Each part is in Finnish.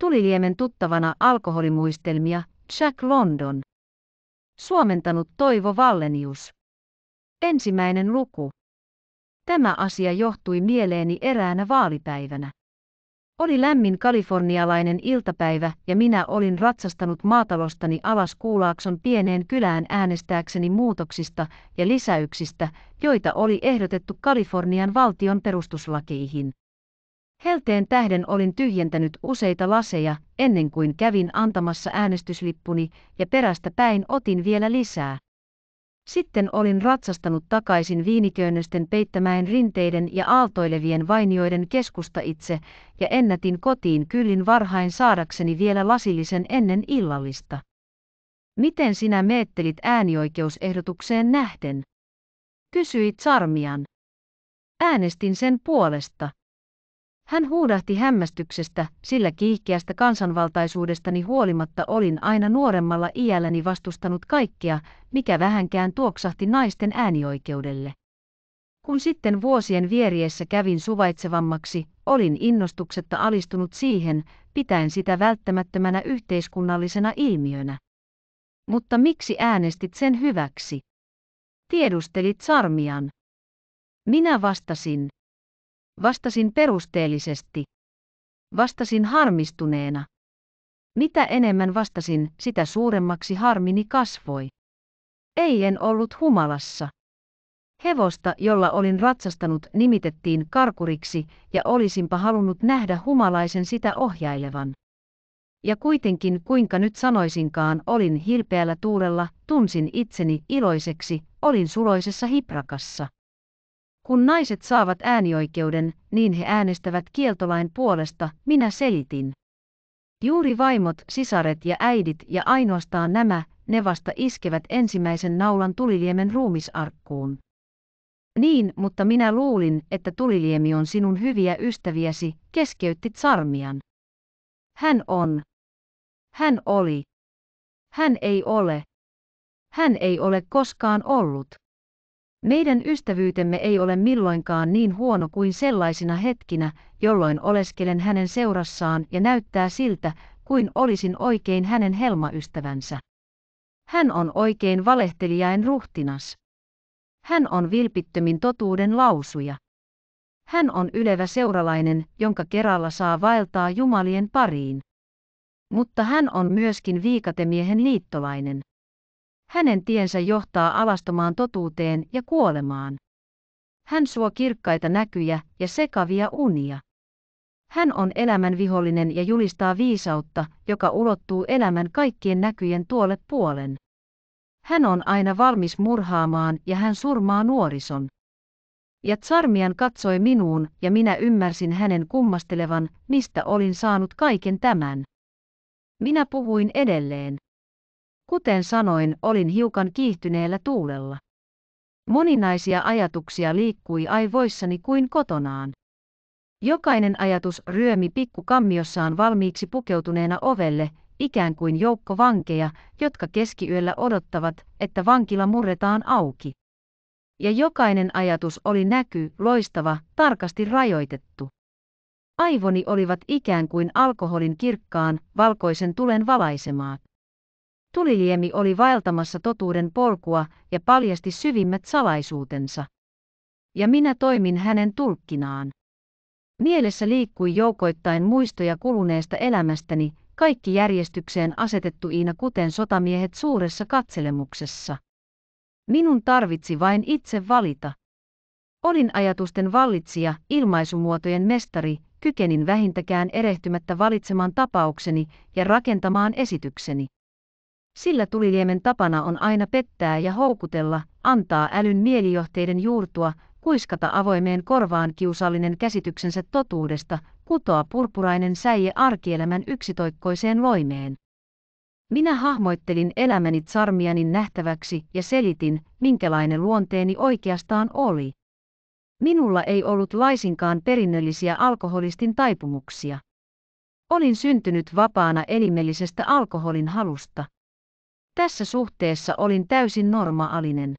tuliliemen tuttavana alkoholimuistelmia Jack London. Suomentanut Toivo Vallenius. Ensimmäinen luku. Tämä asia johtui mieleeni eräänä vaalipäivänä. Oli lämmin kalifornialainen iltapäivä ja minä olin ratsastanut maatalostani alas Kuulaakson pieneen kylään äänestääkseni muutoksista ja lisäyksistä, joita oli ehdotettu Kalifornian valtion perustuslakiihin. Helteen tähden olin tyhjentänyt useita laseja ennen kuin kävin antamassa äänestyslippuni ja perästä päin otin vielä lisää. Sitten olin ratsastanut takaisin viiniköynnösten peittämäen rinteiden ja aaltoilevien vainioiden keskusta itse ja ennätin kotiin kyllin varhain saadakseni vielä lasillisen ennen illallista. Miten sinä meettelit äänioikeusehdotukseen nähden? Kysyi Charmian. Äänestin sen puolesta. Hän huudahti hämmästyksestä, sillä kiihkeästä kansanvaltaisuudestani huolimatta olin aina nuoremmalla iälläni vastustanut kaikkea, mikä vähänkään tuoksahti naisten äänioikeudelle. Kun sitten vuosien vieriessä kävin suvaitsevammaksi, olin innostuksetta alistunut siihen, pitäen sitä välttämättömänä yhteiskunnallisena ilmiönä. Mutta miksi äänestit sen hyväksi? Tiedustelit Sarmian. Minä vastasin. Vastasin perusteellisesti. Vastasin harmistuneena. Mitä enemmän vastasin, sitä suuremmaksi harmini kasvoi. Ei en ollut humalassa. Hevosta, jolla olin ratsastanut, nimitettiin karkuriksi, ja olisinpa halunnut nähdä humalaisen sitä ohjailevan. Ja kuitenkin kuinka nyt sanoisinkaan, olin hilpeällä tuulella, tunsin itseni iloiseksi, olin suloisessa hiprakassa. Kun naiset saavat äänioikeuden, niin he äänestävät kieltolain puolesta, minä selitin. Juuri vaimot, sisaret ja äidit ja ainoastaan nämä, ne vasta iskevät ensimmäisen naulan tuliliemen ruumisarkkuun. Niin, mutta minä luulin, että tuliliemi on sinun hyviä ystäviäsi, keskeytti Sarmian. Hän on. Hän oli. Hän ei ole. Hän ei ole koskaan ollut. Meidän ystävyytemme ei ole milloinkaan niin huono kuin sellaisina hetkinä, jolloin oleskelen hänen seurassaan ja näyttää siltä, kuin olisin oikein hänen helmaystävänsä. Hän on oikein valehtelijain ruhtinas. Hän on vilpittömin totuuden lausuja. Hän on ylevä seuralainen, jonka kerralla saa vaeltaa jumalien pariin. Mutta hän on myöskin viikatemiehen liittolainen. Hänen tiensä johtaa alastomaan totuuteen ja kuolemaan. Hän suo kirkkaita näkyjä ja sekavia unia. Hän on elämän vihollinen ja julistaa viisautta, joka ulottuu elämän kaikkien näkyjen tuolle puolen. Hän on aina valmis murhaamaan ja hän surmaa nuorison. Ja Tsarmian katsoi minuun ja minä ymmärsin hänen kummastelevan, mistä olin saanut kaiken tämän. Minä puhuin edelleen. Kuten sanoin, olin hiukan kiihtyneellä tuulella. Moninaisia ajatuksia liikkui aivoissani kuin kotonaan. Jokainen ajatus ryömi pikkukammiossaan valmiiksi pukeutuneena ovelle, ikään kuin joukko vankeja, jotka keskiyöllä odottavat, että vankila murretaan auki. Ja jokainen ajatus oli näky, loistava, tarkasti rajoitettu. Aivoni olivat ikään kuin alkoholin kirkkaan, valkoisen tulen valaisemaat. Tuliliemi oli vaeltamassa totuuden polkua ja paljasti syvimmät salaisuutensa. Ja minä toimin hänen tulkkinaan. Mielessä liikkui joukoittain muistoja kuluneesta elämästäni, kaikki järjestykseen asetettuina kuten sotamiehet suuressa katselemuksessa. Minun tarvitsi vain itse valita. Olin ajatusten vallitsija, ilmaisumuotojen mestari, kykenin vähintäkään erehtymättä valitsemaan tapaukseni ja rakentamaan esitykseni. Sillä tuliliemen tapana on aina pettää ja houkutella, antaa älyn mielijohteiden juurtua, kuiskata avoimeen korvaan kiusallinen käsityksensä totuudesta, kutoa purpurainen säie arkielämän yksitoikkoiseen loimeen. Minä hahmoittelin elämäni Tsarmianin nähtäväksi ja selitin, minkälainen luonteeni oikeastaan oli. Minulla ei ollut laisinkaan perinnöllisiä alkoholistin taipumuksia. Olin syntynyt vapaana elimellisestä alkoholin halusta. Tässä suhteessa olin täysin normaalinen.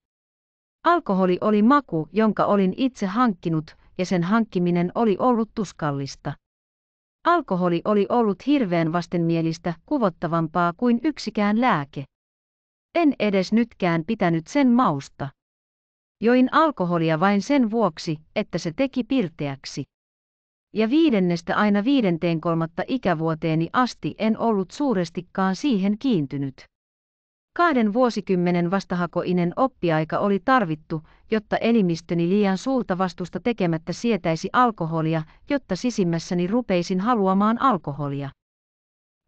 Alkoholi oli maku, jonka olin itse hankkinut, ja sen hankkiminen oli ollut tuskallista. Alkoholi oli ollut hirveän vastenmielistä, kuvottavampaa kuin yksikään lääke. En edes nytkään pitänyt sen mausta. Join alkoholia vain sen vuoksi, että se teki pirteäksi. Ja viidennestä aina viidenteen kolmatta ikävuoteeni asti en ollut suurestikaan siihen kiintynyt. Kahden vuosikymmenen vastahakoinen oppiaika oli tarvittu, jotta elimistöni liian suurta vastusta tekemättä sietäisi alkoholia, jotta sisimmässäni rupeisin haluamaan alkoholia.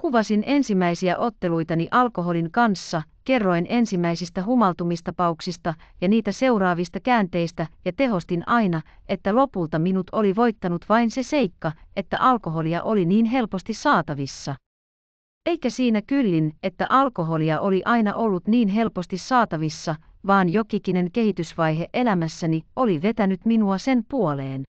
Kuvasin ensimmäisiä otteluitani alkoholin kanssa, kerroin ensimmäisistä humaltumistapauksista ja niitä seuraavista käänteistä ja tehostin aina, että lopulta minut oli voittanut vain se seikka, että alkoholia oli niin helposti saatavissa. Eikä siinä kyllin, että alkoholia oli aina ollut niin helposti saatavissa, vaan jokikinen kehitysvaihe elämässäni oli vetänyt minua sen puoleen.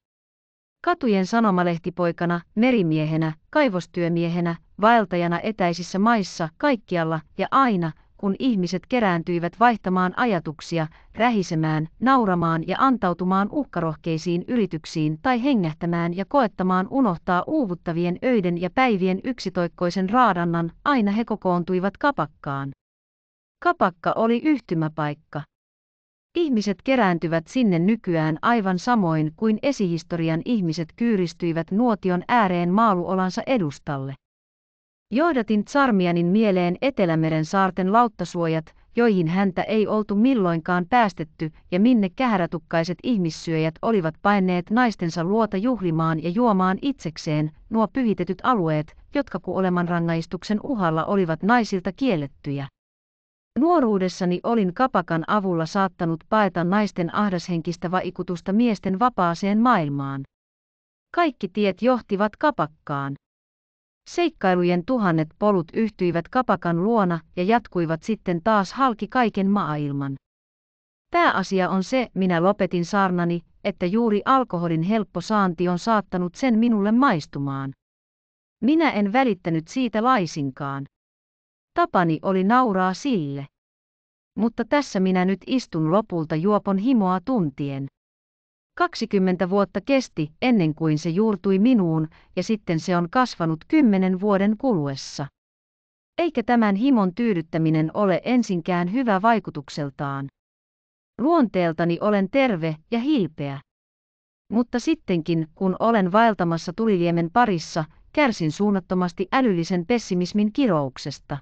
Katujen sanomalehtipoikana, merimiehenä, kaivostyömiehenä, vaeltajana etäisissä maissa kaikkialla ja aina kun ihmiset kerääntyivät vaihtamaan ajatuksia, rähisemään, nauramaan ja antautumaan uhkarohkeisiin yrityksiin tai hengähtämään ja koettamaan unohtaa uuvuttavien öiden ja päivien yksitoikkoisen raadannan, aina he kokoontuivat kapakkaan. Kapakka oli yhtymäpaikka. Ihmiset kerääntyvät sinne nykyään aivan samoin kuin esihistorian ihmiset kyyristyivät nuotion ääreen maaluolansa edustalle. Johdatin Tsarmianin mieleen Etelämeren saarten lauttasuojat, joihin häntä ei oltu milloinkaan päästetty ja minne kähärätukkaiset ihmissyöjät olivat paineet naistensa luota juhlimaan ja juomaan itsekseen nuo pyhitetyt alueet, jotka kuolemanrangaistuksen uhalla olivat naisilta kiellettyjä. Nuoruudessani olin kapakan avulla saattanut paeta naisten ahdashenkistä vaikutusta miesten vapaaseen maailmaan. Kaikki tiet johtivat kapakkaan. Seikkailujen tuhannet polut yhtyivät kapakan luona ja jatkuivat sitten taas halki kaiken maailman. Pääasia on se, minä lopetin saarnani, että juuri alkoholin helppo saanti on saattanut sen minulle maistumaan. Minä en välittänyt siitä laisinkaan. Tapani oli nauraa sille. Mutta tässä minä nyt istun lopulta juopon himoa tuntien. 20 vuotta kesti ennen kuin se juurtui minuun ja sitten se on kasvanut kymmenen vuoden kuluessa. Eikä tämän himon tyydyttäminen ole ensinkään hyvä vaikutukseltaan. Luonteeltani olen terve ja hilpeä. Mutta sittenkin, kun olen vaeltamassa tuliliemen parissa, kärsin suunnattomasti älyllisen pessimismin kirouksesta.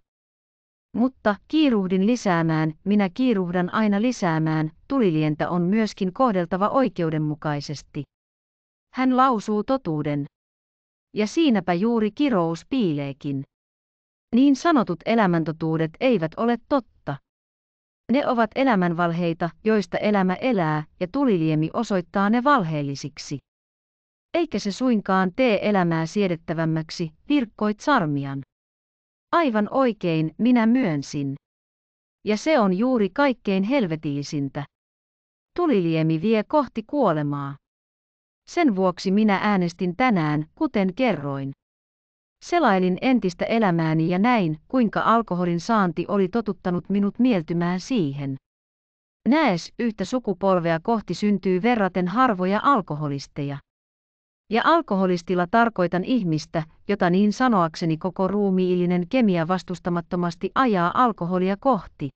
Mutta kiiruhdin lisäämään, minä kiiruhdan aina lisäämään, tulilientä on myöskin kohdeltava oikeudenmukaisesti. Hän lausuu totuuden. Ja siinäpä juuri kirous piileekin. Niin sanotut elämäntotuudet eivät ole totta. Ne ovat elämänvalheita, joista elämä elää, ja tuliliemi osoittaa ne valheellisiksi. Eikä se suinkaan tee elämää siedettävämmäksi, virkkoit Sarmian. Aivan oikein minä myönsin. Ja se on juuri kaikkein helvetiisintä. Tuliliemi vie kohti kuolemaa. Sen vuoksi minä äänestin tänään, kuten kerroin. Selailin entistä elämääni ja näin, kuinka alkoholin saanti oli totuttanut minut mieltymään siihen. Näes yhtä sukupolvea kohti syntyy verraten harvoja alkoholisteja. Ja alkoholistilla tarkoitan ihmistä, jota niin sanoakseni koko ruumiillinen kemia vastustamattomasti ajaa alkoholia kohti.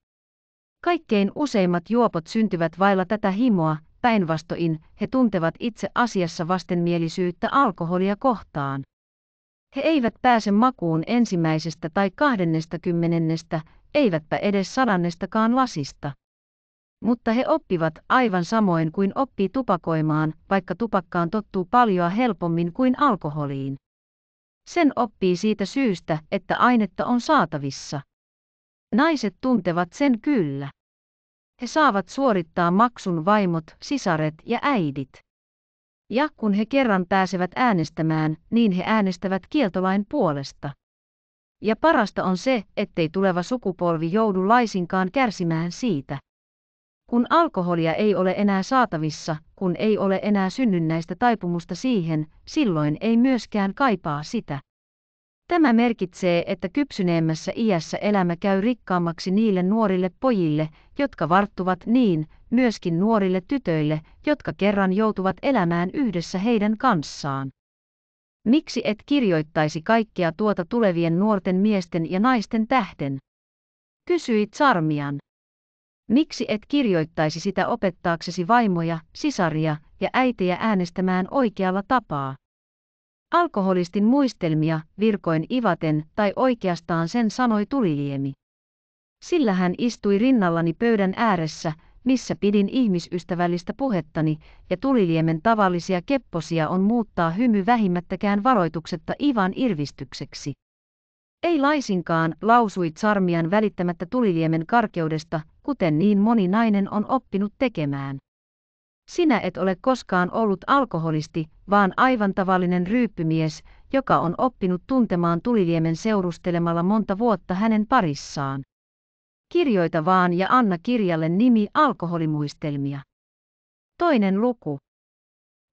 Kaikkein useimmat juopot syntyvät vailla tätä himoa, päinvastoin he tuntevat itse asiassa vastenmielisyyttä alkoholia kohtaan. He eivät pääse makuun ensimmäisestä tai kahdennesta kymmenennestä, eivätpä edes sadannestakaan lasista. Mutta he oppivat aivan samoin kuin oppii tupakoimaan, vaikka tupakkaan tottuu paljon helpommin kuin alkoholiin. Sen oppii siitä syystä, että ainetta on saatavissa. Naiset tuntevat sen kyllä. He saavat suorittaa maksun vaimot, sisaret ja äidit. Ja kun he kerran pääsevät äänestämään, niin he äänestävät kieltolain puolesta. Ja parasta on se, ettei tuleva sukupolvi joudu laisinkaan kärsimään siitä. Kun alkoholia ei ole enää saatavissa, kun ei ole enää synnynnäistä taipumusta siihen, silloin ei myöskään kaipaa sitä. Tämä merkitsee, että kypsyneemmässä iässä elämä käy rikkaammaksi niille nuorille pojille, jotka varttuvat niin, myöskin nuorille tytöille, jotka kerran joutuvat elämään yhdessä heidän kanssaan. Miksi et kirjoittaisi kaikkea tuota tulevien nuorten miesten ja naisten tähden? Kysyi Tsarmian. Miksi et kirjoittaisi sitä opettaaksesi vaimoja, sisaria ja äitejä äänestämään oikealla tapaa? Alkoholistin muistelmia, virkoin ivaten tai oikeastaan sen sanoi tuliliemi. Sillä hän istui rinnallani pöydän ääressä, missä pidin ihmisystävällistä puhettani, ja tuliliemen tavallisia kepposia on muuttaa hymy vähimmättäkään varoituksetta Ivan irvistykseksi. Ei laisinkaan, lausui Tsarmian välittämättä tuliliemen karkeudesta, kuten niin moni nainen on oppinut tekemään. Sinä et ole koskaan ollut alkoholisti, vaan aivan tavallinen ryyppymies, joka on oppinut tuntemaan tuliliemen seurustelemalla monta vuotta hänen parissaan. Kirjoita vaan ja anna kirjalle nimi alkoholimuistelmia. Toinen luku.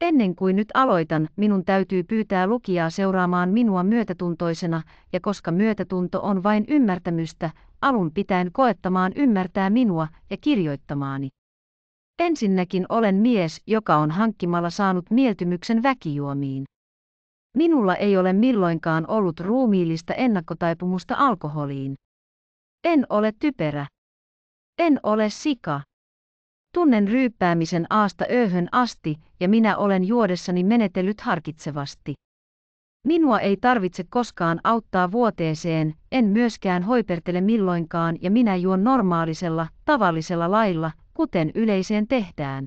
Ennen kuin nyt aloitan, minun täytyy pyytää lukijaa seuraamaan minua myötätuntoisena, ja koska myötätunto on vain ymmärtämystä, alun pitäen koettamaan ymmärtää minua ja kirjoittamaani. Ensinnäkin olen mies, joka on hankkimalla saanut mieltymyksen väkijuomiin. Minulla ei ole milloinkaan ollut ruumiillista ennakkotaipumusta alkoholiin. En ole typerä. En ole sika. Tunnen ryyppäämisen aasta ööhön asti ja minä olen juodessani menetellyt harkitsevasti. Minua ei tarvitse koskaan auttaa vuoteeseen, en myöskään hoipertele milloinkaan ja minä juon normaalisella, tavallisella lailla, kuten yleiseen tehdään.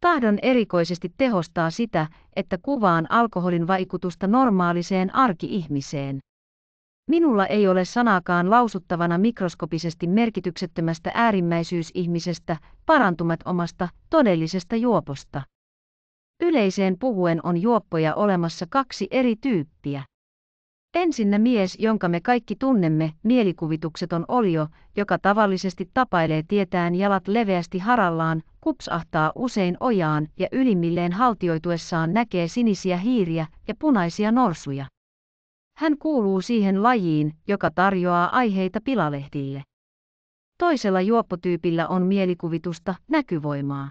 Tahdon erikoisesti tehostaa sitä, että kuvaan alkoholin vaikutusta normaaliseen arkiihmiseen. Minulla ei ole sanaakaan lausuttavana mikroskopisesti merkityksettömästä äärimmäisyysihmisestä, omasta todellisesta juoposta. Yleiseen puhuen on juoppoja olemassa kaksi eri tyyppiä. Ensinnä mies, jonka me kaikki tunnemme, mielikuvitukseton olio, joka tavallisesti tapailee tietään jalat leveästi harallaan, kupsahtaa usein ojaan ja ylimmilleen haltioituessaan näkee sinisiä hiiriä ja punaisia norsuja. Hän kuuluu siihen lajiin, joka tarjoaa aiheita pilalehdille. Toisella juoppotyypillä on mielikuvitusta, näkyvoimaa.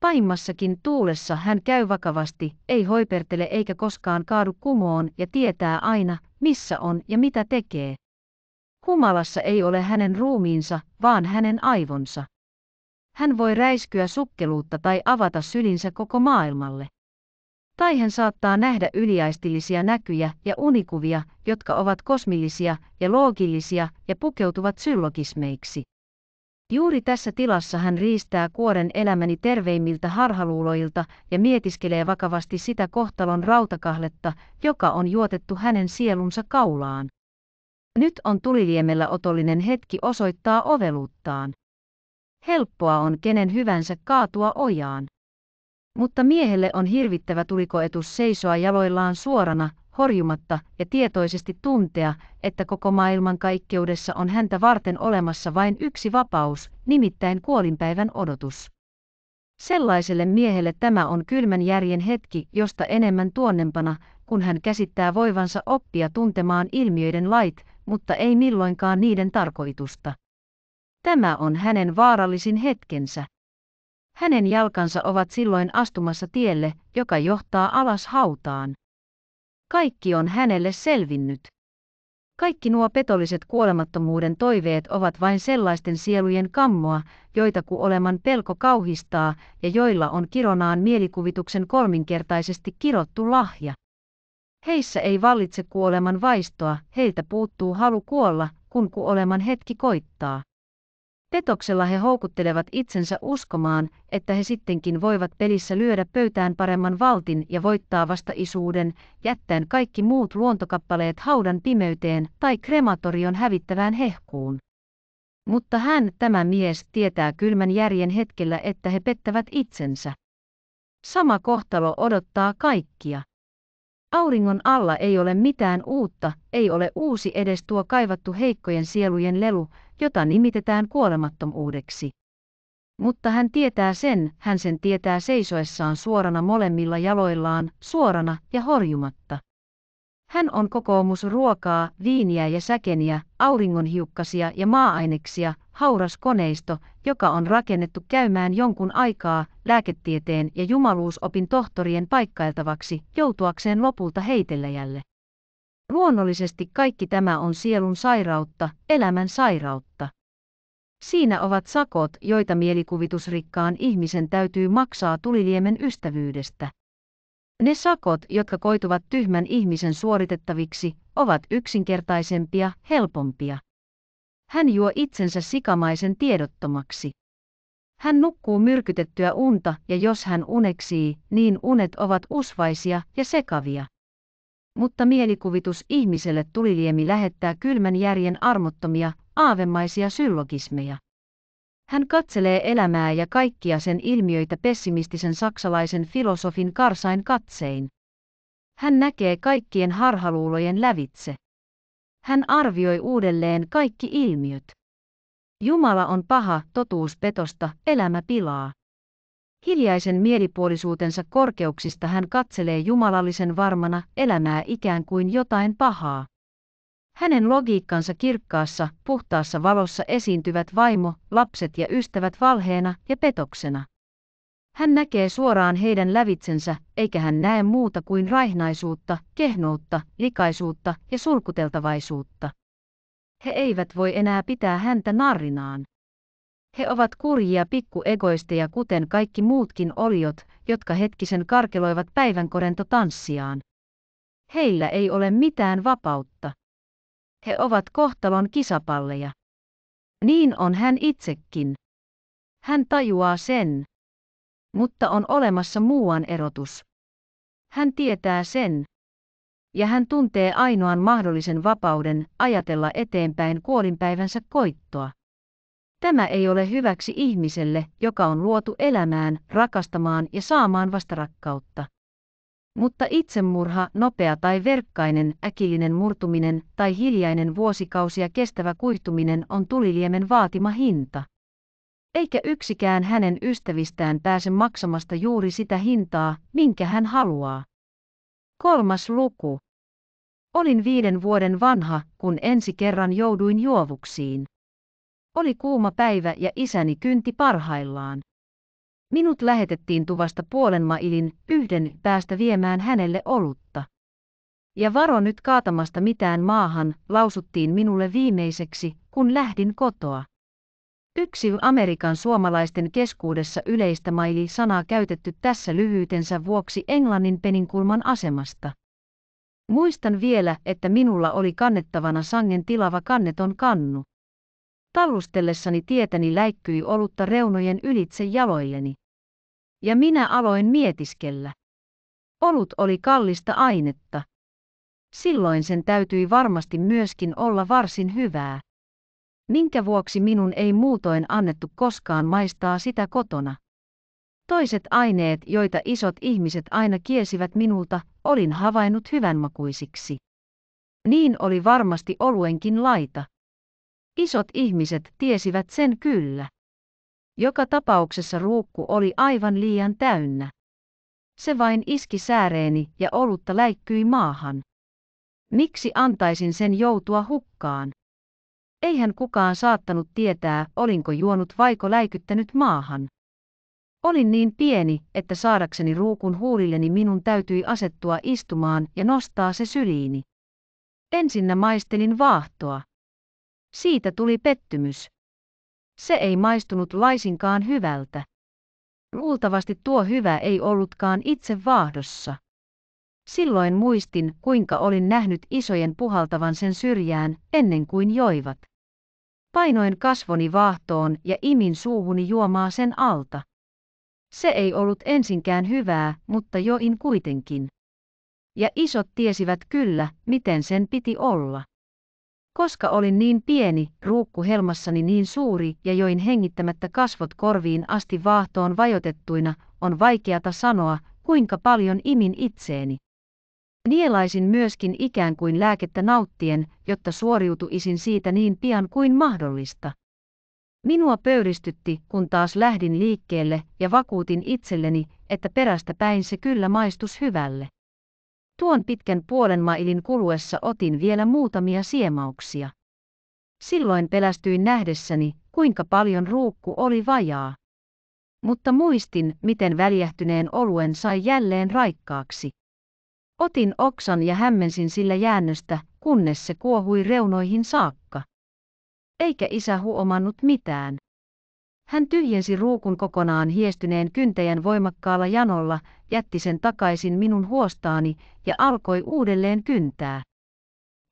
Paimmassakin tuulessa hän käy vakavasti, ei hoipertele eikä koskaan kaadu kumoon ja tietää aina, missä on ja mitä tekee. Humalassa ei ole hänen ruumiinsa, vaan hänen aivonsa. Hän voi räiskyä sukkeluutta tai avata sylinsä koko maailmalle. Tai hän saattaa nähdä yliaistillisia näkyjä ja unikuvia, jotka ovat kosmillisia ja loogillisia ja pukeutuvat syllogismeiksi. Juuri tässä tilassa hän riistää kuoren elämäni terveimmiltä harhaluuloilta ja mietiskelee vakavasti sitä kohtalon rautakahletta, joka on juotettu hänen sielunsa kaulaan. Nyt on tuliliemellä otollinen hetki osoittaa oveluuttaan. Helppoa on kenen hyvänsä kaatua ojaan. Mutta miehelle on hirvittävä tulikoetus seisoa jaloillaan suorana, horjumatta ja tietoisesti tuntea, että koko maailman kaikkeudessa on häntä varten olemassa vain yksi vapaus, nimittäin kuolinpäivän odotus. Sellaiselle miehelle tämä on kylmän järjen hetki, josta enemmän tuonnempana, kun hän käsittää voivansa oppia tuntemaan ilmiöiden lait, mutta ei milloinkaan niiden tarkoitusta. Tämä on hänen vaarallisin hetkensä hänen jalkansa ovat silloin astumassa tielle, joka johtaa alas hautaan. Kaikki on hänelle selvinnyt. Kaikki nuo petolliset kuolemattomuuden toiveet ovat vain sellaisten sielujen kammoa, joita ku oleman pelko kauhistaa ja joilla on kironaan mielikuvituksen kolminkertaisesti kirottu lahja. Heissä ei vallitse kuoleman vaistoa, heiltä puuttuu halu kuolla, kun kuoleman hetki koittaa. Petoksella he houkuttelevat itsensä uskomaan, että he sittenkin voivat pelissä lyödä pöytään paremman valtin ja voittaa vasta isuuden, jättäen kaikki muut luontokappaleet haudan pimeyteen tai krematorion hävittävään hehkuun. Mutta hän, tämä mies, tietää kylmän järjen hetkellä, että he pettävät itsensä. Sama kohtalo odottaa kaikkia. Auringon alla ei ole mitään uutta, ei ole uusi edes tuo kaivattu heikkojen sielujen lelu, jota nimitetään kuolemattomuudeksi. Mutta hän tietää sen, hän sen tietää seisoessaan suorana molemmilla jaloillaan, suorana ja horjumatta. Hän on kokoomus ruokaa, viiniä ja säkeniä, auringonhiukkasia ja maa-aineksia, hauras koneisto, joka on rakennettu käymään jonkun aikaa lääketieteen ja jumaluusopin tohtorien paikkailtavaksi, joutuakseen lopulta heitelläjälle. Luonnollisesti kaikki tämä on sielun sairautta, elämän sairautta. Siinä ovat sakot, joita mielikuvitusrikkaan ihmisen täytyy maksaa tuliliemen ystävyydestä. Ne sakot, jotka koituvat tyhmän ihmisen suoritettaviksi, ovat yksinkertaisempia, helpompia. Hän juo itsensä sikamaisen tiedottomaksi. Hän nukkuu myrkytettyä unta ja jos hän uneksii, niin unet ovat usvaisia ja sekavia mutta mielikuvitus ihmiselle tuliliemi lähettää kylmän järjen armottomia, aavemaisia syllogismeja. Hän katselee elämää ja kaikkia sen ilmiöitä pessimistisen saksalaisen filosofin karsain katsein. Hän näkee kaikkien harhaluulojen lävitse. Hän arvioi uudelleen kaikki ilmiöt. Jumala on paha, totuus petosta, elämä pilaa. Hiljaisen mielipuolisuutensa korkeuksista hän katselee jumalallisen varmana elämää ikään kuin jotain pahaa. Hänen logiikkansa kirkkaassa, puhtaassa valossa esiintyvät vaimo, lapset ja ystävät valheena ja petoksena. Hän näkee suoraan heidän lävitsensä, eikä hän näe muuta kuin raihnaisuutta, kehnoutta, likaisuutta ja sulkuteltavaisuutta. He eivät voi enää pitää häntä narrinaan. He ovat kurjia pikkuegoisteja kuten kaikki muutkin oliot, jotka hetkisen karkeloivat päivänkorentotanssiaan. Heillä ei ole mitään vapautta. He ovat kohtalon kisapalleja. Niin on hän itsekin. Hän tajuaa sen. Mutta on olemassa muuan erotus. Hän tietää sen. Ja hän tuntee ainoan mahdollisen vapauden ajatella eteenpäin kuolinpäivänsä koittoa. Tämä ei ole hyväksi ihmiselle, joka on luotu elämään, rakastamaan ja saamaan vastarakkautta. Mutta itsemurha, nopea tai verkkainen, äkillinen murtuminen tai hiljainen vuosikausia kestävä kuihtuminen on tuliliemen vaatima hinta. Eikä yksikään hänen ystävistään pääse maksamasta juuri sitä hintaa, minkä hän haluaa. Kolmas luku. Olin viiden vuoden vanha, kun ensi kerran jouduin juovuksiin. Oli kuuma päivä ja isäni kynti parhaillaan. Minut lähetettiin tuvasta puolen mailin yhden päästä viemään hänelle olutta. Ja varo nyt kaatamasta mitään maahan, lausuttiin minulle viimeiseksi, kun lähdin kotoa. Yksi Amerikan suomalaisten keskuudessa yleistä maili-sanaa käytetty tässä lyhyytensä vuoksi Englannin peninkulman asemasta. Muistan vielä, että minulla oli kannettavana sangen tilava kanneton kannu. Tallustellessani tietäni läikkyi olutta reunojen ylitse jaloilleni. Ja minä aloin mietiskellä. Olut oli kallista ainetta. Silloin sen täytyi varmasti myöskin olla varsin hyvää. Minkä vuoksi minun ei muutoin annettu koskaan maistaa sitä kotona? Toiset aineet, joita isot ihmiset aina kiesivät minulta, olin havainnut hyvänmakuisiksi. Niin oli varmasti oluenkin laita. Isot ihmiset tiesivät sen kyllä. Joka tapauksessa ruukku oli aivan liian täynnä. Se vain iski sääreeni ja olutta läikkyi maahan. Miksi antaisin sen joutua hukkaan? Eihän kukaan saattanut tietää, olinko juonut vaiko läikyttänyt maahan. Olin niin pieni, että saadakseni ruukun huulilleni minun täytyi asettua istumaan ja nostaa se syliini. Ensinnä maistelin vaahtoa. Siitä tuli pettymys. Se ei maistunut laisinkaan hyvältä. Luultavasti tuo hyvä ei ollutkaan itse vaahdossa. Silloin muistin, kuinka olin nähnyt isojen puhaltavan sen syrjään, ennen kuin joivat. Painoin kasvoni vaahtoon ja imin suuhuni juomaa sen alta. Se ei ollut ensinkään hyvää, mutta join kuitenkin. Ja isot tiesivät kyllä, miten sen piti olla. Koska olin niin pieni, ruukku helmassani niin suuri ja join hengittämättä kasvot korviin asti vaahtoon vajotettuina, on vaikeata sanoa, kuinka paljon imin itseeni. Nielaisin myöskin ikään kuin lääkettä nauttien, jotta suoriutuisin siitä niin pian kuin mahdollista. Minua pöyristytti, kun taas lähdin liikkeelle ja vakuutin itselleni, että perästä päin se kyllä maistus hyvälle. Tuon pitkän puolen mailin kuluessa otin vielä muutamia siemauksia. Silloin pelästyin nähdessäni, kuinka paljon ruukku oli vajaa. Mutta muistin, miten väljähtyneen oluen sai jälleen raikkaaksi. Otin oksan ja hämmensin sillä jäännöstä, kunnes se kuohui reunoihin saakka. Eikä isä huomannut mitään. Hän tyhjensi ruukun kokonaan hiestyneen kyntäjän voimakkaalla janolla jätti sen takaisin minun huostaani ja alkoi uudelleen kyntää.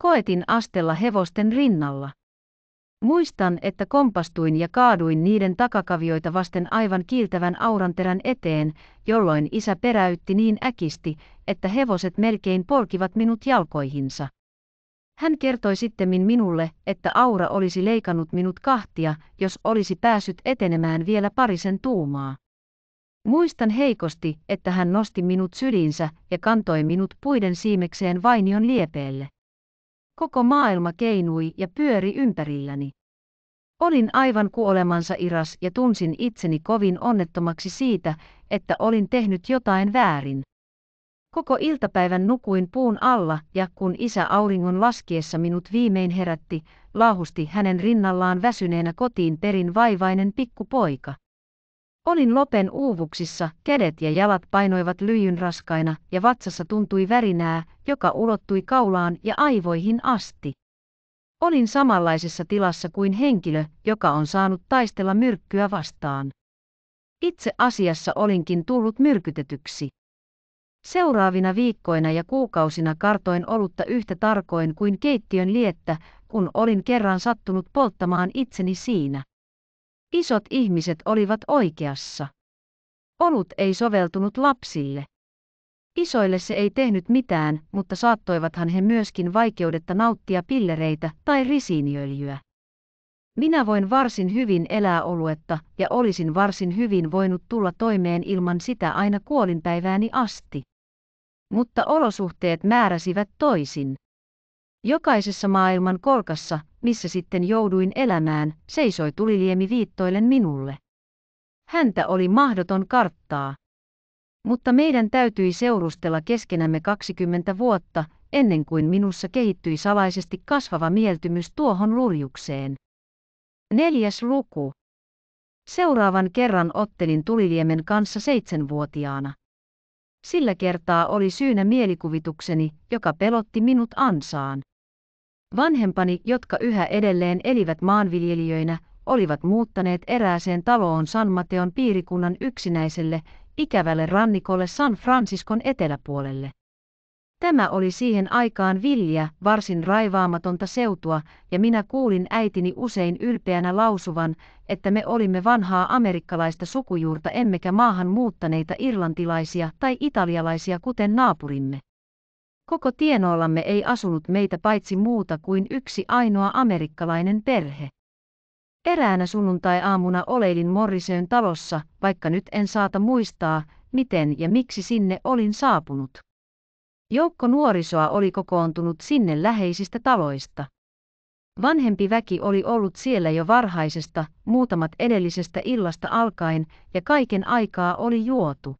Koetin astella hevosten rinnalla. Muistan, että kompastuin ja kaaduin niiden takakavioita vasten aivan kiiltävän auranterän eteen, jolloin isä peräytti niin äkisti, että hevoset melkein polkivat minut jalkoihinsa. Hän kertoi sitten minulle, että aura olisi leikannut minut kahtia, jos olisi päässyt etenemään vielä parisen tuumaa. Muistan heikosti, että hän nosti minut syliinsä ja kantoi minut puiden siimekseen vainion liepeelle. Koko maailma keinui ja pyöri ympärilläni. Olin aivan kuolemansa iras ja tunsin itseni kovin onnettomaksi siitä, että olin tehnyt jotain väärin. Koko iltapäivän nukuin puun alla ja kun isä auringon laskiessa minut viimein herätti, laahusti hänen rinnallaan väsyneenä kotiin perin vaivainen pikkupoika. Olin lopen uuvuksissa, kädet ja jalat painoivat lyijyn raskaina ja vatsassa tuntui värinää, joka ulottui kaulaan ja aivoihin asti. Olin samanlaisessa tilassa kuin henkilö, joka on saanut taistella myrkkyä vastaan. Itse asiassa olinkin tullut myrkytetyksi. Seuraavina viikkoina ja kuukausina kartoin olutta yhtä tarkoin kuin keittiön liettä, kun olin kerran sattunut polttamaan itseni siinä. Isot ihmiset olivat oikeassa. Olut ei soveltunut lapsille. Isoille se ei tehnyt mitään, mutta saattoivathan he myöskin vaikeudetta nauttia pillereitä tai risiiniöljyä. Minä voin varsin hyvin elää oluetta ja olisin varsin hyvin voinut tulla toimeen ilman sitä aina kuolinpäivääni asti. Mutta olosuhteet määräsivät toisin. Jokaisessa maailman kolkassa missä sitten jouduin elämään, seisoi tuliliemi viittoillen minulle. Häntä oli mahdoton karttaa. Mutta meidän täytyi seurustella keskenämme 20 vuotta, ennen kuin minussa kehittyi salaisesti kasvava mieltymys tuohon lurjukseen. Neljäs luku. Seuraavan kerran ottelin tuliliemen kanssa seitsemänvuotiaana. Sillä kertaa oli syynä mielikuvitukseni, joka pelotti minut ansaan. Vanhempani, jotka yhä edelleen elivät maanviljelijöinä, olivat muuttaneet erääseen taloon San Mateon piirikunnan yksinäiselle, ikävälle rannikolle San Franciscon eteläpuolelle. Tämä oli siihen aikaan villiä, varsin raivaamatonta seutua, ja minä kuulin äitini usein ylpeänä lausuvan, että me olimme vanhaa amerikkalaista sukujuurta emmekä maahan muuttaneita irlantilaisia tai italialaisia kuten naapurimme. Koko tienoollamme ei asunut meitä paitsi muuta kuin yksi ainoa amerikkalainen perhe. Eräänä sunnuntai-aamuna oleilin Morrisöön talossa, vaikka nyt en saata muistaa, miten ja miksi sinne olin saapunut. Joukko nuorisoa oli kokoontunut sinne läheisistä taloista. Vanhempi väki oli ollut siellä jo varhaisesta, muutamat edellisestä illasta alkaen, ja kaiken aikaa oli juotu.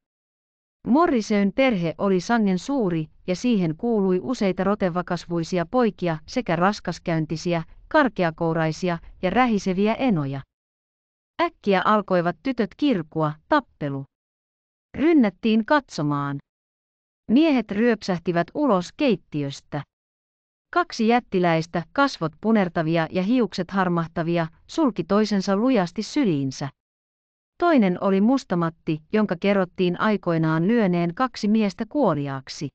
Morrisöön perhe oli sangen suuri, ja siihen kuului useita rotevakasvuisia poikia sekä raskaskäyntisiä, karkeakouraisia ja rähiseviä enoja. Äkkiä alkoivat tytöt kirkua, tappelu. Rynnättiin katsomaan. Miehet ryöpsähtivät ulos keittiöstä. Kaksi jättiläistä, kasvot punertavia ja hiukset harmahtavia, sulki toisensa lujasti syliinsä. Toinen oli mustamatti, jonka kerrottiin aikoinaan lyöneen kaksi miestä kuoliaaksi.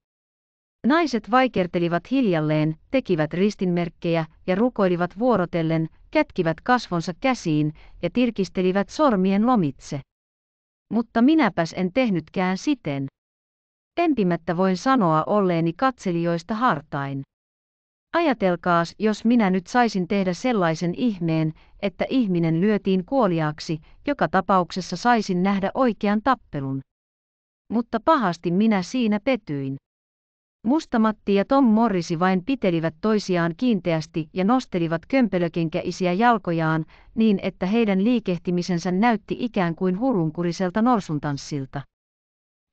Naiset vaikertelivat hiljalleen, tekivät ristinmerkkejä ja rukoilivat vuorotellen, kätkivät kasvonsa käsiin ja tirkistelivät sormien lomitse. Mutta minäpäs en tehnytkään siten. Empimättä voin sanoa olleeni katselijoista hartain. Ajatelkaas, jos minä nyt saisin tehdä sellaisen ihmeen, että ihminen lyötiin kuoliaaksi, joka tapauksessa saisin nähdä oikean tappelun. Mutta pahasti minä siinä petyin. Mustamatti ja Tom Morrisi vain pitelivät toisiaan kiinteästi ja nostelivat kömpelökenkäisiä jalkojaan niin, että heidän liikehtimisensä näytti ikään kuin hurunkuriselta norsuntanssilta.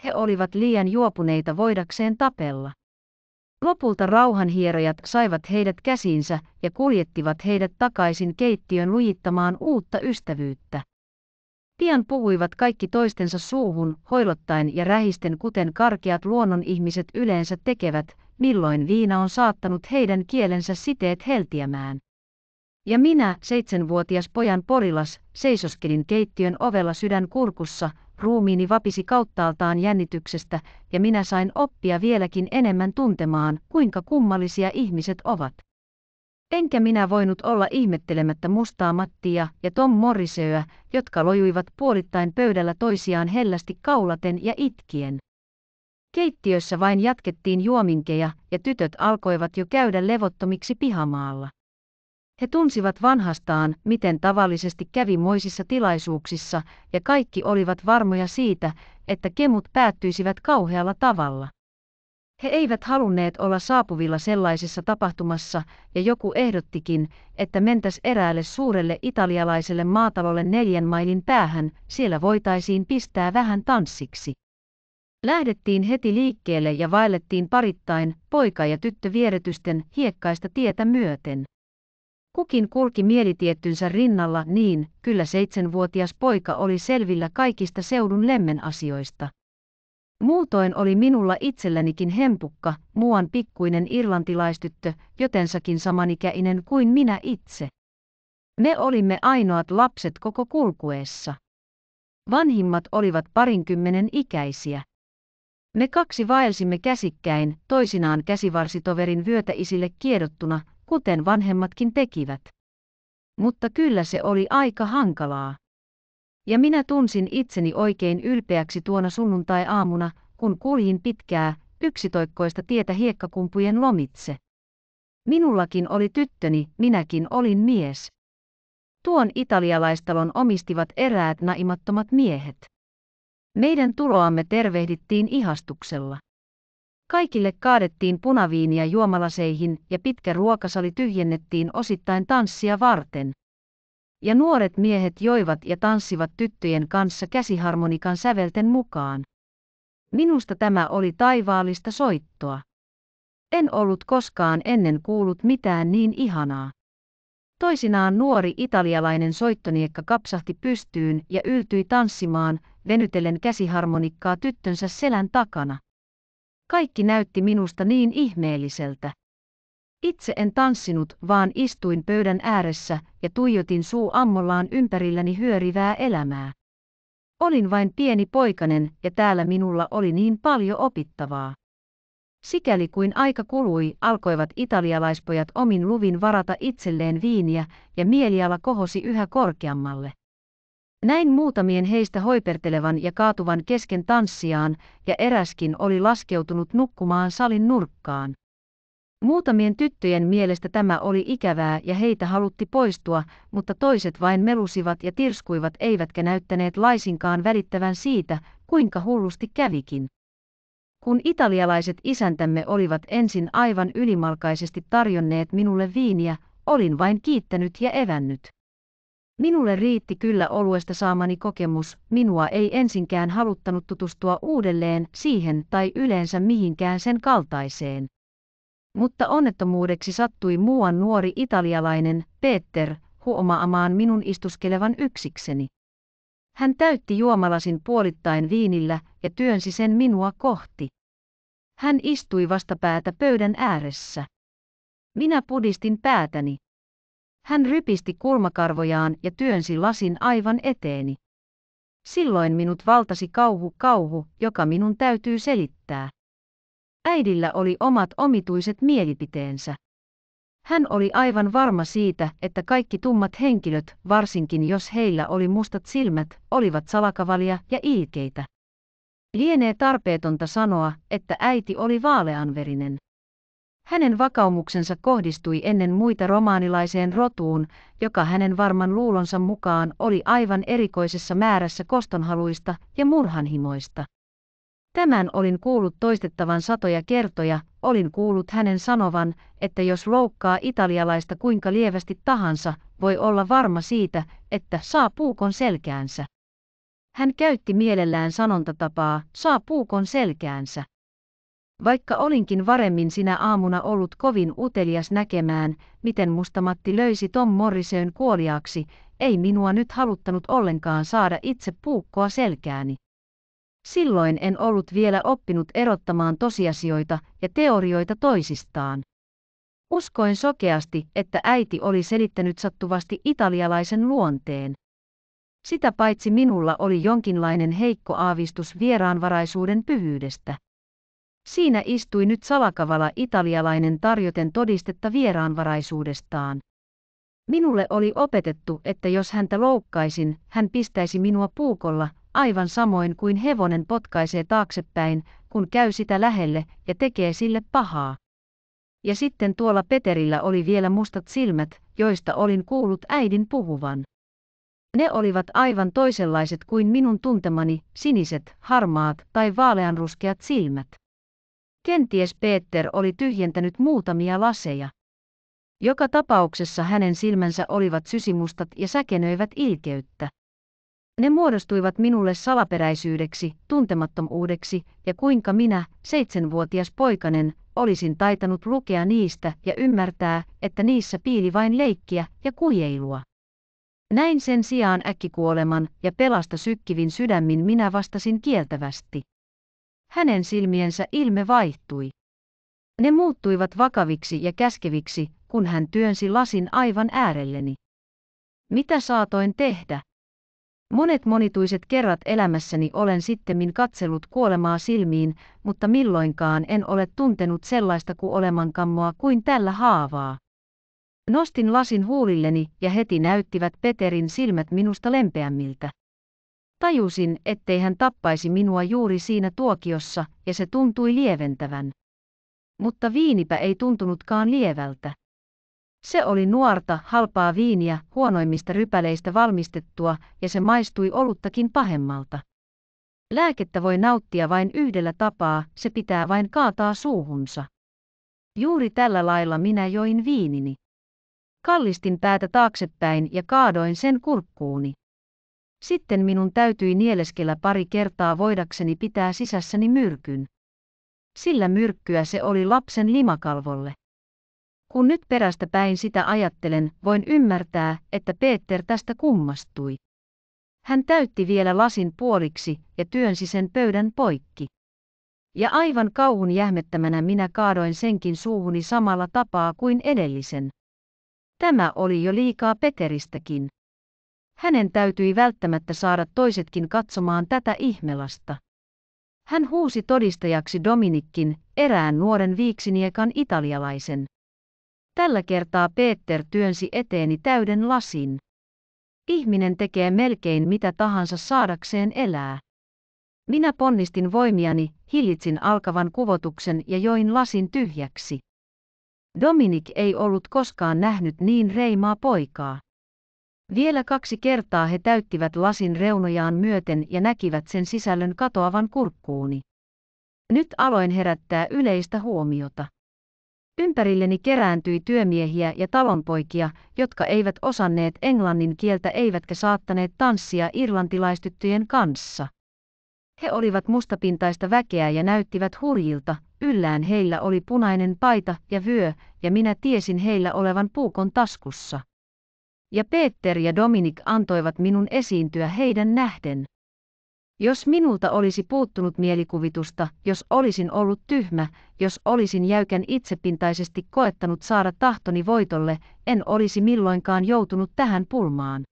He olivat liian juopuneita voidakseen tapella. Lopulta rauhanhierojat saivat heidät käsiinsä ja kuljettivat heidät takaisin keittiön lujittamaan uutta ystävyyttä. Pian puhuivat kaikki toistensa suuhun, hoilottaen ja rähisten kuten karkeat luonnonihmiset yleensä tekevät, milloin viina on saattanut heidän kielensä siteet heltiämään. Ja minä, seitsemänvuotias pojan porilas, seisoskelin keittiön ovella sydän kurkussa, ruumiini vapisi kauttaaltaan jännityksestä, ja minä sain oppia vieläkin enemmän tuntemaan, kuinka kummallisia ihmiset ovat. Enkä minä voinut olla ihmettelemättä Mustaa Mattia ja Tom Morriseöä, jotka lojuivat puolittain pöydällä toisiaan hellästi kaulaten ja itkien. Keittiössä vain jatkettiin juominkeja ja tytöt alkoivat jo käydä levottomiksi pihamaalla. He tunsivat vanhastaan, miten tavallisesti kävi moisissa tilaisuuksissa, ja kaikki olivat varmoja siitä, että kemut päättyisivät kauhealla tavalla. He eivät halunneet olla saapuvilla sellaisessa tapahtumassa, ja joku ehdottikin, että mentäs eräälle suurelle italialaiselle maatalolle neljän mailin päähän, siellä voitaisiin pistää vähän tanssiksi. Lähdettiin heti liikkeelle ja vaellettiin parittain, poika ja tyttö vieretysten, hiekkaista tietä myöten. Kukin kulki mielitiettynsä rinnalla niin, kyllä seitsemänvuotias poika oli selvillä kaikista seudun lemmen asioista. Muutoin oli minulla itsellänikin hempukka, muuan pikkuinen irlantilaistyttö, jotensakin samanikäinen kuin minä itse. Me olimme ainoat lapset koko kulkueessa. Vanhimmat olivat parinkymmenen ikäisiä. Me kaksi vaelsimme käsikkäin, toisinaan käsivarsitoverin vyötäisille kiedottuna, kuten vanhemmatkin tekivät. Mutta kyllä se oli aika hankalaa. Ja minä tunsin itseni oikein ylpeäksi tuona sunnuntai-aamuna, kun kuljin pitkää, yksitoikkoista tietä hiekkakumpujen lomitse. Minullakin oli tyttöni, minäkin olin mies. Tuon italialaistalon omistivat eräät naimattomat miehet. Meidän tuloamme tervehdittiin ihastuksella. Kaikille kaadettiin punaviiniä juomalaseihin ja pitkä ruokasali tyhjennettiin osittain tanssia varten ja nuoret miehet joivat ja tanssivat tyttöjen kanssa käsiharmonikan sävelten mukaan. Minusta tämä oli taivaallista soittoa. En ollut koskaan ennen kuullut mitään niin ihanaa. Toisinaan nuori italialainen soittoniekka kapsahti pystyyn ja yltyi tanssimaan, venytellen käsiharmonikkaa tyttönsä selän takana. Kaikki näytti minusta niin ihmeelliseltä. Itse en tanssinut, vaan istuin pöydän ääressä ja tuijotin suu ammollaan ympärilläni hyörivää elämää. Olin vain pieni poikanen ja täällä minulla oli niin paljon opittavaa. Sikäli kuin aika kului, alkoivat italialaispojat omin luvin varata itselleen viiniä, ja mieliala kohosi yhä korkeammalle. Näin muutamien heistä hoipertelevan ja kaatuvan kesken tanssiaan, ja eräskin oli laskeutunut nukkumaan salin nurkkaan. Muutamien tyttöjen mielestä tämä oli ikävää ja heitä halutti poistua, mutta toiset vain melusivat ja tirskuivat eivätkä näyttäneet laisinkaan välittävän siitä, kuinka hullusti kävikin. Kun italialaiset isäntämme olivat ensin aivan ylimalkaisesti tarjonneet minulle viiniä, olin vain kiittänyt ja evännyt. Minulle riitti kyllä oluesta saamani kokemus, minua ei ensinkään haluttanut tutustua uudelleen siihen tai yleensä mihinkään sen kaltaiseen mutta onnettomuudeksi sattui muuan nuori italialainen, Peter, huomaamaan minun istuskelevan yksikseni. Hän täytti juomalasin puolittain viinillä ja työnsi sen minua kohti. Hän istui vastapäätä pöydän ääressä. Minä pudistin päätäni. Hän rypisti kulmakarvojaan ja työnsi lasin aivan eteeni. Silloin minut valtasi kauhu kauhu, joka minun täytyy selittää. Äidillä oli omat omituiset mielipiteensä. Hän oli aivan varma siitä, että kaikki tummat henkilöt, varsinkin jos heillä oli mustat silmät, olivat salakavalia ja ilkeitä. Lienee tarpeetonta sanoa, että äiti oli vaaleanverinen. Hänen vakaumuksensa kohdistui ennen muita romaanilaiseen rotuun, joka hänen varman luulonsa mukaan oli aivan erikoisessa määrässä kostonhaluista ja murhanhimoista. Tämän olin kuullut toistettavan satoja kertoja, olin kuullut hänen sanovan, että jos loukkaa italialaista kuinka lievästi tahansa, voi olla varma siitä, että saa puukon selkäänsä. Hän käytti mielellään sanontatapaa, saa puukon selkäänsä. Vaikka olinkin varemmin sinä aamuna ollut kovin utelias näkemään, miten mustamatti löysi Tom Morrisön kuoliaaksi, ei minua nyt haluttanut ollenkaan saada itse puukkoa selkääni. Silloin en ollut vielä oppinut erottamaan tosiasioita ja teorioita toisistaan. Uskoin sokeasti, että äiti oli selittänyt sattuvasti italialaisen luonteen. Sitä paitsi minulla oli jonkinlainen heikko aavistus vieraanvaraisuuden pyhyydestä. Siinä istui nyt salakavala italialainen tarjoten todistetta vieraanvaraisuudestaan. Minulle oli opetettu, että jos häntä loukkaisin, hän pistäisi minua puukolla, aivan samoin kuin hevonen potkaisee taaksepäin, kun käy sitä lähelle ja tekee sille pahaa. Ja sitten tuolla Peterillä oli vielä mustat silmät, joista olin kuullut äidin puhuvan. Ne olivat aivan toisenlaiset kuin minun tuntemani siniset, harmaat tai vaaleanruskeat silmät. Kenties Peter oli tyhjentänyt muutamia laseja. Joka tapauksessa hänen silmänsä olivat sysimustat ja säkenöivät ilkeyttä. Ne muodostuivat minulle salaperäisyydeksi, tuntemattomuudeksi, ja kuinka minä, seitsemänvuotias poikanen, olisin taitanut lukea niistä ja ymmärtää, että niissä piili vain leikkiä ja kujeilua. Näin sen sijaan äkkikuoleman ja pelasta sykkivin sydämin minä vastasin kieltävästi. Hänen silmiensä ilme vaihtui. Ne muuttuivat vakaviksi ja käskeviksi, kun hän työnsi lasin aivan äärelleni. Mitä saatoin tehdä? Monet monituiset kerrat elämässäni olen sittemmin katsellut kuolemaa silmiin, mutta milloinkaan en ole tuntenut sellaista kuin olemankammoa kuin tällä haavaa. Nostin lasin huulilleni ja heti näyttivät Peterin silmät minusta lempeämmiltä. Tajusin, ettei hän tappaisi minua juuri siinä tuokiossa, ja se tuntui lieventävän. Mutta viinipä ei tuntunutkaan lievältä. Se oli nuorta, halpaa viiniä, huonoimmista rypäleistä valmistettua, ja se maistui oluttakin pahemmalta. Lääkettä voi nauttia vain yhdellä tapaa, se pitää vain kaataa suuhunsa. Juuri tällä lailla minä join viinini. Kallistin päätä taaksepäin ja kaadoin sen kurkkuuni. Sitten minun täytyi nieleskellä pari kertaa voidakseni pitää sisässäni myrkyn. Sillä myrkkyä se oli lapsen limakalvolle. Kun nyt perästä päin sitä ajattelen, voin ymmärtää, että Peter tästä kummastui. Hän täytti vielä lasin puoliksi ja työnsi sen pöydän poikki. Ja aivan kauhun jähmettämänä minä kaadoin senkin suuhuni samalla tapaa kuin edellisen. Tämä oli jo liikaa Peteristäkin. Hänen täytyi välttämättä saada toisetkin katsomaan tätä ihmelasta. Hän huusi todistajaksi Dominikkin, erään nuoren viiksiniekan italialaisen. Tällä kertaa Peter työnsi eteeni täyden lasin. Ihminen tekee melkein mitä tahansa saadakseen elää. Minä ponnistin voimiani, hillitsin alkavan kuvotuksen ja join lasin tyhjäksi. Dominik ei ollut koskaan nähnyt niin reimaa poikaa. Vielä kaksi kertaa he täyttivät lasin reunojaan myöten ja näkivät sen sisällön katoavan kurkkuuni. Nyt aloin herättää yleistä huomiota. Ympärilleni kerääntyi työmiehiä ja talonpoikia, jotka eivät osanneet englannin kieltä eivätkä saattaneet tanssia irlantilaistyttöjen kanssa. He olivat mustapintaista väkeä ja näyttivät hurjilta, yllään heillä oli punainen paita ja vyö, ja minä tiesin heillä olevan puukon taskussa. Ja Peter ja Dominik antoivat minun esiintyä heidän nähden. Jos minulta olisi puuttunut mielikuvitusta, jos olisin ollut tyhmä, jos olisin jäykän itsepintaisesti koettanut saada tahtoni voitolle, en olisi milloinkaan joutunut tähän pulmaan.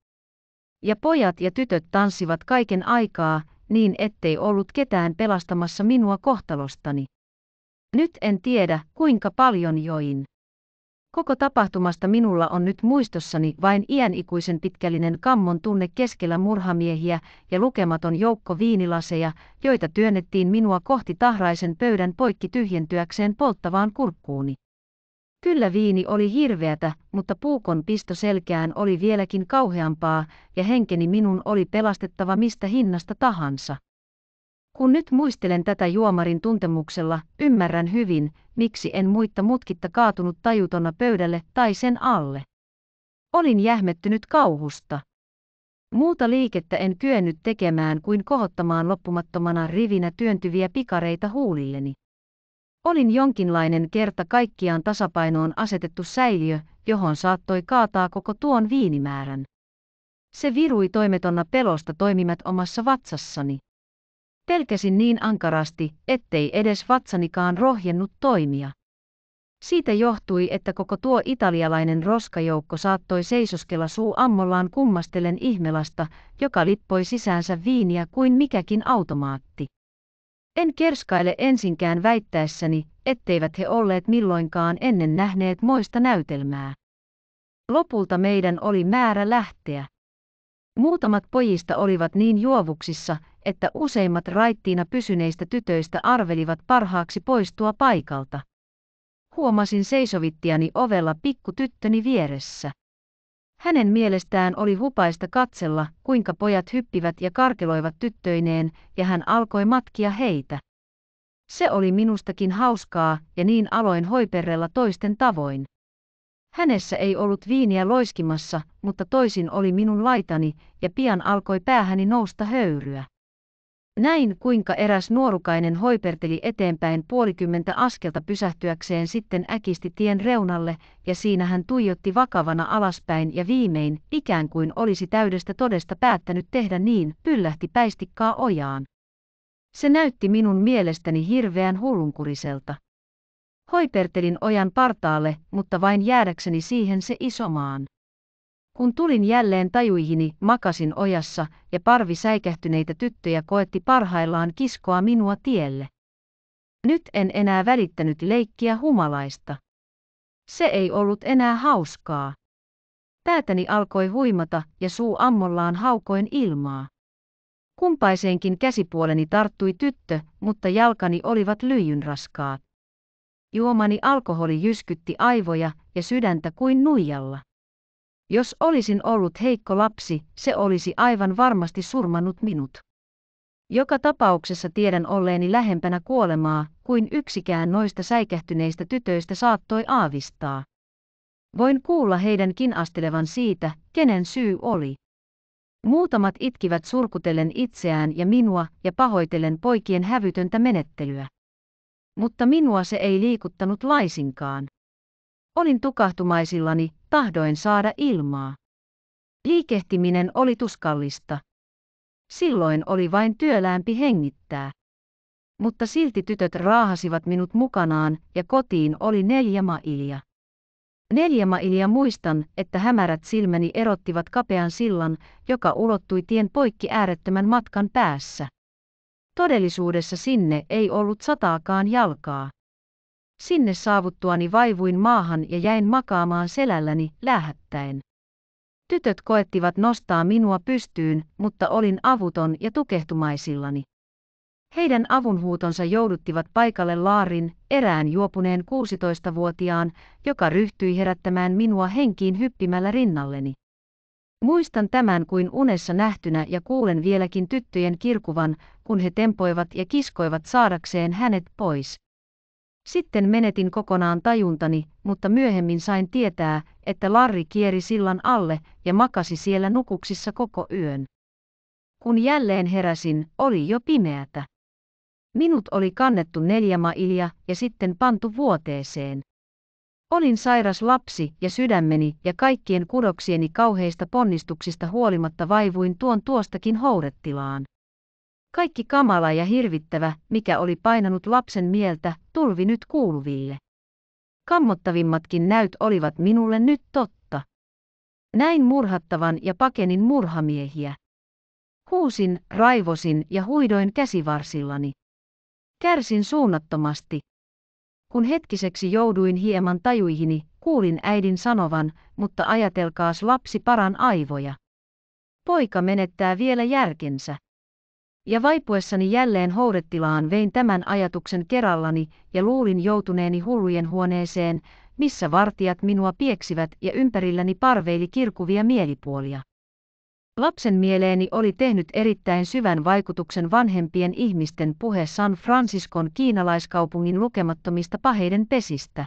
Ja pojat ja tytöt tanssivat kaiken aikaa, niin ettei ollut ketään pelastamassa minua kohtalostani. Nyt en tiedä, kuinka paljon join. Koko tapahtumasta minulla on nyt muistossani vain iänikuisen pitkällinen kammon tunne keskellä murhamiehiä ja lukematon joukko viinilaseja, joita työnnettiin minua kohti tahraisen pöydän poikki tyhjentyäkseen polttavaan kurkkuuni. Kyllä viini oli hirveätä, mutta puukon pisto selkään oli vieläkin kauheampaa, ja henkeni minun oli pelastettava mistä hinnasta tahansa. Kun nyt muistelen tätä juomarin tuntemuksella, ymmärrän hyvin, miksi en muitta mutkitta kaatunut tajutona pöydälle tai sen alle. Olin jähmettynyt kauhusta. Muuta liikettä en kyennyt tekemään kuin kohottamaan loppumattomana rivinä työntyviä pikareita huulilleni. Olin jonkinlainen kerta kaikkiaan tasapainoon asetettu säiliö, johon saattoi kaataa koko tuon viinimäärän. Se virui toimetonna pelosta toimimat omassa vatsassani. Pelkäsin niin ankarasti, ettei edes vatsanikaan rohjennut toimia. Siitä johtui, että koko tuo italialainen roskajoukko saattoi seisoskella suu ammollaan kummastellen ihmelasta, joka lippoi sisäänsä viiniä kuin mikäkin automaatti. En kerskaile ensinkään väittäessäni, etteivät he olleet milloinkaan ennen nähneet moista näytelmää. Lopulta meidän oli määrä lähteä. Muutamat pojista olivat niin juovuksissa, että useimmat raittiina pysyneistä tytöistä arvelivat parhaaksi poistua paikalta. Huomasin seisovittiani ovella pikkutyttöni vieressä. Hänen mielestään oli hupaista katsella, kuinka pojat hyppivät ja karkeloivat tyttöineen, ja hän alkoi matkia heitä. Se oli minustakin hauskaa, ja niin aloin hoiperrella toisten tavoin. Hänessä ei ollut viiniä loiskimassa, mutta toisin oli minun laitani, ja pian alkoi päähäni nousta höyryä. Näin kuinka eräs nuorukainen hoiperteli eteenpäin puolikymmentä askelta pysähtyäkseen sitten äkisti tien reunalle, ja siinä hän tuijotti vakavana alaspäin ja viimein, ikään kuin olisi täydestä todesta päättänyt tehdä niin, pyllähti päistikkaa ojaan. Se näytti minun mielestäni hirveän hullunkuriselta. Hoipertelin ojan partaalle, mutta vain jäädäkseni siihen se isomaan. Kun tulin jälleen tajuihini, makasin ojassa, ja parvi säikähtyneitä tyttöjä koetti parhaillaan kiskoa minua tielle. Nyt en enää välittänyt leikkiä humalaista. Se ei ollut enää hauskaa. Päätäni alkoi huimata ja suu ammollaan haukoin ilmaa. Kumpaiseenkin käsipuoleni tarttui tyttö, mutta jalkani olivat lyijynraskaat. Juomani alkoholi jyskytti aivoja ja sydäntä kuin nuijalla. Jos olisin ollut heikko lapsi, se olisi aivan varmasti surmanut minut. Joka tapauksessa tiedän olleeni lähempänä kuolemaa kuin yksikään noista säikähtyneistä tytöistä saattoi aavistaa. Voin kuulla heidän kinastelevan siitä, kenen syy oli. Muutamat itkivät surkutellen itseään ja minua ja pahoitellen poikien hävytöntä menettelyä. Mutta minua se ei liikuttanut laisinkaan. Olin tukahtumaisillani, Tahdoin saada ilmaa. Liikehtiminen oli tuskallista. Silloin oli vain työlämpi hengittää. Mutta silti tytöt raahasivat minut mukanaan ja kotiin oli neljä mailia. Neljä mailia muistan, että hämärät silmäni erottivat kapean sillan, joka ulottui tien poikki äärettömän matkan päässä. Todellisuudessa sinne ei ollut sataakaan jalkaa. Sinne saavuttuani vaivuin maahan ja jäin makaamaan selälläni lähättäen. Tytöt koettivat nostaa minua pystyyn, mutta olin avuton ja tukehtumaisillani. Heidän avunhuutonsa jouduttivat paikalle Laarin, erään juopuneen 16-vuotiaan, joka ryhtyi herättämään minua henkiin hyppimällä rinnalleni. Muistan tämän kuin unessa nähtynä ja kuulen vieläkin tyttöjen kirkuvan, kun he tempoivat ja kiskoivat saadakseen hänet pois. Sitten menetin kokonaan tajuntani, mutta myöhemmin sain tietää, että Larri kieri sillan alle ja makasi siellä nukuksissa koko yön. Kun jälleen heräsin, oli jo pimeätä. Minut oli kannettu neljä mailia ja sitten pantu vuoteeseen. Olin sairas lapsi ja sydämeni ja kaikkien kudoksieni kauheista ponnistuksista huolimatta vaivuin tuon tuostakin hourettilaan. Kaikki kamala ja hirvittävä, mikä oli painanut lapsen mieltä, tulvi nyt kuuluville. Kammottavimmatkin näyt olivat minulle nyt totta. Näin murhattavan ja pakenin murhamiehiä. Huusin, raivosin ja huidoin käsivarsillani. Kärsin suunnattomasti. Kun hetkiseksi jouduin hieman tajuihini, kuulin äidin sanovan, mutta ajatelkaas lapsi paran aivoja. Poika menettää vielä järkensä. Ja vaipuessani jälleen houdettilaan vein tämän ajatuksen kerallani ja luulin joutuneeni hullujen huoneeseen, missä vartijat minua pieksivät ja ympärilläni parveili kirkuvia mielipuolia. Lapsen mieleeni oli tehnyt erittäin syvän vaikutuksen vanhempien ihmisten puhe San Franciscon kiinalaiskaupungin lukemattomista paheiden pesistä.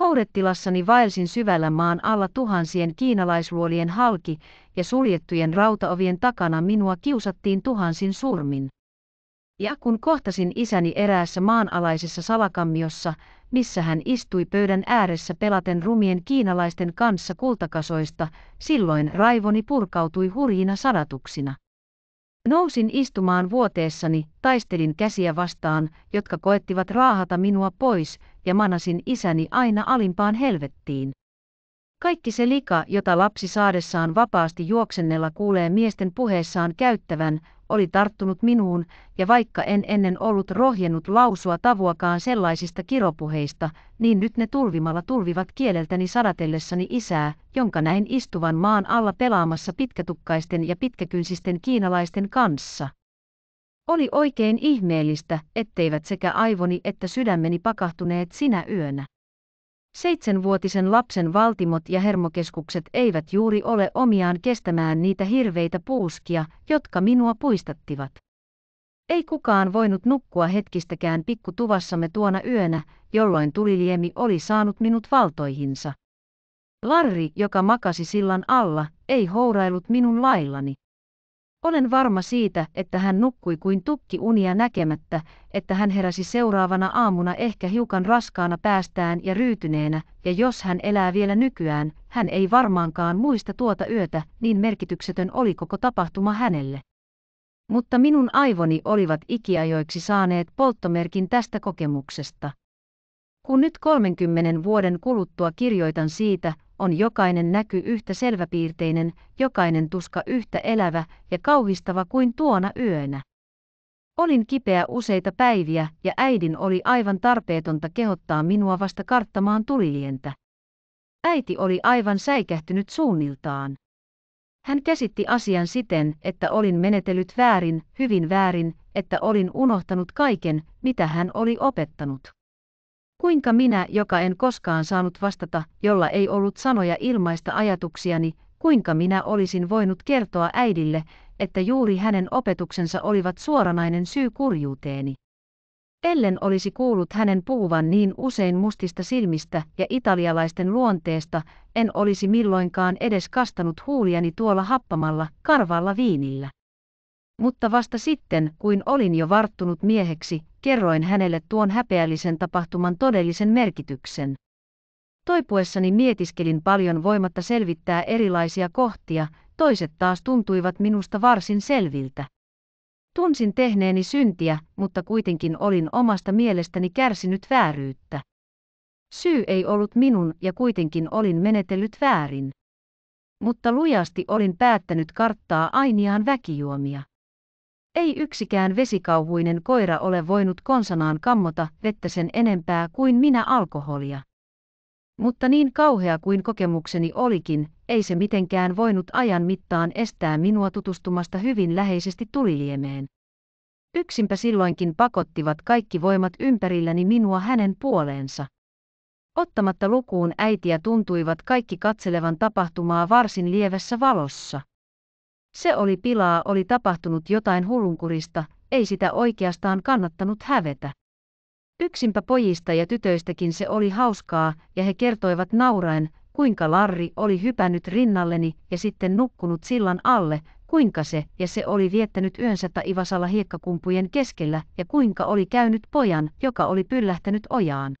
Houdettilassani vaelsin syvällä maan alla tuhansien kiinalaisruolien halki, ja suljettujen rautaovien takana minua kiusattiin tuhansin surmin. Ja kun kohtasin isäni eräässä maanalaisessa salakammiossa, missä hän istui pöydän ääressä pelaten rumien kiinalaisten kanssa kultakasoista, silloin raivoni purkautui hurjina sadatuksina. Nousin istumaan vuoteessani, taistelin käsiä vastaan, jotka koettivat raahata minua pois, ja manasin isäni aina alimpaan helvettiin. Kaikki se lika, jota lapsi saadessaan vapaasti juoksennella kuulee miesten puheessaan käyttävän, oli tarttunut minuun, ja vaikka en ennen ollut rohjennut lausua tavuakaan sellaisista kiropuheista, niin nyt ne tulvimalla tulvivat kieleltäni sadatellessani isää, jonka näin istuvan maan alla pelaamassa pitkätukkaisten ja pitkäkynsisten kiinalaisten kanssa. Oli oikein ihmeellistä, etteivät sekä aivoni että sydämeni pakahtuneet sinä yönä. Seitsemänvuotisen lapsen valtimot ja hermokeskukset eivät juuri ole omiaan kestämään niitä hirveitä puuskia, jotka minua puistattivat. Ei kukaan voinut nukkua hetkistäkään pikkutuvassamme tuona yönä, jolloin tuliliemi oli saanut minut valtoihinsa. Larri, joka makasi sillan alla, ei hourailut minun laillani. Olen varma siitä, että hän nukkui kuin tukki unia näkemättä, että hän heräsi seuraavana aamuna ehkä hiukan raskaana päästään ja ryytyneenä, ja jos hän elää vielä nykyään, hän ei varmaankaan muista tuota yötä, niin merkityksetön oli koko tapahtuma hänelle. Mutta minun aivoni olivat ikiajoiksi saaneet polttomerkin tästä kokemuksesta. Kun nyt 30 vuoden kuluttua kirjoitan siitä, on jokainen näky yhtä selväpiirteinen, jokainen tuska yhtä elävä ja kauhistava kuin tuona yönä. Olin kipeä useita päiviä ja äidin oli aivan tarpeetonta kehottaa minua vasta karttamaan tulilientä. Äiti oli aivan säikähtynyt suunniltaan. Hän käsitti asian siten, että olin menetellyt väärin, hyvin väärin, että olin unohtanut kaiken, mitä hän oli opettanut. Kuinka minä, joka en koskaan saanut vastata, jolla ei ollut sanoja ilmaista ajatuksiani, kuinka minä olisin voinut kertoa äidille, että juuri hänen opetuksensa olivat suoranainen syy kurjuuteeni. Ellen olisi kuullut hänen puhuvan niin usein mustista silmistä ja italialaisten luonteesta, en olisi milloinkaan edes kastanut huuliani tuolla happamalla, karvalla viinillä. Mutta vasta sitten, kuin olin jo varttunut mieheksi, kerroin hänelle tuon häpeällisen tapahtuman todellisen merkityksen. Toipuessani mietiskelin paljon voimatta selvittää erilaisia kohtia, toiset taas tuntuivat minusta varsin selviltä. Tunsin tehneeni syntiä, mutta kuitenkin olin omasta mielestäni kärsinyt vääryyttä. Syy ei ollut minun ja kuitenkin olin menetellyt väärin. Mutta lujasti olin päättänyt karttaa ainiaan väkijuomia. Ei yksikään vesikauhuinen koira ole voinut konsanaan kammota vettä sen enempää kuin minä alkoholia. Mutta niin kauhea kuin kokemukseni olikin, ei se mitenkään voinut ajan mittaan estää minua tutustumasta hyvin läheisesti tuliliemeen. Yksinpä silloinkin pakottivat kaikki voimat ympärilläni minua hänen puoleensa. Ottamatta lukuun äitiä tuntuivat kaikki katselevan tapahtumaa varsin lievässä valossa. Se oli pilaa, oli tapahtunut jotain hurunkurista, ei sitä oikeastaan kannattanut hävetä. Yksinpä pojista ja tytöistäkin se oli hauskaa, ja he kertoivat nauraen, kuinka Larri oli hypännyt rinnalleni ja sitten nukkunut sillan alle, kuinka se ja se oli viettänyt yönsä taivasalla hiekkakumpujen keskellä ja kuinka oli käynyt pojan, joka oli pyllähtänyt ojaan.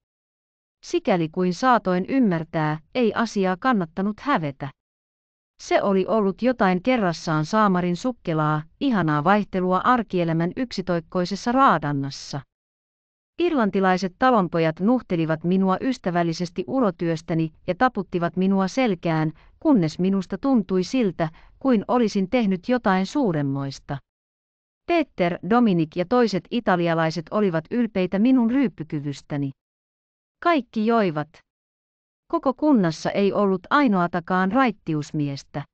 Sikäli kuin saatoin ymmärtää, ei asiaa kannattanut hävetä. Se oli ollut jotain kerrassaan saamarin sukkelaa, ihanaa vaihtelua arkielämän yksitoikkoisessa raadannassa. Irlantilaiset talonpojat nuhtelivat minua ystävällisesti urotyöstäni ja taputtivat minua selkään, kunnes minusta tuntui siltä, kuin olisin tehnyt jotain suuremmoista. Peter, Dominik ja toiset italialaiset olivat ylpeitä minun ryyppykyvystäni. Kaikki joivat, Koko kunnassa ei ollut ainoatakaan raittiusmiestä.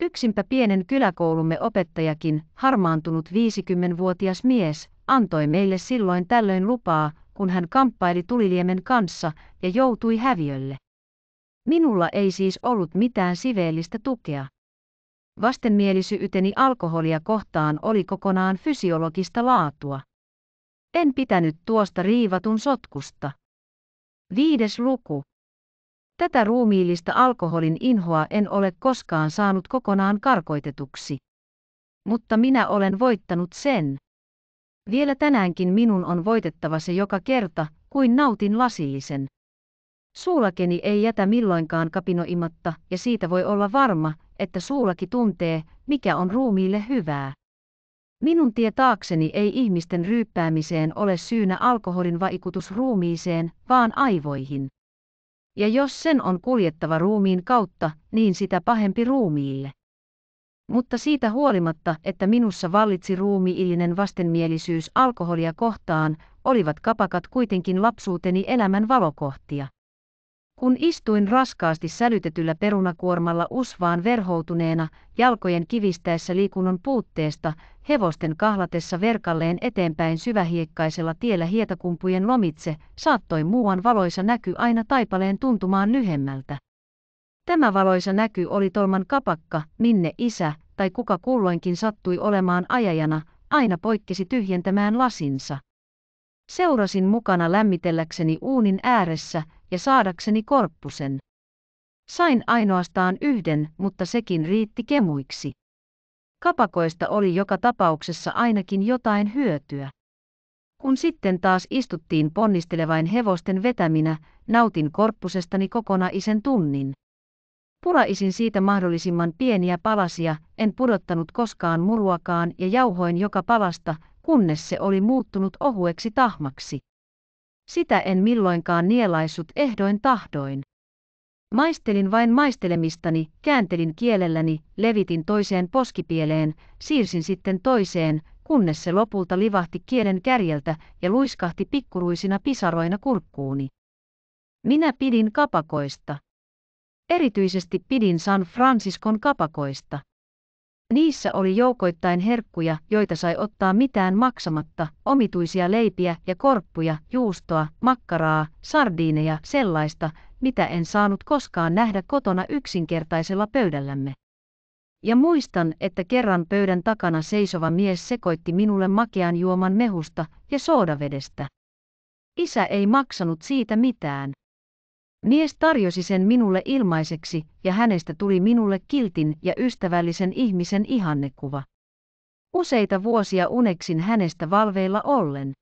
Yksinpä pienen kyläkoulumme opettajakin, harmaantunut 50-vuotias mies, antoi meille silloin tällöin lupaa, kun hän kamppaili tuliliemen kanssa ja joutui häviölle. Minulla ei siis ollut mitään siveellistä tukea. Vastenmielisyyteni alkoholia kohtaan oli kokonaan fysiologista laatua. En pitänyt tuosta riivatun sotkusta. Viides luku. Tätä ruumiillista alkoholin inhoa en ole koskaan saanut kokonaan karkoitetuksi. Mutta minä olen voittanut sen. Vielä tänäänkin minun on voitettava se joka kerta, kuin nautin lasillisen. Suulakeni ei jätä milloinkaan kapinoimatta, ja siitä voi olla varma, että suulaki tuntee, mikä on ruumiille hyvää. Minun tie taakseni ei ihmisten ryyppäämiseen ole syynä alkoholin vaikutus ruumiiseen, vaan aivoihin ja jos sen on kuljettava ruumiin kautta, niin sitä pahempi ruumiille. Mutta siitä huolimatta, että minussa vallitsi ruumiillinen vastenmielisyys alkoholia kohtaan, olivat kapakat kuitenkin lapsuuteni elämän valokohtia. Kun istuin raskaasti sälytetyllä perunakuormalla usvaan verhoutuneena, jalkojen kivistäessä liikunnon puutteesta, hevosten kahlatessa verkalleen eteenpäin syvähiekkaisella tiellä hietakumpujen lomitse, saattoi muuan valoisa näky aina taipaleen tuntumaan lyhemmältä. Tämä valoisa näky oli tolman kapakka, minne isä, tai kuka kulloinkin sattui olemaan ajajana, aina poikkesi tyhjentämään lasinsa. Seurasin mukana lämmitelläkseni uunin ääressä ja saadakseni korppusen. Sain ainoastaan yhden, mutta sekin riitti kemuiksi. Kapakoista oli joka tapauksessa ainakin jotain hyötyä. Kun sitten taas istuttiin ponnistelevain hevosten vetäminä, nautin korppusestani kokonaisen tunnin. Puraisin siitä mahdollisimman pieniä palasia, en pudottanut koskaan muruakaan ja jauhoin joka palasta, kunnes se oli muuttunut ohueksi tahmaksi. Sitä en milloinkaan nielaisut ehdoin tahdoin. Maistelin vain maistelemistani, kääntelin kielelläni, levitin toiseen poskipieleen, siirsin sitten toiseen, kunnes se lopulta livahti kielen kärjeltä ja luiskahti pikkuruisina pisaroina kurkkuuni. Minä pidin kapakoista. Erityisesti pidin San Franciscon kapakoista. Niissä oli joukoittain herkkuja, joita sai ottaa mitään maksamatta, omituisia leipiä ja korppuja, juustoa, makkaraa, sardiineja, sellaista, mitä en saanut koskaan nähdä kotona yksinkertaisella pöydällämme. Ja muistan, että kerran pöydän takana seisova mies sekoitti minulle makean juoman mehusta ja soodavedestä. Isä ei maksanut siitä mitään. Mies tarjosi sen minulle ilmaiseksi ja hänestä tuli minulle kiltin ja ystävällisen ihmisen ihannekuva. Useita vuosia uneksin hänestä valveilla ollen.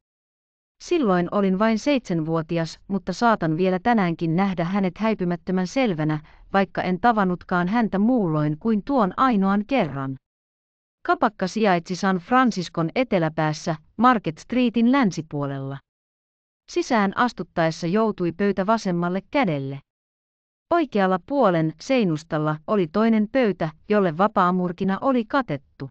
Silloin olin vain seitsemänvuotias, mutta saatan vielä tänäänkin nähdä hänet häipymättömän selvänä, vaikka en tavannutkaan häntä muulloin kuin tuon ainoan kerran. Kapakka sijaitsi San Franciscon eteläpäässä, Market Streetin länsipuolella. Sisään astuttaessa joutui pöytä vasemmalle kädelle. Oikealla puolen seinustalla oli toinen pöytä, jolle vapaamurkina oli katettu.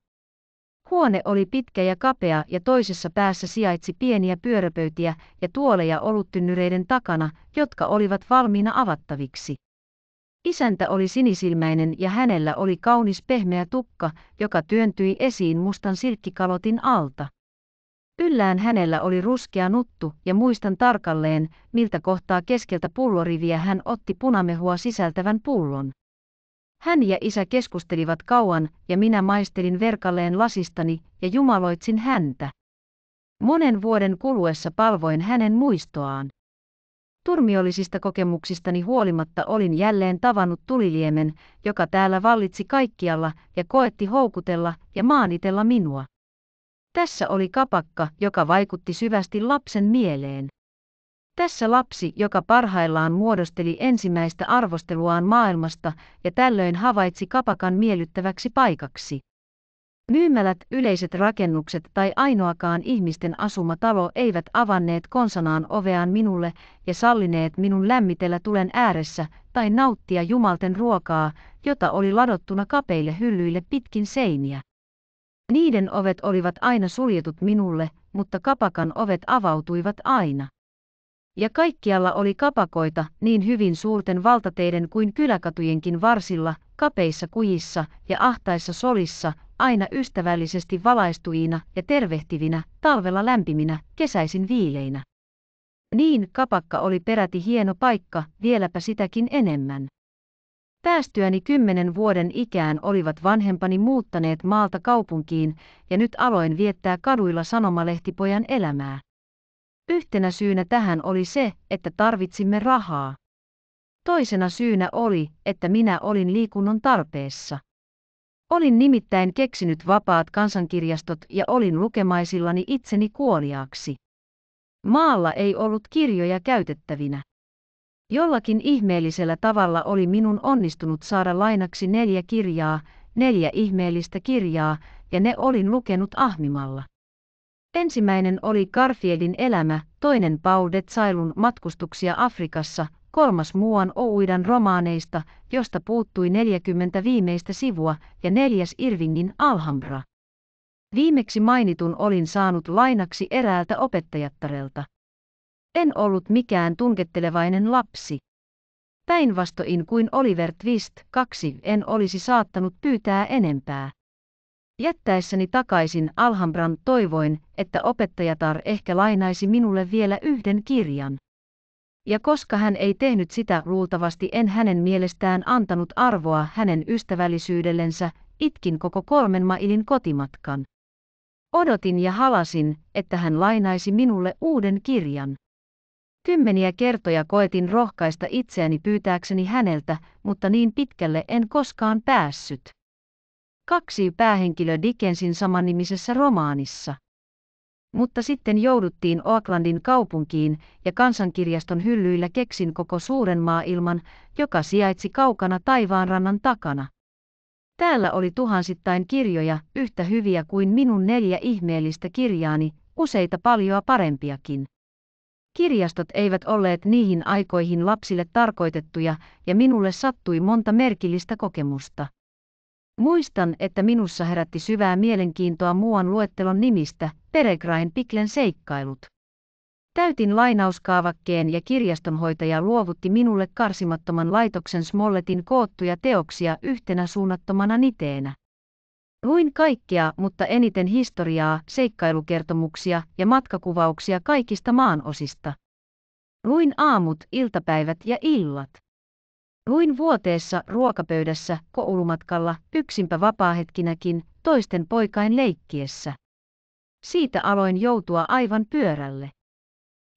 Huone oli pitkä ja kapea ja toisessa päässä sijaitsi pieniä pyöräpöytiä ja tuoleja oluttynnyreiden takana, jotka olivat valmiina avattaviksi. Isäntä oli sinisilmäinen ja hänellä oli kaunis pehmeä tukka, joka työntyi esiin mustan silkkikalotin alta. Yllään hänellä oli ruskea nuttu ja muistan tarkalleen, miltä kohtaa keskeltä pulloriviä hän otti punamehua sisältävän pullon. Hän ja isä keskustelivat kauan ja minä maistelin verkalleen lasistani ja jumaloitsin häntä. Monen vuoden kuluessa palvoin hänen muistoaan. Turmiollisista kokemuksistani huolimatta olin jälleen tavannut tuliliemen, joka täällä vallitsi kaikkialla ja koetti houkutella ja maanitella minua. Tässä oli kapakka, joka vaikutti syvästi lapsen mieleen. Tässä lapsi, joka parhaillaan muodosteli ensimmäistä arvosteluaan maailmasta ja tällöin havaitsi kapakan miellyttäväksi paikaksi. Myymälät, yleiset rakennukset tai ainoakaan ihmisten asuma talo eivät avanneet konsanaan oveaan minulle ja sallineet minun lämmitellä tulen ääressä tai nauttia jumalten ruokaa, jota oli ladottuna kapeille hyllyille pitkin seiniä. Niiden ovet olivat aina suljetut minulle, mutta kapakan ovet avautuivat aina. Ja kaikkialla oli kapakoita, niin hyvin suurten valtateiden kuin kyläkatujenkin varsilla, kapeissa kujissa ja ahtaissa solissa, aina ystävällisesti valaistuina ja tervehtivinä, talvella lämpiminä, kesäisin viileinä. Niin kapakka oli peräti hieno paikka, vieläpä sitäkin enemmän. Päästyäni kymmenen vuoden ikään olivat vanhempani muuttaneet maalta kaupunkiin ja nyt aloin viettää kaduilla sanomalehtipojan elämää. Yhtenä syynä tähän oli se, että tarvitsimme rahaa. Toisena syynä oli, että minä olin liikunnon tarpeessa. Olin nimittäin keksinyt vapaat kansankirjastot ja olin lukemaisillani itseni kuoliaaksi. Maalla ei ollut kirjoja käytettävinä. Jollakin ihmeellisellä tavalla oli minun onnistunut saada lainaksi neljä kirjaa, neljä ihmeellistä kirjaa, ja ne olin lukenut ahmimalla. Ensimmäinen oli Garfieldin elämä, toinen Paul Zailun matkustuksia Afrikassa, kolmas muuan Ouidan romaaneista, josta puuttui 40 viimeistä sivua, ja neljäs Irvingin Alhambra. Viimeksi mainitun olin saanut lainaksi eräältä opettajattarelta. En ollut mikään tunkettelevainen lapsi. Päinvastoin kuin Oliver Twist 2 en olisi saattanut pyytää enempää. Jättäessäni takaisin Alhambran toivoin, että opettajatar ehkä lainaisi minulle vielä yhden kirjan. Ja koska hän ei tehnyt sitä, luultavasti en hänen mielestään antanut arvoa hänen ystävällisyydellensä, itkin koko kolmen mailin kotimatkan. Odotin ja halasin, että hän lainaisi minulle uuden kirjan. Kymmeniä kertoja koetin rohkaista itseäni pyytääkseni häneltä, mutta niin pitkälle en koskaan päässyt. Kaksi päähenkilö Dickensin samannimisessä romaanissa. Mutta sitten jouduttiin Oaklandin kaupunkiin ja kansankirjaston hyllyillä keksin koko suuren maailman, joka sijaitsi kaukana taivaanrannan takana. Täällä oli tuhansittain kirjoja, yhtä hyviä kuin minun neljä ihmeellistä kirjaani, useita paljoa parempiakin. Kirjastot eivät olleet niihin aikoihin lapsille tarkoitettuja ja minulle sattui monta merkillistä kokemusta. Muistan, että minussa herätti syvää mielenkiintoa muuan luettelon nimistä Peregrain Piklen seikkailut. Täytin lainauskaavakkeen ja kirjastonhoitaja luovutti minulle karsimattoman laitoksen Smolletin koottuja teoksia yhtenä suunnattomana niteenä. Luin kaikkea, mutta eniten historiaa, seikkailukertomuksia ja matkakuvauksia kaikista maanosista. Luin aamut, iltapäivät ja illat. Luin vuoteessa, ruokapöydässä, koulumatkalla, yksinpä vapaahetkinäkin, toisten poikain leikkiessä. Siitä aloin joutua aivan pyörälle.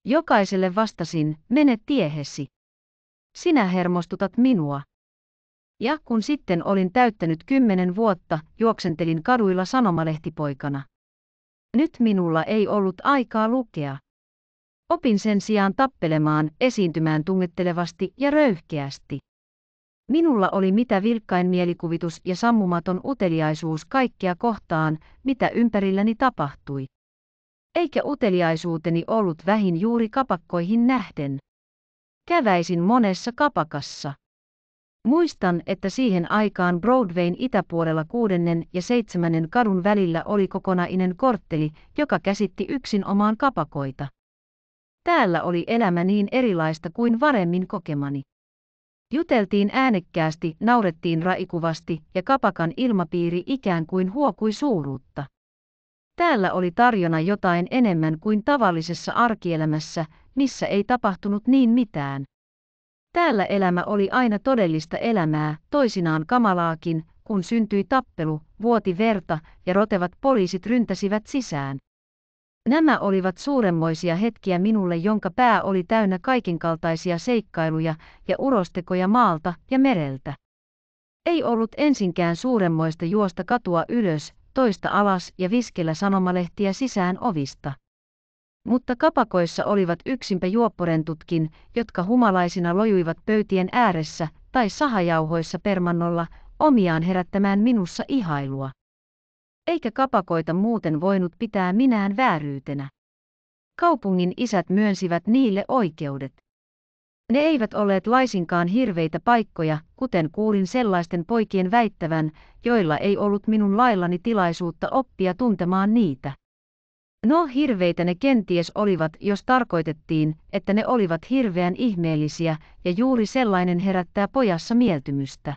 Jokaiselle vastasin, mene tiehesi. Sinä hermostutat minua. Ja kun sitten olin täyttänyt kymmenen vuotta, juoksentelin kaduilla sanomalehtipoikana. Nyt minulla ei ollut aikaa lukea. Opin sen sijaan tappelemaan, esiintymään tungettelevasti ja röyhkeästi. Minulla oli mitä vilkkain mielikuvitus ja sammumaton uteliaisuus kaikkea kohtaan, mitä ympärilläni tapahtui. Eikä uteliaisuuteni ollut vähin juuri kapakkoihin nähden. Käväisin monessa kapakassa. Muistan, että siihen aikaan Broadwayn itäpuolella kuudennen ja seitsemännen kadun välillä oli kokonainen kortteli, joka käsitti yksin omaan kapakoita. Täällä oli elämä niin erilaista kuin varemmin kokemani. Juteltiin äänekkäästi, naurettiin raikuvasti ja kapakan ilmapiiri ikään kuin huokui suuruutta. Täällä oli tarjona jotain enemmän kuin tavallisessa arkielämässä, missä ei tapahtunut niin mitään. Täällä elämä oli aina todellista elämää, toisinaan kamalaakin, kun syntyi tappelu, vuoti verta ja rotevat poliisit ryntäsivät sisään. Nämä olivat suuremmoisia hetkiä minulle, jonka pää oli täynnä kaikenkaltaisia seikkailuja ja urostekoja maalta ja mereltä. Ei ollut ensinkään suuremmoista juosta katua ylös, toista alas ja viskellä sanomalehtiä sisään ovista. Mutta kapakoissa olivat yksinpä juopporentutkin, jotka humalaisina lojuivat pöytien ääressä tai sahajauhoissa permannolla, omiaan herättämään minussa ihailua. Eikä kapakoita muuten voinut pitää minään vääryytenä. Kaupungin isät myönsivät niille oikeudet. Ne eivät olleet laisinkaan hirveitä paikkoja, kuten kuulin sellaisten poikien väittävän, joilla ei ollut minun laillani tilaisuutta oppia tuntemaan niitä. No hirveitä ne kenties olivat, jos tarkoitettiin, että ne olivat hirveän ihmeellisiä, ja juuri sellainen herättää pojassa mieltymystä.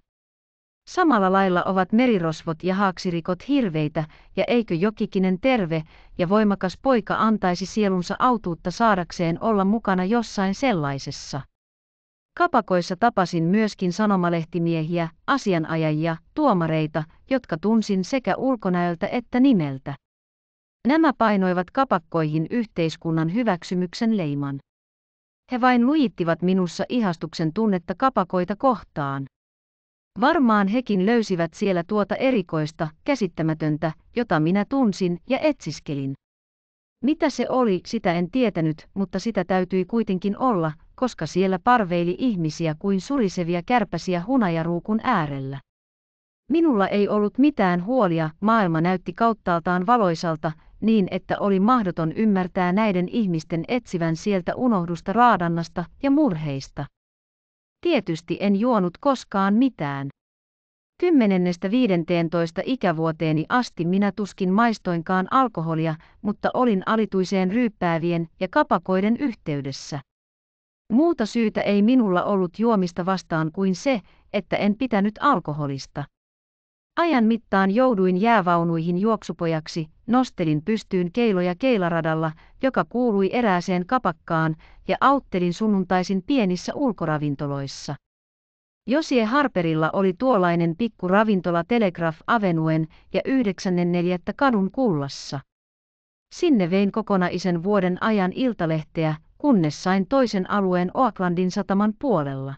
Samalla lailla ovat merirosvot ja haaksirikot hirveitä, ja eikö jokikinen terve ja voimakas poika antaisi sielunsa autuutta saadakseen olla mukana jossain sellaisessa. Kapakoissa tapasin myöskin sanomalehtimiehiä, asianajajia, tuomareita, jotka tunsin sekä ulkonäöltä että nimeltä. Nämä painoivat kapakkoihin yhteiskunnan hyväksymyksen leiman. He vain lujittivat minussa ihastuksen tunnetta kapakoita kohtaan. Varmaan hekin löysivät siellä tuota erikoista, käsittämätöntä, jota minä tunsin ja etsiskelin. Mitä se oli, sitä en tietänyt, mutta sitä täytyi kuitenkin olla, koska siellä parveili ihmisiä kuin surisevia kärpäsiä hunajaruukun äärellä. Minulla ei ollut mitään huolia, maailma näytti kauttaaltaan valoisalta, niin että oli mahdoton ymmärtää näiden ihmisten etsivän sieltä unohdusta raadannasta ja murheista. Tietysti en juonut koskaan mitään. Kymmenennestä viidentoista ikävuoteeni asti minä tuskin maistoinkaan alkoholia, mutta olin alituiseen ryyppäävien ja kapakoiden yhteydessä. Muuta syytä ei minulla ollut juomista vastaan kuin se, että en pitänyt alkoholista. Ajan mittaan jouduin jäävaunuihin juoksupojaksi, nostelin pystyyn keiloja keilaradalla, joka kuului erääseen kapakkaan, ja auttelin sunnuntaisin pienissä ulkoravintoloissa. Josie Harperilla oli tuollainen pikku ravintola Telegraph Avenuen ja 9.4. kadun kullassa. Sinne vein kokonaisen vuoden ajan iltalehteä, kunnes sain toisen alueen Oaklandin sataman puolella.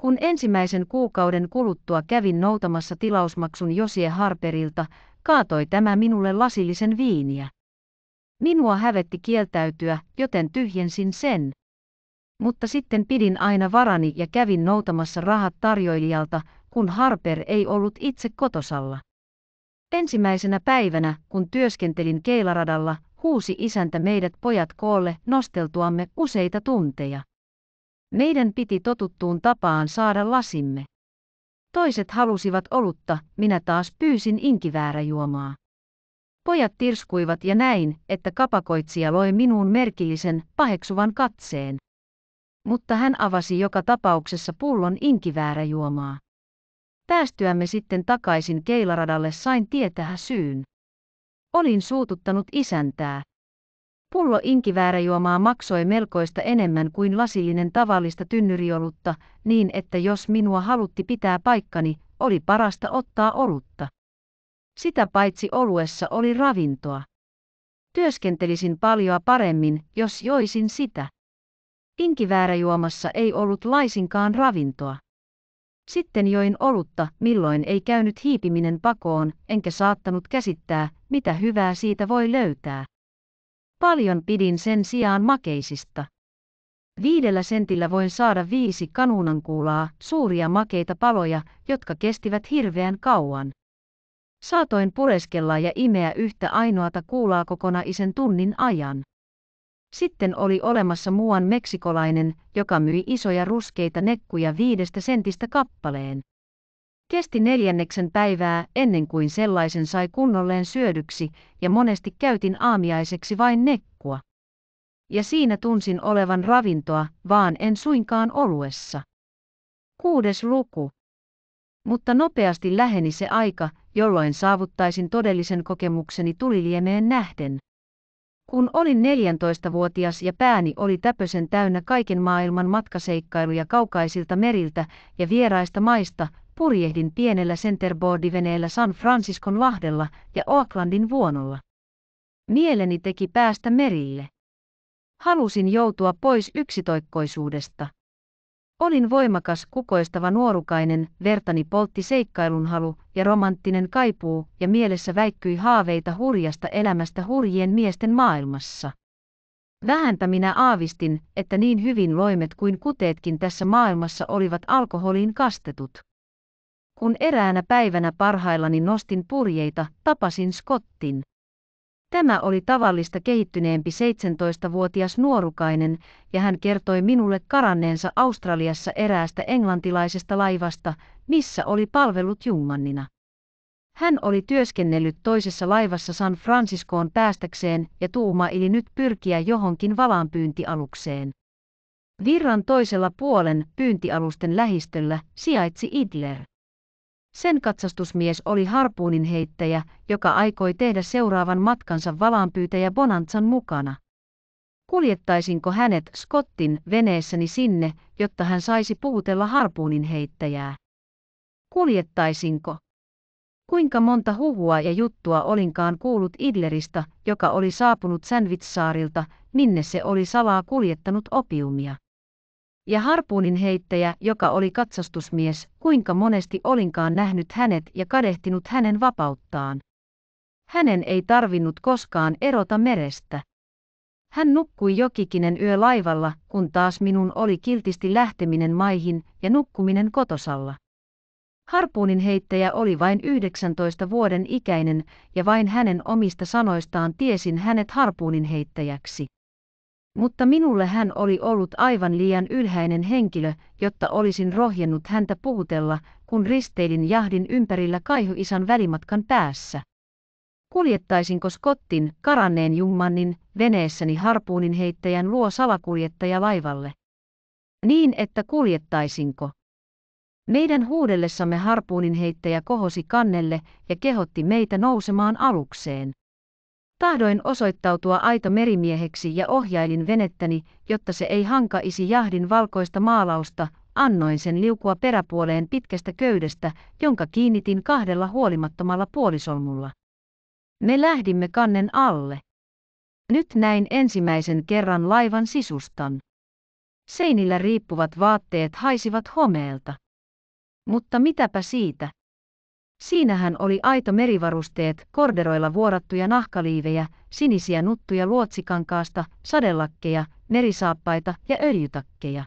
Kun ensimmäisen kuukauden kuluttua kävin noutamassa tilausmaksun Josie Harperilta, kaatoi tämä minulle lasillisen viiniä. Minua hävetti kieltäytyä, joten tyhjensin sen. Mutta sitten pidin aina varani ja kävin noutamassa rahat tarjoilijalta, kun Harper ei ollut itse kotosalla. Ensimmäisenä päivänä, kun työskentelin keilaradalla, huusi isäntä meidät pojat koolle nosteltuamme useita tunteja. Meidän piti totuttuun tapaan saada lasimme. Toiset halusivat olutta, minä taas pyysin inkivääräjuomaa. Pojat tirskuivat ja näin, että kapakoitsija loi minuun merkillisen, paheksuvan katseen. Mutta hän avasi joka tapauksessa pullon inkivääräjuomaa. Päästyämme sitten takaisin keilaradalle sain tietää syyn. Olin suututtanut isäntää, Pullo inkivääräjuomaa maksoi melkoista enemmän kuin lasillinen tavallista tynnyriolutta, niin että jos minua halutti pitää paikkani, oli parasta ottaa olutta. Sitä paitsi oluessa oli ravintoa. Työskentelisin paljoa paremmin, jos joisin sitä. Inkivääräjuomassa ei ollut laisinkaan ravintoa. Sitten join olutta, milloin ei käynyt hiipiminen pakoon, enkä saattanut käsittää, mitä hyvää siitä voi löytää. Paljon pidin sen sijaan makeisista. Viidellä sentillä voin saada viisi kanunankuulaa, suuria makeita paloja, jotka kestivät hirveän kauan. Saatoin pureskella ja imeä yhtä ainoata kuulaa kokonaisen tunnin ajan. Sitten oli olemassa muuan meksikolainen, joka myi isoja ruskeita nekkuja viidestä sentistä kappaleen. Kesti neljänneksen päivää ennen kuin sellaisen sai kunnolleen syödyksi ja monesti käytin aamiaiseksi vain nekkua. Ja siinä tunsin olevan ravintoa, vaan en suinkaan oluessa. Kuudes luku. Mutta nopeasti läheni se aika, jolloin saavuttaisin todellisen kokemukseni tuliliemeen nähden. Kun olin 14-vuotias ja pääni oli täpösen täynnä kaiken maailman matkaseikkailuja kaukaisilta meriltä ja vieraista maista, purjehdin pienellä centerboardiveneellä San Franciscon lahdella ja Oaklandin vuonolla. Mieleni teki päästä merille. Halusin joutua pois yksitoikkoisuudesta. Olin voimakas kukoistava nuorukainen, vertani poltti seikkailun halu ja romanttinen kaipuu ja mielessä väikkyi haaveita hurjasta elämästä hurjien miesten maailmassa. Vähäntä minä aavistin, että niin hyvin loimet kuin kuteetkin tässä maailmassa olivat alkoholiin kastetut. Kun eräänä päivänä parhaillani nostin purjeita, tapasin Scottin. Tämä oli tavallista kehittyneempi 17-vuotias nuorukainen, ja hän kertoi minulle karanneensa Australiassa eräästä englantilaisesta laivasta, missä oli palvellut jungmannina. Hän oli työskennellyt toisessa laivassa San Franciscoon päästäkseen ja tuumaili nyt pyrkiä johonkin valaanpyyntialukseen. Virran toisella puolen pyyntialusten lähistöllä sijaitsi Idler. Sen katsastusmies oli harpuunin heittäjä, joka aikoi tehdä seuraavan matkansa valaanpyytäjä Bonantsan mukana. Kuljettaisinko hänet Scottin veneessäni sinne, jotta hän saisi puutella harpuunin heittäjää? Kuljettaisinko? Kuinka monta huhua ja juttua olinkaan kuullut Idleristä, joka oli saapunut Sandwich-saarilta, minne se oli salaa kuljettanut opiumia. Ja harpuunin heittäjä, joka oli katsastusmies, kuinka monesti olinkaan nähnyt hänet ja kadehtinut hänen vapauttaan. Hänen ei tarvinnut koskaan erota merestä. Hän nukkui jokikinen yö laivalla, kun taas minun oli kiltisti lähteminen maihin ja nukkuminen kotosalla. Harpuunin heittäjä oli vain 19 vuoden ikäinen ja vain hänen omista sanoistaan tiesin hänet harpuunin heittäjäksi. Mutta minulle hän oli ollut aivan liian ylhäinen henkilö, jotta olisin rohjennut häntä puhutella, kun risteilin jahdin ympärillä kaihuisan välimatkan päässä. Kuljettaisinko Skottin, karanneen jummannin, veneessäni harpuunin heittäjän luo salakuljettaja laivalle? Niin, että kuljettaisinko? Meidän huudellessamme harpuunin heittäjä kohosi kannelle ja kehotti meitä nousemaan alukseen. Tahdoin osoittautua aito merimieheksi ja ohjailin venettäni, jotta se ei hankaisi jahdin valkoista maalausta, annoin sen liukua peräpuoleen pitkästä köydestä, jonka kiinnitin kahdella huolimattomalla puolisolmulla. Me lähdimme kannen alle. Nyt näin ensimmäisen kerran laivan sisustan. Seinillä riippuvat vaatteet haisivat homeelta. Mutta mitäpä siitä? Siinähän oli aito merivarusteet, korderoilla vuorattuja nahkaliivejä, sinisiä nuttuja luotsikankaasta, sadellakkeja, merisaappaita ja öljytakkeja.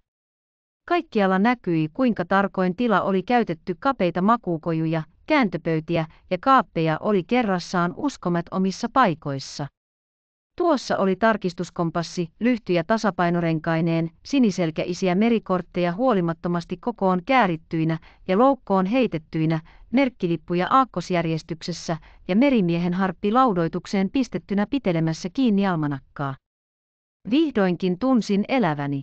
Kaikkialla näkyi, kuinka tarkoin tila oli käytetty kapeita makuukojuja, kääntöpöytiä ja kaappeja oli kerrassaan uskomat omissa paikoissa. Tuossa oli tarkistuskompassi, lyhty ja tasapainorenkaineen, siniselkäisiä merikortteja huolimattomasti kokoon käärittyinä ja loukkoon heitettyinä, merkkilippuja aakkosjärjestyksessä ja merimiehen harppi laudoitukseen pistettynä pitelemässä kiinni almanakkaa. Vihdoinkin tunsin eläväni.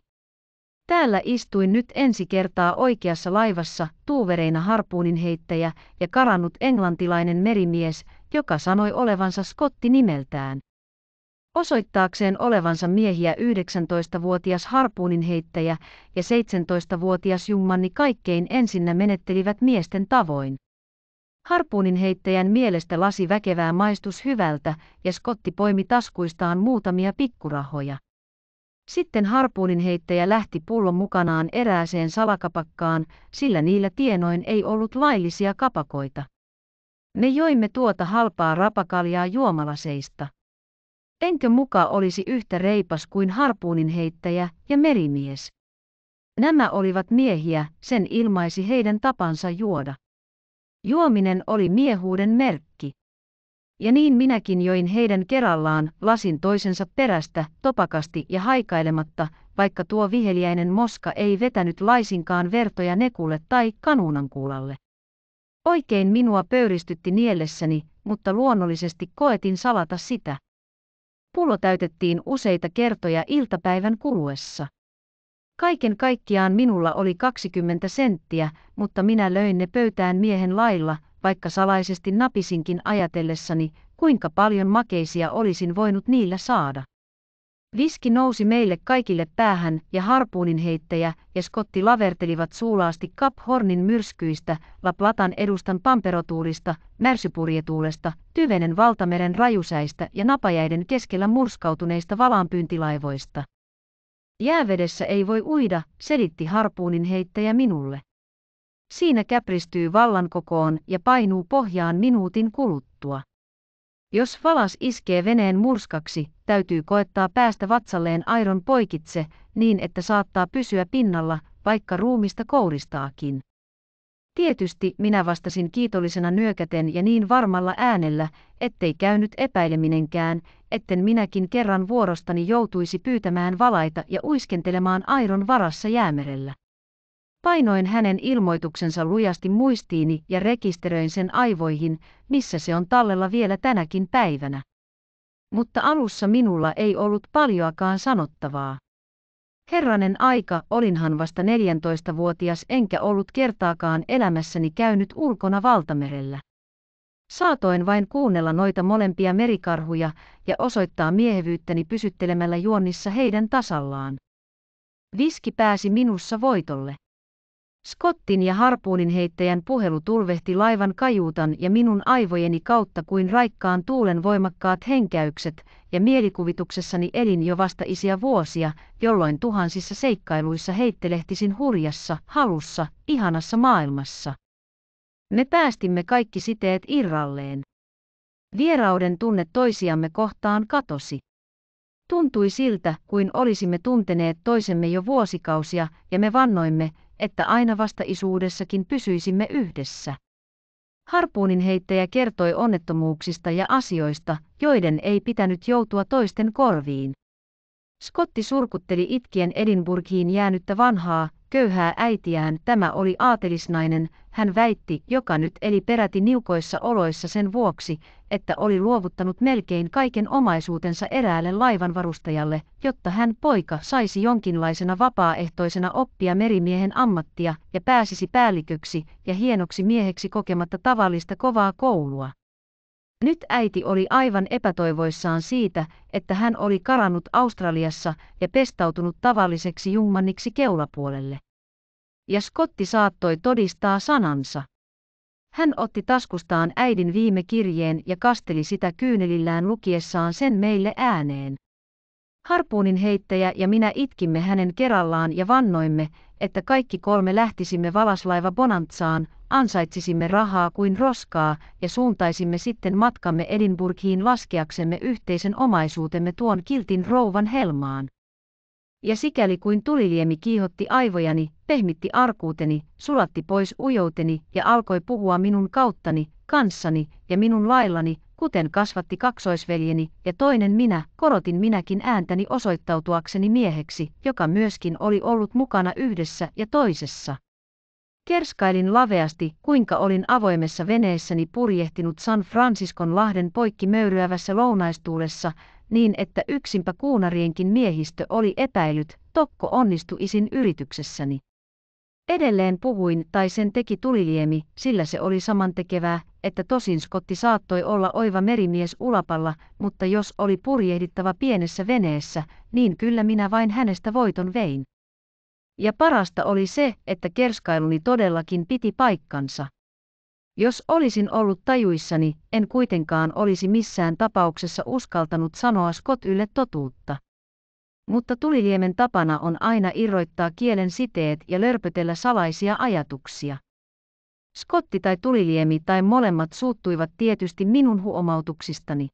Täällä istuin nyt ensi kertaa oikeassa laivassa, tuuvereina harpuunin heittäjä ja karannut englantilainen merimies, joka sanoi olevansa Skotti nimeltään. Osoittaakseen olevansa miehiä 19-vuotias heittäjä ja 17-vuotias jummanni kaikkein ensinnä menettelivät miesten tavoin. Harpuunin heittäjän mielestä lasi väkevää maistus hyvältä ja Skotti poimi taskuistaan muutamia pikkurahoja. Sitten harpuunin heittäjä lähti pullon mukanaan erääseen salakapakkaan, sillä niillä tienoin ei ollut laillisia kapakoita. Me joimme tuota halpaa rapakaljaa juomalaseista. Enkö muka olisi yhtä reipas kuin harpuunin heittäjä ja merimies? Nämä olivat miehiä, sen ilmaisi heidän tapansa juoda. Juominen oli miehuuden merkki. Ja niin minäkin join heidän kerallaan lasin toisensa perästä, topakasti ja haikailematta, vaikka tuo viheliäinen moska ei vetänyt laisinkaan vertoja nekulle tai kanunankuulalle. Oikein minua pöyristytti niellessäni, mutta luonnollisesti koetin salata sitä. Pullo täytettiin useita kertoja iltapäivän kuluessa. Kaiken kaikkiaan minulla oli 20 senttiä, mutta minä löin ne pöytään miehen lailla, vaikka salaisesti napisinkin ajatellessani, kuinka paljon makeisia olisin voinut niillä saada. Viski nousi meille kaikille päähän ja heittejä ja Skotti lavertelivat suulaasti Cap Hornin myrskyistä, La Platan edustan pamperotuulista, märsypurjetuulesta, tyvenen valtameren rajusäistä ja napajäiden keskellä murskautuneista valaanpyyntilaivoista. Jäävedessä ei voi uida, selitti harpuunin heittäjä minulle. Siinä käpristyy vallankokoon ja painuu pohjaan minuutin kuluttua. Jos valas iskee veneen murskaksi, täytyy koettaa päästä vatsalleen airon poikitse, niin että saattaa pysyä pinnalla, vaikka ruumista kouristaakin. Tietysti minä vastasin kiitollisena nyökäten ja niin varmalla äänellä, ettei käynyt epäileminenkään, etten minäkin kerran vuorostani joutuisi pyytämään valaita ja uiskentelemaan airon varassa jäämerellä. Painoin hänen ilmoituksensa lujasti muistiini ja rekisteröin sen aivoihin, missä se on tallella vielä tänäkin päivänä. Mutta alussa minulla ei ollut paljoakaan sanottavaa. Herranen aika, olinhan vasta 14-vuotias enkä ollut kertaakaan elämässäni käynyt ulkona valtamerellä. Saatoin vain kuunnella noita molempia merikarhuja ja osoittaa miehevyyttäni pysyttelemällä juonnissa heidän tasallaan. Viski pääsi minussa voitolle. Scottin ja harpuunin heittäjän puhelu tulvehti laivan kajuutan ja minun aivojeni kautta kuin raikkaan tuulen voimakkaat henkäykset, ja mielikuvituksessani elin jo vasta isiä vuosia, jolloin tuhansissa seikkailuissa heittelehtisin hurjassa, halussa, ihanassa maailmassa. Me päästimme kaikki siteet irralleen. Vierauden tunne toisiamme kohtaan katosi. Tuntui siltä, kuin olisimme tunteneet toisemme jo vuosikausia, ja me vannoimme, että aina vastaisuudessakin pysyisimme yhdessä. Harpuunin heittäjä kertoi onnettomuuksista ja asioista, joiden ei pitänyt joutua toisten korviin. Skotti surkutteli itkien Edinburghiin jäänyttä vanhaa, köyhää äitiään. Tämä oli aatelisnainen, hän väitti, joka nyt eli peräti niukoissa oloissa sen vuoksi, että oli luovuttanut melkein kaiken omaisuutensa eräälle laivanvarustajalle, jotta hän poika saisi jonkinlaisena vapaaehtoisena oppia merimiehen ammattia ja pääsisi päälliköksi ja hienoksi mieheksi kokematta tavallista kovaa koulua. Nyt äiti oli aivan epätoivoissaan siitä, että hän oli karannut Australiassa ja pestautunut tavalliseksi jummanniksi keulapuolelle ja Scotti saattoi todistaa sanansa. Hän otti taskustaan äidin viime kirjeen ja kasteli sitä kyynelillään lukiessaan sen meille ääneen. Harpuunin heittäjä ja minä itkimme hänen kerallaan ja vannoimme, että kaikki kolme lähtisimme valaslaiva Bonantsaan, ansaitsisimme rahaa kuin roskaa ja suuntaisimme sitten matkamme Edinburghiin laskeaksemme yhteisen omaisuutemme tuon kiltin rouvan helmaan ja sikäli kuin tuliliemi kiihotti aivojani, pehmitti arkuuteni, sulatti pois ujouteni ja alkoi puhua minun kauttani, kanssani ja minun laillani, kuten kasvatti kaksoisveljeni ja toinen minä, korotin minäkin ääntäni osoittautuakseni mieheksi, joka myöskin oli ollut mukana yhdessä ja toisessa. Kerskailin laveasti, kuinka olin avoimessa veneessäni purjehtinut San Franciscon lahden poikki möyryävässä lounaistuulessa, niin että yksinpä kuunarienkin miehistö oli epäilyt, Tokko onnistuisin yrityksessäni. Edelleen puhuin tai sen teki tuliliemi, sillä se oli samantekevää, että tosin Skotti saattoi olla oiva merimies ulapalla, mutta jos oli purjehdittava pienessä veneessä, niin kyllä minä vain hänestä voiton vein. Ja parasta oli se, että kerskailuni todellakin piti paikkansa. Jos olisin ollut tajuissani, en kuitenkaan olisi missään tapauksessa uskaltanut sanoa Scottille totuutta. Mutta tuliliemen tapana on aina irroittaa kielen siteet ja lörpötellä salaisia ajatuksia. Skotti tai tuliliemi tai molemmat suuttuivat tietysti minun huomautuksistani.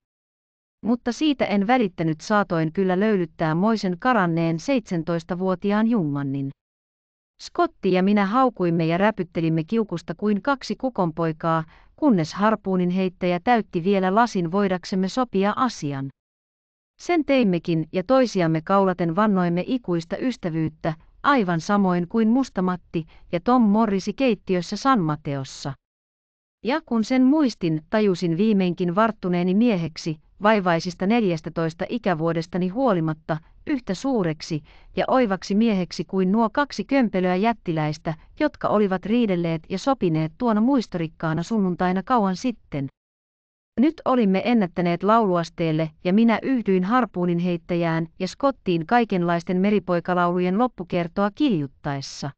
Mutta siitä en välittänyt saatoin kyllä löylyttää moisen karanneen 17-vuotiaan Jungmannin. Skotti ja minä haukuimme ja räpyttelimme kiukusta kuin kaksi kukonpoikaa, kunnes harpuunin heittäjä täytti vielä lasin voidaksemme sopia asian. Sen teimmekin ja toisiamme kaulaten vannoimme ikuista ystävyyttä, aivan samoin kuin Mustamatti ja Tom Morrisi keittiössä San Mateossa. Ja kun sen muistin, tajusin viimeinkin varttuneeni mieheksi, vaivaisista 14 ikävuodestani huolimatta, yhtä suureksi ja oivaksi mieheksi kuin nuo kaksi kömpelöä jättiläistä, jotka olivat riidelleet ja sopineet tuona muistorikkaana sunnuntaina kauan sitten. Nyt olimme ennättäneet lauluasteelle ja minä yhdyin harpuunin heittäjään ja Skottiin kaikenlaisten meripoikalaulujen loppukertoa kiljuttaessa.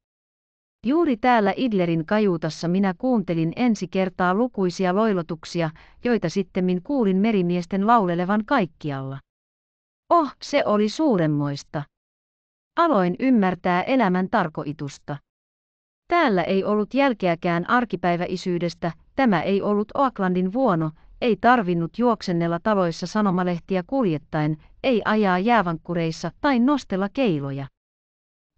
Juuri täällä Idlerin kajuutassa minä kuuntelin ensi kertaa lukuisia loilotuksia, joita sittemmin kuulin merimiesten laulelevan kaikkialla. Oh, se oli suuremmoista. Aloin ymmärtää elämän tarkoitusta. Täällä ei ollut jälkeäkään arkipäiväisyydestä, tämä ei ollut Oaklandin vuono, ei tarvinnut juoksennella taloissa sanomalehtiä kuljettaen, ei ajaa jäävankkureissa tai nostella keiloja.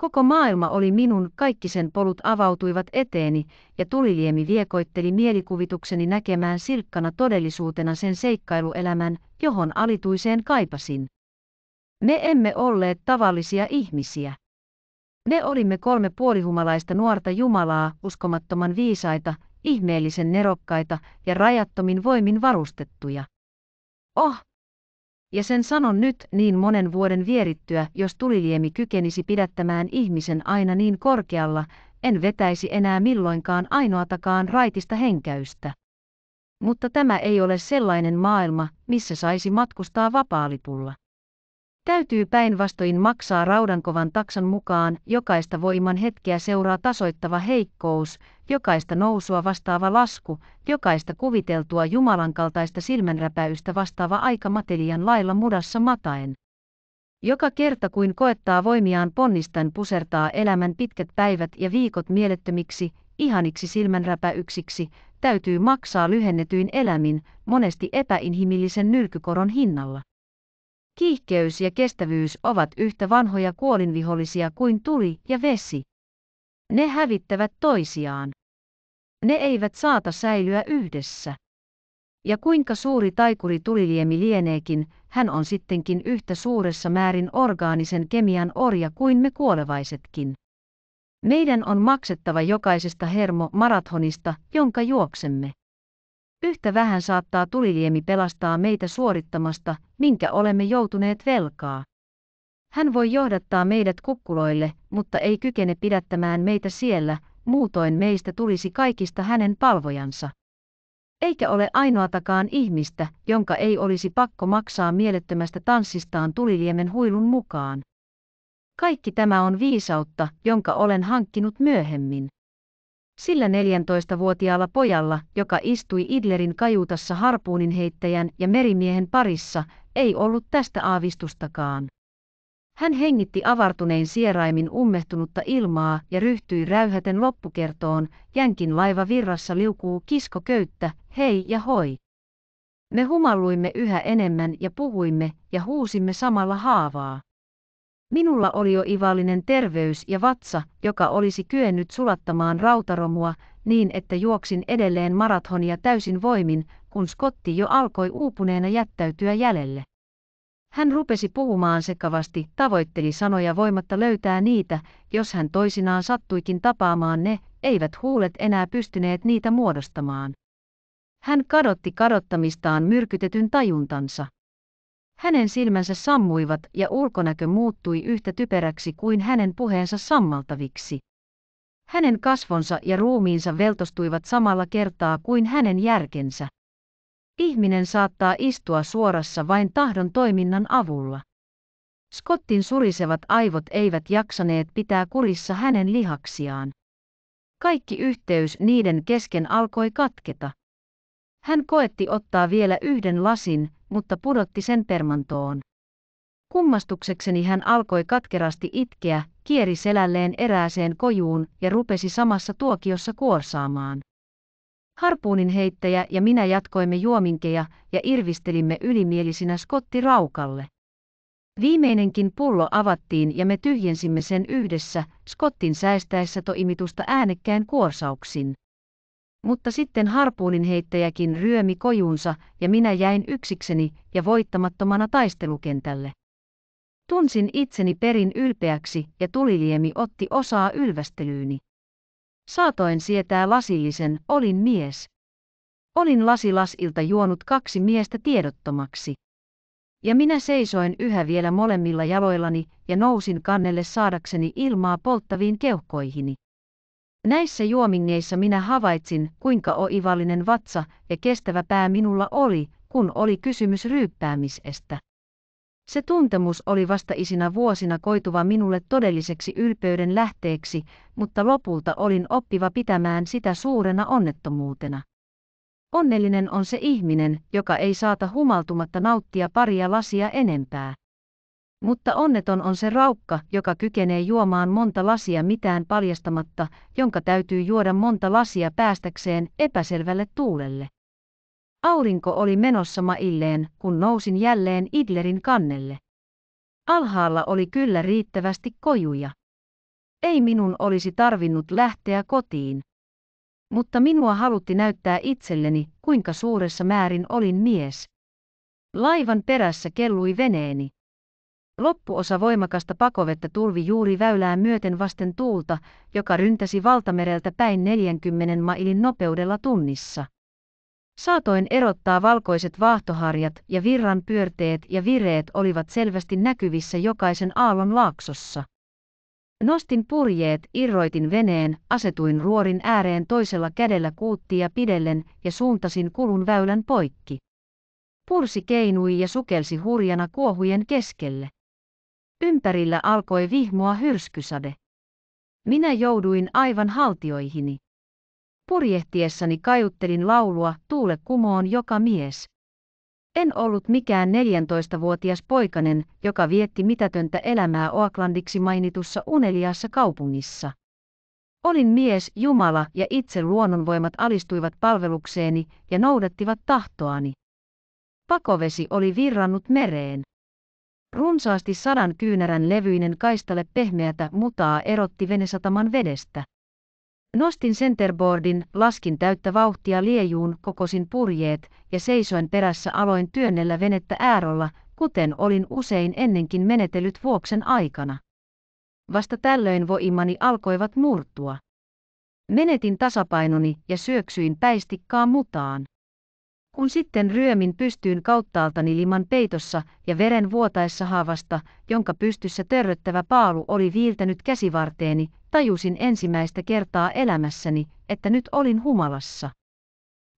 Koko maailma oli minun, kaikki sen polut avautuivat eteeni, ja tuliliemi viekoitteli mielikuvitukseni näkemään silkkana todellisuutena sen seikkailuelämän, johon alituiseen kaipasin. Me emme olleet tavallisia ihmisiä. Me olimme kolme puolihumalaista nuorta Jumalaa, uskomattoman viisaita, ihmeellisen nerokkaita ja rajattomin voimin varustettuja. Oh, ja sen sanon nyt niin monen vuoden vierittyä, jos tuliliemi kykenisi pidättämään ihmisen aina niin korkealla, en vetäisi enää milloinkaan ainoatakaan raitista henkäystä. Mutta tämä ei ole sellainen maailma, missä saisi matkustaa vapaalipulla. Täytyy päinvastoin maksaa raudankovan taksan mukaan, jokaista voiman hetkeä seuraa tasoittava heikkous, jokaista nousua vastaava lasku, jokaista kuviteltua Jumalan kaltaista silmänräpäystä vastaava aika matelijan lailla mudassa mataen. Joka kerta kuin koettaa voimiaan ponnistan pusertaa elämän pitkät päivät ja viikot mielettömiksi, ihaniksi silmänräpäyksiksi, täytyy maksaa lyhennetyin elämin, monesti epäinhimillisen nylkykoron hinnalla. Kiihkeys ja kestävyys ovat yhtä vanhoja kuolinvihollisia kuin tuli ja vesi. Ne hävittävät toisiaan. Ne eivät saata säilyä yhdessä. Ja kuinka suuri taikuri tuliliemi lieneekin, hän on sittenkin yhtä suuressa määrin orgaanisen kemian orja kuin me kuolevaisetkin. Meidän on maksettava jokaisesta hermo marathonista, jonka juoksemme. Yhtä vähän saattaa tuliliemi pelastaa meitä suorittamasta, minkä olemme joutuneet velkaa. Hän voi johdattaa meidät kukkuloille, mutta ei kykene pidättämään meitä siellä, muutoin meistä tulisi kaikista hänen palvojansa. Eikä ole ainoatakaan ihmistä, jonka ei olisi pakko maksaa mielettömästä tanssistaan tuliliemen huilun mukaan. Kaikki tämä on viisautta, jonka olen hankkinut myöhemmin sillä 14-vuotiaalla pojalla, joka istui Idlerin kajutassa harpuuninheittäjän ja merimiehen parissa, ei ollut tästä aavistustakaan. Hän hengitti avartunein sieraimin ummehtunutta ilmaa ja ryhtyi räyhäten loppukertoon, jänkin laiva virrassa liukuu kiskoköyttä, hei ja hoi. Me humalluimme yhä enemmän ja puhuimme ja huusimme samalla haavaa. Minulla oli jo ivallinen terveys ja vatsa, joka olisi kyennyt sulattamaan rautaromua niin, että juoksin edelleen maratonia täysin voimin, kun Skotti jo alkoi uupuneena jättäytyä jäljelle. Hän rupesi puhumaan sekavasti, tavoitteli sanoja voimatta löytää niitä, jos hän toisinaan sattuikin tapaamaan ne, eivät huulet enää pystyneet niitä muodostamaan. Hän kadotti kadottamistaan myrkytetyn tajuntansa. Hänen silmänsä sammuivat ja ulkonäkö muuttui yhtä typeräksi kuin hänen puheensa sammaltaviksi. Hänen kasvonsa ja ruumiinsa veltostuivat samalla kertaa kuin hänen järkensä. Ihminen saattaa istua suorassa vain tahdon toiminnan avulla. Scottin surisevat aivot eivät jaksaneet pitää kurissa hänen lihaksiaan. Kaikki yhteys niiden kesken alkoi katketa. Hän koetti ottaa vielä yhden lasin, mutta pudotti sen permantoon. Kummastuksekseni hän alkoi katkerasti itkeä, kieri selälleen erääseen kojuun ja rupesi samassa tuokiossa kuorsaamaan. Harpuunin heittäjä ja minä jatkoimme juominkeja ja irvistelimme ylimielisinä Skotti Raukalle. Viimeinenkin pullo avattiin ja me tyhjensimme sen yhdessä, Skottin säästäessä toimitusta äänekkään kuorsauksin. Mutta sitten harpuunin heittäjäkin ryömi kojuunsa ja minä jäin yksikseni ja voittamattomana taistelukentälle. Tunsin itseni perin ylpeäksi ja tuliliemi otti osaa ylvästelyyni. Saatoin sietää lasillisen, olin mies. Olin lasilasilta juonut kaksi miestä tiedottomaksi. Ja minä seisoin yhä vielä molemmilla jaloillani ja nousin kannelle saadakseni ilmaa polttaviin keuhkoihini. Näissä juomingeissa minä havaitsin, kuinka oivallinen vatsa ja kestävä pää minulla oli, kun oli kysymys ryyppäämisestä. Se tuntemus oli vasta isinä vuosina koituva minulle todelliseksi ylpeyden lähteeksi, mutta lopulta olin oppiva pitämään sitä suurena onnettomuutena. Onnellinen on se ihminen, joka ei saata humaltumatta nauttia paria lasia enempää. Mutta onneton on se raukka, joka kykenee juomaan monta lasia mitään paljastamatta, jonka täytyy juoda monta lasia päästäkseen epäselvälle tuulelle. Aurinko oli menossa mailleen, kun nousin jälleen Idlerin kannelle. Alhaalla oli kyllä riittävästi kojuja. Ei minun olisi tarvinnut lähteä kotiin. Mutta minua halutti näyttää itselleni, kuinka suuressa määrin olin mies. Laivan perässä kellui veneeni. Loppuosa voimakasta pakovettä tulvi juuri väylään myöten vasten tuulta, joka ryntäsi valtamereltä päin 40 mailin nopeudella tunnissa. Saatoin erottaa valkoiset vaahtoharjat ja virran pyörteet ja vireet olivat selvästi näkyvissä jokaisen aallon laaksossa. Nostin purjeet, irroitin veneen, asetuin ruorin ääreen toisella kädellä kuuttia pidellen ja suuntasin kulun väylän poikki. Pursi keinui ja sukelsi hurjana kuohujen keskelle. Ympärillä alkoi vihmoa hyrskysade. Minä jouduin aivan haltioihini. Purjehtiessani kaiuttelin laulua Tuule kumoon joka mies. En ollut mikään 14-vuotias poikanen, joka vietti mitätöntä elämää Oaklandiksi mainitussa uneliassa kaupungissa. Olin mies Jumala ja itse luonnonvoimat alistuivat palvelukseeni ja noudattivat tahtoani. Pakovesi oli virrannut mereen. Runsaasti sadan kyynärän levyinen kaistale pehmeätä mutaa erotti venesataman vedestä. Nostin centerboardin, laskin täyttä vauhtia liejuun, kokosin purjeet ja seisoin perässä aloin työnnellä venettä äärolla, kuten olin usein ennenkin menetellyt vuoksen aikana. Vasta tällöin voimani alkoivat murtua. Menetin tasapainoni ja syöksyin päistikkaa mutaan. Kun sitten ryömin pystyyn kauttaaltani liman peitossa ja veren vuotaessa haavasta, jonka pystyssä törröttävä paalu oli viiltänyt käsivarteeni, tajusin ensimmäistä kertaa elämässäni, että nyt olin humalassa.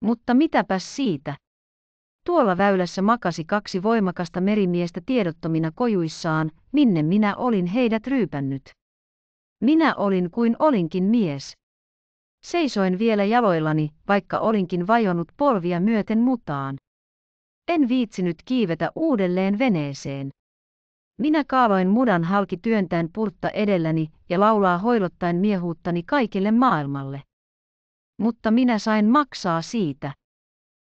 Mutta mitäpäs siitä? Tuolla väylässä makasi kaksi voimakasta merimiestä tiedottomina kojuissaan, minne minä olin heidät ryypännyt. Minä olin kuin olinkin mies. Seisoin vielä jaloillani, vaikka olinkin vajonnut polvia myöten mutaan. En viitsinyt kiivetä uudelleen veneeseen. Minä kaaloin mudan halki työntäen purtta edelläni ja laulaa hoilottaen miehuuttani kaikille maailmalle. Mutta minä sain maksaa siitä.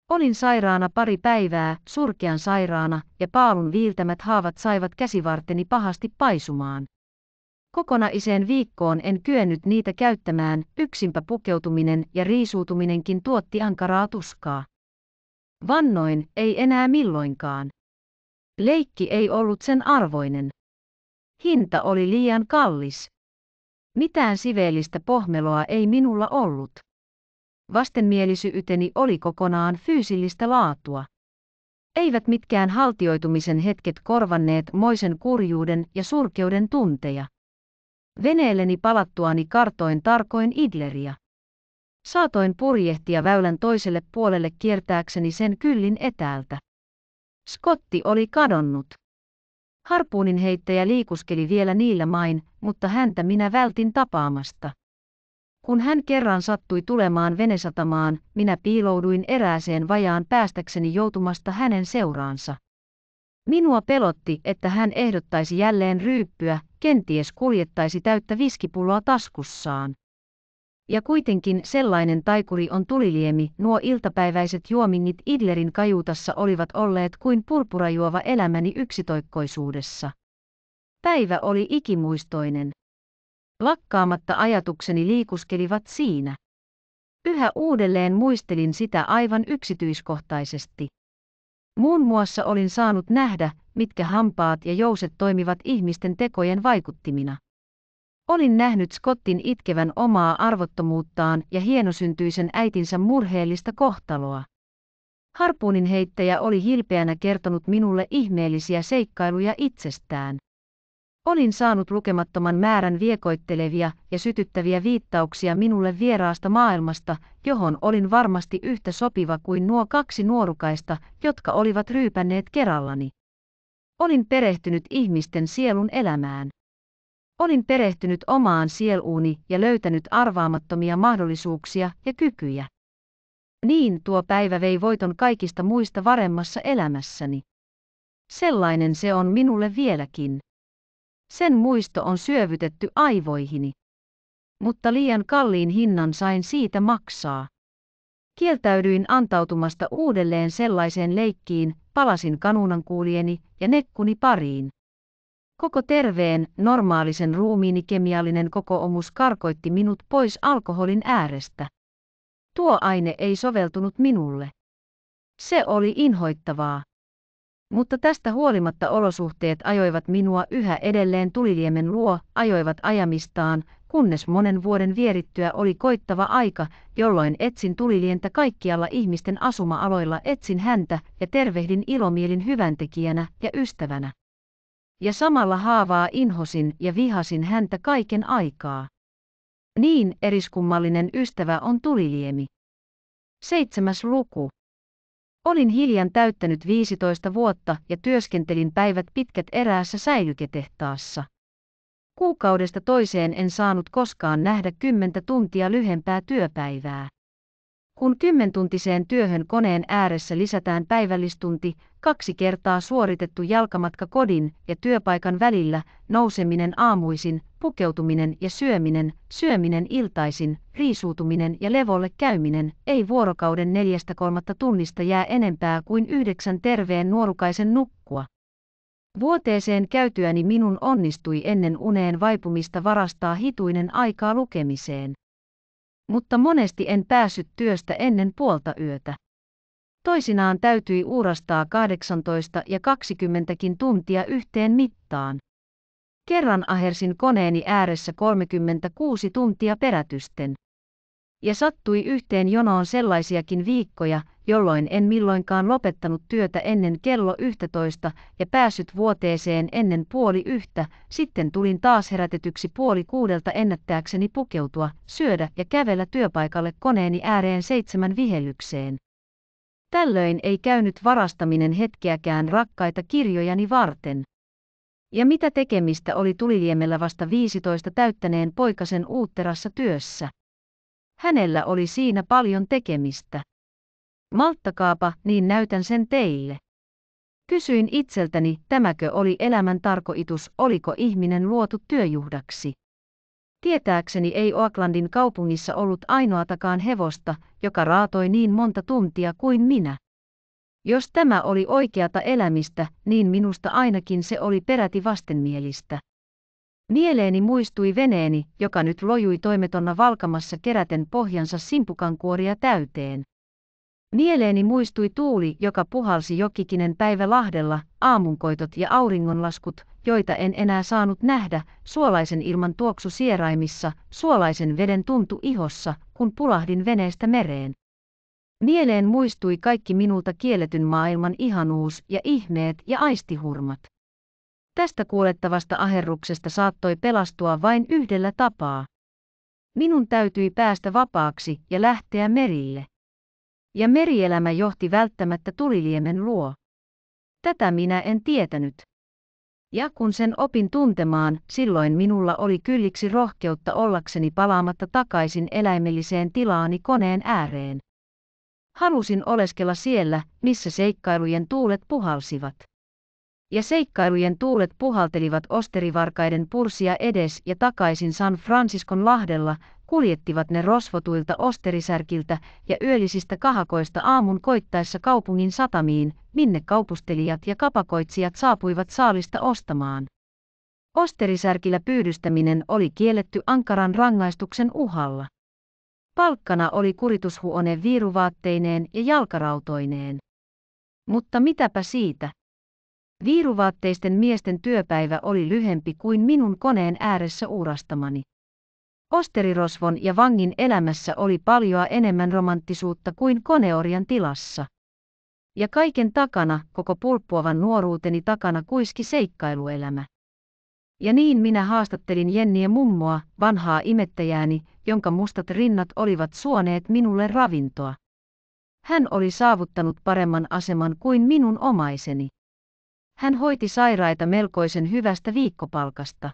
Olin sairaana pari päivää, surkean sairaana, ja paalun viiltämät haavat saivat käsivarteni pahasti paisumaan. Kokonaiseen viikkoon en kyennyt niitä käyttämään, yksinpä pukeutuminen ja riisuutuminenkin tuotti ankaraa tuskaa. Vannoin, ei enää milloinkaan. Leikki ei ollut sen arvoinen. Hinta oli liian kallis. Mitään siveellistä pohmeloa ei minulla ollut. Vastenmielisyyteni oli kokonaan fyysillistä laatua. Eivät mitkään haltioitumisen hetket korvanneet moisen kurjuuden ja surkeuden tunteja. Veneelleni palattuani kartoin tarkoin Idleria. Saatoin purjehtia väylän toiselle puolelle kiertääkseni sen kyllin etäältä. Skotti oli kadonnut. Harpuunin heittäjä liikuskeli vielä niillä main, mutta häntä minä vältin tapaamasta. Kun hän kerran sattui tulemaan venesatamaan, minä piilouduin erääseen vajaan päästäkseni joutumasta hänen seuraansa. Minua pelotti, että hän ehdottaisi jälleen ryyppyä, kenties kuljettaisi täyttä viskipulloa taskussaan. Ja kuitenkin sellainen taikuri on tuliliemi, nuo iltapäiväiset juomingit Idlerin kajuutassa olivat olleet kuin purpurajuova elämäni yksitoikkoisuudessa. Päivä oli ikimuistoinen. Lakkaamatta ajatukseni liikuskelivat siinä. Yhä uudelleen muistelin sitä aivan yksityiskohtaisesti. Muun muassa olin saanut nähdä, mitkä hampaat ja jouset toimivat ihmisten tekojen vaikuttimina. Olin nähnyt Scottin itkevän omaa arvottomuuttaan ja hienosyntyisen äitinsä murheellista kohtaloa. Harpuunin heittäjä oli hilpeänä kertonut minulle ihmeellisiä seikkailuja itsestään. Olin saanut lukemattoman määrän viekoittelevia ja sytyttäviä viittauksia minulle vieraasta maailmasta, johon olin varmasti yhtä sopiva kuin nuo kaksi nuorukaista, jotka olivat ryypänneet kerallani. Olin perehtynyt ihmisten sielun elämään. Olin perehtynyt omaan sieluuni ja löytänyt arvaamattomia mahdollisuuksia ja kykyjä. Niin tuo päivä vei voiton kaikista muista varemmassa elämässäni. Sellainen se on minulle vieläkin. Sen muisto on syövytetty aivoihini. Mutta liian kalliin hinnan sain siitä maksaa. Kieltäydyin antautumasta uudelleen sellaiseen leikkiin, palasin kanunankuulieni ja nekkuni pariin. Koko terveen, normaalisen ruumiini kemiallinen kokoomus karkoitti minut pois alkoholin äärestä. Tuo aine ei soveltunut minulle. Se oli inhoittavaa. Mutta tästä huolimatta olosuhteet ajoivat minua yhä edelleen tuliliemen luo, ajoivat ajamistaan, kunnes monen vuoden vierittyä oli koittava aika, jolloin etsin tulilientä kaikkialla ihmisten asuma-aloilla etsin häntä ja tervehdin ilomielin hyväntekijänä ja ystävänä. Ja samalla haavaa inhosin ja vihasin häntä kaiken aikaa. Niin eriskummallinen ystävä on tuliliemi. Seitsemäs luku. Olin hiljan täyttänyt 15 vuotta ja työskentelin päivät pitkät eräässä säilyketehtaassa. Kuukaudesta toiseen en saanut koskaan nähdä kymmentä tuntia lyhempää työpäivää. Kun kymmentuntiseen työhön koneen ääressä lisätään päivällistunti, kaksi kertaa suoritettu jalkamatka kodin ja työpaikan välillä, nouseminen aamuisin, pukeutuminen ja syöminen, syöminen iltaisin, riisuutuminen ja levolle käyminen, ei vuorokauden neljästä kolmatta tunnista jää enempää kuin yhdeksän terveen nuorukaisen nukkua. Vuoteeseen käytyäni minun onnistui ennen uneen vaipumista varastaa hituinen aikaa lukemiseen mutta monesti en päässyt työstä ennen puolta yötä. Toisinaan täytyi uurastaa 18 ja 20 tuntia yhteen mittaan. Kerran ahersin koneeni ääressä 36 tuntia perätysten ja sattui yhteen jonoon sellaisiakin viikkoja, jolloin en milloinkaan lopettanut työtä ennen kello 11 ja päässyt vuoteeseen ennen puoli yhtä, sitten tulin taas herätetyksi puoli kuudelta ennättääkseni pukeutua, syödä ja kävellä työpaikalle koneeni ääreen seitsemän vihelykseen. Tällöin ei käynyt varastaminen hetkeäkään rakkaita kirjojani varten. Ja mitä tekemistä oli tuliliemellä vasta 15 täyttäneen poikasen uutterassa työssä? Hänellä oli siinä paljon tekemistä. Malttakaapa, niin näytän sen teille. Kysyin itseltäni, tämäkö oli elämän tarkoitus, oliko ihminen luotu työjuhdaksi. Tietääkseni ei Oaklandin kaupungissa ollut ainoatakaan hevosta, joka raatoi niin monta tuntia kuin minä. Jos tämä oli oikeata elämistä, niin minusta ainakin se oli peräti vastenmielistä. Mieleeni muistui veneeni, joka nyt lojui toimetonna valkamassa keräten pohjansa simpukankuoria täyteen. Mieleeni muistui tuuli, joka puhalsi jokikinen päivä Lahdella, aamunkoitot ja auringonlaskut, joita en enää saanut nähdä, suolaisen ilman tuoksu sieraimissa, suolaisen veden tuntu ihossa, kun pulahdin veneestä mereen. Mieleen muistui kaikki minulta kielletyn maailman ihanuus ja ihmeet ja aistihurmat. Tästä kuolettavasta aherruksesta saattoi pelastua vain yhdellä tapaa. Minun täytyi päästä vapaaksi ja lähteä merille. Ja merielämä johti välttämättä tuliliemen luo. Tätä minä en tietänyt. Ja kun sen opin tuntemaan, silloin minulla oli kylliksi rohkeutta ollakseni palaamatta takaisin eläimelliseen tilaani koneen ääreen. Halusin oleskella siellä, missä seikkailujen tuulet puhalsivat ja seikkailujen tuulet puhaltelivat osterivarkaiden pursia edes ja takaisin San Franciscon lahdella, kuljettivat ne rosvotuilta osterisärkiltä ja yöllisistä kahakoista aamun koittaessa kaupungin satamiin, minne kaupustelijat ja kapakoitsijat saapuivat saalista ostamaan. Osterisärkillä pyydystäminen oli kielletty ankaran rangaistuksen uhalla. Palkkana oli kuritushuone viiruvaatteineen ja jalkarautoineen. Mutta mitäpä siitä? Viiruvaatteisten miesten työpäivä oli lyhempi kuin minun koneen ääressä uurastamani. Osterirosvon ja vangin elämässä oli paljoa enemmän romanttisuutta kuin koneorjan tilassa. Ja kaiken takana, koko pulppuavan nuoruuteni takana kuiski seikkailuelämä. Ja niin minä haastattelin Jenniä mummoa, vanhaa imettäjääni, jonka mustat rinnat olivat suoneet minulle ravintoa. Hän oli saavuttanut paremman aseman kuin minun omaiseni. Hän hoiti sairaita melkoisen hyvästä viikkopalkasta.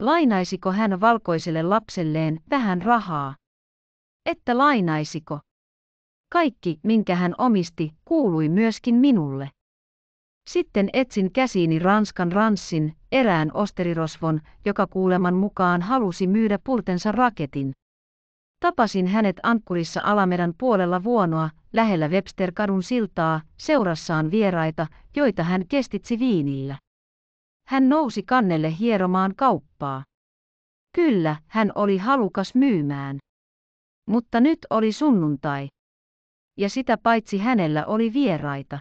Lainaisiko hän valkoiselle lapselleen vähän rahaa? Että lainaisiko? Kaikki, minkä hän omisti, kuului myöskin minulle. Sitten etsin käsiini Ranskan ranssin, erään osterirosvon, joka kuuleman mukaan halusi myydä pultensa raketin. Tapasin hänet ankkurissa Alamedan puolella vuonoa, lähellä Webster-kadun siltaa, seurassaan vieraita, joita hän kestitsi viinillä. Hän nousi kannelle hieromaan kauppaa. Kyllä, hän oli halukas myymään. Mutta nyt oli sunnuntai. Ja sitä paitsi hänellä oli vieraita.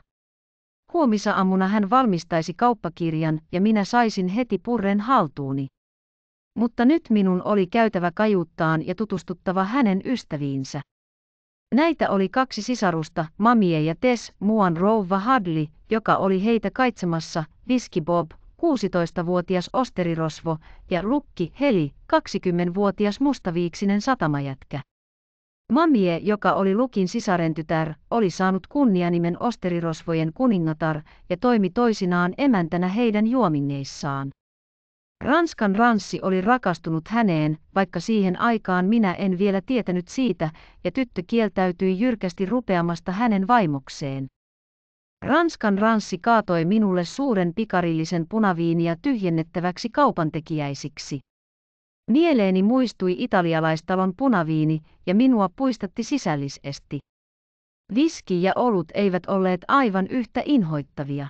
Huomisaamuna hän valmistaisi kauppakirjan ja minä saisin heti purren haltuuni. Mutta nyt minun oli käytävä kajuuttaan ja tutustuttava hänen ystäviinsä. Näitä oli kaksi sisarusta, Mamie ja Tess Muan rouva Hadley, joka oli heitä kaitsemassa, Viski Bob, 16-vuotias osterirosvo, ja Lukki Heli, 20-vuotias mustaviiksinen satamajätkä. Mamie, joka oli Lukin sisarentytär, oli saanut kunnianimen osterirosvojen kuningatar ja toimi toisinaan emäntänä heidän juominneissaan. Ranskan ranssi oli rakastunut häneen, vaikka siihen aikaan minä en vielä tietänyt siitä, ja tyttö kieltäytyi jyrkästi rupeamasta hänen vaimokseen. Ranskan ranssi kaatoi minulle suuren pikarillisen punaviinia tyhjennettäväksi kaupantekijäisiksi. Mieleeni muistui italialaistalon punaviini, ja minua puistatti sisällisesti. Viski ja olut eivät olleet aivan yhtä inhoittavia.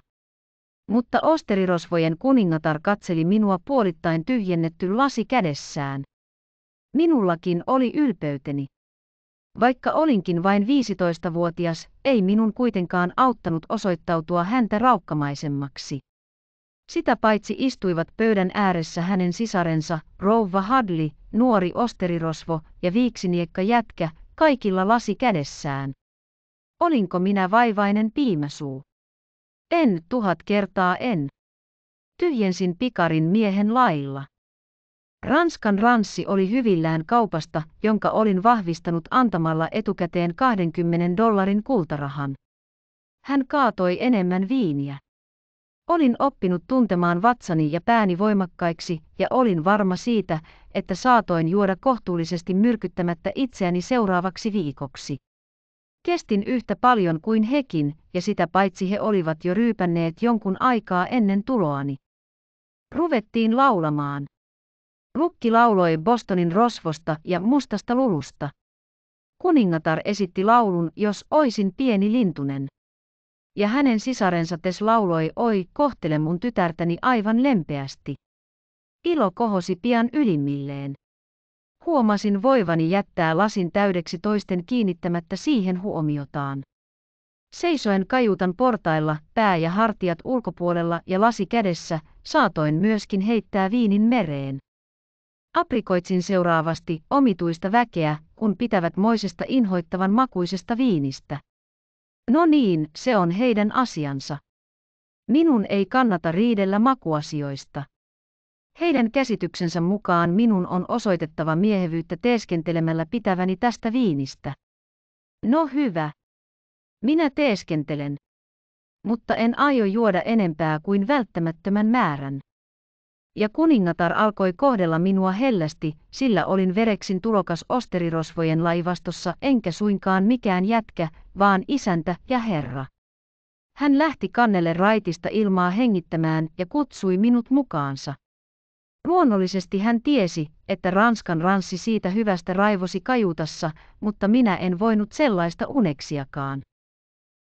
Mutta osterirosvojen kuningatar katseli minua puolittain tyhjennetty lasi kädessään. Minullakin oli ylpeyteni. Vaikka olinkin vain 15-vuotias, ei minun kuitenkaan auttanut osoittautua häntä raukkamaisemmaksi. Sitä paitsi istuivat pöydän ääressä hänen sisarensa, rouva Hadli, nuori osterirosvo ja viiksiniekka jätkä, kaikilla lasi kädessään. Olinko minä vaivainen piimäsuu? En tuhat kertaa en. Tyhjensin pikarin miehen lailla. Ranskan ranssi oli hyvillään kaupasta, jonka olin vahvistanut antamalla etukäteen 20 dollarin kultarahan. Hän kaatoi enemmän viiniä. Olin oppinut tuntemaan vatsani ja pääni voimakkaiksi ja olin varma siitä, että saatoin juoda kohtuullisesti myrkyttämättä itseäni seuraavaksi viikoksi. Kestin yhtä paljon kuin hekin, ja sitä paitsi he olivat jo ryypänneet jonkun aikaa ennen tuloani. Ruvettiin laulamaan. Lukki lauloi Bostonin rosvosta ja mustasta lulusta. Kuningatar esitti laulun Jos oisin pieni lintunen. Ja hänen sisarensa Tes lauloi Oi kohtele mun tytärtäni aivan lempeästi. Ilo kohosi pian ylimmilleen. Huomasin voivani jättää lasin täydeksi toisten kiinnittämättä siihen huomiotaan. Seisoen kajutan portailla, pää ja hartiat ulkopuolella ja lasi kädessä, saatoin myöskin heittää viinin mereen. Aprikoitsin seuraavasti omituista väkeä, kun pitävät moisesta inhoittavan makuisesta viinistä. No niin, se on heidän asiansa. Minun ei kannata riidellä makuasioista. Heidän käsityksensä mukaan minun on osoitettava miehevyyttä teeskentelemällä pitäväni tästä viinistä. No hyvä. Minä teeskentelen. Mutta en aio juoda enempää kuin välttämättömän määrän. Ja kuningatar alkoi kohdella minua hellästi, sillä olin vereksin tulokas osterirosvojen laivastossa enkä suinkaan mikään jätkä, vaan isäntä ja herra. Hän lähti kannelle raitista ilmaa hengittämään ja kutsui minut mukaansa. Luonnollisesti hän tiesi, että Ranskan ranssi siitä hyvästä raivosi kajutassa, mutta minä en voinut sellaista uneksiakaan.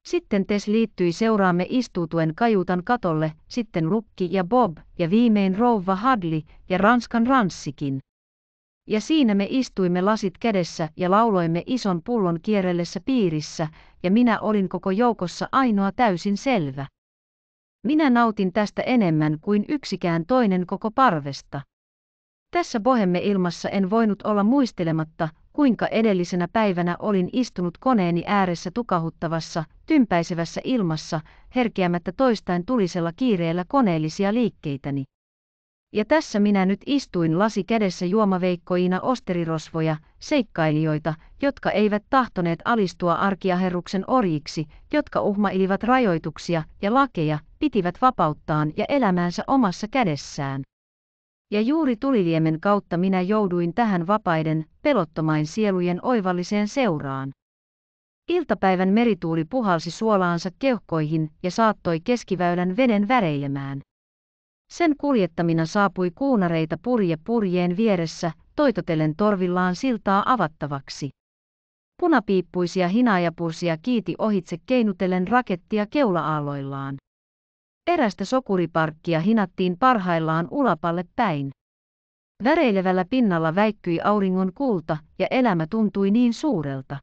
Sitten Tes liittyi seuraamme istuutuen kajutan katolle, sitten Lukki ja Bob, ja viimein rouva Hadli, ja Ranskan ranssikin. Ja siinä me istuimme lasit kädessä ja lauloimme ison pullon kierrellessä piirissä, ja minä olin koko joukossa ainoa täysin selvä. Minä nautin tästä enemmän kuin yksikään toinen koko parvesta. Tässä bohemme ilmassa en voinut olla muistelematta, kuinka edellisenä päivänä olin istunut koneeni ääressä tukahuttavassa, tympäisevässä ilmassa, herkeämättä toistain tulisella kiireellä koneellisia liikkeitäni. Ja tässä minä nyt istuin lasi kädessä juomaveikkoina osterirosvoja, seikkailijoita, jotka eivät tahtoneet alistua arkiaherruksen orjiksi, jotka uhmailivat rajoituksia ja lakeja, pitivät vapauttaan ja elämäänsä omassa kädessään. Ja juuri tuliliemen kautta minä jouduin tähän vapaiden, pelottomain sielujen oivalliseen seuraan. Iltapäivän merituuli puhalsi suolaansa keuhkoihin ja saattoi keskiväylän veden väreilemään. Sen kuljettamina saapui kuunareita purje purjeen vieressä, toitotellen torvillaan siltaa avattavaksi. Punapiippuisia hinaajapursia kiiti ohitse keinutellen rakettia keula-aalloillaan. Erästä sokuriparkkia hinattiin parhaillaan ulapalle päin. Väreilevällä pinnalla väikkyi auringon kulta ja elämä tuntui niin suurelta.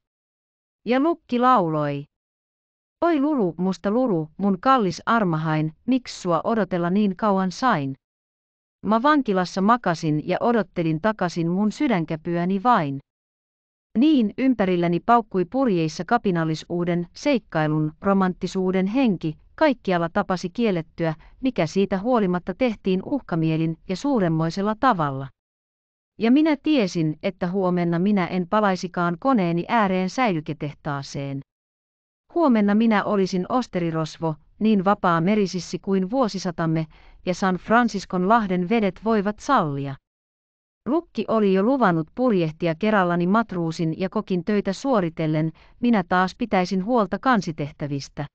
Ja lukki lauloi. Oi lulu, musta lulu, mun kallis armahain, miksi sua odotella niin kauan sain? Mä vankilassa makasin ja odottelin takasin mun sydänkäpyäni vain. Niin ympärilläni paukkui purjeissa kapinallisuuden, seikkailun, romanttisuuden henki, kaikkialla tapasi kiellettyä, mikä siitä huolimatta tehtiin uhkamielin ja suuremmoisella tavalla. Ja minä tiesin, että huomenna minä en palaisikaan koneeni ääreen säilyketehtaaseen. Huomenna minä olisin osterirosvo, niin vapaa merisissi kuin vuosisatamme, ja San Franciscon lahden vedet voivat sallia. Lukki oli jo luvannut purjehtia kerallani matruusin ja kokin töitä suoritellen, minä taas pitäisin huolta kansitehtävistä.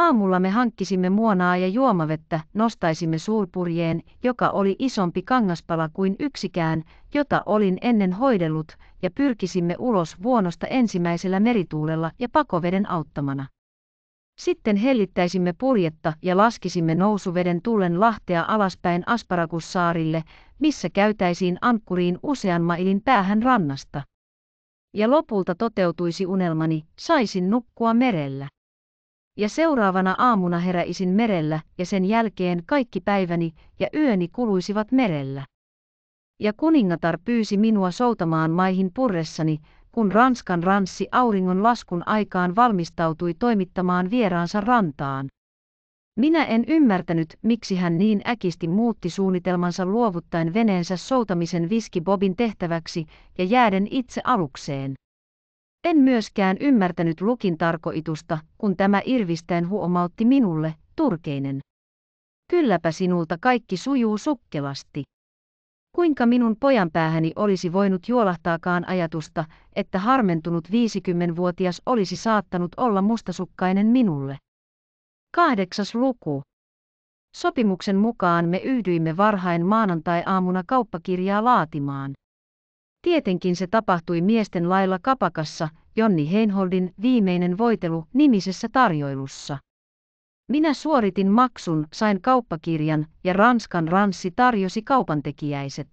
Aamulla me hankkisimme muonaa ja juomavettä, nostaisimme suurpurjeen, joka oli isompi kangaspala kuin yksikään, jota olin ennen hoidellut, ja pyrkisimme ulos vuonosta ensimmäisellä merituulella ja pakoveden auttamana. Sitten hellittäisimme purjetta ja laskisimme nousuveden tullen lahtea alaspäin Asparakussaarille, missä käytäisiin ankkuriin usean mailin päähän rannasta. Ja lopulta toteutuisi unelmani, saisin nukkua merellä ja seuraavana aamuna heräisin merellä, ja sen jälkeen kaikki päiväni ja yöni kuluisivat merellä. Ja kuningatar pyysi minua soutamaan maihin purressani, kun Ranskan ranssi auringon laskun aikaan valmistautui toimittamaan vieraansa rantaan. Minä en ymmärtänyt, miksi hän niin äkisti muutti suunnitelmansa luovuttaen veneensä soutamisen viski Bobin tehtäväksi ja jääden itse alukseen. En myöskään ymmärtänyt Lukin tarkoitusta, kun tämä irvistäen huomautti minulle, Turkeinen. Kylläpä sinulta kaikki sujuu sukkelasti. Kuinka minun pojan päähäni olisi voinut juolahtaakaan ajatusta, että harmentunut 50-vuotias olisi saattanut olla mustasukkainen minulle? Kahdeksas luku. Sopimuksen mukaan me yhdyimme varhain maanantai-aamuna kauppakirjaa laatimaan. Tietenkin se tapahtui miesten lailla kapakassa, Jonni Heinholdin viimeinen voitelu nimisessä tarjoilussa. Minä suoritin maksun, sain kauppakirjan ja Ranskan ranssi tarjosi kaupantekijäiset.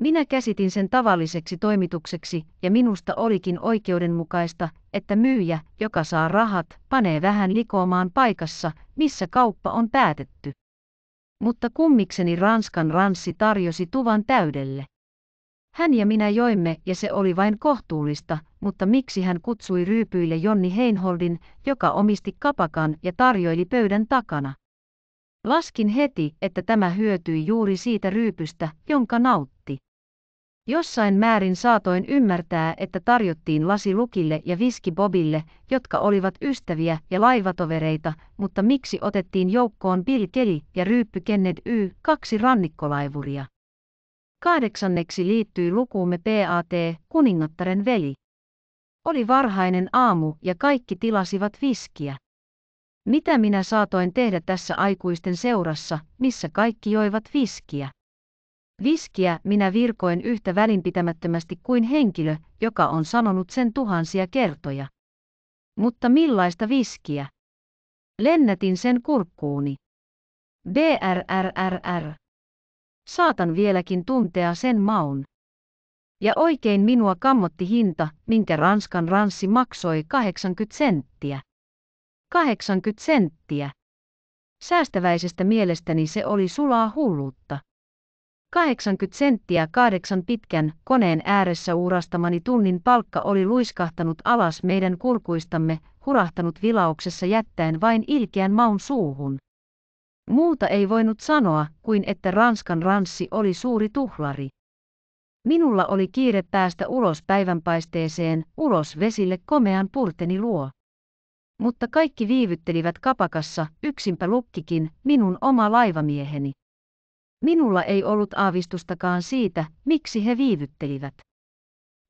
Minä käsitin sen tavalliseksi toimitukseksi ja minusta olikin oikeudenmukaista, että myyjä, joka saa rahat, panee vähän likoamaan paikassa, missä kauppa on päätetty. Mutta kummikseni Ranskan ranssi tarjosi tuvan täydelle. Hän ja minä joimme ja se oli vain kohtuullista, mutta miksi hän kutsui ryypyille Jonni Heinholdin, joka omisti kapakan ja tarjoili pöydän takana? Laskin heti, että tämä hyötyi juuri siitä ryypystä, jonka nautti. Jossain määrin saatoin ymmärtää, että tarjottiin lasi Lukille ja viski Bobille, jotka olivat ystäviä ja laivatovereita, mutta miksi otettiin joukkoon Bill Kelly ja ryyppy Kennedy Y, kaksi rannikkolaivuria? Kahdeksanneksi liittyi lukuumme PAT, kuningattaren veli. Oli varhainen aamu ja kaikki tilasivat viskiä. Mitä minä saatoin tehdä tässä aikuisten seurassa, missä kaikki joivat viskiä? Viskiä minä virkoin yhtä välinpitämättömästi kuin henkilö, joka on sanonut sen tuhansia kertoja. Mutta millaista viskiä? Lennätin sen kurkkuuni. BRRRR saatan vieläkin tuntea sen maun. Ja oikein minua kammotti hinta, minkä Ranskan ranssi maksoi 80 senttiä. 80 senttiä. Säästäväisestä mielestäni se oli sulaa hulluutta. 80 senttiä kahdeksan pitkän koneen ääressä uurastamani tunnin palkka oli luiskahtanut alas meidän kurkuistamme, hurahtanut vilauksessa jättäen vain ilkeän maun suuhun. Muuta ei voinut sanoa kuin että Ranskan ranssi oli suuri tuhlari. Minulla oli kiire päästä ulos päivänpaisteeseen, ulos vesille komean purteni luo. Mutta kaikki viivyttelivät kapakassa, yksinpä lukkikin, minun oma laivamieheni. Minulla ei ollut aavistustakaan siitä, miksi he viivyttelivät.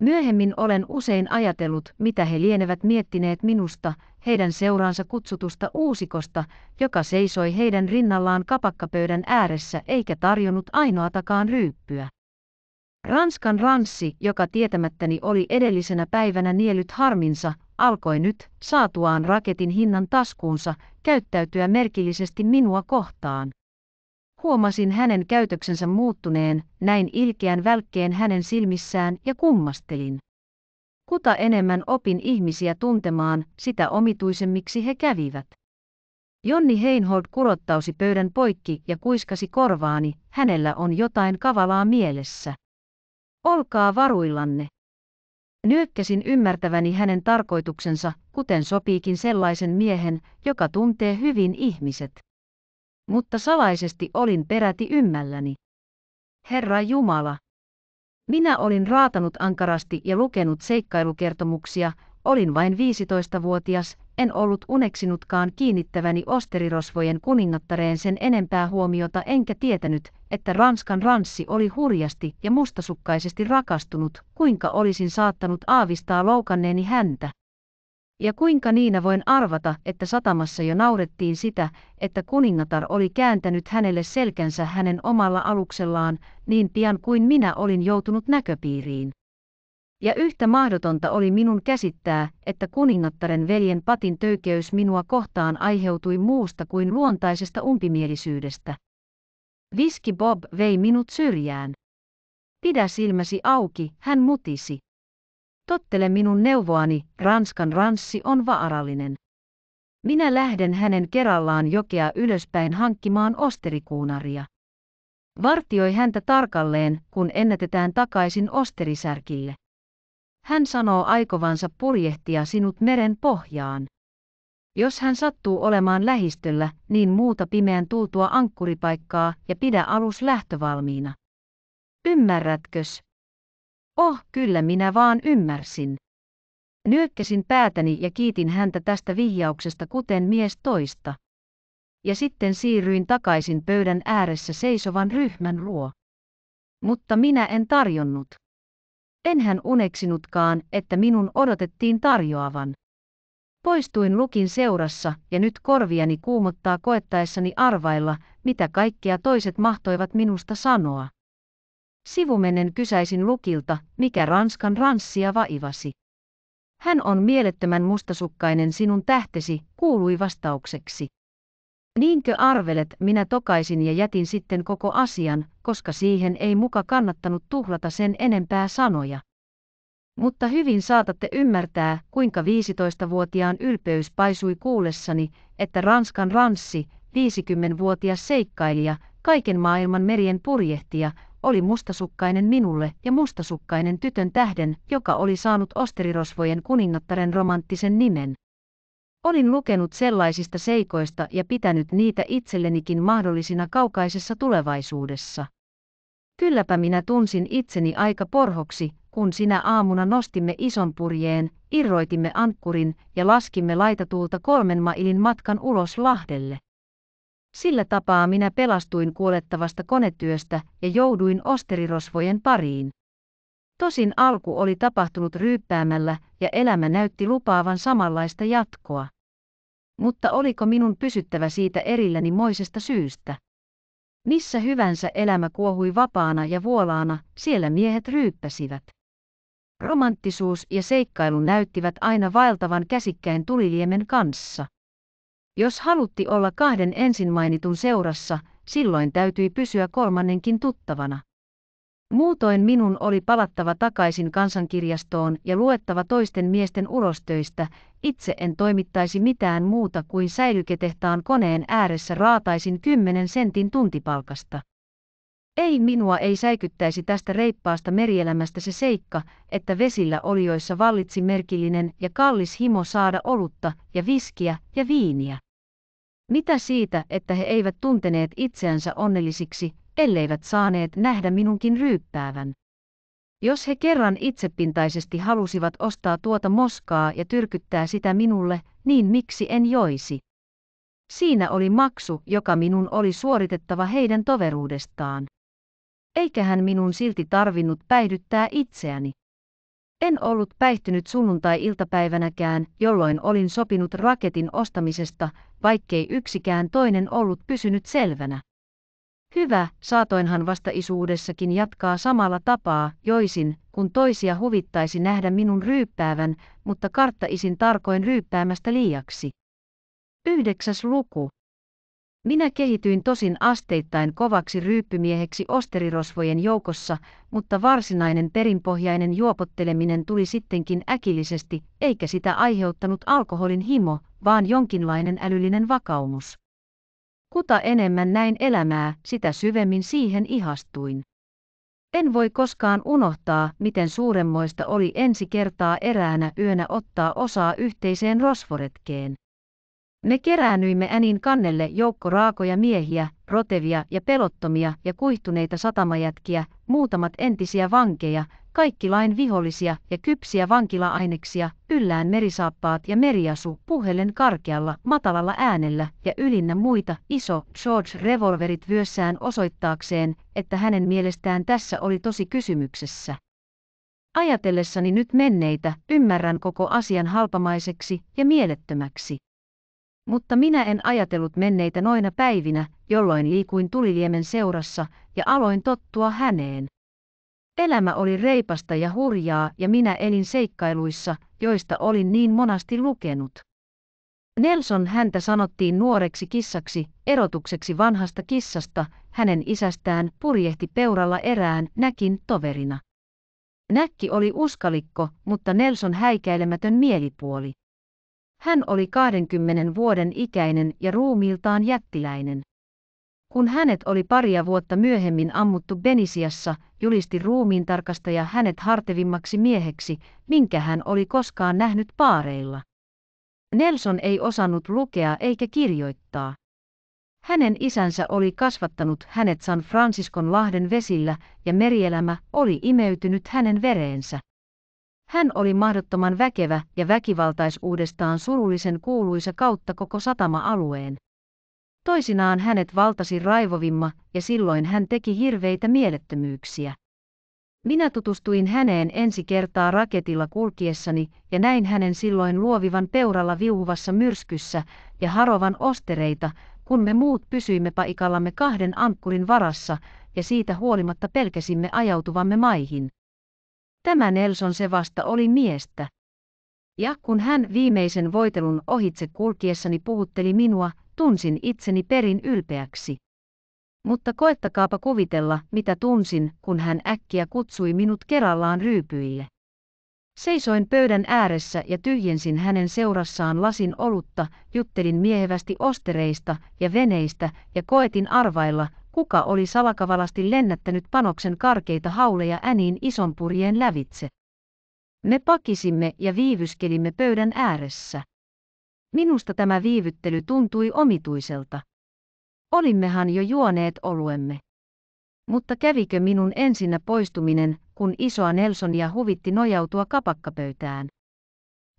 Myöhemmin olen usein ajatellut, mitä he lienevät miettineet minusta, heidän seuraansa kutsutusta uusikosta, joka seisoi heidän rinnallaan kapakkapöydän ääressä eikä tarjonnut ainoatakaan ryyppyä. Ranskan ranssi, joka tietämättäni oli edellisenä päivänä nielyt harminsa, alkoi nyt, saatuaan raketin hinnan taskuunsa, käyttäytyä merkillisesti minua kohtaan. Huomasin hänen käytöksensä muuttuneen, näin ilkeän välkkeen hänen silmissään ja kummastelin. Kuta enemmän opin ihmisiä tuntemaan, sitä omituisemmiksi he kävivät. Jonni Heinhold kurottausi pöydän poikki ja kuiskasi korvaani, hänellä on jotain kavalaa mielessä. Olkaa varuillanne. Nyökkäsin ymmärtäväni hänen tarkoituksensa, kuten sopiikin sellaisen miehen, joka tuntee hyvin ihmiset mutta salaisesti olin peräti ymmälläni. Herra Jumala! Minä olin raatanut ankarasti ja lukenut seikkailukertomuksia, olin vain 15-vuotias, en ollut uneksinutkaan kiinnittäväni osterirosvojen kuningattareen sen enempää huomiota enkä tietänyt, että Ranskan ranssi oli hurjasti ja mustasukkaisesti rakastunut, kuinka olisin saattanut aavistaa loukanneeni häntä. Ja kuinka niinä voin arvata, että satamassa jo naurettiin sitä, että kuningatar oli kääntänyt hänelle selkänsä hänen omalla aluksellaan niin pian kuin minä olin joutunut näköpiiriin. Ja yhtä mahdotonta oli minun käsittää, että kuningattaren veljen patin töykeys minua kohtaan aiheutui muusta kuin luontaisesta umpimielisyydestä. Viski Bob vei minut syrjään. Pidä silmäsi auki, hän mutisi. Tottele minun neuvoani, Ranskan ranssi on vaarallinen. Minä lähden hänen kerallaan jokea ylöspäin hankkimaan osterikuunaria. Vartioi häntä tarkalleen, kun ennätetään takaisin osterisärkille. Hän sanoo aikovansa purjehtia sinut meren pohjaan. Jos hän sattuu olemaan lähistöllä, niin muuta pimeän tultua ankkuripaikkaa ja pidä alus lähtövalmiina. Ymmärrätkös? Oh, kyllä minä vaan ymmärsin. Nyökkäsin päätäni ja kiitin häntä tästä vihjauksesta kuten mies toista. Ja sitten siirryin takaisin pöydän ääressä seisovan ryhmän luo. Mutta minä en tarjonnut. Enhän uneksinutkaan, että minun odotettiin tarjoavan. Poistuin lukin seurassa ja nyt korviani kuumottaa koettaessani arvailla, mitä kaikkea toiset mahtoivat minusta sanoa sivumennen kysäisin Lukilta, mikä Ranskan ranssia vaivasi. Hän on mielettömän mustasukkainen sinun tähtesi, kuului vastaukseksi. Niinkö arvelet, minä tokaisin ja jätin sitten koko asian, koska siihen ei muka kannattanut tuhlata sen enempää sanoja. Mutta hyvin saatatte ymmärtää, kuinka 15-vuotiaan ylpeys paisui kuullessani, että Ranskan ranssi, 50-vuotias seikkailija, kaiken maailman merien purjehtija, oli mustasukkainen minulle ja mustasukkainen tytön tähden, joka oli saanut osterirosvojen kuningattaren romanttisen nimen. Olin lukenut sellaisista seikoista ja pitänyt niitä itsellenikin mahdollisina kaukaisessa tulevaisuudessa. Kylläpä minä tunsin itseni aika porhoksi, kun sinä aamuna nostimme ison purjeen, irroitimme ankkurin ja laskimme laitatuulta kolmen mailin matkan ulos Lahdelle. Sillä tapaa minä pelastuin kuolettavasta konetyöstä ja jouduin osterirosvojen pariin. Tosin alku oli tapahtunut ryyppäämällä ja elämä näytti lupaavan samanlaista jatkoa. Mutta oliko minun pysyttävä siitä erilläni moisesta syystä? Missä hyvänsä elämä kuohui vapaana ja vuolaana, siellä miehet ryyppäsivät. Romanttisuus ja seikkailu näyttivät aina vaeltavan käsikkäin tuliliemen kanssa. Jos halutti olla kahden ensin mainitun seurassa, silloin täytyi pysyä kolmannenkin tuttavana. Muutoin minun oli palattava takaisin kansankirjastoon ja luettava toisten miesten ulostöistä, itse en toimittaisi mitään muuta kuin säilyketehtaan koneen ääressä raataisin 10 sentin tuntipalkasta. Ei minua ei säikyttäisi tästä reippaasta merielämästä se seikka, että vesillä olioissa vallitsi merkillinen ja kallis himo saada olutta ja viskiä ja viiniä. Mitä siitä, että he eivät tunteneet itseänsä onnellisiksi, elleivät saaneet nähdä minunkin ryyppäävän? Jos he kerran itsepintaisesti halusivat ostaa tuota moskaa ja tyrkyttää sitä minulle, niin miksi en joisi? Siinä oli maksu, joka minun oli suoritettava heidän toveruudestaan. Eikä hän minun silti tarvinnut päihdyttää itseäni. En ollut päihtynyt sunnuntai-iltapäivänäkään, jolloin olin sopinut raketin ostamisesta, vaikkei yksikään toinen ollut pysynyt selvänä. Hyvä, saatoinhan vastaisuudessakin jatkaa samalla tapaa, joisin, kun toisia huvittaisi nähdä minun ryyppäävän, mutta karttaisin tarkoin ryyppäämästä liiaksi. Yhdeksäs luku. Minä kehityin tosin asteittain kovaksi ryyppymieheksi osterirosvojen joukossa, mutta varsinainen perinpohjainen juopotteleminen tuli sittenkin äkillisesti, eikä sitä aiheuttanut alkoholin himo, vaan jonkinlainen älyllinen vakaumus. Kuta enemmän näin elämää, sitä syvemmin siihen ihastuin. En voi koskaan unohtaa, miten suuremmoista oli ensi kertaa eräänä yönä ottaa osaa yhteiseen rosvoretkeen. Me keräännyimme Änin kannelle joukko raakoja miehiä, rotevia ja pelottomia ja kuihtuneita satamajätkiä, muutamat entisiä vankeja, kaikki lain vihollisia ja kypsiä vankila-aineksia, yllään merisaappaat ja meriasu puhellen karkealla, matalalla äänellä ja ylinnä muita, iso George revolverit vyössään osoittaakseen, että hänen mielestään tässä oli tosi kysymyksessä. Ajatellessani nyt menneitä, ymmärrän koko asian halpamaiseksi ja mielettömäksi. Mutta minä en ajatellut menneitä noina päivinä, jolloin liikuin tuliliemen seurassa ja aloin tottua häneen. Elämä oli reipasta ja hurjaa ja minä elin seikkailuissa, joista olin niin monasti lukenut. Nelson häntä sanottiin nuoreksi kissaksi, erotukseksi vanhasta kissasta, hänen isästään purjehti peuralla erään näkin toverina. Näkki oli uskalikko, mutta Nelson häikäilemätön mielipuoli. Hän oli 20 vuoden ikäinen ja ruumiiltaan jättiläinen. Kun hänet oli paria vuotta myöhemmin ammuttu Benisiassa, julisti ruumiintarkastaja hänet hartevimmaksi mieheksi, minkä hän oli koskaan nähnyt paareilla. Nelson ei osannut lukea eikä kirjoittaa. Hänen isänsä oli kasvattanut hänet San Franciscon lahden vesillä ja merielämä oli imeytynyt hänen vereensä. Hän oli mahdottoman väkevä ja väkivaltaisuudestaan surullisen kuuluisa kautta koko satama-alueen. Toisinaan hänet valtasi raivovimma ja silloin hän teki hirveitä mielettömyyksiä. Minä tutustuin häneen ensi kertaa raketilla kulkiessani ja näin hänen silloin luovivan peuralla viuhuvassa myrskyssä ja harovan ostereita, kun me muut pysyimme paikallamme kahden ankkurin varassa ja siitä huolimatta pelkäsimme ajautuvamme maihin. Tämä Nelson se vasta oli miestä. Ja kun hän viimeisen voitelun ohitse kulkiessani puhutteli minua, tunsin itseni perin ylpeäksi. Mutta koettakaapa kuvitella, mitä tunsin, kun hän äkkiä kutsui minut kerallaan ryypyille. Seisoin pöydän ääressä ja tyhjensin hänen seurassaan lasin olutta, juttelin miehevästi ostereista ja veneistä ja koetin arvailla, kuka oli salakavalasti lennättänyt panoksen karkeita hauleja äniin ison purjeen lävitse. Me pakisimme ja viivyskelimme pöydän ääressä. Minusta tämä viivyttely tuntui omituiselta. Olimmehan jo juoneet oluemme. Mutta kävikö minun ensinnä poistuminen kun isoa Nelsonia huvitti nojautua kapakkapöytään.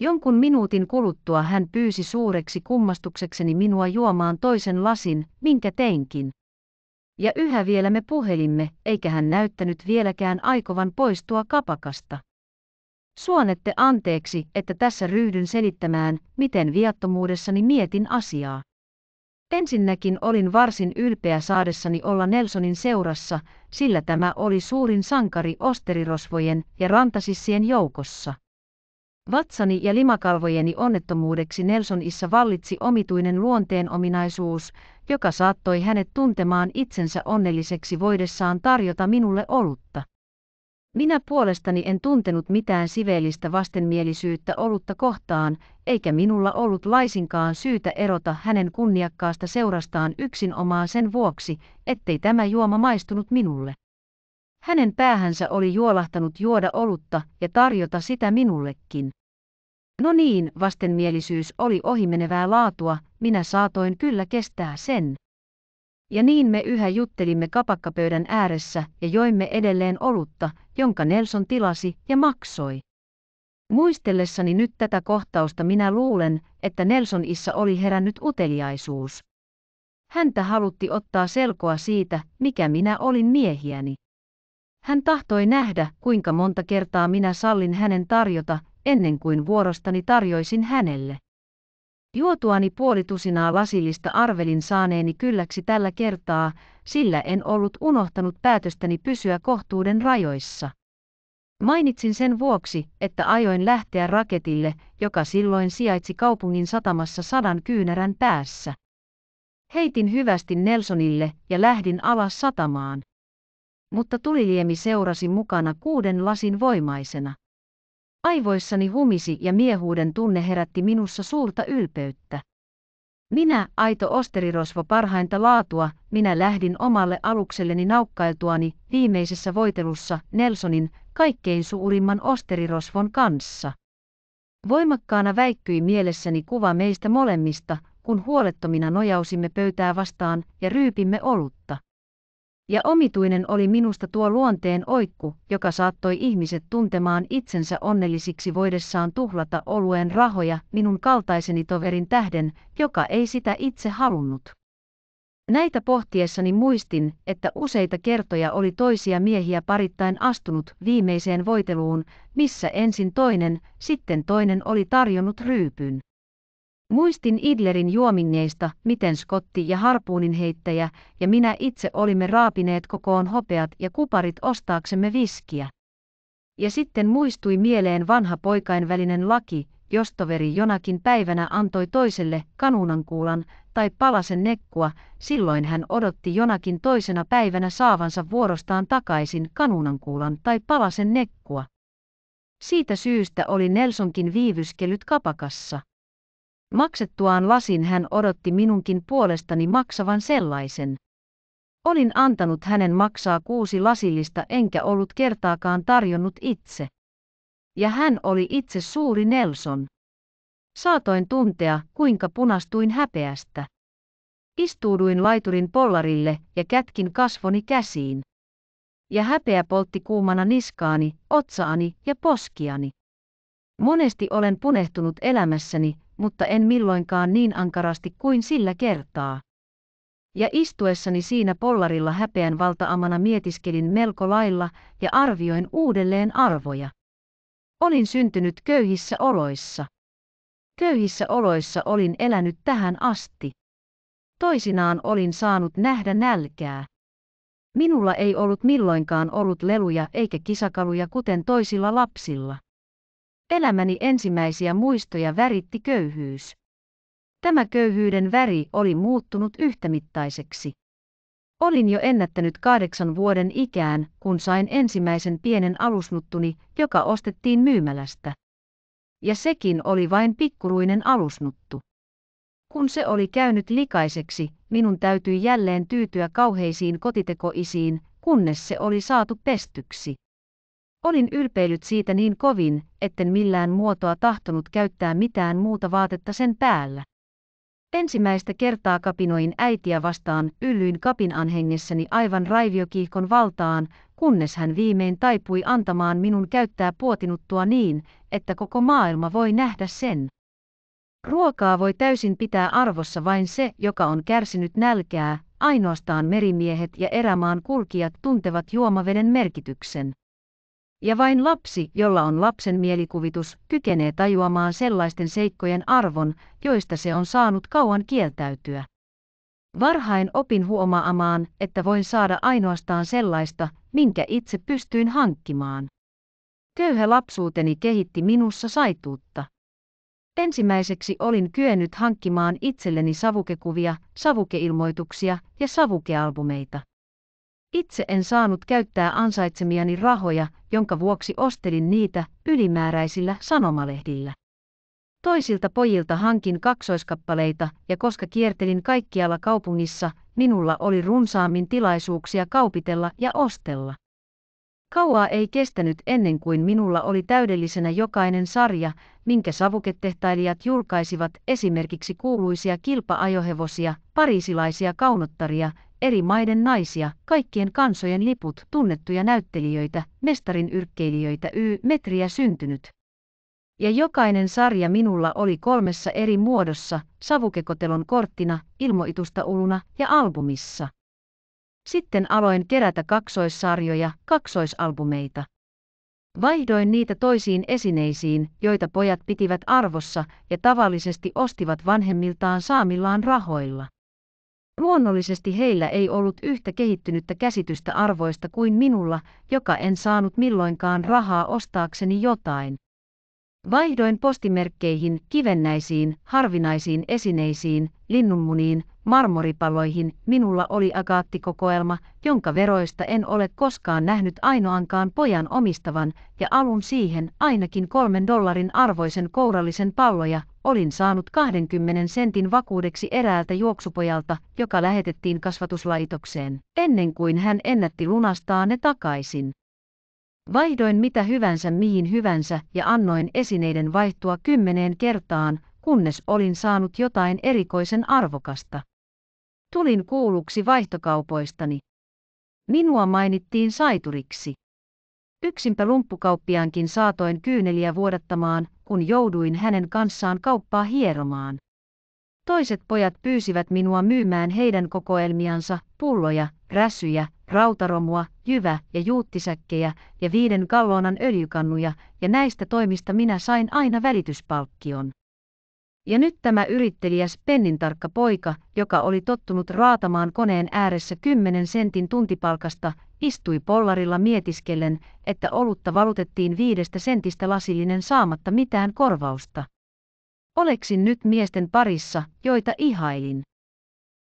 Jonkun minuutin kuluttua hän pyysi suureksi kummastuksekseni minua juomaan toisen lasin, minkä teinkin. Ja yhä vielä me puhelimme, eikä hän näyttänyt vieläkään aikovan poistua kapakasta. Suonette anteeksi, että tässä ryhdyn selittämään, miten viattomuudessani mietin asiaa. Ensinnäkin olin varsin ylpeä saadessani olla Nelsonin seurassa, sillä tämä oli suurin sankari osterirosvojen ja rantasissien joukossa. Vatsani ja limakalvojeni onnettomuudeksi Nelsonissa vallitsi omituinen luonteen ominaisuus, joka saattoi hänet tuntemaan itsensä onnelliseksi voidessaan tarjota minulle olutta. Minä puolestani en tuntenut mitään siveellistä vastenmielisyyttä olutta kohtaan, eikä minulla ollut laisinkaan syytä erota hänen kunniakkaasta seurastaan yksin omaa sen vuoksi, ettei tämä juoma maistunut minulle. Hänen päähänsä oli juolahtanut juoda olutta ja tarjota sitä minullekin. No niin, vastenmielisyys oli ohimenevää laatua, minä saatoin kyllä kestää sen. Ja niin me yhä juttelimme kapakkapöydän ääressä ja joimme edelleen olutta, jonka Nelson tilasi ja maksoi. Muistellessani nyt tätä kohtausta minä luulen, että Nelsonissa oli herännyt uteliaisuus. Häntä halutti ottaa selkoa siitä, mikä minä olin miehiäni. Hän tahtoi nähdä, kuinka monta kertaa minä sallin hänen tarjota, ennen kuin vuorostani tarjoisin hänelle. Juotuani puolitusinaa lasillista arvelin saaneeni kylläksi tällä kertaa, sillä en ollut unohtanut päätöstäni pysyä kohtuuden rajoissa. Mainitsin sen vuoksi, että ajoin lähteä raketille, joka silloin sijaitsi kaupungin satamassa sadan kyynärän päässä. Heitin hyvästi Nelsonille ja lähdin alas satamaan. Mutta tuliliemi seurasi mukana kuuden lasin voimaisena. Aivoissani humisi ja miehuuden tunne herätti minussa suurta ylpeyttä. Minä, aito osterirosvo parhainta laatua, minä lähdin omalle alukselleni naukkailtuani viimeisessä voitelussa Nelsonin kaikkein suurimman osterirosvon kanssa. Voimakkaana väikkyi mielessäni kuva meistä molemmista, kun huolettomina nojausimme pöytää vastaan ja ryypimme olutta ja omituinen oli minusta tuo luonteen oikku, joka saattoi ihmiset tuntemaan itsensä onnellisiksi voidessaan tuhlata olueen rahoja minun kaltaiseni toverin tähden, joka ei sitä itse halunnut. Näitä pohtiessani muistin, että useita kertoja oli toisia miehiä parittain astunut viimeiseen voiteluun, missä ensin toinen, sitten toinen oli tarjonnut ryypyn. Muistin Idlerin juomingeista, miten Skotti ja heittäjä ja minä itse olimme raapineet kokoon hopeat ja kuparit ostaaksemme viskiä. Ja sitten muistui mieleen vanha poikain välinen laki, jos toveri jonakin päivänä antoi toiselle kanunankuulan tai palasen nekkua, silloin hän odotti jonakin toisena päivänä saavansa vuorostaan takaisin kanunankuulan tai palasen nekkua. Siitä syystä oli Nelsonkin viivyskelyt kapakassa. Maksettuaan lasin hän odotti minunkin puolestani maksavan sellaisen. Olin antanut hänen maksaa kuusi lasillista enkä ollut kertaakaan tarjonnut itse. Ja hän oli itse suuri Nelson. Saatoin tuntea, kuinka punastuin häpeästä. Istuuduin laiturin pollarille ja kätkin kasvoni käsiin. Ja häpeä poltti kuumana niskaani, otsaani ja poskiani. Monesti olen punehtunut elämässäni, mutta en milloinkaan niin ankarasti kuin sillä kertaa. Ja istuessani siinä pollarilla häpeän valtaamana mietiskelin melko lailla ja arvioin uudelleen arvoja. Olin syntynyt köyhissä oloissa. Köyhissä oloissa olin elänyt tähän asti. Toisinaan olin saanut nähdä nälkää. Minulla ei ollut milloinkaan ollut leluja eikä kisakaluja kuten toisilla lapsilla. Elämäni ensimmäisiä muistoja väritti köyhyys. Tämä köyhyyden väri oli muuttunut yhtämittaiseksi. Olin jo ennättänyt kahdeksan vuoden ikään, kun sain ensimmäisen pienen alusnuttuni, joka ostettiin myymälästä. Ja sekin oli vain pikkuruinen alusnuttu. Kun se oli käynyt likaiseksi, minun täytyi jälleen tyytyä kauheisiin kotitekoisiin, kunnes se oli saatu pestyksi. Olin ylpeillyt siitä niin kovin, etten millään muotoa tahtonut käyttää mitään muuta vaatetta sen päällä. Ensimmäistä kertaa kapinoin äitiä vastaan, yllyin kapin anhengessäni aivan raiviokiihkon valtaan, kunnes hän viimein taipui antamaan minun käyttää puotinuttua niin, että koko maailma voi nähdä sen. Ruokaa voi täysin pitää arvossa vain se, joka on kärsinyt nälkää, ainoastaan merimiehet ja erämaan kulkijat tuntevat juomaveden merkityksen. Ja vain lapsi, jolla on lapsen mielikuvitus, kykenee tajuamaan sellaisten seikkojen arvon, joista se on saanut kauan kieltäytyä. Varhain opin huomaamaan, että voin saada ainoastaan sellaista, minkä itse pystyin hankkimaan. Köyhä lapsuuteni kehitti minussa saituutta. Ensimmäiseksi olin kyennyt hankkimaan itselleni savukekuvia, savukeilmoituksia ja savukealbumeita. Itse en saanut käyttää ansaitsemiani rahoja, jonka vuoksi ostelin niitä ylimääräisillä sanomalehdillä. Toisilta pojilta hankin kaksoiskappaleita ja koska kiertelin kaikkialla kaupungissa, minulla oli runsaammin tilaisuuksia kaupitella ja ostella. Kauaa ei kestänyt ennen kuin minulla oli täydellisenä jokainen sarja, minkä savuketehtailijat julkaisivat esimerkiksi kuuluisia kilpa-ajohevosia, parisilaisia kaunottaria eri maiden naisia, kaikkien kansojen liput, tunnettuja näyttelijöitä, mestarin yrkkeilijöitä y metriä syntynyt. Ja jokainen sarja minulla oli kolmessa eri muodossa, savukekotelon korttina, ilmoitusta uluna ja albumissa. Sitten aloin kerätä kaksoissarjoja, kaksoisalbumeita. Vaihdoin niitä toisiin esineisiin, joita pojat pitivät arvossa ja tavallisesti ostivat vanhemmiltaan saamillaan rahoilla. Luonnollisesti heillä ei ollut yhtä kehittynyttä käsitystä arvoista kuin minulla, joka en saanut milloinkaan rahaa ostaakseni jotain, Vaihdoin postimerkkeihin, kivennäisiin, harvinaisiin esineisiin, linnunmuniin, marmoripaloihin, minulla oli agaattikokoelma, jonka veroista en ole koskaan nähnyt ainoankaan pojan omistavan, ja alun siihen ainakin kolmen dollarin arvoisen kourallisen palloja olin saanut 20 sentin vakuudeksi eräältä juoksupojalta, joka lähetettiin kasvatuslaitokseen, ennen kuin hän ennätti lunastaa ne takaisin. Vaihdoin mitä hyvänsä mihin hyvänsä ja annoin esineiden vaihtua kymmeneen kertaan, kunnes olin saanut jotain erikoisen arvokasta. Tulin kuuluksi vaihtokaupoistani. Minua mainittiin saituriksi. Yksinpä lumppukauppiaankin saatoin kyyneliä vuodattamaan, kun jouduin hänen kanssaan kauppaa hieromaan. Toiset pojat pyysivät minua myymään heidän kokoelmiansa, pulloja, räsyjä, rautaromua, jyvä- ja juuttisäkkejä ja viiden galloonan öljykannuja, ja näistä toimista minä sain aina välityspalkkion. Ja nyt tämä yrittelijäs pennintarkka poika, joka oli tottunut raatamaan koneen ääressä kymmenen sentin tuntipalkasta, istui pollarilla mietiskellen, että olutta valutettiin viidestä sentistä lasillinen saamatta mitään korvausta. Oleksin nyt miesten parissa, joita ihailin.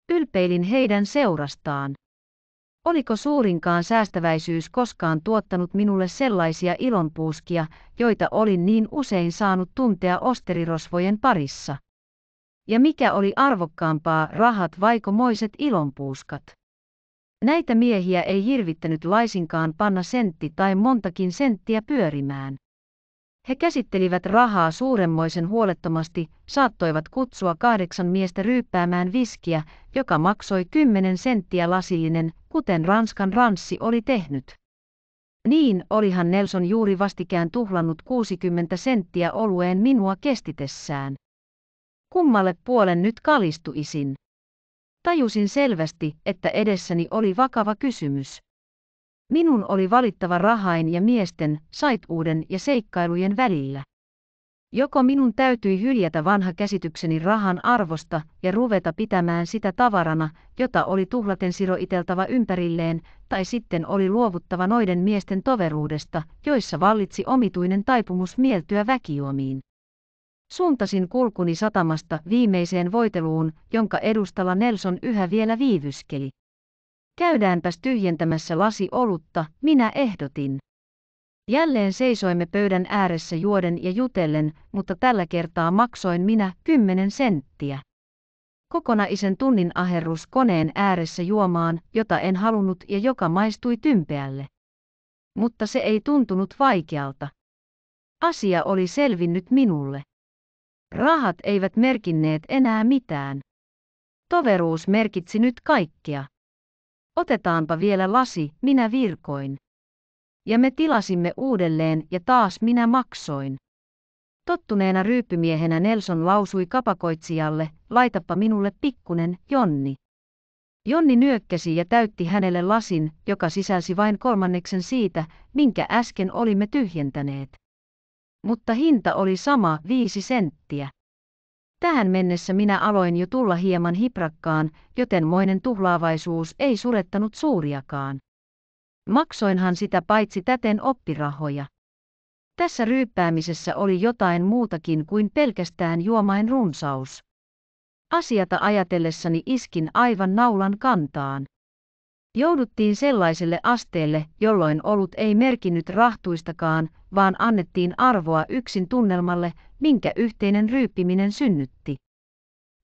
Ylpeilin heidän seurastaan. Oliko suurinkaan säästäväisyys koskaan tuottanut minulle sellaisia ilonpuuskia, joita olin niin usein saanut tuntea osterirosvojen parissa? Ja mikä oli arvokkaampaa, rahat vaiko moiset ilonpuuskat? Näitä miehiä ei hirvittänyt laisinkaan panna sentti tai montakin senttiä pyörimään. He käsittelivät rahaa suuremmoisen huolettomasti, saattoivat kutsua kahdeksan miestä ryyppäämään viskiä, joka maksoi kymmenen senttiä lasillinen, kuten Ranskan ranssi oli tehnyt. Niin olihan Nelson juuri vastikään tuhlannut 60 senttiä olueen minua kestitessään. Kummalle puolen nyt kalistuisin? Tajusin selvästi, että edessäni oli vakava kysymys. Minun oli valittava rahain ja miesten, saituuden ja seikkailujen välillä. Joko minun täytyi hyljätä vanha käsitykseni rahan arvosta ja ruveta pitämään sitä tavarana, jota oli tuhlaten siroiteltava ympärilleen, tai sitten oli luovuttava noiden miesten toveruudesta, joissa vallitsi omituinen taipumus mieltyä väkijuomiin. Suuntasin kulkuni satamasta viimeiseen voiteluun, jonka edustalla Nelson yhä vielä viivyskeli. Käydäänpäs tyhjentämässä lasi olutta, minä ehdotin. Jälleen seisoimme pöydän ääressä juoden ja jutellen, mutta tällä kertaa maksoin minä kymmenen senttiä. Kokonaisen tunnin aherrus koneen ääressä juomaan, jota en halunnut ja joka maistui tympeälle. Mutta se ei tuntunut vaikealta. Asia oli selvinnyt minulle. Rahat eivät merkinneet enää mitään. Toveruus merkitsi nyt kaikkea. Otetaanpa vielä lasi, minä virkoin. Ja me tilasimme uudelleen ja taas minä maksoin. Tottuneena ryyppymiehenä Nelson lausui kapakoitsijalle, laitappa minulle pikkunen, Jonni. Jonni nyökkäsi ja täytti hänelle lasin, joka sisälsi vain kolmanneksen siitä, minkä äsken olimme tyhjentäneet. Mutta hinta oli sama, viisi senttiä. Tähän mennessä minä aloin jo tulla hieman hiprakkaan, joten moinen tuhlaavaisuus ei surettanut suuriakaan. Maksoinhan sitä paitsi täten oppirahoja. Tässä ryyppäämisessä oli jotain muutakin kuin pelkästään juomain runsaus. Asiata ajatellessani iskin aivan naulan kantaan. Jouduttiin sellaiselle asteelle, jolloin olut ei merkinnyt rahtuistakaan, vaan annettiin arvoa yksin tunnelmalle, minkä yhteinen ryyppiminen synnytti.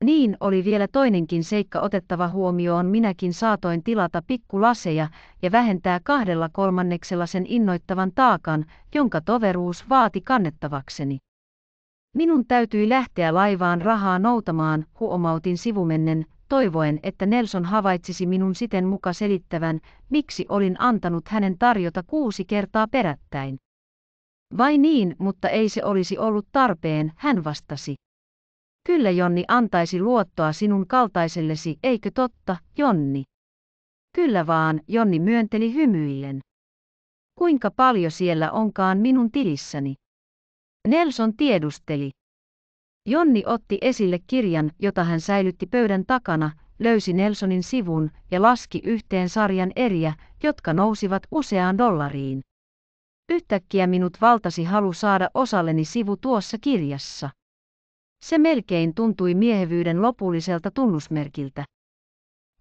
Niin oli vielä toinenkin seikka otettava huomioon minäkin saatoin tilata pikkulaseja ja vähentää kahdella kolmanneksella sen innoittavan taakan, jonka toveruus vaati kannettavakseni. Minun täytyi lähteä laivaan rahaa noutamaan, huomautin sivumennen, toivoen, että Nelson havaitsisi minun siten muka selittävän, miksi olin antanut hänen tarjota kuusi kertaa perättäin. Vai niin, mutta ei se olisi ollut tarpeen, hän vastasi. Kyllä Jonni antaisi luottoa sinun kaltaisellesi, eikö totta, Jonni? Kyllä vaan, Jonni myönteli hymyillen. Kuinka paljon siellä onkaan minun tilissäni? Nelson tiedusteli. Jonni otti esille kirjan, jota hän säilytti pöydän takana, löysi Nelsonin sivun ja laski yhteen sarjan eriä, jotka nousivat useaan dollariin. Yhtäkkiä minut valtasi halu saada osalleni sivu tuossa kirjassa. Se melkein tuntui miehevyyden lopulliselta tunnusmerkiltä.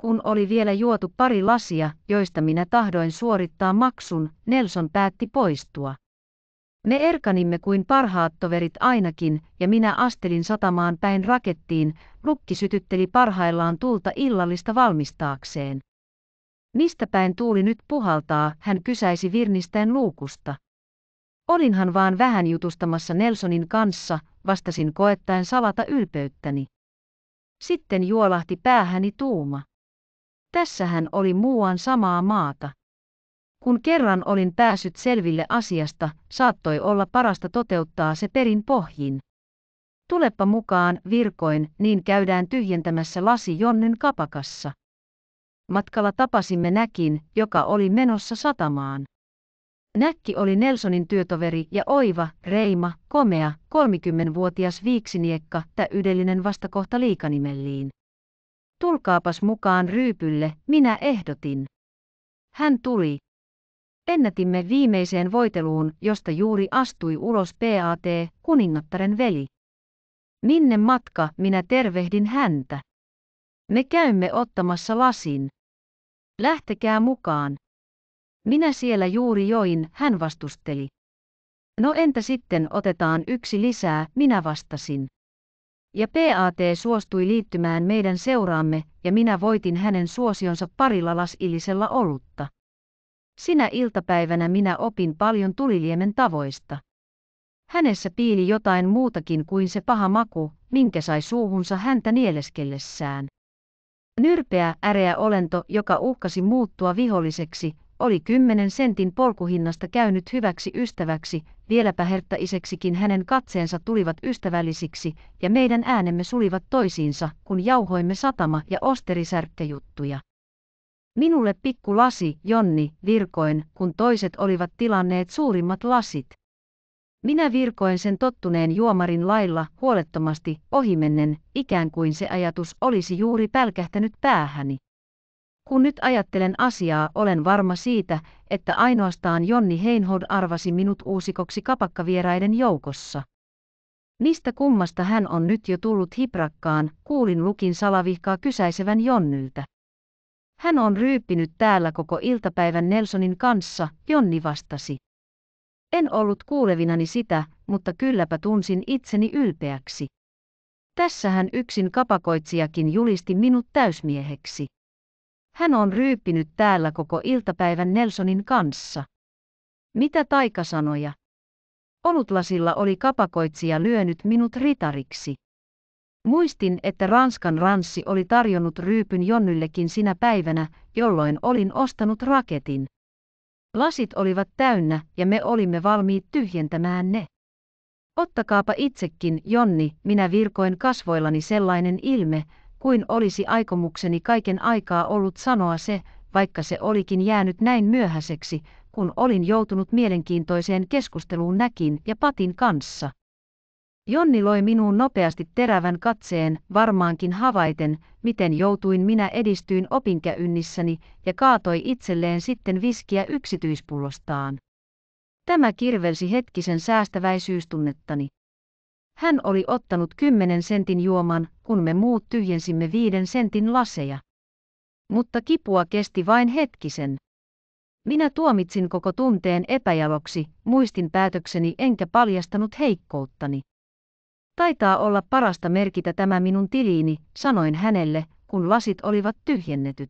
Kun oli vielä juotu pari lasia, joista minä tahdoin suorittaa maksun, Nelson päätti poistua. Me erkanimme kuin parhaat toverit ainakin, ja minä astelin satamaan päin rakettiin, lukki sytytteli parhaillaan tulta illallista valmistaakseen. Mistä päin tuuli nyt puhaltaa, hän kysäisi virnistäen luukusta. Olinhan vaan vähän jutustamassa Nelsonin kanssa, vastasin koettaen salata ylpeyttäni. Sitten juolahti päähäni tuuma. Tässähän oli muuan samaa maata. Kun kerran olin päässyt selville asiasta, saattoi olla parasta toteuttaa se perin pohjin. Tuleppa mukaan, virkoin, niin käydään tyhjentämässä lasi jonnen kapakassa. Matkalla tapasimme Näkin, joka oli menossa satamaan. Näkki oli Nelsonin työtoveri ja oiva, reima, komea, 30-vuotias viiksiniekka, täydellinen vastakohta liikanimelliin. Tulkaapas mukaan ryypylle, minä ehdotin. Hän tuli. Ennätimme viimeiseen voiteluun, josta juuri astui ulos PAT, kuningattaren veli. Minne matka, minä tervehdin häntä. Me käymme ottamassa lasin. Lähtekää mukaan. Minä siellä juuri join, hän vastusteli. No entä sitten otetaan yksi lisää, minä vastasin. Ja PAT suostui liittymään meidän seuraamme, ja minä voitin hänen suosionsa parilla lasillisella olutta. Sinä iltapäivänä minä opin paljon tuliliemen tavoista. Hänessä piili jotain muutakin kuin se paha maku, minkä sai suuhunsa häntä nieleskellessään. Nyrpeä, äreä olento, joka uhkasi muuttua viholliseksi, oli kymmenen sentin polkuhinnasta käynyt hyväksi ystäväksi, vieläpä herttäiseksikin hänen katseensa tulivat ystävällisiksi, ja meidän äänemme sulivat toisiinsa, kun jauhoimme satama- ja osterisärkkäjuttuja. Minulle pikku lasi, Jonni, virkoin, kun toiset olivat tilanneet suurimmat lasit. Minä virkoin sen tottuneen juomarin lailla huolettomasti ohimennen, ikään kuin se ajatus olisi juuri pälkähtänyt päähäni. Kun nyt ajattelen asiaa, olen varma siitä, että ainoastaan Jonni Heinhold arvasi minut uusikoksi kapakkavieraiden joukossa. Mistä kummasta hän on nyt jo tullut hiprakkaan, kuulin lukin salavihkaa kysäisevän Jonnyltä. Hän on ryyppinyt täällä koko iltapäivän Nelsonin kanssa, Jonni vastasi. En ollut kuulevinani sitä, mutta kylläpä tunsin itseni ylpeäksi. Tässähän yksin kapakoitsijakin julisti minut täysmieheksi. Hän on ryyppinyt täällä koko iltapäivän Nelsonin kanssa. Mitä taikasanoja? Olutlasilla oli kapakoitsija lyönyt minut ritariksi. Muistin, että Ranskan ranssi oli tarjonnut ryypyn Jonnyllekin sinä päivänä, jolloin olin ostanut raketin. Lasit olivat täynnä ja me olimme valmiit tyhjentämään ne. Ottakaapa itsekin, Jonni, minä virkoin kasvoillani sellainen ilme, kuin olisi aikomukseni kaiken aikaa ollut sanoa se, vaikka se olikin jäänyt näin myöhäiseksi, kun olin joutunut mielenkiintoiseen keskusteluun näkin ja Patin kanssa. Jonni loi minuun nopeasti terävän katseen, varmaankin havaiten, miten joutuin minä edistyin opinkäynnissäni ja kaatoi itselleen sitten viskiä yksityispullostaan. Tämä kirvelsi hetkisen säästäväisyystunnettani. Hän oli ottanut kymmenen sentin juoman, kun me muut tyhjensimme viiden sentin laseja. Mutta kipua kesti vain hetkisen. Minä tuomitsin koko tunteen epäjaloksi, muistin päätökseni enkä paljastanut heikkouttani. Taitaa olla parasta merkitä tämä minun tiliini, sanoin hänelle, kun lasit olivat tyhjennetyt.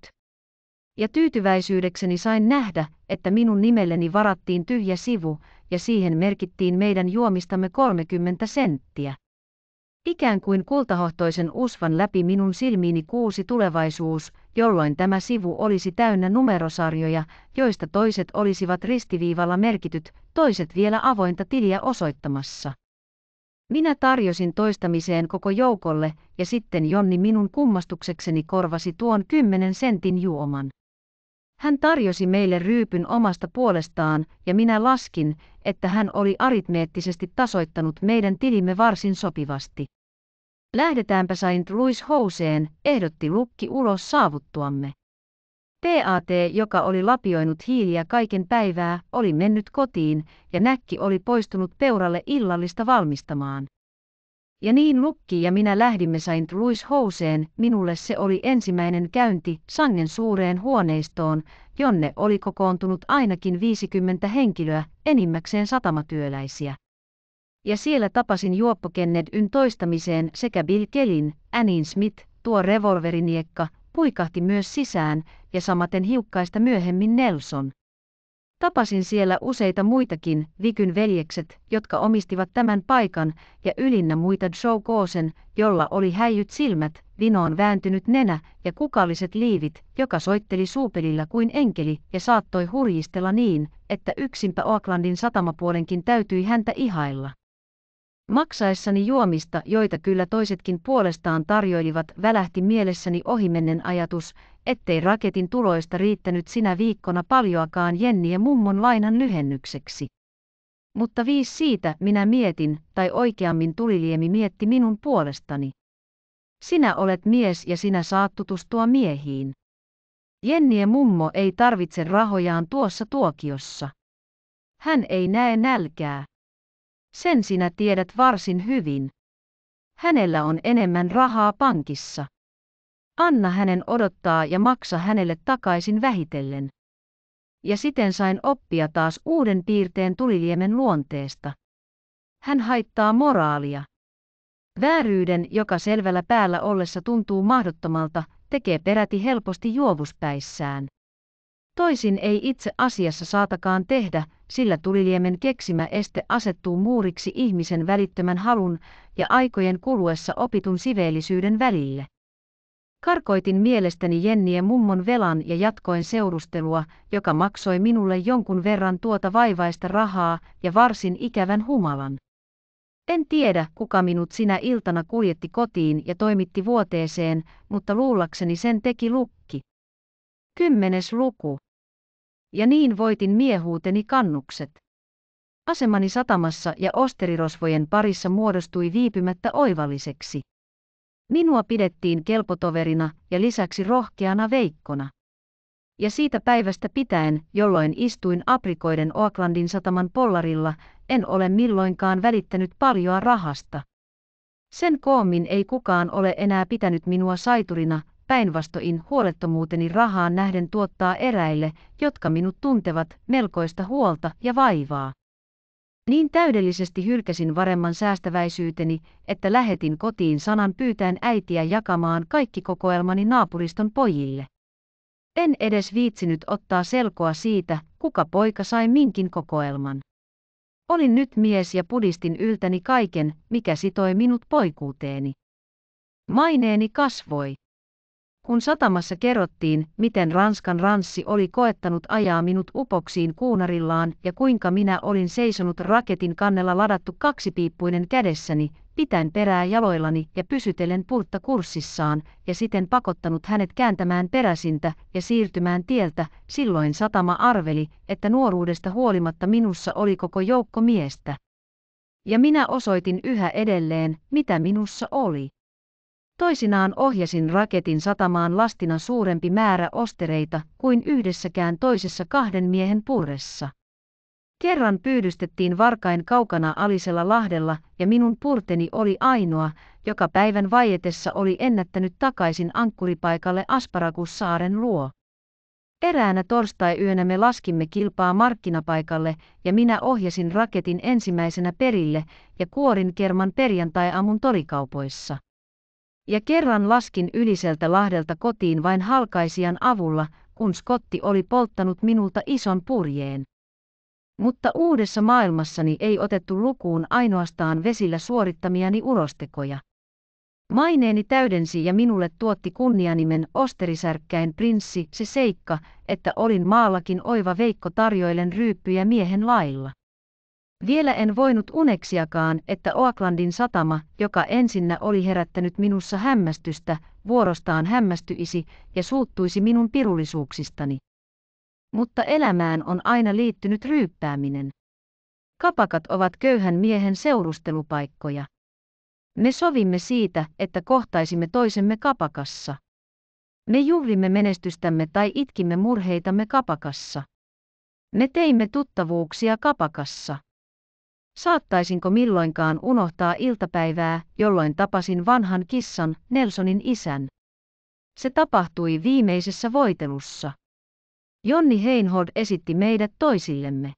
Ja tyytyväisyydekseni sain nähdä, että minun nimelleni varattiin tyhjä sivu, ja siihen merkittiin meidän juomistamme 30 senttiä. Ikään kuin kultahohtoisen usvan läpi minun silmiini kuusi tulevaisuus, jolloin tämä sivu olisi täynnä numerosarjoja, joista toiset olisivat ristiviivalla merkityt, toiset vielä avointa tiliä osoittamassa. Minä tarjosin toistamiseen koko joukolle, ja sitten Jonni minun kummastuksekseni korvasi tuon kymmenen sentin juoman. Hän tarjosi meille ryypyn omasta puolestaan, ja minä laskin, että hän oli aritmeettisesti tasoittanut meidän tilimme varsin sopivasti. Lähdetäänpä Saint Louis houseen, ehdotti lukki ulos saavuttuamme. TAT, joka oli lapioinut hiiliä kaiken päivää, oli mennyt kotiin, ja näkki oli poistunut peuralle illallista valmistamaan. Ja niin Lukki ja minä lähdimme Saint Louis Houseen, minulle se oli ensimmäinen käynti sangen suureen huoneistoon, jonne oli kokoontunut ainakin 50 henkilöä, enimmäkseen satamatyöläisiä. Ja siellä tapasin juoppokennedyn toistamiseen sekä Bill Kellin, Annie Smith, tuo revolveriniekka, puikahti myös sisään, ja samaten hiukkaista myöhemmin Nelson. Tapasin siellä useita muitakin Vikyn veljekset, jotka omistivat tämän paikan, ja ylinnä muita Joe Koosen, jolla oli häijyt silmät, vinoon vääntynyt nenä ja kukalliset liivit, joka soitteli suupelillä kuin enkeli ja saattoi hurjistella niin, että yksinpä Oaklandin satamapuolenkin täytyi häntä ihailla. Maksaessani juomista, joita kyllä toisetkin puolestaan tarjoilivat, välähti mielessäni ohimennen ajatus, ettei raketin tuloista riittänyt sinä viikkona paljoakaan Jenni ja mummon lainan lyhennykseksi. Mutta viis siitä minä mietin, tai oikeammin tuliliemi mietti minun puolestani. Sinä olet mies ja sinä saat tutustua miehiin. Jenni ja mummo ei tarvitse rahojaan tuossa tuokiossa. Hän ei näe nälkää. Sen sinä tiedät varsin hyvin. Hänellä on enemmän rahaa pankissa. Anna hänen odottaa ja maksa hänelle takaisin vähitellen. Ja siten sain oppia taas uuden piirteen tuliliemen luonteesta. Hän haittaa moraalia. Vääryyden, joka selvällä päällä ollessa tuntuu mahdottomalta, tekee peräti helposti juovuspäissään. Toisin ei itse asiassa saatakaan tehdä, sillä tuliliemen keksimä este asettuu muuriksi ihmisen välittömän halun ja aikojen kuluessa opitun siveellisyyden välille. Karkoitin mielestäni Jenniä mummon velan ja jatkoin seurustelua, joka maksoi minulle jonkun verran tuota vaivaista rahaa ja varsin ikävän humalan. En tiedä, kuka minut sinä iltana kuljetti kotiin ja toimitti vuoteeseen, mutta luullakseni sen teki lukki. Kymmenes luku. Ja niin voitin miehuuteni kannukset. Asemani satamassa ja osterirosvojen parissa muodostui viipymättä oivalliseksi. Minua pidettiin kelpotoverina ja lisäksi rohkeana veikkona. Ja siitä päivästä pitäen, jolloin istuin aprikoiden Oaklandin sataman pollarilla, en ole milloinkaan välittänyt paljoa rahasta. Sen koommin ei kukaan ole enää pitänyt minua saiturina, päinvastoin huolettomuuteni rahaan nähden tuottaa eräille, jotka minut tuntevat, melkoista huolta ja vaivaa. Niin täydellisesti hylkäsin varemman säästäväisyyteni, että lähetin kotiin sanan pyytäen äitiä jakamaan kaikki kokoelmani naapuriston pojille. En edes viitsinyt ottaa selkoa siitä, kuka poika sai minkin kokoelman. Olin nyt mies ja pudistin yltäni kaiken, mikä sitoi minut poikuuteeni. Maineeni kasvoi kun satamassa kerrottiin, miten Ranskan ranssi oli koettanut ajaa minut upoksiin kuunarillaan ja kuinka minä olin seisonut raketin kannella ladattu kaksipiippuinen kädessäni, pitäen perää jaloillani ja pysytellen purtta kurssissaan, ja siten pakottanut hänet kääntämään peräsintä ja siirtymään tieltä, silloin satama arveli, että nuoruudesta huolimatta minussa oli koko joukko miestä. Ja minä osoitin yhä edelleen, mitä minussa oli. Toisinaan ohjasin raketin satamaan lastina suurempi määrä ostereita kuin yhdessäkään toisessa kahden miehen purressa. Kerran pyydystettiin varkain kaukana alisella lahdella ja minun purteni oli ainoa, joka päivän vaietessa oli ennättänyt takaisin ankkuripaikalle Asparakussaaren luo. Eräänä torstai-yönä me laskimme kilpaa markkinapaikalle ja minä ohjasin raketin ensimmäisenä perille ja kuorin kerman perjantai-aamun torikaupoissa ja kerran laskin yliseltä lahdelta kotiin vain halkaisijan avulla, kun Skotti oli polttanut minulta ison purjeen. Mutta uudessa maailmassani ei otettu lukuun ainoastaan vesillä suorittamiani ulostekoja. Maineeni täydensi ja minulle tuotti kunnianimen Osterisärkkäin prinssi se seikka, että olin maallakin oiva Veikko tarjoilen ryyppyjä miehen lailla. Vielä en voinut uneksiakaan, että Oaklandin satama, joka ensinnä oli herättänyt minussa hämmästystä, vuorostaan hämmästyisi ja suuttuisi minun pirullisuuksistani. Mutta elämään on aina liittynyt ryyppääminen. Kapakat ovat köyhän miehen seurustelupaikkoja. Me sovimme siitä, että kohtaisimme toisemme kapakassa. Me juhlimme menestystämme tai itkimme murheitamme kapakassa. Me teimme tuttavuuksia kapakassa. Saattaisinko milloinkaan unohtaa iltapäivää, jolloin tapasin vanhan kissan, Nelsonin isän? Se tapahtui viimeisessä voitelussa. Jonni Heinhold esitti meidät toisillemme.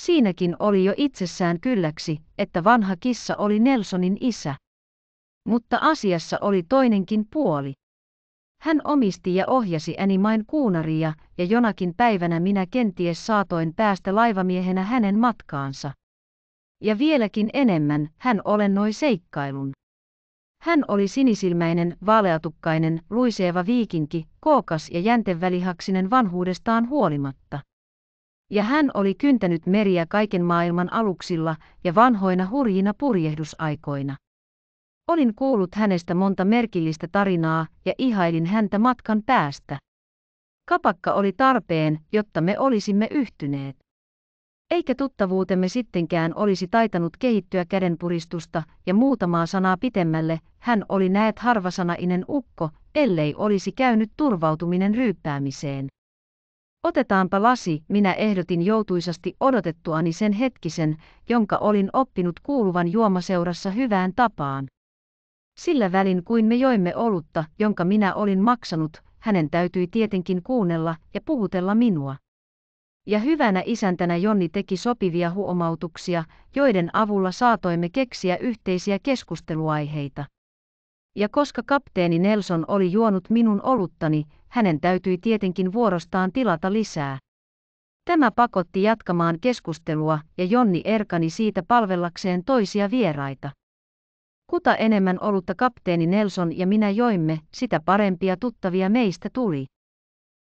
Siinäkin oli jo itsessään kylläksi, että vanha kissa oli Nelsonin isä. Mutta asiassa oli toinenkin puoli. Hän omisti ja ohjasi Animain kuunaria, ja jonakin päivänä minä kenties saatoin päästä laivamiehenä hänen matkaansa ja vieläkin enemmän hän olennoi seikkailun. Hän oli sinisilmäinen, vaaleatukkainen, luiseeva viikinki, kookas ja jäntevälihaksinen vanhuudestaan huolimatta. Ja hän oli kyntänyt meriä kaiken maailman aluksilla ja vanhoina hurjina purjehdusaikoina. Olin kuullut hänestä monta merkillistä tarinaa ja ihailin häntä matkan päästä. Kapakka oli tarpeen, jotta me olisimme yhtyneet. Eikä tuttavuutemme sittenkään olisi taitanut kehittyä kädenpuristusta ja muutamaa sanaa pitemmälle, hän oli näet harvasanainen ukko, ellei olisi käynyt turvautuminen ryyppäämiseen. Otetaanpa lasi, minä ehdotin joutuisasti odotettuani sen hetkisen, jonka olin oppinut kuuluvan juomaseurassa hyvään tapaan. Sillä välin kuin me joimme olutta, jonka minä olin maksanut, hänen täytyi tietenkin kuunnella ja puhutella minua ja hyvänä isäntänä Jonni teki sopivia huomautuksia, joiden avulla saatoimme keksiä yhteisiä keskusteluaiheita. Ja koska kapteeni Nelson oli juonut minun oluttani, hänen täytyi tietenkin vuorostaan tilata lisää. Tämä pakotti jatkamaan keskustelua ja Jonni erkani siitä palvellakseen toisia vieraita. Kuta enemmän olutta kapteeni Nelson ja minä joimme, sitä parempia tuttavia meistä tuli.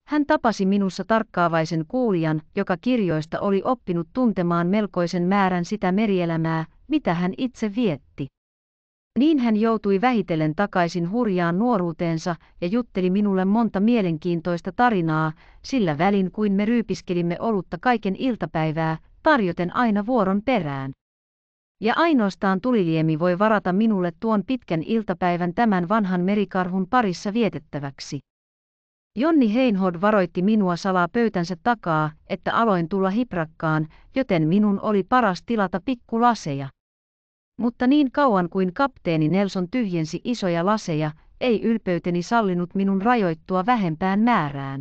Hän tapasi minussa tarkkaavaisen kuulijan, joka kirjoista oli oppinut tuntemaan melkoisen määrän sitä merielämää, mitä hän itse vietti. Niin hän joutui vähitellen takaisin hurjaan nuoruuteensa ja jutteli minulle monta mielenkiintoista tarinaa, sillä välin kuin me ryypiskelimme olutta kaiken iltapäivää, tarjoten aina vuoron perään. Ja ainoastaan tuliliemi voi varata minulle tuon pitkän iltapäivän tämän vanhan merikarhun parissa vietettäväksi. Jonni Heinhold varoitti minua salaa pöytänsä takaa, että aloin tulla hiprakkaan, joten minun oli paras tilata pikkulaseja. Mutta niin kauan kuin kapteeni Nelson tyhjensi isoja laseja, ei ylpeyteni sallinut minun rajoittua vähempään määrään.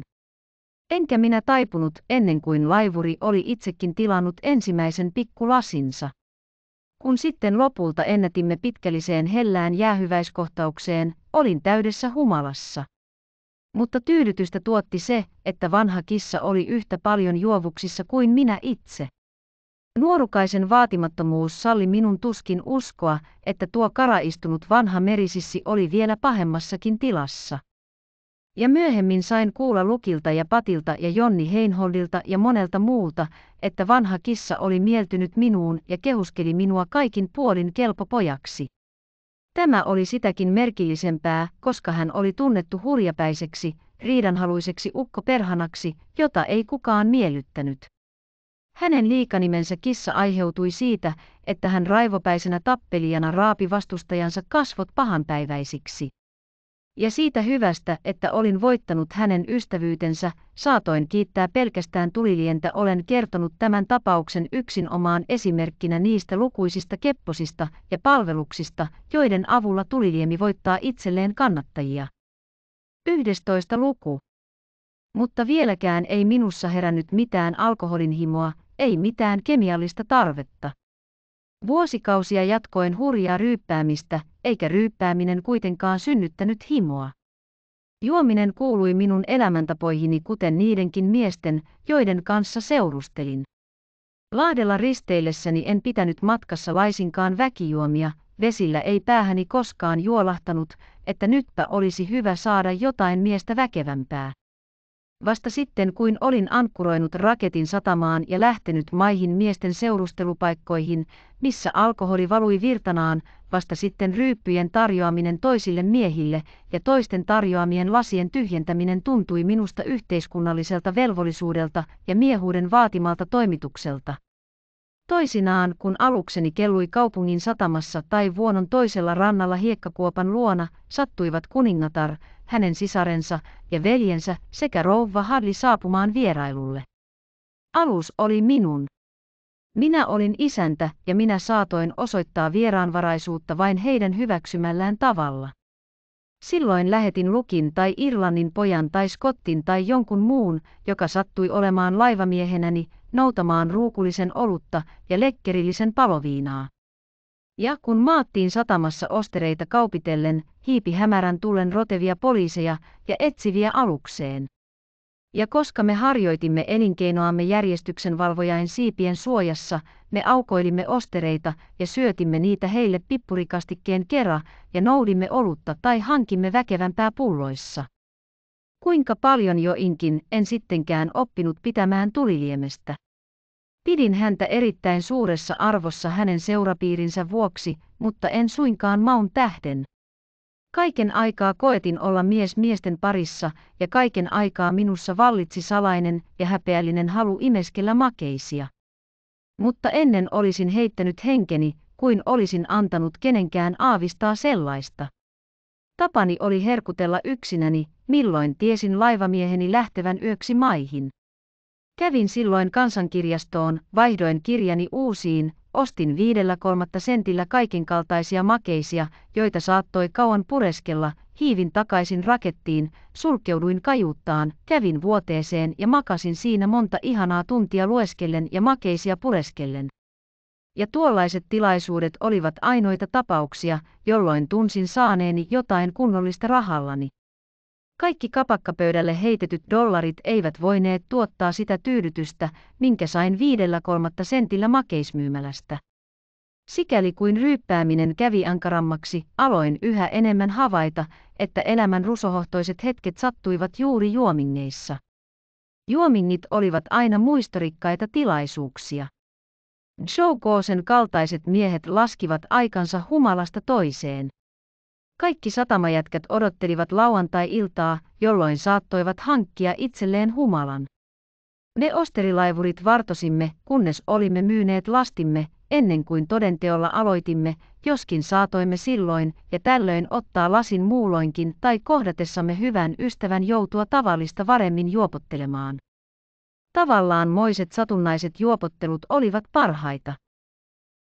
Enkä minä taipunut ennen kuin laivuri oli itsekin tilannut ensimmäisen pikkulasinsa. Kun sitten lopulta ennätimme pitkälliseen hellään jäähyväiskohtaukseen, olin täydessä humalassa. Mutta tyydytystä tuotti se, että vanha kissa oli yhtä paljon juovuksissa kuin minä itse. Nuorukaisen vaatimattomuus salli minun tuskin uskoa, että tuo karaistunut vanha merisissi oli vielä pahemmassakin tilassa. Ja myöhemmin sain kuulla Lukilta ja Patilta ja Jonni Heinholdilta ja monelta muulta, että vanha kissa oli mieltynyt minuun ja kehuskeli minua kaikin puolin kelpopojaksi. Tämä oli sitäkin merkillisempää, koska hän oli tunnettu hurjapäiseksi, riidanhaluiseksi ukkoperhanaksi, jota ei kukaan miellyttänyt. Hänen liikanimensä kissa aiheutui siitä, että hän raivopäisenä tappelijana raapi vastustajansa kasvot pahanpäiväisiksi ja siitä hyvästä, että olin voittanut hänen ystävyytensä, saatoin kiittää pelkästään tulilientä olen kertonut tämän tapauksen yksin omaan esimerkkinä niistä lukuisista kepposista ja palveluksista, joiden avulla tuliliemi voittaa itselleen kannattajia. 11. luku. Mutta vieläkään ei minussa herännyt mitään alkoholin himoa, ei mitään kemiallista tarvetta. Vuosikausia jatkoin hurjaa ryyppäämistä, eikä ryyppääminen kuitenkaan synnyttänyt himoa. Juominen kuului minun elämäntapoihini kuten niidenkin miesten, joiden kanssa seurustelin. Lahdella risteillessäni en pitänyt matkassa laisinkaan väkijuomia, vesillä ei päähäni koskaan juolahtanut, että nytpä olisi hyvä saada jotain miestä väkevämpää. Vasta sitten kuin olin ankkuroinut raketin satamaan ja lähtenyt maihin miesten seurustelupaikkoihin, missä alkoholi valui virtanaan, vasta sitten ryyppyjen tarjoaminen toisille miehille ja toisten tarjoamien lasien tyhjentäminen tuntui minusta yhteiskunnalliselta velvollisuudelta ja miehuuden vaatimalta toimitukselta. Toisinaan, kun alukseni kellui kaupungin satamassa tai vuonon toisella rannalla hiekkakuopan luona, sattuivat kuningatar, hänen sisarensa ja veljensä sekä rouva Harli saapumaan vierailulle. Alus oli minun. Minä olin isäntä ja minä saatoin osoittaa vieraanvaraisuutta vain heidän hyväksymällään tavalla. Silloin lähetin Lukin tai Irlannin pojan tai Skottin tai jonkun muun, joka sattui olemaan laivamiehenäni, noutamaan ruukullisen olutta ja lekkerillisen paloviinaa. Ja kun maattiin satamassa ostereita kaupitellen, hiipi hämärän tulen rotevia poliiseja ja etsiviä alukseen. Ja koska me harjoitimme elinkeinoamme valvojain siipien suojassa, me aukoilimme ostereita ja syötimme niitä heille pippurikastikkeen kera ja noudimme olutta tai hankimme väkevämpää pulloissa. Kuinka paljon joinkin en sittenkään oppinut pitämään tuliliemestä. Pidin häntä erittäin suuressa arvossa hänen seurapiirinsä vuoksi, mutta en suinkaan maun tähden. Kaiken aikaa koetin olla mies miesten parissa, ja kaiken aikaa minussa vallitsi salainen ja häpeällinen halu imeskellä makeisia. Mutta ennen olisin heittänyt henkeni, kuin olisin antanut kenenkään aavistaa sellaista. Tapani oli herkutella yksinäni, milloin tiesin laivamieheni lähtevän yöksi maihin. Kävin silloin kansankirjastoon, vaihdoin kirjani uusiin, ostin viidellä kolmatta sentillä kaikenkaltaisia makeisia, joita saattoi kauan pureskella, hiivin takaisin rakettiin, sulkeuduin kajuuttaan, kävin vuoteeseen ja makasin siinä monta ihanaa tuntia lueskellen ja makeisia pureskellen. Ja tuollaiset tilaisuudet olivat ainoita tapauksia, jolloin tunsin saaneeni jotain kunnollista rahallani. Kaikki kapakkapöydälle heitetyt dollarit eivät voineet tuottaa sitä tyydytystä, minkä sain viidellä kolmatta sentillä makeismyymälästä. Sikäli kuin ryyppääminen kävi ankarammaksi, aloin yhä enemmän havaita, että elämän rusohohtoiset hetket sattuivat juuri juomingeissa. Juomingit olivat aina muistorikkaita tilaisuuksia. Joe Goosen kaltaiset miehet laskivat aikansa humalasta toiseen kaikki satamajätkät odottelivat lauantai-iltaa, jolloin saattoivat hankkia itselleen humalan. Me osterilaivurit vartosimme, kunnes olimme myyneet lastimme, ennen kuin todenteolla aloitimme, joskin saatoimme silloin ja tällöin ottaa lasin muulloinkin tai kohdatessamme hyvän ystävän joutua tavallista varemmin juopottelemaan. Tavallaan moiset satunnaiset juopottelut olivat parhaita.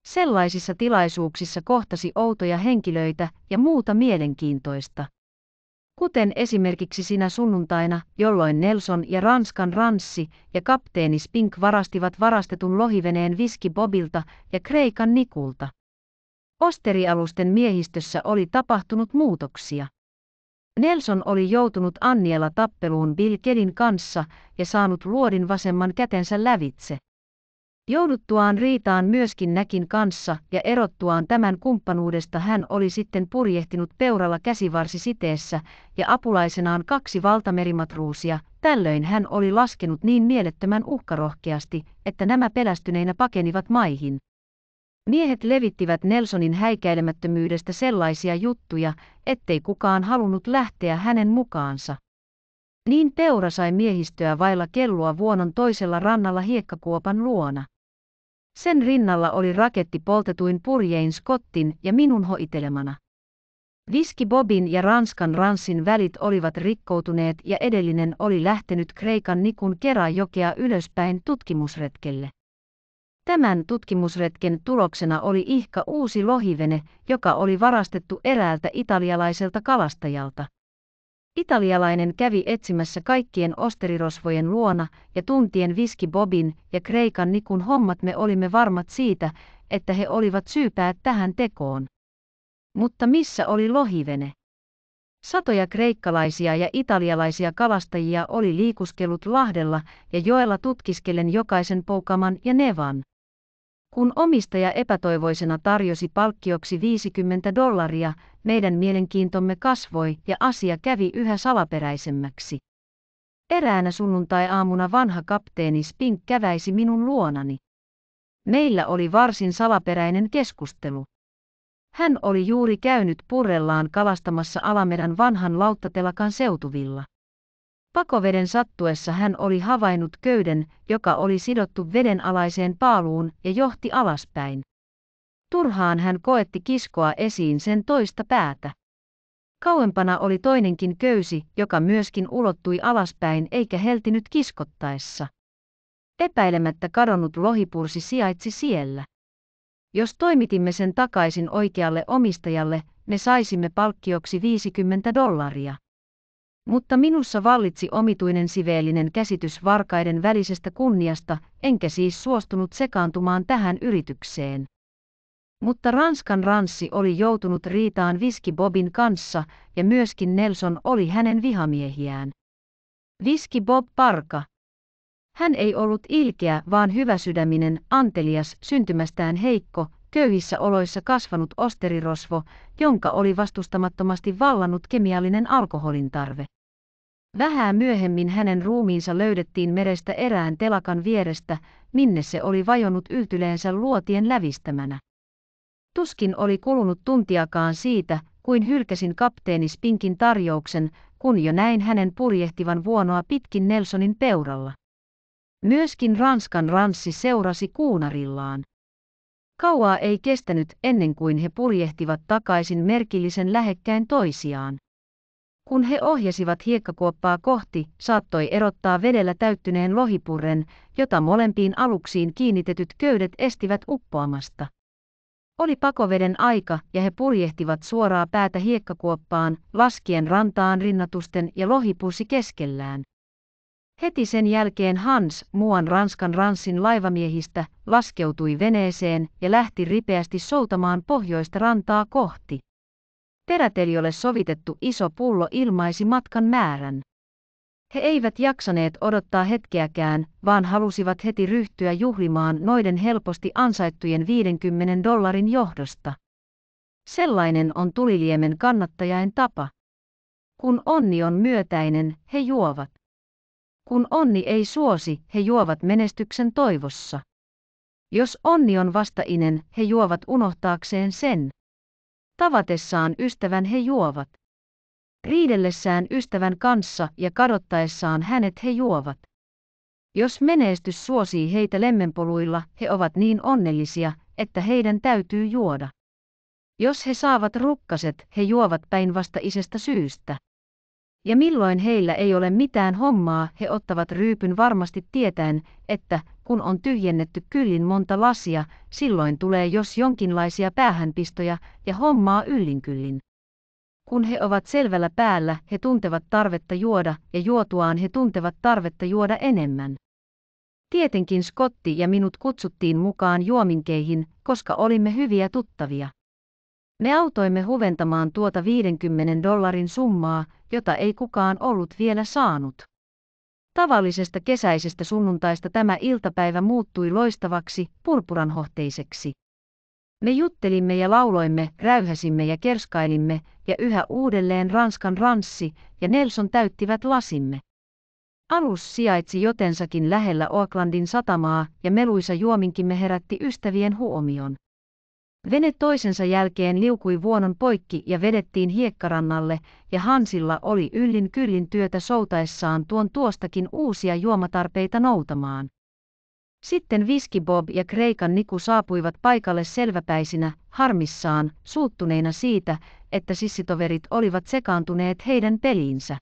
Sellaisissa tilaisuuksissa kohtasi outoja henkilöitä ja muuta mielenkiintoista. Kuten esimerkiksi sinä sunnuntaina, jolloin Nelson ja Ranskan Ranssi ja kapteeni Spink varastivat varastetun lohiveneen Viski Bobilta ja Kreikan Nikulta. Osterialusten miehistössä oli tapahtunut muutoksia. Nelson oli joutunut Anniella tappeluun Bill Kedin kanssa ja saanut luodin vasemman kätensä lävitse. Jouduttuaan riitaan myöskin näkin kanssa ja erottuaan tämän kumppanuudesta hän oli sitten purjehtinut peuralla käsivarsi siteessä ja apulaisenaan kaksi valtamerimatruusia, tällöin hän oli laskenut niin mielettömän uhkarohkeasti, että nämä pelästyneinä pakenivat maihin. Miehet levittivät Nelsonin häikäilemättömyydestä sellaisia juttuja, ettei kukaan halunnut lähteä hänen mukaansa. Niin peura sai miehistöä vailla kellua vuonon toisella rannalla hiekkakuopan luona. Sen rinnalla oli raketti poltetuin purjein Scottin ja minun hoitelemana. Viski Bobin ja Ranskan ranssin välit olivat rikkoutuneet ja edellinen oli lähtenyt Kreikan Nikun kerran jokea ylöspäin tutkimusretkelle. Tämän tutkimusretken tuloksena oli ihka uusi lohivene, joka oli varastettu eräältä italialaiselta kalastajalta. Italialainen kävi etsimässä kaikkien osterirosvojen luona ja tuntien viski Bobin ja Kreikan nikun hommat me olimme varmat siitä, että he olivat syypäät tähän tekoon. Mutta missä oli lohivene? Satoja kreikkalaisia ja italialaisia kalastajia oli liikuskellut lahdella ja joella tutkiskellen jokaisen poukaman ja nevan. Kun omistaja epätoivoisena tarjosi palkkioksi 50 dollaria, meidän mielenkiintomme kasvoi ja asia kävi yhä salaperäisemmäksi. Eräänä sunnuntai-aamuna vanha kapteeni Spink käväisi minun luonani. Meillä oli varsin salaperäinen keskustelu. Hän oli juuri käynyt purrellaan kalastamassa Alamerän vanhan lauttatelakan seutuvilla. Pakoveden sattuessa hän oli havainnut köyden, joka oli sidottu vedenalaiseen paaluun ja johti alaspäin. Turhaan hän koetti kiskoa esiin sen toista päätä. Kauempana oli toinenkin köysi, joka myöskin ulottui alaspäin eikä heltinyt kiskottaessa. Epäilemättä kadonnut lohipursi sijaitsi siellä. Jos toimitimme sen takaisin oikealle omistajalle, me saisimme palkkioksi 50 dollaria. Mutta minussa vallitsi omituinen siveellinen käsitys varkaiden välisestä kunniasta, enkä siis suostunut sekaantumaan tähän yritykseen. Mutta Ranskan ranssi oli joutunut riitaan Viski Bobin kanssa, ja myöskin Nelson oli hänen vihamiehiään. Viski Bob Parka. Hän ei ollut ilkeä, vaan hyväsydäminen, antelias, syntymästään heikko, köyhissä oloissa kasvanut osterirosvo, jonka oli vastustamattomasti vallannut kemiallinen alkoholin tarve. Vähän myöhemmin hänen ruumiinsa löydettiin merestä erään telakan vierestä, minne se oli vajonnut yltyleensä luotien lävistämänä. Tuskin oli kulunut tuntiakaan siitä, kuin hylkäsin kapteeni Spinkin tarjouksen, kun jo näin hänen purjehtivan vuonoa pitkin Nelsonin peuralla. Myöskin Ranskan ranssi seurasi kuunarillaan. Kauaa ei kestänyt ennen kuin he purjehtivat takaisin merkillisen lähekkäin toisiaan. Kun he ohjasivat hiekkakuoppaa kohti, saattoi erottaa vedellä täyttyneen lohipurren, jota molempiin aluksiin kiinnitetyt köydet estivät uppoamasta. Oli pakoveden aika ja he purjehtivat suoraa päätä hiekkakuoppaan, laskien rantaan rinnatusten ja lohipussi keskellään. Heti sen jälkeen Hans, muuan Ranskan ranssin laivamiehistä, laskeutui veneeseen ja lähti ripeästi soutamaan pohjoista rantaa kohti. Terätelijölle sovitettu iso pullo ilmaisi matkan määrän. He eivät jaksaneet odottaa hetkeäkään, vaan halusivat heti ryhtyä juhlimaan noiden helposti ansaittujen 50 dollarin johdosta. Sellainen on tuliliemen kannattajain tapa. Kun onni on myötäinen, he juovat. Kun onni ei suosi, he juovat menestyksen toivossa. Jos onni on vastainen, he juovat unohtaakseen sen. Tavatessaan ystävän he juovat. Riidellessään ystävän kanssa ja kadottaessaan hänet he juovat. Jos menestys suosii heitä lemmenpoluilla, he ovat niin onnellisia, että heidän täytyy juoda. Jos he saavat rukkaset, he juovat päinvastaisesta syystä. Ja milloin heillä ei ole mitään hommaa, he ottavat ryypyn varmasti tietäen, että kun on tyhjennetty kyllin monta lasia, silloin tulee jos jonkinlaisia päähänpistoja ja hommaa yllin kyllin. Kun he ovat selvällä päällä, he tuntevat tarvetta juoda ja juotuaan he tuntevat tarvetta juoda enemmän. Tietenkin Skotti ja minut kutsuttiin mukaan juominkeihin, koska olimme hyviä tuttavia. Me autoimme huventamaan tuota 50 dollarin summaa, jota ei kukaan ollut vielä saanut. Tavallisesta kesäisestä sunnuntaista tämä iltapäivä muuttui loistavaksi, purpuranhohteiseksi. Me juttelimme ja lauloimme, räyhäsimme ja kerskailimme, ja yhä uudelleen Ranskan ranssi ja Nelson täyttivät lasimme. Alus sijaitsi jotensakin lähellä Oaklandin satamaa ja meluisa juominkimme herätti ystävien huomion. Vene toisensa jälkeen liukui vuonon poikki ja vedettiin hiekkarannalle, ja Hansilla oli yllin kyllin työtä soutaessaan tuon tuostakin uusia juomatarpeita noutamaan. Sitten Viski Bob ja Kreikan Niku saapuivat paikalle selväpäisinä, harmissaan, suuttuneina siitä, että sissitoverit olivat sekaantuneet heidän peliinsä.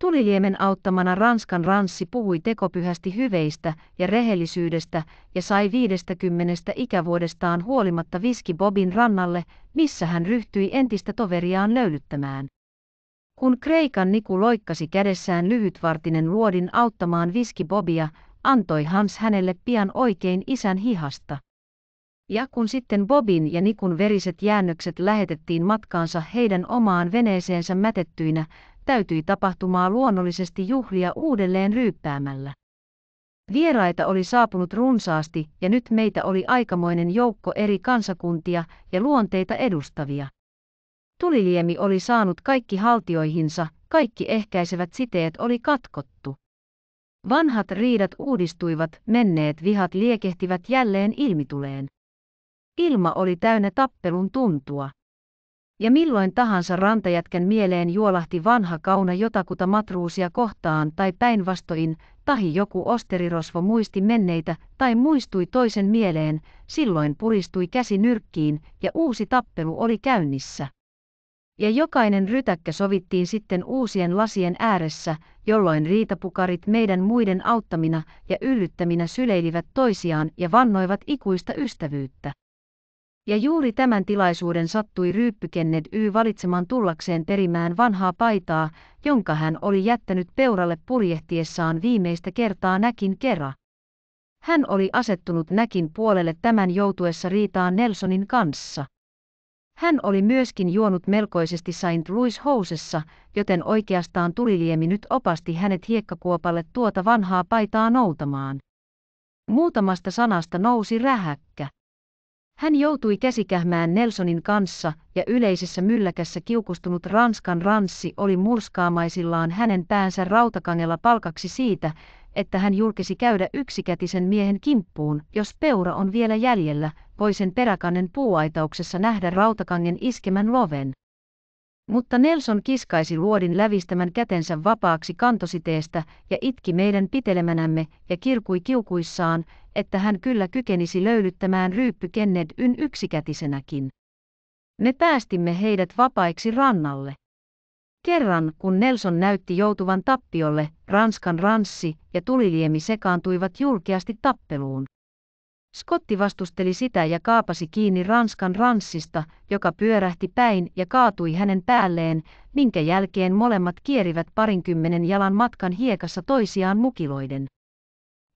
Tuliliemen auttamana Ranskan ranssi puhui tekopyhästi hyveistä ja rehellisyydestä ja sai 50 ikävuodestaan huolimatta viski Bobin rannalle, missä hän ryhtyi entistä toveriaan löylyttämään. Kun Kreikan Niku loikkasi kädessään lyhytvartinen luodin auttamaan viski Bobia, antoi Hans hänelle pian oikein isän hihasta. Ja kun sitten Bobin ja Nikun veriset jäännökset lähetettiin matkaansa heidän omaan veneeseensä mätettyinä, täytyi tapahtumaa luonnollisesti juhlia uudelleen ryyppäämällä. Vieraita oli saapunut runsaasti ja nyt meitä oli aikamoinen joukko eri kansakuntia ja luonteita edustavia. Tuliliemi oli saanut kaikki haltioihinsa, kaikki ehkäisevät siteet oli katkottu. Vanhat riidat uudistuivat, menneet vihat liekehtivät jälleen ilmituleen. Ilma oli täynnä tappelun tuntua. Ja milloin tahansa rantajätkän mieleen juolahti vanha kauna jotakuta matruusia kohtaan tai päinvastoin, tahi joku osterirosvo muisti menneitä tai muistui toisen mieleen, silloin puristui käsi nyrkkiin ja uusi tappelu oli käynnissä. Ja jokainen rytäkkä sovittiin sitten uusien lasien ääressä, jolloin riitapukarit meidän muiden auttamina ja yllyttäminä syleilivät toisiaan ja vannoivat ikuista ystävyyttä. Ja juuri tämän tilaisuuden sattui ryyppykenned Y valitsemaan tullakseen perimään vanhaa paitaa, jonka hän oli jättänyt peuralle purjehtiessaan viimeistä kertaa näkin kerran. Hän oli asettunut näkin puolelle tämän joutuessa riitaan Nelsonin kanssa. Hän oli myöskin juonut melkoisesti Saint Louis housessa, joten oikeastaan tuliliemi nyt opasti hänet hiekkakuopalle tuota vanhaa paitaa noutamaan. Muutamasta sanasta nousi rähäkkä. Hän joutui käsikähmään Nelsonin kanssa ja yleisessä mylläkässä kiukustunut Ranskan ranssi oli murskaamaisillaan hänen päänsä rautakangella palkaksi siitä, että hän julkisi käydä yksikätisen miehen kimppuun, jos peura on vielä jäljellä, voi sen peräkannen puuaitauksessa nähdä rautakangen iskemän loven. Mutta Nelson kiskaisi luodin lävistämän kätensä vapaaksi kantositeestä ja itki meidän pitelemänämme ja kirkui kiukuissaan, että hän kyllä kykenisi löylyttämään ryyppy Kennedyn yksikätisenäkin. Me päästimme heidät vapaiksi rannalle. Kerran, kun Nelson näytti joutuvan tappiolle, Ranskan ranssi ja tuliliemi sekaantuivat julkeasti tappeluun. Skotti vastusteli sitä ja kaapasi kiinni Ranskan ranssista, joka pyörähti päin ja kaatui hänen päälleen, minkä jälkeen molemmat kierivät parinkymmenen jalan matkan hiekassa toisiaan mukiloiden.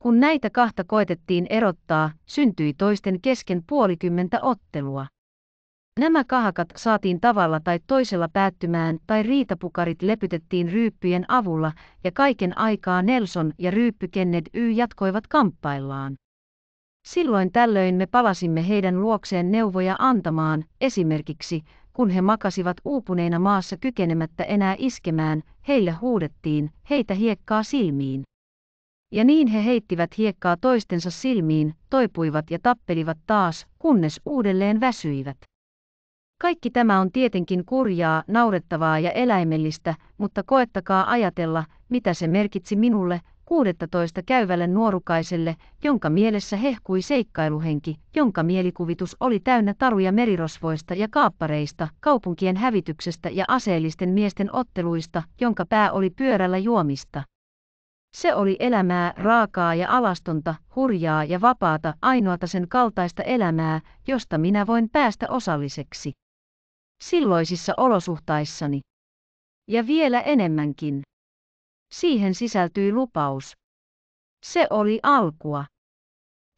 Kun näitä kahta koetettiin erottaa, syntyi toisten kesken puolikymmentä ottelua. Nämä kahakat saatiin tavalla tai toisella päättymään tai riitapukarit lepytettiin ryyppyjen avulla ja kaiken aikaa Nelson ja ryyppy Kennedy jatkoivat kamppaillaan. Silloin tällöin me palasimme heidän luokseen neuvoja antamaan, esimerkiksi, kun he makasivat uupuneina maassa kykenemättä enää iskemään, heille huudettiin, heitä hiekkaa silmiin. Ja niin he heittivät hiekkaa toistensa silmiin, toipuivat ja tappelivat taas, kunnes uudelleen väsyivät. Kaikki tämä on tietenkin kurjaa, naurettavaa ja eläimellistä, mutta koettakaa ajatella, mitä se merkitsi minulle, 16 käyvälle nuorukaiselle, jonka mielessä hehkui seikkailuhenki, jonka mielikuvitus oli täynnä taruja merirosvoista ja kaappareista, kaupunkien hävityksestä ja aseellisten miesten otteluista, jonka pää oli pyörällä juomista. Se oli elämää raakaa ja alastonta, hurjaa ja vapaata, ainoata sen kaltaista elämää, josta minä voin päästä osalliseksi. Silloisissa olosuhtaissani. Ja vielä enemmänkin. Siihen sisältyi lupaus. Se oli alkua.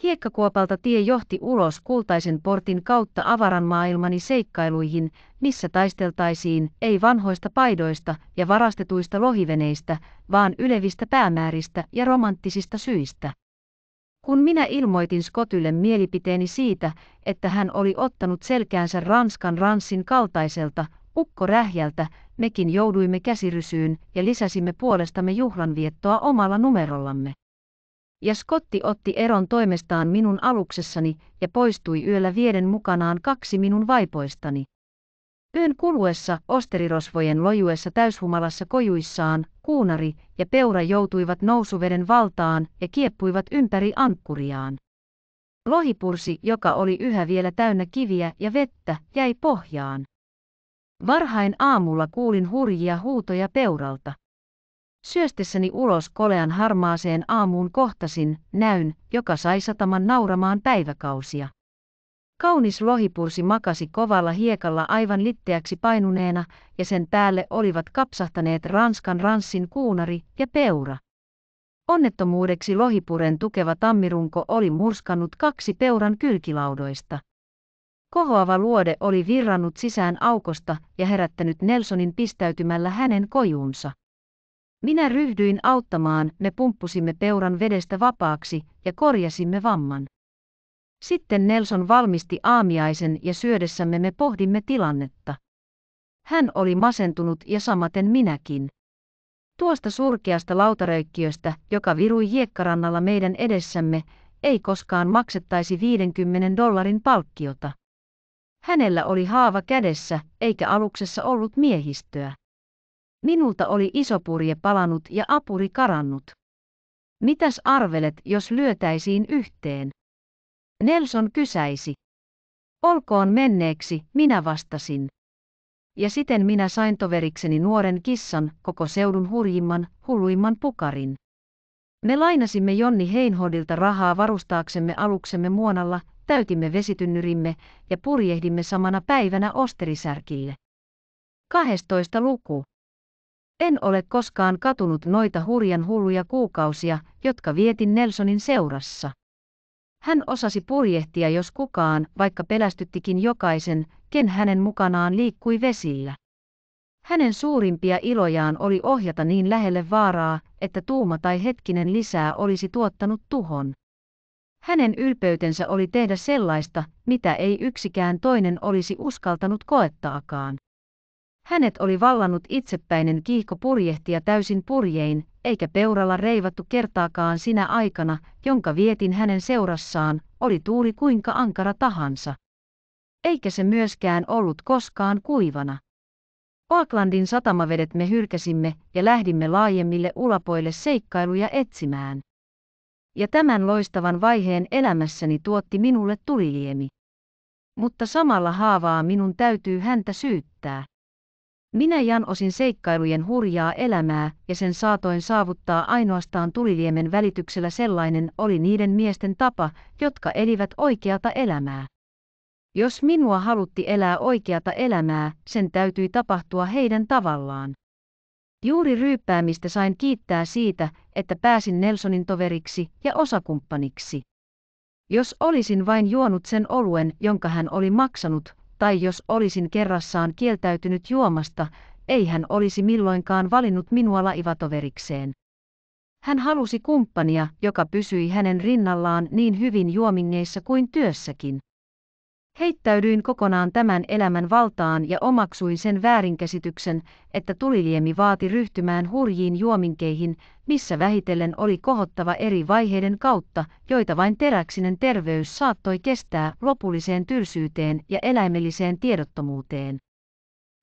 Hiekkakuopalta tie johti ulos kultaisen portin kautta avaran maailmani seikkailuihin, missä taisteltaisiin ei vanhoista paidoista ja varastetuista lohiveneistä, vaan ylevistä päämääristä ja romanttisista syistä. Kun minä ilmoitin Skotylle mielipiteeni siitä, että hän oli ottanut selkäänsä Ranskan ranssin kaltaiselta, ukkorähjältä, rähjältä, mekin jouduimme käsirysyyn ja lisäsimme puolestamme juhlanviettoa omalla numerollamme. Ja Skotti otti eron toimestaan minun aluksessani ja poistui yöllä vieden mukanaan kaksi minun vaipoistani. Yön kuluessa osterirosvojen lojuessa täyshumalassa kojuissaan, kuunari ja peura joutuivat nousuveden valtaan ja kieppuivat ympäri ankkuriaan. Lohipursi, joka oli yhä vielä täynnä kiviä ja vettä, jäi pohjaan. Varhain aamulla kuulin hurjia huutoja peuralta. Syöstessäni ulos kolean harmaaseen aamuun kohtasin, näyn, joka sai sataman nauramaan päiväkausia. Kaunis lohipursi makasi kovalla hiekalla aivan litteäksi painuneena, ja sen päälle olivat kapsahtaneet Ranskan ranssin kuunari ja peura. Onnettomuudeksi lohipuren tukeva tammirunko oli murskannut kaksi peuran kylkilaudoista. Kohoava luode oli virrannut sisään aukosta ja herättänyt Nelsonin pistäytymällä hänen kojuunsa. Minä ryhdyin auttamaan, me pumppusimme peuran vedestä vapaaksi ja korjasimme vamman. Sitten Nelson valmisti aamiaisen ja syödessämme me pohdimme tilannetta. Hän oli masentunut ja samaten minäkin. Tuosta surkeasta lautaröikkiöstä, joka virui hiekkarannalla meidän edessämme, ei koskaan maksettaisi 50 dollarin palkkiota. Hänellä oli haava kädessä, eikä aluksessa ollut miehistöä. Minulta oli isopurje palanut ja apuri karannut. Mitäs arvelet, jos lyötäisiin yhteen? Nelson kysäisi. Olkoon menneeksi, minä vastasin. Ja siten minä sain toverikseni nuoren kissan, koko seudun hurjimman, hulluimman pukarin. Me lainasimme Jonni Heinhodilta rahaa varustaaksemme aluksemme muonalla, täytimme vesitynnyrimme ja purjehdimme samana päivänä Osterisärkille. 12. luku. En ole koskaan katunut noita hurjan hulluja kuukausia, jotka vietin Nelsonin seurassa. Hän osasi purjehtia jos kukaan, vaikka pelästyttikin jokaisen, ken hänen mukanaan liikkui vesillä. Hänen suurimpia ilojaan oli ohjata niin lähelle vaaraa, että tuuma tai hetkinen lisää olisi tuottanut tuhon. Hänen ylpeytensä oli tehdä sellaista, mitä ei yksikään toinen olisi uskaltanut koettaakaan. Hänet oli vallannut itsepäinen kiihko purjehtia täysin purjein, eikä peuralla reivattu kertaakaan sinä aikana, jonka vietin hänen seurassaan, oli tuuli kuinka ankara tahansa. Eikä se myöskään ollut koskaan kuivana. Oaklandin satamavedet me hyrkäsimme ja lähdimme laajemmille ulapoille seikkailuja etsimään ja tämän loistavan vaiheen elämässäni tuotti minulle tuliliemi. Mutta samalla haavaa minun täytyy häntä syyttää. Minä janosin seikkailujen hurjaa elämää ja sen saatoin saavuttaa ainoastaan tuliliemen välityksellä sellainen oli niiden miesten tapa, jotka elivät oikeata elämää. Jos minua halutti elää oikeata elämää, sen täytyi tapahtua heidän tavallaan. Juuri ryyppäämistä sain kiittää siitä, että pääsin Nelsonin toveriksi ja osakumppaniksi. Jos olisin vain juonut sen oluen, jonka hän oli maksanut, tai jos olisin kerrassaan kieltäytynyt juomasta, ei hän olisi milloinkaan valinnut minua laivatoverikseen. Hän halusi kumppania, joka pysyi hänen rinnallaan niin hyvin juomingeissa kuin työssäkin. Heittäydyin kokonaan tämän elämän valtaan ja omaksuin sen väärinkäsityksen, että tuliliemi vaati ryhtymään hurjiin juominkeihin, missä vähitellen oli kohottava eri vaiheiden kautta, joita vain teräksinen terveys saattoi kestää lopulliseen tylsyyteen ja eläimelliseen tiedottomuuteen.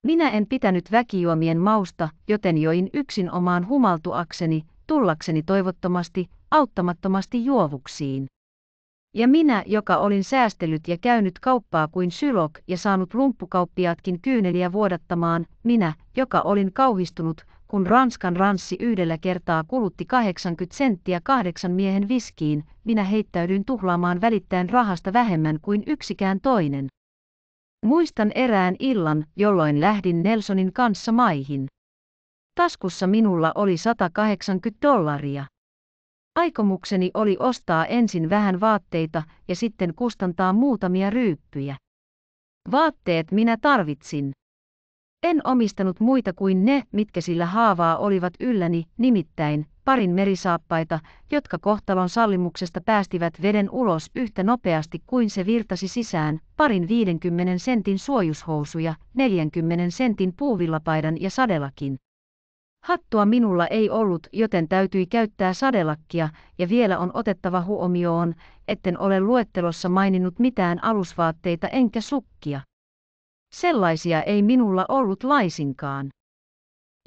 Minä en pitänyt väkijuomien mausta, joten join yksin omaan humaltuakseni, tullakseni toivottomasti, auttamattomasti juovuksiin. Ja minä, joka olin säästellyt ja käynyt kauppaa kuin sylok ja saanut lumppukauppiaatkin kyyneliä vuodattamaan, minä, joka olin kauhistunut, kun Ranskan ranssi yhdellä kertaa kulutti 80 senttiä kahdeksan miehen viskiin, minä heittäydyin tuhlaamaan välittäen rahasta vähemmän kuin yksikään toinen. Muistan erään illan, jolloin lähdin Nelsonin kanssa maihin. Taskussa minulla oli 180 dollaria. Aikomukseni oli ostaa ensin vähän vaatteita ja sitten kustantaa muutamia ryyppyjä. Vaatteet minä tarvitsin. En omistanut muita kuin ne, mitkä sillä haavaa olivat ylläni, nimittäin parin merisaappaita, jotka kohtalon sallimuksesta päästivät veden ulos yhtä nopeasti kuin se virtasi sisään, parin 50 sentin suojushousuja, 40 sentin puuvillapaidan ja sadelakin. Hattua minulla ei ollut, joten täytyi käyttää sadelakkia, ja vielä on otettava huomioon, etten ole luettelossa maininnut mitään alusvaatteita enkä sukkia. Sellaisia ei minulla ollut laisinkaan.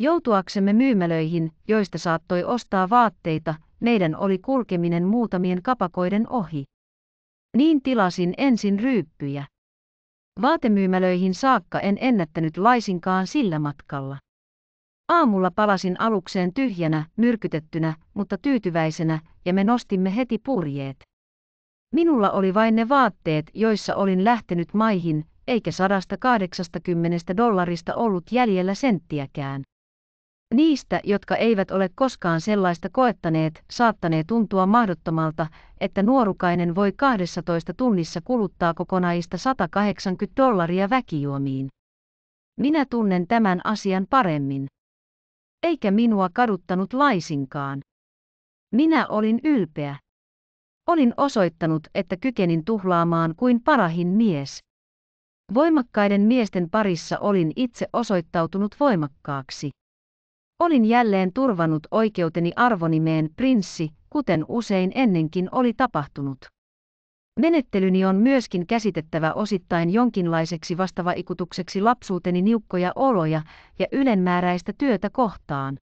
Joutuaksemme myymälöihin, joista saattoi ostaa vaatteita, meidän oli kulkeminen muutamien kapakoiden ohi. Niin tilasin ensin ryyppyjä. Vaatemyymälöihin saakka en ennättänyt laisinkaan sillä matkalla. Aamulla palasin alukseen tyhjänä, myrkytettynä, mutta tyytyväisenä, ja me nostimme heti purjeet. Minulla oli vain ne vaatteet, joissa olin lähtenyt maihin, eikä 180 dollarista ollut jäljellä senttiäkään. Niistä, jotka eivät ole koskaan sellaista koettaneet, saattanee tuntua mahdottomalta, että nuorukainen voi 12 tunnissa kuluttaa kokonaista 180 dollaria väkijuomiin. Minä tunnen tämän asian paremmin eikä minua kaduttanut laisinkaan. Minä olin ylpeä. Olin osoittanut, että kykenin tuhlaamaan kuin parahin mies. Voimakkaiden miesten parissa olin itse osoittautunut voimakkaaksi. Olin jälleen turvannut oikeuteni arvonimeen prinssi, kuten usein ennenkin oli tapahtunut. Menettelyni on myöskin käsitettävä osittain jonkinlaiseksi vastavaikutukseksi lapsuuteni niukkoja oloja ja ylenmääräistä työtä kohtaan.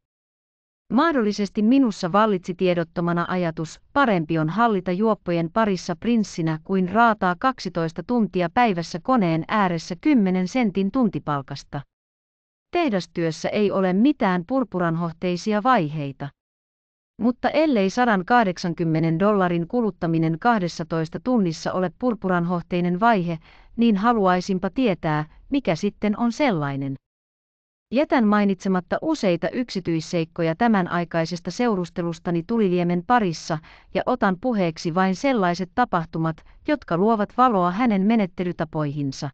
Mahdollisesti minussa vallitsi tiedottomana ajatus, parempi on hallita juoppojen parissa prinssinä kuin raataa 12 tuntia päivässä koneen ääressä 10 sentin tuntipalkasta. Tehdastyössä ei ole mitään purpuranhohteisia vaiheita. Mutta ellei 180 dollarin kuluttaminen 12 tunnissa ole purpuranhohteinen vaihe, niin haluaisinpa tietää, mikä sitten on sellainen. Jätän mainitsematta useita yksityisseikkoja tämän aikaisesta seurustelustani tuliliemen parissa ja otan puheeksi vain sellaiset tapahtumat, jotka luovat valoa hänen menettelytapoihinsa.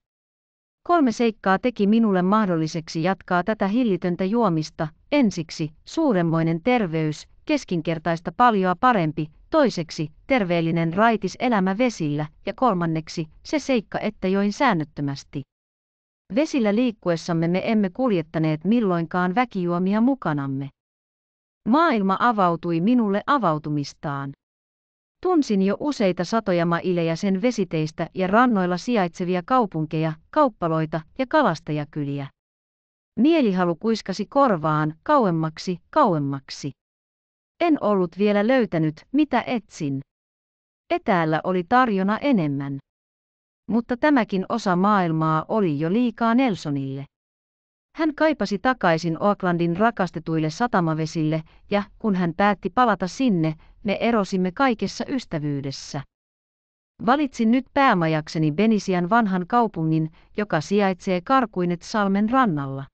Kolme seikkaa teki minulle mahdolliseksi jatkaa tätä hillitöntä juomista, ensiksi, suuremmoinen terveys, keskinkertaista paljoa parempi, toiseksi, terveellinen raitis elämä vesillä, ja kolmanneksi, se seikka, että join säännöttömästi. Vesillä liikkuessamme me emme kuljettaneet milloinkaan väkijuomia mukanamme. Maailma avautui minulle avautumistaan. Tunsin jo useita satoja mailejä sen vesiteistä ja rannoilla sijaitsevia kaupunkeja, kauppaloita ja kalastajakyliä. Mielihalu kuiskasi korvaan kauemmaksi, kauemmaksi. En ollut vielä löytänyt, mitä etsin. Etäällä oli tarjona enemmän. Mutta tämäkin osa maailmaa oli jo liikaa Nelsonille. Hän kaipasi takaisin Oaklandin rakastetuille satamavesille, ja kun hän päätti palata sinne, me erosimme kaikessa ystävyydessä. Valitsin nyt päämajakseni Benisian vanhan kaupungin, joka sijaitsee Karkuinet salmen rannalla.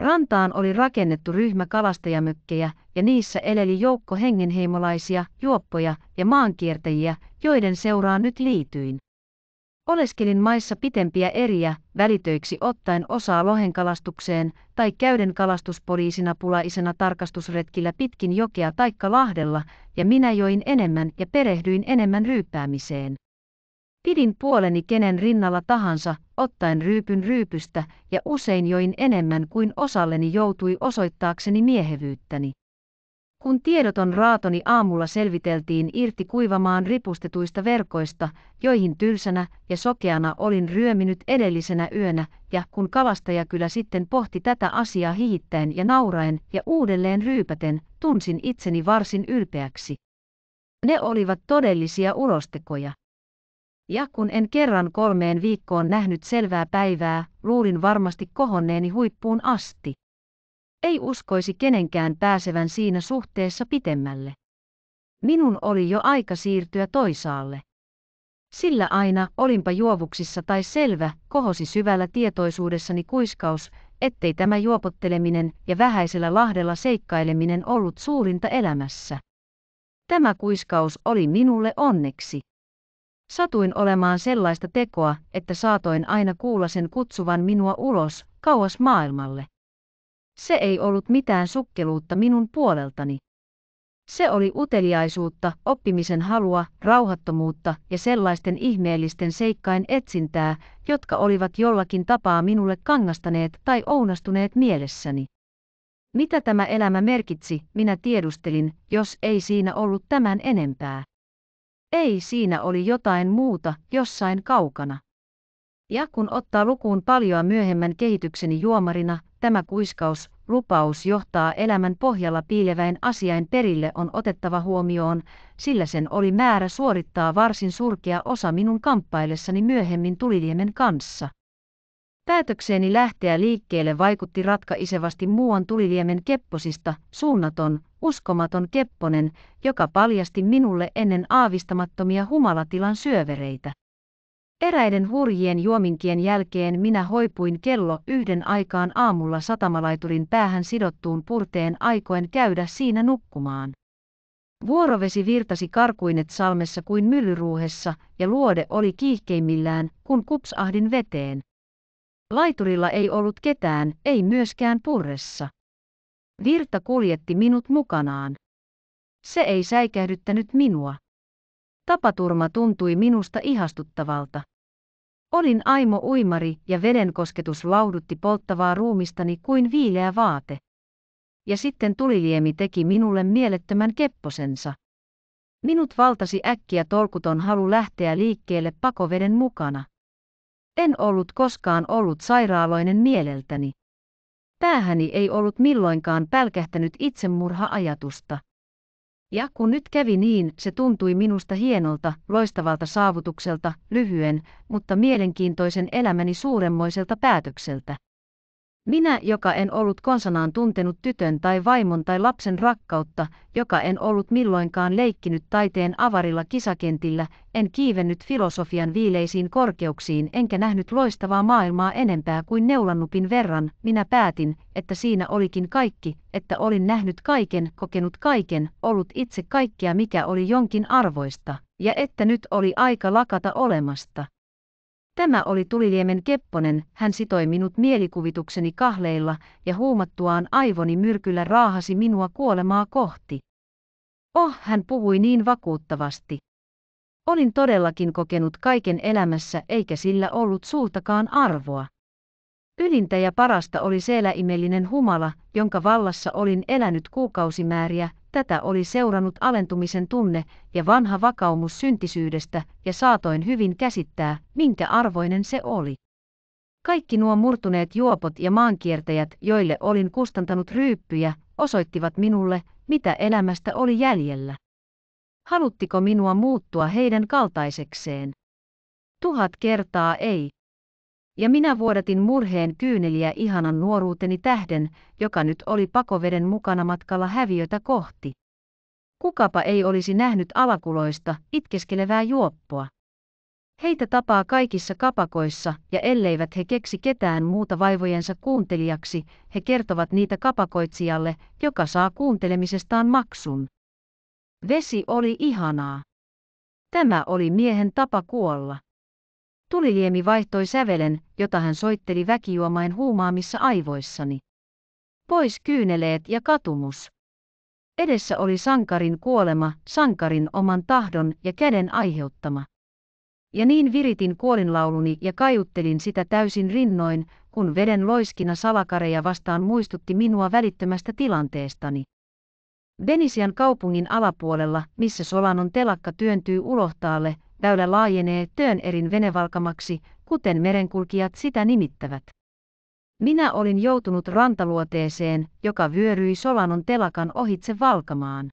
Rantaan oli rakennettu ryhmä kalastajamökkejä, ja niissä eleli joukko hengenheimolaisia, juoppoja ja maankiertäjiä, joiden seuraan nyt liityin. Oleskelin maissa pitempiä eriä, välitöiksi ottaen osaa lohenkalastukseen tai käyden kalastuspoliisina pulaisena tarkastusretkillä pitkin jokea taikka lahdella, ja minä join enemmän ja perehdyin enemmän ryyppäämiseen. Pidin puoleni kenen rinnalla tahansa, ottaen ryypyn ryypystä, ja usein join enemmän kuin osalleni joutui osoittaakseni miehevyyttäni. Kun tiedoton raatoni aamulla selviteltiin irti kuivamaan ripustetuista verkoista, joihin tylsänä ja sokeana olin ryöminyt edellisenä yönä, ja kun kalastaja kyllä sitten pohti tätä asiaa hihittäen ja nauraen ja uudelleen ryypäten, tunsin itseni varsin ylpeäksi. Ne olivat todellisia urostekoja. Ja kun en kerran kolmeen viikkoon nähnyt selvää päivää, luulin varmasti kohonneeni huippuun asti. Ei uskoisi kenenkään pääsevän siinä suhteessa pitemmälle. Minun oli jo aika siirtyä toisaalle. Sillä aina, olinpa juovuksissa tai selvä, kohosi syvällä tietoisuudessani kuiskaus, ettei tämä juopotteleminen ja vähäisellä lahdella seikkaileminen ollut suurinta elämässä. Tämä kuiskaus oli minulle onneksi. Satuin olemaan sellaista tekoa, että saatoin aina kuulla sen kutsuvan minua ulos, kauas maailmalle. Se ei ollut mitään sukkeluutta minun puoleltani. Se oli uteliaisuutta, oppimisen halua, rauhattomuutta ja sellaisten ihmeellisten seikkain etsintää, jotka olivat jollakin tapaa minulle kangastaneet tai ounastuneet mielessäni. Mitä tämä elämä merkitsi, minä tiedustelin, jos ei siinä ollut tämän enempää. Ei siinä oli jotain muuta, jossain kaukana. Ja kun ottaa lukuun paljon myöhemmän kehitykseni juomarina, Tämä kuiskaus, lupaus johtaa elämän pohjalla piileväin asiain perille on otettava huomioon, sillä sen oli määrä suorittaa varsin surkea osa minun kamppaillessani myöhemmin tuliliemen kanssa. Päätökseeni lähteä liikkeelle vaikutti ratkaisevasti muuan tuliliemen kepposista, suunnaton, uskomaton kepponen, joka paljasti minulle ennen aavistamattomia humalatilan syövereitä. Eräiden hurjien juominkien jälkeen minä hoipuin kello yhden aikaan aamulla satamalaiturin päähän sidottuun purteen aikoen käydä siinä nukkumaan. Vuorovesi virtasi karkuinet salmessa kuin myllyruuhessa ja luode oli kiihkeimmillään, kun kupsahdin veteen. Laiturilla ei ollut ketään, ei myöskään purressa. Virta kuljetti minut mukanaan. Se ei säikähdyttänyt minua. Tapaturma tuntui minusta ihastuttavalta. Olin aimo uimari ja veden kosketus laudutti polttavaa ruumistani kuin viileä vaate. Ja sitten tuliliemi teki minulle mielettömän kepposensa. Minut valtasi äkkiä tolkuton halu lähteä liikkeelle pakoveden mukana. En ollut koskaan ollut sairaaloinen mieleltäni. Päähäni ei ollut milloinkaan pälkähtänyt itsemurha-ajatusta. Ja kun nyt kävi niin, se tuntui minusta hienolta, loistavalta saavutukselta, lyhyen, mutta mielenkiintoisen elämäni suuremmoiselta päätökseltä. Minä, joka en ollut konsanaan tuntenut tytön tai vaimon tai lapsen rakkautta, joka en ollut milloinkaan leikkinyt taiteen avarilla kisakentillä, en kiivennyt filosofian viileisiin korkeuksiin enkä nähnyt loistavaa maailmaa enempää kuin neulannupin verran, minä päätin, että siinä olikin kaikki, että olin nähnyt kaiken, kokenut kaiken, ollut itse kaikkea mikä oli jonkin arvoista, ja että nyt oli aika lakata olemasta. Tämä oli tuliliemen Kepponen, hän sitoi minut mielikuvitukseni kahleilla ja huumattuaan aivoni myrkyllä raahasi minua kuolemaa kohti. Oh, hän puhui niin vakuuttavasti. Olin todellakin kokenut kaiken elämässä eikä sillä ollut suutakaan arvoa. Ylintä ja parasta oli seläimellinen humala, jonka vallassa olin elänyt kuukausimääriä, Tätä oli seurannut alentumisen tunne ja vanha vakaumus syntisyydestä ja saatoin hyvin käsittää, minkä arvoinen se oli. Kaikki nuo murtuneet juopot ja maankiertäjät, joille olin kustantanut ryyppyjä, osoittivat minulle, mitä elämästä oli jäljellä. Haluttiko minua muuttua heidän kaltaisekseen? Tuhat kertaa ei ja minä vuodatin murheen kyyneliä ihanan nuoruuteni tähden, joka nyt oli pakoveden mukana matkalla häviötä kohti. Kukapa ei olisi nähnyt alakuloista, itkeskelevää juoppoa. Heitä tapaa kaikissa kapakoissa, ja elleivät he keksi ketään muuta vaivojensa kuuntelijaksi, he kertovat niitä kapakoitsijalle, joka saa kuuntelemisestaan maksun. Vesi oli ihanaa. Tämä oli miehen tapa kuolla. Tuliliemi vaihtoi sävelen, jota hän soitteli väkijuomain huumaamissa aivoissani. Pois kyyneleet ja katumus. Edessä oli sankarin kuolema, sankarin oman tahdon ja käden aiheuttama. Ja niin viritin kuolinlauluni ja kaiuttelin sitä täysin rinnoin, kun veden loiskina salakareja vastaan muistutti minua välittömästä tilanteestani. Benisian kaupungin alapuolella, missä Solanon telakka työntyy ulohtaalle, väylä laajenee Töönerin venevalkamaksi, kuten merenkulkijat sitä nimittävät. Minä olin joutunut rantaluoteeseen, joka vyöryi Solanon telakan ohitse valkamaan.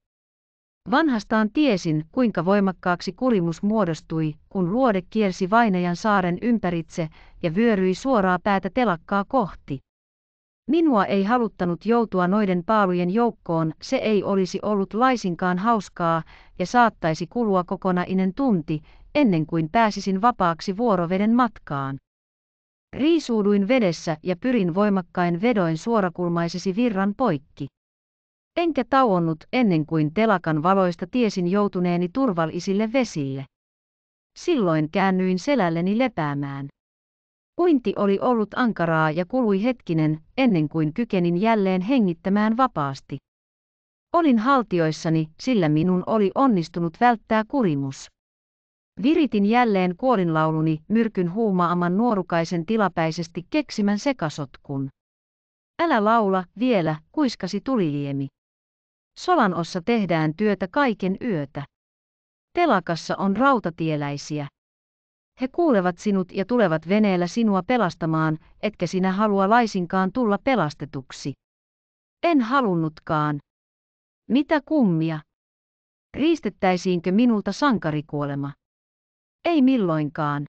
Vanhastaan tiesin, kuinka voimakkaaksi kurimus muodostui, kun luode kiersi Vainajan saaren ympäritse ja vyöryi suoraa päätä telakkaa kohti. Minua ei haluttanut joutua noiden paalujen joukkoon, se ei olisi ollut laisinkaan hauskaa ja saattaisi kulua kokonainen tunti, ennen kuin pääsisin vapaaksi vuoroveden matkaan. Riisuuduin vedessä ja pyrin voimakkain vedoin suorakulmaisesi virran poikki. Enkä tauonnut ennen kuin telakan valoista tiesin joutuneeni turvallisille vesille. Silloin käännyin selälleni lepäämään. Uinti oli ollut ankaraa ja kului hetkinen, ennen kuin kykenin jälleen hengittämään vapaasti. Olin haltioissani, sillä minun oli onnistunut välttää kurimus. Viritin jälleen kuolinlauluni myrkyn huumaaman nuorukaisen tilapäisesti keksimän sekasotkun. Älä laula vielä, kuiskasi tuliliemi. Solanossa tehdään työtä kaiken yötä. Telakassa on rautatieläisiä. He kuulevat sinut ja tulevat veneellä sinua pelastamaan, etkä sinä halua laisinkaan tulla pelastetuksi. En halunnutkaan. Mitä kummia? Riistettäisiinkö minulta sankarikuolema? Ei milloinkaan.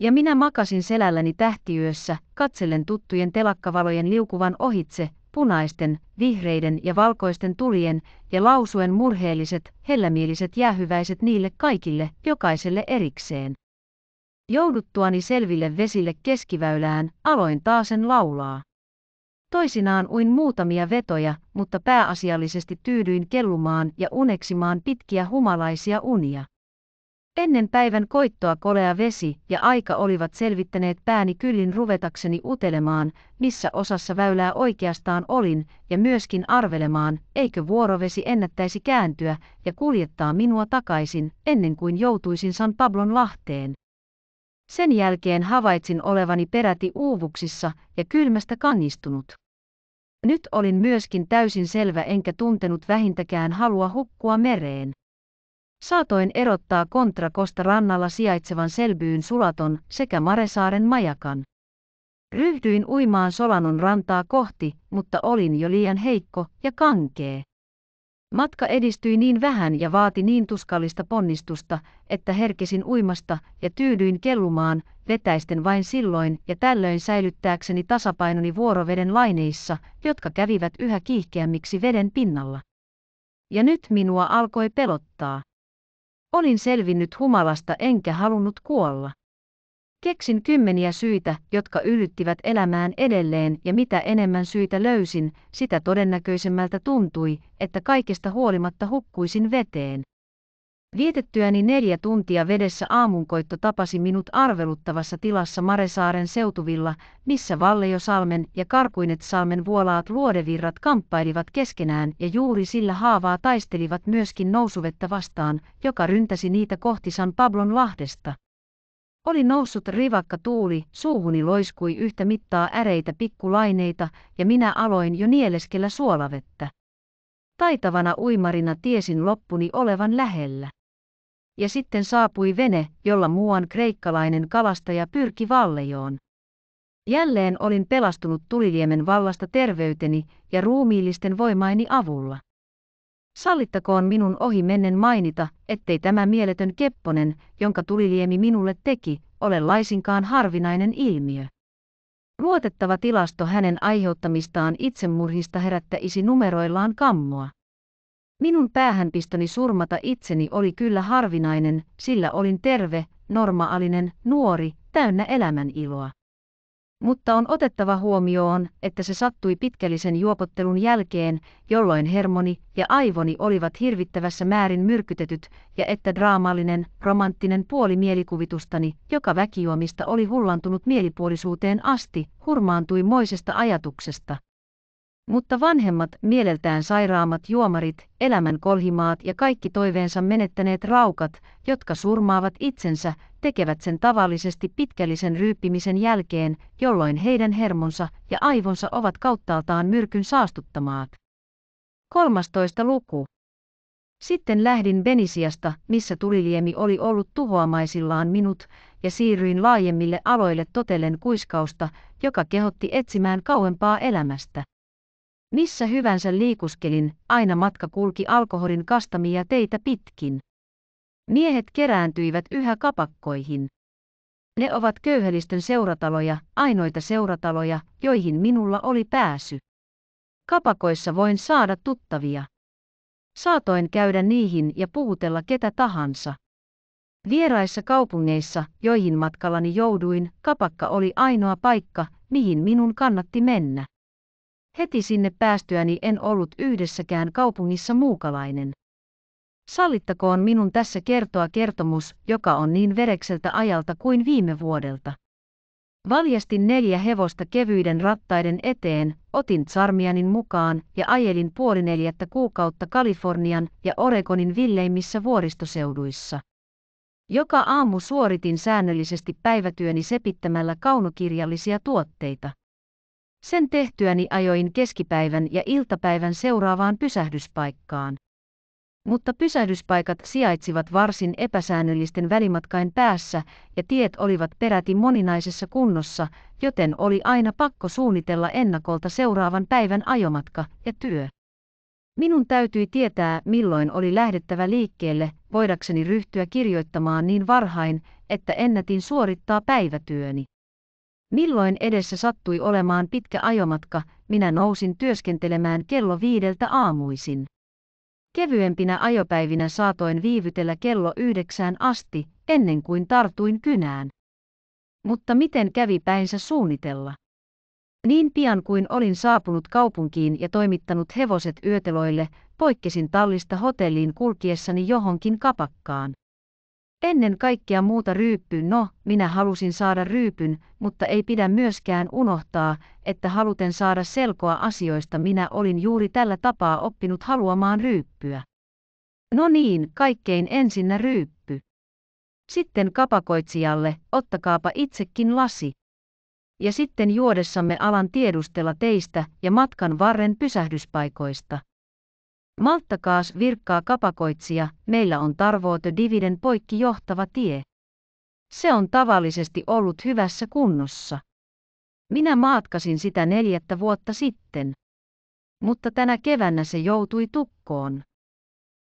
Ja minä makasin selälläni tähtiyössä, katsellen tuttujen telakkavalojen liukuvan ohitse, punaisten, vihreiden ja valkoisten tulien, ja lausuen murheelliset, hellämieliset jäähyväiset niille kaikille, jokaiselle erikseen. Jouduttuani selville vesille keskiväylään, aloin taasen laulaa. Toisinaan uin muutamia vetoja, mutta pääasiallisesti tyydyin kellumaan ja uneksimaan pitkiä humalaisia unia. Ennen päivän koittoa kolea vesi ja aika olivat selvittäneet pääni kyllin ruvetakseni utelemaan, missä osassa väylää oikeastaan olin, ja myöskin arvelemaan, eikö vuorovesi ennättäisi kääntyä ja kuljettaa minua takaisin, ennen kuin joutuisin San Pablon lahteen. Sen jälkeen havaitsin olevani peräti uuvuksissa ja kylmästä kannistunut. Nyt olin myöskin täysin selvä enkä tuntenut vähintäkään halua hukkua mereen saatoin erottaa Kontrakosta rannalla sijaitsevan Selbyyn sulaton sekä Maresaaren majakan. Ryhdyin uimaan Solanon rantaa kohti, mutta olin jo liian heikko ja kankee. Matka edistyi niin vähän ja vaati niin tuskallista ponnistusta, että herkesin uimasta ja tyydyin kellumaan, vetäisten vain silloin ja tällöin säilyttääkseni tasapainoni vuoroveden laineissa, jotka kävivät yhä kiihkeämmiksi veden pinnalla. Ja nyt minua alkoi pelottaa. Olin selvinnyt humalasta enkä halunnut kuolla. Keksin kymmeniä syitä, jotka yllyttivät elämään edelleen ja mitä enemmän syitä löysin, sitä todennäköisemmältä tuntui, että kaikesta huolimatta hukkuisin veteen. Vietettyäni neljä tuntia vedessä aamunkoitto tapasi minut arveluttavassa tilassa Maresaaren seutuvilla, missä Vallejosalmen ja salmen vuolaat luodevirrat kamppailivat keskenään ja juuri sillä haavaa taistelivat myöskin nousuvetta vastaan, joka ryntäsi niitä kohti San Pablon lahdesta. Oli noussut rivakka tuuli, suuhuni loiskui yhtä mittaa äreitä pikkulaineita, ja minä aloin jo nieleskellä suolavettä. Taitavana uimarina tiesin loppuni olevan lähellä. Ja sitten saapui vene, jolla muuan kreikkalainen kalastaja pyrki vallejoon. Jälleen olin pelastunut tuliliemen vallasta terveyteni ja ruumiillisten voimaini avulla. Sallittakoon minun ohi mennen mainita, ettei tämä mieletön kepponen, jonka tuliliemi minulle teki, ole laisinkaan harvinainen ilmiö. Luotettava tilasto hänen aiheuttamistaan itsemurhista herättäisi numeroillaan kammoa. Minun päähänpistoni surmata itseni oli kyllä harvinainen, sillä olin terve, normaalinen, nuori, täynnä elämän iloa. Mutta on otettava huomioon, että se sattui pitkällisen juopottelun jälkeen, jolloin hermoni ja aivoni olivat hirvittävässä määrin myrkytetyt, ja että draamallinen, romanttinen puoli mielikuvitustani, joka väkijuomista oli hullantunut mielipuolisuuteen asti, hurmaantui moisesta ajatuksesta, mutta vanhemmat, mieleltään sairaamat juomarit, elämän kolhimaat ja kaikki toiveensa menettäneet raukat, jotka surmaavat itsensä, tekevät sen tavallisesti pitkällisen ryyppimisen jälkeen, jolloin heidän hermonsa ja aivonsa ovat kauttaaltaan myrkyn saastuttamaat. 13. luku. Sitten lähdin Benisiasta, missä tuliliemi oli ollut tuhoamaisillaan minut, ja siirryin laajemmille aloille totellen kuiskausta, joka kehotti etsimään kauempaa elämästä. Missä hyvänsä liikuskelin, aina matka kulki alkoholin kastamia teitä pitkin. Miehet kerääntyivät yhä kapakkoihin. Ne ovat köyhelisten seurataloja, ainoita seurataloja, joihin minulla oli pääsy. Kapakoissa voin saada tuttavia. Saatoin käydä niihin ja puhutella ketä tahansa. Vieraissa kaupungeissa, joihin matkallani jouduin, kapakka oli ainoa paikka, mihin minun kannatti mennä. Heti sinne päästyäni en ollut yhdessäkään kaupungissa muukalainen. Sallittakoon minun tässä kertoa kertomus, joka on niin verekseltä ajalta kuin viime vuodelta. Valjastin neljä hevosta kevyiden rattaiden eteen, otin Tsarmianin mukaan ja ajelin puoli neljättä kuukautta Kalifornian ja Oregonin villeimmissä vuoristoseuduissa. Joka aamu suoritin säännöllisesti päivätyöni sepittämällä kaunokirjallisia tuotteita. Sen tehtyäni ajoin keskipäivän ja iltapäivän seuraavaan pysähdyspaikkaan. Mutta pysähdyspaikat sijaitsivat varsin epäsäännöllisten välimatkain päässä ja tiet olivat peräti moninaisessa kunnossa, joten oli aina pakko suunnitella ennakolta seuraavan päivän ajomatka ja työ. Minun täytyi tietää, milloin oli lähdettävä liikkeelle, voidakseni ryhtyä kirjoittamaan niin varhain, että ennätin suorittaa päivätyöni. Milloin edessä sattui olemaan pitkä ajomatka, minä nousin työskentelemään kello viideltä aamuisin. Kevyempinä ajopäivinä saatoin viivytellä kello yhdeksään asti, ennen kuin tartuin kynään. Mutta miten kävi päinsä suunnitella? Niin pian kuin olin saapunut kaupunkiin ja toimittanut hevoset yöteloille, poikkesin tallista hotelliin kulkiessani johonkin kapakkaan. Ennen kaikkea muuta ryyppy, no, minä halusin saada ryypyn, mutta ei pidä myöskään unohtaa, että haluten saada selkoa asioista minä olin juuri tällä tapaa oppinut haluamaan ryyppyä. No niin, kaikkein ensinnä ryyppy. Sitten kapakoitsijalle, ottakaapa itsekin lasi. Ja sitten juodessamme alan tiedustella teistä ja matkan varren pysähdyspaikoista. Malttakaas virkkaa kapakoitsija, meillä on tarvoote dividen poikki johtava tie. Se on tavallisesti ollut hyvässä kunnossa. Minä maatkasin sitä neljättä vuotta sitten. Mutta tänä keväänä se joutui tukkoon.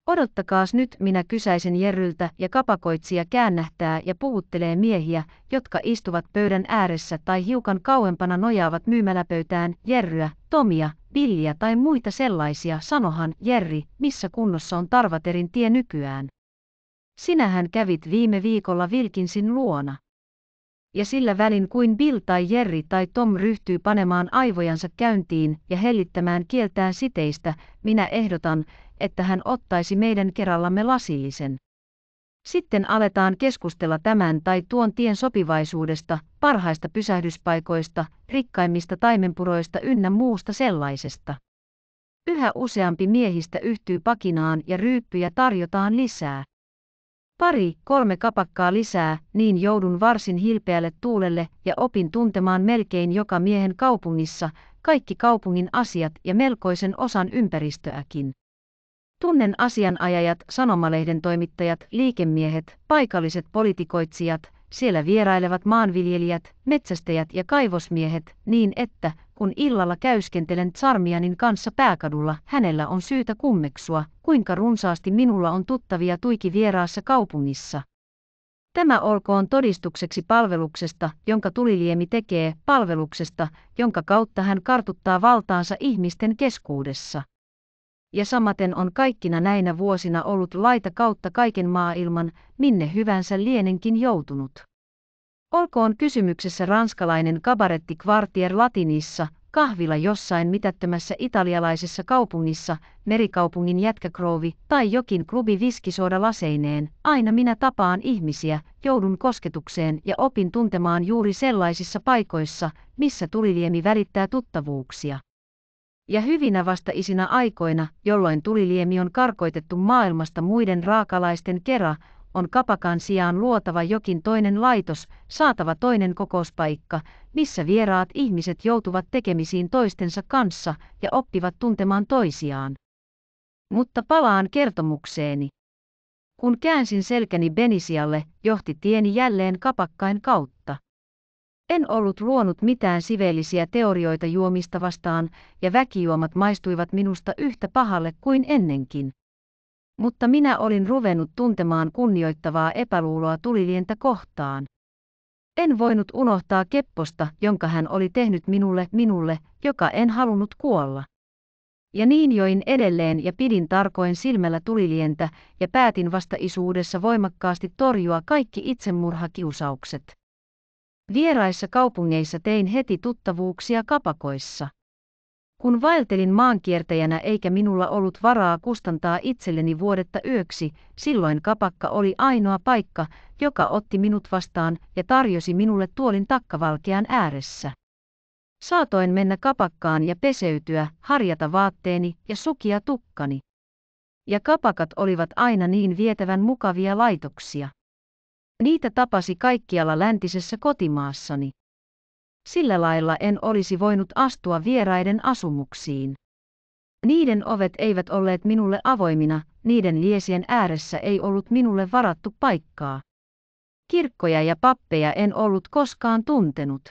Odottakaas nyt, minä kysäisen Jerryltä ja kapakoitsija käännähtää ja puhuttelee miehiä, jotka istuvat pöydän ääressä tai hiukan kauempana nojaavat myymäläpöytään Jerryä, Tomia, pilliä tai muita sellaisia, sanohan, Jerry, missä kunnossa on Tarvaterin tie nykyään. Sinähän kävit viime viikolla Vilkinsin luona. Ja sillä välin kuin Bill tai Jerry tai Tom ryhtyy panemaan aivojansa käyntiin ja hellittämään kieltään siteistä, minä ehdotan, että hän ottaisi meidän kerrallamme lasillisen. Sitten aletaan keskustella tämän tai tuon tien sopivaisuudesta, parhaista pysähdyspaikoista, rikkaimmista taimenpuroista ynnä muusta sellaisesta. Yhä useampi miehistä yhtyy pakinaan ja ryyppyjä tarjotaan lisää. Pari, kolme kapakkaa lisää, niin joudun varsin hilpeälle tuulelle ja opin tuntemaan melkein joka miehen kaupungissa, kaikki kaupungin asiat ja melkoisen osan ympäristöäkin. Tunnen asianajajat, sanomalehden toimittajat, liikemiehet, paikalliset politikoitsijat, siellä vierailevat maanviljelijät, metsästäjät ja kaivosmiehet, niin että, kun illalla käyskentelen Tsarmianin kanssa pääkadulla, hänellä on syytä kummeksua, kuinka runsaasti minulla on tuttavia tuiki vieraassa kaupungissa. Tämä olkoon todistukseksi palveluksesta, jonka tuliliemi tekee, palveluksesta, jonka kautta hän kartuttaa valtaansa ihmisten keskuudessa ja samaten on kaikkina näinä vuosina ollut laita kautta kaiken maailman, minne hyvänsä lienenkin joutunut. Olkoon kysymyksessä ranskalainen kabaretti Quartier Latinissa, kahvila jossain mitättömässä italialaisessa kaupungissa, merikaupungin jätkäkrouvi tai jokin klubi viskisoda laseineen, aina minä tapaan ihmisiä, joudun kosketukseen ja opin tuntemaan juuri sellaisissa paikoissa, missä tuliliemi välittää tuttavuuksia ja hyvinä vasta isinä aikoina, jolloin tuliliemi on karkoitettu maailmasta muiden raakalaisten kera, on kapakan sijaan luotava jokin toinen laitos, saatava toinen kokouspaikka, missä vieraat ihmiset joutuvat tekemisiin toistensa kanssa ja oppivat tuntemaan toisiaan. Mutta palaan kertomukseeni. Kun käänsin selkäni Benisialle, johti tieni jälleen kapakkain kautta. En ollut luonut mitään sivellisiä teorioita juomista vastaan, ja väkijuomat maistuivat minusta yhtä pahalle kuin ennenkin. Mutta minä olin ruvennut tuntemaan kunnioittavaa epäluuloa tulilientä kohtaan. En voinut unohtaa kepposta, jonka hän oli tehnyt minulle, minulle, joka en halunnut kuolla. Ja niin join edelleen ja pidin tarkoin silmällä tulilientä ja päätin vastaisuudessa voimakkaasti torjua kaikki itsemurhakiusaukset. Vieraissa kaupungeissa tein heti tuttavuuksia kapakoissa. Kun vaeltelin maankiertäjänä eikä minulla ollut varaa kustantaa itselleni vuodetta yöksi, silloin kapakka oli ainoa paikka, joka otti minut vastaan ja tarjosi minulle tuolin takkavalkean ääressä. Saatoin mennä kapakkaan ja peseytyä, harjata vaatteeni ja sukia tukkani. Ja kapakat olivat aina niin vietävän mukavia laitoksia. Niitä tapasi kaikkialla läntisessä kotimaassani. Sillä lailla en olisi voinut astua vieraiden asumuksiin. Niiden ovet eivät olleet minulle avoimina, niiden liesien ääressä ei ollut minulle varattu paikkaa. Kirkkoja ja pappeja en ollut koskaan tuntenut.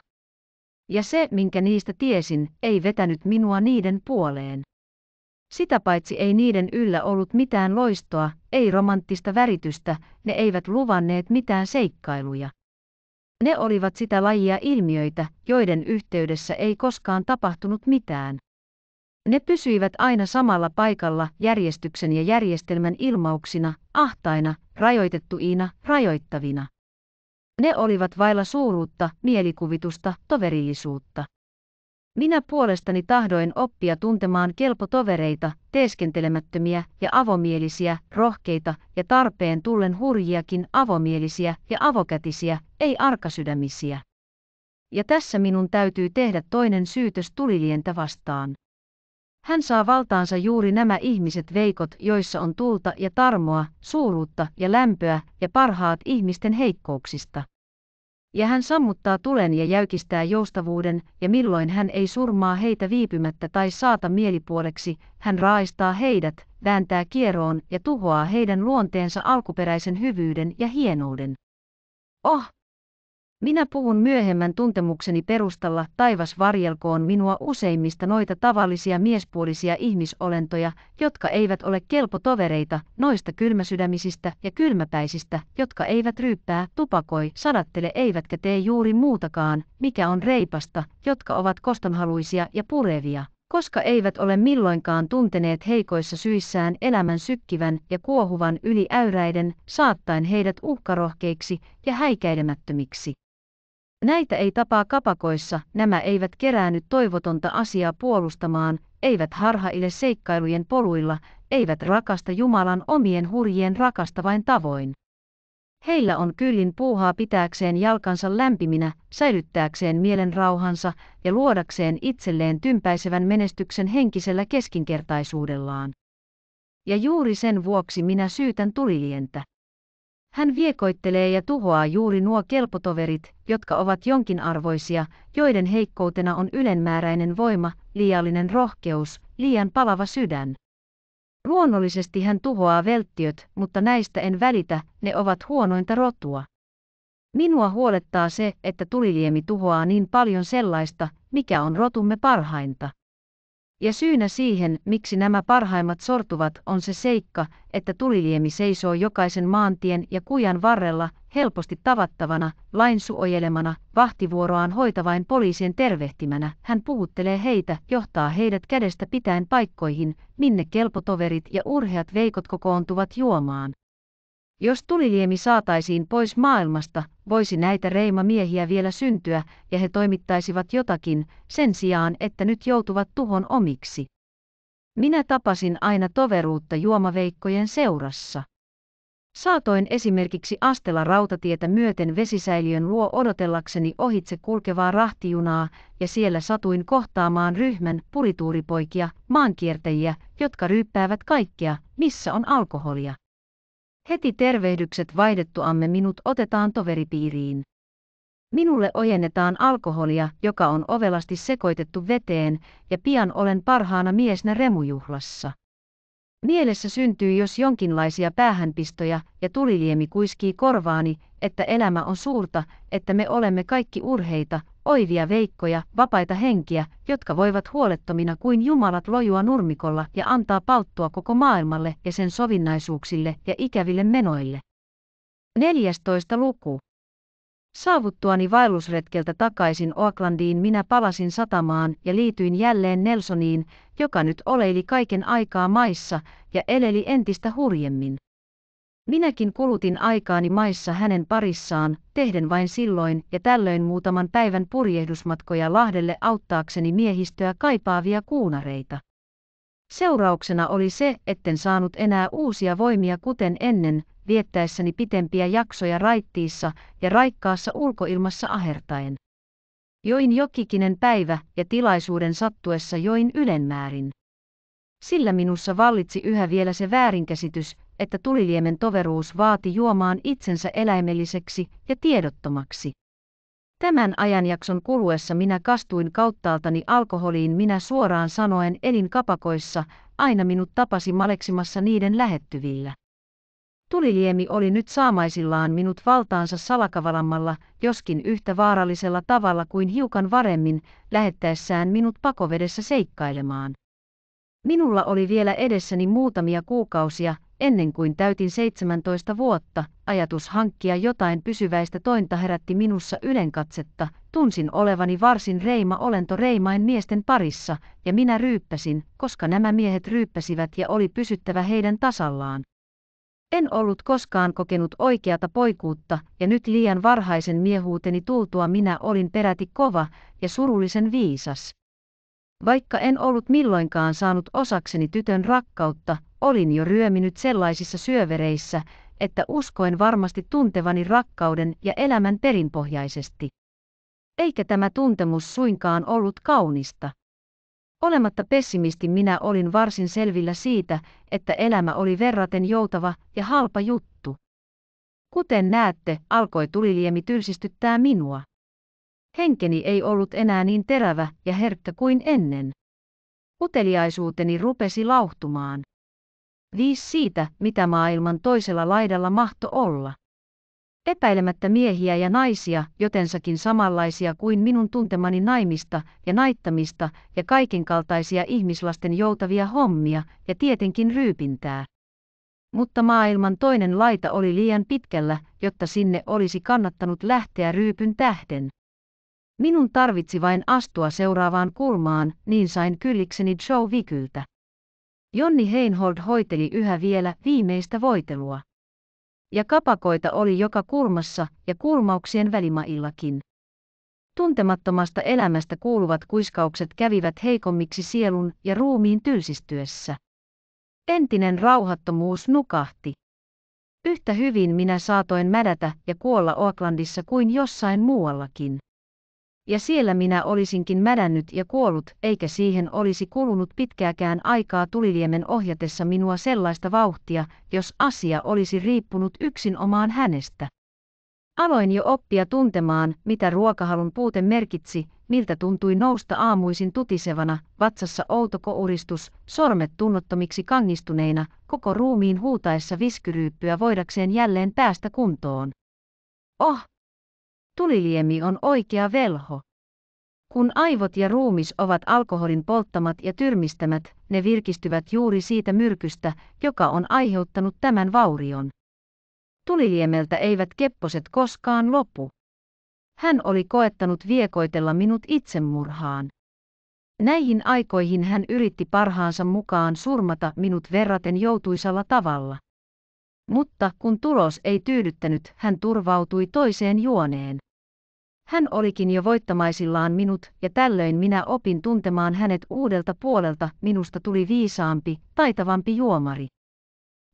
Ja se, minkä niistä tiesin, ei vetänyt minua niiden puoleen. Sitä paitsi ei niiden yllä ollut mitään loistoa, ei romanttista väritystä, ne eivät luvanneet mitään seikkailuja. Ne olivat sitä lajia ilmiöitä, joiden yhteydessä ei koskaan tapahtunut mitään. Ne pysyivät aina samalla paikalla järjestyksen ja järjestelmän ilmauksina, ahtaina, rajoitettuina, rajoittavina. Ne olivat vailla suuruutta, mielikuvitusta, toverillisuutta. Minä puolestani tahdoin oppia tuntemaan kelpotovereita, teeskentelemättömiä ja avomielisiä, rohkeita ja tarpeen tullen hurjiakin avomielisiä ja avokätisiä, ei arkasydämisiä. Ja tässä minun täytyy tehdä toinen syytös tulilientä vastaan. Hän saa valtaansa juuri nämä ihmiset veikot, joissa on tulta ja tarmoa, suuruutta ja lämpöä ja parhaat ihmisten heikkouksista ja hän sammuttaa tulen ja jäykistää joustavuuden, ja milloin hän ei surmaa heitä viipymättä tai saata mielipuoleksi, hän raaistaa heidät, vääntää kieroon ja tuhoaa heidän luonteensa alkuperäisen hyvyyden ja hienouden. Oh, minä puhun myöhemmän tuntemukseni perustalla, taivas varjelkoon minua useimmista noita tavallisia miespuolisia ihmisolentoja, jotka eivät ole kelpo tovereita, noista kylmäsydämisistä ja kylmäpäisistä, jotka eivät ryyppää, tupakoi, sadattele eivätkä tee juuri muutakaan, mikä on reipasta, jotka ovat kostonhaluisia ja purevia koska eivät ole milloinkaan tunteneet heikoissa syissään elämän sykkivän ja kuohuvan yli äyräiden, saattaen heidät uhkarohkeiksi ja häikäilemättömiksi. Näitä ei tapaa kapakoissa, nämä eivät keräänyt toivotonta asiaa puolustamaan, eivät harhaile seikkailujen poluilla, eivät rakasta Jumalan omien hurjien rakastavain tavoin. Heillä on kyllin puuhaa pitääkseen jalkansa lämpiminä, säilyttääkseen mielen rauhansa ja luodakseen itselleen tympäisevän menestyksen henkisellä keskinkertaisuudellaan. Ja juuri sen vuoksi minä syytän tulilientä. Hän viekoittelee ja tuhoaa juuri nuo kelpotoverit, jotka ovat jonkinarvoisia, joiden heikkoutena on ylenmääräinen voima, liiallinen rohkeus, liian palava sydän. Luonnollisesti hän tuhoaa velttiöt, mutta näistä en välitä, ne ovat huonointa rotua. Minua huolettaa se, että tuliliemi tuhoaa niin paljon sellaista, mikä on rotumme parhainta. Ja syynä siihen, miksi nämä parhaimmat sortuvat, on se seikka, että tuliliemi seisoo jokaisen maantien ja kujan varrella, helposti tavattavana, lain suojelemana, vahtivuoroaan hoitavain poliisien tervehtimänä. Hän puhuttelee heitä, johtaa heidät kädestä pitäen paikkoihin, minne kelpotoverit ja urheat veikot kokoontuvat juomaan. Jos tuliliemi saataisiin pois maailmasta, voisi näitä reimamiehiä vielä syntyä ja he toimittaisivat jotakin, sen sijaan että nyt joutuvat tuhon omiksi. Minä tapasin aina toveruutta juomaveikkojen seurassa. Saatoin esimerkiksi astella rautatietä myöten vesisäiliön luo odotellakseni ohitse kulkevaa rahtijunaa, ja siellä satuin kohtaamaan ryhmän purituuripoikia, maankiertäjiä, jotka ryyppäävät kaikkea, missä on alkoholia. Heti tervehdykset vaihdettuamme minut otetaan toveripiiriin. Minulle ojennetaan alkoholia, joka on ovelasti sekoitettu veteen, ja pian olen parhaana miesnä remujuhlassa. Mielessä syntyy jos jonkinlaisia päähänpistoja, ja tuliliemi kuiskii korvaani, että elämä on suurta, että me olemme kaikki urheita, oivia veikkoja, vapaita henkiä, jotka voivat huolettomina kuin jumalat lojua nurmikolla ja antaa palttua koko maailmalle ja sen sovinnaisuuksille ja ikäville menoille. 14. luku. Saavuttuani vaellusretkeltä takaisin Oaklandiin minä palasin satamaan ja liityin jälleen Nelsoniin, joka nyt oleili kaiken aikaa maissa ja eleli entistä hurjemmin. Minäkin kulutin aikaani maissa hänen parissaan, tehden vain silloin ja tällöin muutaman päivän purjehdusmatkoja Lahdelle auttaakseni miehistöä kaipaavia kuunareita. Seurauksena oli se, etten saanut enää uusia voimia kuten ennen, viettäessäni pitempiä jaksoja raittiissa ja raikkaassa ulkoilmassa ahertaen. Join jokikinen päivä ja tilaisuuden sattuessa join ylenmäärin. Sillä minussa vallitsi yhä vielä se väärinkäsitys, että tuliliemen toveruus vaati juomaan itsensä eläimelliseksi ja tiedottomaksi. Tämän ajanjakson kuluessa minä kastuin kauttaaltani alkoholiin minä suoraan sanoen elin kapakoissa, aina minut tapasi maleksimassa niiden lähettyvillä. Tuliliemi oli nyt saamaisillaan minut valtaansa salakavalammalla, joskin yhtä vaarallisella tavalla kuin hiukan varemmin, lähettäessään minut pakovedessä seikkailemaan. Minulla oli vielä edessäni muutamia kuukausia, Ennen kuin täytin 17 vuotta, ajatus hankkia jotain pysyväistä tointa herätti minussa ylenkatsetta, tunsin olevani varsin reima olento reimain miesten parissa, ja minä ryyppäsin, koska nämä miehet ryyppäsivät ja oli pysyttävä heidän tasallaan. En ollut koskaan kokenut oikeata poikuutta, ja nyt liian varhaisen miehuuteni tultua minä olin peräti kova ja surullisen viisas. Vaikka en ollut milloinkaan saanut osakseni tytön rakkautta, olin jo ryöminyt sellaisissa syövereissä, että uskoin varmasti tuntevani rakkauden ja elämän perinpohjaisesti. Eikä tämä tuntemus suinkaan ollut kaunista. Olematta pessimisti minä olin varsin selvillä siitä, että elämä oli verraten joutava ja halpa juttu. Kuten näette, alkoi tuliliemi tylsistyttää minua. Henkeni ei ollut enää niin terävä ja herkkä kuin ennen. Uteliaisuuteni rupesi lauhtumaan. Viis siitä, mitä maailman toisella laidalla mahto olla. Epäilemättä miehiä ja naisia, jotensakin samanlaisia kuin minun tuntemani naimista ja naittamista ja kaikenkaltaisia ihmislasten joutavia hommia ja tietenkin ryypintää. Mutta maailman toinen laita oli liian pitkällä, jotta sinne olisi kannattanut lähteä ryypyn tähden. Minun tarvitsi vain astua seuraavaan kulmaan, niin sain kyllikseni Joe Vikyltä. Jonni Heinhold hoiteli yhä vielä viimeistä voitelua. Ja kapakoita oli joka kulmassa ja kulmauksien välimaillakin. Tuntemattomasta elämästä kuuluvat kuiskaukset kävivät heikommiksi sielun ja ruumiin tylsistyessä. Entinen rauhattomuus nukahti. Yhtä hyvin minä saatoin mädätä ja kuolla Oaklandissa kuin jossain muuallakin ja siellä minä olisinkin mädännyt ja kuollut, eikä siihen olisi kulunut pitkääkään aikaa tuliliemen ohjatessa minua sellaista vauhtia, jos asia olisi riippunut yksin omaan hänestä. Aloin jo oppia tuntemaan, mitä ruokahalun puute merkitsi, miltä tuntui nousta aamuisin tutisevana, vatsassa outo kouristus, sormet tunnottomiksi kangistuneina, koko ruumiin huutaessa viskyryyppyä voidakseen jälleen päästä kuntoon. Oh, Tuliliemi on oikea velho. Kun aivot ja ruumis ovat alkoholin polttamat ja tyrmistämät, ne virkistyvät juuri siitä myrkystä, joka on aiheuttanut tämän vaurion. Tuliliemeltä eivät kepposet koskaan lopu. Hän oli koettanut viekoitella minut itsemurhaan. Näihin aikoihin hän yritti parhaansa mukaan surmata minut verraten joutuisalla tavalla. Mutta kun tulos ei tyydyttänyt, hän turvautui toiseen juoneen. Hän olikin jo voittamaisillaan minut, ja tällöin minä opin tuntemaan hänet uudelta puolelta, minusta tuli viisaampi, taitavampi juomari.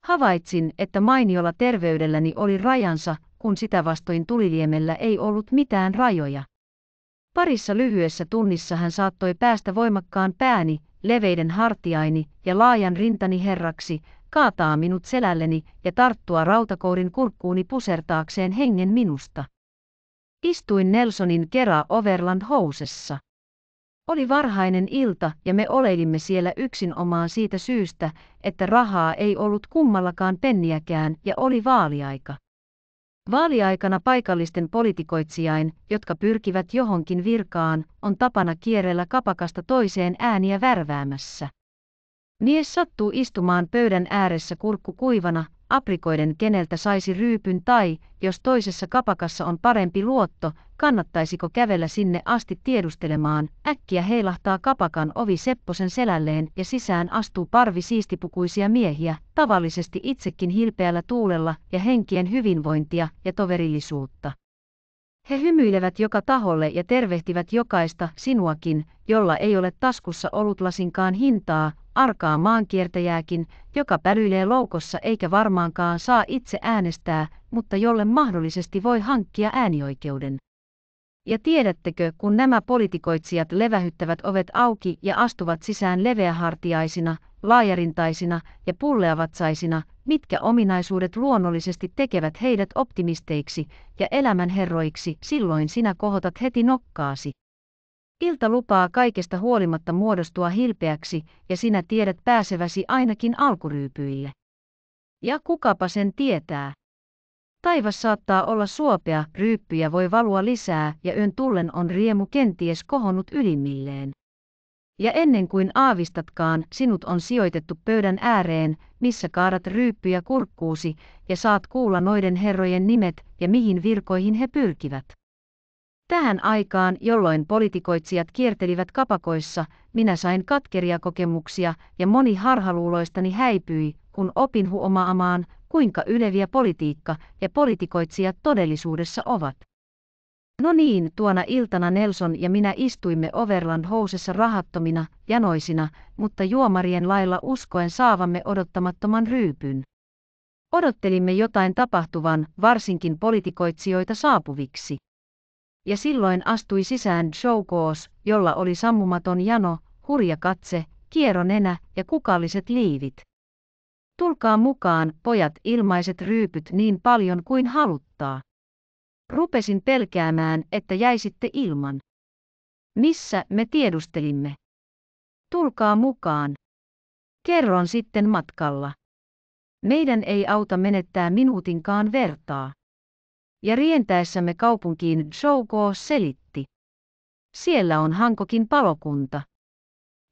Havaitsin, että mainiolla terveydelläni oli rajansa, kun sitä vastoin tuliliemellä ei ollut mitään rajoja. Parissa lyhyessä tunnissa hän saattoi päästä voimakkaan pääni, leveiden hartiaini ja laajan rintani herraksi, kaataa minut selälleni ja tarttua rautakourin kurkkuuni pusertaakseen hengen minusta. Istuin Nelsonin kera Overland housessa. Oli varhainen ilta ja me oleilimme siellä yksin omaan siitä syystä, että rahaa ei ollut kummallakaan penniäkään ja oli vaaliaika. Vaaliaikana paikallisten politikoitsijain, jotka pyrkivät johonkin virkaan, on tapana kierrellä kapakasta toiseen ääniä värväämässä. Mies sattuu istumaan pöydän ääressä kurkku kuivana, aprikoiden keneltä saisi ryypyn tai, jos toisessa kapakassa on parempi luotto, kannattaisiko kävellä sinne asti tiedustelemaan, äkkiä heilahtaa kapakan ovi Sepposen selälleen ja sisään astuu parvi siistipukuisia miehiä, tavallisesti itsekin hilpeällä tuulella ja henkien hyvinvointia ja toverillisuutta. He hymyilevät joka taholle ja tervehtivät jokaista, sinuakin, jolla ei ole taskussa ollut lasinkaan hintaa, arkaa maankiertäjääkin, joka pälyilee loukossa eikä varmaankaan saa itse äänestää, mutta jolle mahdollisesti voi hankkia äänioikeuden. Ja tiedättekö, kun nämä politikoitsijat levähyttävät ovet auki ja astuvat sisään leveähartiaisina, laajarintaisina ja pulleavatsaisina, mitkä ominaisuudet luonnollisesti tekevät heidät optimisteiksi ja elämänherroiksi, silloin sinä kohotat heti nokkaasi. Ilta lupaa kaikesta huolimatta muodostua hilpeäksi, ja sinä tiedät pääseväsi ainakin alkuryypyille. Ja kukapa sen tietää? Taivas saattaa olla suopea, ryyppyjä voi valua lisää ja yön tullen on riemu kenties kohonnut ylimmilleen. Ja ennen kuin aavistatkaan, sinut on sijoitettu pöydän ääreen, missä kaadat ryyppyjä kurkkuusi, ja saat kuulla noiden herrojen nimet ja mihin virkoihin he pyrkivät. Tähän aikaan, jolloin politikoitsijat kiertelivät kapakoissa, minä sain katkeria kokemuksia ja moni harhaluuloistani häipyi, kun opin huomaamaan, kuinka yleviä politiikka ja politikoitsijat todellisuudessa ovat. No niin, tuona iltana Nelson ja minä istuimme Overland Housessa rahattomina, janoisina, mutta juomarien lailla uskoen saavamme odottamattoman ryypyn. Odottelimme jotain tapahtuvan, varsinkin politikoitsijoita saapuviksi. Ja silloin astui sisään showkoos, jolla oli sammumaton jano, hurja katse, kieronenä ja kukalliset liivit. Tulkaa mukaan, pojat, ilmaiset ryypyt niin paljon kuin haluttaa. Rupesin pelkäämään, että jäisitte ilman. Missä me tiedustelimme? Tulkaa mukaan. Kerron sitten matkalla. Meidän ei auta menettää minuutinkaan vertaa. Ja rientäessämme kaupunkiin Jogo selitti. Siellä on Hankokin palokunta.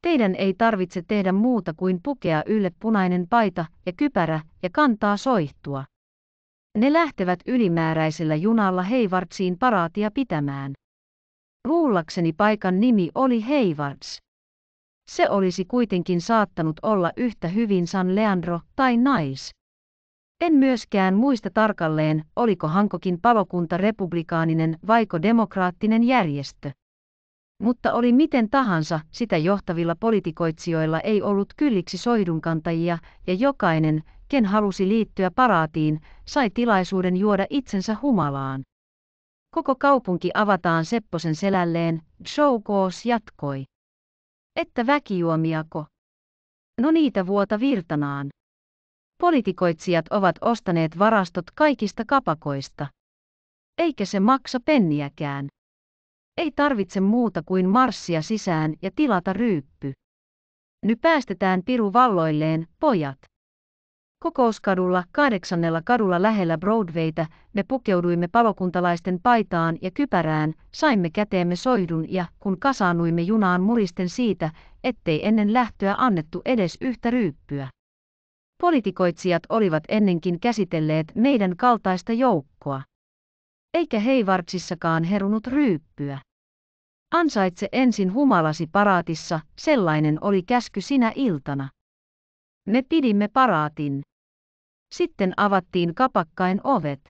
Teidän ei tarvitse tehdä muuta kuin pukea ylle punainen paita ja kypärä ja kantaa soihtua. Ne lähtevät ylimääräisellä junalla Heivartsiin paraatia pitämään. Luullakseni paikan nimi oli Heivarts. Se olisi kuitenkin saattanut olla yhtä hyvin San Leandro tai Nais. En myöskään muista tarkalleen, oliko Hankokin palokunta republikaaninen vaiko demokraattinen järjestö. Mutta oli miten tahansa, sitä johtavilla politikoitsijoilla ei ollut kylliksi soidunkantajia, ja jokainen, ken halusi liittyä paraatiin, sai tilaisuuden juoda itsensä humalaan. Koko kaupunki avataan Sepposen selälleen, Joe Goes jatkoi. Että väkijuomiako? No niitä vuota virtanaan. Politikoitsijat ovat ostaneet varastot kaikista kapakoista. Eikä se maksa penniäkään. Ei tarvitse muuta kuin marssia sisään ja tilata ryyppy. Nyt päästetään piru valloilleen, pojat. Kokouskadulla, kahdeksannella kadulla lähellä Broadwayta, me pukeuduimme palokuntalaisten paitaan ja kypärään, saimme käteemme soidun ja, kun kasaannuimme junaan muristen siitä, ettei ennen lähtöä annettu edes yhtä ryyppyä. Politikoitsijat olivat ennenkin käsitelleet meidän kaltaista joukkoa. Eikä heivartsissakaan herunut ryyppyä. Ansaitse ensin humalasi paraatissa, sellainen oli käsky sinä iltana. Me pidimme paraatin. Sitten avattiin kapakkain ovet.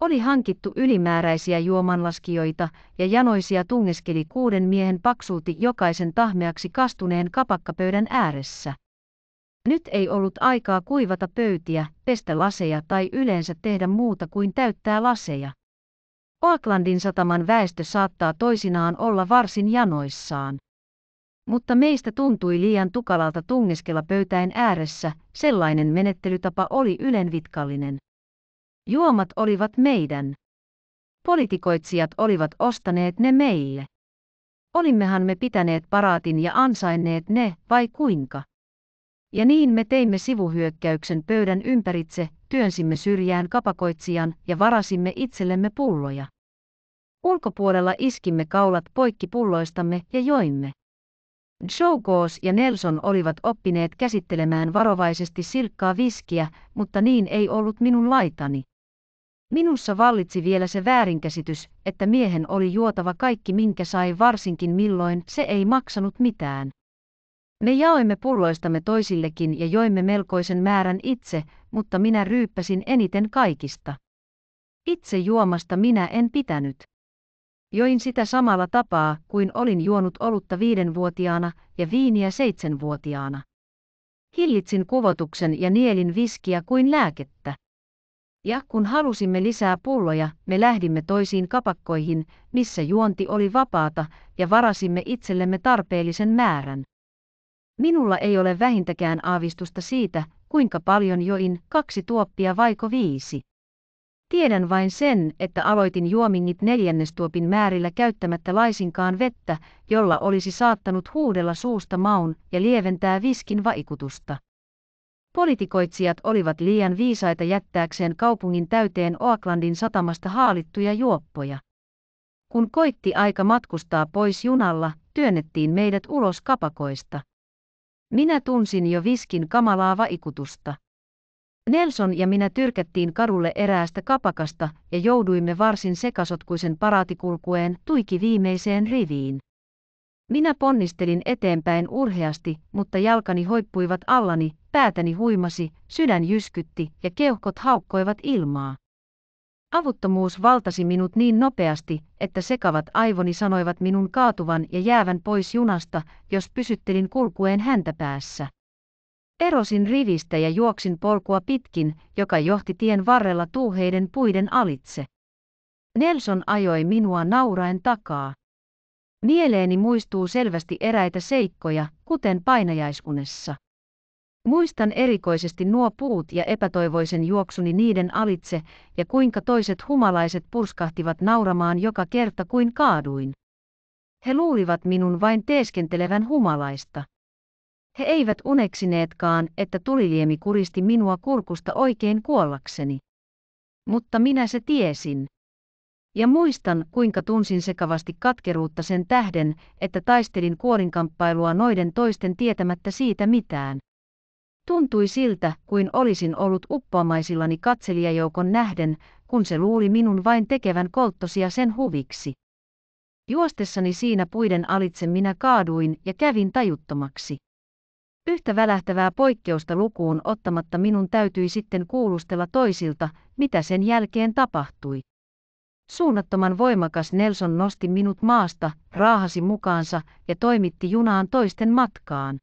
Oli hankittu ylimääräisiä juomanlaskijoita ja janoisia tungeskeli kuuden miehen paksulti jokaisen tahmeaksi kastuneen kapakkapöydän ääressä. Nyt ei ollut aikaa kuivata pöytiä, pestä laseja tai yleensä tehdä muuta kuin täyttää laseja. Oaklandin sataman väestö saattaa toisinaan olla varsin janoissaan. Mutta meistä tuntui liian tukalalta tungeskella pöytäen ääressä, sellainen menettelytapa oli ylenvitkallinen. Juomat olivat meidän. Politikoitsijat olivat ostaneet ne meille. Olimmehan me pitäneet paraatin ja ansainneet ne, vai kuinka? Ja niin me teimme sivuhyökkäyksen pöydän ympäritse, työnsimme syrjään kapakoitsijan ja varasimme itsellemme pulloja. Ulkopuolella iskimme kaulat poikki pulloistamme ja joimme. Joe ja Nelson olivat oppineet käsittelemään varovaisesti silkkaa viskiä, mutta niin ei ollut minun laitani. Minussa vallitsi vielä se väärinkäsitys, että miehen oli juotava kaikki minkä sai varsinkin milloin se ei maksanut mitään. Me jaoimme pulloistamme toisillekin ja joimme melkoisen määrän itse, mutta minä ryyppäsin eniten kaikista. Itse juomasta minä en pitänyt. Join sitä samalla tapaa kuin olin juonut olutta viidenvuotiaana ja viiniä seitsemänvuotiaana. Hillitsin kuvotuksen ja nielin viskiä kuin lääkettä. Ja kun halusimme lisää pulloja, me lähdimme toisiin kapakkoihin, missä juonti oli vapaata, ja varasimme itsellemme tarpeellisen määrän. Minulla ei ole vähintäkään aavistusta siitä, kuinka paljon join, kaksi tuoppia vaiko viisi. Tiedän vain sen, että aloitin juomingit neljännestuopin määrillä käyttämättä laisinkaan vettä, jolla olisi saattanut huudella suusta maun ja lieventää viskin vaikutusta. Politikoitsijat olivat liian viisaita jättääkseen kaupungin täyteen Oaklandin satamasta haalittuja juoppoja. Kun koitti aika matkustaa pois junalla, työnnettiin meidät ulos kapakoista. Minä tunsin jo viskin kamalaa vaikutusta. Nelson ja minä tyrkättiin kadulle eräästä kapakasta ja jouduimme varsin sekasotkuisen paraatikulkueen tuiki viimeiseen riviin. Minä ponnistelin eteenpäin urheasti, mutta jalkani hoippuivat allani, päätäni huimasi, sydän jyskytti ja keuhkot haukkoivat ilmaa. Avuttomuus valtasi minut niin nopeasti, että sekavat aivoni sanoivat minun kaatuvan ja jäävän pois junasta, jos pysyttelin kulkueen häntä päässä. Erosin rivistä ja juoksin polkua pitkin, joka johti tien varrella tuuheiden puiden alitse. Nelson ajoi minua nauraen takaa. Mieleeni muistuu selvästi eräitä seikkoja, kuten painajaisunessa. Muistan erikoisesti nuo puut ja epätoivoisen juoksuni niiden alitse, ja kuinka toiset humalaiset purskahtivat nauramaan joka kerta kuin kaaduin. He luulivat minun vain teeskentelevän humalaista. He eivät uneksineetkaan, että tuliliemi kuristi minua kurkusta oikein kuollakseni. Mutta minä se tiesin. Ja muistan, kuinka tunsin sekavasti katkeruutta sen tähden, että taistelin kuolinkamppailua noiden toisten tietämättä siitä mitään. Tuntui siltä, kuin olisin ollut uppoamaisillani katselijajoukon nähden, kun se luuli minun vain tekevän kolttosia sen huviksi. Juostessani siinä puiden alitse minä kaaduin ja kävin tajuttomaksi. Yhtä välähtävää poikkeusta lukuun ottamatta minun täytyi sitten kuulustella toisilta, mitä sen jälkeen tapahtui. Suunnattoman voimakas Nelson nosti minut maasta, raahasi mukaansa ja toimitti junaan toisten matkaan.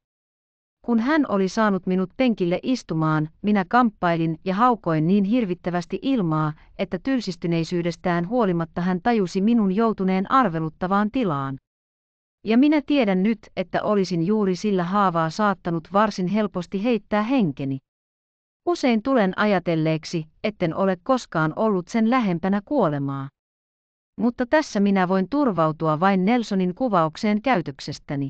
Kun hän oli saanut minut penkille istumaan, minä kamppailin ja haukoin niin hirvittävästi ilmaa, että tylsistyneisyydestään huolimatta hän tajusi minun joutuneen arveluttavaan tilaan. Ja minä tiedän nyt, että olisin juuri sillä haavaa saattanut varsin helposti heittää henkeni. Usein tulen ajatelleeksi, etten ole koskaan ollut sen lähempänä kuolemaa. Mutta tässä minä voin turvautua vain Nelsonin kuvaukseen käytöksestäni.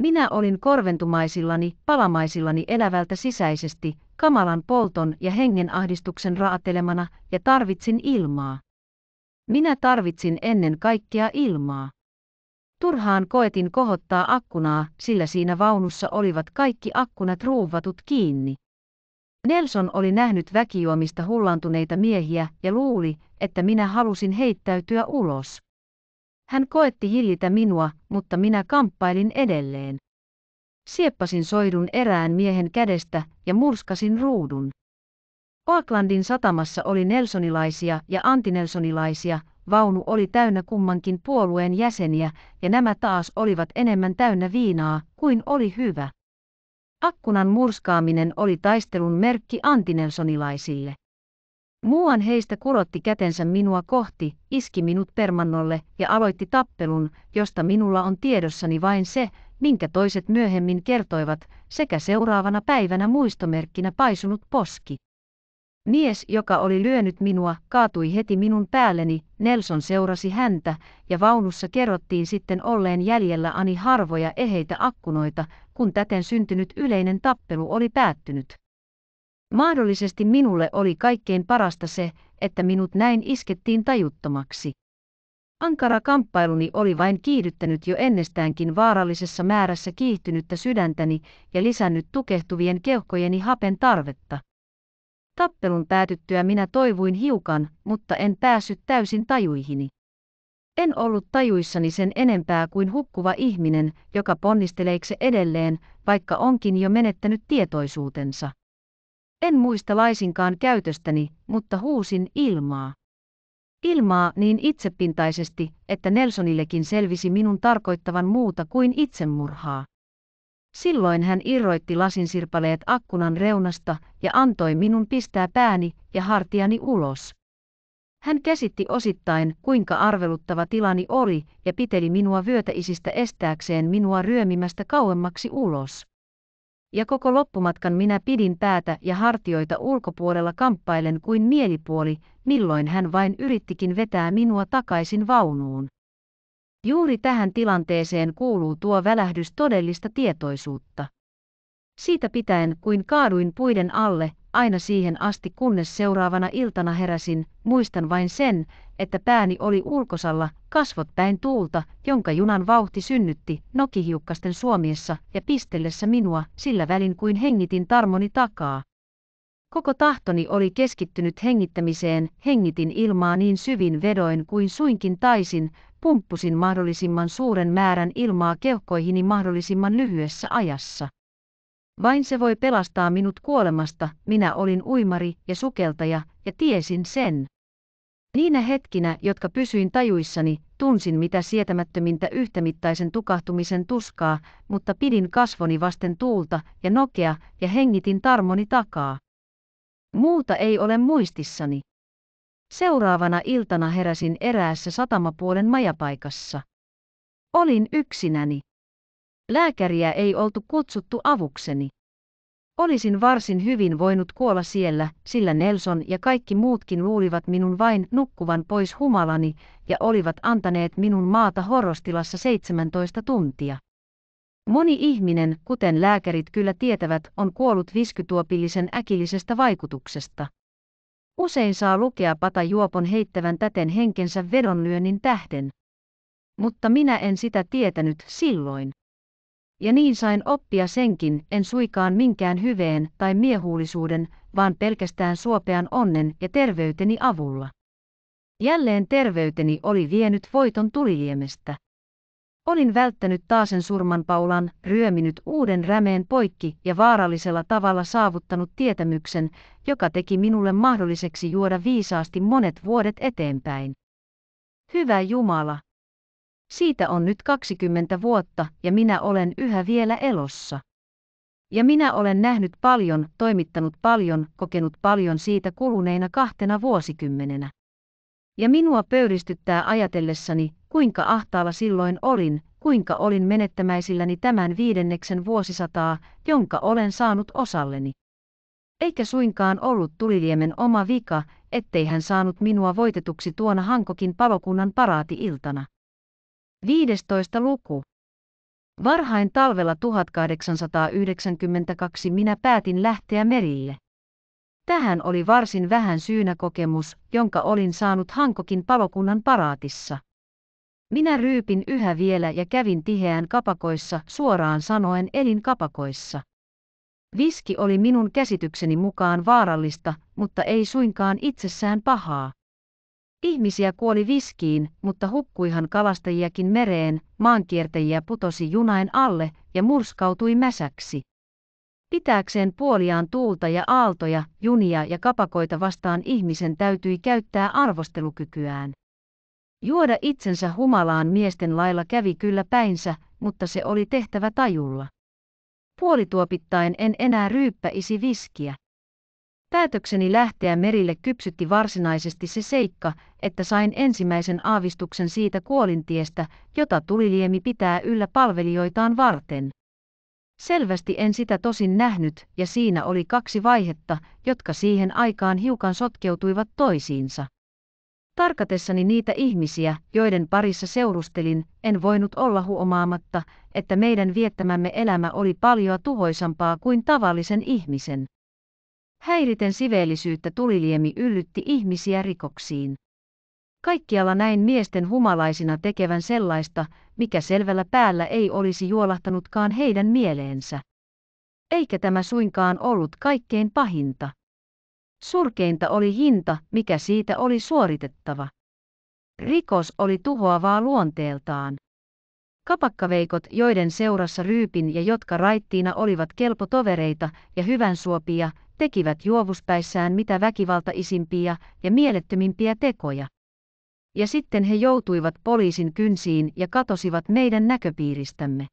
Minä olin korventumaisillani, palamaisillani elävältä sisäisesti, kamalan polton ja hengenahdistuksen raatelemana, ja tarvitsin ilmaa. Minä tarvitsin ennen kaikkea ilmaa. Turhaan koetin kohottaa akkunaa, sillä siinä vaunussa olivat kaikki akkunat ruuvatut kiinni. Nelson oli nähnyt väkijuomista hullantuneita miehiä ja luuli, että minä halusin heittäytyä ulos. Hän koetti hillitä minua, mutta minä kamppailin edelleen. Sieppasin soidun erään miehen kädestä ja murskasin ruudun. Oaklandin satamassa oli Nelsonilaisia ja antinelsonilaisia, Vaunu oli täynnä kummankin puolueen jäseniä ja nämä taas olivat enemmän täynnä viinaa kuin oli hyvä. Akkunan murskaaminen oli taistelun merkki antinelsonilaisille. Muuan heistä kurotti kätensä minua kohti, iski minut permannolle ja aloitti tappelun, josta minulla on tiedossani vain se, minkä toiset myöhemmin kertoivat, sekä seuraavana päivänä muistomerkkinä paisunut poski. Mies, joka oli lyönyt minua, kaatui heti minun päälleni, Nelson seurasi häntä, ja vaunussa kerrottiin sitten olleen jäljellä ani harvoja eheitä akkunoita, kun täten syntynyt yleinen tappelu oli päättynyt. Mahdollisesti minulle oli kaikkein parasta se, että minut näin iskettiin tajuttomaksi. Ankara kamppailuni oli vain kiihdyttänyt jo ennestäänkin vaarallisessa määrässä kiihtynyttä sydäntäni ja lisännyt tukehtuvien keuhkojeni hapen tarvetta. Tappelun päätyttyä minä toivuin hiukan, mutta en päässyt täysin tajuihini. En ollut tajuissani sen enempää kuin hukkuva ihminen, joka ponnisteleikse edelleen, vaikka onkin jo menettänyt tietoisuutensa. En muista laisinkaan käytöstäni, mutta huusin ilmaa. Ilmaa niin itsepintaisesti, että Nelsonillekin selvisi minun tarkoittavan muuta kuin itsemurhaa. Silloin hän irroitti lasinsirpaleet akkunan reunasta ja antoi minun pistää pääni ja hartiani ulos. Hän käsitti osittain, kuinka arveluttava tilani oli, ja piteli minua vyötäisistä estääkseen minua ryömimästä kauemmaksi ulos. Ja koko loppumatkan minä pidin päätä ja hartioita ulkopuolella kamppailen kuin mielipuoli, milloin hän vain yrittikin vetää minua takaisin vaunuun. Juuri tähän tilanteeseen kuuluu tuo välähdys todellista tietoisuutta. Siitä pitäen, kuin kaaduin puiden alle, aina siihen asti kunnes seuraavana iltana heräsin, muistan vain sen, että pääni oli ulkosalla, kasvot päin tuulta, jonka junan vauhti synnytti, nokihiukkasten suomiessa ja pistellessä minua, sillä välin kuin hengitin tarmoni takaa. Koko tahtoni oli keskittynyt hengittämiseen, hengitin ilmaa niin syvin vedoin kuin suinkin taisin, pumppusin mahdollisimman suuren määrän ilmaa keuhkoihini mahdollisimman lyhyessä ajassa. Vain se voi pelastaa minut kuolemasta, minä olin uimari ja sukeltaja, ja tiesin sen. Niinä hetkinä, jotka pysyin tajuissani, tunsin mitä sietämättömintä yhtämittaisen tukahtumisen tuskaa, mutta pidin kasvoni vasten tuulta ja nokea ja hengitin tarmoni takaa. Muuta ei ole muistissani. Seuraavana iltana heräsin eräässä satamapuolen majapaikassa. Olin yksinäni. Lääkäriä ei oltu kutsuttu avukseni. Olisin varsin hyvin voinut kuolla siellä, sillä Nelson ja kaikki muutkin luulivat minun vain nukkuvan pois humalani ja olivat antaneet minun maata horrostilassa 17 tuntia. Moni ihminen, kuten lääkärit kyllä tietävät, on kuollut viskytuopillisen äkillisestä vaikutuksesta. Usein saa lukea patajuopon heittävän täten henkensä vedonlyönnin tähden. Mutta minä en sitä tietänyt silloin. Ja niin sain oppia senkin, en suikaan minkään hyveen tai miehuulisuuden, vaan pelkästään suopean onnen ja terveyteni avulla. Jälleen terveyteni oli vienyt voiton tuliliemestä. Olin välttänyt taasen surmanpaulan, ryöminyt uuden rämeen poikki ja vaarallisella tavalla saavuttanut tietämyksen, joka teki minulle mahdolliseksi juoda viisaasti monet vuodet eteenpäin. Hyvä Jumala! Siitä on nyt 20 vuotta ja minä olen yhä vielä elossa. Ja minä olen nähnyt paljon, toimittanut paljon, kokenut paljon siitä kuluneina kahtena vuosikymmenenä. Ja minua pöyristyttää ajatellessani, kuinka ahtaalla silloin olin, kuinka olin menettämäisilläni tämän viidenneksen vuosisataa, jonka olen saanut osalleni. Eikä suinkaan ollut tuliliemen oma vika, ettei hän saanut minua voitetuksi tuona Hankokin palokunnan paraati-iltana. 15. luku. Varhain talvella 1892 minä päätin lähteä merille. Tähän oli varsin vähän syynä kokemus, jonka olin saanut Hankokin palokunnan paraatissa. Minä ryypin yhä vielä ja kävin tiheään kapakoissa, suoraan sanoen elin kapakoissa. Viski oli minun käsitykseni mukaan vaarallista, mutta ei suinkaan itsessään pahaa. Ihmisiä kuoli viskiin, mutta hukkuihan kalastajiakin mereen, maankiertäjiä putosi junain alle ja murskautui mäsäksi. Pitääkseen puoliaan tuulta ja aaltoja, junia ja kapakoita vastaan ihmisen täytyi käyttää arvostelukykyään. Juoda itsensä humalaan miesten lailla kävi kyllä päinsä, mutta se oli tehtävä tajulla. Puolituopittain en enää ryyppäisi viskiä. Päätökseni lähteä merille kypsytti varsinaisesti se seikka, että sain ensimmäisen aavistuksen siitä kuolintiestä, jota tuliliemi pitää yllä palvelijoitaan varten. Selvästi en sitä tosin nähnyt, ja siinä oli kaksi vaihetta, jotka siihen aikaan hiukan sotkeutuivat toisiinsa. Tarkatessani niitä ihmisiä, joiden parissa seurustelin, en voinut olla huomaamatta, että meidän viettämämme elämä oli paljon tuhoisampaa kuin tavallisen ihmisen. Häiriten siveellisyyttä tuliliemi yllytti ihmisiä rikoksiin. Kaikkialla näin miesten humalaisina tekevän sellaista, mikä selvällä päällä ei olisi juolahtanutkaan heidän mieleensä. Eikä tämä suinkaan ollut kaikkein pahinta. Surkeinta oli hinta, mikä siitä oli suoritettava. Rikos oli tuhoavaa luonteeltaan. Kapakkaveikot, joiden seurassa ryypin ja jotka raittiina olivat kelpotovereita ja hyvän suopia, tekivät juovuspäissään mitä väkivaltaisimpia ja mielettömimpiä tekoja ja sitten he joutuivat poliisin kynsiin ja katosivat meidän näköpiiristämme.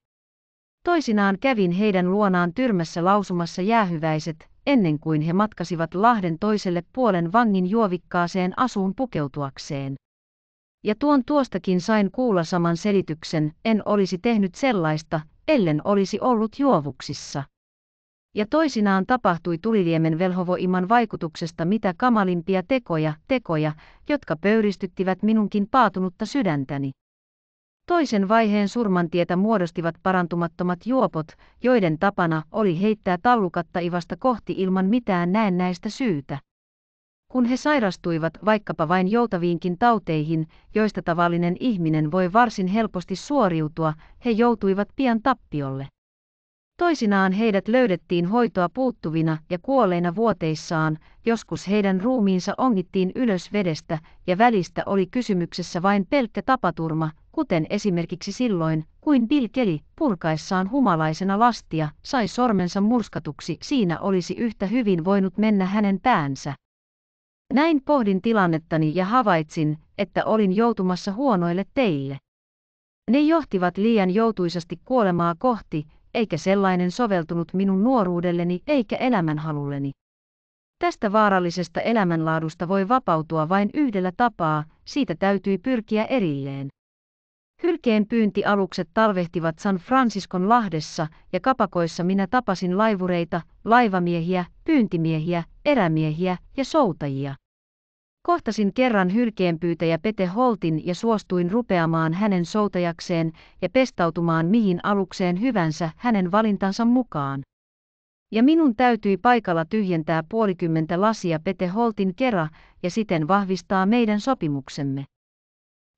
Toisinaan kävin heidän luonaan tyrmässä lausumassa jäähyväiset, ennen kuin he matkasivat Lahden toiselle puolen vangin juovikkaaseen asuun pukeutuakseen. Ja tuon tuostakin sain kuulla saman selityksen, en olisi tehnyt sellaista, ellen olisi ollut juovuksissa. Ja toisinaan tapahtui tuliliemen velhovoiman vaikutuksesta mitä kamalimpia tekoja, tekoja, jotka pöyristyttivät minunkin paatunutta sydäntäni. Toisen vaiheen surmantietä muodostivat parantumattomat juopot, joiden tapana oli heittää taulukatta ivasta kohti ilman mitään näennäistä syytä. Kun he sairastuivat vaikkapa vain joutaviinkin tauteihin, joista tavallinen ihminen voi varsin helposti suoriutua, he joutuivat pian tappiolle. Toisinaan heidät löydettiin hoitoa puuttuvina ja kuolleina vuoteissaan, joskus heidän ruumiinsa ongittiin ylös vedestä ja välistä oli kysymyksessä vain pelkkä tapaturma, kuten esimerkiksi silloin, kuin Bill Kelly purkaessaan humalaisena lastia sai sormensa murskatuksi, siinä olisi yhtä hyvin voinut mennä hänen päänsä. Näin pohdin tilannettani ja havaitsin, että olin joutumassa huonoille teille. Ne johtivat liian joutuisasti kuolemaa kohti, eikä sellainen soveltunut minun nuoruudelleni eikä elämänhalulleni. Tästä vaarallisesta elämänlaadusta voi vapautua vain yhdellä tapaa, siitä täytyi pyrkiä erilleen. Hylkeen pyyntialukset talvehtivat San Franciscon lahdessa ja kapakoissa minä tapasin laivureita, laivamiehiä, pyyntimiehiä, erämiehiä ja soutajia. Kohtasin kerran hylkeenpyytäjä Pete Holtin ja suostuin rupeamaan hänen soutajakseen ja pestautumaan mihin alukseen hyvänsä hänen valintansa mukaan. Ja minun täytyi paikalla tyhjentää puolikymmentä lasia Pete Holtin kera ja siten vahvistaa meidän sopimuksemme.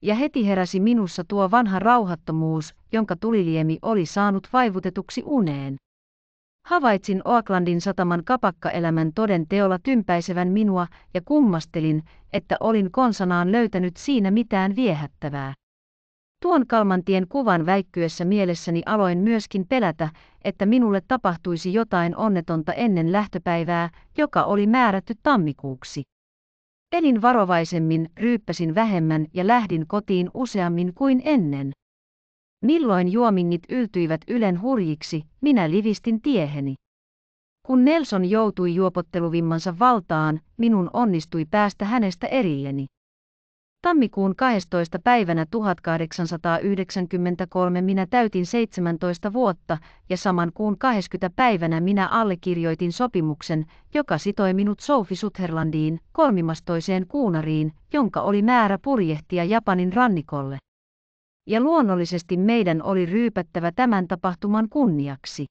Ja heti heräsi minussa tuo vanha rauhattomuus, jonka tuliliemi oli saanut vaivutetuksi uneen. Havaitsin Oaklandin sataman kapakkaelämän toden teolla tympäisevän minua ja kummastelin, että olin konsanaan löytänyt siinä mitään viehättävää. Tuon kalmantien kuvan väikkyessä mielessäni aloin myöskin pelätä, että minulle tapahtuisi jotain onnetonta ennen lähtöpäivää, joka oli määrätty tammikuuksi. Elin varovaisemmin, ryyppäsin vähemmän ja lähdin kotiin useammin kuin ennen. Milloin juominnit yltyivät Ylen hurjiksi, minä livistin tieheni. Kun Nelson joutui juopotteluvimmansa valtaan, minun onnistui päästä hänestä erilleni. Tammikuun 12. päivänä 1893 minä täytin 17 vuotta ja saman kuun 20. päivänä minä allekirjoitin sopimuksen, joka sitoi minut Sophie Sutherlandiin, kolmimastoiseen kuunariin, jonka oli määrä purjehtia Japanin rannikolle ja luonnollisesti meidän oli ryypättävä tämän tapahtuman kunniaksi.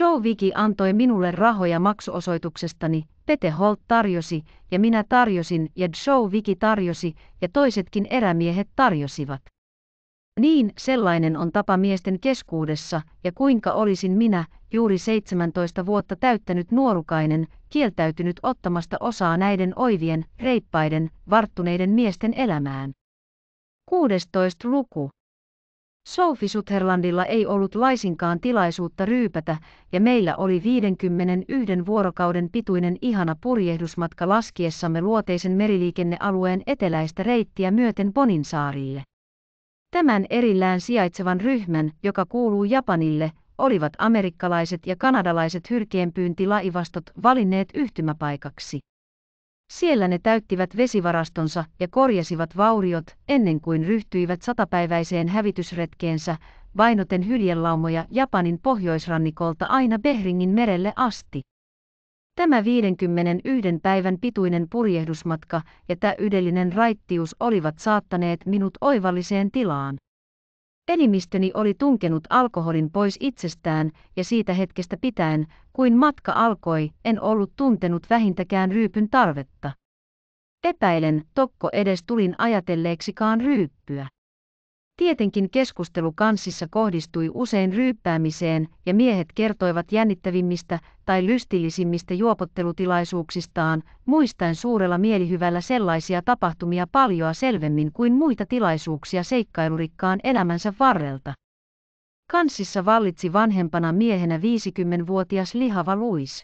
Joe Viki antoi minulle rahoja maksuosoituksestani, Pete Holt tarjosi, ja minä tarjosin, ja Joe Viki tarjosi, ja toisetkin erämiehet tarjosivat. Niin, sellainen on tapa miesten keskuudessa, ja kuinka olisin minä, juuri 17 vuotta täyttänyt nuorukainen, kieltäytynyt ottamasta osaa näiden oivien, reippaiden, varttuneiden miesten elämään. 16. luku. Sophie Sutherlandilla ei ollut laisinkaan tilaisuutta ryypätä, ja meillä oli 51 vuorokauden pituinen ihana purjehdusmatka laskiessamme luoteisen meriliikennealueen eteläistä reittiä myöten Boninsaarille. Tämän erillään sijaitsevan ryhmän, joka kuuluu Japanille, olivat amerikkalaiset ja kanadalaiset hyrkienpyyntilaivastot valinneet yhtymäpaikaksi. Siellä ne täyttivät vesivarastonsa ja korjasivat vauriot ennen kuin ryhtyivät satapäiväiseen hävitysretkeensä, vainoten hyljelaumoja Japanin pohjoisrannikolta aina Behringin merelle asti. Tämä 51 päivän pituinen purjehdusmatka ja täydellinen raittius olivat saattaneet minut oivalliseen tilaan. Enimistöni oli tunkenut alkoholin pois itsestään, ja siitä hetkestä pitäen, kuin matka alkoi, en ollut tuntenut vähintäkään ryypyn tarvetta. Epäilen, tokko edes tulin ajatelleeksikaan ryyppyä. Tietenkin keskustelu kanssissa kohdistui usein ryyppäämiseen ja miehet kertoivat jännittävimmistä tai lystillisimmistä juopottelutilaisuuksistaan, muistaen suurella mielihyvällä sellaisia tapahtumia paljoa selvemmin kuin muita tilaisuuksia seikkailurikkaan elämänsä varrelta. Kanssissa vallitsi vanhempana miehenä 50-vuotias lihava Luis.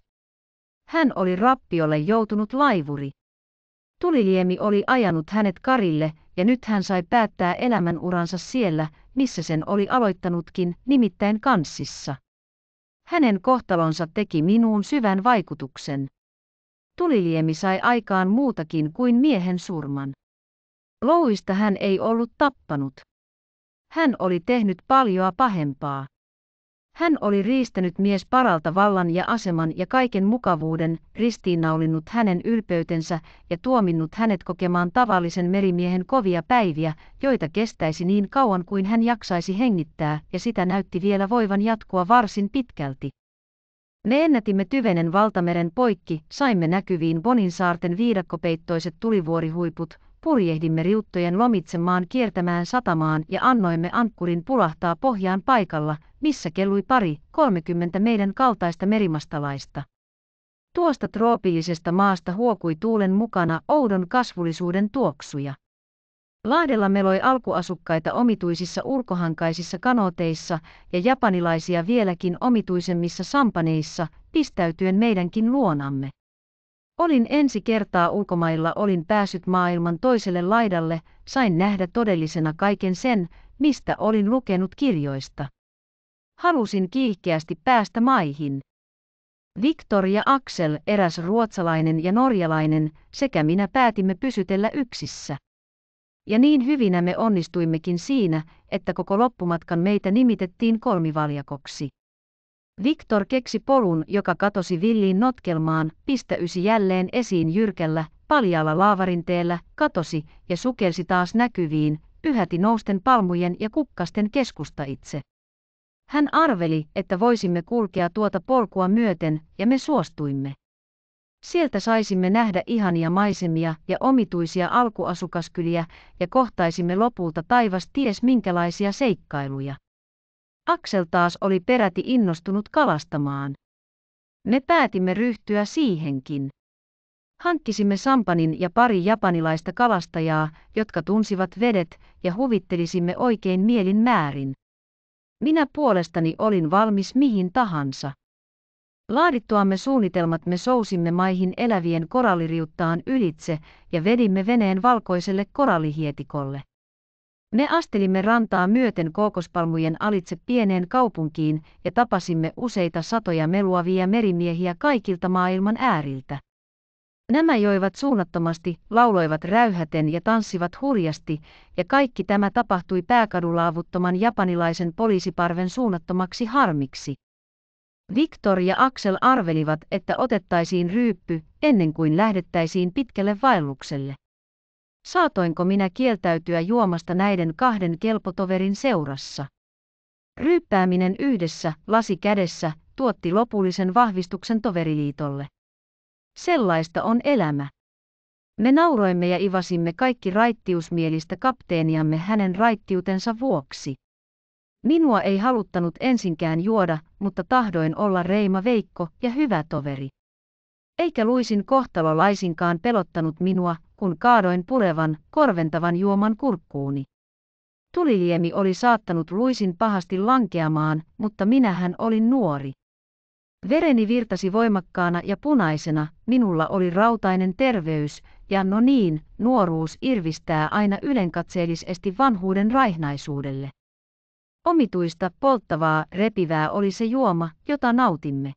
Hän oli rappiolle joutunut laivuri. Tuliliemi oli ajanut hänet karille ja nyt hän sai päättää elämänuransa siellä, missä sen oli aloittanutkin, nimittäin kanssissa. Hänen kohtalonsa teki minuun syvän vaikutuksen. Tuliliemi sai aikaan muutakin kuin miehen surman. Louista hän ei ollut tappanut. Hän oli tehnyt paljoa pahempaa. Hän oli riistänyt mies paralta vallan ja aseman ja kaiken mukavuuden, ristiinnaulinnut hänen ylpeytensä ja tuominnut hänet kokemaan tavallisen merimiehen kovia päiviä, joita kestäisi niin kauan kuin hän jaksaisi hengittää, ja sitä näytti vielä voivan jatkua varsin pitkälti. Me ennätimme Tyvenen valtameren poikki, saimme näkyviin Bonin saarten viidakkopeittoiset tulivuorihuiput, purjehdimme riuttojen lomitsemaan kiertämään satamaan ja annoimme ankkurin pulahtaa pohjaan paikalla, missä kellui pari, kolmekymmentä meidän kaltaista merimastalaista. Tuosta troopillisesta maasta huokui tuulen mukana oudon kasvullisuuden tuoksuja. Laadella meloi alkuasukkaita omituisissa urkohankaisissa kanooteissa ja japanilaisia vieläkin omituisemmissa sampaneissa, pistäytyen meidänkin luonamme. Olin ensi kertaa ulkomailla, olin päässyt maailman toiselle laidalle, sain nähdä todellisena kaiken sen, mistä olin lukenut kirjoista. Halusin kiihkeästi päästä maihin. Viktor ja Axel, eräs ruotsalainen ja norjalainen, sekä minä päätimme pysytellä yksissä. Ja niin hyvinä me onnistuimmekin siinä, että koko loppumatkan meitä nimitettiin kolmivaljakoksi. Viktor keksi polun, joka katosi villiin notkelmaan, pistäysi jälleen esiin jyrkällä, paljalla laavarinteellä, katosi ja sukelsi taas näkyviin, pyhäti nousten palmujen ja kukkasten keskusta itse. Hän arveli, että voisimme kulkea tuota polkua myöten, ja me suostuimme. Sieltä saisimme nähdä ihania maisemia ja omituisia alkuasukaskyliä, ja kohtaisimme lopulta taivas ties minkälaisia seikkailuja. Aksel taas oli peräti innostunut kalastamaan. Me päätimme ryhtyä siihenkin. Hankkisimme sampanin ja pari japanilaista kalastajaa, jotka tunsivat vedet, ja huvittelisimme oikein mielin määrin. Minä puolestani olin valmis mihin tahansa. Laadittuamme suunnitelmat me sousimme maihin elävien koralliriuttaan ylitse ja vedimme veneen valkoiselle korallihietikolle. Me astelimme rantaa myöten kookospalmujen alitse pieneen kaupunkiin ja tapasimme useita satoja meluavia merimiehiä kaikilta maailman ääriltä. Nämä joivat suunnattomasti, lauloivat räyhäten ja tanssivat hurjasti, ja kaikki tämä tapahtui pääkadulaavuttoman japanilaisen poliisiparven suunnattomaksi harmiksi. Viktor ja Axel arvelivat, että otettaisiin ryyppy ennen kuin lähdettäisiin pitkälle vaellukselle. Saatoinko minä kieltäytyä juomasta näiden kahden kelpotoverin seurassa? Ryyppääminen yhdessä, lasi kädessä, tuotti lopullisen vahvistuksen toveriliitolle. Sellaista on elämä. Me nauroimme ja ivasimme kaikki raittiusmielistä kapteeniamme hänen raittiutensa vuoksi. Minua ei haluttanut ensinkään juoda, mutta tahdoin olla Reima Veikko ja hyvä toveri. Eikä luisin kohtalo laisinkaan pelottanut minua, kun kaadoin purevan, korventavan juoman kurkkuuni. Tuliliemi oli saattanut luisin pahasti lankeamaan, mutta minähän olin nuori. Vereni virtasi voimakkaana ja punaisena, minulla oli rautainen terveys, ja no niin, nuoruus irvistää aina ylenkatseellisesti vanhuuden raihnaisuudelle. Omituista, polttavaa, repivää oli se juoma, jota nautimme.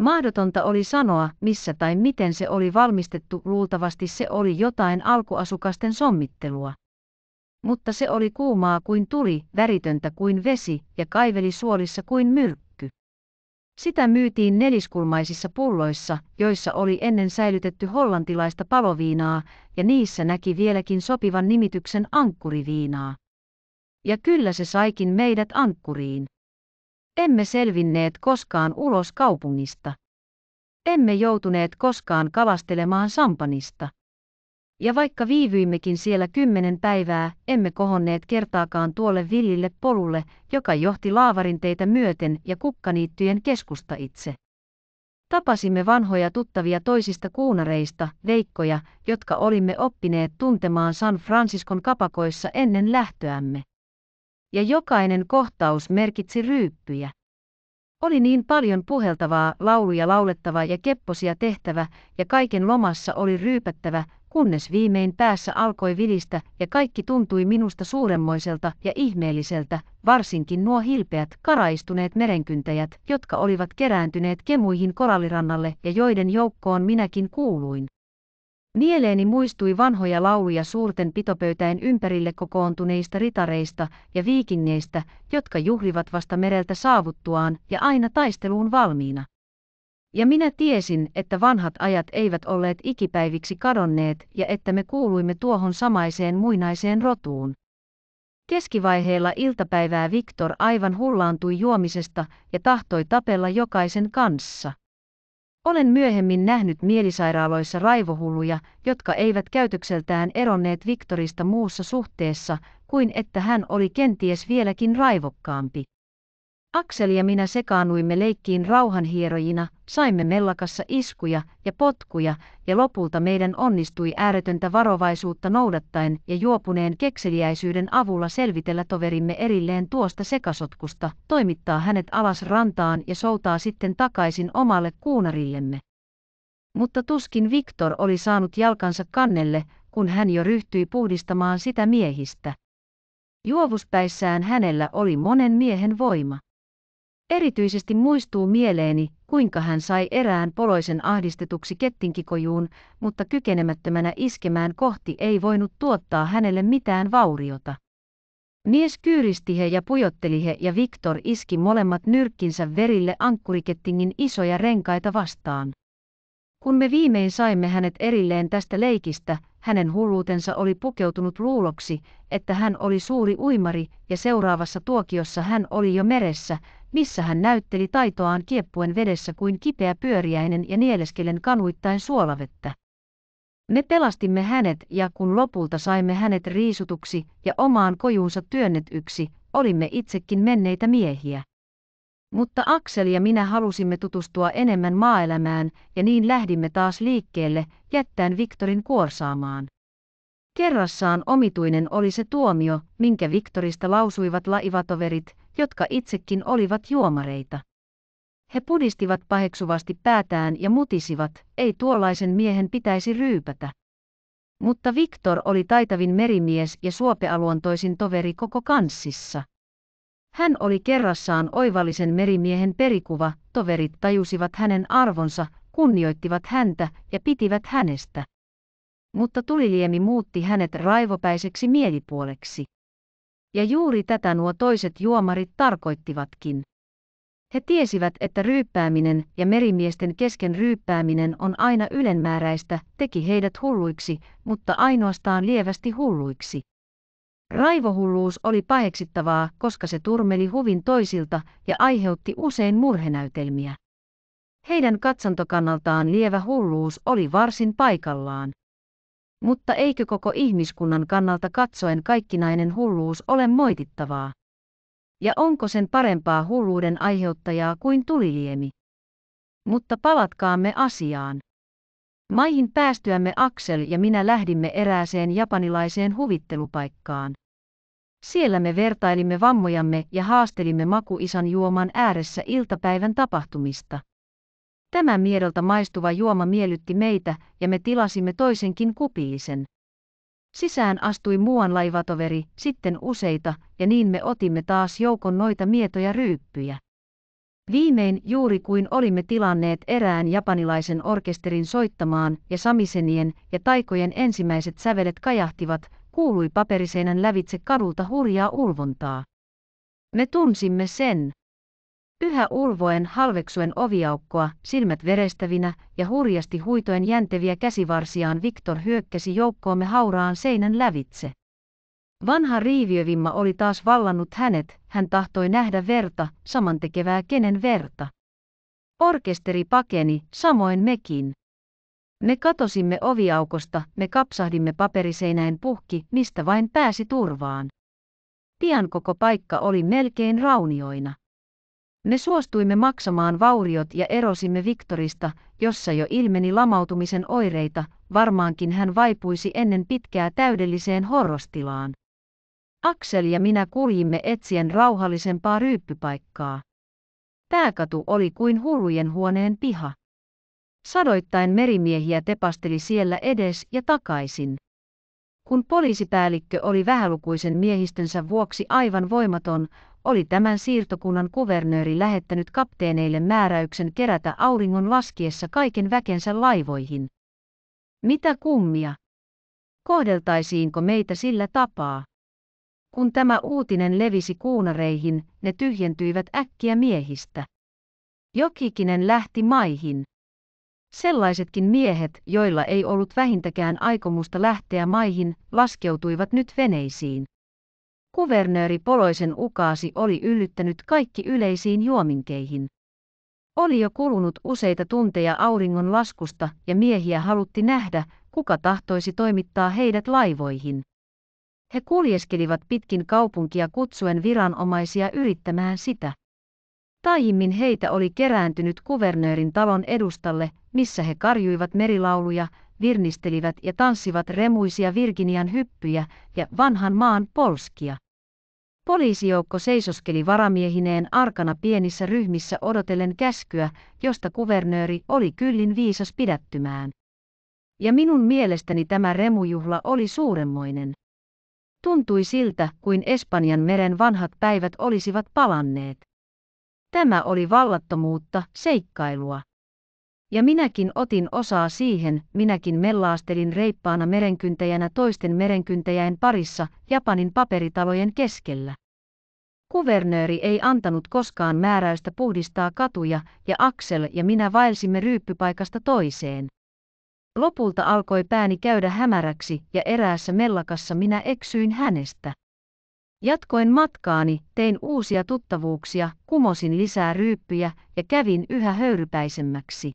Mahdotonta oli sanoa, missä tai miten se oli valmistettu, luultavasti se oli jotain alkuasukasten sommittelua. Mutta se oli kuumaa kuin tuli, väritöntä kuin vesi ja kaiveli suolissa kuin myrkky. Sitä myytiin neliskulmaisissa pulloissa, joissa oli ennen säilytetty hollantilaista paloviinaa, ja niissä näki vieläkin sopivan nimityksen ankkuriviinaa. Ja kyllä se saikin meidät ankkuriin. Emme selvinneet koskaan ulos kaupungista. Emme joutuneet koskaan kalastelemaan sampanista. Ja vaikka viivyimmekin siellä kymmenen päivää, emme kohonneet kertaakaan tuolle viljille polulle, joka johti laavarinteitä myöten ja kukkaniittyjen keskusta itse. Tapasimme vanhoja tuttavia toisista kuunareista, veikkoja, jotka olimme oppineet tuntemaan San Franciscon kapakoissa ennen lähtöämme ja jokainen kohtaus merkitsi ryyppyjä. Oli niin paljon puheltavaa, lauluja laulettava ja kepposia tehtävä, ja kaiken lomassa oli ryypättävä, kunnes viimein päässä alkoi vilistä ja kaikki tuntui minusta suuremmoiselta ja ihmeelliseltä, varsinkin nuo hilpeät, karaistuneet merenkyntäjät, jotka olivat kerääntyneet kemuihin korallirannalle ja joiden joukkoon minäkin kuuluin. Mieleeni muistui vanhoja lauluja suurten pitopöytäen ympärille kokoontuneista ritareista ja viikingeistä, jotka juhlivat vasta mereltä saavuttuaan ja aina taisteluun valmiina. Ja minä tiesin, että vanhat ajat eivät olleet ikipäiviksi kadonneet ja että me kuuluimme tuohon samaiseen muinaiseen rotuun. Keskivaiheella iltapäivää Viktor aivan hullaantui juomisesta ja tahtoi tapella jokaisen kanssa. Olen myöhemmin nähnyt mielisairaaloissa raivohulluja, jotka eivät käytökseltään eronneet Viktorista muussa suhteessa kuin että hän oli kenties vieläkin raivokkaampi. Akseli ja minä sekaannuimme leikkiin rauhanhierojina, saimme mellakassa iskuja ja potkuja, ja lopulta meidän onnistui ääretöntä varovaisuutta noudattaen ja juopuneen kekseliäisyyden avulla selvitellä toverimme erilleen tuosta sekasotkusta, toimittaa hänet alas rantaan ja soutaa sitten takaisin omalle kuunarillemme. Mutta tuskin Viktor oli saanut jalkansa kannelle, kun hän jo ryhtyi puhdistamaan sitä miehistä. Juovuspäissään hänellä oli monen miehen voima. Erityisesti muistuu mieleeni, kuinka hän sai erään poloisen ahdistetuksi kettinkikojuun, mutta kykenemättömänä iskemään kohti ei voinut tuottaa hänelle mitään vauriota. Mies kyyristi he ja pujotteli he ja Viktor iski molemmat nyrkkinsä verille ankkurikettingin isoja renkaita vastaan. Kun me viimein saimme hänet erilleen tästä leikistä, hänen hulluutensa oli pukeutunut luuloksi, että hän oli suuri uimari, ja seuraavassa tuokiossa hän oli jo meressä, missä hän näytteli taitoaan kieppuen vedessä kuin kipeä pyöriäinen ja nieleskelen kanuittain suolavettä. Me pelastimme hänet ja kun lopulta saimme hänet riisutuksi ja omaan kojuunsa työnnetyksi, olimme itsekin menneitä miehiä. Mutta Akseli ja minä halusimme tutustua enemmän maaelämään ja niin lähdimme taas liikkeelle, jättäen Viktorin kuorsaamaan. Kerrassaan omituinen oli se tuomio, minkä Viktorista lausuivat laivatoverit, jotka itsekin olivat juomareita. He pudistivat paheksuvasti päätään ja mutisivat, ei tuollaisen miehen pitäisi ryypätä. Mutta Viktor oli taitavin merimies ja suopealuontoisin toveri koko kanssissa. Hän oli kerrassaan oivallisen merimiehen perikuva, toverit tajusivat hänen arvonsa, kunnioittivat häntä ja pitivät hänestä. Mutta tuliliemi muutti hänet raivopäiseksi mielipuoleksi. Ja juuri tätä nuo toiset juomarit tarkoittivatkin. He tiesivät, että ryyppääminen ja merimiesten kesken ryyppääminen on aina ylenmääräistä, teki heidät hulluiksi, mutta ainoastaan lievästi hulluiksi. Raivohulluus oli paheksittavaa, koska se turmeli huvin toisilta ja aiheutti usein murhenäytelmiä. Heidän katsantokannaltaan lievä hulluus oli varsin paikallaan. Mutta eikö koko ihmiskunnan kannalta katsoen kaikkinainen hulluus ole moitittavaa? Ja onko sen parempaa hulluuden aiheuttajaa kuin tuliliemi? Mutta palatkaamme asiaan. Maihin päästyämme Aksel ja minä lähdimme erääseen japanilaiseen huvittelupaikkaan. Siellä me vertailimme vammojamme ja haastelimme makuisan juoman ääressä iltapäivän tapahtumista. Tämä miedolta maistuva juoma miellytti meitä ja me tilasimme toisenkin kupiisen. Sisään astui muuan laivatoveri, sitten useita, ja niin me otimme taas joukon noita mietoja ryyppyjä. Viimein juuri kuin olimme tilanneet erään japanilaisen orkesterin soittamaan ja samisenien ja taikojen ensimmäiset sävelet kajahtivat, kuului paperiseinän lävitse kadulta hurjaa ulvontaa. Me tunsimme sen. Yhä ulvoen halveksuen oviaukkoa, silmät verestävinä ja hurjasti huitoen jänteviä käsivarsiaan Viktor hyökkäsi joukkoomme hauraan seinän lävitse. Vanha riiviövimma oli taas vallannut hänet, hän tahtoi nähdä verta, samantekevää kenen verta. Orkesteri pakeni, samoin mekin. Me katosimme oviaukosta, me kapsahdimme paperiseinäin puhki, mistä vain pääsi turvaan. Pian koko paikka oli melkein raunioina. Me suostuimme maksamaan vauriot ja erosimme Viktorista, jossa jo ilmeni lamautumisen oireita, varmaankin hän vaipuisi ennen pitkää täydelliseen horrostilaan. Aksel ja minä kuljimme etsien rauhallisempaa ryyppypaikkaa. Pääkatu oli kuin hullujen huoneen piha. Sadoittain merimiehiä tepasteli siellä edes ja takaisin. Kun poliisipäällikkö oli vähälukuisen miehistönsä vuoksi aivan voimaton, oli tämän siirtokunnan kuvernööri lähettänyt kapteeneille määräyksen kerätä auringon laskiessa kaiken väkensä laivoihin. Mitä kummia? Kohdeltaisiinko meitä sillä tapaa? Kun tämä uutinen levisi kuunareihin, ne tyhjentyivät äkkiä miehistä. Jokikinen lähti maihin. Sellaisetkin miehet, joilla ei ollut vähintäkään aikomusta lähteä maihin, laskeutuivat nyt veneisiin. Kuvernööri Poloisen ukaasi oli yllyttänyt kaikki yleisiin juominkeihin. Oli jo kulunut useita tunteja auringon laskusta ja miehiä halutti nähdä, kuka tahtoisi toimittaa heidät laivoihin. He kuljeskelivat pitkin kaupunkia kutsuen viranomaisia yrittämään sitä. Taimmin heitä oli kerääntynyt kuvernöörin talon edustalle, missä he karjuivat merilauluja, virnistelivät ja tanssivat remuisia Virginian hyppyjä ja vanhan maan polskia. Poliisijoukko seisoskeli varamiehineen arkana pienissä ryhmissä odotellen käskyä, josta kuvernööri oli kyllin viisas pidättymään. Ja minun mielestäni tämä remujuhla oli suuremmoinen. Tuntui siltä, kuin Espanjan meren vanhat päivät olisivat palanneet. Tämä oli vallattomuutta, seikkailua. Ja minäkin otin osaa siihen, minäkin mellaastelin reippaana merenkyntäjänä toisten merenkyntäjäen parissa Japanin paperitalojen keskellä. Kuvernööri ei antanut koskaan määräystä puhdistaa katuja, ja Axel ja minä vaelsimme ryyppypaikasta toiseen. Lopulta alkoi pääni käydä hämäräksi, ja eräässä mellakassa minä eksyin hänestä. Jatkoin matkaani, tein uusia tuttavuuksia, kumosin lisää ryyppyjä ja kävin yhä höyrypäisemmäksi.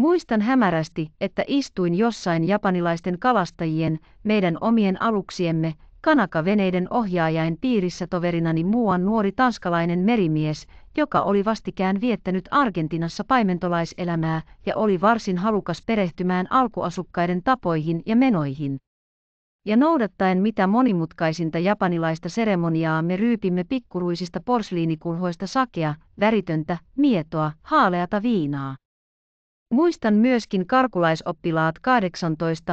Muistan hämärästi, että istuin jossain japanilaisten kalastajien, meidän omien aluksiemme, kanakaveneiden ohjaajain piirissä toverinani muuan nuori tanskalainen merimies, joka oli vastikään viettänyt Argentinassa paimentolaiselämää ja oli varsin halukas perehtymään alkuasukkaiden tapoihin ja menoihin. Ja noudattaen mitä monimutkaisinta japanilaista seremoniaa me ryypimme pikkuruisista porsliinikulhoista sakea, väritöntä, mietoa, haaleata viinaa. Muistan myöskin karkulaisoppilaat 18-20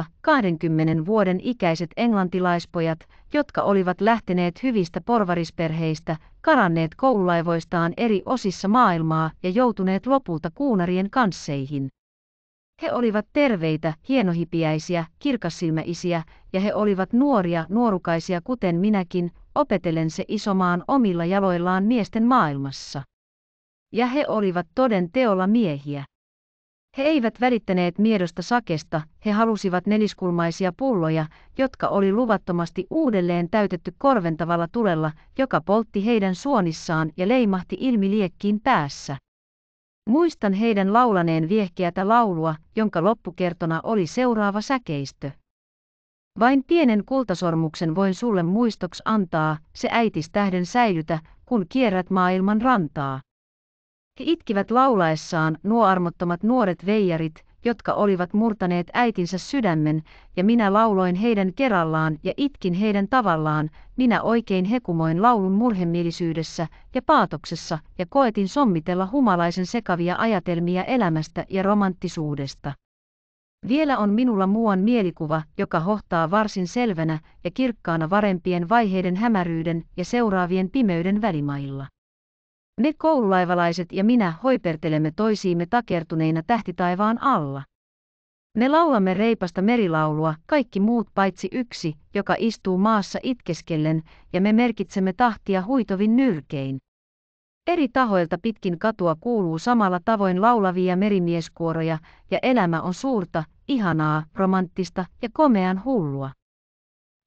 vuoden ikäiset englantilaispojat, jotka olivat lähteneet hyvistä porvarisperheistä, karanneet koululaivoistaan eri osissa maailmaa ja joutuneet lopulta kuunarien kansseihin. He olivat terveitä, hienohipiäisiä, kirkassilmäisiä ja he olivat nuoria, nuorukaisia kuten minäkin, opetelen se isomaan omilla jaloillaan miesten maailmassa. Ja he olivat toden teolla miehiä. He eivät välittäneet miedosta sakesta, he halusivat neliskulmaisia pulloja, jotka oli luvattomasti uudelleen täytetty korventavalla tulella, joka poltti heidän suonissaan ja leimahti ilmi liekkiin päässä. Muistan heidän laulaneen viehkeätä laulua, jonka loppukertona oli seuraava säkeistö. Vain pienen kultasormuksen voin sulle muistoks antaa, se äitis tähden säilytä, kun kierrät maailman rantaa. He itkivät laulaessaan nuo armottomat nuoret veijarit, jotka olivat murtaneet äitinsä sydämen, ja minä lauloin heidän kerallaan ja itkin heidän tavallaan, minä oikein hekumoin laulun murhemielisyydessä ja paatoksessa ja koetin sommitella humalaisen sekavia ajatelmia elämästä ja romanttisuudesta. Vielä on minulla muuan mielikuva, joka hohtaa varsin selvänä ja kirkkaana varempien vaiheiden hämäryyden ja seuraavien pimeyden välimailla. Me koululaivalaiset ja minä hoipertelemme toisiimme takertuneina tähtitaivaan alla. Me laulamme reipasta merilaulua, kaikki muut paitsi yksi, joka istuu maassa itkeskellen, ja me merkitsemme tahtia huitovin nyrkein. Eri tahoilta pitkin katua kuuluu samalla tavoin laulavia merimieskuoroja, ja elämä on suurta, ihanaa, romanttista ja komean hullua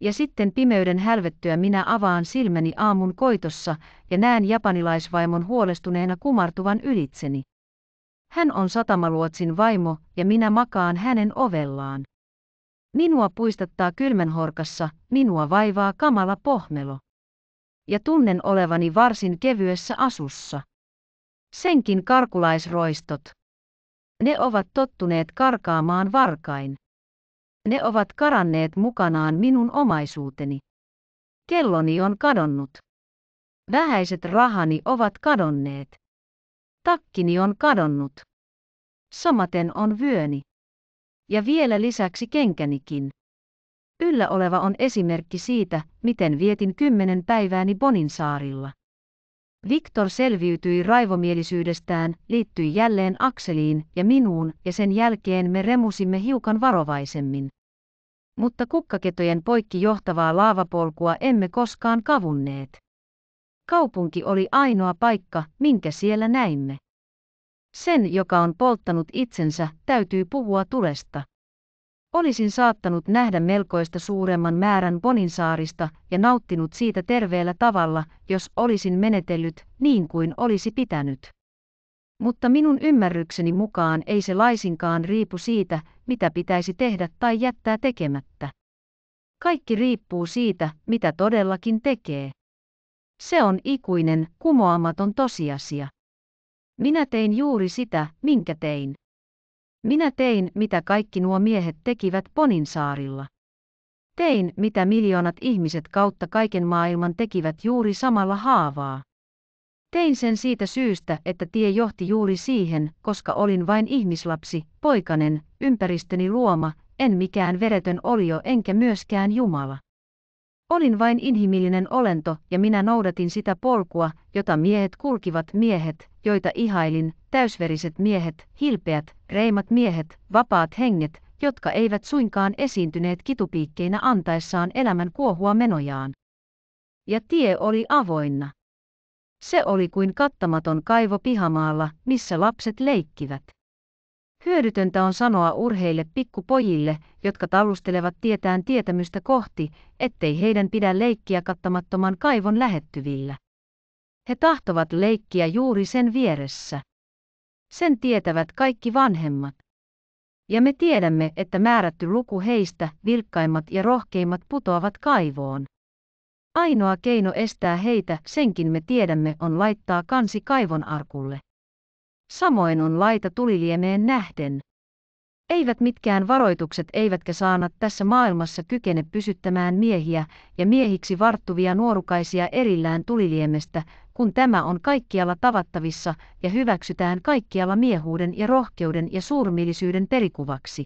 ja sitten pimeyden hälvettyä minä avaan silmäni aamun koitossa ja näen japanilaisvaimon huolestuneena kumartuvan ylitseni. Hän on satamaluotsin vaimo ja minä makaan hänen ovellaan. Minua puistattaa horkassa, minua vaivaa kamala pohmelo. Ja tunnen olevani varsin kevyessä asussa. Senkin karkulaisroistot. Ne ovat tottuneet karkaamaan varkain. Ne ovat karanneet mukanaan minun omaisuuteni. Kelloni on kadonnut. Vähäiset rahani ovat kadonneet. Takkini on kadonnut. Samaten on vyöni. Ja vielä lisäksi kenkänikin. Yllä oleva on esimerkki siitä, miten vietin kymmenen päivääni Bonin saarilla. Viktor selviytyi raivomielisyydestään, liittyi jälleen Akseliin ja minuun ja sen jälkeen me remusimme hiukan varovaisemmin. Mutta kukkaketojen poikki johtavaa laavapolkua emme koskaan kavunneet. Kaupunki oli ainoa paikka, minkä siellä näimme. Sen, joka on polttanut itsensä, täytyy puhua tulesta. Olisin saattanut nähdä melkoista suuremman määrän Boninsaarista ja nauttinut siitä terveellä tavalla, jos olisin menetellyt niin kuin olisi pitänyt. Mutta minun ymmärrykseni mukaan ei se laisinkaan riipu siitä, mitä pitäisi tehdä tai jättää tekemättä. Kaikki riippuu siitä, mitä todellakin tekee. Se on ikuinen, kumoamaton tosiasia. Minä tein juuri sitä, minkä tein. Minä tein, mitä kaikki nuo miehet tekivät Poninsaarilla. Tein, mitä miljoonat ihmiset kautta kaiken maailman tekivät juuri samalla haavaa. Tein sen siitä syystä, että tie johti juuri siihen, koska olin vain ihmislapsi, poikanen, ympäristöni luoma, en mikään veretön olio enkä myöskään Jumala. Olin vain inhimillinen olento ja minä noudatin sitä polkua, jota miehet kulkivat miehet, joita ihailin, täysveriset miehet, hilpeät, reimat miehet, vapaat henget, jotka eivät suinkaan esiintyneet kitupiikkeinä antaessaan elämän kuohua menojaan. Ja tie oli avoinna. Se oli kuin kattamaton kaivo pihamaalla, missä lapset leikkivät. Hyödytöntä on sanoa urheille pikkupojille, jotka tallustelevat tietään tietämystä kohti, ettei heidän pidä leikkiä kattamattoman kaivon lähettyvillä. He tahtovat leikkiä juuri sen vieressä. Sen tietävät kaikki vanhemmat. Ja me tiedämme, että määrätty luku heistä, vilkkaimmat ja rohkeimmat putoavat kaivoon. Ainoa keino estää heitä, senkin me tiedämme, on laittaa kansi kaivon arkulle. Samoin on laita tuliliemeen nähden. Eivät mitkään varoitukset eivätkä saanat tässä maailmassa kykene pysyttämään miehiä ja miehiksi varttuvia nuorukaisia erillään tuliliemestä, kun tämä on kaikkialla tavattavissa ja hyväksytään kaikkialla miehuuden ja rohkeuden ja suurmielisyyden perikuvaksi.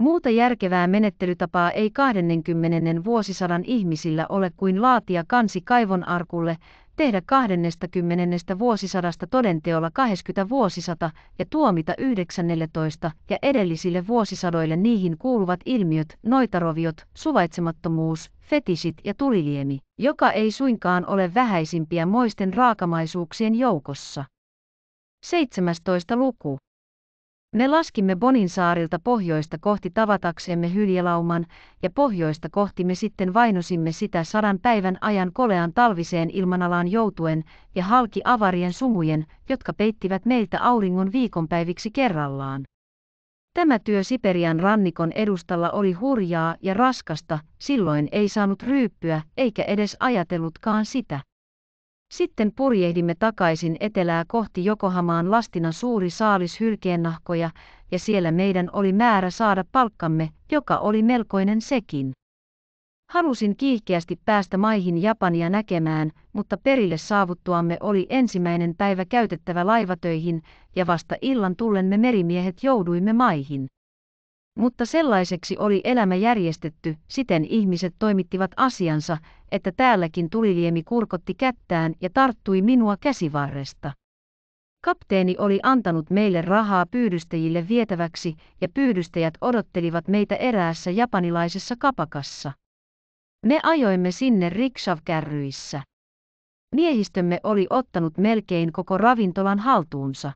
Muuta järkevää menettelytapaa ei 20. vuosisadan ihmisillä ole kuin laatia kansi kaivon arkulle, tehdä 20. vuosisadasta todenteolla 20 vuosisata ja tuomita 914 ja edellisille vuosisadoille niihin kuuluvat ilmiöt, noitaroviot, suvaitsemattomuus, fetisit ja tuliliemi, joka ei suinkaan ole vähäisimpiä moisten raakamaisuuksien joukossa. 17. luku me laskimme Bonin saarilta pohjoista kohti tavataksemme hyljelauman, ja pohjoista kohti me sitten vainosimme sitä sadan päivän ajan kolean talviseen ilmanalaan joutuen ja halki avarien sumujen, jotka peittivät meiltä auringon viikonpäiviksi kerrallaan. Tämä työ Siperian rannikon edustalla oli hurjaa ja raskasta, silloin ei saanut ryyppyä eikä edes ajatellutkaan sitä. Sitten purjehdimme takaisin etelää kohti Jokohamaan lastina suuri saalis hylkeennahkoja, ja siellä meidän oli määrä saada palkkamme, joka oli melkoinen sekin. Halusin kiihkeästi päästä maihin Japania näkemään, mutta perille saavuttuamme oli ensimmäinen päivä käytettävä laivatöihin, ja vasta illan tullen me merimiehet jouduimme maihin. Mutta sellaiseksi oli elämä järjestetty, siten ihmiset toimittivat asiansa, että täälläkin tuliliemi kurkotti kättään ja tarttui minua käsivarresta. Kapteeni oli antanut meille rahaa pyydystäjille vietäväksi ja pyydystäjät odottelivat meitä eräässä japanilaisessa kapakassa. Me ajoimme sinne riksavkärryissä. Miehistömme oli ottanut melkein koko ravintolan haltuunsa.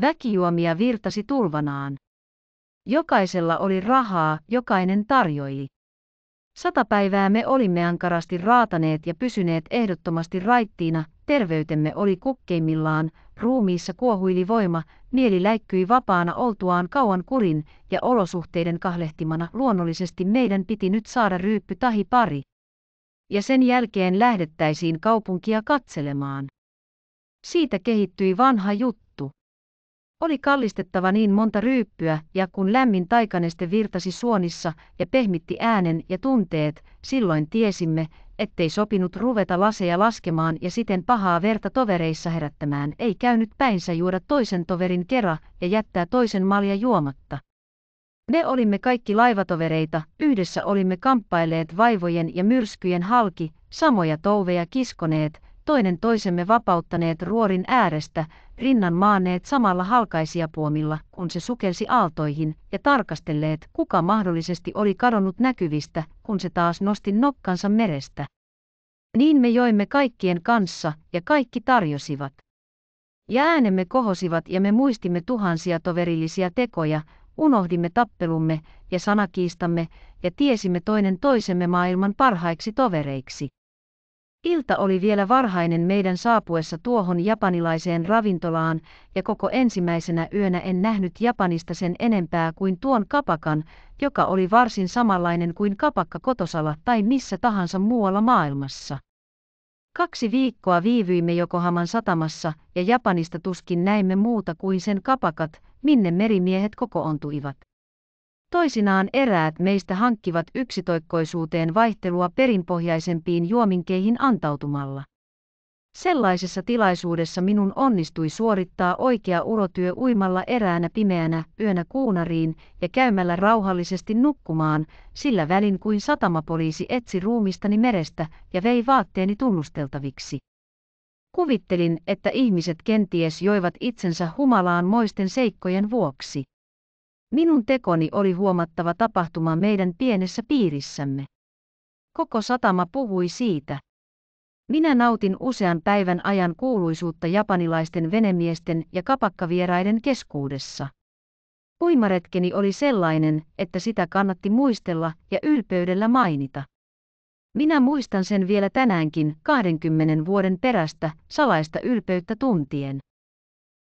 Väkijuomia virtasi tulvanaan. Jokaisella oli rahaa, jokainen tarjoili. Sata päivää me olimme ankarasti raataneet ja pysyneet ehdottomasti raittiina, terveytemme oli kukkeimmillaan, ruumiissa kuohuili voima, mieli läikkyi vapaana oltuaan kauan kurin, ja olosuhteiden kahlehtimana luonnollisesti meidän piti nyt saada ryyppy tahi pari. Ja sen jälkeen lähdettäisiin kaupunkia katselemaan. Siitä kehittyi vanha juttu. Oli kallistettava niin monta ryyppyä, ja kun lämmin taikaneste virtasi suonissa ja pehmitti äänen ja tunteet, silloin tiesimme, ettei sopinut ruveta laseja laskemaan ja siten pahaa verta tovereissa herättämään, ei käynyt päinsä juoda toisen toverin kera ja jättää toisen malja juomatta. Me olimme kaikki laivatovereita, yhdessä olimme kamppailleet vaivojen ja myrskyjen halki, samoja touveja kiskoneet, toinen toisemme vapauttaneet ruorin äärestä, rinnan maaneet samalla halkaisijapuomilla, kun se sukelsi aaltoihin, ja tarkastelleet, kuka mahdollisesti oli kadonnut näkyvistä, kun se taas nosti nokkansa merestä. Niin me joimme kaikkien kanssa, ja kaikki tarjosivat. Ja äänemme kohosivat ja me muistimme tuhansia toverillisia tekoja, unohdimme tappelumme ja sanakiistamme, ja tiesimme toinen toisemme maailman parhaiksi tovereiksi. Ilta oli vielä varhainen meidän saapuessa tuohon japanilaiseen ravintolaan, ja koko ensimmäisenä yönä en nähnyt Japanista sen enempää kuin tuon kapakan, joka oli varsin samanlainen kuin kapakka kotosalla tai missä tahansa muualla maailmassa. Kaksi viikkoa viivyimme Jokohaman satamassa, ja Japanista tuskin näimme muuta kuin sen kapakat, minne merimiehet kokoontuivat. Toisinaan eräät meistä hankkivat yksitoikkoisuuteen vaihtelua perinpohjaisempiin juominkeihin antautumalla. Sellaisessa tilaisuudessa minun onnistui suorittaa oikea urotyö uimalla eräänä pimeänä yönä kuunariin ja käymällä rauhallisesti nukkumaan, sillä välin kuin satamapoliisi etsi ruumistani merestä ja vei vaatteeni tunnusteltaviksi. Kuvittelin, että ihmiset kenties joivat itsensä humalaan moisten seikkojen vuoksi. Minun tekoni oli huomattava tapahtuma meidän pienessä piirissämme. Koko satama puhui siitä. Minä nautin usean päivän ajan kuuluisuutta japanilaisten venemiesten ja kapakkavieraiden keskuudessa. Uimaretkeni oli sellainen, että sitä kannatti muistella ja ylpeydellä mainita. Minä muistan sen vielä tänäänkin 20 vuoden perästä salaista ylpeyttä tuntien.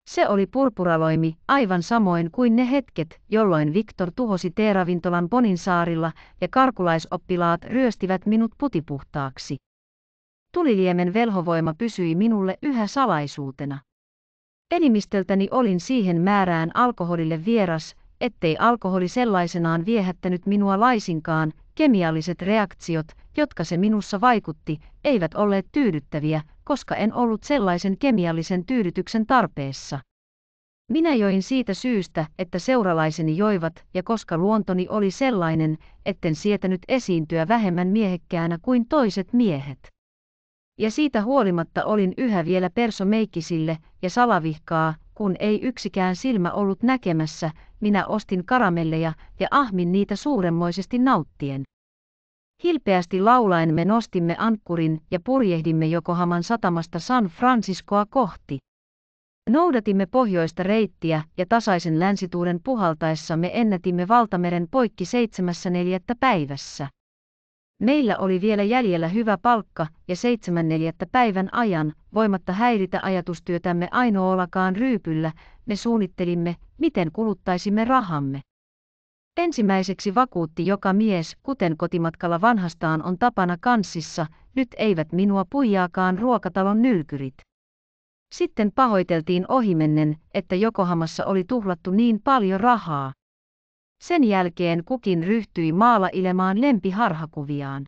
Se oli purpuraloimi, aivan samoin kuin ne hetket, jolloin Viktor tuhosi teeravintolan Bonin saarilla ja karkulaisoppilaat ryöstivät minut putipuhtaaksi. Tuliliemen velhovoima pysyi minulle yhä salaisuutena. Enimistöltäni olin siihen määrään alkoholille vieras, ettei alkoholi sellaisenaan viehättänyt minua laisinkaan, kemialliset reaktiot, jotka se minussa vaikutti, eivät olleet tyydyttäviä, koska en ollut sellaisen kemiallisen tyydytyksen tarpeessa. Minä join siitä syystä, että seuralaiseni joivat, ja koska luontoni oli sellainen, etten sietänyt esiintyä vähemmän miehekkäänä kuin toiset miehet. Ja siitä huolimatta olin yhä vielä perso meikkisille ja salavihkaa, kun ei yksikään silmä ollut näkemässä, minä ostin karamelleja ja ahmin niitä suuremmoisesti nauttien. Hilpeästi laulaen me nostimme ankkurin ja purjehdimme Jokohaman satamasta San Franciscoa kohti. Noudatimme pohjoista reittiä ja tasaisen länsituuden puhaltaessa me ennätimme valtameren poikki seitsemässä neljättä päivässä. Meillä oli vielä jäljellä hyvä palkka ja seitsemän neljättä päivän ajan, voimatta häiritä ajatustyötämme ainoallakaan ryypyllä, me suunnittelimme, miten kuluttaisimme rahamme. Ensimmäiseksi vakuutti joka mies, kuten kotimatkalla vanhastaan on tapana kanssissa, nyt eivät minua puijaakaan ruokatalon nylkyrit. Sitten pahoiteltiin ohimennen, että Jokohamassa oli tuhlattu niin paljon rahaa. Sen jälkeen kukin ryhtyi maalailemaan lempiharhakuviaan.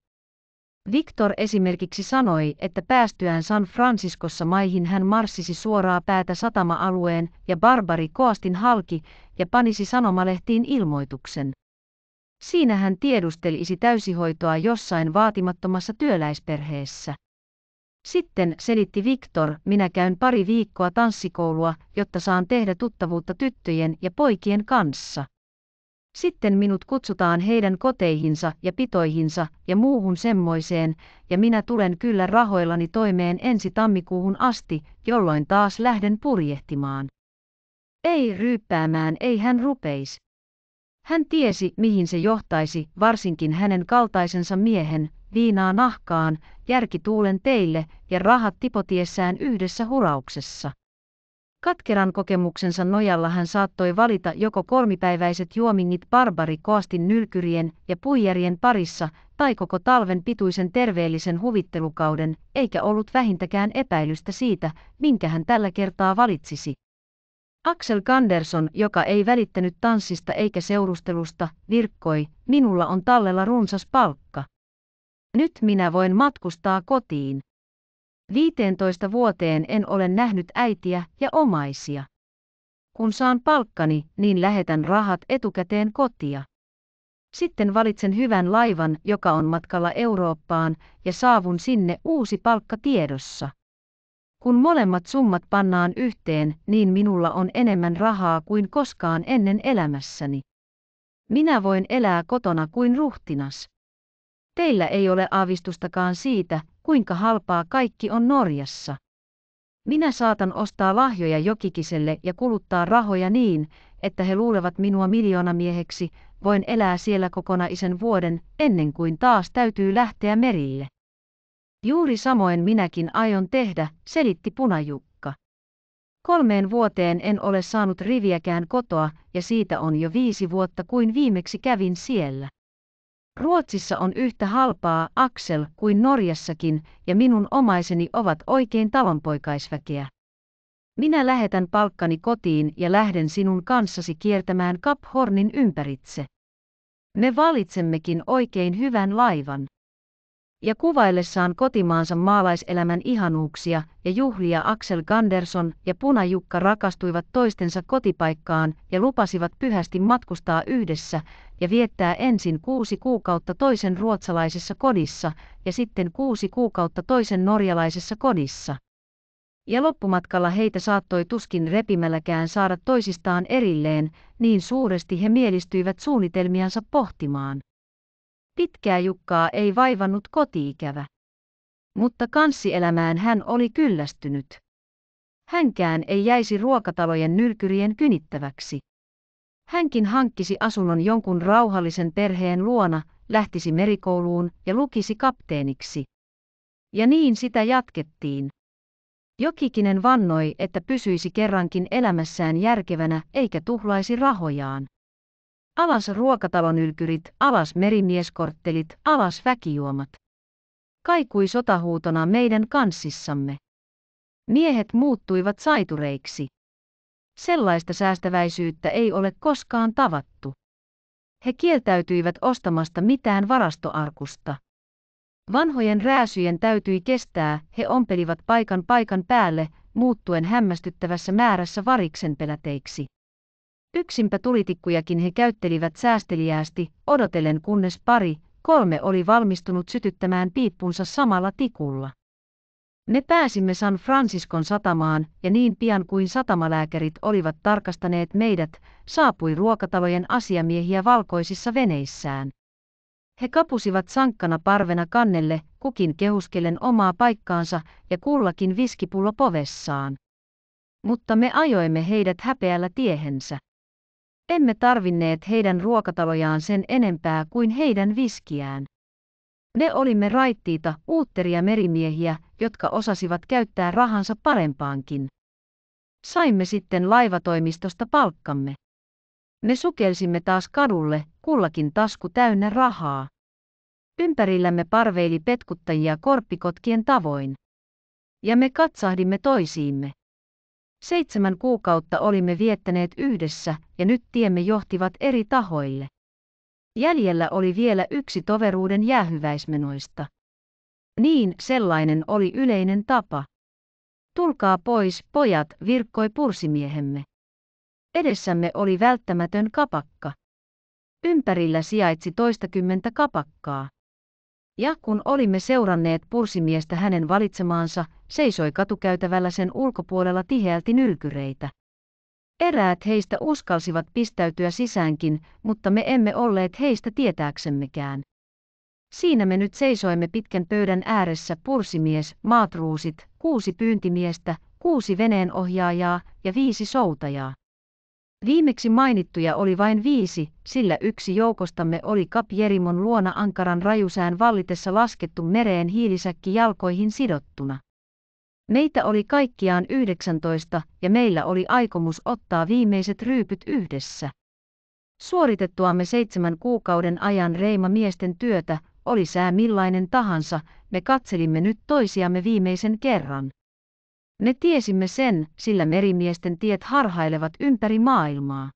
Victor esimerkiksi sanoi, että päästyään San Franciscossa maihin hän marssisi suoraa päätä satama-alueen ja Barbari Koastin halki, ja panisi sanomalehtiin ilmoituksen. Siinä hän tiedustelisi täysihoitoa jossain vaatimattomassa työläisperheessä. Sitten selitti Viktor, minä käyn pari viikkoa tanssikoulua, jotta saan tehdä tuttavuutta tyttöjen ja poikien kanssa. Sitten minut kutsutaan heidän koteihinsa ja pitoihinsa ja muuhun semmoiseen, ja minä tulen kyllä rahoillani toimeen ensi tammikuuhun asti, jolloin taas lähden purjehtimaan. Ei ryyppäämään ei hän rupeis. Hän tiesi, mihin se johtaisi, varsinkin hänen kaltaisensa miehen, viinaa nahkaan, järki tuulen teille ja rahat tipotiessään yhdessä hurauksessa. Katkeran kokemuksensa nojalla hän saattoi valita joko kolmipäiväiset juomingit barbari koastin nylkyrien ja puijärien parissa tai koko talven pituisen terveellisen huvittelukauden, eikä ollut vähintäkään epäilystä siitä, minkä hän tällä kertaa valitsisi. Axel Kanderson, joka ei välittänyt tanssista eikä seurustelusta, virkkoi, minulla on tallella runsas palkka. Nyt minä voin matkustaa kotiin. 15 vuoteen en ole nähnyt äitiä ja omaisia. Kun saan palkkani, niin lähetän rahat etukäteen kotia. Sitten valitsen hyvän laivan, joka on matkalla Eurooppaan, ja saavun sinne uusi palkka tiedossa. Kun molemmat summat pannaan yhteen, niin minulla on enemmän rahaa kuin koskaan ennen elämässäni. Minä voin elää kotona kuin ruhtinas. Teillä ei ole aavistustakaan siitä, kuinka halpaa kaikki on Norjassa. Minä saatan ostaa lahjoja jokikiselle ja kuluttaa rahoja niin, että he luulevat minua miljoonamieheksi, voin elää siellä kokonaisen vuoden, ennen kuin taas täytyy lähteä merille. Juuri samoin minäkin aion tehdä, selitti punajukka. Kolmeen vuoteen en ole saanut riviäkään kotoa ja siitä on jo viisi vuotta kuin viimeksi kävin siellä. Ruotsissa on yhtä halpaa Axel kuin Norjassakin ja minun omaiseni ovat oikein talonpoikaisväkeä. Minä lähetän palkkani kotiin ja lähden sinun kanssasi kiertämään Kaphornin Hornin ympäritse. Me valitsemmekin oikein hyvän laivan ja kuvaillessaan kotimaansa maalaiselämän ihanuuksia ja juhlia Axel Ganderson ja Punajukka rakastuivat toistensa kotipaikkaan ja lupasivat pyhästi matkustaa yhdessä ja viettää ensin kuusi kuukautta toisen ruotsalaisessa kodissa ja sitten kuusi kuukautta toisen norjalaisessa kodissa. Ja loppumatkalla heitä saattoi tuskin repimälläkään saada toisistaan erilleen, niin suuresti he mielistyivät suunnitelmiansa pohtimaan. Pitkää Jukkaa ei vaivannut kotiikävä. Mutta kanssielämään hän oli kyllästynyt. Hänkään ei jäisi ruokatalojen nylkyrien kynittäväksi. Hänkin hankkisi asunnon jonkun rauhallisen perheen luona, lähtisi merikouluun ja lukisi kapteeniksi. Ja niin sitä jatkettiin. Jokikinen vannoi, että pysyisi kerrankin elämässään järkevänä eikä tuhlaisi rahojaan. Alas ruokatalon ylkyrit, alas merimieskorttelit, alas väkijuomat. Kaikui sotahuutona meidän kanssissamme. Miehet muuttuivat saitureiksi. Sellaista säästäväisyyttä ei ole koskaan tavattu. He kieltäytyivät ostamasta mitään varastoarkusta. Vanhojen rääsyjen täytyi kestää, he ompelivat paikan paikan päälle, muuttuen hämmästyttävässä määrässä variksen peläteiksi. Yksinpä tulitikkujakin he käyttelivät säästeliäästi, odotellen kunnes pari, kolme oli valmistunut sytyttämään piippunsa samalla tikulla. Me pääsimme San Franciscon satamaan, ja niin pian kuin satamalääkärit olivat tarkastaneet meidät, saapui ruokatalojen asiamiehiä valkoisissa veneissään. He kapusivat sankkana parvena kannelle, kukin kehuskellen omaa paikkaansa ja kullakin viskipullo povessaan. Mutta me ajoimme heidät häpeällä tiehensä. Emme tarvinneet heidän ruokatalojaan sen enempää kuin heidän viskiään. Me olimme raittiita, uutteria merimiehiä, jotka osasivat käyttää rahansa parempaankin. Saimme sitten laivatoimistosta palkkamme. Me sukelsimme taas kadulle, kullakin tasku täynnä rahaa. Ympärillämme parveili petkuttajia korppikotkien tavoin. Ja me katsahdimme toisiimme. Seitsemän kuukautta olimme viettäneet yhdessä ja nyt tiemme johtivat eri tahoille. Jäljellä oli vielä yksi toveruuden jäähyväismenoista. Niin sellainen oli yleinen tapa. Tulkaa pois, pojat, virkkoi pursimiehemme. Edessämme oli välttämätön kapakka. Ympärillä sijaitsi toistakymmentä kapakkaa. Ja kun olimme seuranneet pursimiestä hänen valitsemaansa, seisoi katukäytävällä sen ulkopuolella tiheälti nylkyreitä. Eräät heistä uskalsivat pistäytyä sisäänkin, mutta me emme olleet heistä tietääksemmekään. Siinä me nyt seisoimme pitkän pöydän ääressä pursimies, maatruusit, kuusi pyyntimiestä, kuusi veneenohjaajaa ja viisi soutajaa. Viimeksi mainittuja oli vain viisi, sillä yksi joukostamme oli Kap Jerimon luona ankaran rajusään vallitessa laskettu mereen hiilisäkki jalkoihin sidottuna. Meitä oli kaikkiaan 19 ja meillä oli aikomus ottaa viimeiset ryypyt yhdessä. Suoritettuamme seitsemän kuukauden ajan reima miesten työtä, oli sää millainen tahansa, me katselimme nyt toisiamme viimeisen kerran. Me tiesimme sen, sillä merimiesten tiet harhailevat ympäri maailmaa.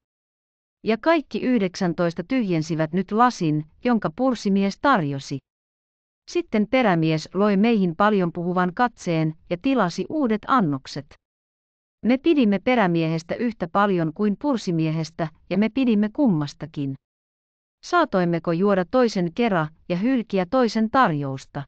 Ja kaikki 19 tyhjensivät nyt lasin, jonka pursimies tarjosi. Sitten perämies loi meihin paljon puhuvan katseen ja tilasi uudet annokset. Me pidimme perämiehestä yhtä paljon kuin pursimiehestä, ja me pidimme kummastakin. Saatoimmeko juoda toisen kera ja hylkiä toisen tarjousta?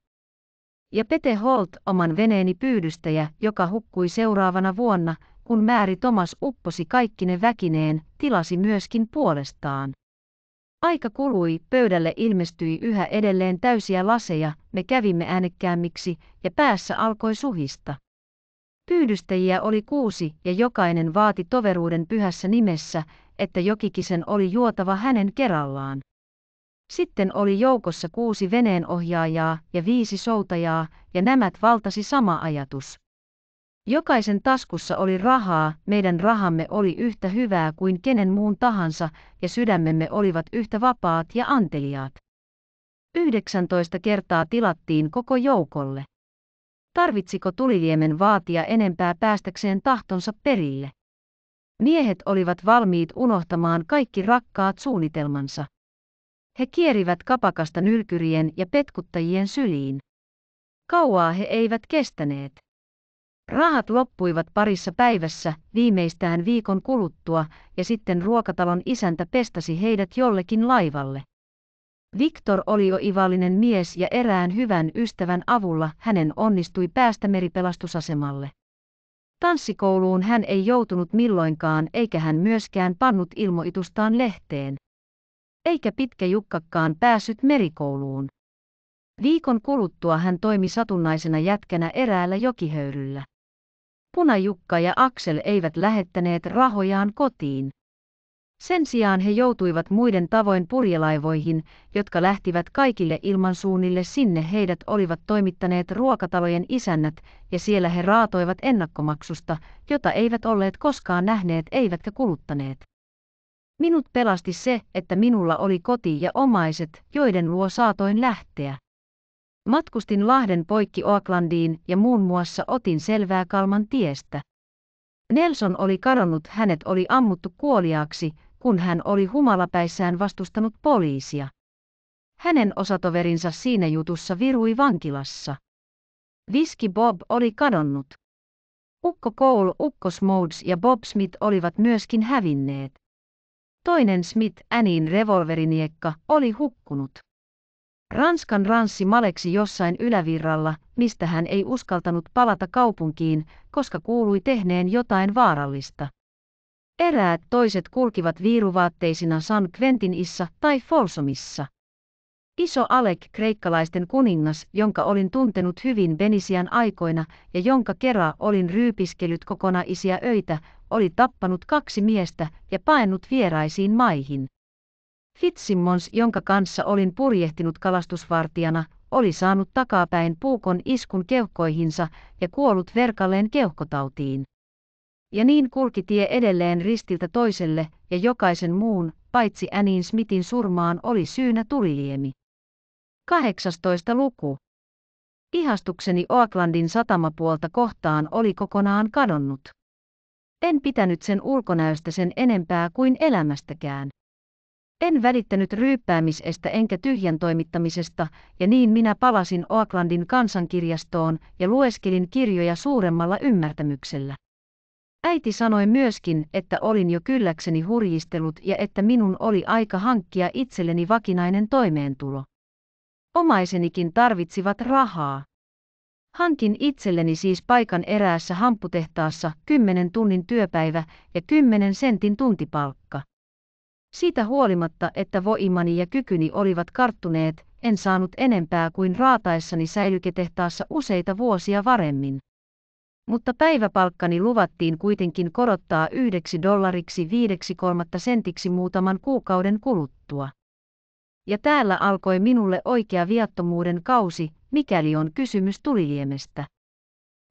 ja Pete Holt oman veneeni pyydystäjä, joka hukkui seuraavana vuonna, kun Määri Thomas upposi kaikkine väkineen, tilasi myöskin puolestaan. Aika kului, pöydälle ilmestyi yhä edelleen täysiä laseja, me kävimme äänekkäämmiksi ja päässä alkoi suhista. Pyydystäjiä oli kuusi ja jokainen vaati toveruuden pyhässä nimessä, että jokikisen oli juotava hänen kerallaan. Sitten oli joukossa kuusi veneenohjaajaa ja viisi soutajaa, ja nämä valtasi sama ajatus. Jokaisen taskussa oli rahaa, meidän rahamme oli yhtä hyvää kuin kenen muun tahansa, ja sydämemme olivat yhtä vapaat ja anteliaat. 19 kertaa tilattiin koko joukolle. Tarvitsiko tuliliemen vaatia enempää päästäkseen tahtonsa perille? Miehet olivat valmiit unohtamaan kaikki rakkaat suunnitelmansa. He kierivät kapakasta nylkyrien ja petkuttajien syliin. Kauaa he eivät kestäneet. Rahat loppuivat parissa päivässä, viimeistään viikon kuluttua, ja sitten ruokatalon isäntä pestasi heidät jollekin laivalle. Viktor oli jo ivallinen mies ja erään hyvän ystävän avulla hänen onnistui päästä meripelastusasemalle. Tanssikouluun hän ei joutunut milloinkaan eikä hän myöskään pannut ilmoitustaan lehteen eikä pitkä jukkakkaan päässyt merikouluun. Viikon kuluttua hän toimi satunnaisena jätkänä eräällä jokihöyryllä. Punajukka ja Aksel eivät lähettäneet rahojaan kotiin. Sen sijaan he joutuivat muiden tavoin purjelaivoihin, jotka lähtivät kaikille ilmansuunnille sinne heidät olivat toimittaneet ruokatalojen isännät, ja siellä he raatoivat ennakkomaksusta, jota eivät olleet koskaan nähneet eivätkä kuluttaneet. Minut pelasti se, että minulla oli koti ja omaiset, joiden luo saatoin lähteä. Matkustin Lahden poikki Oaklandiin ja muun muassa otin selvää Kalman tiestä. Nelson oli kadonnut, hänet oli ammuttu kuoliaaksi, kun hän oli humalapäissään vastustanut poliisia. Hänen osatoverinsa siinä jutussa virui vankilassa. Viski Bob oli kadonnut. Ukko Cole, Ukko Smodes ja Bob Smith olivat myöskin hävinneet. Toinen Smith Annin revolveriniekka oli hukkunut. Ranskan ranssi maleksi jossain ylävirralla, mistä hän ei uskaltanut palata kaupunkiin, koska kuului tehneen jotain vaarallista. Eräät toiset kulkivat viiruvaatteisina San Quentinissa tai Folsomissa. Iso Alek, kreikkalaisten kuningas, jonka olin tuntenut hyvin Benisian aikoina ja jonka kerran olin ryypiskellyt kokonaisia öitä, oli tappanut kaksi miestä ja paennut vieraisiin maihin. Fitzsimmons, jonka kanssa olin purjehtinut kalastusvartijana, oli saanut takapäin puukon iskun keuhkoihinsa ja kuollut verkalleen keuhkotautiin. Ja niin kulki tie edelleen ristiltä toiselle, ja jokaisen muun, paitsi Annie Smithin surmaan oli syynä tuliliemi. 18. luku. Ihastukseni Oaklandin satamapuolta kohtaan oli kokonaan kadonnut. En pitänyt sen ulkonäöstä sen enempää kuin elämästäkään. En välittänyt ryyppäämisestä enkä tyhjän toimittamisesta, ja niin minä palasin Oaklandin kansankirjastoon ja lueskelin kirjoja suuremmalla ymmärtämyksellä. Äiti sanoi myöskin, että olin jo kylläkseni hurjistellut ja että minun oli aika hankkia itselleni vakinainen toimeentulo. Omaisenikin tarvitsivat rahaa. Hankin itselleni siis paikan eräässä hamputehtaassa 10 tunnin työpäivä ja 10 sentin tuntipalkka. Siitä huolimatta, että voimani ja kykyni olivat karttuneet, en saanut enempää kuin raataessani säilyketehtaassa useita vuosia varemmin. Mutta päiväpalkkani luvattiin kuitenkin korottaa yhdeksi dollariksi viideksi kolmatta sentiksi muutaman kuukauden kuluttua. Ja täällä alkoi minulle oikea viattomuuden kausi, mikäli on kysymys tuliliemestä.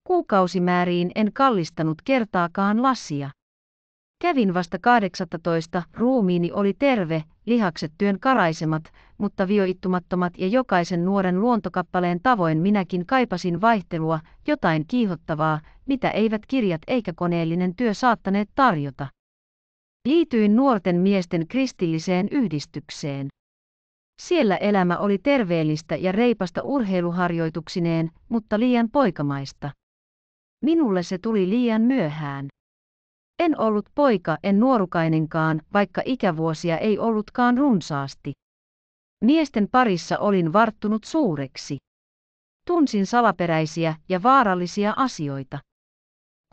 Kuukausimääriin en kallistanut kertaakaan lasia. Kävin vasta 18, ruumiini oli terve, lihakset työn karaisemat, mutta vioittumattomat ja jokaisen nuoren luontokappaleen tavoin minäkin kaipasin vaihtelua, jotain kiihottavaa, mitä eivät kirjat eikä koneellinen työ saattaneet tarjota. Liityin nuorten miesten kristilliseen yhdistykseen. Siellä elämä oli terveellistä ja reipasta urheiluharjoituksineen, mutta liian poikamaista. Minulle se tuli liian myöhään. En ollut poika en nuorukainenkaan, vaikka ikävuosia ei ollutkaan runsaasti. Miesten parissa olin varttunut suureksi. Tunsin salaperäisiä ja vaarallisia asioita.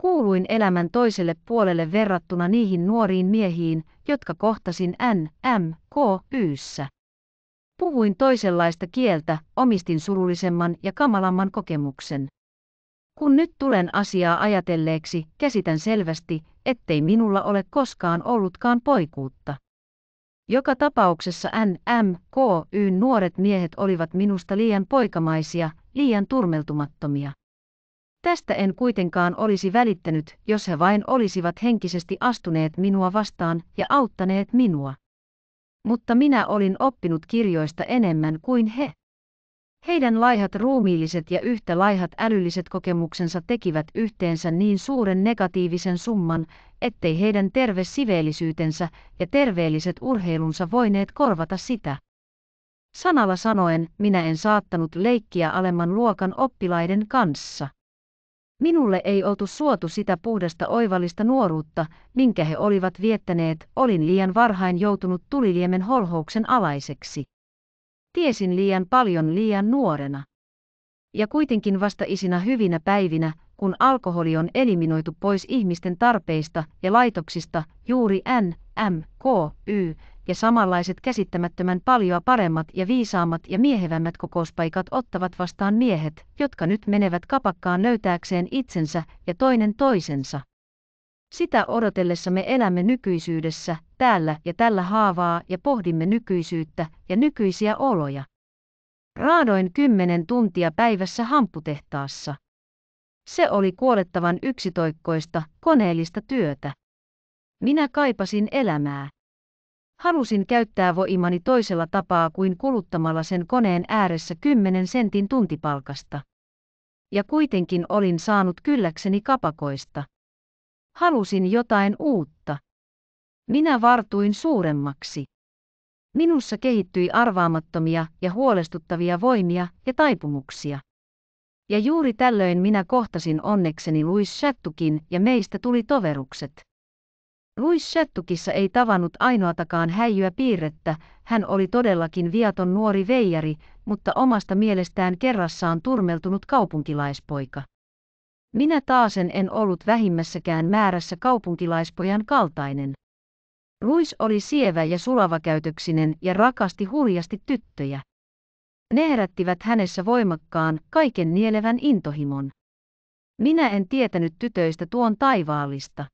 Kuuluin elämän toiselle puolelle verrattuna niihin nuoriin miehiin, jotka kohtasin N, M, K, Yssä. Puhuin toisenlaista kieltä, omistin surullisemman ja kamalamman kokemuksen. Kun nyt tulen asiaa ajatelleeksi, käsitän selvästi, ettei minulla ole koskaan ollutkaan poikuutta. Joka tapauksessa NMKY nuoret miehet olivat minusta liian poikamaisia, liian turmeltumattomia. Tästä en kuitenkaan olisi välittänyt, jos he vain olisivat henkisesti astuneet minua vastaan ja auttaneet minua mutta minä olin oppinut kirjoista enemmän kuin he. Heidän laihat ruumiilliset ja yhtä laihat älylliset kokemuksensa tekivät yhteensä niin suuren negatiivisen summan, ettei heidän terve siveellisyytensä ja terveelliset urheilunsa voineet korvata sitä. Sanalla sanoen, minä en saattanut leikkiä alemman luokan oppilaiden kanssa. Minulle ei oltu suotu sitä puhdasta oivallista nuoruutta, minkä he olivat viettäneet, olin liian varhain joutunut tuliliemen holhouksen alaiseksi. Tiesin liian paljon liian nuorena. Ja kuitenkin vasta isinä hyvinä päivinä, kun alkoholi on eliminoitu pois ihmisten tarpeista ja laitoksista, juuri N, M, K, Y, ja samanlaiset käsittämättömän paljon paremmat ja viisaammat ja miehevämmät kokouspaikat ottavat vastaan miehet, jotka nyt menevät kapakkaan löytääkseen itsensä ja toinen toisensa. Sitä odotellessa me elämme nykyisyydessä, täällä ja tällä haavaa ja pohdimme nykyisyyttä ja nykyisiä oloja. Raadoin kymmenen tuntia päivässä hamputehtaassa. Se oli kuolettavan yksitoikkoista, koneellista työtä. Minä kaipasin elämää. Halusin käyttää voimani toisella tapaa kuin kuluttamalla sen koneen ääressä 10 sentin tuntipalkasta. Ja kuitenkin olin saanut kylläkseni kapakoista. Halusin jotain uutta. Minä vartuin suuremmaksi. Minussa kehittyi arvaamattomia ja huolestuttavia voimia ja taipumuksia. Ja juuri tällöin minä kohtasin onnekseni Louis Chattukin ja meistä tuli toverukset. Ruis Shettukissa ei tavannut ainoatakaan häijyä piirrettä, hän oli todellakin viaton nuori veijari, mutta omasta mielestään kerrassaan turmeltunut kaupunkilaispoika. Minä taasen en ollut vähimmässäkään määrässä kaupunkilaispojan kaltainen. Luis oli sievä ja sulavakäytöksinen ja rakasti hurjasti tyttöjä. Ne herättivät hänessä voimakkaan, kaiken nielevän intohimon. Minä en tietänyt tytöistä tuon taivaallista.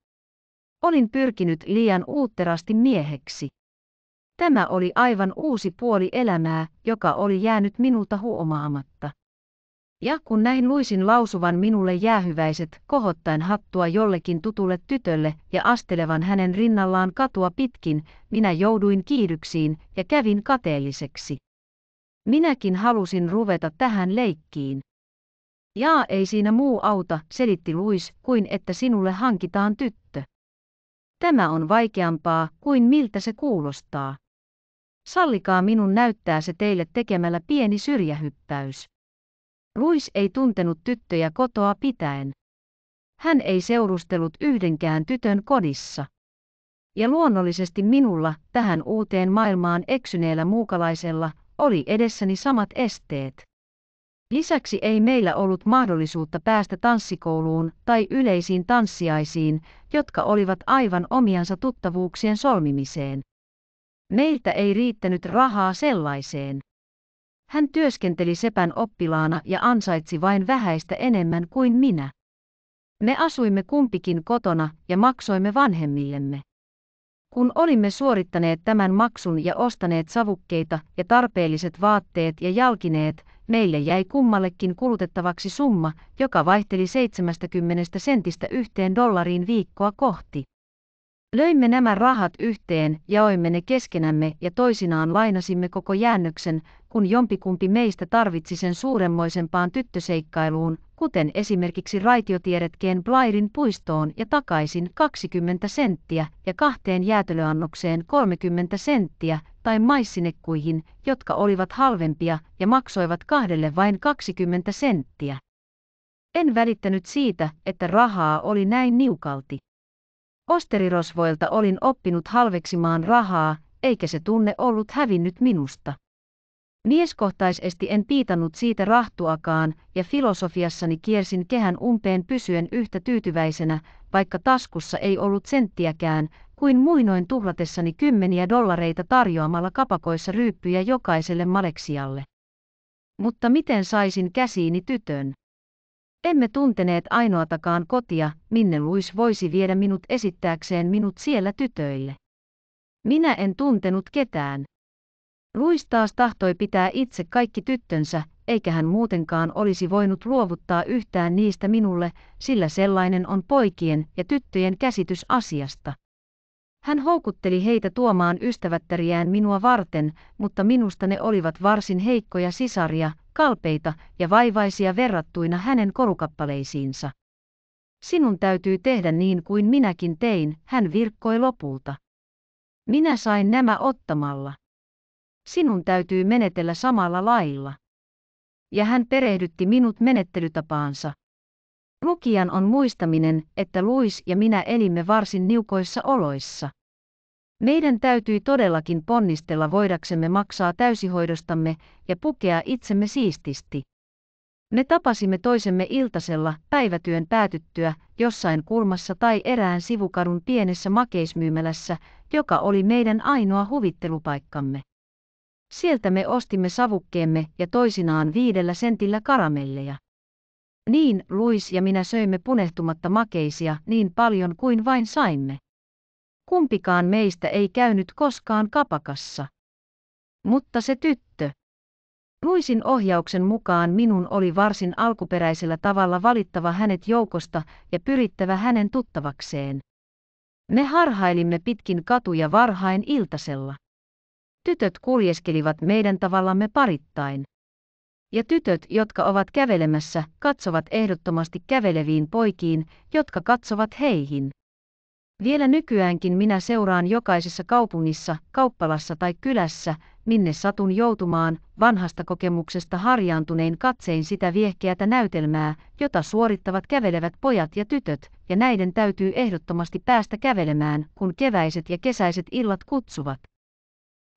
Olin pyrkinyt liian uutterasti mieheksi. Tämä oli aivan uusi puoli elämää, joka oli jäänyt minulta huomaamatta. Ja kun näin luisin lausuvan minulle jäähyväiset, kohottaen hattua jollekin tutulle tytölle ja astelevan hänen rinnallaan katua pitkin, minä jouduin kiidyksiin ja kävin kateelliseksi. Minäkin halusin ruveta tähän leikkiin. Jaa ei siinä muu auta, selitti Luis, kuin että sinulle hankitaan tyttö. Tämä on vaikeampaa kuin miltä se kuulostaa. Sallikaa minun näyttää se teille tekemällä pieni syrjähyppäys. Ruis ei tuntenut tyttöjä kotoa pitäen. Hän ei seurustellut yhdenkään tytön kodissa. Ja luonnollisesti minulla, tähän uuteen maailmaan eksyneellä muukalaisella, oli edessäni samat esteet. Lisäksi ei meillä ollut mahdollisuutta päästä tanssikouluun tai yleisiin tanssiaisiin, jotka olivat aivan omiansa tuttavuuksien solmimiseen. Meiltä ei riittänyt rahaa sellaiseen. Hän työskenteli sepän oppilaana ja ansaitsi vain vähäistä enemmän kuin minä. Me asuimme kumpikin kotona ja maksoimme vanhemmillemme. Kun olimme suorittaneet tämän maksun ja ostaneet savukkeita ja tarpeelliset vaatteet ja jalkineet, meille jäi kummallekin kulutettavaksi summa, joka vaihteli 70 sentistä yhteen dollariin viikkoa kohti. Löimme nämä rahat yhteen, jaoimme ne keskenämme ja toisinaan lainasimme koko jäännöksen, kun jompikumpi meistä tarvitsi sen suuremmoisempaan tyttöseikkailuun, kuten esimerkiksi raitiotieret Ken Blairin puistoon ja takaisin 20 senttiä ja kahteen jäätelöannokseen 30 senttiä tai maissinekkuihin, jotka olivat halvempia ja maksoivat kahdelle vain 20 senttiä. En välittänyt siitä, että rahaa oli näin niukalti. Osterirosvoilta olin oppinut halveksimaan rahaa, eikä se tunne ollut hävinnyt minusta. Mieskohtaisesti en piitannut siitä rahtuakaan, ja filosofiassani kiersin kehän umpeen pysyen yhtä tyytyväisenä, vaikka taskussa ei ollut senttiäkään, kuin muinoin tuhlatessani kymmeniä dollareita tarjoamalla kapakoissa ryyppyjä jokaiselle maleksialle. Mutta miten saisin käsiini tytön? Emme tunteneet ainoatakaan kotia, minne Luis voisi viedä minut esittääkseen minut siellä tytöille. Minä en tuntenut ketään. Ruis taas tahtoi pitää itse kaikki tyttönsä, eikä hän muutenkaan olisi voinut luovuttaa yhtään niistä minulle, sillä sellainen on poikien ja tyttöjen käsitys asiasta. Hän houkutteli heitä tuomaan ystävättäriään minua varten, mutta minusta ne olivat varsin heikkoja sisaria, kalpeita ja vaivaisia verrattuina hänen korukappaleisiinsa. Sinun täytyy tehdä niin kuin minäkin tein, hän virkkoi lopulta. Minä sain nämä ottamalla sinun täytyy menetellä samalla lailla. Ja hän perehdytti minut menettelytapaansa. Lukijan on muistaminen, että Luis ja minä elimme varsin niukoissa oloissa. Meidän täytyi todellakin ponnistella voidaksemme maksaa täysihoidostamme ja pukea itsemme siististi. Me tapasimme toisemme iltasella päivätyön päätyttyä jossain kulmassa tai erään sivukadun pienessä makeismyymälässä, joka oli meidän ainoa huvittelupaikkamme. Sieltä me ostimme savukkeemme ja toisinaan viidellä sentillä karamelleja. Niin, Luis ja minä söimme punehtumatta makeisia niin paljon kuin vain saimme. Kumpikaan meistä ei käynyt koskaan kapakassa. Mutta se tyttö. Luisin ohjauksen mukaan minun oli varsin alkuperäisellä tavalla valittava hänet joukosta ja pyrittävä hänen tuttavakseen. Me harhailimme pitkin katuja varhain iltasella. Tytöt kuljeskelivat meidän tavallamme parittain. Ja tytöt, jotka ovat kävelemässä, katsovat ehdottomasti käveleviin poikiin, jotka katsovat heihin. Vielä nykyäänkin minä seuraan jokaisessa kaupungissa, kauppalassa tai kylässä, minne satun joutumaan, vanhasta kokemuksesta harjaantunein katsein sitä viehkeätä näytelmää, jota suorittavat kävelevät pojat ja tytöt, ja näiden täytyy ehdottomasti päästä kävelemään, kun keväiset ja kesäiset illat kutsuvat.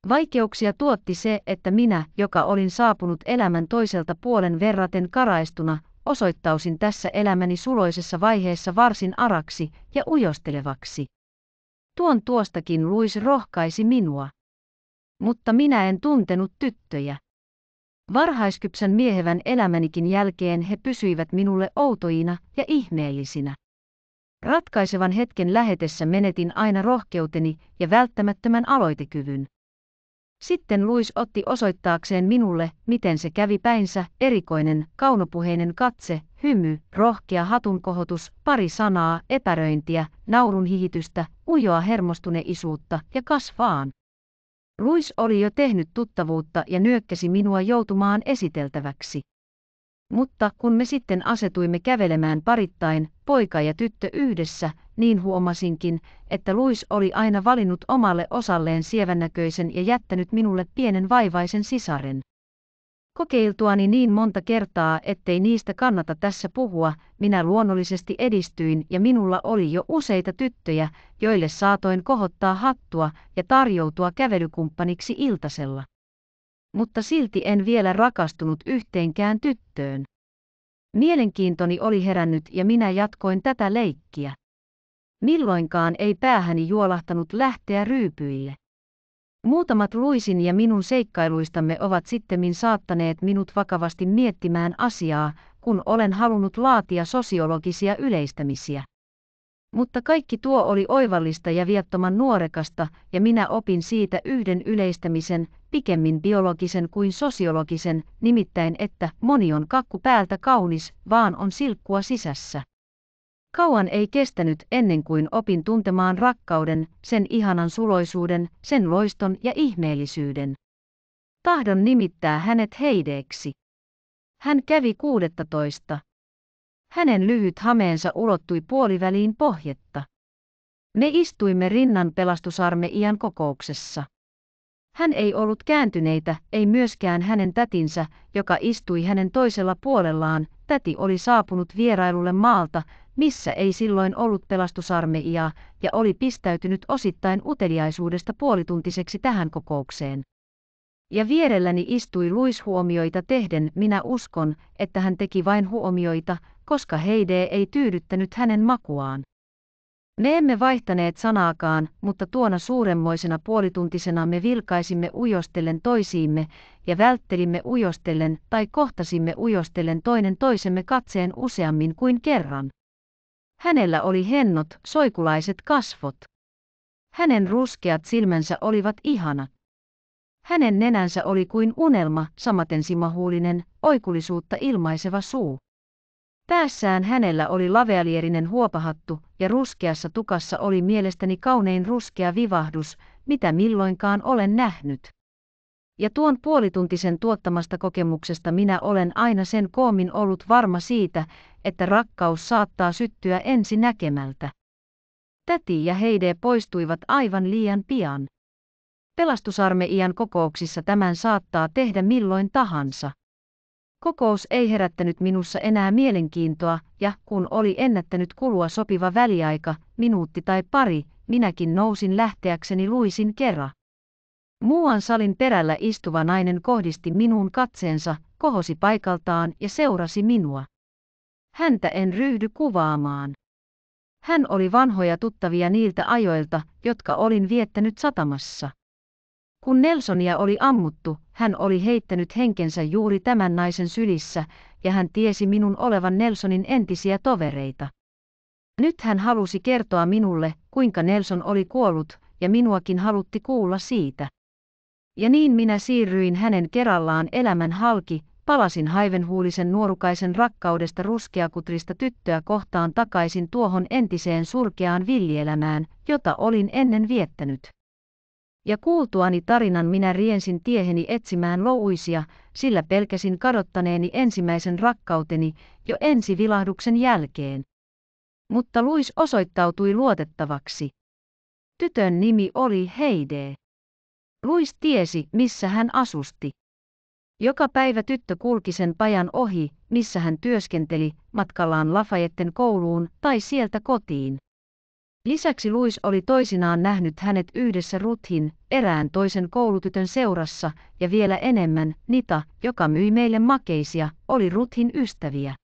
Vaikeuksia tuotti se, että minä, joka olin saapunut elämän toiselta puolen verraten karaistuna, osoittausin tässä elämäni suloisessa vaiheessa varsin araksi ja ujostelevaksi. Tuon tuostakin Luis rohkaisi minua. Mutta minä en tuntenut tyttöjä. Varhaiskypsän miehevän elämänikin jälkeen he pysyivät minulle outoina ja ihmeellisinä. Ratkaisevan hetken lähetessä menetin aina rohkeuteni ja välttämättömän aloitekyvyn. Sitten Luis otti osoittaakseen minulle, miten se kävi päinsä, erikoinen, kaunopuheinen katse, hymy, rohkea hatunkohotus, pari sanaa, epäröintiä, naurun hihitystä, ujoa hermostuneisuutta ja kasvaan. Luis oli jo tehnyt tuttavuutta ja nyökkäsi minua joutumaan esiteltäväksi. Mutta kun me sitten asetuimme kävelemään parittain, poika ja tyttö yhdessä, niin huomasinkin, että Luis oli aina valinnut omalle osalleen sievännäköisen ja jättänyt minulle pienen vaivaisen sisaren. Kokeiltuani niin monta kertaa, ettei niistä kannata tässä puhua, minä luonnollisesti edistyin ja minulla oli jo useita tyttöjä, joille saatoin kohottaa hattua ja tarjoutua kävelykumppaniksi iltasella mutta silti en vielä rakastunut yhteenkään tyttöön. Mielenkiintoni oli herännyt ja minä jatkoin tätä leikkiä. Milloinkaan ei päähäni juolahtanut lähteä ryypyille. Muutamat luisin ja minun seikkailuistamme ovat sittemmin saattaneet minut vakavasti miettimään asiaa, kun olen halunnut laatia sosiologisia yleistämisiä. Mutta kaikki tuo oli oivallista ja viattoman nuorekasta, ja minä opin siitä yhden yleistämisen, pikemmin biologisen kuin sosiologisen, nimittäin että moni on kakku päältä kaunis, vaan on silkkua sisässä. Kauan ei kestänyt ennen kuin opin tuntemaan rakkauden, sen ihanan suloisuuden, sen loiston ja ihmeellisyyden. Tahdon nimittää hänet heideeksi. Hän kävi kuudetta toista. Hänen lyhyt hameensa ulottui puoliväliin pohjetta. Me istuimme rinnan pelastusarmeijan kokouksessa. Hän ei ollut kääntyneitä, ei myöskään hänen tätinsä, joka istui hänen toisella puolellaan. Täti oli saapunut vierailulle maalta, missä ei silloin ollut pelastusarmeijaa, ja oli pistäytynyt osittain uteliaisuudesta puolituntiseksi tähän kokoukseen. Ja vierelläni istui Luis huomioita tehden, minä uskon, että hän teki vain huomioita, koska Heide ei tyydyttänyt hänen makuaan. Me emme vaihtaneet sanaakaan, mutta tuona suuremmoisena puolituntisena me vilkaisimme ujostellen toisiimme ja välttelimme ujostellen tai kohtasimme ujostellen toinen toisemme katseen useammin kuin kerran. Hänellä oli hennot, soikulaiset kasvot. Hänen ruskeat silmänsä olivat ihana. Hänen nenänsä oli kuin unelma, samaten simahuulinen, oikullisuutta ilmaiseva suu. Päässään hänellä oli lavealierinen huopahattu ja ruskeassa tukassa oli mielestäni kaunein ruskea vivahdus, mitä milloinkaan olen nähnyt. Ja tuon puolituntisen tuottamasta kokemuksesta minä olen aina sen koomin ollut varma siitä, että rakkaus saattaa syttyä ensi näkemältä. Täti ja Heide poistuivat aivan liian pian. Pelastusarmeijan kokouksissa tämän saattaa tehdä milloin tahansa. Kokous ei herättänyt minussa enää mielenkiintoa, ja kun oli ennättänyt kulua sopiva väliaika, minuutti tai pari, minäkin nousin lähteäkseni luisin kerran. Muuan salin perällä istuva nainen kohdisti minuun katseensa, kohosi paikaltaan ja seurasi minua. Häntä en ryhdy kuvaamaan. Hän oli vanhoja tuttavia niiltä ajoilta, jotka olin viettänyt satamassa. Kun Nelsonia oli ammuttu, hän oli heittänyt henkensä juuri tämän naisen sylissä, ja hän tiesi minun olevan Nelsonin entisiä tovereita. Nyt hän halusi kertoa minulle, kuinka Nelson oli kuollut, ja minuakin halutti kuulla siitä. Ja niin minä siirryin hänen kerallaan elämän halki, palasin haivenhuulisen nuorukaisen rakkaudesta ruskeakutrista tyttöä kohtaan takaisin tuohon entiseen surkeaan villielämään, jota olin ennen viettänyt ja kuultuani tarinan minä riensin tieheni etsimään louisia, sillä pelkäsin kadottaneeni ensimmäisen rakkauteni jo ensi vilahduksen jälkeen. Mutta Luis osoittautui luotettavaksi. Tytön nimi oli Heide. Luis tiesi, missä hän asusti. Joka päivä tyttö kulki sen pajan ohi, missä hän työskenteli, matkallaan Lafayetten kouluun tai sieltä kotiin. Lisäksi Luis oli toisinaan nähnyt hänet yhdessä Ruthin, erään toisen koulutytön seurassa, ja vielä enemmän, Nita, joka myi meille makeisia, oli Ruthin ystäviä.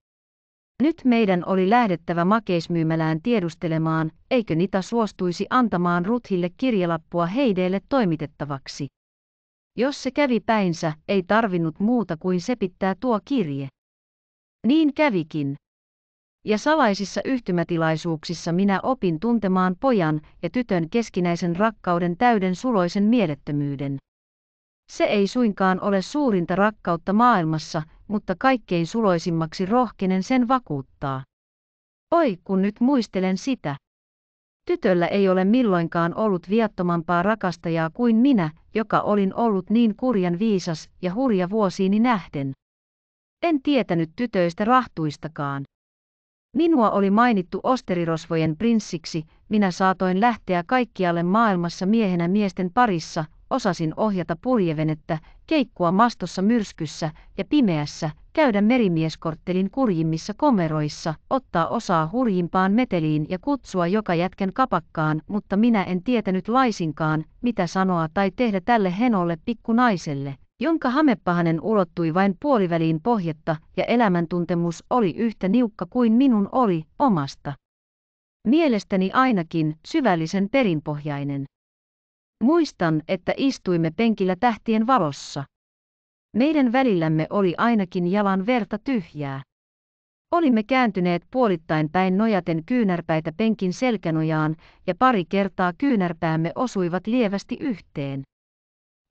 Nyt meidän oli lähdettävä makeismyymälään tiedustelemaan, eikö Nita suostuisi antamaan Ruthille kirjalappua Heideelle toimitettavaksi. Jos se kävi päinsä, ei tarvinnut muuta kuin sepittää tuo kirje. Niin kävikin ja salaisissa yhtymätilaisuuksissa minä opin tuntemaan pojan ja tytön keskinäisen rakkauden täyden suloisen mielettömyyden. Se ei suinkaan ole suurinta rakkautta maailmassa, mutta kaikkein suloisimmaksi rohkenen sen vakuuttaa. Oi, kun nyt muistelen sitä. Tytöllä ei ole milloinkaan ollut viattomampaa rakastajaa kuin minä, joka olin ollut niin kurjan viisas ja hurja vuosiini nähden. En tietänyt tytöistä rahtuistakaan. Minua oli mainittu osterirosvojen prinssiksi, minä saatoin lähteä kaikkialle maailmassa miehenä miesten parissa, osasin ohjata purjevenettä, keikkua mastossa myrskyssä ja pimeässä, käydä merimieskorttelin kurjimmissa komeroissa, ottaa osaa hurjimpaan meteliin ja kutsua joka jätken kapakkaan, mutta minä en tietänyt laisinkaan, mitä sanoa tai tehdä tälle henolle pikkunaiselle, jonka hamepahanen ulottui vain puoliväliin pohjetta ja elämäntuntemus oli yhtä niukka kuin minun oli omasta. Mielestäni ainakin syvällisen perinpohjainen. Muistan, että istuimme penkillä tähtien valossa. Meidän välillämme oli ainakin jalan verta tyhjää. Olimme kääntyneet puolittain päin nojaten kyynärpäitä penkin selkänojaan, ja pari kertaa kyynärpäämme osuivat lievästi yhteen.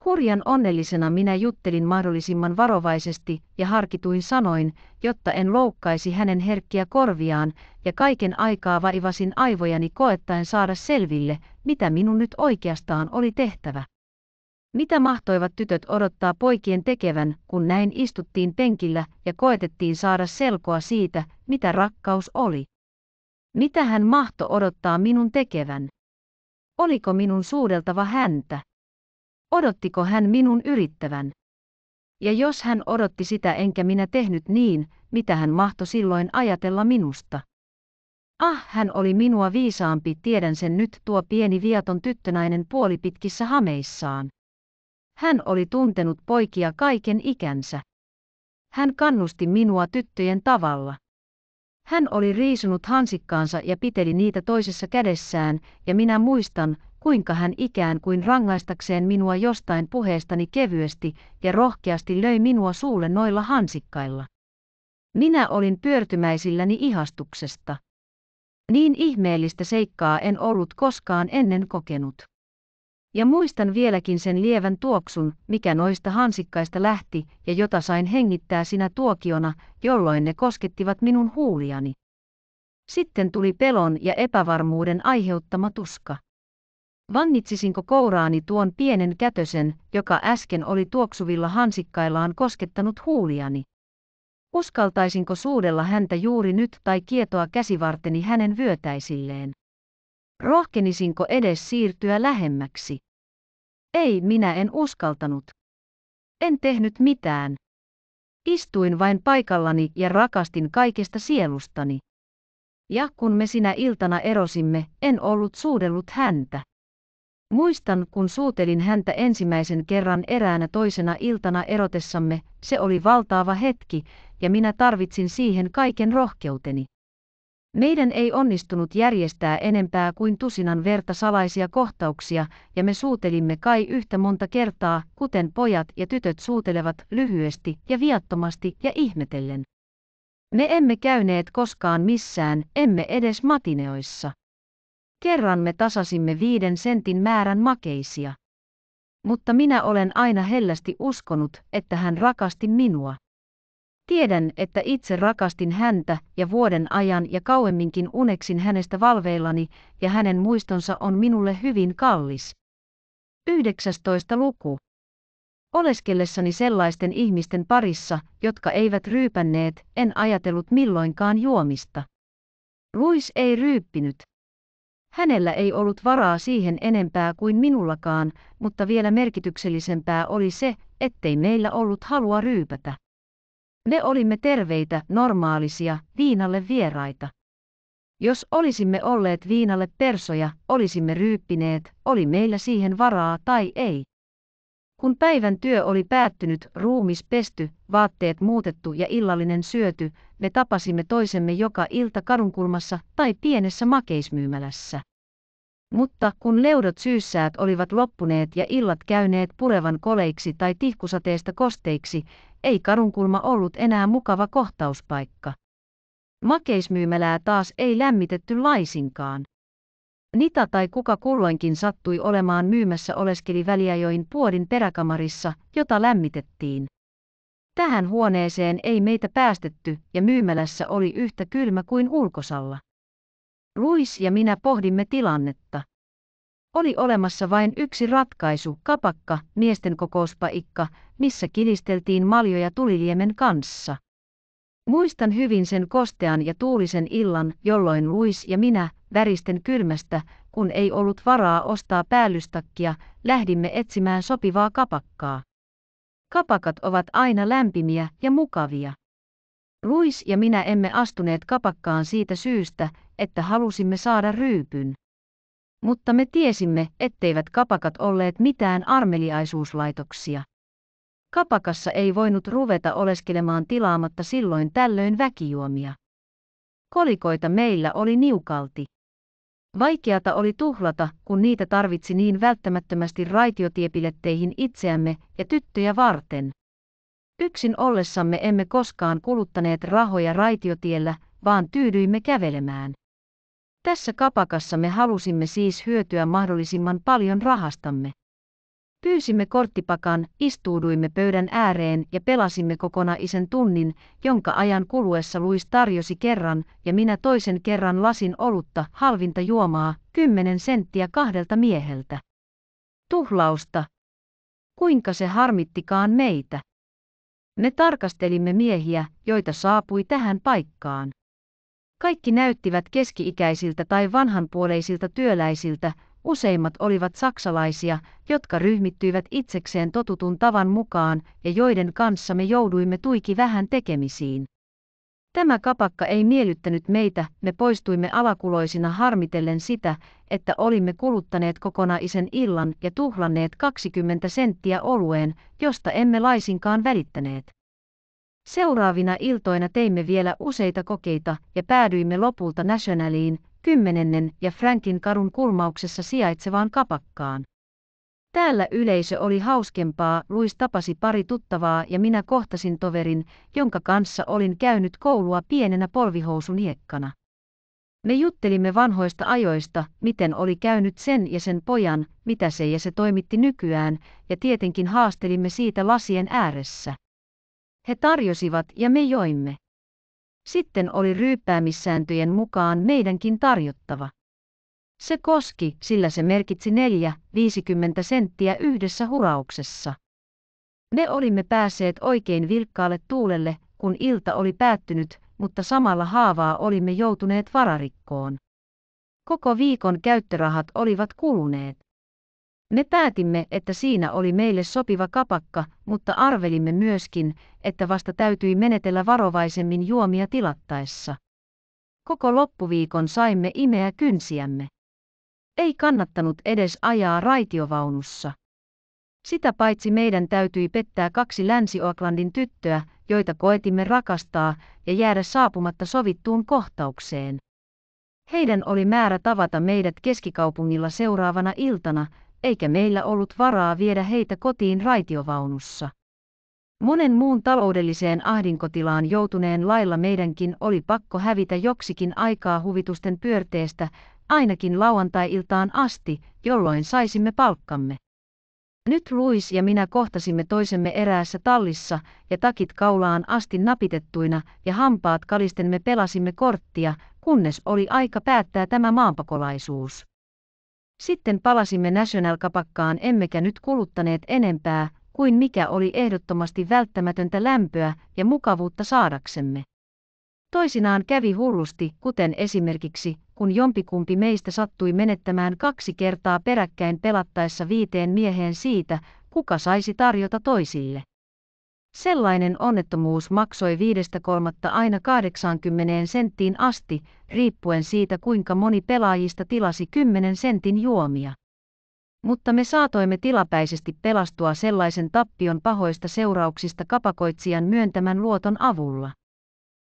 Hurjan onnellisena minä juttelin mahdollisimman varovaisesti ja harkituin sanoin, jotta en loukkaisi hänen herkkiä korviaan, ja kaiken aikaa vaivasin aivojani koettaen saada selville, mitä minun nyt oikeastaan oli tehtävä. Mitä mahtoivat tytöt odottaa poikien tekevän, kun näin istuttiin penkillä ja koetettiin saada selkoa siitä, mitä rakkaus oli? Mitä hän mahto odottaa minun tekevän? Oliko minun suudeltava häntä? Odottiko hän minun yrittävän? Ja jos hän odotti sitä enkä minä tehnyt niin, mitä hän mahto silloin ajatella minusta? Ah, hän oli minua viisaampi, tiedän sen nyt tuo pieni viaton tyttönainen puolipitkissä hameissaan. Hän oli tuntenut poikia kaiken ikänsä. Hän kannusti minua tyttöjen tavalla. Hän oli riisunut hansikkaansa ja piteli niitä toisessa kädessään, ja minä muistan, kuinka hän ikään kuin rangaistakseen minua jostain puheestani kevyesti ja rohkeasti löi minua suulle noilla hansikkailla. Minä olin pyörtymäisilläni ihastuksesta. Niin ihmeellistä seikkaa en ollut koskaan ennen kokenut. Ja muistan vieläkin sen lievän tuoksun, mikä noista hansikkaista lähti ja jota sain hengittää sinä tuokiona, jolloin ne koskettivat minun huuliani. Sitten tuli pelon ja epävarmuuden aiheuttama tuska. Vannitsisinko kouraani tuon pienen kätösen, joka äsken oli tuoksuvilla hansikkaillaan koskettanut huuliani? Uskaltaisinko suudella häntä juuri nyt tai kietoa käsivarteni hänen vyötäisilleen? Rohkenisinko edes siirtyä lähemmäksi? Ei, minä en uskaltanut. En tehnyt mitään. Istuin vain paikallani ja rakastin kaikesta sielustani. Ja kun me sinä iltana erosimme, en ollut suudellut häntä. Muistan, kun suutelin häntä ensimmäisen kerran eräänä toisena iltana erotessamme, se oli valtaava hetki, ja minä tarvitsin siihen kaiken rohkeuteni. Meidän ei onnistunut järjestää enempää kuin tusinan verta salaisia kohtauksia, ja me suutelimme kai yhtä monta kertaa, kuten pojat ja tytöt suutelevat lyhyesti ja viattomasti ja ihmetellen. Me emme käyneet koskaan missään, emme edes matineoissa. Kerran me tasasimme viiden sentin määrän makeisia. Mutta minä olen aina hellästi uskonut, että hän rakasti minua. Tiedän, että itse rakastin häntä ja vuoden ajan ja kauemminkin uneksin hänestä valveillani ja hänen muistonsa on minulle hyvin kallis. 19. luku. Oleskellessani sellaisten ihmisten parissa, jotka eivät ryypänneet, en ajatellut milloinkaan juomista. Luis ei ryyppinyt. Hänellä ei ollut varaa siihen enempää kuin minullakaan, mutta vielä merkityksellisempää oli se, ettei meillä ollut halua ryypätä. Me olimme terveitä, normaalisia, viinalle vieraita. Jos olisimme olleet viinalle persoja, olisimme ryyppineet, oli meillä siihen varaa tai ei. Kun päivän työ oli päättynyt, ruumis pesty, vaatteet muutettu ja illallinen syöty, me tapasimme toisemme joka ilta kadunkulmassa tai pienessä makeismyymälässä. Mutta kun leudot syyssäät olivat loppuneet ja illat käyneet purevan koleiksi tai tihkusateesta kosteiksi, ei kadunkulma ollut enää mukava kohtauspaikka. Makeismyymälää taas ei lämmitetty laisinkaan. Nita tai kuka kulloinkin sattui olemaan myymässä oleskeli väliajoin puodin peräkamarissa, jota lämmitettiin. Tähän huoneeseen ei meitä päästetty ja myymälässä oli yhtä kylmä kuin ulkosalla. Luis ja minä pohdimme tilannetta. Oli olemassa vain yksi ratkaisu, kapakka, miesten kokouspaikka, missä kilisteltiin maljoja tuliliemen kanssa. Muistan hyvin sen kostean ja tuulisen illan, jolloin Luis ja minä, väristen kylmästä, kun ei ollut varaa ostaa päällystakkia, lähdimme etsimään sopivaa kapakkaa. Kapakat ovat aina lämpimiä ja mukavia. Ruis ja minä emme astuneet kapakkaan siitä syystä, että halusimme saada ryypyn. Mutta me tiesimme, etteivät kapakat olleet mitään armeliaisuuslaitoksia. Kapakassa ei voinut ruveta oleskelemaan tilaamatta silloin tällöin väkijuomia. Kolikoita meillä oli niukalti. Vaikeata oli tuhlata, kun niitä tarvitsi niin välttämättömästi raitiotiepiletteihin itseämme ja tyttöjä varten. Yksin ollessamme emme koskaan kuluttaneet rahoja raitiotiellä, vaan tyydyimme kävelemään. Tässä kapakassa me halusimme siis hyötyä mahdollisimman paljon rahastamme. Pyysimme korttipakan, istuuduimme pöydän ääreen ja pelasimme kokonaisen tunnin, jonka ajan kuluessa Luis tarjosi kerran ja minä toisen kerran lasin olutta, halvinta juomaa, kymmenen senttiä kahdelta mieheltä. Tuhlausta. Kuinka se harmittikaan meitä. Me tarkastelimme miehiä, joita saapui tähän paikkaan. Kaikki näyttivät keski-ikäisiltä tai vanhanpuoleisilta työläisiltä, Useimmat olivat saksalaisia, jotka ryhmittyivät itsekseen totutun tavan mukaan ja joiden kanssa me jouduimme tuiki vähän tekemisiin. Tämä kapakka ei miellyttänyt meitä, me poistuimme alakuloisina harmitellen sitä, että olimme kuluttaneet kokonaisen illan ja tuhlanneet 20 senttiä olueen, josta emme laisinkaan välittäneet. Seuraavina iltoina teimme vielä useita kokeita ja päädyimme lopulta Nationaliin, kymmenennen ja Frankin kadun kulmauksessa sijaitsevaan kapakkaan. Täällä yleisö oli hauskempaa, Luis tapasi pari tuttavaa ja minä kohtasin toverin, jonka kanssa olin käynyt koulua pienenä polvihousuniekkana. Me juttelimme vanhoista ajoista, miten oli käynyt sen ja sen pojan, mitä se ja se toimitti nykyään, ja tietenkin haastelimme siitä lasien ääressä. He tarjosivat ja me joimme. Sitten oli ryyppäämissääntöjen mukaan meidänkin tarjottava. Se koski, sillä se merkitsi neljä, 50 senttiä yhdessä hurauksessa. Me olimme päässeet oikein vilkkaalle tuulelle, kun ilta oli päättynyt, mutta samalla haavaa olimme joutuneet vararikkoon. Koko viikon käyttörahat olivat kuluneet. Me päätimme, että siinä oli meille sopiva kapakka, mutta arvelimme myöskin, että vasta täytyi menetellä varovaisemmin juomia tilattaessa. Koko loppuviikon saimme imeä kynsiämme. Ei kannattanut edes ajaa raitiovaunussa. Sitä paitsi meidän täytyi pettää kaksi Länsi-Oaklandin tyttöä, joita koetimme rakastaa, ja jäädä saapumatta sovittuun kohtaukseen. Heidän oli määrä tavata meidät keskikaupungilla seuraavana iltana, eikä meillä ollut varaa viedä heitä kotiin raitiovaunussa. Monen muun taloudelliseen ahdinkotilaan joutuneen lailla meidänkin oli pakko hävitä joksikin aikaa huvitusten pyörteestä, ainakin lauantai-iltaan asti, jolloin saisimme palkkamme. Nyt Luis ja minä kohtasimme toisemme eräässä tallissa ja takit kaulaan asti napitettuina ja hampaat kalisten me pelasimme korttia, kunnes oli aika päättää tämä maanpakolaisuus. Sitten palasimme National-kapakkaan emmekä nyt kuluttaneet enempää kuin mikä oli ehdottomasti välttämätöntä lämpöä ja mukavuutta saadaksemme. Toisinaan kävi hullusti, kuten esimerkiksi, kun jompikumpi meistä sattui menettämään kaksi kertaa peräkkäin pelattaessa viiteen mieheen siitä, kuka saisi tarjota toisille. Sellainen onnettomuus maksoi 5.3. aina 80 senttiin asti, riippuen siitä kuinka moni pelaajista tilasi 10 sentin juomia. Mutta me saatoimme tilapäisesti pelastua sellaisen tappion pahoista seurauksista kapakoitsijan myöntämän luoton avulla.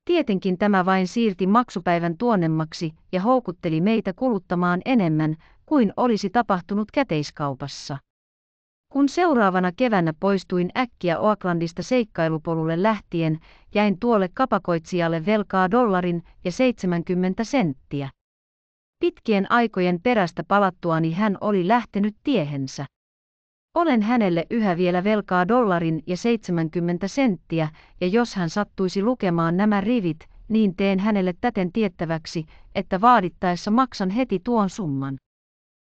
Tietenkin tämä vain siirti maksupäivän tuonemmaksi ja houkutteli meitä kuluttamaan enemmän kuin olisi tapahtunut käteiskaupassa. Kun seuraavana keväänä poistuin äkkiä Oaklandista seikkailupolulle lähtien, jäin tuolle kapakoitsijalle velkaa dollarin ja 70 senttiä. Pitkien aikojen perästä palattuani hän oli lähtenyt tiehensä. Olen hänelle yhä vielä velkaa dollarin ja 70 senttiä, ja jos hän sattuisi lukemaan nämä rivit, niin teen hänelle täten tiettäväksi, että vaadittaessa maksan heti tuon summan.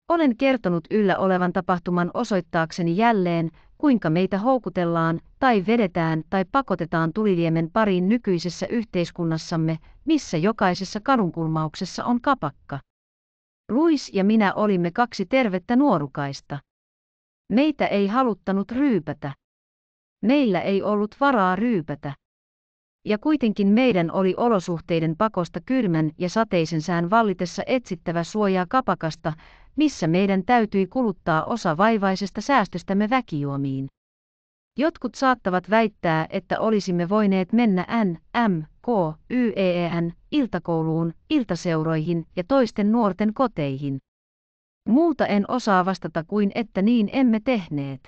Olen kertonut yllä olevan tapahtuman osoittaakseni jälleen, kuinka meitä houkutellaan tai vedetään tai pakotetaan tuliliemen pariin nykyisessä yhteiskunnassamme, missä jokaisessa kadunkulmauksessa on kapakka. Ruis ja minä olimme kaksi tervettä nuorukaista. Meitä ei haluttanut ryypätä. Meillä ei ollut varaa ryypätä. Ja kuitenkin meidän oli olosuhteiden pakosta kylmän ja sateisen sään vallitessa etsittävä suojaa kapakasta, missä meidän täytyi kuluttaa osa vaivaisesta säästöstämme väkijuomiin. Jotkut saattavat väittää, että olisimme voineet mennä N, M, K, Y, E, e N, iltakouluun, iltaseuroihin ja toisten nuorten koteihin. Muuta en osaa vastata kuin että niin emme tehneet.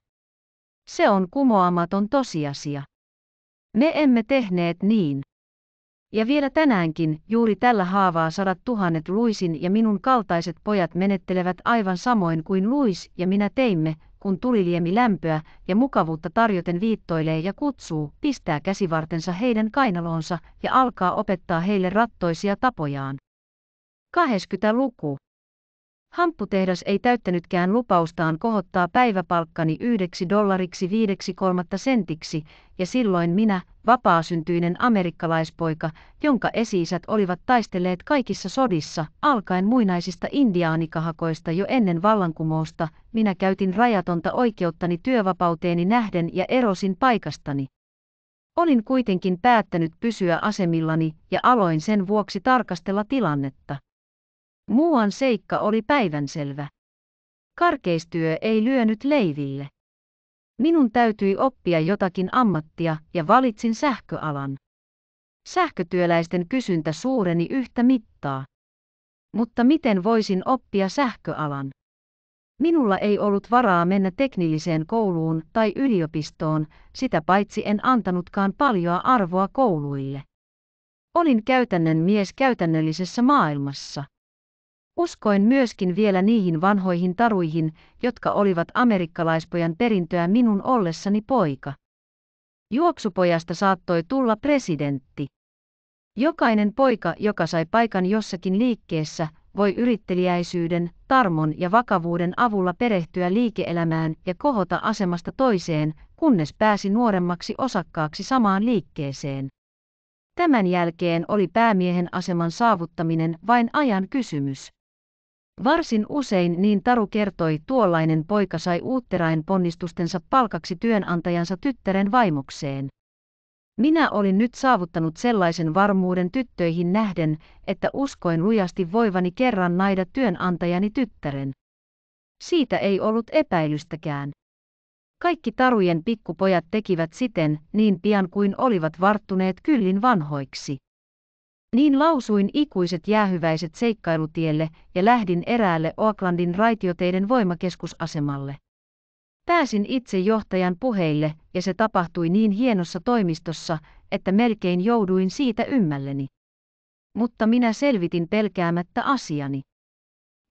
Se on kumoamaton tosiasia. Me emme tehneet niin. Ja vielä tänäänkin, juuri tällä haavaa sadat tuhannet Luisin ja minun kaltaiset pojat menettelevät aivan samoin kuin Luis ja minä teimme, kun tuliliemi lämpöä ja mukavuutta tarjoten viittoilee ja kutsuu, pistää käsivartensa heidän kainaloonsa ja alkaa opettaa heille rattoisia tapojaan. 20 luku Hampputehdas ei täyttänytkään lupaustaan kohottaa päiväpalkkani yhdeksi dollariksi viideksi kolmatta sentiksi, ja silloin minä, vapaasyntyinen amerikkalaispoika, jonka esiisät olivat taistelleet kaikissa sodissa, alkaen muinaisista indiaanikahakoista jo ennen vallankumousta, minä käytin rajatonta oikeuttani työvapauteeni nähden ja erosin paikastani. Olin kuitenkin päättänyt pysyä asemillani ja aloin sen vuoksi tarkastella tilannetta. Muuan seikka oli päivänselvä. Karkeistyö ei lyönyt leiville. Minun täytyi oppia jotakin ammattia ja valitsin sähköalan. Sähkötyöläisten kysyntä suureni yhtä mittaa. Mutta miten voisin oppia sähköalan? Minulla ei ollut varaa mennä teknilliseen kouluun tai yliopistoon, sitä paitsi en antanutkaan paljoa arvoa kouluille. Olin käytännön mies käytännöllisessä maailmassa. Uskoin myöskin vielä niihin vanhoihin taruihin, jotka olivat amerikkalaispojan perintöä minun ollessani poika. Juoksupojasta saattoi tulla presidentti. Jokainen poika, joka sai paikan jossakin liikkeessä, voi yritteliäisyyden, tarmon ja vakavuuden avulla perehtyä liike-elämään ja kohota asemasta toiseen, kunnes pääsi nuoremmaksi osakkaaksi samaan liikkeeseen. Tämän jälkeen oli päämiehen aseman saavuttaminen vain ajan kysymys. Varsin usein niin Taru kertoi tuollainen poika sai uutterain ponnistustensa palkaksi työnantajansa tyttären vaimokseen. Minä olin nyt saavuttanut sellaisen varmuuden tyttöihin nähden, että uskoin lujasti voivani kerran naida työnantajani tyttären. Siitä ei ollut epäilystäkään. Kaikki tarujen pikkupojat tekivät siten niin pian kuin olivat varttuneet kyllin vanhoiksi. Niin lausuin ikuiset jäähyväiset seikkailutielle ja lähdin eräälle Oaklandin raitioteiden voimakeskusasemalle. Pääsin itse johtajan puheille ja se tapahtui niin hienossa toimistossa, että melkein jouduin siitä ymmälleni. Mutta minä selvitin pelkäämättä asiani.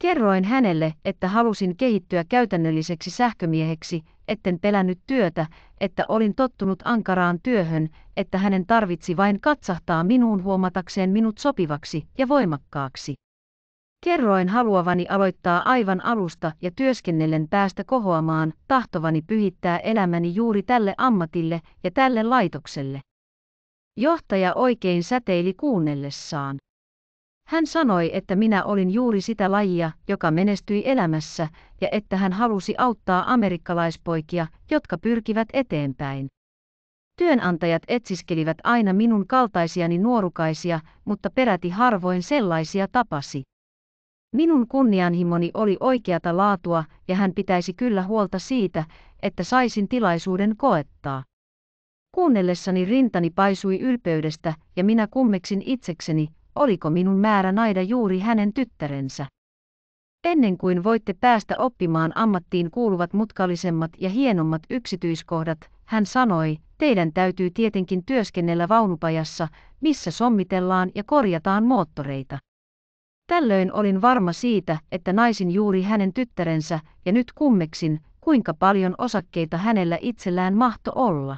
Kerroin hänelle, että halusin kehittyä käytännölliseksi sähkömieheksi, etten pelännyt työtä, että olin tottunut ankaraan työhön, että hänen tarvitsi vain katsahtaa minuun huomatakseen minut sopivaksi ja voimakkaaksi. Kerroin haluavani aloittaa aivan alusta ja työskennellen päästä kohoamaan, tahtovani pyhittää elämäni juuri tälle ammatille ja tälle laitokselle. Johtaja oikein säteili kuunnellessaan. Hän sanoi, että minä olin juuri sitä lajia, joka menestyi elämässä, ja että hän halusi auttaa amerikkalaispoikia, jotka pyrkivät eteenpäin. Työnantajat etsiskelivät aina minun kaltaisiani nuorukaisia, mutta peräti harvoin sellaisia tapasi. Minun kunnianhimoni oli oikeata laatua ja hän pitäisi kyllä huolta siitä, että saisin tilaisuuden koettaa. Kuunnellessani rintani paisui ylpeydestä ja minä kummeksin itsekseni, oliko minun määrä naida juuri hänen tyttärensä. Ennen kuin voitte päästä oppimaan ammattiin kuuluvat mutkallisemmat ja hienommat yksityiskohdat, hän sanoi, teidän täytyy tietenkin työskennellä vaunupajassa, missä sommitellaan ja korjataan moottoreita. Tällöin olin varma siitä, että naisin juuri hänen tyttärensä, ja nyt kummeksin, kuinka paljon osakkeita hänellä itsellään mahto olla.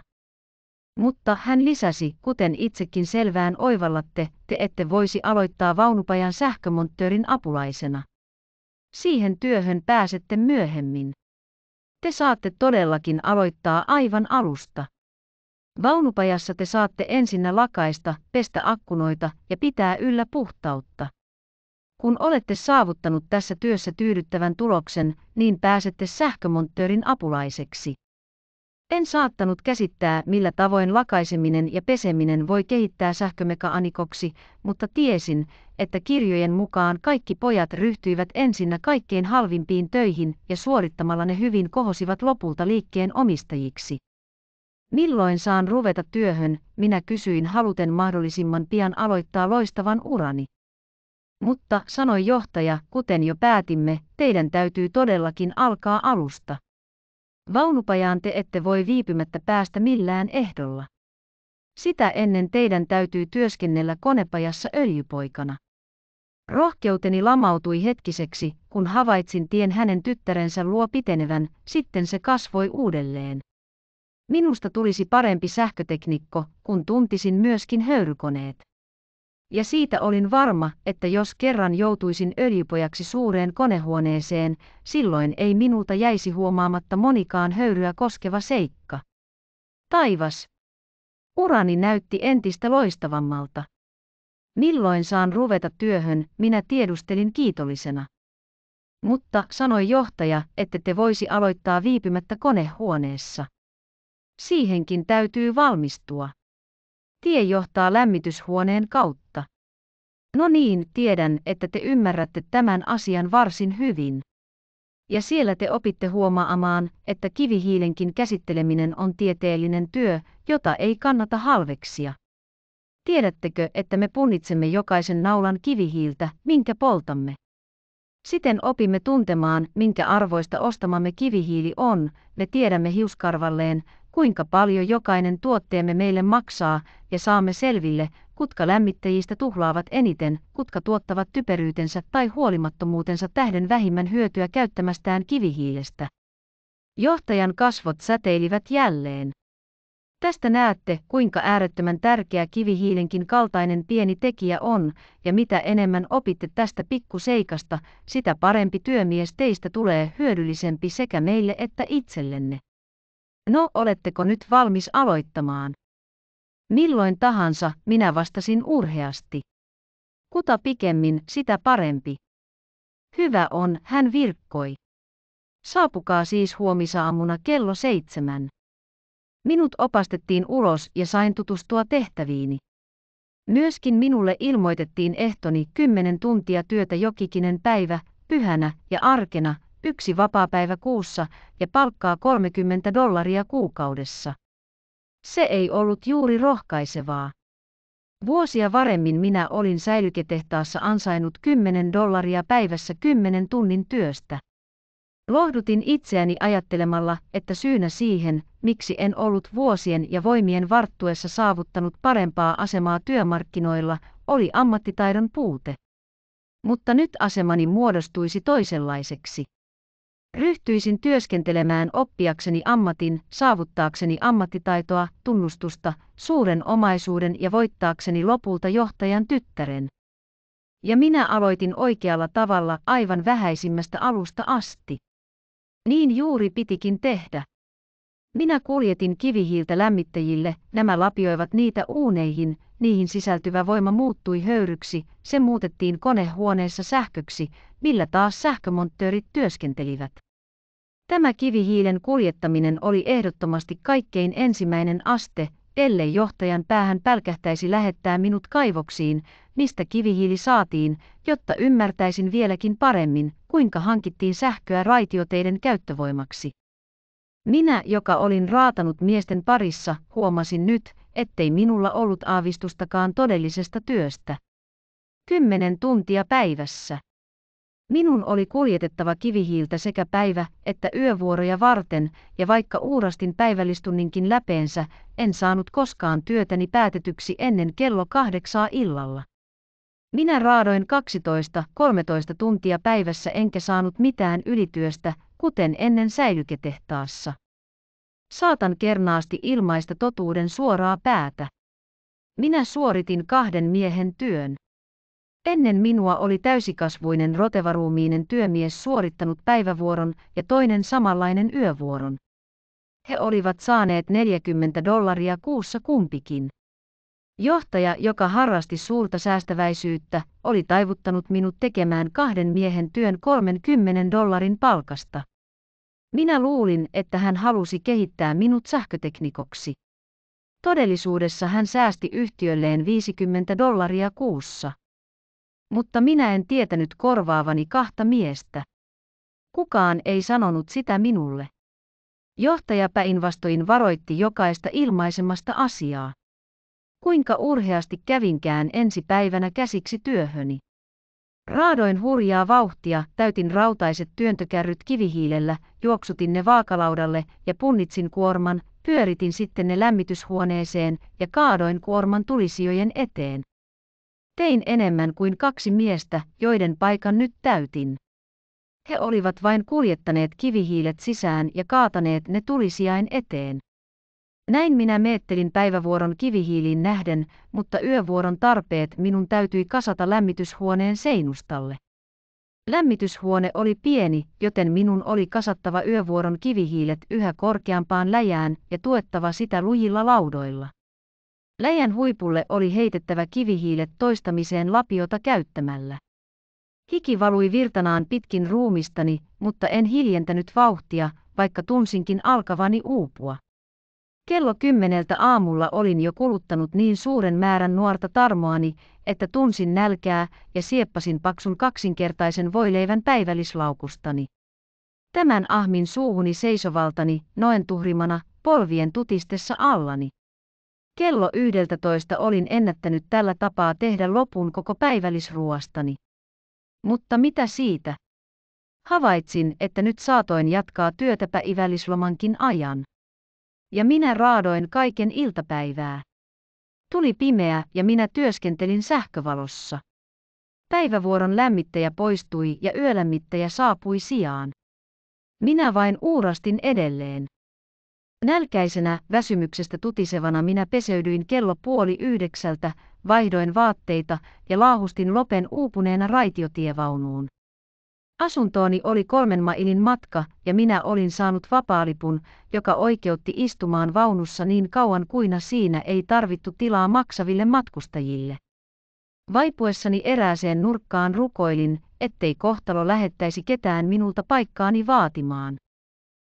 Mutta hän lisäsi, kuten itsekin selvään oivallatte, te ette voisi aloittaa vaunupajan sähkömonttöörin apulaisena. Siihen työhön pääsette myöhemmin. Te saatte todellakin aloittaa aivan alusta. Vaunupajassa te saatte ensinnä lakaista, pestä akkunoita ja pitää yllä puhtautta. Kun olette saavuttanut tässä työssä tyydyttävän tuloksen, niin pääsette sähkömonttöörin apulaiseksi. En saattanut käsittää, millä tavoin lakaiseminen ja peseminen voi kehittää sähkömekaanikoksi, mutta tiesin, että kirjojen mukaan kaikki pojat ryhtyivät ensinnä kaikkein halvimpiin töihin ja suorittamalla ne hyvin kohosivat lopulta liikkeen omistajiksi. Milloin saan ruveta työhön, minä kysyin haluten mahdollisimman pian aloittaa loistavan urani. Mutta, sanoi johtaja, kuten jo päätimme, teidän täytyy todellakin alkaa alusta. Vaunupajaan te ette voi viipymättä päästä millään ehdolla. Sitä ennen teidän täytyy työskennellä konepajassa öljypoikana. Rohkeuteni lamautui hetkiseksi, kun havaitsin tien hänen tyttärensä luo pitenevän, sitten se kasvoi uudelleen. Minusta tulisi parempi sähköteknikko, kun tuntisin myöskin höyrykoneet. Ja siitä olin varma, että jos kerran joutuisin öljypojaksi suureen konehuoneeseen, silloin ei minulta jäisi huomaamatta monikaan höyryä koskeva seikka. Taivas. Urani näytti entistä loistavammalta. Milloin saan ruveta työhön, minä tiedustelin kiitollisena. Mutta, sanoi johtaja, että te voisi aloittaa viipymättä konehuoneessa. Siihenkin täytyy valmistua. Tie johtaa lämmityshuoneen kautta. No niin, tiedän, että te ymmärrätte tämän asian varsin hyvin. Ja siellä te opitte huomaamaan, että kivihiilenkin käsitteleminen on tieteellinen työ, jota ei kannata halveksia. Tiedättekö, että me punnitsemme jokaisen naulan kivihiiltä, minkä poltamme? Siten opimme tuntemaan, minkä arvoista ostamamme kivihiili on, me tiedämme hiuskarvalleen, kuinka paljon jokainen tuotteemme meille maksaa, ja saamme selville, Kutka lämmittäjistä tuhlaavat eniten, kutka tuottavat typeryytensä tai huolimattomuutensa tähden vähimmän hyötyä käyttämästään kivihiilestä. Johtajan kasvot säteilivät jälleen. Tästä näette, kuinka äärettömän tärkeä kivihiilenkin kaltainen pieni tekijä on, ja mitä enemmän opitte tästä pikkuseikasta, sitä parempi työmies teistä tulee hyödyllisempi sekä meille että itsellenne. No, oletteko nyt valmis aloittamaan? Milloin tahansa minä vastasin urheasti. Kuta pikemmin, sitä parempi. Hyvä on, hän virkkoi. Saapukaa siis huomisaamuna kello seitsemän. Minut opastettiin ulos ja sain tutustua tehtäviini. Myöskin minulle ilmoitettiin ehtoni kymmenen tuntia työtä jokikinen päivä, pyhänä ja arkena, yksi vapaapäivä kuussa ja palkkaa 30 dollaria kuukaudessa. Se ei ollut juuri rohkaisevaa. Vuosia varemmin minä olin säilyketehtaassa ansainnut 10 dollaria päivässä 10 tunnin työstä. Lohdutin itseäni ajattelemalla, että syynä siihen, miksi en ollut vuosien ja voimien varttuessa saavuttanut parempaa asemaa työmarkkinoilla, oli ammattitaidon puute. Mutta nyt asemani muodostuisi toisenlaiseksi. Ryhtyisin työskentelemään oppiakseni ammatin, saavuttaakseni ammattitaitoa, tunnustusta, suuren omaisuuden ja voittaakseni lopulta johtajan tyttären. Ja minä aloitin oikealla tavalla aivan vähäisimmästä alusta asti. Niin juuri pitikin tehdä. Minä kuljetin kivihiiltä lämmittäjille, nämä lapioivat niitä uuneihin, niihin sisältyvä voima muuttui höyryksi, se muutettiin konehuoneessa sähköksi, millä taas sähkömonttöörit työskentelivät. Tämä kivihiilen kuljettaminen oli ehdottomasti kaikkein ensimmäinen aste, ellei johtajan päähän pälkähtäisi lähettää minut kaivoksiin, mistä kivihiili saatiin, jotta ymmärtäisin vieläkin paremmin, kuinka hankittiin sähköä raitioteiden käyttövoimaksi. Minä, joka olin raatanut miesten parissa, huomasin nyt, ettei minulla ollut aavistustakaan todellisesta työstä. Kymmenen tuntia päivässä. Minun oli kuljetettava kivihiiltä sekä päivä- että yövuoroja varten, ja vaikka uurastin päivällistunninkin läpeensä, en saanut koskaan työtäni päätetyksi ennen kello kahdeksaa illalla. Minä raadoin 12-13 tuntia päivässä enkä saanut mitään ylityöstä, kuten ennen säilyketehtaassa. Saatan kernaasti ilmaista totuuden suoraa päätä. Minä suoritin kahden miehen työn. Ennen minua oli täysikasvuinen rotevaruumiinen työmies suorittanut päivävuoron ja toinen samanlainen yövuoron. He olivat saaneet 40 dollaria kuussa kumpikin. Johtaja, joka harrasti suurta säästäväisyyttä, oli taivuttanut minut tekemään kahden miehen työn 30 dollarin palkasta. Minä luulin, että hän halusi kehittää minut sähköteknikoksi. Todellisuudessa hän säästi yhtiölleen 50 dollaria kuussa mutta minä en tietänyt korvaavani kahta miestä. Kukaan ei sanonut sitä minulle. Johtaja päinvastoin varoitti jokaista ilmaisemasta asiaa. Kuinka urheasti kävinkään ensi päivänä käsiksi työhöni. Raadoin hurjaa vauhtia, täytin rautaiset työntökärryt kivihiilellä, juoksutin ne vaakalaudalle ja punnitsin kuorman, pyöritin sitten ne lämmityshuoneeseen ja kaadoin kuorman tulisijojen eteen. Tein enemmän kuin kaksi miestä, joiden paikan nyt täytin. He olivat vain kuljettaneet kivihiilet sisään ja kaataneet ne tulisijain eteen. Näin minä meettelin päivävuoron kivihiiliin nähden, mutta yövuoron tarpeet minun täytyi kasata lämmityshuoneen seinustalle. Lämmityshuone oli pieni, joten minun oli kasattava yövuoron kivihiilet yhä korkeampaan läjään ja tuettava sitä lujilla laudoilla. Läjän huipulle oli heitettävä kivihiilet toistamiseen lapiota käyttämällä. Hiki valui virtanaan pitkin ruumistani, mutta en hiljentänyt vauhtia, vaikka tunsinkin alkavani uupua. Kello kymmeneltä aamulla olin jo kuluttanut niin suuren määrän nuorta tarmoani, että tunsin nälkää ja sieppasin paksun kaksinkertaisen voileivän päivällislaukustani. Tämän ahmin suuhuni seisovaltani, noen tuhrimana, polvien tutistessa allani. Kello toista olin ennättänyt tällä tapaa tehdä lopun koko päivällisruuastani. Mutta mitä siitä? Havaitsin, että nyt saatoin jatkaa päivällislomankin ajan. Ja minä raadoin kaiken iltapäivää. Tuli pimeä ja minä työskentelin sähkövalossa. Päivävuoron lämmittäjä poistui ja yölämmittäjä saapui sijaan. Minä vain uurastin edelleen. Nälkäisenä, väsymyksestä tutisevana minä peseydyin kello puoli yhdeksältä, vaihdoin vaatteita ja laahustin lopen uupuneena raitiotievaunuun. Asuntooni oli kolmen mailin matka ja minä olin saanut vapaalipun, joka oikeutti istumaan vaunussa niin kauan kuin siinä ei tarvittu tilaa maksaville matkustajille. Vaipuessani erääseen nurkkaan rukoilin, ettei kohtalo lähettäisi ketään minulta paikkaani vaatimaan.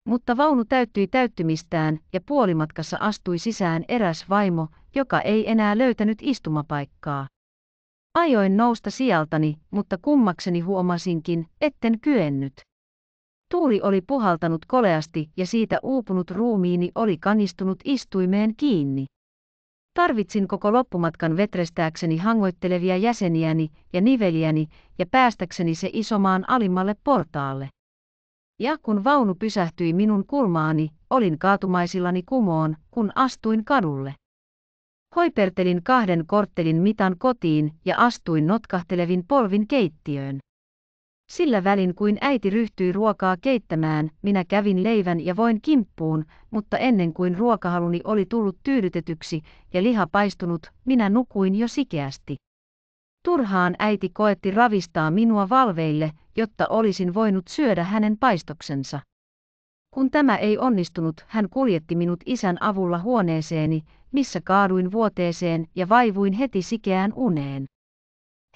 Mutta vaunu täyttyi täyttymistään ja puolimatkassa astui sisään eräs vaimo, joka ei enää löytänyt istumapaikkaa. Ajoin nousta sieltäni, mutta kummakseni huomasinkin, etten kyennyt. Tuuli oli puhaltanut koleasti ja siitä uupunut ruumiini oli kanistunut istuimeen kiinni. Tarvitsin koko loppumatkan vetrestääkseni hangoittelevia jäseniäni ja niveliäni ja päästäkseni se isomaan alimmalle portaalle. Ja kun vaunu pysähtyi minun kulmaani, olin kaatumaisillani kumoon, kun astuin kadulle. Hoipertelin kahden korttelin mitan kotiin ja astuin notkahtelevin polvin keittiöön. Sillä välin kuin äiti ryhtyi ruokaa keittämään, minä kävin leivän ja voin kimppuun, mutta ennen kuin ruokahaluni oli tullut tyydytetyksi ja liha paistunut, minä nukuin jo sikeästi. Turhaan äiti koetti ravistaa minua valveille, jotta olisin voinut syödä hänen paistoksensa. Kun tämä ei onnistunut, hän kuljetti minut isän avulla huoneeseeni, missä kaaduin vuoteeseen ja vaivuin heti sikeään uneen.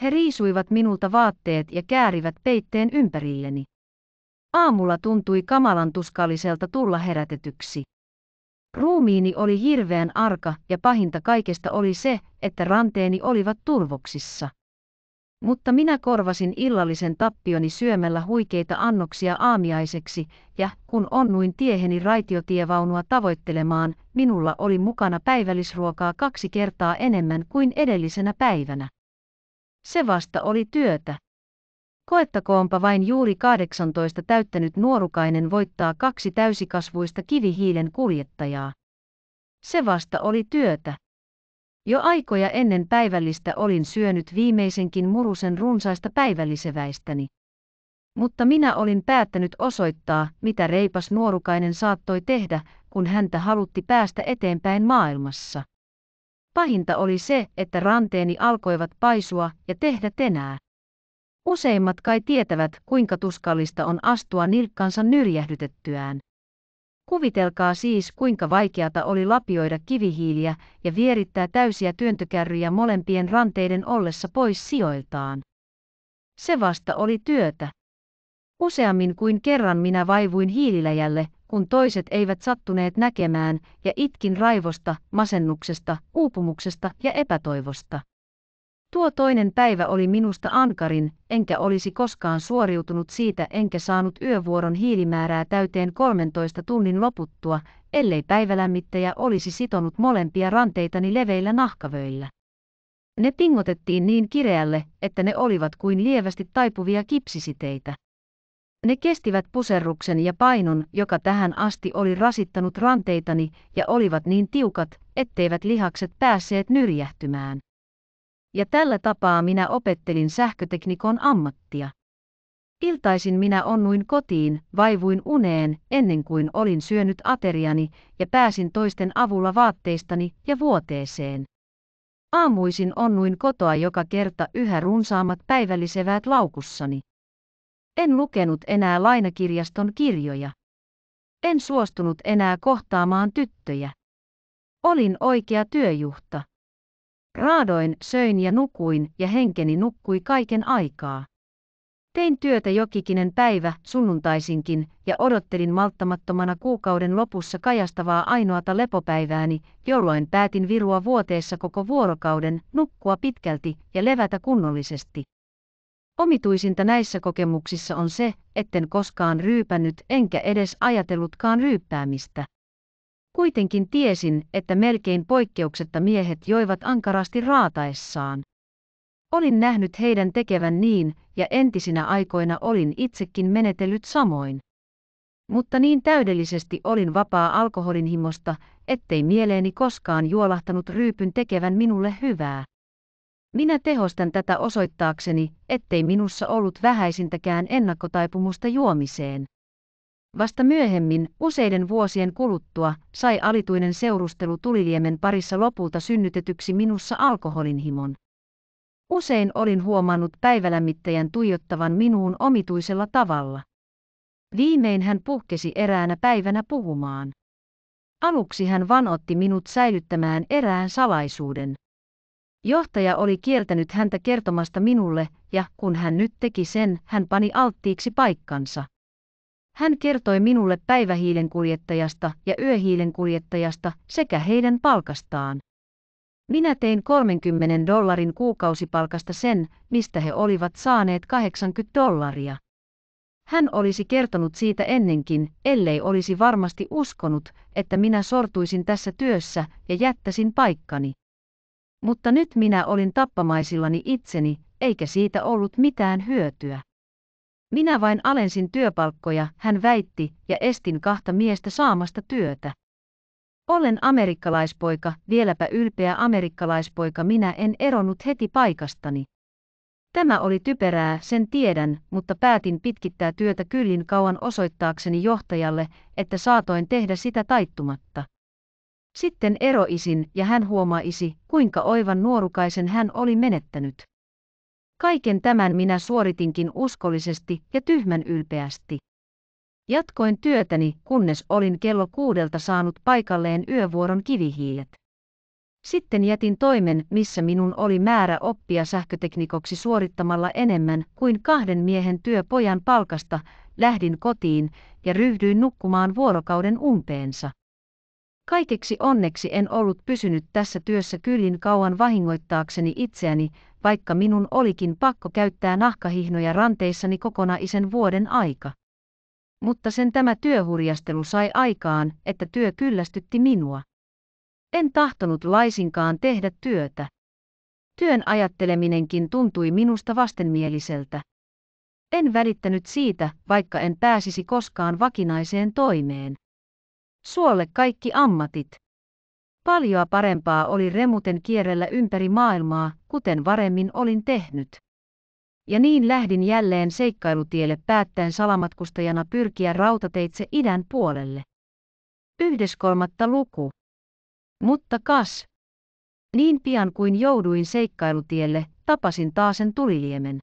He riisuivat minulta vaatteet ja käärivät peitteen ympärilleni. Aamulla tuntui kamalan tuskalliselta tulla herätetyksi. Ruumiini oli hirveän arka ja pahinta kaikesta oli se, että ranteeni olivat turvoksissa mutta minä korvasin illallisen tappioni syömällä huikeita annoksia aamiaiseksi, ja kun onnuin tieheni raitiotievaunua tavoittelemaan, minulla oli mukana päivällisruokaa kaksi kertaa enemmän kuin edellisenä päivänä. Se vasta oli työtä. Koettakoonpa vain juuri 18 täyttänyt nuorukainen voittaa kaksi täysikasvuista kivihiilen kuljettajaa. Se vasta oli työtä. Jo aikoja ennen päivällistä olin syönyt viimeisenkin murusen runsaista päivälliseväistäni. Mutta minä olin päättänyt osoittaa, mitä reipas nuorukainen saattoi tehdä, kun häntä halutti päästä eteenpäin maailmassa. Pahinta oli se, että ranteeni alkoivat paisua ja tehdä tenää. Useimmat kai tietävät, kuinka tuskallista on astua nilkkansa nyrjähdytettyään. Kuvitelkaa siis kuinka vaikeata oli lapioida kivihiiliä ja vierittää täysiä työntökärryjä molempien ranteiden ollessa pois sijoiltaan. Se vasta oli työtä. Useammin kuin kerran minä vaivuin hiililäjälle, kun toiset eivät sattuneet näkemään, ja itkin raivosta, masennuksesta, uupumuksesta ja epätoivosta. Tuo toinen päivä oli minusta ankarin, enkä olisi koskaan suoriutunut siitä enkä saanut yövuoron hiilimäärää täyteen 13 tunnin loputtua, ellei päivälämmittäjä olisi sitonut molempia ranteitani leveillä nahkavöillä. Ne pingotettiin niin kireälle, että ne olivat kuin lievästi taipuvia kipsisiteitä. Ne kestivät puserruksen ja painon, joka tähän asti oli rasittanut ranteitani, ja olivat niin tiukat, etteivät lihakset päässeet nyrjähtymään ja tällä tapaa minä opettelin sähköteknikon ammattia. Iltaisin minä onnuin kotiin, vaivuin uneen, ennen kuin olin syönyt ateriani ja pääsin toisten avulla vaatteistani ja vuoteeseen. Aamuisin onnuin kotoa joka kerta yhä runsaammat päivällisevät laukussani. En lukenut enää lainakirjaston kirjoja. En suostunut enää kohtaamaan tyttöjä. Olin oikea työjuhta. Raadoin, söin ja nukuin, ja henkeni nukkui kaiken aikaa. Tein työtä jokikinen päivä, sunnuntaisinkin, ja odottelin malttamattomana kuukauden lopussa kajastavaa ainoata lepopäivääni, jolloin päätin virua vuoteessa koko vuorokauden, nukkua pitkälti ja levätä kunnollisesti. Omituisinta näissä kokemuksissa on se, etten koskaan ryypännyt enkä edes ajatellutkaan ryyppäämistä. Kuitenkin tiesin, että melkein poikkeuksetta miehet joivat ankarasti raataessaan. Olin nähnyt heidän tekevän niin, ja entisinä aikoina olin itsekin menetellyt samoin. Mutta niin täydellisesti olin vapaa alkoholin himosta, ettei mieleeni koskaan juolahtanut ryypyn tekevän minulle hyvää. Minä tehostan tätä osoittaakseni, ettei minussa ollut vähäisintäkään ennakkotaipumusta juomiseen. Vasta myöhemmin, useiden vuosien kuluttua, sai alituinen seurustelu tuliliemen parissa lopulta synnytetyksi minussa alkoholin himon. Usein olin huomannut päivälämmittäjän tuijottavan minuun omituisella tavalla. Viimein hän puhkesi eräänä päivänä puhumaan. Aluksi hän vanotti minut säilyttämään erään salaisuuden. Johtaja oli kieltänyt häntä kertomasta minulle, ja kun hän nyt teki sen, hän pani alttiiksi paikkansa. Hän kertoi minulle päivähiilen kuljettajasta ja yöhiilen kuljettajasta sekä heidän palkastaan. Minä tein 30 dollarin kuukausipalkasta sen, mistä he olivat saaneet 80 dollaria. Hän olisi kertonut siitä ennenkin, ellei olisi varmasti uskonut, että minä sortuisin tässä työssä ja jättäisin paikkani. Mutta nyt minä olin tappamaisillani itseni, eikä siitä ollut mitään hyötyä. Minä vain alensin työpalkkoja, hän väitti, ja estin kahta miestä saamasta työtä. Olen amerikkalaispoika, vieläpä ylpeä amerikkalaispoika, minä en eronnut heti paikastani. Tämä oli typerää, sen tiedän, mutta päätin pitkittää työtä kyllin kauan osoittaakseni johtajalle, että saatoin tehdä sitä taittumatta. Sitten eroisin ja hän huomaisi, kuinka oivan nuorukaisen hän oli menettänyt. Kaiken tämän minä suoritinkin uskollisesti ja tyhmän ylpeästi. Jatkoin työtäni, kunnes olin kello kuudelta saanut paikalleen yövuoron kivihiilet. Sitten jätin toimen, missä minun oli määrä oppia sähköteknikoksi suorittamalla enemmän kuin kahden miehen työpojan palkasta, lähdin kotiin ja ryhdyin nukkumaan vuorokauden umpeensa. Kaikeksi onneksi en ollut pysynyt tässä työssä kyllin kauan vahingoittaakseni itseäni, vaikka minun olikin pakko käyttää nahkahihnoja ranteissani kokonaisen vuoden aika. Mutta sen tämä työhurjastelu sai aikaan, että työ kyllästytti minua. En tahtonut laisinkaan tehdä työtä. Työn ajatteleminenkin tuntui minusta vastenmieliseltä. En välittänyt siitä, vaikka en pääsisi koskaan vakinaiseen toimeen. Suolle kaikki ammatit. Paljoa parempaa oli remuten kierrellä ympäri maailmaa, kuten varemmin olin tehnyt. Ja niin lähdin jälleen seikkailutielle päättäen salamatkustajana pyrkiä rautateitse idän puolelle. Yhdeskolmatta luku. Mutta kas. Niin pian kuin jouduin seikkailutielle, tapasin taasen tuliliemen.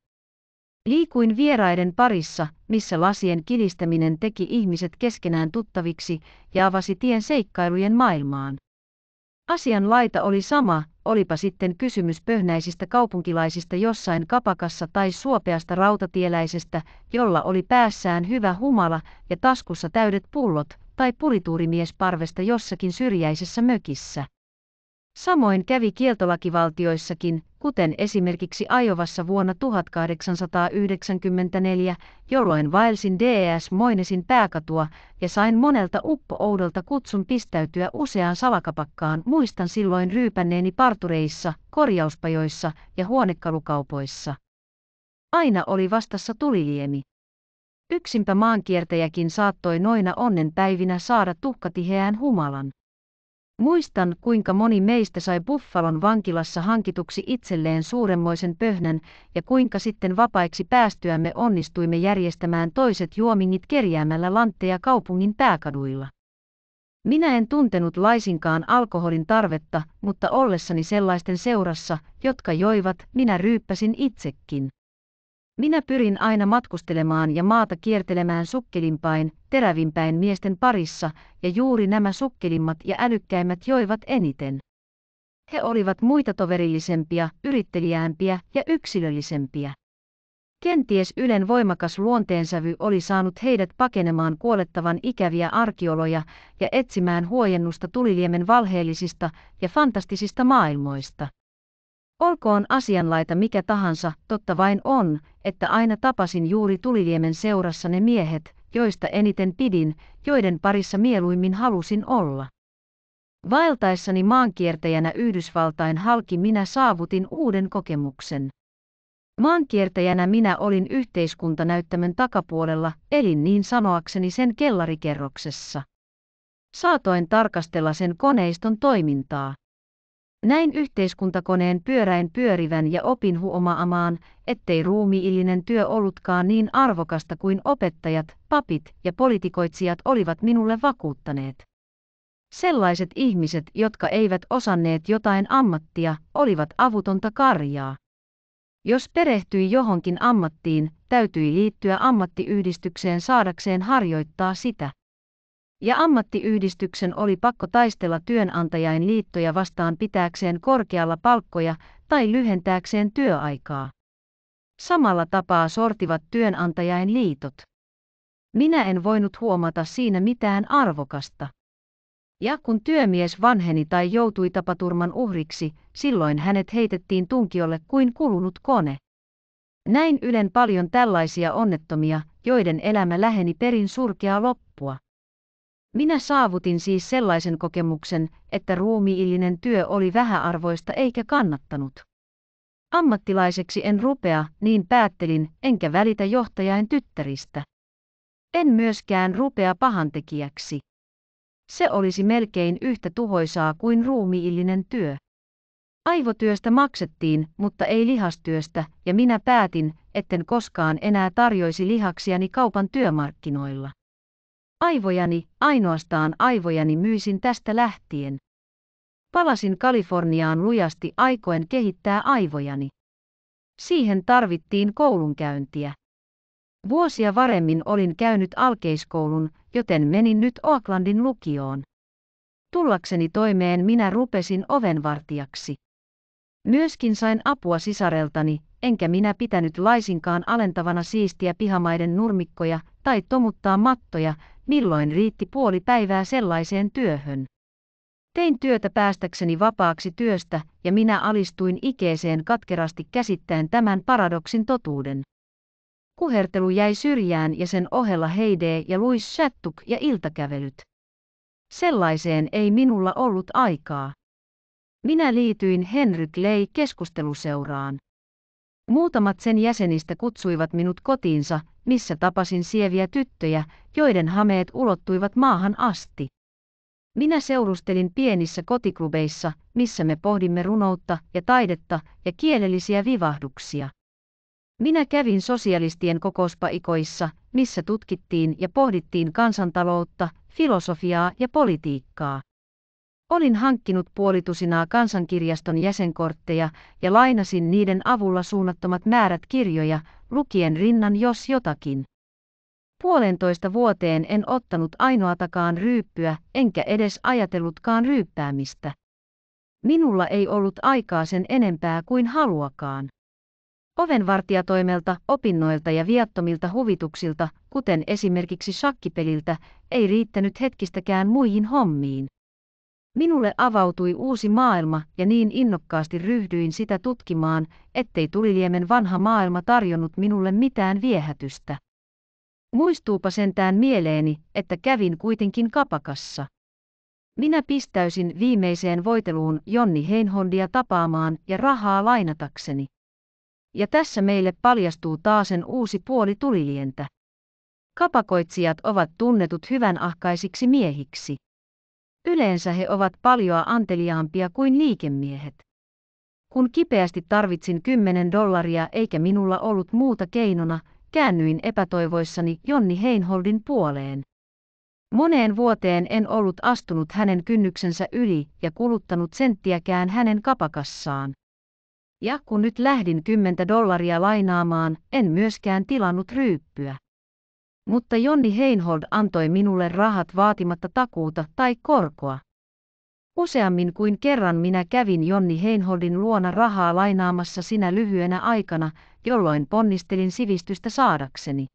Liikuin vieraiden parissa, missä lasien kilistäminen teki ihmiset keskenään tuttaviksi ja avasi tien seikkailujen maailmaan. Asian laita oli sama, olipa sitten kysymys pöhnäisistä kaupunkilaisista jossain kapakassa tai suopeasta rautatieläisestä, jolla oli päässään hyvä humala ja taskussa täydet pullot, tai pulituurimies jossakin syrjäisessä mökissä. Samoin kävi kieltolakivaltioissakin, kuten esimerkiksi Ajovassa vuonna 1894, jolloin vaelsin D.S. Moinesin pääkatua ja sain monelta uppo-oudolta kutsun pistäytyä useaan salakapakkaan. Muistan silloin ryypänneeni partureissa, korjauspajoissa ja huonekalukaupoissa. Aina oli vastassa tuliliemi. Yksinpä maankiertäjäkin saattoi noina onnen päivinä saada tuhkatiheään humalan. Muistan, kuinka moni meistä sai Buffalon vankilassa hankituksi itselleen suuremmoisen pöhnän ja kuinka sitten vapaiksi päästyämme onnistuimme järjestämään toiset juomingit kerjäämällä lantteja kaupungin pääkaduilla. Minä en tuntenut laisinkaan alkoholin tarvetta, mutta ollessani sellaisten seurassa, jotka joivat, minä ryyppäsin itsekin. Minä pyrin aina matkustelemaan ja maata kiertelemään sukkelimpain, terävimpäin miesten parissa, ja juuri nämä sukkelimmat ja älykkäimmät joivat eniten. He olivat muita toverillisempia, yrittelijäämpiä ja yksilöllisempiä. Kenties Ylen voimakas luonteensävy oli saanut heidät pakenemaan kuolettavan ikäviä arkioloja ja etsimään huojennusta tuliliemen valheellisista ja fantastisista maailmoista. Olkoon asianlaita mikä tahansa, totta vain on, että aina tapasin juuri tuliliemen seurassa ne miehet, joista eniten pidin, joiden parissa mieluimmin halusin olla. Vaeltaessani maankiertäjänä Yhdysvaltain halki minä saavutin uuden kokemuksen. Maankiertäjänä minä olin yhteiskuntanäyttämön takapuolella, elin niin sanoakseni sen kellarikerroksessa. Saatoin tarkastella sen koneiston toimintaa. Näin yhteiskuntakoneen pyöräin pyörivän ja opin huomaamaan, ettei ruumiillinen työ ollutkaan niin arvokasta kuin opettajat, papit ja politikoitsijat olivat minulle vakuuttaneet. Sellaiset ihmiset, jotka eivät osanneet jotain ammattia, olivat avutonta karjaa. Jos perehtyi johonkin ammattiin, täytyi liittyä ammattiyhdistykseen saadakseen harjoittaa sitä ja ammattiyhdistyksen oli pakko taistella työnantajain liittoja vastaan pitääkseen korkealla palkkoja tai lyhentääkseen työaikaa. Samalla tapaa sortivat työnantajain liitot. Minä en voinut huomata siinä mitään arvokasta. Ja kun työmies vanheni tai joutui tapaturman uhriksi, silloin hänet heitettiin tunkiolle kuin kulunut kone. Näin ylen paljon tällaisia onnettomia, joiden elämä läheni perin surkea loppua. Minä saavutin siis sellaisen kokemuksen, että ruumiillinen työ oli vähäarvoista eikä kannattanut. Ammattilaiseksi en rupea, niin päättelin, enkä välitä johtajain tyttäristä. En myöskään rupea pahantekijäksi. Se olisi melkein yhtä tuhoisaa kuin ruumiillinen työ. Aivotyöstä maksettiin, mutta ei lihastyöstä, ja minä päätin, etten koskaan enää tarjoisi lihaksiani kaupan työmarkkinoilla. Aivojani, ainoastaan aivojani myisin tästä lähtien. Palasin Kaliforniaan lujasti aikoen kehittää aivojani. Siihen tarvittiin koulunkäyntiä. Vuosia varemmin olin käynyt alkeiskoulun, joten menin nyt Oaklandin lukioon. Tullakseni toimeen minä rupesin ovenvartijaksi. Myöskin sain apua sisareltani, enkä minä pitänyt laisinkaan alentavana siistiä pihamaiden nurmikkoja tai tomuttaa mattoja, Milloin riitti puoli päivää sellaiseen työhön? Tein työtä päästäkseni vapaaksi työstä ja minä alistuin ikeeseen katkerasti käsittäen tämän paradoksin totuuden. Kuhertelu jäi syrjään ja sen ohella heidee ja Louis Shattuk ja iltakävelyt. Sellaiseen ei minulla ollut aikaa. Minä liityin Henry Lei keskusteluseuraan. Muutamat sen jäsenistä kutsuivat minut kotiinsa, missä tapasin sieviä tyttöjä, joiden hameet ulottuivat maahan asti. Minä seurustelin pienissä kotiklubeissa, missä me pohdimme runoutta ja taidetta ja kielellisiä vivahduksia. Minä kävin sosialistien kokouspaikoissa, missä tutkittiin ja pohdittiin kansantaloutta, filosofiaa ja politiikkaa. Olin hankkinut puolitusinaa kansankirjaston jäsenkortteja ja lainasin niiden avulla suunnattomat määrät kirjoja, lukien rinnan jos jotakin. Puolentoista vuoteen en ottanut ainoatakaan ryyppyä, enkä edes ajatellutkaan ryyppäämistä. Minulla ei ollut aikaa sen enempää kuin haluakaan. Ovenvartijatoimelta, opinnoilta ja viattomilta huvituksilta, kuten esimerkiksi shakkipeliltä, ei riittänyt hetkistäkään muihin hommiin. Minulle avautui uusi maailma ja niin innokkaasti ryhdyin sitä tutkimaan, ettei tuliliemen vanha maailma tarjonnut minulle mitään viehätystä. Muistuupa sentään mieleeni, että kävin kuitenkin kapakassa. Minä pistäysin viimeiseen voiteluun Jonni Heinhondia tapaamaan ja rahaa lainatakseni. Ja tässä meille paljastuu taasen uusi puoli tulilientä. Kapakoitsijat ovat tunnetut hyvän ahkaisiksi miehiksi. Yleensä he ovat paljon anteliaampia kuin liikemiehet. Kun kipeästi tarvitsin 10 dollaria eikä minulla ollut muuta keinona, käännyin epätoivoissani Jonni Heinholdin puoleen. Moneen vuoteen en ollut astunut hänen kynnyksensä yli ja kuluttanut senttiäkään hänen kapakassaan. Ja kun nyt lähdin kymmentä dollaria lainaamaan, en myöskään tilannut ryyppyä. Mutta Jonni Heinhold antoi minulle rahat vaatimatta takuuta tai korkoa. Useammin kuin kerran minä kävin Jonni Heinholdin luona rahaa lainaamassa sinä lyhyenä aikana, jolloin ponnistelin sivistystä saadakseni.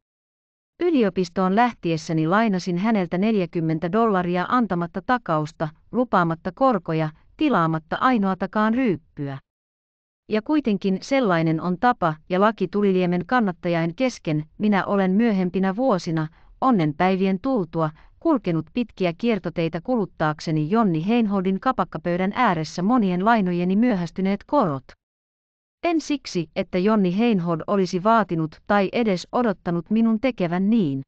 Yliopistoon lähtiessäni lainasin häneltä 40 dollaria antamatta takausta, lupaamatta korkoja, tilaamatta ainoatakaan ryyppyä. Ja kuitenkin sellainen on tapa ja laki tuliliemen kannattajain kesken, minä olen myöhempinä vuosina, onnenpäivien tultua, kulkenut pitkiä kiertoteitä kuluttaakseni Jonni Heinholdin kapakkapöydän ääressä monien lainojeni myöhästyneet korot. En siksi, että Jonni Heinhold olisi vaatinut tai edes odottanut minun tekevän niin.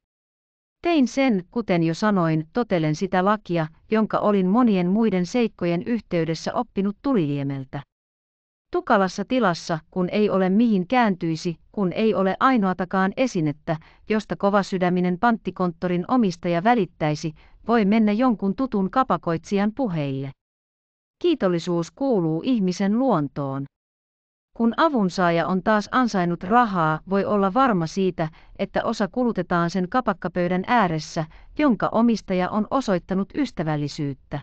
Tein sen, kuten jo sanoin, totelen sitä lakia, jonka olin monien muiden seikkojen yhteydessä oppinut tuliliemeltä tukalassa tilassa, kun ei ole mihin kääntyisi, kun ei ole ainoatakaan esinettä, josta kova sydäminen panttikonttorin omistaja välittäisi, voi mennä jonkun tutun kapakoitsijan puheille. Kiitollisuus kuuluu ihmisen luontoon. Kun avunsaaja on taas ansainnut rahaa, voi olla varma siitä, että osa kulutetaan sen kapakkapöydän ääressä, jonka omistaja on osoittanut ystävällisyyttä.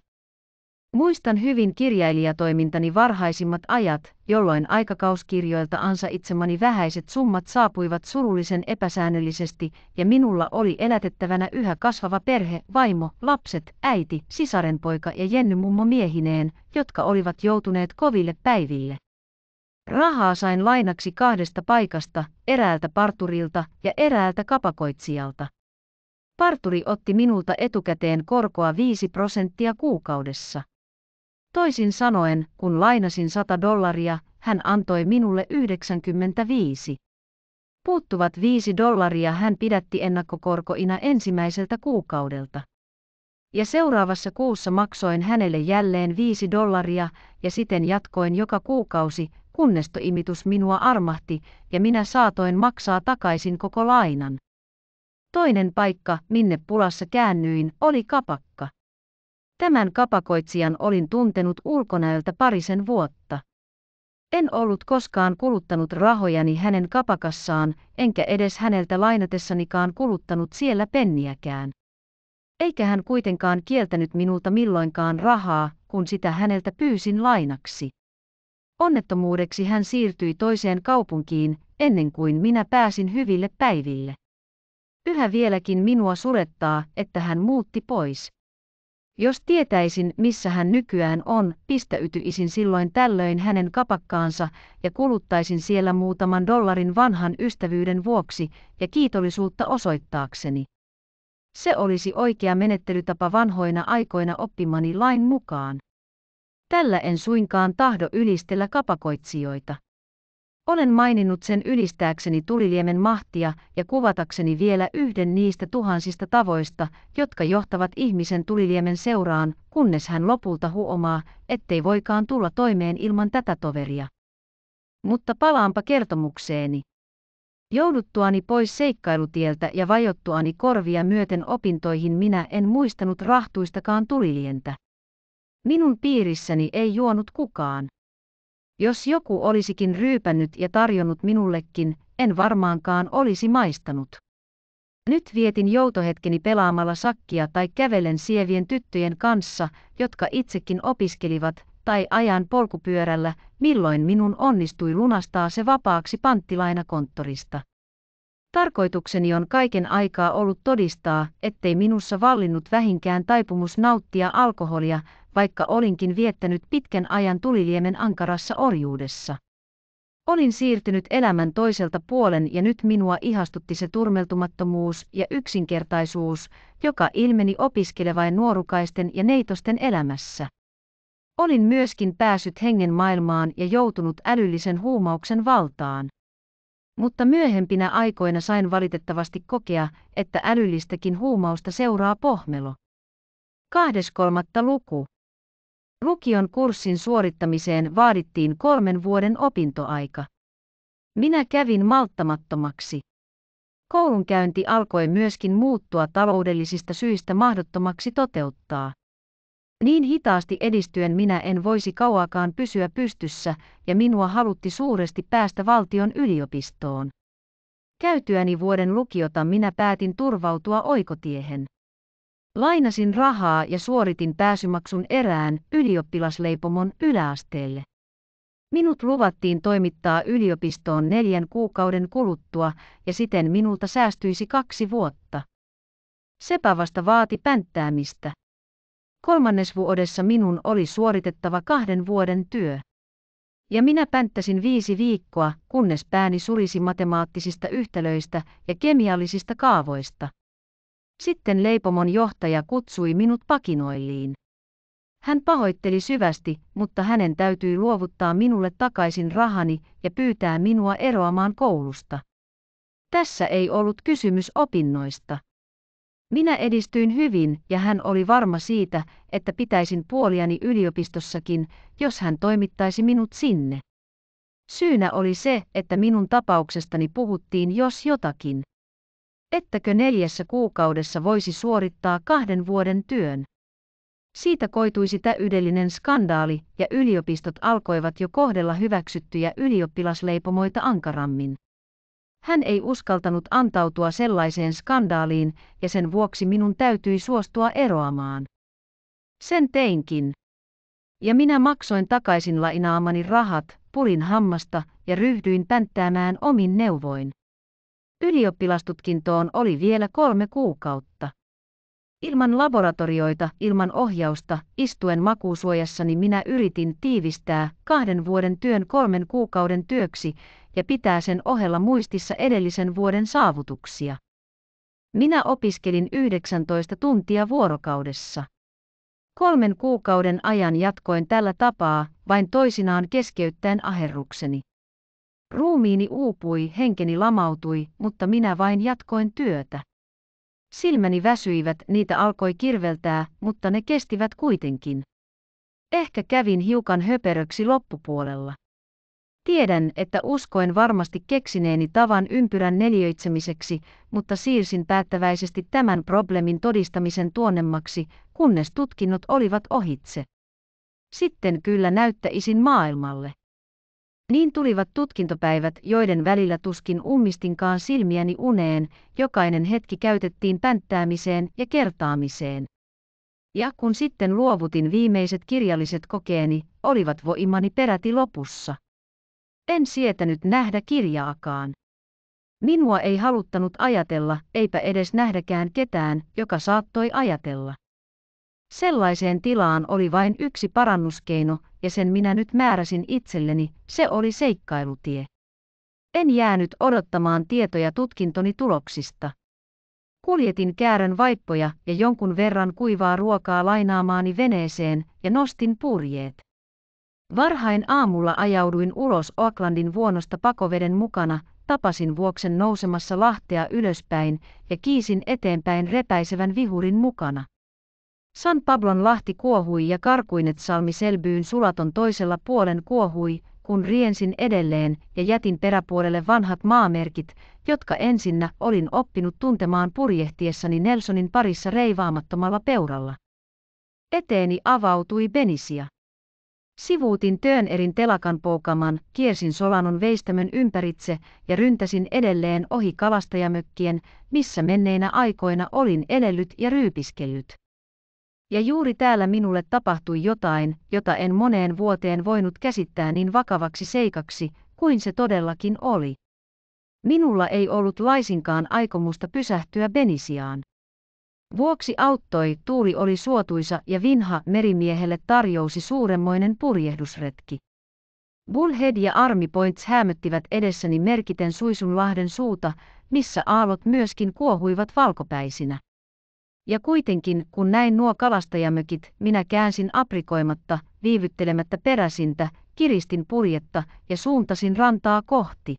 Muistan hyvin kirjailijatoimintani varhaisimmat ajat, jolloin aikakauskirjoilta ansaitsemani vähäiset summat saapuivat surullisen epäsäännöllisesti ja minulla oli elätettävänä yhä kasvava perhe, vaimo, lapset, äiti, sisarenpoika ja Jenny mummo miehineen, jotka olivat joutuneet koville päiville. Rahaa sain lainaksi kahdesta paikasta, eräältä parturilta ja eräältä kapakoitsijalta. Parturi otti minulta etukäteen korkoa 5 prosenttia kuukaudessa. Toisin sanoen, kun lainasin 100 dollaria, hän antoi minulle 95. Puuttuvat 5 dollaria hän pidätti ennakkokorkoina ensimmäiseltä kuukaudelta. Ja seuraavassa kuussa maksoin hänelle jälleen 5 dollaria ja siten jatkoin joka kuukausi, kunnes minua armahti ja minä saatoin maksaa takaisin koko lainan. Toinen paikka, minne pulassa käännyin, oli kapakka. Tämän kapakoitsijan olin tuntenut ulkonäöltä parisen vuotta. En ollut koskaan kuluttanut rahojani hänen kapakassaan, enkä edes häneltä lainatessanikaan kuluttanut siellä penniäkään. Eikä hän kuitenkaan kieltänyt minulta milloinkaan rahaa, kun sitä häneltä pyysin lainaksi. Onnettomuudeksi hän siirtyi toiseen kaupunkiin, ennen kuin minä pääsin hyville päiville. Yhä vieläkin minua surettaa, että hän muutti pois. Jos tietäisin, missä hän nykyään on, pistäytyisin silloin tällöin hänen kapakkaansa ja kuluttaisin siellä muutaman dollarin vanhan ystävyyden vuoksi ja kiitollisuutta osoittaakseni. Se olisi oikea menettelytapa vanhoina aikoina oppimani lain mukaan. Tällä en suinkaan tahdo ylistellä kapakoitsijoita. Olen maininnut sen ylistääkseni tuliliemen mahtia ja kuvatakseni vielä yhden niistä tuhansista tavoista, jotka johtavat ihmisen tuliliemen seuraan, kunnes hän lopulta huomaa, ettei voikaan tulla toimeen ilman tätä toveria. Mutta palaanpa kertomukseeni. Jouduttuani pois seikkailutieltä ja vajottuani korvia myöten opintoihin minä en muistanut rahtuistakaan tulilientä. Minun piirissäni ei juonut kukaan. Jos joku olisikin ryypännyt ja tarjonnut minullekin, en varmaankaan olisi maistanut. Nyt vietin joutohetkeni pelaamalla sakkia tai kävelen sievien tyttöjen kanssa, jotka itsekin opiskelivat, tai ajan polkupyörällä, milloin minun onnistui lunastaa se vapaaksi panttilainakonttorista. Tarkoitukseni on kaiken aikaa ollut todistaa, ettei minussa vallinnut vähinkään taipumus nauttia alkoholia, vaikka olinkin viettänyt pitkän ajan tuliliemen ankarassa orjuudessa. Olin siirtynyt elämän toiselta puolen ja nyt minua ihastutti se turmeltumattomuus ja yksinkertaisuus, joka ilmeni opiskelevain nuorukaisten ja neitosten elämässä. Olin myöskin päässyt hengen maailmaan ja joutunut älyllisen huumauksen valtaan. Mutta myöhempinä aikoina sain valitettavasti kokea, että älyllistäkin huumausta seuraa pohmelo. 23. luku Lukion kurssin suorittamiseen vaadittiin kolmen vuoden opintoaika. Minä kävin malttamattomaksi. Koulunkäynti alkoi myöskin muuttua taloudellisista syistä mahdottomaksi toteuttaa. Niin hitaasti edistyen minä en voisi kauakaan pysyä pystyssä, ja minua halutti suuresti päästä valtion yliopistoon. Käytyäni vuoden lukiota minä päätin turvautua oikotiehen. Lainasin rahaa ja suoritin pääsymaksun erään ylioppilasleipomon yläasteelle. Minut luvattiin toimittaa yliopistoon neljän kuukauden kuluttua ja siten minulta säästyisi kaksi vuotta. Sepä vasta vaati pänttäämistä. Kolmannesvuodessa minun oli suoritettava kahden vuoden työ. Ja minä pänttäsin viisi viikkoa, kunnes pääni surisi matemaattisista yhtälöistä ja kemiallisista kaavoista. Sitten leipomon johtaja kutsui minut pakinoilliin. Hän pahoitteli syvästi, mutta hänen täytyi luovuttaa minulle takaisin rahani ja pyytää minua eroamaan koulusta. Tässä ei ollut kysymys opinnoista. Minä edistyin hyvin ja hän oli varma siitä, että pitäisin puoliani yliopistossakin, jos hän toimittaisi minut sinne. Syynä oli se, että minun tapauksestani puhuttiin jos jotakin. Ettäkö neljässä kuukaudessa voisi suorittaa kahden vuoden työn? Siitä koituisi täydellinen skandaali ja yliopistot alkoivat jo kohdella hyväksyttyjä ylioppilasleipomoita ankarammin. Hän ei uskaltanut antautua sellaiseen skandaaliin ja sen vuoksi minun täytyi suostua eroamaan. Sen teinkin. Ja minä maksoin takaisin lainaamani rahat, purin hammasta ja ryhdyin pänttäämään omin neuvoin. Ylioppilastutkintoon oli vielä kolme kuukautta. Ilman laboratorioita, ilman ohjausta, istuen makuusuojassani minä yritin tiivistää kahden vuoden työn kolmen kuukauden työksi ja pitää sen ohella muistissa edellisen vuoden saavutuksia. Minä opiskelin 19 tuntia vuorokaudessa. Kolmen kuukauden ajan jatkoin tällä tapaa, vain toisinaan keskeyttäen aherrukseni. Ruumiini uupui, henkeni lamautui, mutta minä vain jatkoin työtä. Silmäni väsyivät, niitä alkoi kirveltää, mutta ne kestivät kuitenkin. Ehkä kävin hiukan höperöksi loppupuolella. Tiedän, että uskoin varmasti keksineeni tavan ympyrän neljöitsemiseksi, mutta siirsin päättäväisesti tämän problemin todistamisen tuonnemmaksi, kunnes tutkinnot olivat ohitse. Sitten kyllä näyttäisin maailmalle. Niin tulivat tutkintopäivät, joiden välillä tuskin ummistinkaan silmiäni uneen, jokainen hetki käytettiin pänttäämiseen ja kertaamiseen. Ja kun sitten luovutin viimeiset kirjalliset kokeeni, olivat voimani peräti lopussa. En sietänyt nähdä kirjaakaan. Minua ei haluttanut ajatella, eipä edes nähdäkään ketään, joka saattoi ajatella. Sellaiseen tilaan oli vain yksi parannuskeino, ja sen minä nyt määräsin itselleni, se oli seikkailutie. En jäänyt odottamaan tietoja tutkintoni tuloksista. Kuljetin käärön vaippoja ja jonkun verran kuivaa ruokaa lainaamaani veneeseen ja nostin purjeet. Varhain aamulla ajauduin ulos Oaklandin vuonosta pakoveden mukana, tapasin vuoksen nousemassa lahtea ylöspäin ja kiisin eteenpäin repäisevän vihurin mukana. San Pablon lahti kuohui ja Karkuinetsalmi selbyyn sulaton toisella puolen kuohui, kun riensin edelleen ja jätin peräpuolelle vanhat maamerkit, jotka ensinnä olin oppinut tuntemaan purjehtiessani Nelsonin parissa reivaamattomalla peuralla. Eteeni avautui Benisia. Sivuutin erin telakan poukaman, kiersin Solanon veistämön ympäritse ja ryntäsin edelleen ohi kalastajamökkien, missä menneinä aikoina olin elellyt ja ryypiskellyt. Ja juuri täällä minulle tapahtui jotain, jota en moneen vuoteen voinut käsittää niin vakavaksi seikaksi, kuin se todellakin oli. Minulla ei ollut laisinkaan aikomusta pysähtyä Benisiaan. Vuoksi auttoi, tuuli oli suotuisa ja vinha merimiehelle tarjousi suuremmoinen purjehdusretki. Bullhead ja Army Points hämöttivät edessäni merkiten Suisunlahden suuta, missä aallot myöskin kuohuivat valkopäisinä. Ja kuitenkin, kun näin nuo kalastajamökit, minä käänsin aprikoimatta, viivyttelemättä peräsintä, kiristin purjetta ja suuntasin rantaa kohti.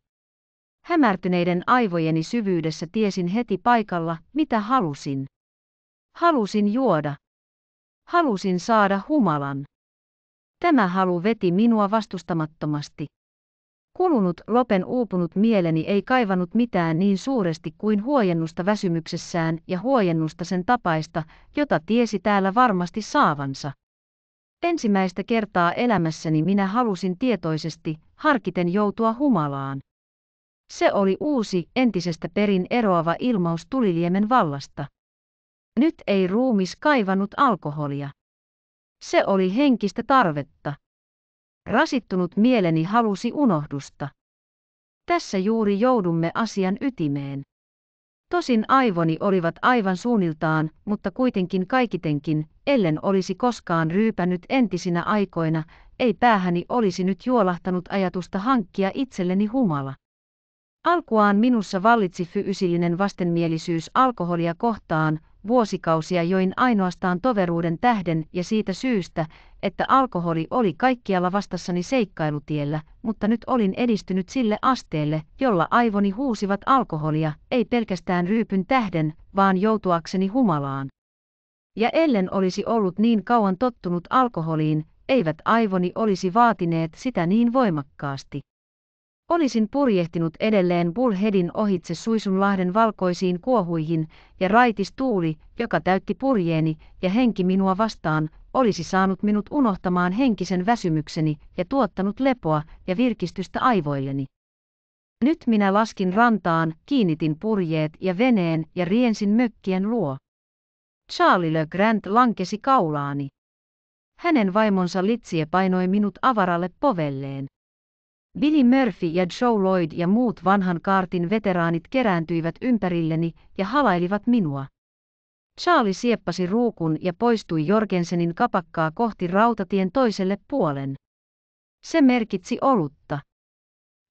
Hämärtyneiden aivojeni syvyydessä tiesin heti paikalla, mitä halusin. Halusin juoda. Halusin saada humalan. Tämä halu veti minua vastustamattomasti. Kulunut Lopen uupunut mieleni ei kaivanut mitään niin suuresti kuin huojennusta väsymyksessään ja huojennusta sen tapaista, jota tiesi täällä varmasti saavansa. Ensimmäistä kertaa elämässäni minä halusin tietoisesti, harkiten joutua humalaan. Se oli uusi, entisestä perin eroava ilmaus tuliliemen vallasta. Nyt ei ruumis kaivannut alkoholia. Se oli henkistä tarvetta. Rasittunut mieleni halusi unohdusta. Tässä juuri joudumme asian ytimeen. Tosin aivoni olivat aivan suunniltaan, mutta kuitenkin kaikitenkin, ellen olisi koskaan ryypänyt entisinä aikoina, ei päähäni olisi nyt juolahtanut ajatusta hankkia itselleni humala. Alkuaan minussa vallitsi fyysillinen vastenmielisyys alkoholia kohtaan, vuosikausia join ainoastaan toveruuden tähden ja siitä syystä, että alkoholi oli kaikkialla vastassani seikkailutiellä, mutta nyt olin edistynyt sille asteelle, jolla aivoni huusivat alkoholia, ei pelkästään ryypyn tähden, vaan joutuakseni humalaan. Ja ellen olisi ollut niin kauan tottunut alkoholiin, eivät aivoni olisi vaatineet sitä niin voimakkaasti. Olisin purjehtinut edelleen Bullheadin ohitse Suisunlahden valkoisiin kuohuihin, ja raitis tuuli, joka täytti purjeeni, ja henki minua vastaan, olisi saanut minut unohtamaan henkisen väsymykseni ja tuottanut lepoa ja virkistystä aivoilleni. Nyt minä laskin rantaan, kiinnitin purjeet ja veneen ja riensin mökkien luo. Charlie Le Grand lankesi kaulaani. Hänen vaimonsa Litsie painoi minut avaralle povelleen. Billy Murphy ja Joe Lloyd ja muut vanhan kaartin veteraanit kerääntyivät ympärilleni ja halailivat minua. Charlie sieppasi ruukun ja poistui Jorgensenin kapakkaa kohti rautatien toiselle puolen. Se merkitsi olutta.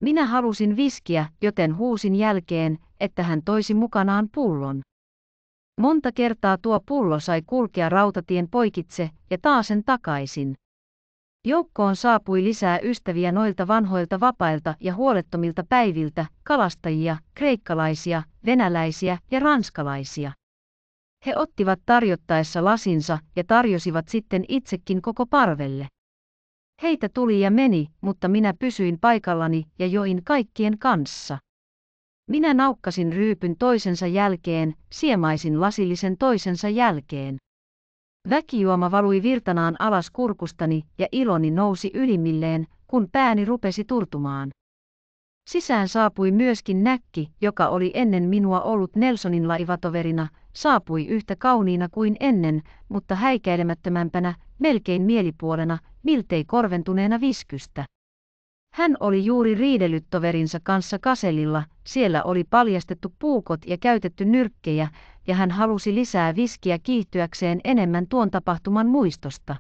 Minä halusin viskiä, joten huusin jälkeen, että hän toisi mukanaan pullon. Monta kertaa tuo pullo sai kulkea rautatien poikitse ja taasen takaisin. Joukkoon saapui lisää ystäviä noilta vanhoilta vapailta ja huolettomilta päiviltä, kalastajia, kreikkalaisia, venäläisiä ja ranskalaisia. He ottivat tarjottaessa lasinsa ja tarjosivat sitten itsekin koko parvelle. Heitä tuli ja meni, mutta minä pysyin paikallani ja join kaikkien kanssa. Minä naukkasin ryypyn toisensa jälkeen, siemaisin lasillisen toisensa jälkeen. Väkijuoma valui virtanaan alas kurkustani ja iloni nousi ylimmilleen, kun pääni rupesi turtumaan. Sisään saapui myöskin näkki, joka oli ennen minua ollut Nelsonin laivatoverina, saapui yhtä kauniina kuin ennen, mutta häikäilemättömämpänä, melkein mielipuolena, miltei korventuneena viskystä. Hän oli juuri riidellyt toverinsa kanssa kasellilla, siellä oli paljastettu puukot ja käytetty nyrkkejä, ja hän halusi lisää viskiä kiihtyäkseen enemmän tuon tapahtuman muistosta.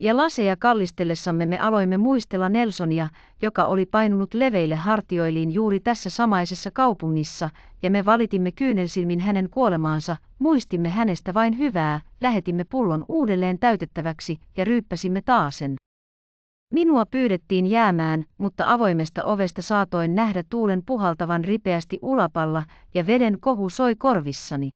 Ja laseja kallistellessamme me aloimme muistella Nelsonia, joka oli painunut leveille hartioiliin juuri tässä samaisessa kaupungissa, ja me valitimme kyynelsilmin hänen kuolemaansa, muistimme hänestä vain hyvää, lähetimme pullon uudelleen täytettäväksi ja ryyppäsimme taasen. Minua pyydettiin jäämään, mutta avoimesta ovesta saatoin nähdä tuulen puhaltavan ripeästi ulapalla ja veden kohu soi korvissani.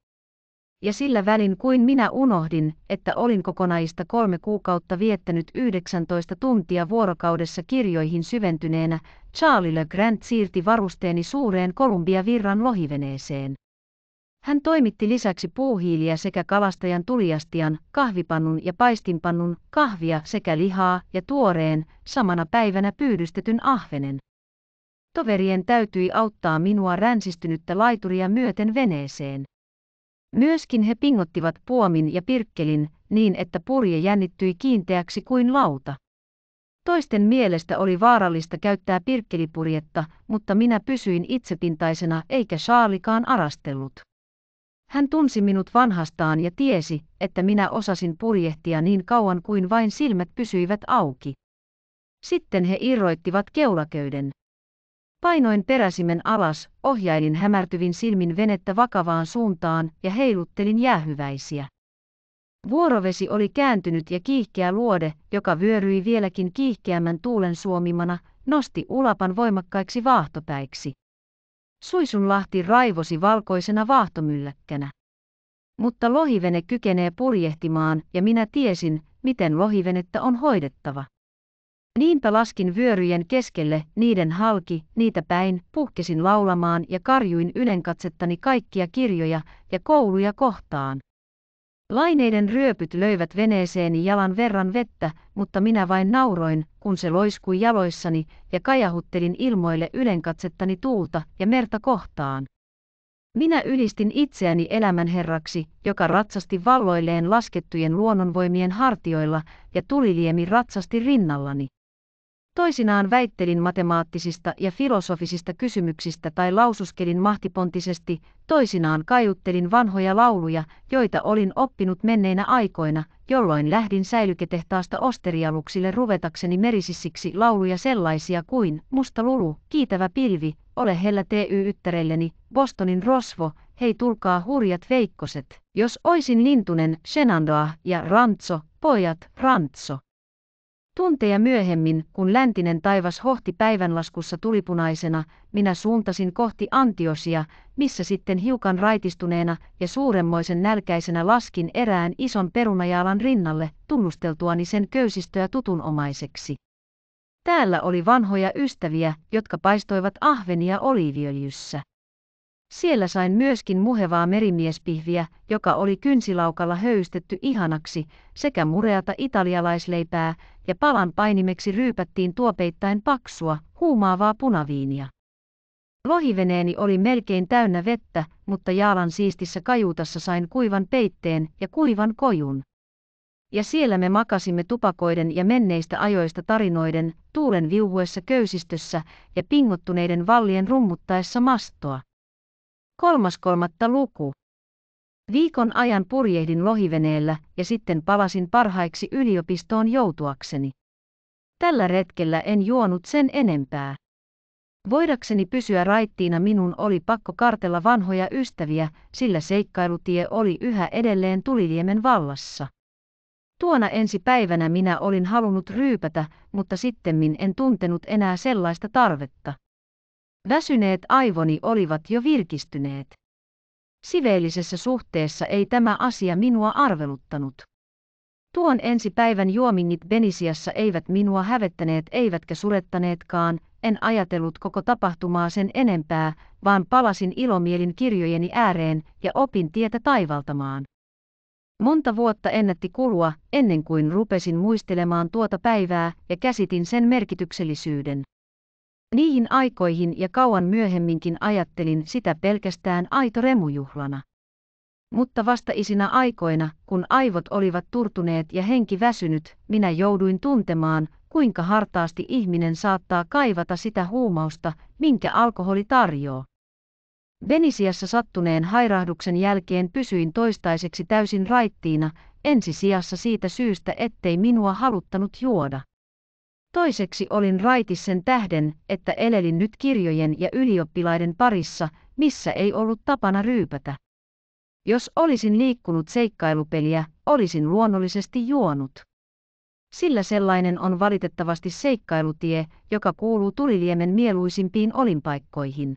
Ja sillä välin kuin minä unohdin, että olin kokonaista kolme kuukautta viettänyt 19 tuntia vuorokaudessa kirjoihin syventyneenä, Charlie Le Grant siirti varusteeni suureen Kolumbia virran lohiveneeseen. Hän toimitti lisäksi puuhiiliä sekä kalastajan tuliastian, kahvipannun ja paistinpannun, kahvia sekä lihaa ja tuoreen, samana päivänä pyydystetyn ahvenen. Toverien täytyi auttaa minua ränsistynyttä laituria myöten veneeseen. Myöskin he pingottivat puomin ja pirkkelin, niin että purje jännittyi kiinteäksi kuin lauta. Toisten mielestä oli vaarallista käyttää pirkkelipurjetta, mutta minä pysyin itsepintaisena eikä saalikaan arastellut. Hän tunsi minut vanhastaan ja tiesi, että minä osasin purjehtia niin kauan kuin vain silmät pysyivät auki. Sitten he irroittivat keulaköyden. Painoin peräsimen alas, ohjailin hämärtyvin silmin venettä vakavaan suuntaan ja heiluttelin jäähyväisiä. Vuorovesi oli kääntynyt ja kiihkeä luode, joka vyöryi vieläkin kiihkeämmän tuulen suomimana, nosti ulapan voimakkaiksi vaahtopäiksi. Suisunlahti raivosi valkoisena vaahtomylläkkänä. Mutta lohivene kykenee purjehtimaan ja minä tiesin, miten lohivenettä on hoidettava. Niinpä laskin vyöryjen keskelle, niiden halki, niitä päin, puhkesin laulamaan ja karjuin ylenkatsettani kaikkia kirjoja ja kouluja kohtaan. Laineiden ryöpyt löivät veneeseeni jalan verran vettä, mutta minä vain nauroin, kun se loiskui jaloissani, ja kajahuttelin ilmoille ylenkatsettani tuulta ja merta kohtaan. Minä ylistin itseäni elämänherraksi, joka ratsasti valloilleen laskettujen luonnonvoimien hartioilla, ja tuliliemi ratsasti rinnallani. Toisinaan väittelin matemaattisista ja filosofisista kysymyksistä tai laususkelin mahtipontisesti, toisinaan kaiuttelin vanhoja lauluja, joita olin oppinut menneinä aikoina, jolloin lähdin säilyketehtaasta osterialuksille ruvetakseni merisissiksi lauluja sellaisia kuin Musta lulu, Kiitävä pilvi, Ole hellä TY-yttärelleni, Bostonin rosvo, Hei tulkaa hurjat veikkoset, Jos oisin lintunen, Shenandoah ja Rantso, Pojat, Rantso. Tunteja myöhemmin, kun läntinen taivas hohti päivänlaskussa tulipunaisena, minä suuntasin kohti Antiosia, missä sitten hiukan raitistuneena ja suuremmoisen nälkäisenä laskin erään ison perunajaalan rinnalle, tunnusteltuani sen köysistöä tutunomaiseksi. Täällä oli vanhoja ystäviä, jotka paistoivat ahvenia oliiviöljyssä. Siellä sain myöskin muhevaa merimiespihviä, joka oli kynsilaukalla höystetty ihanaksi, sekä mureata italialaisleipää, ja palan painimeksi ryypättiin tuopeittain paksua, huumaavaa punaviinia. Lohiveneeni oli melkein täynnä vettä, mutta Jaalan siistissä kajuutassa sain kuivan peitteen ja kuivan kojun. Ja siellä me makasimme tupakoiden ja menneistä ajoista tarinoiden, tuulen viuhuessa köysistössä ja pingottuneiden vallien rummuttaessa mastoa. Kolmas kolmatta luku. Viikon ajan purjehdin lohiveneellä ja sitten palasin parhaiksi yliopistoon joutuakseni. Tällä retkellä en juonut sen enempää. Voidakseni pysyä raittiina minun oli pakko kartella vanhoja ystäviä, sillä seikkailutie oli yhä edelleen tuliliemen vallassa. Tuona ensi päivänä minä olin halunnut ryypätä, mutta sitten en tuntenut enää sellaista tarvetta. Väsyneet aivoni olivat jo virkistyneet. Siveellisessä suhteessa ei tämä asia minua arveluttanut. Tuon ensi päivän juominnit Benisiassa eivät minua hävettäneet eivätkä surettaneetkaan, en ajatellut koko tapahtumaa sen enempää, vaan palasin ilomielin kirjojeni ääreen ja opin tietä taivaltamaan. Monta vuotta ennätti kulua, ennen kuin rupesin muistelemaan tuota päivää ja käsitin sen merkityksellisyyden. Niihin aikoihin ja kauan myöhemminkin ajattelin sitä pelkästään aito remujuhlana. Mutta vasta isinä aikoina, kun aivot olivat turtuneet ja henki väsynyt, minä jouduin tuntemaan, kuinka hartaasti ihminen saattaa kaivata sitä huumausta, minkä alkoholi tarjoaa. Venisiassa sattuneen hairahduksen jälkeen pysyin toistaiseksi täysin raittiina, ensisijassa siitä syystä, ettei minua haluttanut juoda. Toiseksi olin raitis sen tähden, että elelin nyt kirjojen ja ylioppilaiden parissa, missä ei ollut tapana ryypätä. Jos olisin liikkunut seikkailupeliä, olisin luonnollisesti juonut. Sillä sellainen on valitettavasti seikkailutie, joka kuuluu tuliliemen mieluisimpiin olinpaikkoihin.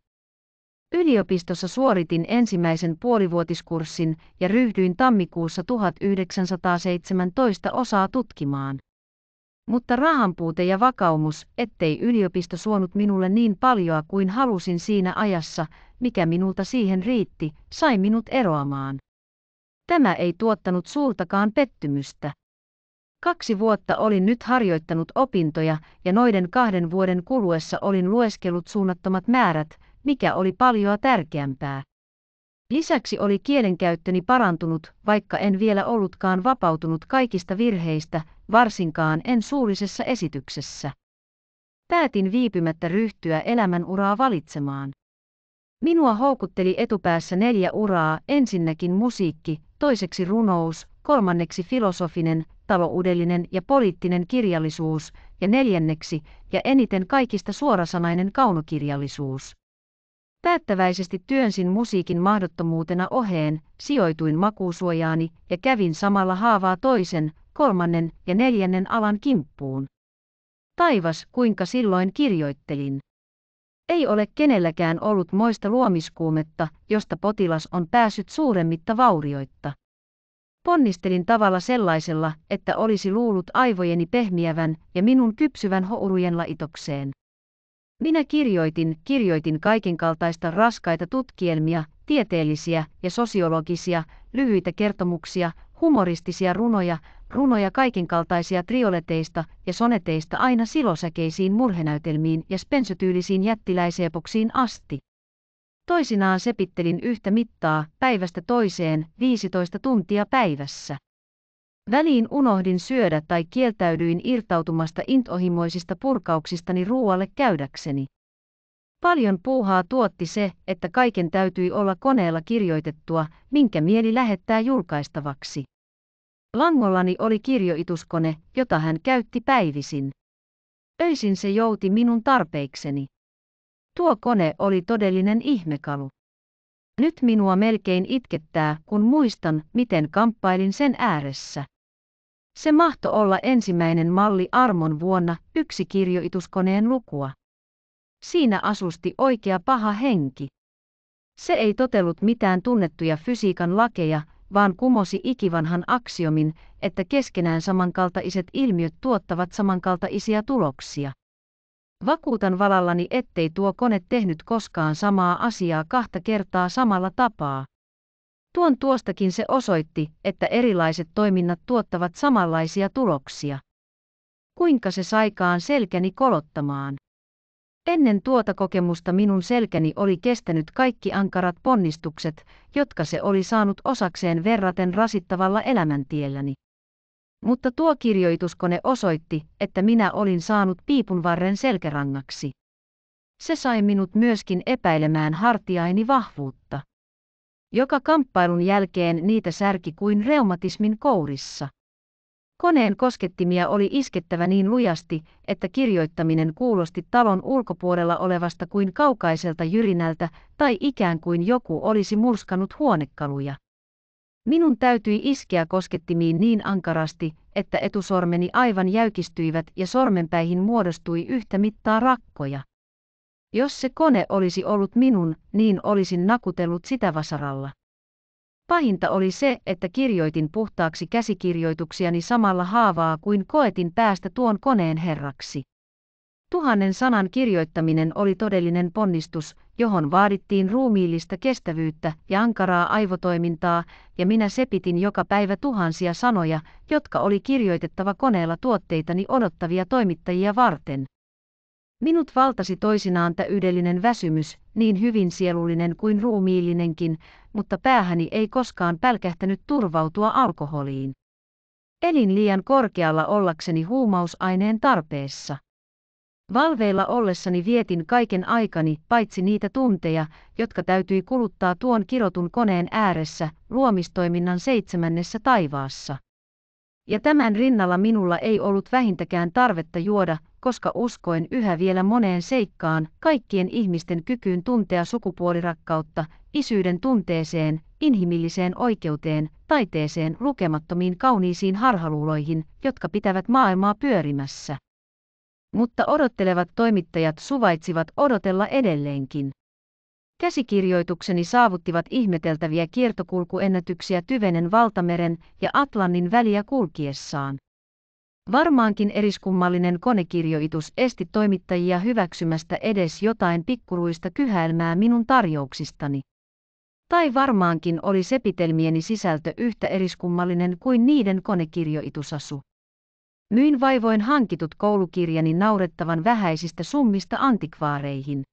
Yliopistossa suoritin ensimmäisen puolivuotiskurssin ja ryhdyin tammikuussa 1917 osaa tutkimaan. Mutta rahanpuute ja vakaumus, ettei yliopisto suonut minulle niin paljoa kuin halusin siinä ajassa, mikä minulta siihen riitti, sai minut eroamaan. Tämä ei tuottanut suurtakaan pettymystä. Kaksi vuotta olin nyt harjoittanut opintoja ja noiden kahden vuoden kuluessa olin lueskellut suunnattomat määrät, mikä oli paljon tärkeämpää. Lisäksi oli kielenkäyttöni parantunut, vaikka en vielä ollutkaan vapautunut kaikista virheistä, varsinkaan en suullisessa esityksessä. Päätin viipymättä ryhtyä uraa valitsemaan. Minua houkutteli etupäässä neljä uraa, ensinnäkin musiikki, toiseksi runous, kolmanneksi filosofinen, taloudellinen ja poliittinen kirjallisuus, ja neljänneksi, ja eniten kaikista suorasanainen kaunokirjallisuus. Päättäväisesti työnsin musiikin mahdottomuutena oheen, sijoituin makuusuojaani ja kävin samalla haavaa toisen, kolmannen ja neljännen alan kimppuun. Taivas, kuinka silloin kirjoittelin. Ei ole kenelläkään ollut moista luomiskuumetta, josta potilas on päässyt suuremmitta vaurioitta. Ponnistelin tavalla sellaisella, että olisi luullut aivojeni pehmiävän ja minun kypsyvän hourujen laitokseen. Minä kirjoitin, kirjoitin kaikenkaltaista raskaita tutkielmia, tieteellisiä ja sosiologisia, lyhyitä kertomuksia, humoristisia runoja, runoja kaikenkaltaisia trioleteista ja soneteista aina silosäkeisiin murhenäytelmiin ja spensötyylisiin jättiläisepoksiin asti. Toisinaan sepittelin yhtä mittaa päivästä toiseen 15 tuntia päivässä. Väliin unohdin syödä tai kieltäydyin irtautumasta intohimoisista purkauksistani ruualle käydäkseni. Paljon puuhaa tuotti se, että kaiken täytyi olla koneella kirjoitettua, minkä mieli lähettää julkaistavaksi. Langollani oli kirjoituskone, jota hän käytti päivisin. Öisin se jouti minun tarpeikseni. Tuo kone oli todellinen ihmekalu. Nyt minua melkein itkettää, kun muistan, miten kamppailin sen ääressä. Se mahto olla ensimmäinen malli armon vuonna yksi kirjoituskoneen lukua. Siinä asusti oikea paha henki. Se ei totellut mitään tunnettuja fysiikan lakeja, vaan kumosi ikivanhan aksiomin, että keskenään samankaltaiset ilmiöt tuottavat samankaltaisia tuloksia. Vakuutan valallani, ettei tuo kone tehnyt koskaan samaa asiaa kahta kertaa samalla tapaa. Tuon tuostakin se osoitti, että erilaiset toiminnat tuottavat samanlaisia tuloksia. Kuinka se saikaan selkäni kolottamaan? Ennen tuota kokemusta minun selkäni oli kestänyt kaikki ankarat ponnistukset, jotka se oli saanut osakseen verraten rasittavalla elämäntielläni. Mutta tuo kirjoituskone osoitti, että minä olin saanut piipun varren selkärangaksi. Se sai minut myöskin epäilemään hartiaini vahvuutta. Joka kamppailun jälkeen niitä särki kuin reumatismin kourissa. Koneen koskettimia oli iskettävä niin lujasti, että kirjoittaminen kuulosti talon ulkopuolella olevasta kuin kaukaiselta jyrinältä tai ikään kuin joku olisi murskanut huonekaluja. Minun täytyi iskeä koskettimiin niin ankarasti, että etusormeni aivan jäykistyivät ja sormenpäihin muodostui yhtä mittaa rakkoja. Jos se kone olisi ollut minun, niin olisin nakutellut sitä vasaralla. Pahinta oli se, että kirjoitin puhtaaksi käsikirjoituksiani samalla haavaa kuin koetin päästä tuon koneen herraksi. Tuhannen sanan kirjoittaminen oli todellinen ponnistus, johon vaadittiin ruumiillista kestävyyttä ja ankaraa aivotoimintaa, ja minä sepitin joka päivä tuhansia sanoja, jotka oli kirjoitettava koneella tuotteitani odottavia toimittajia varten. Minut valtasi toisinaan täydellinen väsymys, niin hyvin sielullinen kuin ruumiillinenkin, mutta päähäni ei koskaan pälkähtänyt turvautua alkoholiin. Elin liian korkealla ollakseni huumausaineen tarpeessa. Valveilla ollessani vietin kaiken aikani, paitsi niitä tunteja, jotka täytyi kuluttaa tuon kirotun koneen ääressä, luomistoiminnan seitsemännessä taivaassa. Ja tämän rinnalla minulla ei ollut vähintäkään tarvetta juoda, koska uskoin yhä vielä moneen seikkaan, kaikkien ihmisten kykyyn tuntea sukupuolirakkautta, isyyden tunteeseen, inhimilliseen oikeuteen, taiteeseen, lukemattomiin kauniisiin harhaluuloihin, jotka pitävät maailmaa pyörimässä. Mutta odottelevat toimittajat suvaitsivat odotella edelleenkin. Käsikirjoitukseni saavuttivat ihmeteltäviä kiertokulkuennätyksiä Tyvenen valtameren ja Atlannin väliä kulkiessaan. Varmaankin eriskummallinen konekirjoitus esti toimittajia hyväksymästä edes jotain pikkuruista kyhäelmää minun tarjouksistani. Tai varmaankin oli sepitelmieni sisältö yhtä eriskummallinen kuin niiden konekirjoitusasu. Myin vaivoin hankitut koulukirjani naurettavan vähäisistä summista antikvaareihin.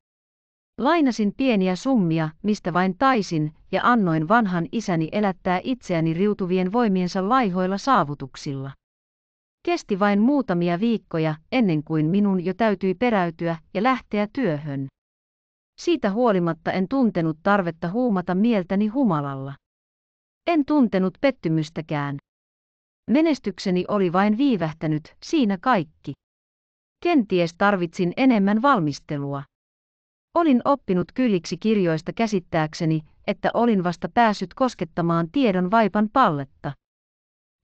Lainasin pieniä summia, mistä vain taisin, ja annoin vanhan isäni elättää itseäni riutuvien voimiensa laihoilla saavutuksilla. Kesti vain muutamia viikkoja ennen kuin minun jo täytyi peräytyä ja lähteä työhön. Siitä huolimatta en tuntenut tarvetta huumata mieltäni humalalla. En tuntenut pettymystäkään. Menestykseni oli vain viivähtänyt, siinä kaikki. Kenties tarvitsin enemmän valmistelua. Olin oppinut kyliksi kirjoista käsittääkseni, että olin vasta päässyt koskettamaan tiedon vaipan palletta.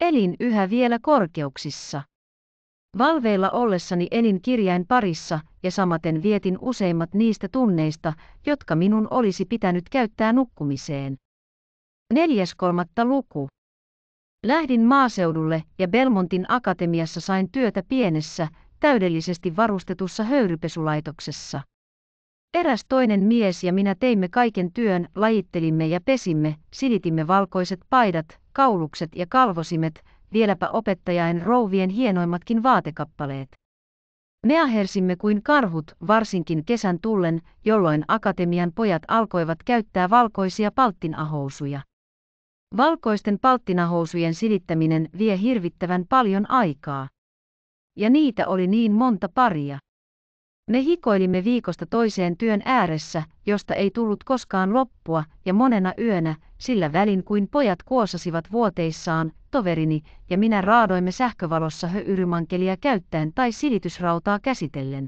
Elin yhä vielä korkeuksissa. Valveilla ollessani elin kirjain parissa ja samaten vietin useimmat niistä tunneista, jotka minun olisi pitänyt käyttää nukkumiseen. Neljäs kolmatta luku. Lähdin maaseudulle ja Belmontin akatemiassa sain työtä pienessä, täydellisesti varustetussa höyrypesulaitoksessa. Eräs toinen mies ja minä teimme kaiken työn, lajittelimme ja pesimme, silitimme valkoiset paidat, kaulukset ja kalvosimet, vieläpä opettajain rouvien hienoimmatkin vaatekappaleet. Me ahersimme kuin karhut, varsinkin kesän tullen, jolloin akatemian pojat alkoivat käyttää valkoisia palttinahousuja. Valkoisten palttinahousujen silittäminen vie hirvittävän paljon aikaa. Ja niitä oli niin monta paria. Me hikoilimme viikosta toiseen työn ääressä, josta ei tullut koskaan loppua, ja monena yönä, sillä välin kuin pojat kuosasivat vuoteissaan, toverini ja minä raadoimme sähkövalossa höyrymankelia käyttäen tai silitysrautaa käsitellen.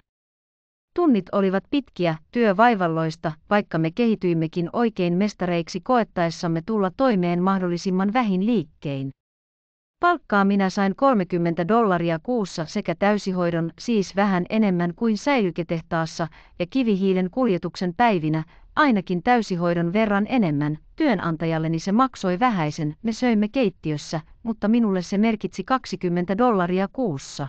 Tunnit olivat pitkiä, työ vaivalloista, vaikka me kehityimmekin oikein mestareiksi koettaessamme tulla toimeen mahdollisimman vähin liikkein. Palkkaa minä sain 30 dollaria kuussa sekä täysihoidon, siis vähän enemmän kuin säilyketehtaassa, ja kivihiilen kuljetuksen päivinä, ainakin täysihoidon verran enemmän. Työnantajalleni se maksoi vähäisen, me söimme keittiössä, mutta minulle se merkitsi 20 dollaria kuussa.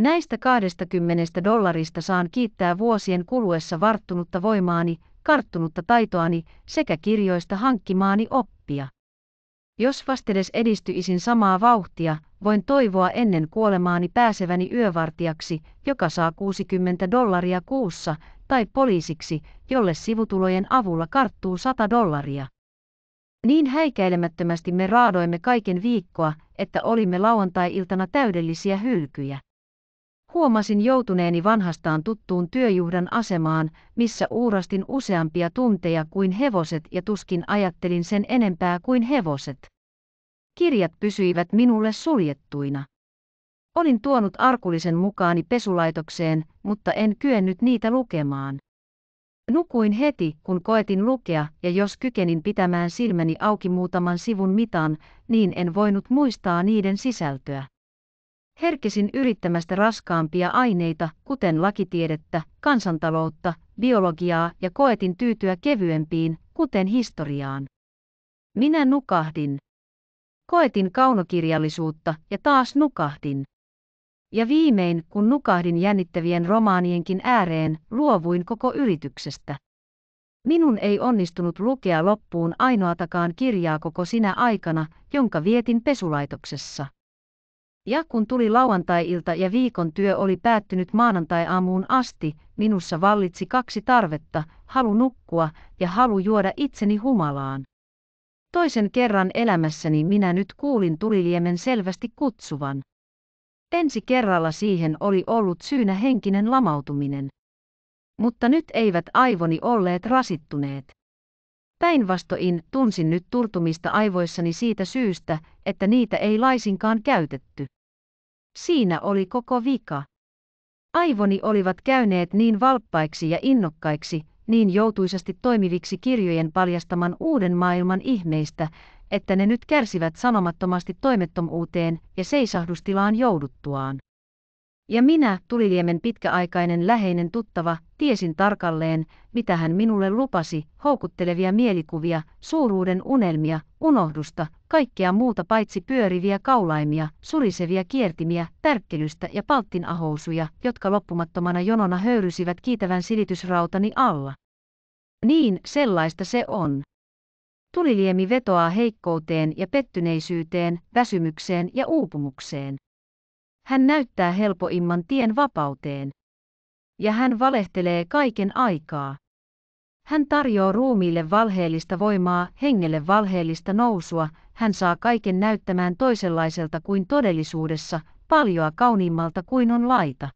Näistä 20 dollarista saan kiittää vuosien kuluessa varttunutta voimaani, karttunutta taitoani sekä kirjoista hankkimaani oppia. Jos vastedes edistyisin samaa vauhtia, voin toivoa ennen kuolemaani pääseväni yövartijaksi, joka saa 60 dollaria kuussa, tai poliisiksi, jolle sivutulojen avulla karttuu 100 dollaria. Niin häikäilemättömästi me raadoimme kaiken viikkoa, että olimme lauantai-iltana täydellisiä hylkyjä. Huomasin joutuneeni vanhastaan tuttuun työjuhdan asemaan, missä uurastin useampia tunteja kuin hevoset ja tuskin ajattelin sen enempää kuin hevoset. Kirjat pysyivät minulle suljettuina. Olin tuonut arkullisen mukaani pesulaitokseen, mutta en kyennyt niitä lukemaan. Nukuin heti, kun koetin lukea, ja jos kykenin pitämään silmäni auki muutaman sivun mitan, niin en voinut muistaa niiden sisältöä herkisin yrittämästä raskaampia aineita, kuten lakitiedettä, kansantaloutta, biologiaa ja koetin tyytyä kevyempiin, kuten historiaan. Minä nukahdin. Koetin kaunokirjallisuutta ja taas nukahdin. Ja viimein, kun nukahdin jännittävien romaanienkin ääreen, luovuin koko yrityksestä. Minun ei onnistunut lukea loppuun ainoatakaan kirjaa koko sinä aikana, jonka vietin pesulaitoksessa. Ja kun tuli lauantai-ilta ja viikon työ oli päättynyt maanantai-aamuun asti, minussa vallitsi kaksi tarvetta, halu nukkua ja halu juoda itseni humalaan. Toisen kerran elämässäni minä nyt kuulin tuliliemen selvästi kutsuvan. Ensi kerralla siihen oli ollut syynä henkinen lamautuminen. Mutta nyt eivät aivoni olleet rasittuneet. Päinvastoin tunsin nyt turtumista aivoissani siitä syystä, että niitä ei laisinkaan käytetty. Siinä oli koko vika. Aivoni olivat käyneet niin valppaiksi ja innokkaiksi, niin joutuisasti toimiviksi kirjojen paljastaman uuden maailman ihmeistä, että ne nyt kärsivät sanomattomasti toimettomuuteen ja seisahdustilaan jouduttuaan. Ja minä, Tuliliemen pitkäaikainen läheinen tuttava, tiesin tarkalleen, mitä hän minulle lupasi, houkuttelevia mielikuvia, suuruuden unelmia, unohdusta, kaikkea muuta paitsi pyöriviä kaulaimia, sulisevia kiertimiä, tärkkelystä ja palttinahousuja, jotka loppumattomana jonona höyrysivät kiitävän silitysrautani alla. Niin, sellaista se on. Tuliliemi vetoaa heikkouteen ja pettyneisyyteen, väsymykseen ja uupumukseen. Hän näyttää helpoimman tien vapauteen. Ja hän valehtelee kaiken aikaa. Hän tarjoaa ruumiille valheellista voimaa, hengelle valheellista nousua, hän saa kaiken näyttämään toisenlaiselta kuin todellisuudessa, paljoa kauniimmalta kuin on laita.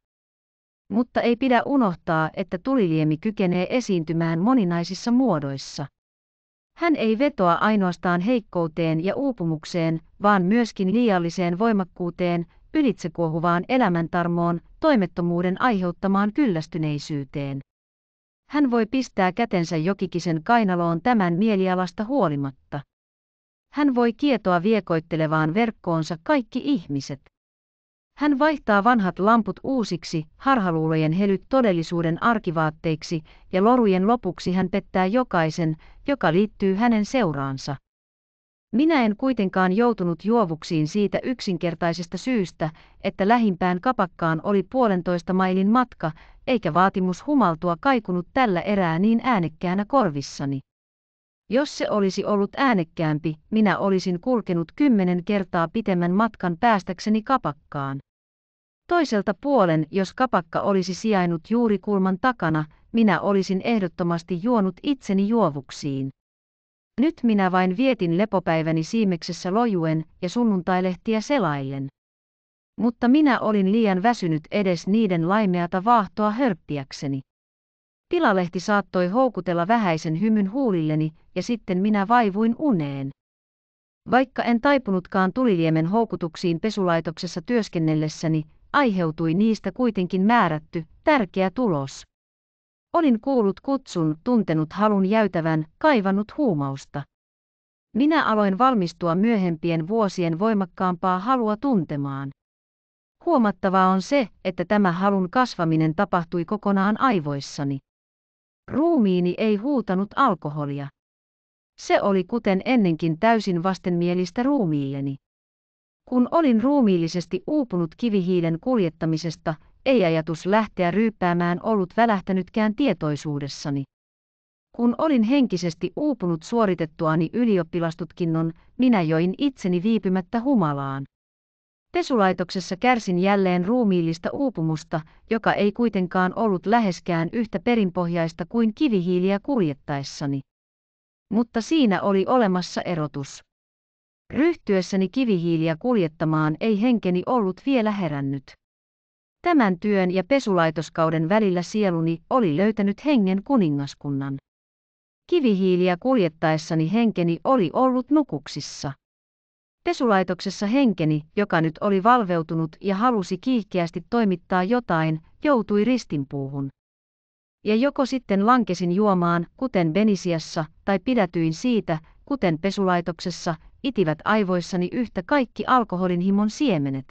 Mutta ei pidä unohtaa, että tuliliemi kykenee esiintymään moninaisissa muodoissa. Hän ei vetoa ainoastaan heikkouteen ja uupumukseen, vaan myöskin liialliseen voimakkuuteen, ylitsekuohuvaan elämäntarmoon, toimettomuuden aiheuttamaan kyllästyneisyyteen. Hän voi pistää kätensä jokikisen kainaloon tämän mielialasta huolimatta. Hän voi kietoa viekoittelevaan verkkoonsa kaikki ihmiset. Hän vaihtaa vanhat lamput uusiksi, harhaluulojen helyt todellisuuden arkivaatteiksi, ja lorujen lopuksi hän pettää jokaisen, joka liittyy hänen seuraansa. Minä en kuitenkaan joutunut juovuksiin siitä yksinkertaisesta syystä, että lähimpään kapakkaan oli puolentoista mailin matka, eikä vaatimus humaltua kaikunut tällä erää niin äänekkäänä korvissani. Jos se olisi ollut äänekkäämpi, minä olisin kulkenut kymmenen kertaa pitemmän matkan päästäkseni kapakkaan. Toiselta puolen, jos kapakka olisi sijainnut juuri kulman takana, minä olisin ehdottomasti juonut itseni juovuksiin. Nyt minä vain vietin lepopäiväni siimeksessä lojuen ja sunnuntailehtiä selaillen. Mutta minä olin liian väsynyt edes niiden laimeata vaahtoa hörppiäkseni. Pilalehti saattoi houkutella vähäisen hymyn huulilleni, ja sitten minä vaivuin uneen. Vaikka en taipunutkaan tuliliemen houkutuksiin pesulaitoksessa työskennellessäni, aiheutui niistä kuitenkin määrätty, tärkeä tulos. Olin kuullut kutsun, tuntenut halun jäytävän, kaivannut huumausta. Minä aloin valmistua myöhempien vuosien voimakkaampaa halua tuntemaan. Huomattavaa on se, että tämä halun kasvaminen tapahtui kokonaan aivoissani. Ruumiini ei huutanut alkoholia. Se oli kuten ennenkin täysin vastenmielistä ruumiilleni. Kun olin ruumiillisesti uupunut kivihiilen kuljettamisesta, ei ajatus lähteä ryyppäämään ollut välähtänytkään tietoisuudessani. Kun olin henkisesti uupunut suoritettuani ylioppilastutkinnon, minä join itseni viipymättä humalaan. Pesulaitoksessa kärsin jälleen ruumiillista uupumusta, joka ei kuitenkaan ollut läheskään yhtä perinpohjaista kuin kivihiiliä kuljettaessani. Mutta siinä oli olemassa erotus. Ryhtyessäni kivihiiliä kuljettamaan ei henkeni ollut vielä herännyt. Tämän työn ja pesulaitoskauden välillä sieluni oli löytänyt hengen kuningaskunnan. Kivihiiliä kuljettaessani henkeni oli ollut nukuksissa. Pesulaitoksessa henkeni, joka nyt oli valveutunut ja halusi kiihkeästi toimittaa jotain, joutui ristinpuuhun. Ja joko sitten lankesin juomaan, kuten Benisiassa, tai pidätyin siitä, kuten pesulaitoksessa, itivät aivoissani yhtä kaikki alkoholin himon siemenet.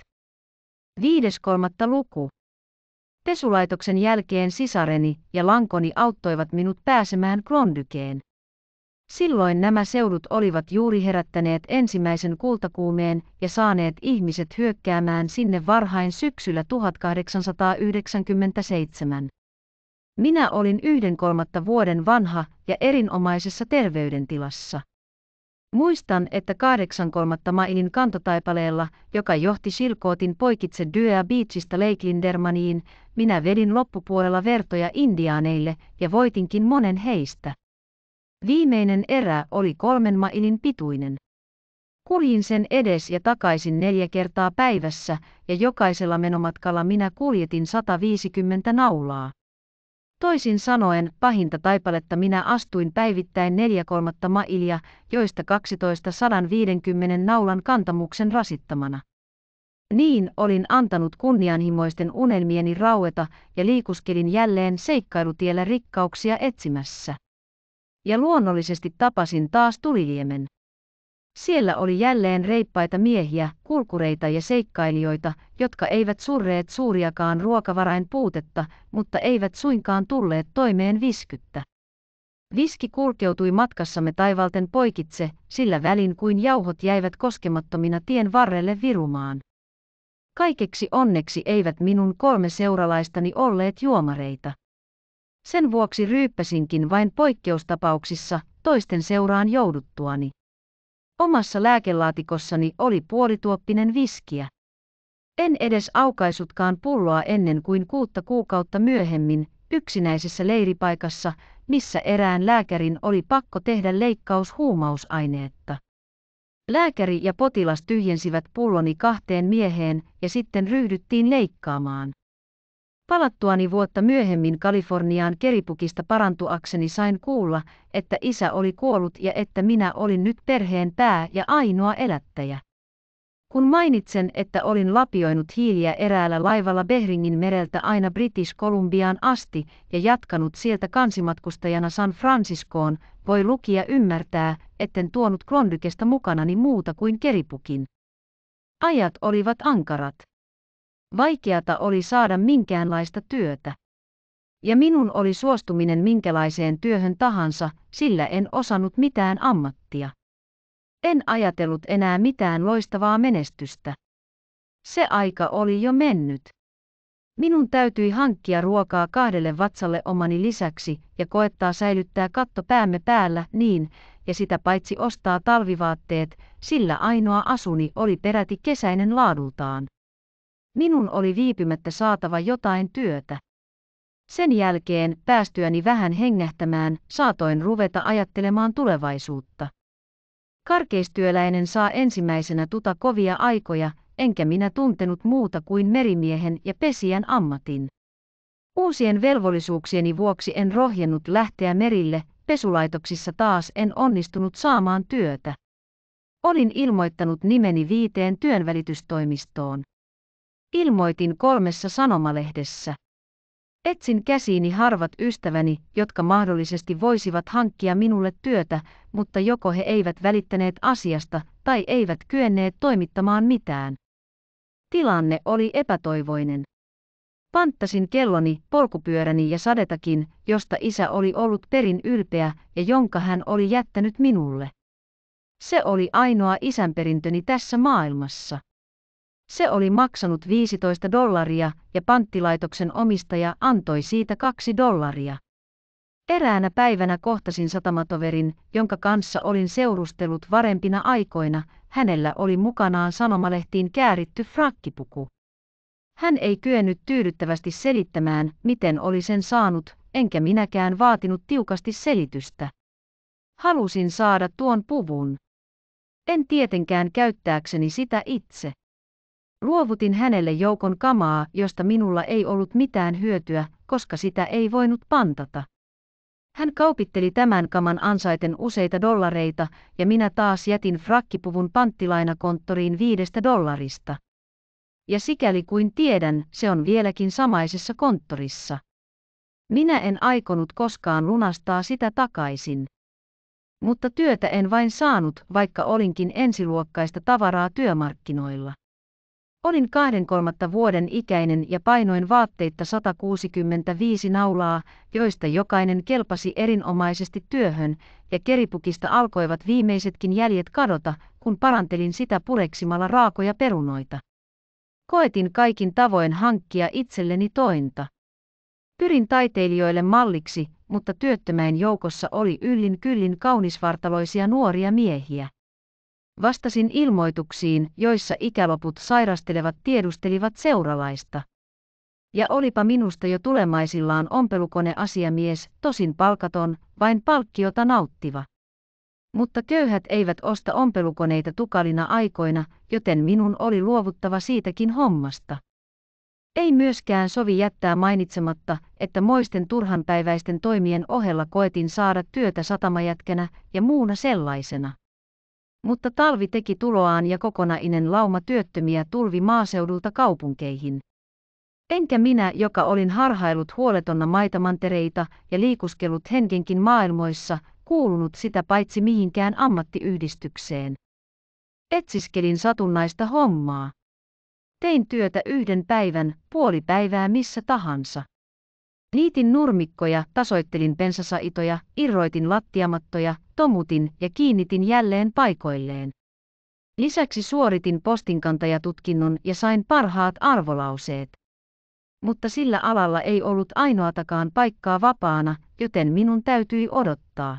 Viides kolmatta luku. Pesulaitoksen jälkeen sisareni ja lankoni auttoivat minut pääsemään Klondykeen. Silloin nämä seudut olivat juuri herättäneet ensimmäisen kultakuumeen ja saaneet ihmiset hyökkäämään sinne varhain syksyllä 1897. Minä olin yhden kolmatta vuoden vanha ja erinomaisessa terveydentilassa. Muistan, että 8.3. mailin kantotaipaleella, joka johti Silkootin poikitse Dyea Beachista Lake Lindermaniin, minä vedin loppupuolella vertoja indiaaneille ja voitinkin monen heistä. Viimeinen erä oli kolmen mailin pituinen. Kuljin sen edes ja takaisin neljä kertaa päivässä, ja jokaisella menomatkalla minä kuljetin 150 naulaa. Toisin sanoen, pahinta taipaletta minä astuin päivittäin neljä kolmatta mailia, joista 12 150 naulan kantamuksen rasittamana. Niin olin antanut kunnianhimoisten unelmieni raueta ja liikuskelin jälleen seikkailutiellä rikkauksia etsimässä. Ja luonnollisesti tapasin taas tuliliemen. Siellä oli jälleen reippaita miehiä, kulkureita ja seikkailijoita, jotka eivät surreet suuriakaan ruokavarain puutetta, mutta eivät suinkaan tulleet toimeen viskyttä. Viski kulkeutui matkassamme taivalten poikitse, sillä välin kuin jauhot jäivät koskemattomina tien varrelle virumaan. Kaikeksi onneksi eivät minun kolme seuralaistani olleet juomareita. Sen vuoksi ryyppäsinkin vain poikkeustapauksissa, toisten seuraan jouduttuani. Omassa lääkelaatikossani oli puolituoppinen viskiä. En edes aukaisutkaan pulloa ennen kuin kuutta kuukautta myöhemmin, yksinäisessä leiripaikassa, missä erään lääkärin oli pakko tehdä leikkaus huumausaineetta. Lääkäri ja potilas tyhjensivät pulloni kahteen mieheen ja sitten ryhdyttiin leikkaamaan. Palattuani vuotta myöhemmin Kaliforniaan keripukista parantuakseni sain kuulla, että isä oli kuollut ja että minä olin nyt perheen pää ja ainoa elättäjä. Kun mainitsen, että olin lapioinut hiiliä eräällä laivalla Behringin mereltä aina British Columbiaan asti ja jatkanut sieltä kansimatkustajana San Franciscoon, voi lukija ymmärtää, etten tuonut Klondykestä mukanani muuta kuin keripukin. Ajat olivat ankarat. Vaikeata oli saada minkäänlaista työtä. Ja minun oli suostuminen minkälaiseen työhön tahansa, sillä en osannut mitään ammattia. En ajatellut enää mitään loistavaa menestystä. Se aika oli jo mennyt. Minun täytyi hankkia ruokaa kahdelle vatsalle omani lisäksi ja koettaa säilyttää katto päämme päällä niin, ja sitä paitsi ostaa talvivaatteet, sillä ainoa asuni oli peräti kesäinen laadultaan minun oli viipymättä saatava jotain työtä. Sen jälkeen, päästyäni vähän hengähtämään, saatoin ruveta ajattelemaan tulevaisuutta. Karkeistyöläinen saa ensimmäisenä tuta kovia aikoja, enkä minä tuntenut muuta kuin merimiehen ja pesijän ammatin. Uusien velvollisuuksieni vuoksi en rohjennut lähteä merille, pesulaitoksissa taas en onnistunut saamaan työtä. Olin ilmoittanut nimeni viiteen työnvälitystoimistoon. Ilmoitin kolmessa sanomalehdessä. Etsin käsiini harvat ystäväni, jotka mahdollisesti voisivat hankkia minulle työtä, mutta joko he eivät välittäneet asiasta tai eivät kyenneet toimittamaan mitään. Tilanne oli epätoivoinen. Panttasin kelloni, polkupyöräni ja sadetakin, josta isä oli ollut perin ylpeä ja jonka hän oli jättänyt minulle. Se oli ainoa isänperintöni tässä maailmassa. Se oli maksanut 15 dollaria ja panttilaitoksen omistaja antoi siitä 2 dollaria. Eräänä päivänä kohtasin satamatoverin, jonka kanssa olin seurustellut varempina aikoina, hänellä oli mukanaan sanomalehtiin kääritty frakkipuku. Hän ei kyennyt tyydyttävästi selittämään, miten oli sen saanut, enkä minäkään vaatinut tiukasti selitystä. Halusin saada tuon puvun. En tietenkään käyttääkseni sitä itse. Luovutin hänelle joukon kamaa, josta minulla ei ollut mitään hyötyä, koska sitä ei voinut pantata. Hän kaupitteli tämän kaman ansaiten useita dollareita, ja minä taas jätin frakkipuvun panttilainakonttoriin viidestä dollarista. Ja sikäli kuin tiedän, se on vieläkin samaisessa konttorissa. Minä en aikonut koskaan lunastaa sitä takaisin. Mutta työtä en vain saanut, vaikka olinkin ensiluokkaista tavaraa työmarkkinoilla. Olin 2,3 vuoden ikäinen ja painoin vaatteita 165 naulaa, joista jokainen kelpasi erinomaisesti työhön, ja keripukista alkoivat viimeisetkin jäljet kadota, kun parantelin sitä pureksimalla raakoja perunoita. Koetin kaikin tavoin hankkia itselleni tointa. Pyrin taiteilijoille malliksi, mutta työttömäin joukossa oli yllin kyllin kaunisvartaloisia nuoria miehiä. Vastasin ilmoituksiin, joissa ikäloput sairastelevat tiedustelivat seuralaista. Ja olipa minusta jo tulemaisillaan ompelukoneasiamies, tosin palkaton, vain palkkiota nauttiva. Mutta köyhät eivät osta ompelukoneita tukalina aikoina, joten minun oli luovuttava siitäkin hommasta. Ei myöskään sovi jättää mainitsematta, että moisten turhanpäiväisten toimien ohella koetin saada työtä satamajätkänä ja muuna sellaisena. Mutta talvi teki tuloaan ja kokonainen lauma työttömiä tulvi maaseudulta kaupunkeihin. Enkä minä, joka olin harhailut huoletonna maitamantereita ja liikuskellut henkenkin maailmoissa, kuulunut sitä paitsi mihinkään ammattiyhdistykseen. Etsiskelin satunnaista hommaa. Tein työtä yhden päivän, puoli päivää missä tahansa. Niitin nurmikkoja, tasoittelin pensasaitoja, irroitin lattiamattoja, tomutin ja kiinnitin jälleen paikoilleen. Lisäksi suoritin postinkantajatutkinnon ja sain parhaat arvolauseet. Mutta sillä alalla ei ollut ainoatakaan paikkaa vapaana, joten minun täytyi odottaa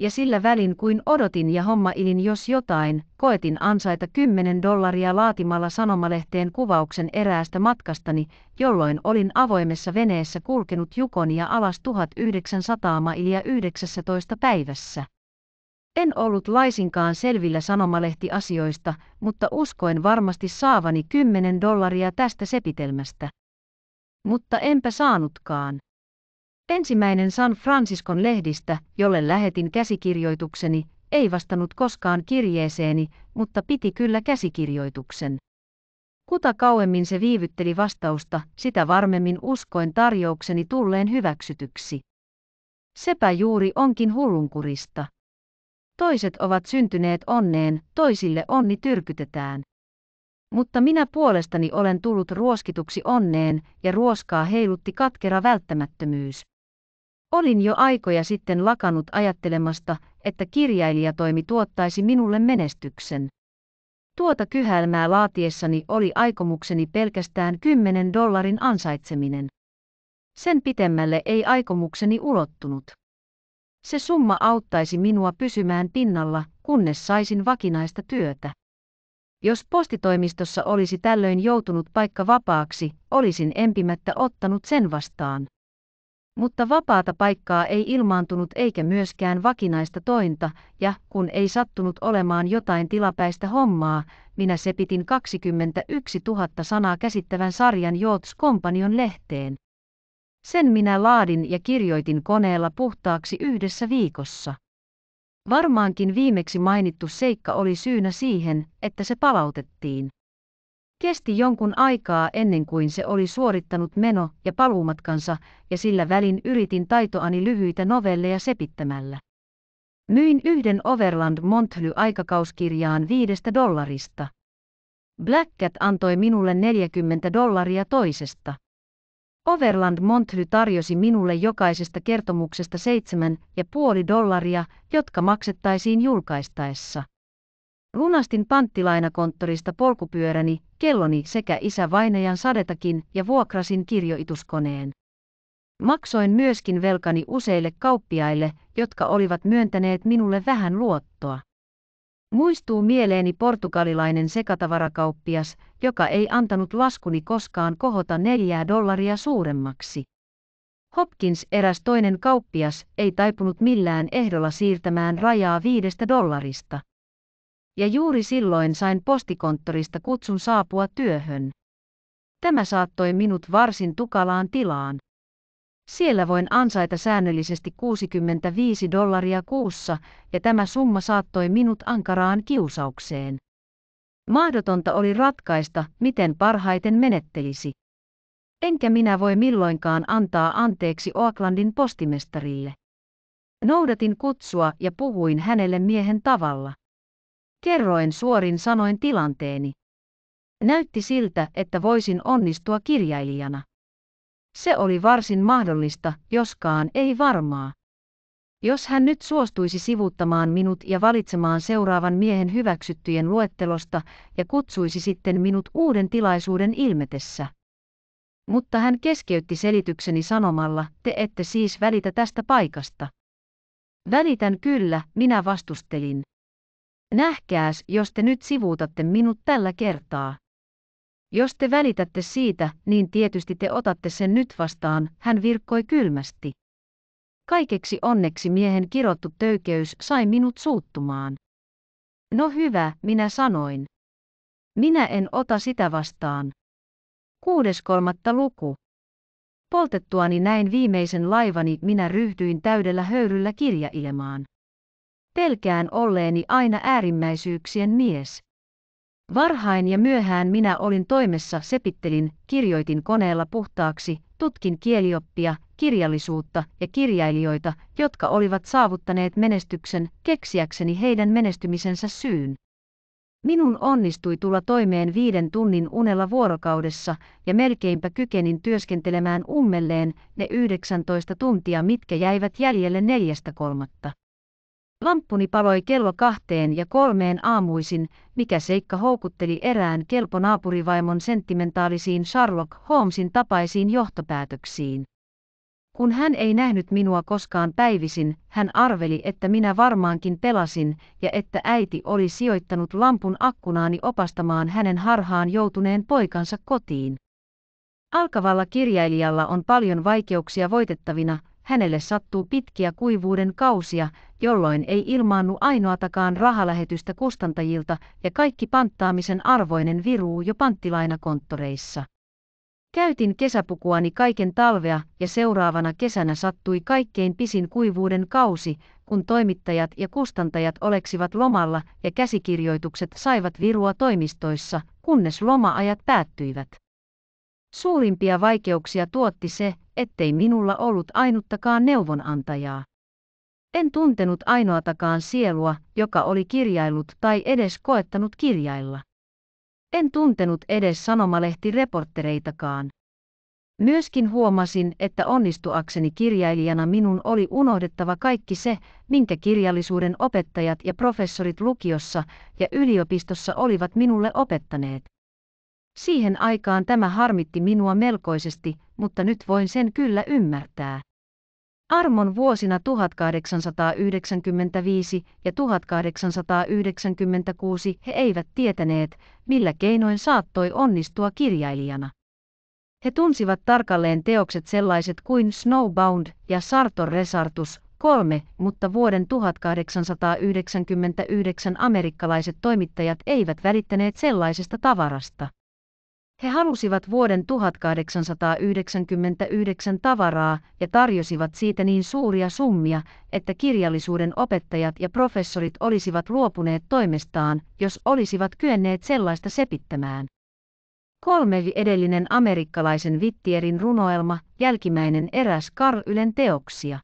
ja sillä välin kuin odotin ja hommailin jos jotain, koetin ansaita 10 dollaria laatimalla sanomalehteen kuvauksen eräästä matkastani, jolloin olin avoimessa veneessä kulkenut Jukon ja alas 1900 mailia 19 päivässä. En ollut laisinkaan selvillä sanomalehtiasioista, mutta uskoin varmasti saavani 10 dollaria tästä sepitelmästä. Mutta enpä saanutkaan. Ensimmäinen San Franciscon lehdistä, jolle lähetin käsikirjoitukseni, ei vastannut koskaan kirjeeseeni, mutta piti kyllä käsikirjoituksen. Kuta kauemmin se viivytteli vastausta, sitä varmemmin uskoin tarjoukseni tulleen hyväksytyksi. Sepä juuri onkin hullunkurista. Toiset ovat syntyneet onneen, toisille onni tyrkytetään. Mutta minä puolestani olen tullut ruoskituksi onneen, ja ruoskaa heilutti katkera välttämättömyys. Olin jo aikoja sitten lakanut ajattelemasta, että kirjailijatoimi tuottaisi minulle menestyksen. Tuota kyhälmää laatiessani oli aikomukseni pelkästään 10 dollarin ansaitseminen. Sen pitemmälle ei aikomukseni ulottunut. Se summa auttaisi minua pysymään pinnalla, kunnes saisin vakinaista työtä. Jos postitoimistossa olisi tällöin joutunut paikka vapaaksi, olisin empimättä ottanut sen vastaan mutta vapaata paikkaa ei ilmaantunut eikä myöskään vakinaista tointa, ja kun ei sattunut olemaan jotain tilapäistä hommaa, minä sepitin 21 000 sanaa käsittävän sarjan Joots Companion lehteen. Sen minä laadin ja kirjoitin koneella puhtaaksi yhdessä viikossa. Varmaankin viimeksi mainittu seikka oli syynä siihen, että se palautettiin. Kesti jonkun aikaa ennen kuin se oli suorittanut meno- ja paluumatkansa, ja sillä välin yritin taitoani lyhyitä novelleja sepittämällä. Myin yhden Overland Monthly-aikakauskirjaan viidestä dollarista. Black Cat antoi minulle 40 dollaria toisesta. Overland Monthly tarjosi minulle jokaisesta kertomuksesta seitsemän ja puoli dollaria, jotka maksettaisiin julkaistaessa. Lunastin panttilainakonttorista polkupyöräni, kelloni sekä isävainajan sadetakin ja vuokrasin kirjoituskoneen. Maksoin myöskin velkani useille kauppiaille, jotka olivat myöntäneet minulle vähän luottoa. Muistuu mieleeni portugalilainen sekatavarakauppias, joka ei antanut laskuni koskaan kohota neljää dollaria suuremmaksi. Hopkins eräs toinen kauppias ei taipunut millään ehdolla siirtämään rajaa viidestä dollarista. Ja juuri silloin sain postikonttorista kutsun saapua työhön. Tämä saattoi minut varsin tukalaan tilaan. Siellä voin ansaita säännöllisesti 65 dollaria kuussa, ja tämä summa saattoi minut ankaraan kiusaukseen. Mahdotonta oli ratkaista, miten parhaiten menettelisi. Enkä minä voi milloinkaan antaa anteeksi Oaklandin postimestarille. Noudatin kutsua ja puhuin hänelle miehen tavalla. Kerroin suorin sanoin tilanteeni. Näytti siltä, että voisin onnistua kirjailijana. Se oli varsin mahdollista, joskaan ei varmaa. Jos hän nyt suostuisi sivuttamaan minut ja valitsemaan seuraavan miehen hyväksyttyjen luettelosta ja kutsuisi sitten minut uuden tilaisuuden ilmetessä. Mutta hän keskeytti selitykseni sanomalla, te ette siis välitä tästä paikasta. Välitän kyllä, minä vastustelin. Nähkääs, jos te nyt sivuutatte minut tällä kertaa. Jos te välitätte siitä, niin tietysti te otatte sen nyt vastaan, hän virkkoi kylmästi. Kaikeksi onneksi miehen kirottu töykeys sai minut suuttumaan. No hyvä, minä sanoin. Minä en ota sitä vastaan. Kuudes kolmatta luku. Poltettuani näin viimeisen laivani minä ryhdyin täydellä höyryllä kirjailemaan. Pelkään olleeni aina äärimmäisyyksien mies. Varhain ja myöhään minä olin toimessa sepittelin, kirjoitin koneella puhtaaksi, tutkin kielioppia, kirjallisuutta ja kirjailijoita, jotka olivat saavuttaneet menestyksen, keksiäkseni heidän menestymisensä syyn. Minun onnistui tulla toimeen viiden tunnin unella vuorokaudessa ja melkeinpä kykenin työskentelemään ummelleen ne 19 tuntia, mitkä jäivät jäljelle neljästä kolmatta. Lamppuni paloi kello kahteen ja kolmeen aamuisin, mikä seikka houkutteli erään kelpo naapurivaimon sentimentaalisiin Sherlock Holmesin tapaisiin johtopäätöksiin. Kun hän ei nähnyt minua koskaan päivisin, hän arveli, että minä varmaankin pelasin ja että äiti oli sijoittanut lampun akkunaani opastamaan hänen harhaan joutuneen poikansa kotiin. Alkavalla kirjailijalla on paljon vaikeuksia voitettavina, hänelle sattuu pitkiä kuivuuden kausia, jolloin ei ilmaannu ainoatakaan rahalähetystä kustantajilta ja kaikki panttaamisen arvoinen viruu jo panttilainakonttoreissa. Käytin kesäpukuani kaiken talvea ja seuraavana kesänä sattui kaikkein pisin kuivuuden kausi, kun toimittajat ja kustantajat oleksivat lomalla ja käsikirjoitukset saivat virua toimistoissa, kunnes lomaajat päättyivät. Suurimpia vaikeuksia tuotti se, ettei minulla ollut ainuttakaan neuvonantajaa. En tuntenut ainoatakaan sielua, joka oli kirjaillut tai edes koettanut kirjailla. En tuntenut edes sanomalehtireporttereitakaan. Myöskin huomasin, että onnistuakseni kirjailijana minun oli unohdettava kaikki se, minkä kirjallisuuden opettajat ja professorit lukiossa ja yliopistossa olivat minulle opettaneet. Siihen aikaan tämä harmitti minua melkoisesti, mutta nyt voin sen kyllä ymmärtää. Armon vuosina 1895 ja 1896 he eivät tietäneet, millä keinoin saattoi onnistua kirjailijana. He tunsivat tarkalleen teokset sellaiset kuin Snowbound ja Sartor Resartus, kolme, mutta vuoden 1899 amerikkalaiset toimittajat eivät välittäneet sellaisesta tavarasta. He halusivat vuoden 1899 tavaraa ja tarjosivat siitä niin suuria summia, että kirjallisuuden opettajat ja professorit olisivat luopuneet toimestaan, jos olisivat kyenneet sellaista sepittämään. Kolme edellinen amerikkalaisen Vittierin runoelma, jälkimmäinen eräs Karl Ylen teoksia.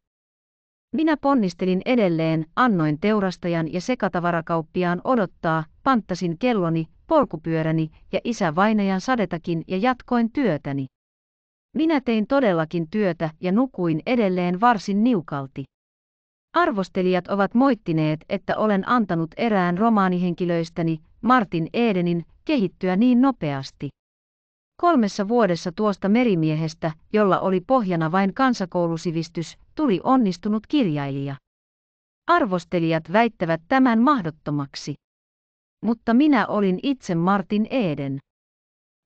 Minä ponnistelin edelleen, annoin teurastajan ja sekatavarakauppiaan odottaa, panttasin kelloni, polkupyöräni ja isä vainajan sadetakin ja jatkoin työtäni. Minä tein todellakin työtä ja nukuin edelleen varsin niukalti. Arvostelijat ovat moittineet, että olen antanut erään romaanihenkilöistäni, Martin Edenin, kehittyä niin nopeasti. Kolmessa vuodessa tuosta merimiehestä, jolla oli pohjana vain kansakoulusivistys, tuli onnistunut kirjailija. Arvostelijat väittävät tämän mahdottomaksi. Mutta minä olin itse Martin Eden.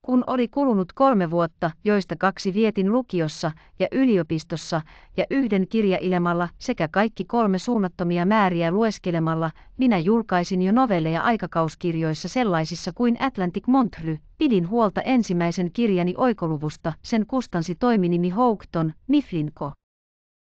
Kun oli kulunut kolme vuotta, joista kaksi vietin lukiossa ja yliopistossa ja yhden kirjailemalla sekä kaikki kolme suunnattomia määriä lueskelemalla, minä julkaisin jo novelleja aikakauskirjoissa sellaisissa kuin Atlantic Monthly. Pidin huolta ensimmäisen kirjani oikoluvusta, sen kustansi toiminimi Houghton, Miflinko.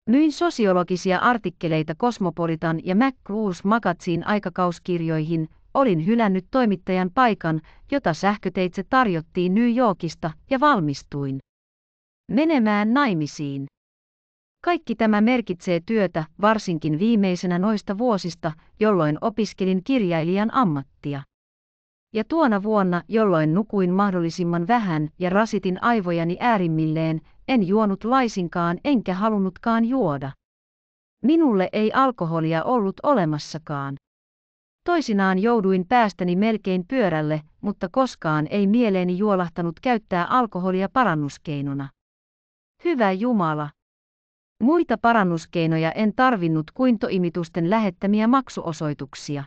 Lyin sosiologisia artikkeleita Cosmopolitan ja McCruise Magazine aikakauskirjoihin, olin hylännyt toimittajan paikan, jota sähköteitse tarjottiin New Yorkista ja valmistuin. Menemään naimisiin. Kaikki tämä merkitsee työtä, varsinkin viimeisenä noista vuosista, jolloin opiskelin kirjailijan ammattia. Ja tuona vuonna, jolloin nukuin mahdollisimman vähän ja rasitin aivojani äärimmilleen, en juonut laisinkaan enkä halunnutkaan juoda. Minulle ei alkoholia ollut olemassakaan. Toisinaan jouduin päästäni melkein pyörälle, mutta koskaan ei mieleeni juolahtanut käyttää alkoholia parannuskeinona. Hyvä Jumala! Muita parannuskeinoja en tarvinnut kuin toimitusten lähettämiä maksuosoituksia.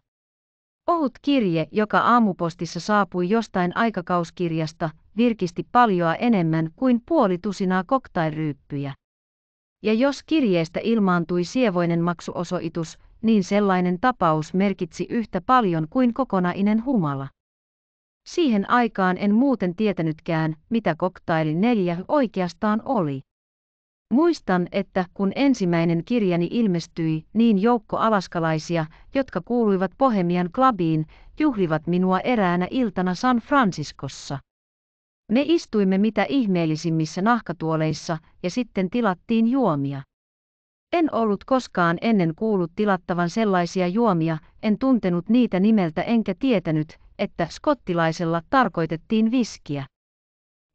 Ohut kirje, joka aamupostissa saapui jostain aikakauskirjasta, virkisti paljoa enemmän kuin puoli tusinaa koktairyyppyjä. Ja jos kirjeestä ilmaantui sievoinen maksuosoitus, niin sellainen tapaus merkitsi yhtä paljon kuin kokonainen humala. Siihen aikaan en muuten tietänytkään, mitä koktaili neljä oikeastaan oli. Muistan, että kun ensimmäinen kirjani ilmestyi, niin joukko alaskalaisia, jotka kuuluivat Bohemian klubiin, juhlivat minua eräänä iltana San Franciscossa. Me istuimme mitä ihmeellisimmissä nahkatuoleissa ja sitten tilattiin juomia. En ollut koskaan ennen kuullut tilattavan sellaisia juomia, en tuntenut niitä nimeltä enkä tietänyt, että skottilaisella tarkoitettiin viskiä.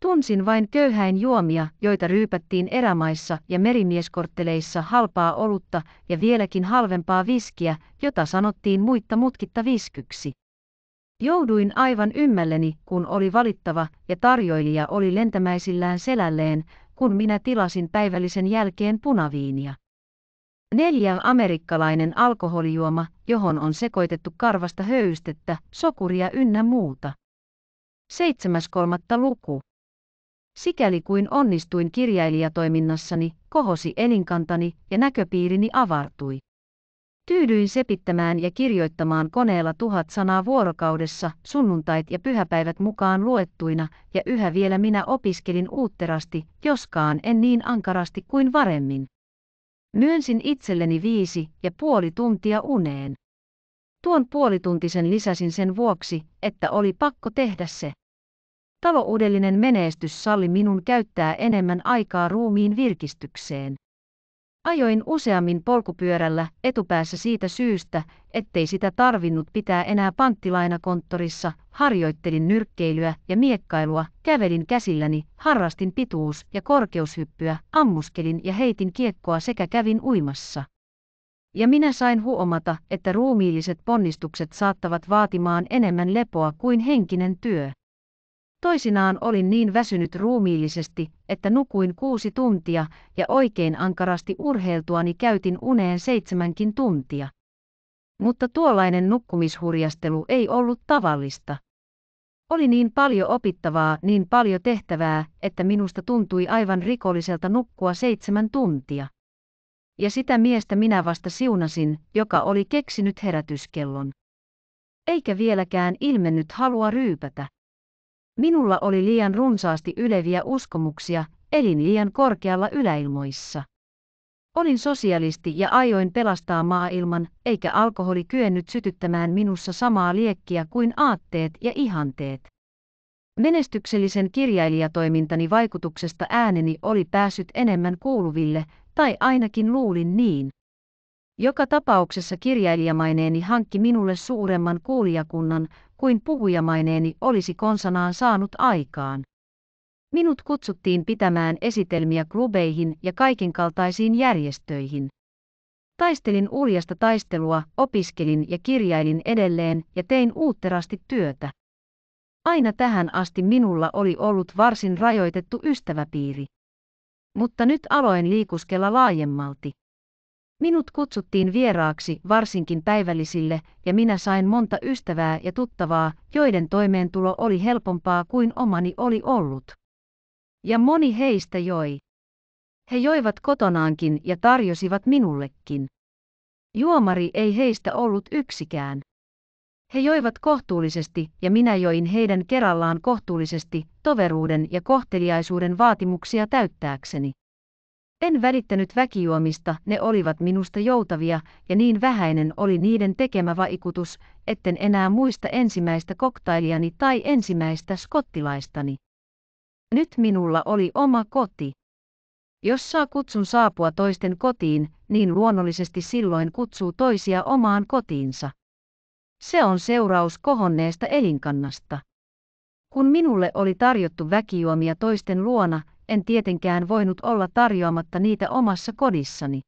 Tunsin vain köyhäin juomia, joita ryypättiin erämaissa ja merimieskortteleissa halpaa olutta ja vieläkin halvempaa viskiä, jota sanottiin muitta mutkitta viskyksi. Jouduin aivan ymmälleni, kun oli valittava ja tarjoilija oli lentämäisillään selälleen, kun minä tilasin päivällisen jälkeen punaviinia. Neljä amerikkalainen alkoholijuoma, johon on sekoitettu karvasta höystettä, sokuria ynnä muuta. 7.3. luku Sikäli kuin onnistuin kirjailijatoiminnassani, kohosi elinkantani ja näköpiirini avartui. Tyydyin sepittämään ja kirjoittamaan koneella tuhat sanaa vuorokaudessa, sunnuntait ja pyhäpäivät mukaan luettuina, ja yhä vielä minä opiskelin uutterasti, joskaan en niin ankarasti kuin varemmin. Myönsin itselleni viisi ja puoli tuntia uneen. Tuon puolituntisen lisäsin sen vuoksi, että oli pakko tehdä se. Taloudellinen menestys salli minun käyttää enemmän aikaa ruumiin virkistykseen. Ajoin useammin polkupyörällä etupäässä siitä syystä, ettei sitä tarvinnut pitää enää panttilainakonttorissa, harjoittelin nyrkkeilyä ja miekkailua, kävelin käsilläni, harrastin pituus- ja korkeushyppyä, ammuskelin ja heitin kiekkoa sekä kävin uimassa. Ja minä sain huomata, että ruumiilliset ponnistukset saattavat vaatimaan enemmän lepoa kuin henkinen työ. Toisinaan olin niin väsynyt ruumiillisesti, että nukuin kuusi tuntia ja oikein ankarasti urheiltuani käytin uneen seitsemänkin tuntia. Mutta tuollainen nukkumishurjastelu ei ollut tavallista. Oli niin paljon opittavaa, niin paljon tehtävää, että minusta tuntui aivan rikolliselta nukkua seitsemän tuntia. Ja sitä miestä minä vasta siunasin, joka oli keksinyt herätyskellon. Eikä vieläkään ilmennyt halua ryypätä. Minulla oli liian runsaasti yleviä uskomuksia, elin liian korkealla yläilmoissa. Olin sosialisti ja aioin pelastaa maailman, eikä alkoholi kyennyt sytyttämään minussa samaa liekkiä kuin aatteet ja ihanteet. Menestyksellisen kirjailijatoimintani vaikutuksesta ääneni oli päässyt enemmän kuuluville, tai ainakin luulin niin. Joka tapauksessa kirjailijamaineeni hankki minulle suuremman kuulijakunnan, kuin puhujamaineeni olisi konsanaan saanut aikaan. Minut kutsuttiin pitämään esitelmiä klubeihin ja kaikenkaltaisiin järjestöihin. Taistelin uljasta taistelua, opiskelin ja kirjailin edelleen ja tein uutterasti työtä. Aina tähän asti minulla oli ollut varsin rajoitettu ystäväpiiri. Mutta nyt aloin liikuskella laajemmalti. Minut kutsuttiin vieraaksi varsinkin päivällisille ja minä sain monta ystävää ja tuttavaa, joiden toimeentulo oli helpompaa kuin omani oli ollut. Ja moni heistä joi. He joivat kotonaankin ja tarjosivat minullekin. Juomari ei heistä ollut yksikään. He joivat kohtuullisesti ja minä join heidän kerallaan kohtuullisesti toveruuden ja kohteliaisuuden vaatimuksia täyttääkseni. En välittänyt väkijuomista, ne olivat minusta joutavia, ja niin vähäinen oli niiden tekemä vaikutus, etten enää muista ensimmäistä koktailiani tai ensimmäistä skottilaistani. Nyt minulla oli oma koti. Jos saa kutsun saapua toisten kotiin, niin luonnollisesti silloin kutsuu toisia omaan kotiinsa. Se on seuraus kohonneesta elinkannasta. Kun minulle oli tarjottu väkijuomia toisten luona, en tietenkään voinut olla tarjoamatta niitä omassa kodissani.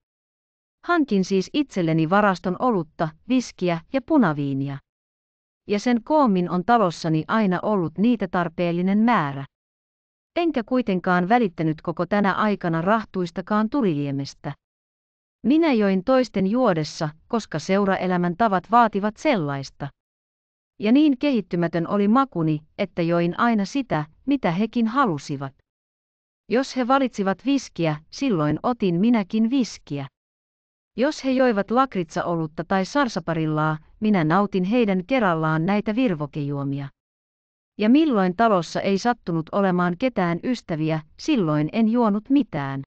Hankin siis itselleni varaston olutta, viskiä ja punaviinia. Ja sen koommin on talossani aina ollut niitä tarpeellinen määrä. Enkä kuitenkaan välittänyt koko tänä aikana rahtuistakaan tuliliemestä. Minä join toisten juodessa, koska seuraelämän tavat vaativat sellaista. Ja niin kehittymätön oli makuni, että join aina sitä, mitä hekin halusivat. Jos he valitsivat viskiä, silloin otin minäkin viskiä. Jos he joivat lakritsaolutta tai sarsaparillaa, minä nautin heidän kerallaan näitä virvokejuomia. Ja milloin talossa ei sattunut olemaan ketään ystäviä, silloin en juonut mitään.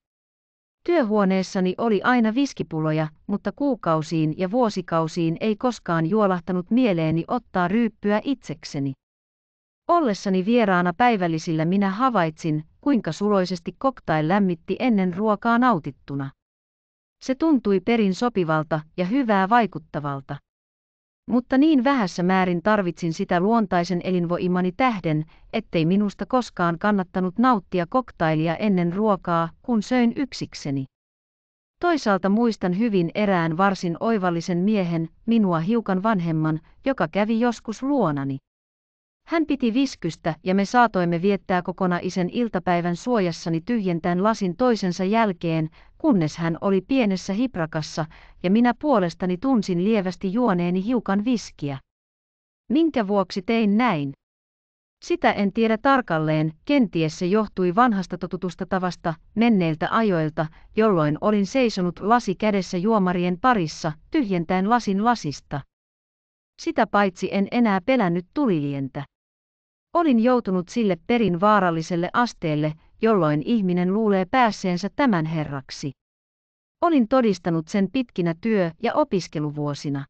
Työhuoneessani oli aina viskipuloja, mutta kuukausiin ja vuosikausiin ei koskaan juolahtanut mieleeni ottaa ryyppyä itsekseni. Ollessani vieraana päivällisillä minä havaitsin, kuinka suloisesti koktail lämmitti ennen ruokaa nautittuna. Se tuntui perin sopivalta ja hyvää vaikuttavalta. Mutta niin vähässä määrin tarvitsin sitä luontaisen elinvoimani tähden, ettei minusta koskaan kannattanut nauttia koktailia ennen ruokaa, kun söin yksikseni. Toisaalta muistan hyvin erään varsin oivallisen miehen, minua hiukan vanhemman, joka kävi joskus luonani. Hän piti viskystä ja me saatoimme viettää kokona isen iltapäivän suojassani tyhjentäen lasin toisensa jälkeen, kunnes hän oli pienessä hiprakassa ja minä puolestani tunsin lievästi juoneeni hiukan viskiä. Minkä vuoksi tein näin? Sitä en tiedä tarkalleen, kenties se johtui vanhasta totutusta tavasta, menneiltä ajoilta, jolloin olin seisonut lasi kädessä juomarien parissa, tyhjentäen lasin lasista. Sitä paitsi en enää pelännyt tulilientä. Olin joutunut sille perin vaaralliselle asteelle, jolloin ihminen luulee päässeensä tämän herraksi. Olin todistanut sen pitkinä työ- ja opiskeluvuosina.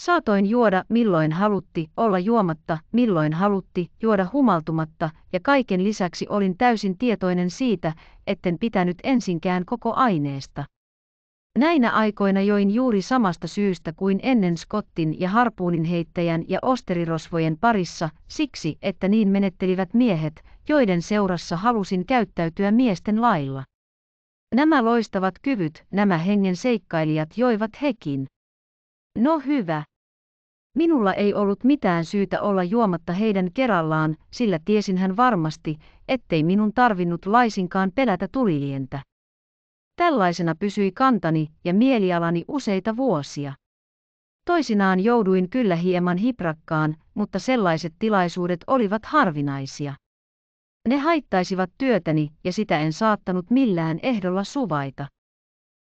Saatoin juoda milloin halutti, olla juomatta, milloin halutti, juoda humaltumatta, ja kaiken lisäksi olin täysin tietoinen siitä, etten pitänyt ensinkään koko aineesta. Näinä aikoina join juuri samasta syystä kuin ennen skottin ja heittäjän ja osterirosvojen parissa, siksi että niin menettelivät miehet, joiden seurassa halusin käyttäytyä miesten lailla. Nämä loistavat kyvyt, nämä hengen seikkailijat joivat hekin. No hyvä. Minulla ei ollut mitään syytä olla juomatta heidän kerallaan, sillä tiesin hän varmasti, ettei minun tarvinnut laisinkaan pelätä tulilientä. Tällaisena pysyi kantani ja mielialani useita vuosia. Toisinaan jouduin kyllä hieman hiprakkaan, mutta sellaiset tilaisuudet olivat harvinaisia. Ne haittaisivat työtäni ja sitä en saattanut millään ehdolla suvaita.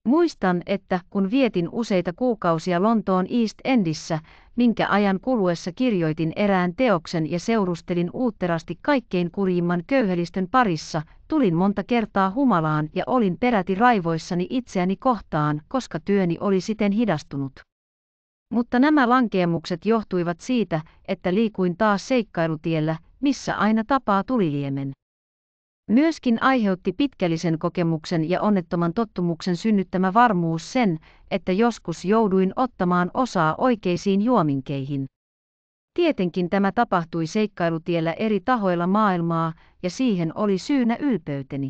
Muistan, että kun vietin useita kuukausia Lontoon East Endissä, minkä ajan kuluessa kirjoitin erään teoksen ja seurustelin uutterasti kaikkein kurjimman köyhelistön parissa, tulin monta kertaa humalaan ja olin peräti raivoissani itseäni kohtaan, koska työni oli siten hidastunut. Mutta nämä lankeemukset johtuivat siitä, että liikuin taas seikkailutiellä, missä aina tapaa tuliliemen. Myöskin aiheutti pitkällisen kokemuksen ja onnettoman tottumuksen synnyttämä varmuus sen, että joskus jouduin ottamaan osaa oikeisiin juominkeihin. Tietenkin tämä tapahtui seikkailutiellä eri tahoilla maailmaa, ja siihen oli syynä ylpeyteni.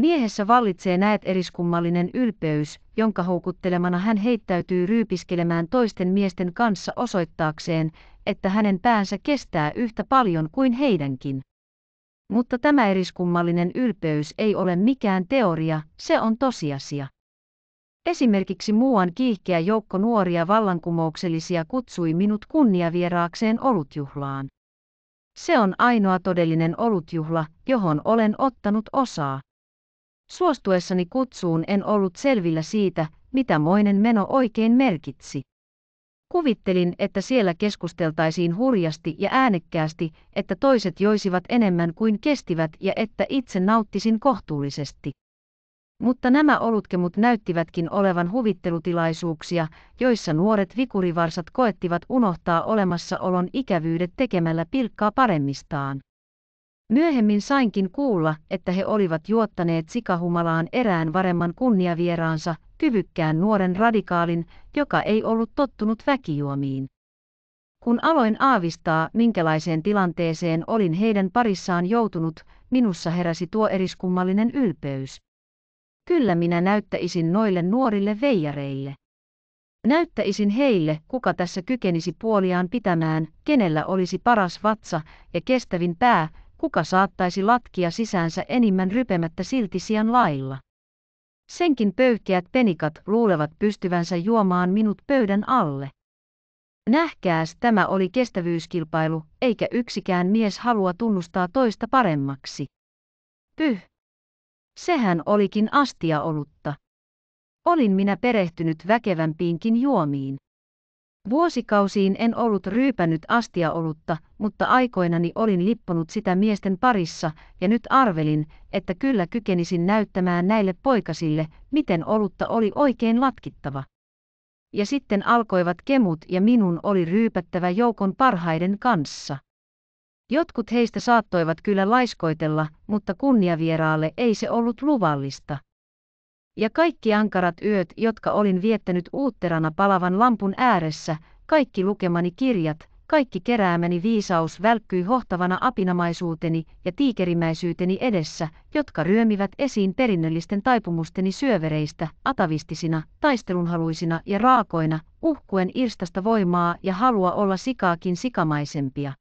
Miehessä vallitsee näet eriskummallinen ylpeys, jonka houkuttelemana hän heittäytyy ryypiskelemään toisten miesten kanssa osoittaakseen, että hänen päänsä kestää yhtä paljon kuin heidänkin. Mutta tämä eriskummallinen ylpeys ei ole mikään teoria, se on tosiasia. Esimerkiksi muuan kiihkeä joukko nuoria vallankumouksellisia kutsui minut kunniavieraakseen olutjuhlaan. Se on ainoa todellinen olutjuhla, johon olen ottanut osaa. Suostuessani kutsuun en ollut selvillä siitä, mitä moinen meno oikein merkitsi. Kuvittelin, että siellä keskusteltaisiin hurjasti ja äänekkäästi, että toiset joisivat enemmän kuin kestivät ja että itse nauttisin kohtuullisesti. Mutta nämä olutkemut näyttivätkin olevan huvittelutilaisuuksia, joissa nuoret vikurivarsat koettivat unohtaa olemassaolon ikävyydet tekemällä pilkkaa paremmistaan. Myöhemmin sainkin kuulla, että he olivat juottaneet sikahumalaan erään varemman kunniavieraansa, kyvykkään nuoren radikaalin, joka ei ollut tottunut väkijuomiin. Kun aloin aavistaa, minkälaiseen tilanteeseen olin heidän parissaan joutunut, minussa heräsi tuo eriskummallinen ylpeys. Kyllä minä näyttäisin noille nuorille veijareille. Näyttäisin heille, kuka tässä kykenisi puoliaan pitämään, kenellä olisi paras vatsa ja kestävin pää, kuka saattaisi latkia sisäänsä enimmän rypemättä silti sian lailla. Senkin pöyhkeät penikat luulevat pystyvänsä juomaan minut pöydän alle. Nähkääs tämä oli kestävyyskilpailu, eikä yksikään mies halua tunnustaa toista paremmaksi. Pyh. Sehän olikin astia olutta. Olin minä perehtynyt väkevämpiinkin juomiin. Vuosikausiin en ollut ryypänyt astiaolutta, mutta aikoinani olin lipponut sitä miesten parissa, ja nyt arvelin, että kyllä kykenisin näyttämään näille poikasille, miten olutta oli oikein latkittava. Ja sitten alkoivat kemut ja minun oli ryypättävä joukon parhaiden kanssa. Jotkut heistä saattoivat kyllä laiskoitella, mutta kunniavieraalle ei se ollut luvallista. Ja kaikki ankarat yöt, jotka olin viettänyt uutterana palavan lampun ääressä, kaikki lukemani kirjat, kaikki keräämäni viisaus välkkyi hohtavana apinamaisuuteni ja tiikerimäisyyteni edessä, jotka ryömivät esiin perinnöllisten taipumusteni syövereistä, atavistisina, taistelunhaluisina ja raakoina, uhkuen irstasta voimaa ja halua olla sikaakin sikamaisempia.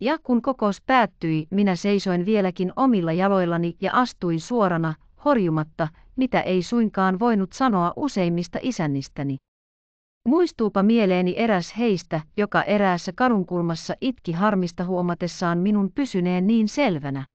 Ja kun kokous päättyi, minä seisoin vieläkin omilla jaloillani ja astuin suorana, horjumatta, mitä ei suinkaan voinut sanoa useimmista isännistäni. Muistuupa mieleeni eräs heistä, joka eräässä karunkulmassa itki harmista huomatessaan minun pysyneen niin selvänä.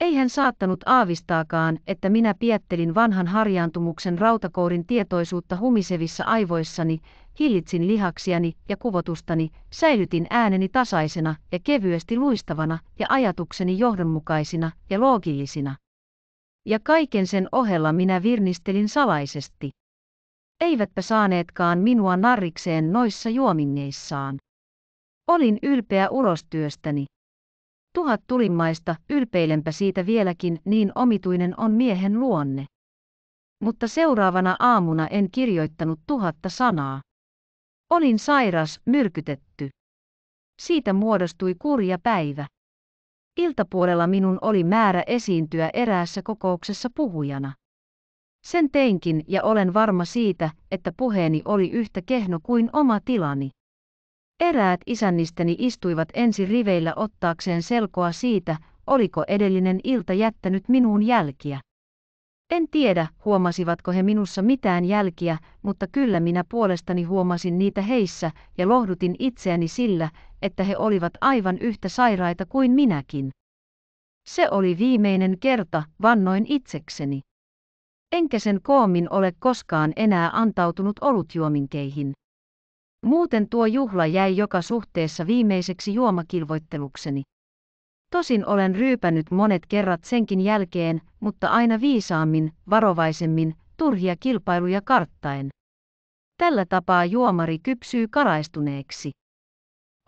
Ei hän saattanut aavistaakaan, että minä piettelin vanhan harjaantumuksen rautakourin tietoisuutta humisevissa aivoissani, hillitsin lihaksiani ja kuvotustani, säilytin ääneni tasaisena ja kevyesti luistavana ja ajatukseni johdonmukaisina ja loogillisina ja kaiken sen ohella minä virnistelin salaisesti. Eivätpä saaneetkaan minua narrikseen noissa juominneissaan. Olin ylpeä ulostyöstäni. Tuhat tulimmaista, ylpeilempä siitä vieläkin, niin omituinen on miehen luonne. Mutta seuraavana aamuna en kirjoittanut tuhatta sanaa. Olin sairas, myrkytetty. Siitä muodostui kurja päivä. Iltapuolella minun oli määrä esiintyä eräässä kokouksessa puhujana. Sen teinkin ja olen varma siitä, että puheeni oli yhtä kehno kuin oma tilani. Eräät isännisteni istuivat ensi riveillä ottaakseen selkoa siitä, oliko edellinen ilta jättänyt minuun jälkiä. En tiedä, huomasivatko he minussa mitään jälkiä, mutta kyllä minä puolestani huomasin niitä heissä ja lohdutin itseäni sillä, että he olivat aivan yhtä sairaita kuin minäkin. Se oli viimeinen kerta, vannoin itsekseni. Enkä sen koomin ole koskaan enää antautunut olutjuominkeihin. Muuten tuo juhla jäi joka suhteessa viimeiseksi juomakilvoittelukseni. Tosin olen ryypänyt monet kerrat senkin jälkeen, mutta aina viisaammin, varovaisemmin, turhia kilpailuja karttaen. Tällä tapaa juomari kypsyy karaistuneeksi.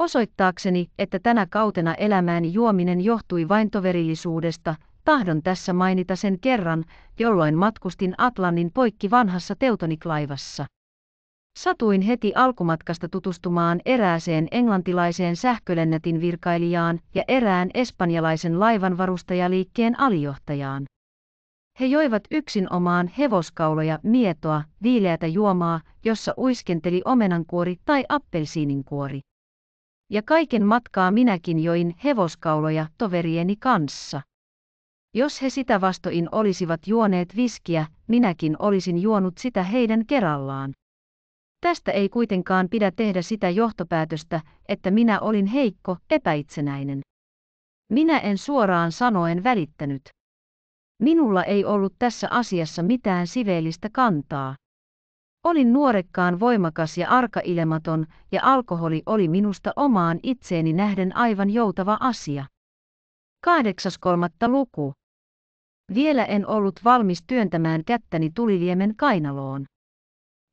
Osoittaakseni, että tänä kautena elämään juominen johtui vain toverillisuudesta, tahdon tässä mainita sen kerran, jolloin matkustin Atlannin poikki vanhassa Teutoniklaivassa. Satuin heti alkumatkasta tutustumaan erääseen englantilaiseen sähkölennätin virkailijaan ja erään espanjalaisen laivanvarustajaliikkeen alijohtajaan. He joivat yksin omaan hevoskauloja, mietoa, viileätä juomaa, jossa uiskenteli omenankuori tai appelsiininkuori. Ja kaiken matkaa minäkin join hevoskauloja toverieni kanssa. Jos he sitä vastoin olisivat juoneet viskiä, minäkin olisin juonut sitä heidän kerallaan. Tästä ei kuitenkaan pidä tehdä sitä johtopäätöstä, että minä olin heikko, epäitsenäinen. Minä en suoraan sanoen välittänyt. Minulla ei ollut tässä asiassa mitään siveellistä kantaa. Olin nuorekkaan voimakas ja arkailematon, ja alkoholi oli minusta omaan itseeni nähden aivan joutava asia. 8.3. luku. Vielä en ollut valmis työntämään kättäni tuliliemen kainaloon.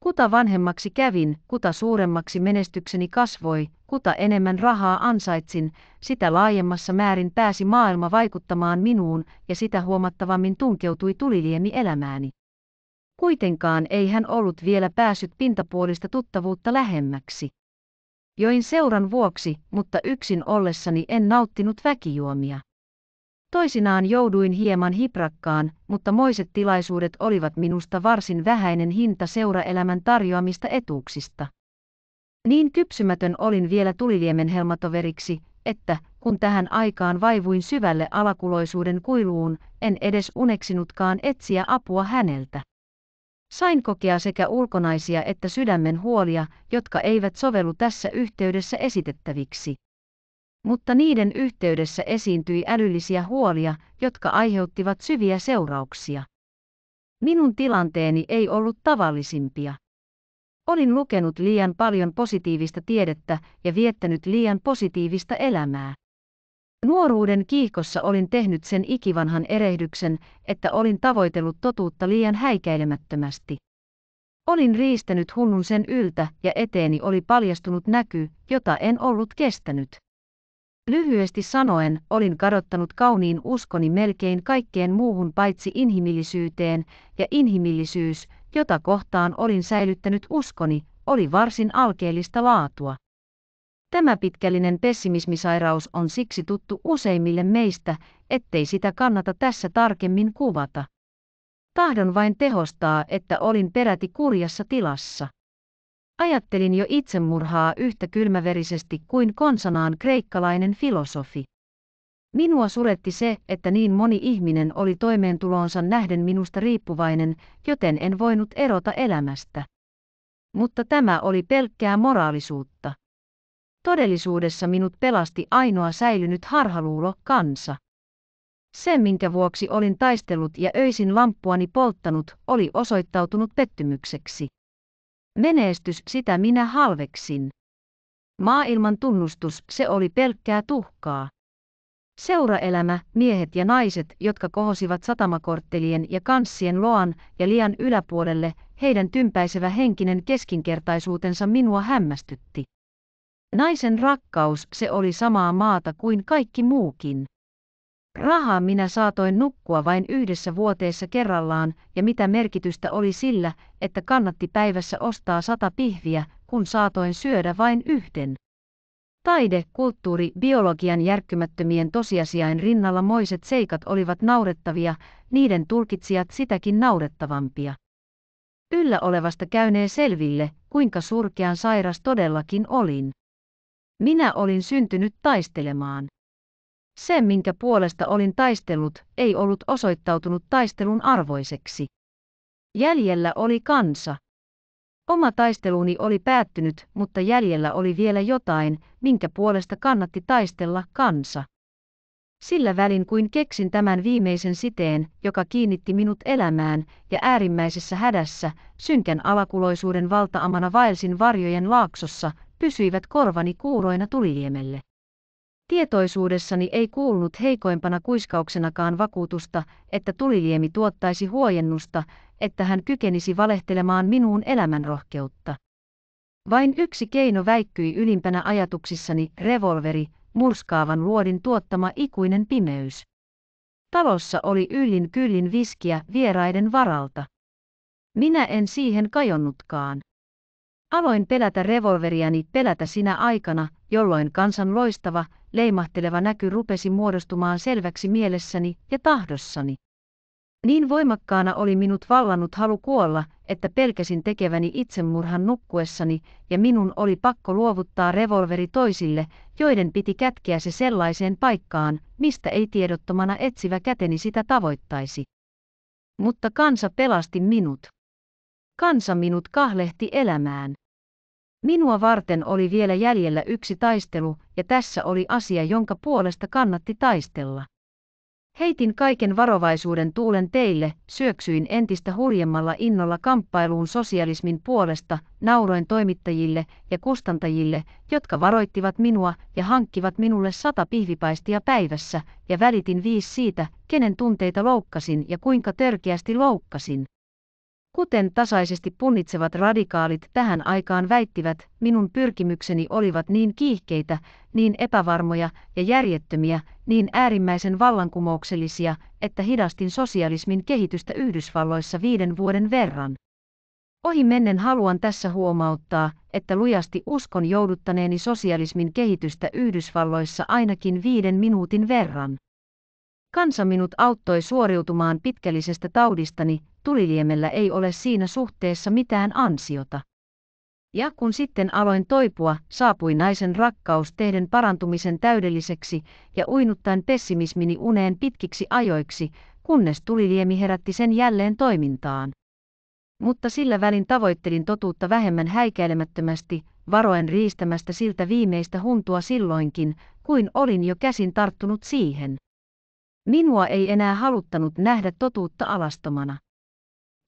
Kuta vanhemmaksi kävin, kuta suuremmaksi menestykseni kasvoi, kuta enemmän rahaa ansaitsin, sitä laajemmassa määrin pääsi maailma vaikuttamaan minuun ja sitä huomattavammin tunkeutui tulilieni elämääni. Kuitenkaan ei hän ollut vielä päässyt pintapuolista tuttavuutta lähemmäksi. Join seuran vuoksi, mutta yksin ollessani en nauttinut väkijuomia. Toisinaan jouduin hieman hiprakkaan, mutta moiset tilaisuudet olivat minusta varsin vähäinen hinta seuraelämän tarjoamista etuuksista. Niin kypsymätön olin vielä tuliliemen helmatoveriksi, että kun tähän aikaan vaivuin syvälle alakuloisuuden kuiluun, en edes uneksinutkaan etsiä apua häneltä. Sain kokea sekä ulkonaisia että sydämen huolia, jotka eivät sovellu tässä yhteydessä esitettäviksi mutta niiden yhteydessä esiintyi älyllisiä huolia, jotka aiheuttivat syviä seurauksia. Minun tilanteeni ei ollut tavallisimpia. Olin lukenut liian paljon positiivista tiedettä ja viettänyt liian positiivista elämää. Nuoruuden kiihkossa olin tehnyt sen ikivanhan erehdyksen, että olin tavoitellut totuutta liian häikäilemättömästi. Olin riistänyt hunnun sen yltä ja eteeni oli paljastunut näky, jota en ollut kestänyt. Lyhyesti sanoen, olin kadottanut kauniin uskoni melkein kaikkeen muuhun paitsi inhimillisyyteen, ja inhimillisyys, jota kohtaan olin säilyttänyt uskoni, oli varsin alkeellista laatua. Tämä pitkällinen pessimismisairaus on siksi tuttu useimmille meistä, ettei sitä kannata tässä tarkemmin kuvata. Tahdon vain tehostaa, että olin peräti kurjassa tilassa. Ajattelin jo itsemurhaa yhtä kylmäverisesti kuin konsanaan kreikkalainen filosofi. Minua suretti se, että niin moni ihminen oli toimeentulonsa nähden minusta riippuvainen, joten en voinut erota elämästä. Mutta tämä oli pelkkää moraalisuutta. Todellisuudessa minut pelasti ainoa säilynyt harhaluulo kansa. Se, minkä vuoksi olin taistellut ja öisin lamppuani polttanut, oli osoittautunut pettymykseksi. Menestys sitä minä halveksin. Maailman tunnustus se oli pelkkää tuhkaa. Seuraelämä, miehet ja naiset, jotka kohosivat satamakorttelien ja kanssien loan ja lian yläpuolelle, heidän tympäisevä henkinen keskinkertaisuutensa minua hämmästytti. Naisen rakkaus se oli samaa maata kuin kaikki muukin. Rahaa minä saatoin nukkua vain yhdessä vuoteessa kerrallaan, ja mitä merkitystä oli sillä, että kannatti päivässä ostaa sata pihviä, kun saatoin syödä vain yhden. Taide, kulttuuri, biologian järkkymättömien tosiasiain rinnalla moiset seikat olivat naurettavia, niiden tulkitsijat sitäkin naurettavampia. Yllä olevasta käynee selville, kuinka surkean sairas todellakin olin. Minä olin syntynyt taistelemaan. Se, minkä puolesta olin taistellut, ei ollut osoittautunut taistelun arvoiseksi. Jäljellä oli kansa. Oma taisteluni oli päättynyt, mutta jäljellä oli vielä jotain, minkä puolesta kannatti taistella kansa. Sillä välin kuin keksin tämän viimeisen siteen, joka kiinnitti minut elämään, ja äärimmäisessä hädässä, synkän alakuloisuuden valtaamana vaelsin varjojen laaksossa, pysyivät korvani kuuroina tuliemelle. Tietoisuudessani ei kuulunut heikoimpana kuiskauksenakaan vakuutusta, että tuliliemi tuottaisi huojennusta, että hän kykenisi valehtelemaan minuun elämänrohkeutta. Vain yksi keino väikkyi ylimpänä ajatuksissani, revolveri, murskaavan luodin tuottama ikuinen pimeys. Talossa oli yllin kyllin viskiä vieraiden varalta. Minä en siihen kajonnutkaan. Aloin pelätä revolveriani pelätä sinä aikana, jolloin kansan loistava, leimahteleva näky rupesi muodostumaan selväksi mielessäni ja tahdossani. Niin voimakkaana oli minut vallannut halu kuolla, että pelkäsin tekeväni itsemurhan nukkuessani, ja minun oli pakko luovuttaa revolveri toisille, joiden piti kätkeä se sellaiseen paikkaan, mistä ei tiedottomana etsivä käteni sitä tavoittaisi. Mutta kansa pelasti minut. Kansa minut kahlehti elämään. Minua varten oli vielä jäljellä yksi taistelu, ja tässä oli asia, jonka puolesta kannatti taistella. Heitin kaiken varovaisuuden tuulen teille, syöksyin entistä hurjemmalla innolla kamppailuun sosialismin puolesta, nauroin toimittajille ja kustantajille, jotka varoittivat minua ja hankkivat minulle sata pihvipaistia päivässä, ja välitin viis siitä, kenen tunteita loukkasin ja kuinka törkeästi loukkasin. Kuten tasaisesti punnitsevat radikaalit tähän aikaan väittivät, minun pyrkimykseni olivat niin kiihkeitä, niin epävarmoja ja järjettömiä, niin äärimmäisen vallankumouksellisia, että hidastin sosialismin kehitystä Yhdysvalloissa viiden vuoden verran. Ohi mennen haluan tässä huomauttaa, että lujasti uskon jouduttaneeni sosialismin kehitystä Yhdysvalloissa ainakin viiden minuutin verran. Kansa minut auttoi suoriutumaan pitkällisestä taudistani, Tuliliemellä ei ole siinä suhteessa mitään ansiota. Ja kun sitten aloin toipua, saapui naisen rakkaus tehden parantumisen täydelliseksi ja uinuttaen pessimismini uneen pitkiksi ajoiksi, kunnes tuliliemi herätti sen jälleen toimintaan. Mutta sillä välin tavoittelin totuutta vähemmän häikäilemättömästi, varoen riistämästä siltä viimeistä huntua silloinkin, kuin olin jo käsin tarttunut siihen. Minua ei enää haluttanut nähdä totuutta alastomana.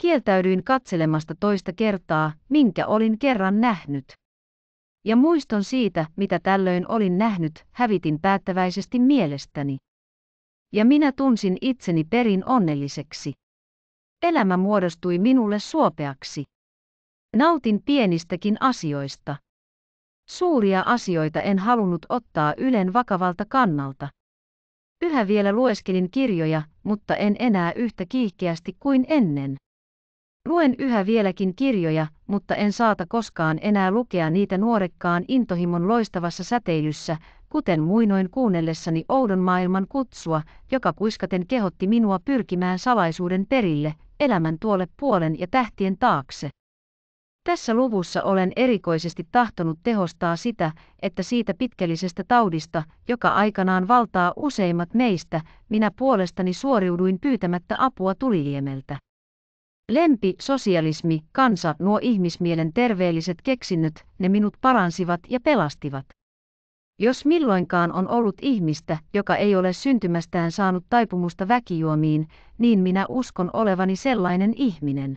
Kieltäydyin katselemasta toista kertaa, minkä olin kerran nähnyt. Ja muiston siitä, mitä tällöin olin nähnyt, hävitin päättäväisesti mielestäni. Ja minä tunsin itseni perin onnelliseksi. Elämä muodostui minulle suopeaksi. Nautin pienistäkin asioista. Suuria asioita en halunnut ottaa Ylen vakavalta kannalta. Yhä vielä lueskelin kirjoja, mutta en enää yhtä kiihkeästi kuin ennen. Luen yhä vieläkin kirjoja, mutta en saata koskaan enää lukea niitä nuorekkaan intohimon loistavassa säteilyssä, kuten muinoin kuunnellessani oudon maailman kutsua, joka kuiskaten kehotti minua pyrkimään salaisuuden perille, elämän tuolle puolen ja tähtien taakse. Tässä luvussa olen erikoisesti tahtonut tehostaa sitä, että siitä pitkällisestä taudista, joka aikanaan valtaa useimmat meistä, minä puolestani suoriuduin pyytämättä apua tuliliemeltä. Lempi, sosialismi, kansa, nuo ihmismielen terveelliset keksinnöt, ne minut paransivat ja pelastivat. Jos milloinkaan on ollut ihmistä, joka ei ole syntymästään saanut taipumusta väkijuomiin, niin minä uskon olevani sellainen ihminen.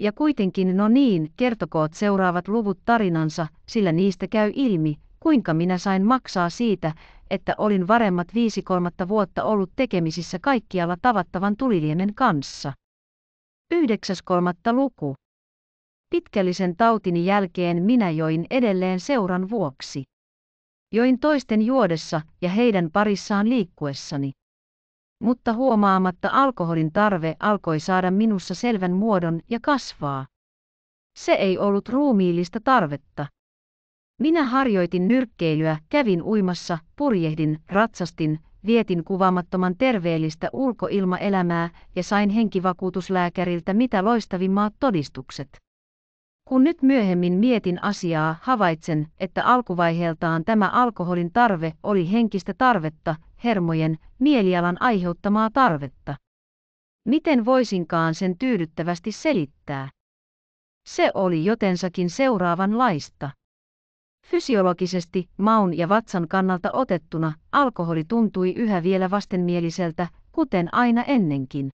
Ja kuitenkin no niin, kertokoot seuraavat luvut tarinansa, sillä niistä käy ilmi, kuinka minä sain maksaa siitä, että olin varemmat viisi kolmatta vuotta ollut tekemisissä kaikkialla tavattavan tuliliemen kanssa. 9.3. luku. Pitkällisen tautini jälkeen minä join edelleen seuran vuoksi. Join toisten juodessa ja heidän parissaan liikkuessani. Mutta huomaamatta alkoholin tarve alkoi saada minussa selvän muodon ja kasvaa. Se ei ollut ruumiillista tarvetta. Minä harjoitin nyrkkeilyä, kävin uimassa, purjehdin, ratsastin, vietin kuvaamattoman terveellistä ulkoilmaelämää ja sain henkivakuutuslääkäriltä mitä loistavimmat todistukset. Kun nyt myöhemmin mietin asiaa, havaitsen, että alkuvaiheeltaan tämä alkoholin tarve oli henkistä tarvetta, hermojen, mielialan aiheuttamaa tarvetta. Miten voisinkaan sen tyydyttävästi selittää? Se oli jotensakin seuraavanlaista. Fysiologisesti, maun ja vatsan kannalta otettuna, alkoholi tuntui yhä vielä vastenmieliseltä, kuten aina ennenkin.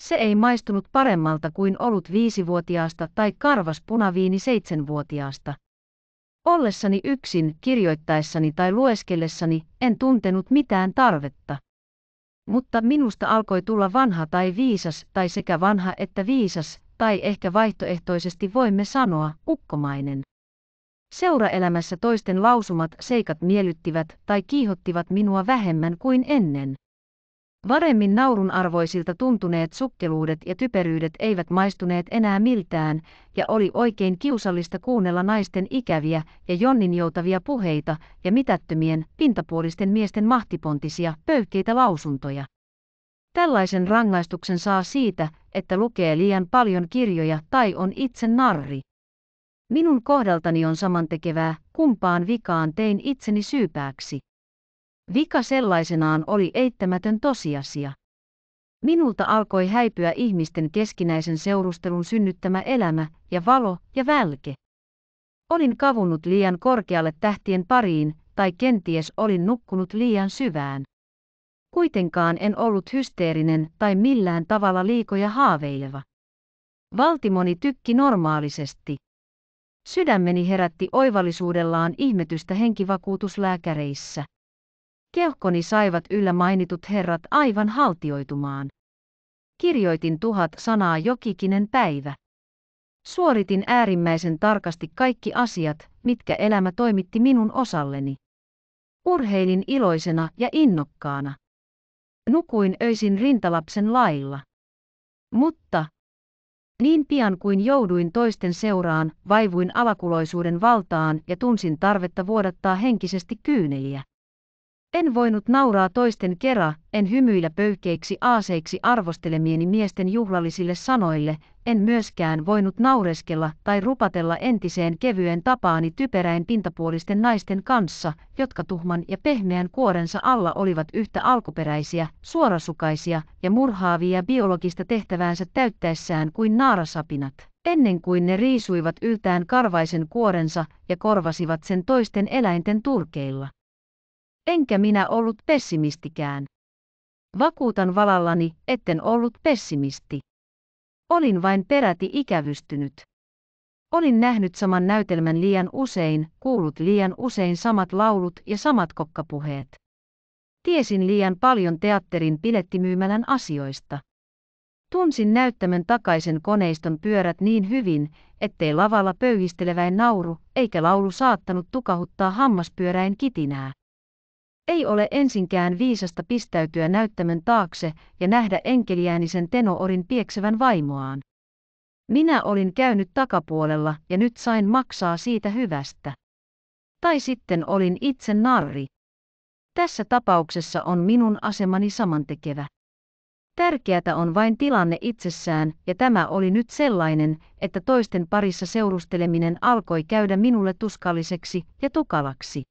Se ei maistunut paremmalta kuin ollut viisivuotiaasta tai karvas punaviini seitsemänvuotiaasta. Ollessani yksin, kirjoittaessani tai lueskellessani, en tuntenut mitään tarvetta. Mutta minusta alkoi tulla vanha tai viisas, tai sekä vanha että viisas, tai ehkä vaihtoehtoisesti voimme sanoa, ukkomainen. Seuraelämässä toisten lausumat seikat miellyttivät tai kiihottivat minua vähemmän kuin ennen. Varemmin naurunarvoisilta tuntuneet sukkeluudet ja typeryydet eivät maistuneet enää miltään, ja oli oikein kiusallista kuunnella naisten ikäviä ja jonnin joutavia puheita ja mitättömien, pintapuolisten miesten mahtipontisia, pöyhkeitä lausuntoja. Tällaisen rangaistuksen saa siitä, että lukee liian paljon kirjoja tai on itse narri. Minun kohdaltani on samantekevää, kumpaan vikaan tein itseni syypääksi. Vika sellaisenaan oli eittämätön tosiasia. Minulta alkoi häipyä ihmisten keskinäisen seurustelun synnyttämä elämä ja valo ja välke. Olin kavunnut liian korkealle tähtien pariin, tai kenties olin nukkunut liian syvään. Kuitenkaan en ollut hysteerinen tai millään tavalla liikoja haaveileva. Valtimoni tykki normaalisesti. Sydämeni herätti oivallisuudellaan ihmetystä henkivakuutuslääkäreissä. Keuhkoni saivat yllä mainitut herrat aivan haltioitumaan. Kirjoitin tuhat sanaa jokikinen päivä. Suoritin äärimmäisen tarkasti kaikki asiat, mitkä elämä toimitti minun osalleni. Urheilin iloisena ja innokkaana. Nukuin öisin rintalapsen lailla. Mutta, niin pian kuin jouduin toisten seuraan, vaivuin alakuloisuuden valtaan ja tunsin tarvetta vuodattaa henkisesti kyyneliä. En voinut nauraa toisten kera, en hymyillä pöykeiksi aaseiksi arvostelemieni miesten juhlallisille sanoille, en myöskään voinut naureskella tai rupatella entiseen kevyen tapaani typeräin pintapuolisten naisten kanssa, jotka tuhman ja pehmeän kuorensa alla olivat yhtä alkuperäisiä, suorasukaisia ja murhaavia biologista tehtäväänsä täyttäessään kuin naarasapinat. Ennen kuin ne riisuivat yltään karvaisen kuorensa ja korvasivat sen toisten eläinten turkeilla. Enkä minä ollut pessimistikään. Vakuutan valallani, etten ollut pessimisti. Olin vain peräti ikävystynyt. Olin nähnyt saman näytelmän liian usein, kuullut liian usein samat laulut ja samat kokkapuheet. Tiesin liian paljon teatterin pilettimyymälän asioista. Tunsin näyttämön takaisen koneiston pyörät niin hyvin, ettei lavalla pöyhisteleväin nauru eikä laulu saattanut tukahuttaa hammaspyöräin kitinää. Ei ole ensinkään viisasta pistäytyä näyttämön taakse ja nähdä enkeliäänisen tenoorin pieksevän vaimoaan. Minä olin käynyt takapuolella ja nyt sain maksaa siitä hyvästä. Tai sitten olin itse narri. Tässä tapauksessa on minun asemani samantekevä. Tärkeätä on vain tilanne itsessään, ja tämä oli nyt sellainen, että toisten parissa seurusteleminen alkoi käydä minulle tuskalliseksi ja tukalaksi.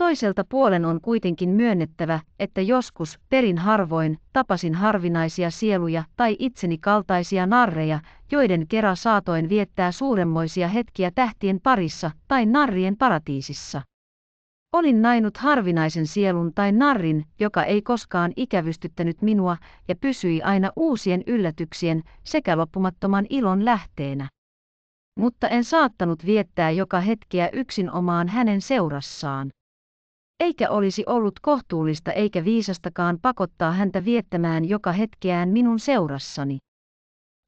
Toiselta puolen on kuitenkin myönnettävä, että joskus, perin harvoin, tapasin harvinaisia sieluja tai itseni kaltaisia narreja, joiden kera saatoin viettää suuremmoisia hetkiä tähtien parissa tai narrien paratiisissa. Olin nainut harvinaisen sielun tai narrin, joka ei koskaan ikävystyttänyt minua ja pysyi aina uusien yllätyksien sekä loppumattoman ilon lähteenä. Mutta en saattanut viettää joka hetkeä yksin omaan hänen seurassaan eikä olisi ollut kohtuullista eikä viisastakaan pakottaa häntä viettämään joka hetkeään minun seurassani.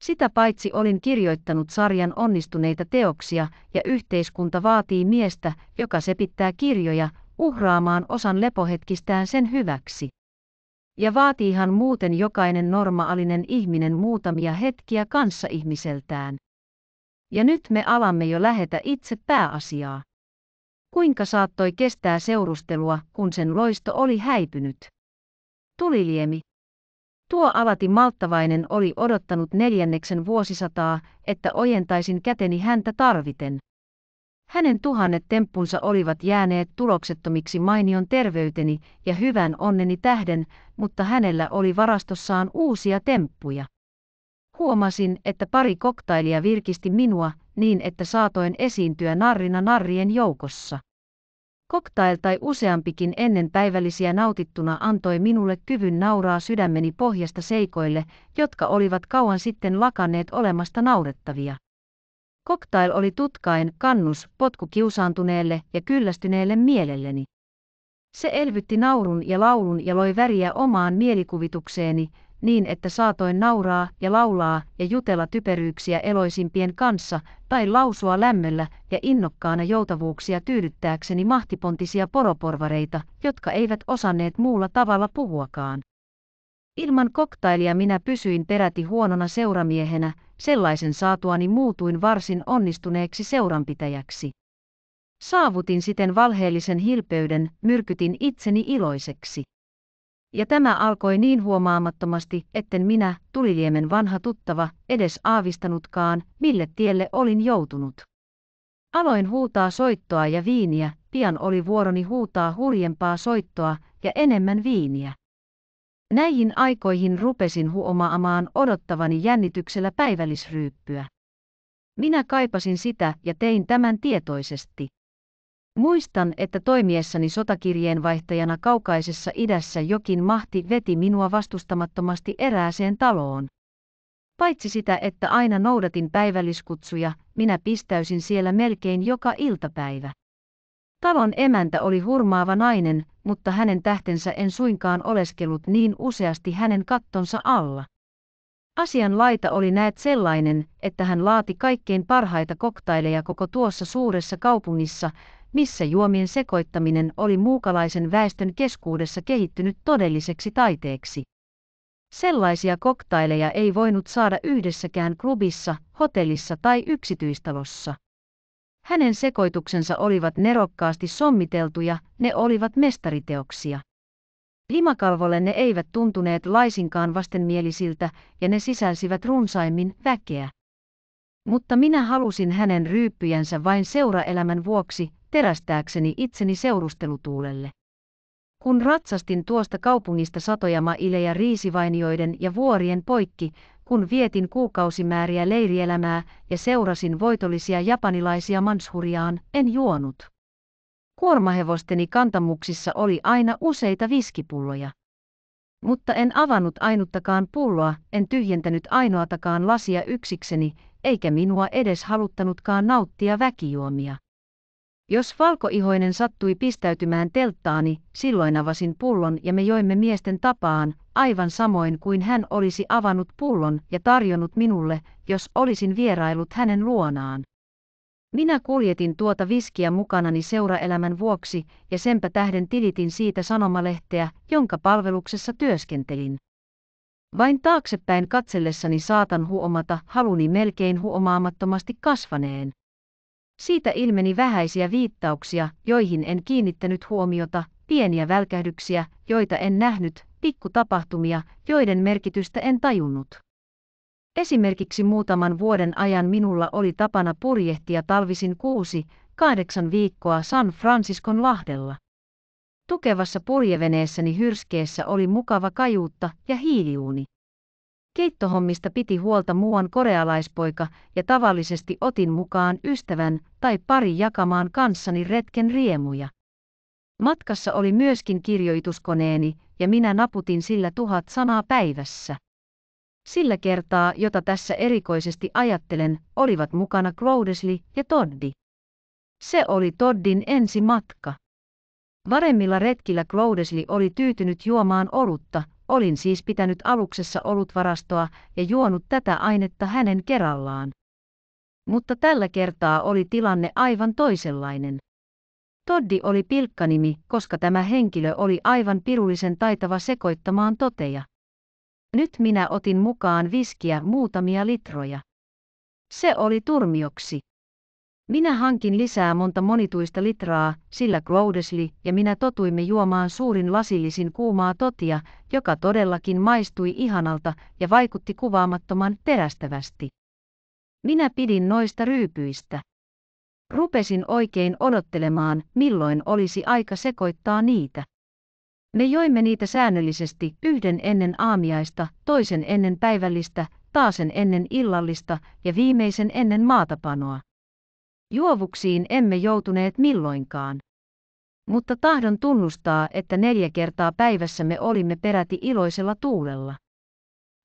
Sitä paitsi olin kirjoittanut sarjan onnistuneita teoksia, ja yhteiskunta vaatii miestä, joka sepittää kirjoja, uhraamaan osan lepohetkistään sen hyväksi. Ja vaatiihan muuten jokainen normaalinen ihminen muutamia hetkiä kanssaihmiseltään. Ja nyt me alamme jo lähetä itse pääasiaa. Kuinka saattoi kestää seurustelua, kun sen loisto oli häipynyt? Tuliliemi. Tuo alati malttavainen oli odottanut neljänneksen vuosisataa, että ojentaisin käteni häntä tarviten. Hänen tuhannet temppunsa olivat jääneet tuloksettomiksi mainion terveyteni ja hyvän onneni tähden, mutta hänellä oli varastossaan uusia temppuja. Huomasin, että pari koktailia virkisti minua, niin että saatoin esiintyä narrina narrien joukossa. Koktail tai useampikin ennen päivällisiä nautittuna antoi minulle kyvyn nauraa sydämeni pohjasta seikoille, jotka olivat kauan sitten lakanneet olemasta naurettavia. Koktail oli tutkain kannus potku kiusaantuneelle ja kyllästyneelle mielelleni. Se elvytti naurun ja laulun ja loi väriä omaan mielikuvitukseeni, niin että saatoin nauraa ja laulaa ja jutella typeryyksiä eloisimpien kanssa, tai lausua lämmöllä ja innokkaana joutavuuksia tyydyttääkseni mahtipontisia poroporvareita, jotka eivät osanneet muulla tavalla puhuakaan. Ilman koktailia minä pysyin peräti huonona seuramiehenä, sellaisen saatuani muutuin varsin onnistuneeksi seuranpitäjäksi. Saavutin siten valheellisen hilpeyden, myrkytin itseni iloiseksi ja tämä alkoi niin huomaamattomasti, etten minä, tuliliemen vanha tuttava, edes aavistanutkaan, mille tielle olin joutunut. Aloin huutaa soittoa ja viiniä, pian oli vuoroni huutaa hurjempaa soittoa ja enemmän viiniä. Näihin aikoihin rupesin huomaamaan odottavani jännityksellä päivällisryyppyä. Minä kaipasin sitä ja tein tämän tietoisesti. Muistan, että toimiessani sotakirjeenvaihtajana kaukaisessa idässä jokin mahti veti minua vastustamattomasti erääseen taloon. Paitsi sitä, että aina noudatin päivälliskutsuja, minä pistäysin siellä melkein joka iltapäivä. Talon emäntä oli hurmaava nainen, mutta hänen tähtensä en suinkaan oleskellut niin useasti hänen kattonsa alla. Asian laita oli näet sellainen, että hän laati kaikkein parhaita koktaileja koko tuossa suuressa kaupungissa, missä juomien sekoittaminen oli muukalaisen väestön keskuudessa kehittynyt todelliseksi taiteeksi. Sellaisia koktaileja ei voinut saada yhdessäkään klubissa, hotellissa tai yksityistalossa. Hänen sekoituksensa olivat nerokkaasti sommiteltuja, ne olivat mestariteoksia. Limakalvolle ne eivät tuntuneet laisinkaan vastenmielisiltä ja ne sisälsivät runsaimmin väkeä. Mutta minä halusin hänen ryyppyjänsä vain seuraelämän vuoksi, terästääkseni itseni seurustelutuulelle. Kun ratsastin tuosta kaupungista satoja mailejä riisivainioiden ja vuorien poikki, kun vietin kuukausimääriä leirielämää ja seurasin voitollisia japanilaisia manshuriaan, en juonut. Kuormahevosteni kantamuksissa oli aina useita viskipulloja. Mutta en avannut ainuttakaan pulloa, en tyhjentänyt ainoatakaan lasia yksikseni, eikä minua edes haluttanutkaan nauttia väkijuomia. Jos valkoihoinen sattui pistäytymään telttaani, silloin avasin pullon ja me joimme miesten tapaan, aivan samoin kuin hän olisi avannut pullon ja tarjonnut minulle, jos olisin vierailut hänen luonaan. Minä kuljetin tuota viskiä mukanani seuraelämän vuoksi ja senpä tähden tilitin siitä sanomalehteä, jonka palveluksessa työskentelin. Vain taaksepäin katsellessani saatan huomata haluni melkein huomaamattomasti kasvaneen. Siitä ilmeni vähäisiä viittauksia, joihin en kiinnittänyt huomiota, pieniä välkähdyksiä, joita en nähnyt, pikkutapahtumia, joiden merkitystä en tajunnut. Esimerkiksi muutaman vuoden ajan minulla oli tapana purjehtia talvisin kuusi, kahdeksan viikkoa San Franciscon lahdella. Tukevassa purjeveneessäni hyrskeessä oli mukava kajuutta ja hiiliuuni. Keittohommista piti huolta muuan korealaispoika ja tavallisesti otin mukaan ystävän tai pari jakamaan kanssani retken riemuja. Matkassa oli myöskin kirjoituskoneeni ja minä naputin sillä tuhat sanaa päivässä. Sillä kertaa, jota tässä erikoisesti ajattelen, olivat mukana Crowdesley ja Toddi. Se oli Toddin ensi matka. Varemmilla retkillä Crowdesley oli tyytynyt juomaan olutta, Olin siis pitänyt aluksessa olutvarastoa ja juonut tätä ainetta hänen kerallaan. Mutta tällä kertaa oli tilanne aivan toisenlainen. Toddi oli pilkkanimi, koska tämä henkilö oli aivan pirullisen taitava sekoittamaan toteja. Nyt minä otin mukaan viskiä muutamia litroja. Se oli turmioksi. Minä hankin lisää monta monituista litraa, sillä Groudesli ja minä totuimme juomaan suurin lasillisin kuumaa totia, joka todellakin maistui ihanalta ja vaikutti kuvaamattoman terästävästi. Minä pidin noista ryypyistä. Rupesin oikein odottelemaan, milloin olisi aika sekoittaa niitä. Me joimme niitä säännöllisesti, yhden ennen aamiaista, toisen ennen päivällistä, taasen ennen illallista ja viimeisen ennen maatapanoa. Juovuksiin emme joutuneet milloinkaan. Mutta tahdon tunnustaa, että neljä kertaa päivässä me olimme peräti iloisella tuulella.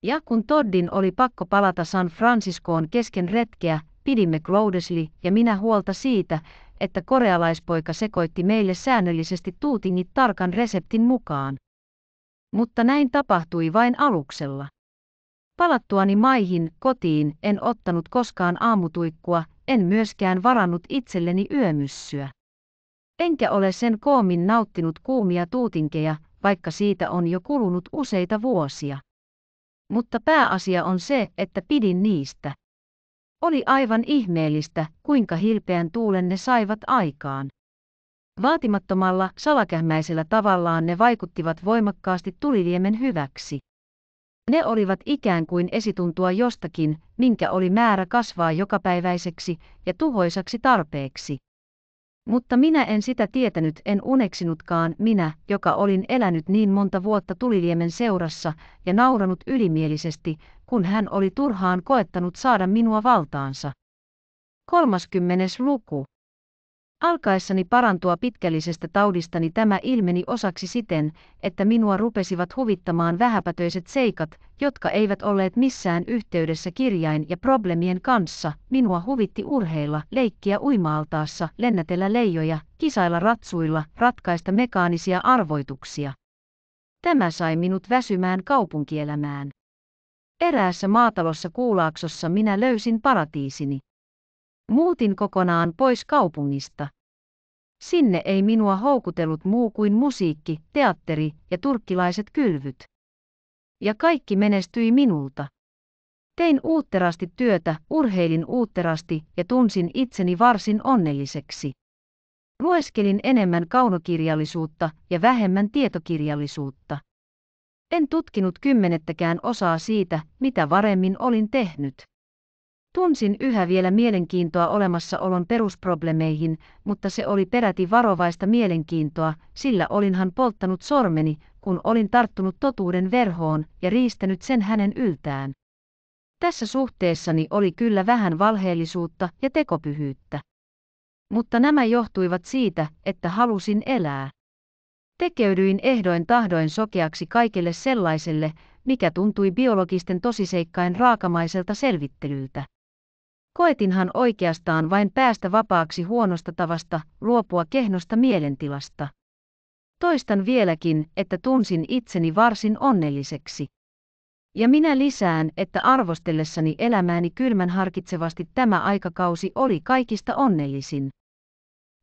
Ja kun Toddin oli pakko palata San Franciscoon kesken retkeä, pidimme Clodesley ja minä huolta siitä, että korealaispoika sekoitti meille säännöllisesti tuutingit tarkan reseptin mukaan. Mutta näin tapahtui vain aluksella. Palattuani maihin, kotiin, en ottanut koskaan aamutuikkua, en myöskään varannut itselleni yömyssyä. Enkä ole sen koomin nauttinut kuumia tuutinkeja, vaikka siitä on jo kulunut useita vuosia. Mutta pääasia on se, että pidin niistä. Oli aivan ihmeellistä, kuinka hilpeän tuulen ne saivat aikaan. Vaatimattomalla, salakähmäisellä tavallaan ne vaikuttivat voimakkaasti tuliliemen hyväksi. Ne olivat ikään kuin esituntua jostakin, minkä oli määrä kasvaa jokapäiväiseksi ja tuhoisaksi tarpeeksi. Mutta minä en sitä tietänyt, en uneksinutkaan, minä, joka olin elänyt niin monta vuotta tuliliemen seurassa ja nauranut ylimielisesti, kun hän oli turhaan koettanut saada minua valtaansa. 30. luku Alkaessani parantua pitkällisestä taudistani tämä ilmeni osaksi siten, että minua rupesivat huvittamaan vähäpätöiset seikat, jotka eivät olleet missään yhteydessä kirjain ja problemien kanssa. Minua huvitti urheilla, leikkiä uimaaltaassa, lennätellä leijoja, kisailla ratsuilla, ratkaista mekaanisia arvoituksia. Tämä sai minut väsymään kaupunkielämään. Eräässä maatalossa Kuulaaksossa minä löysin paratiisini. Muutin kokonaan pois kaupungista. Sinne ei minua houkutellut muu kuin musiikki, teatteri ja turkkilaiset kylvyt. Ja kaikki menestyi minulta. Tein uutterasti työtä, urheilin uutterasti ja tunsin itseni varsin onnelliseksi. Lueskelin enemmän kaunokirjallisuutta ja vähemmän tietokirjallisuutta. En tutkinut kymmenettäkään osaa siitä, mitä varemmin olin tehnyt. Tunsin yhä vielä mielenkiintoa olemassaolon perusprobleemeihin, mutta se oli peräti varovaista mielenkiintoa, sillä olinhan polttanut sormeni, kun olin tarttunut totuuden verhoon ja riistänyt sen hänen yltään. Tässä suhteessani oli kyllä vähän valheellisuutta ja tekopyhyyttä. Mutta nämä johtuivat siitä, että halusin elää. Tekeydyin ehdoin tahdoin sokeaksi kaikille sellaiselle, mikä tuntui biologisten tosiseikkain raakamaiselta selvittelyltä. Koetinhan oikeastaan vain päästä vapaaksi huonosta tavasta, luopua kehnosta mielentilasta. Toistan vieläkin, että tunsin itseni varsin onnelliseksi. Ja minä lisään, että arvostellessani elämääni kylmän harkitsevasti tämä aikakausi oli kaikista onnellisin.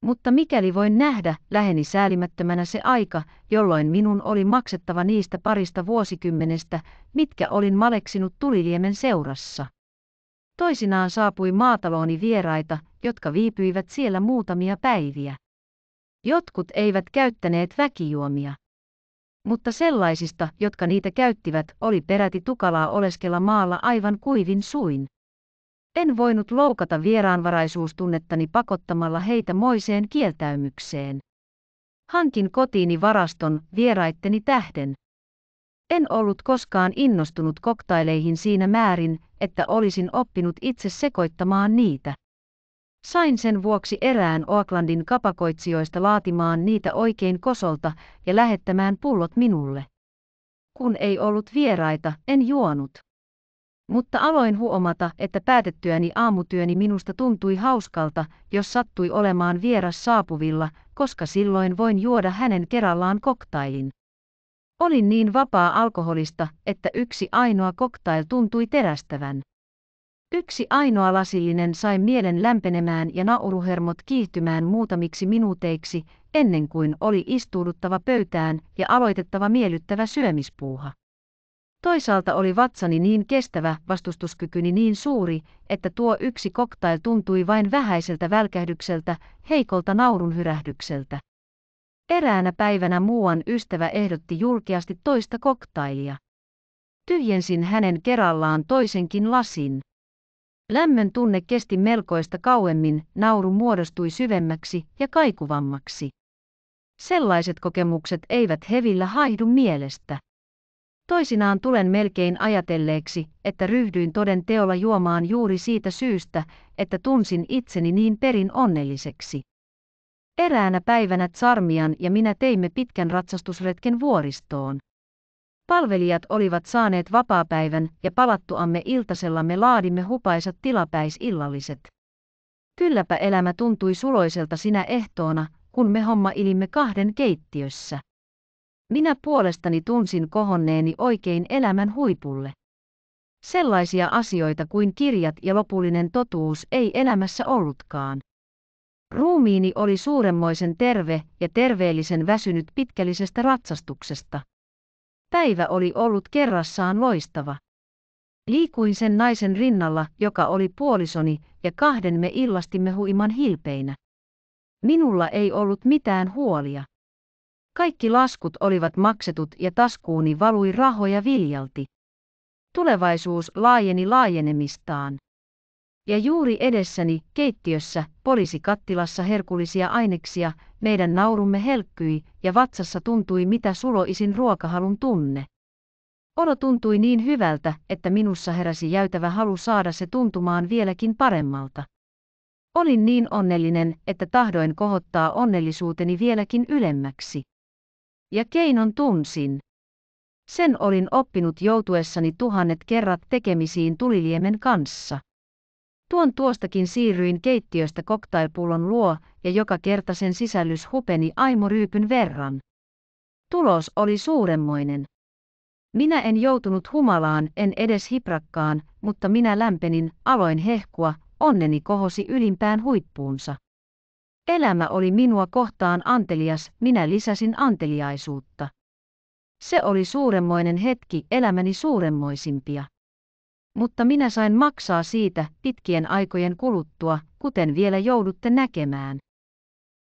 Mutta mikäli voin nähdä, läheni säälimättömänä se aika, jolloin minun oli maksettava niistä parista vuosikymmenestä, mitkä olin maleksinut tuliliemen seurassa. Toisinaan saapui maatalooni vieraita, jotka viipyivät siellä muutamia päiviä. Jotkut eivät käyttäneet väkijuomia. Mutta sellaisista, jotka niitä käyttivät, oli peräti tukalaa oleskella maalla aivan kuivin suin. En voinut loukata vieraanvaraisuustunnettani pakottamalla heitä moiseen kieltäymykseen. Hankin kotiini varaston vieraitteni tähden. En ollut koskaan innostunut koktaileihin siinä määrin, että olisin oppinut itse sekoittamaan niitä. Sain sen vuoksi erään Oaklandin kapakoitsijoista laatimaan niitä oikein kosolta ja lähettämään pullot minulle. Kun ei ollut vieraita, en juonut. Mutta aloin huomata, että päätettyäni aamutyöni minusta tuntui hauskalta, jos sattui olemaan vieras saapuvilla, koska silloin voin juoda hänen kerallaan koktailin. Olin niin vapaa alkoholista, että yksi ainoa koktail tuntui terästävän. Yksi ainoa lasillinen sai mielen lämpenemään ja nauruhermot kiihtymään muutamiksi minuuteiksi, ennen kuin oli istuuduttava pöytään ja aloitettava miellyttävä syömispuuha. Toisaalta oli vatsani niin kestävä, vastustuskykyni niin suuri, että tuo yksi koktail tuntui vain vähäiseltä välkähdykseltä, heikolta naurun hyrähdykseltä. Eräänä päivänä muuan ystävä ehdotti julkeasti toista koktailia. Tyhjensin hänen kerallaan toisenkin lasin. Lämmön tunne kesti melkoista kauemmin, nauru muodostui syvemmäksi ja kaikuvammaksi. Sellaiset kokemukset eivät hevillä haihdu mielestä. Toisinaan tulen melkein ajatelleeksi, että ryhdyin toden teolla juomaan juuri siitä syystä, että tunsin itseni niin perin onnelliseksi. Eräänä päivänä Tsarmian ja minä teimme pitkän ratsastusretken vuoristoon. Palvelijat olivat saaneet vapaapäivän ja palattuamme me laadimme hupaisat tilapäisillalliset. Kylläpä elämä tuntui suloiselta sinä ehtoona, kun me homma ilimme kahden keittiössä. Minä puolestani tunsin kohonneeni oikein elämän huipulle. Sellaisia asioita kuin kirjat ja lopullinen totuus ei elämässä ollutkaan. Ruumiini oli suuremmoisen terve ja terveellisen väsynyt pitkällisestä ratsastuksesta. Päivä oli ollut kerrassaan loistava. Liikuin sen naisen rinnalla, joka oli puolisoni, ja kahden me illastimme huiman hilpeinä. Minulla ei ollut mitään huolia. Kaikki laskut olivat maksetut ja taskuuni valui rahoja viljalti. Tulevaisuus laajeni laajenemistaan. Ja juuri edessäni, keittiössä, poliisi kattilassa herkullisia aineksia, meidän naurumme helkkyi ja vatsassa tuntui mitä suloisin ruokahalun tunne. Olo tuntui niin hyvältä, että minussa heräsi jäytävä halu saada se tuntumaan vieläkin paremmalta. Olin niin onnellinen, että tahdoin kohottaa onnellisuuteni vieläkin ylemmäksi. Ja keinon tunsin. Sen olin oppinut joutuessani tuhannet kerrat tekemisiin tuliliemen kanssa. Tuon tuostakin siirryin keittiöstä koktailpullon luo, ja joka kerta sen sisällys hupeni aimoryypyn verran. Tulos oli suuremmoinen. Minä en joutunut humalaan, en edes hiprakkaan, mutta minä lämpenin, aloin hehkua, onneni kohosi ylimpään huippuunsa. Elämä oli minua kohtaan antelias, minä lisäsin anteliaisuutta. Se oli suuremmoinen hetki, elämäni suuremmoisimpia mutta minä sain maksaa siitä pitkien aikojen kuluttua, kuten vielä joudutte näkemään.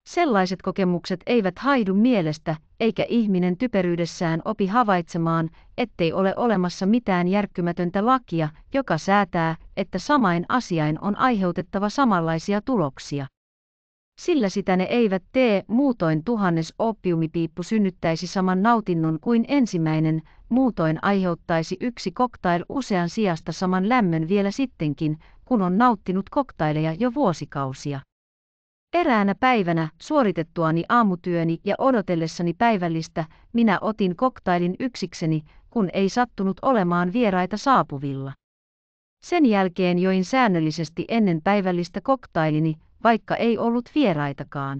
Sellaiset kokemukset eivät haidu mielestä, eikä ihminen typeryydessään opi havaitsemaan, ettei ole olemassa mitään järkkymätöntä lakia, joka säätää, että samain asiain on aiheutettava samanlaisia tuloksia. Sillä sitä ne eivät tee, muutoin tuhannes oppiumipiippu synnyttäisi saman nautinnon kuin ensimmäinen, muutoin aiheuttaisi yksi koktail usean sijasta saman lämmön vielä sittenkin, kun on nauttinut koktaileja jo vuosikausia. Eräänä päivänä suoritettuani aamutyöni ja odotellessani päivällistä, minä otin koktailin yksikseni, kun ei sattunut olemaan vieraita saapuvilla. Sen jälkeen join säännöllisesti ennen päivällistä koktailini, vaikka ei ollut vieraitakaan.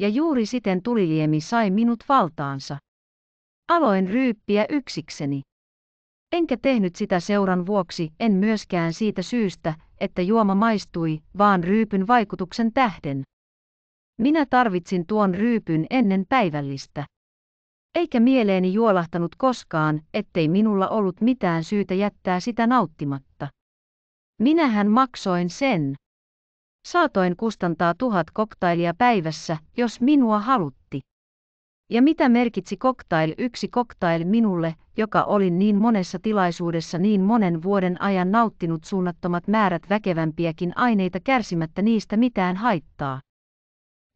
Ja juuri siten tuliliemi sai minut valtaansa. Aloin ryyppiä yksikseni. Enkä tehnyt sitä seuran vuoksi, en myöskään siitä syystä, että juoma maistui, vaan ryypyn vaikutuksen tähden. Minä tarvitsin tuon ryypyn ennen päivällistä. Eikä mieleeni juolahtanut koskaan, ettei minulla ollut mitään syytä jättää sitä nauttimatta. Minähän maksoin sen. Saatoin kustantaa tuhat koktailia päivässä, jos minua halutti. Ja mitä merkitsi cocktail yksi cocktail minulle, joka olin niin monessa tilaisuudessa niin monen vuoden ajan nauttinut suunnattomat määrät väkevämpiäkin aineita kärsimättä niistä mitään haittaa.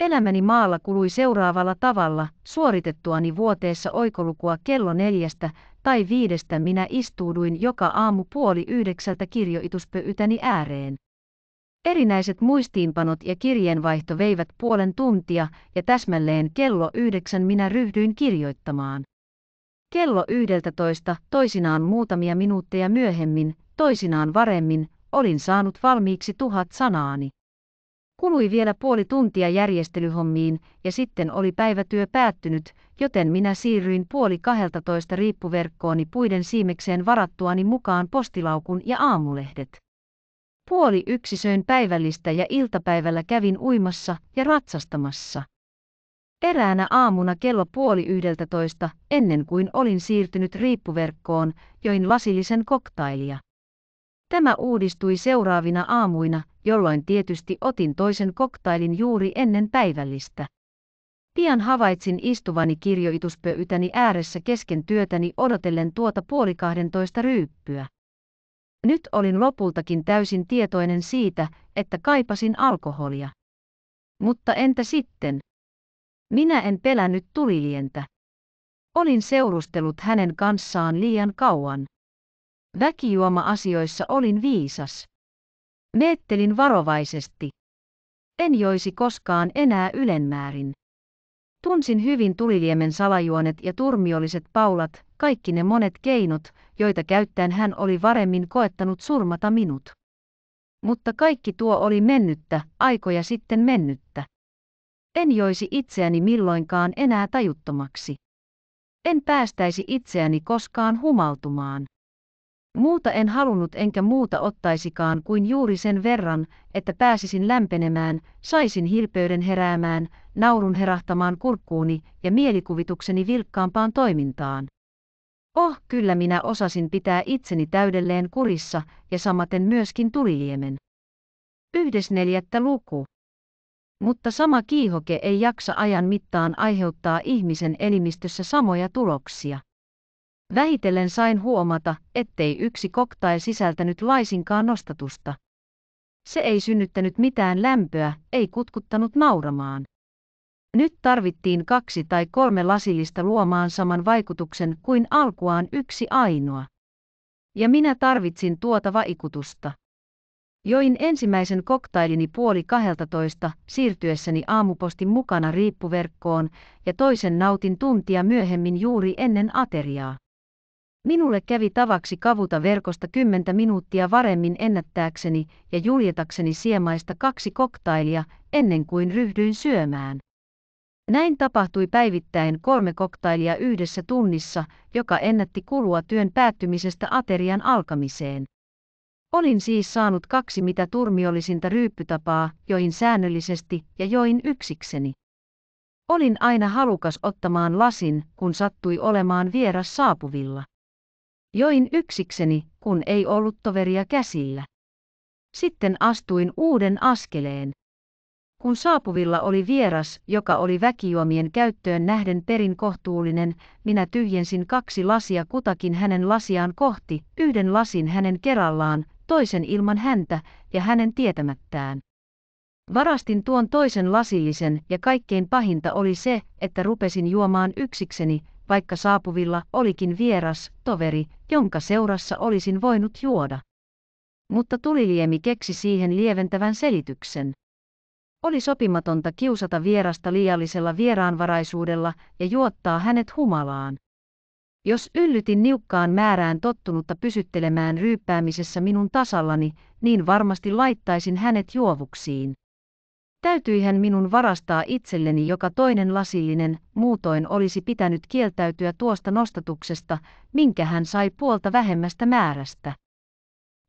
Elämäni maalla kului seuraavalla tavalla, suoritettuani vuoteessa oikolukua kello neljästä tai viidestä minä istuuduin joka aamu puoli yhdeksältä kirjoituspöytäni ääreen. Erinäiset muistiinpanot ja kirjeenvaihto veivät puolen tuntia ja täsmälleen kello yhdeksän minä ryhdyin kirjoittamaan. Kello yhdeltä toista, toisinaan muutamia minuutteja myöhemmin, toisinaan varemmin, olin saanut valmiiksi tuhat sanaani. Kului vielä puoli tuntia järjestelyhommiin ja sitten oli päivätyö päättynyt, joten minä siirryin puoli kahdeltatoista riippuverkkooni puiden siimekseen varattuani mukaan postilaukun ja aamulehdet. Puoli yksi söin päivällistä ja iltapäivällä kävin uimassa ja ratsastamassa. Eräänä aamuna kello puoli yhdeltä toista, ennen kuin olin siirtynyt riippuverkkoon, join lasillisen koktailia. Tämä uudistui seuraavina aamuina, jolloin tietysti otin toisen koktailin juuri ennen päivällistä. Pian havaitsin istuvani kirjoituspöytäni ääressä kesken työtäni odotellen tuota puoli kahdentoista ryyppyä. Nyt olin lopultakin täysin tietoinen siitä, että kaipasin alkoholia. Mutta entä sitten? Minä en pelännyt tulilientä. Olin seurustellut hänen kanssaan liian kauan. Väkijuoma-asioissa olin viisas. Meettelin varovaisesti. En joisi koskaan enää ylenmäärin. Tunsin hyvin tuliliemen salajuonet ja turmiolliset paulat, kaikki ne monet keinot, joita käyttäen hän oli varemmin koettanut surmata minut. Mutta kaikki tuo oli mennyttä, aikoja sitten mennyttä. En joisi itseäni milloinkaan enää tajuttomaksi. En päästäisi itseäni koskaan humaltumaan. Muuta en halunnut enkä muuta ottaisikaan kuin juuri sen verran, että pääsisin lämpenemään, saisin hilpeyden heräämään, naurun herahtamaan kurkkuuni ja mielikuvitukseni vilkkaampaan toimintaan. Oh, kyllä minä osasin pitää itseni täydelleen kurissa ja samaten myöskin tuliliemen. Yhdes neljättä luku. Mutta sama kiihoke ei jaksa ajan mittaan aiheuttaa ihmisen elimistössä samoja tuloksia. Vähitellen sain huomata, ettei yksi koktai sisältänyt laisinkaan nostatusta. Se ei synnyttänyt mitään lämpöä, ei kutkuttanut nauramaan. Nyt tarvittiin kaksi tai kolme lasillista luomaan saman vaikutuksen kuin alkuaan yksi ainoa. Ja minä tarvitsin tuota vaikutusta. Join ensimmäisen koktailini puoli kahdeltatoista siirtyessäni aamupostin mukana riippuverkkoon ja toisen nautin tuntia myöhemmin juuri ennen ateriaa. Minulle kävi tavaksi kavuta verkosta kymmentä minuuttia varemmin ennättääkseni ja juljetakseni siemaista kaksi koktailia ennen kuin ryhdyin syömään. Näin tapahtui päivittäin kolme koktailia yhdessä tunnissa, joka ennätti kulua työn päättymisestä aterian alkamiseen. Olin siis saanut kaksi mitä turmiollisinta ryyppytapaa, joihin säännöllisesti ja join yksikseni. Olin aina halukas ottamaan lasin, kun sattui olemaan vieras saapuvilla. Join yksikseni, kun ei ollut toveria käsillä. Sitten astuin uuden askeleen. Kun saapuvilla oli vieras, joka oli väkijuomien käyttöön nähden perin kohtuullinen, minä tyhjensin kaksi lasia kutakin hänen lasiaan kohti, yhden lasin hänen kerallaan, toisen ilman häntä ja hänen tietämättään. Varastin tuon toisen lasillisen ja kaikkein pahinta oli se, että rupesin juomaan yksikseni, vaikka saapuvilla olikin vieras, toveri, jonka seurassa olisin voinut juoda. Mutta tuliliemi keksi siihen lieventävän selityksen. Oli sopimatonta kiusata vierasta liiallisella vieraanvaraisuudella ja juottaa hänet humalaan. Jos yllytin niukkaan määrään tottunutta pysyttelemään ryyppäämisessä minun tasallani, niin varmasti laittaisin hänet juovuksiin. Täytyihän minun varastaa itselleni joka toinen lasillinen, muutoin olisi pitänyt kieltäytyä tuosta nostatuksesta, minkä hän sai puolta vähemmästä määrästä.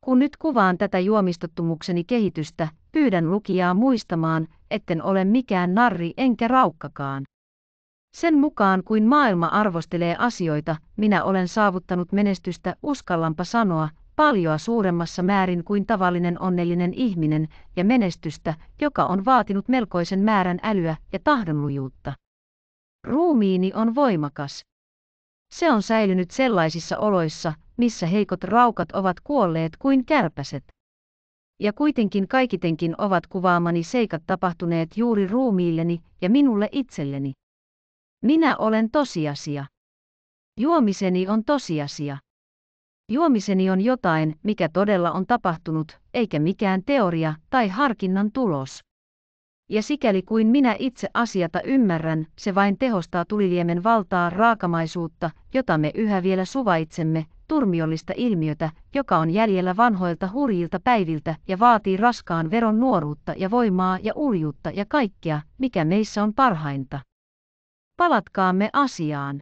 Kun nyt kuvaan tätä juomistottumukseni kehitystä, pyydän lukijaa muistamaan, etten ole mikään narri enkä raukkakaan. Sen mukaan kuin maailma arvostelee asioita, minä olen saavuttanut menestystä, uskallanpa sanoa, paljoa suuremmassa määrin kuin tavallinen onnellinen ihminen, ja menestystä, joka on vaatinut melkoisen määrän älyä ja tahdonlujuutta. Ruumiini on voimakas. Se on säilynyt sellaisissa oloissa, missä heikot raukat ovat kuolleet kuin kärpäset. Ja kuitenkin kaikitenkin ovat kuvaamani seikat tapahtuneet juuri ruumiilleni ja minulle itselleni. Minä olen tosiasia. Juomiseni on tosiasia. Juomiseni on jotain, mikä todella on tapahtunut, eikä mikään teoria tai harkinnan tulos ja sikäli kuin minä itse asiata ymmärrän, se vain tehostaa tuliliemen valtaa raakamaisuutta, jota me yhä vielä suvaitsemme, turmiollista ilmiötä, joka on jäljellä vanhoilta hurjilta päiviltä ja vaatii raskaan veron nuoruutta ja voimaa ja uljuutta ja kaikkea, mikä meissä on parhainta. Palatkaamme asiaan.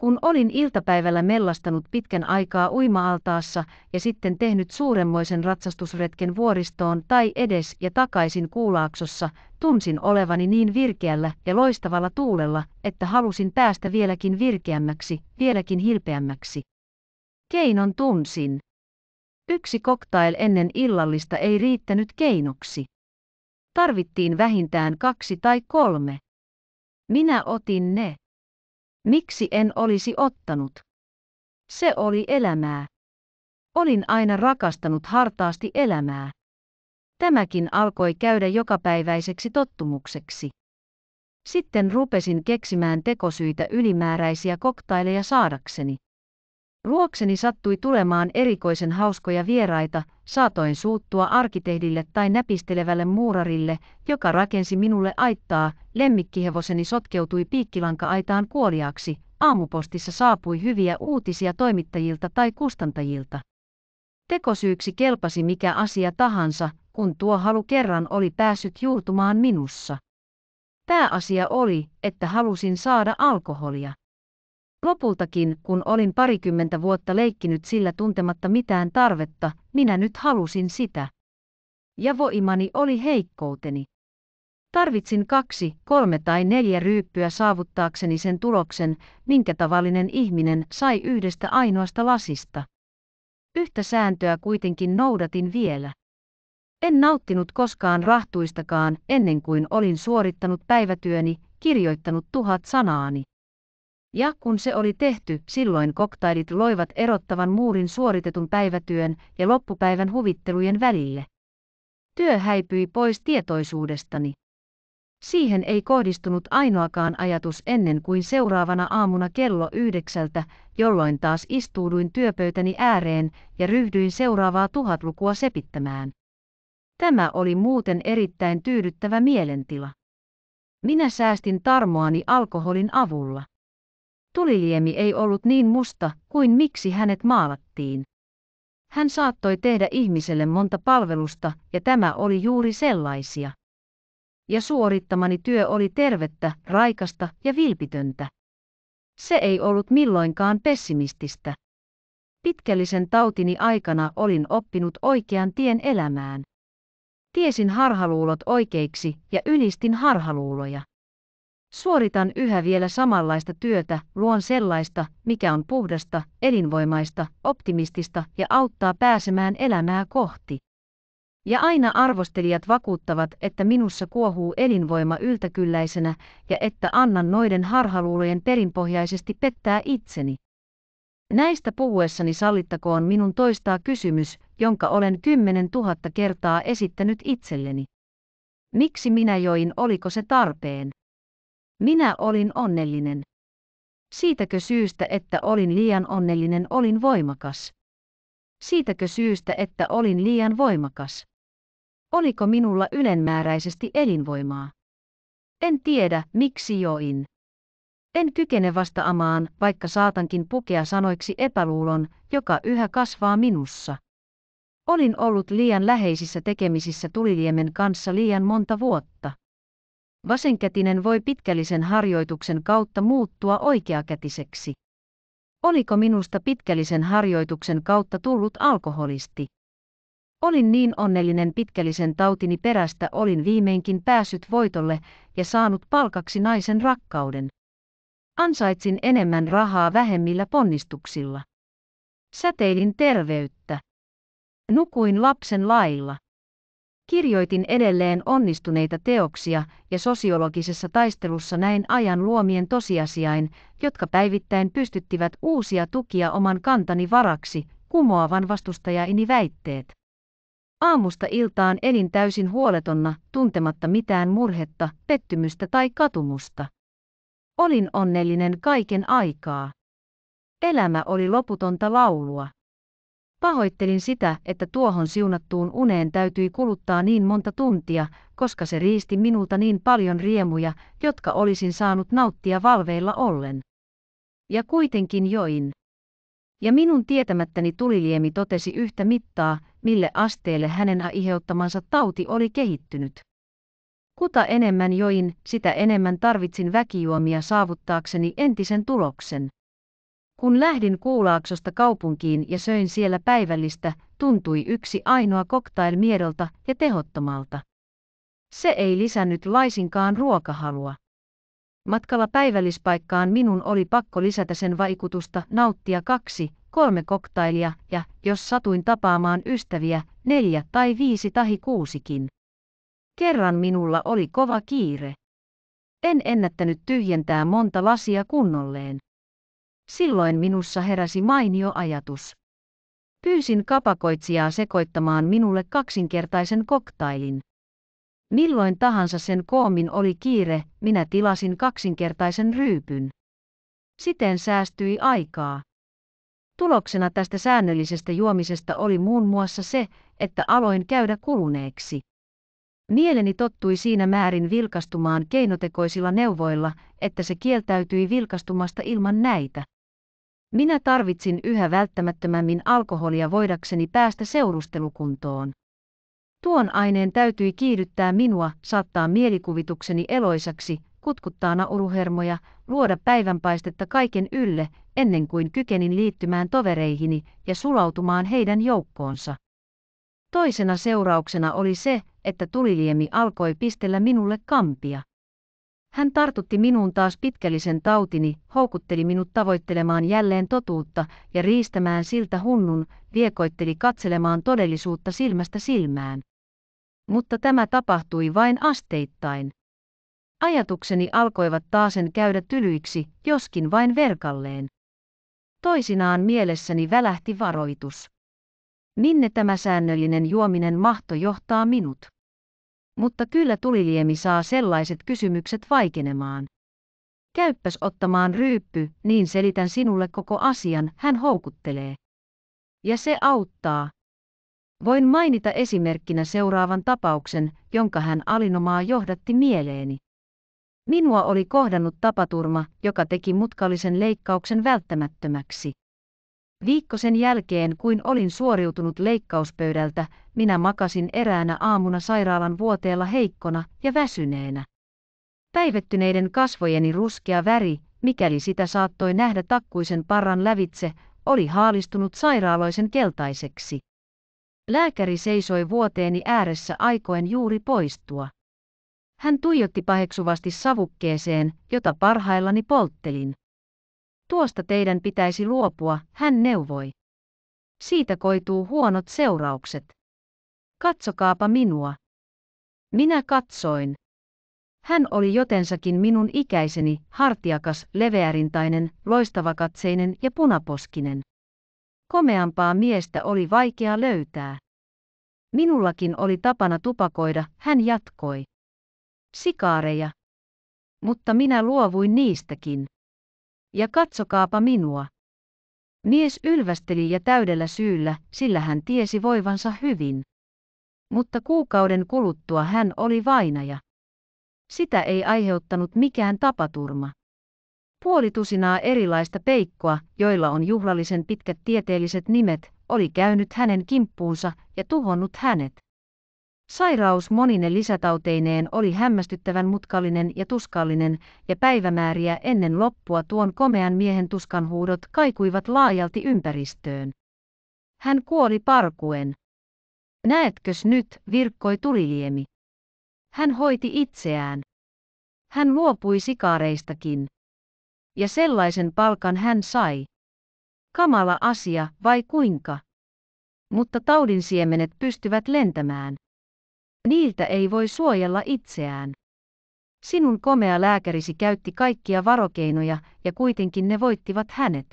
Kun olin iltapäivällä mellastanut pitkän aikaa uimaaltaassa ja sitten tehnyt suuremmoisen ratsastusretken vuoristoon tai edes ja takaisin kuulaaksossa, tunsin olevani niin virkeällä ja loistavalla tuulella, että halusin päästä vieläkin virkeämmäksi, vieläkin hilpeämmäksi. Keinon tunsin. Yksi koktail ennen illallista ei riittänyt keinoksi. Tarvittiin vähintään kaksi tai kolme. Minä otin ne. Miksi en olisi ottanut? Se oli elämää. Olin aina rakastanut hartaasti elämää. Tämäkin alkoi käydä jokapäiväiseksi tottumukseksi. Sitten rupesin keksimään tekosyitä ylimääräisiä koktaileja saadakseni. Luokseni sattui tulemaan erikoisen hauskoja vieraita, saatoin suuttua arkitehdille tai näpistelevälle muurarille, joka rakensi minulle aittaa, lemmikkihevoseni sotkeutui piikkilanka-aitaan kuoliaksi, aamupostissa saapui hyviä uutisia toimittajilta tai kustantajilta. Tekosyyksi kelpasi mikä asia tahansa, kun tuo halu kerran oli päässyt juurtumaan minussa. Pääasia oli, että halusin saada alkoholia. Lopultakin, kun olin parikymmentä vuotta leikkinyt sillä tuntematta mitään tarvetta, minä nyt halusin sitä. Ja voimani oli heikkouteni. Tarvitsin kaksi, kolme tai neljä ryyppyä saavuttaakseni sen tuloksen, minkä tavallinen ihminen sai yhdestä ainoasta lasista. Yhtä sääntöä kuitenkin noudatin vielä. En nauttinut koskaan rahtuistakaan ennen kuin olin suorittanut päivätyöni, kirjoittanut tuhat sanaani. Ja kun se oli tehty, silloin koktailit loivat erottavan muurin suoritetun päivätyön ja loppupäivän huvittelujen välille. Työ häipyi pois tietoisuudestani. Siihen ei kohdistunut ainoakaan ajatus ennen kuin seuraavana aamuna kello yhdeksältä, jolloin taas istuuduin työpöytäni ääreen ja ryhdyin seuraavaa tuhatlukua sepittämään. Tämä oli muuten erittäin tyydyttävä mielentila. Minä säästin tarmoani alkoholin avulla. Tuliliemi ei ollut niin musta kuin miksi hänet maalattiin. Hän saattoi tehdä ihmiselle monta palvelusta, ja tämä oli juuri sellaisia. Ja suorittamani työ oli tervettä, raikasta ja vilpitöntä. Se ei ollut milloinkaan pessimististä. Pitkällisen tautini aikana olin oppinut oikean tien elämään. Tiesin harhaluulot oikeiksi ja ylistin harhaluuloja. Suoritan yhä vielä samanlaista työtä, luon sellaista, mikä on puhdasta, elinvoimaista, optimistista ja auttaa pääsemään elämää kohti. Ja aina arvostelijat vakuuttavat, että minussa kuohuu elinvoima yltäkylläisenä ja että annan noiden harhaluulojen perinpohjaisesti pettää itseni. Näistä puhuessani sallittakoon minun toistaa kysymys, jonka olen kymmenen tuhatta kertaa esittänyt itselleni. Miksi minä join, oliko se tarpeen? Minä olin onnellinen. Siitäkö syystä, että olin liian onnellinen, olin voimakas? Siitäkö syystä, että olin liian voimakas? Oliko minulla ylenmääräisesti elinvoimaa? En tiedä, miksi join. En kykene vastaamaan, vaikka saatankin pukea sanoiksi epäluulon, joka yhä kasvaa minussa. Olin ollut liian läheisissä tekemisissä tuliliemen kanssa liian monta vuotta. Vasenkätinen voi pitkällisen harjoituksen kautta muuttua oikeakätiseksi. Oliko minusta pitkällisen harjoituksen kautta tullut alkoholisti? Olin niin onnellinen pitkällisen tautini perästä olin viimeinkin päässyt voitolle ja saanut palkaksi naisen rakkauden. Ansaitsin enemmän rahaa vähemmillä ponnistuksilla. Säteilin terveyttä. Nukuin lapsen lailla. Kirjoitin edelleen onnistuneita teoksia ja sosiologisessa taistelussa näin ajan luomien tosiasiain, jotka päivittäin pystyttivät uusia tukia oman kantani varaksi, kumoavan vastustajaini väitteet. Aamusta iltaan elin täysin huoletonna, tuntematta mitään murhetta, pettymystä tai katumusta. Olin onnellinen kaiken aikaa. Elämä oli loputonta laulua. Pahoittelin sitä, että tuohon siunattuun uneen täytyi kuluttaa niin monta tuntia, koska se riisti minulta niin paljon riemuja, jotka olisin saanut nauttia valveilla ollen. Ja kuitenkin join. Ja minun tietämättäni tuliliemi totesi yhtä mittaa, mille asteelle hänen aiheuttamansa tauti oli kehittynyt. Kuta enemmän join, sitä enemmän tarvitsin väkijuomia saavuttaakseni entisen tuloksen. Kun lähdin Kuulaaksosta kaupunkiin ja söin siellä päivällistä, tuntui yksi ainoa koktail miedolta ja tehottomalta. Se ei lisännyt laisinkaan ruokahalua. Matkalla päivällispaikkaan minun oli pakko lisätä sen vaikutusta nauttia kaksi, kolme koktailia ja, jos satuin tapaamaan ystäviä, neljä tai viisi tahi kuusikin. Kerran minulla oli kova kiire. En ennättänyt tyhjentää monta lasia kunnolleen. Silloin minussa heräsi mainio ajatus. Pyysin kapakoitsijaa sekoittamaan minulle kaksinkertaisen koktailin. Milloin tahansa sen koomin oli kiire, minä tilasin kaksinkertaisen ryypyn. Siten säästyi aikaa. Tuloksena tästä säännöllisestä juomisesta oli muun muassa se, että aloin käydä kuluneeksi. Mieleni tottui siinä määrin vilkastumaan keinotekoisilla neuvoilla, että se kieltäytyi vilkastumasta ilman näitä. Minä tarvitsin yhä välttämättömämmin alkoholia voidakseni päästä seurustelukuntoon. Tuon aineen täytyi kiihdyttää minua, saattaa mielikuvitukseni eloisaksi, kutkuttaa nauruhermoja, luoda päivänpaistetta kaiken ylle, ennen kuin kykenin liittymään tovereihini ja sulautumaan heidän joukkoonsa. Toisena seurauksena oli se, että tuliliemi alkoi pistellä minulle kampia. Hän tartutti minuun taas pitkällisen tautini, houkutteli minut tavoittelemaan jälleen totuutta ja riistämään siltä hunnun, viekoitteli katselemaan todellisuutta silmästä silmään. Mutta tämä tapahtui vain asteittain. Ajatukseni alkoivat taasen käydä tylyiksi, joskin vain verkalleen. Toisinaan mielessäni välähti varoitus. Minne tämä säännöllinen juominen mahto johtaa minut? mutta kyllä tuliliemi saa sellaiset kysymykset vaikenemaan. Käyppäs ottamaan ryyppy, niin selitän sinulle koko asian, hän houkuttelee. Ja se auttaa. Voin mainita esimerkkinä seuraavan tapauksen, jonka hän alinomaa johdatti mieleeni. Minua oli kohdannut tapaturma, joka teki mutkallisen leikkauksen välttämättömäksi. Viikko sen jälkeen, kuin olin suoriutunut leikkauspöydältä, minä makasin eräänä aamuna sairaalan vuoteella heikkona ja väsyneenä. Päivettyneiden kasvojeni ruskea väri, mikäli sitä saattoi nähdä takkuisen parran lävitse, oli haalistunut sairaaloisen keltaiseksi. Lääkäri seisoi vuoteeni ääressä aikoen juuri poistua. Hän tuijotti paheksuvasti savukkeeseen, jota parhaillani polttelin. Tuosta teidän pitäisi luopua, hän neuvoi. Siitä koituu huonot seuraukset. Katsokaapa minua. Minä katsoin. Hän oli jotensakin minun ikäiseni, hartiakas, leveärintainen, loistavakatseinen ja punaposkinen. Komeampaa miestä oli vaikea löytää. Minullakin oli tapana tupakoida, hän jatkoi. Sikaareja. Mutta minä luovuin niistäkin. Ja katsokaapa minua. Mies ylvästeli ja täydellä syyllä, sillä hän tiesi voivansa hyvin. Mutta kuukauden kuluttua hän oli vainaja. Sitä ei aiheuttanut mikään tapaturma. Puolitusinaa erilaista peikkoa, joilla on juhlallisen pitkät tieteelliset nimet, oli käynyt hänen kimppuunsa ja tuhonnut hänet. Sairaus monine lisätauteineen oli hämmästyttävän mutkallinen ja tuskallinen, ja päivämääriä ennen loppua tuon komean miehen tuskanhuudot kaikuivat laajalti ympäristöön. Hän kuoli parkuen. Näetkös nyt, virkkoi tuliliemi. Hän hoiti itseään. Hän luopui sikaareistakin. Ja sellaisen palkan hän sai. Kamala asia, vai kuinka? Mutta taudin siemenet pystyvät lentämään. Niiltä ei voi suojella itseään. Sinun komea lääkärisi käytti kaikkia varokeinoja ja kuitenkin ne voittivat hänet.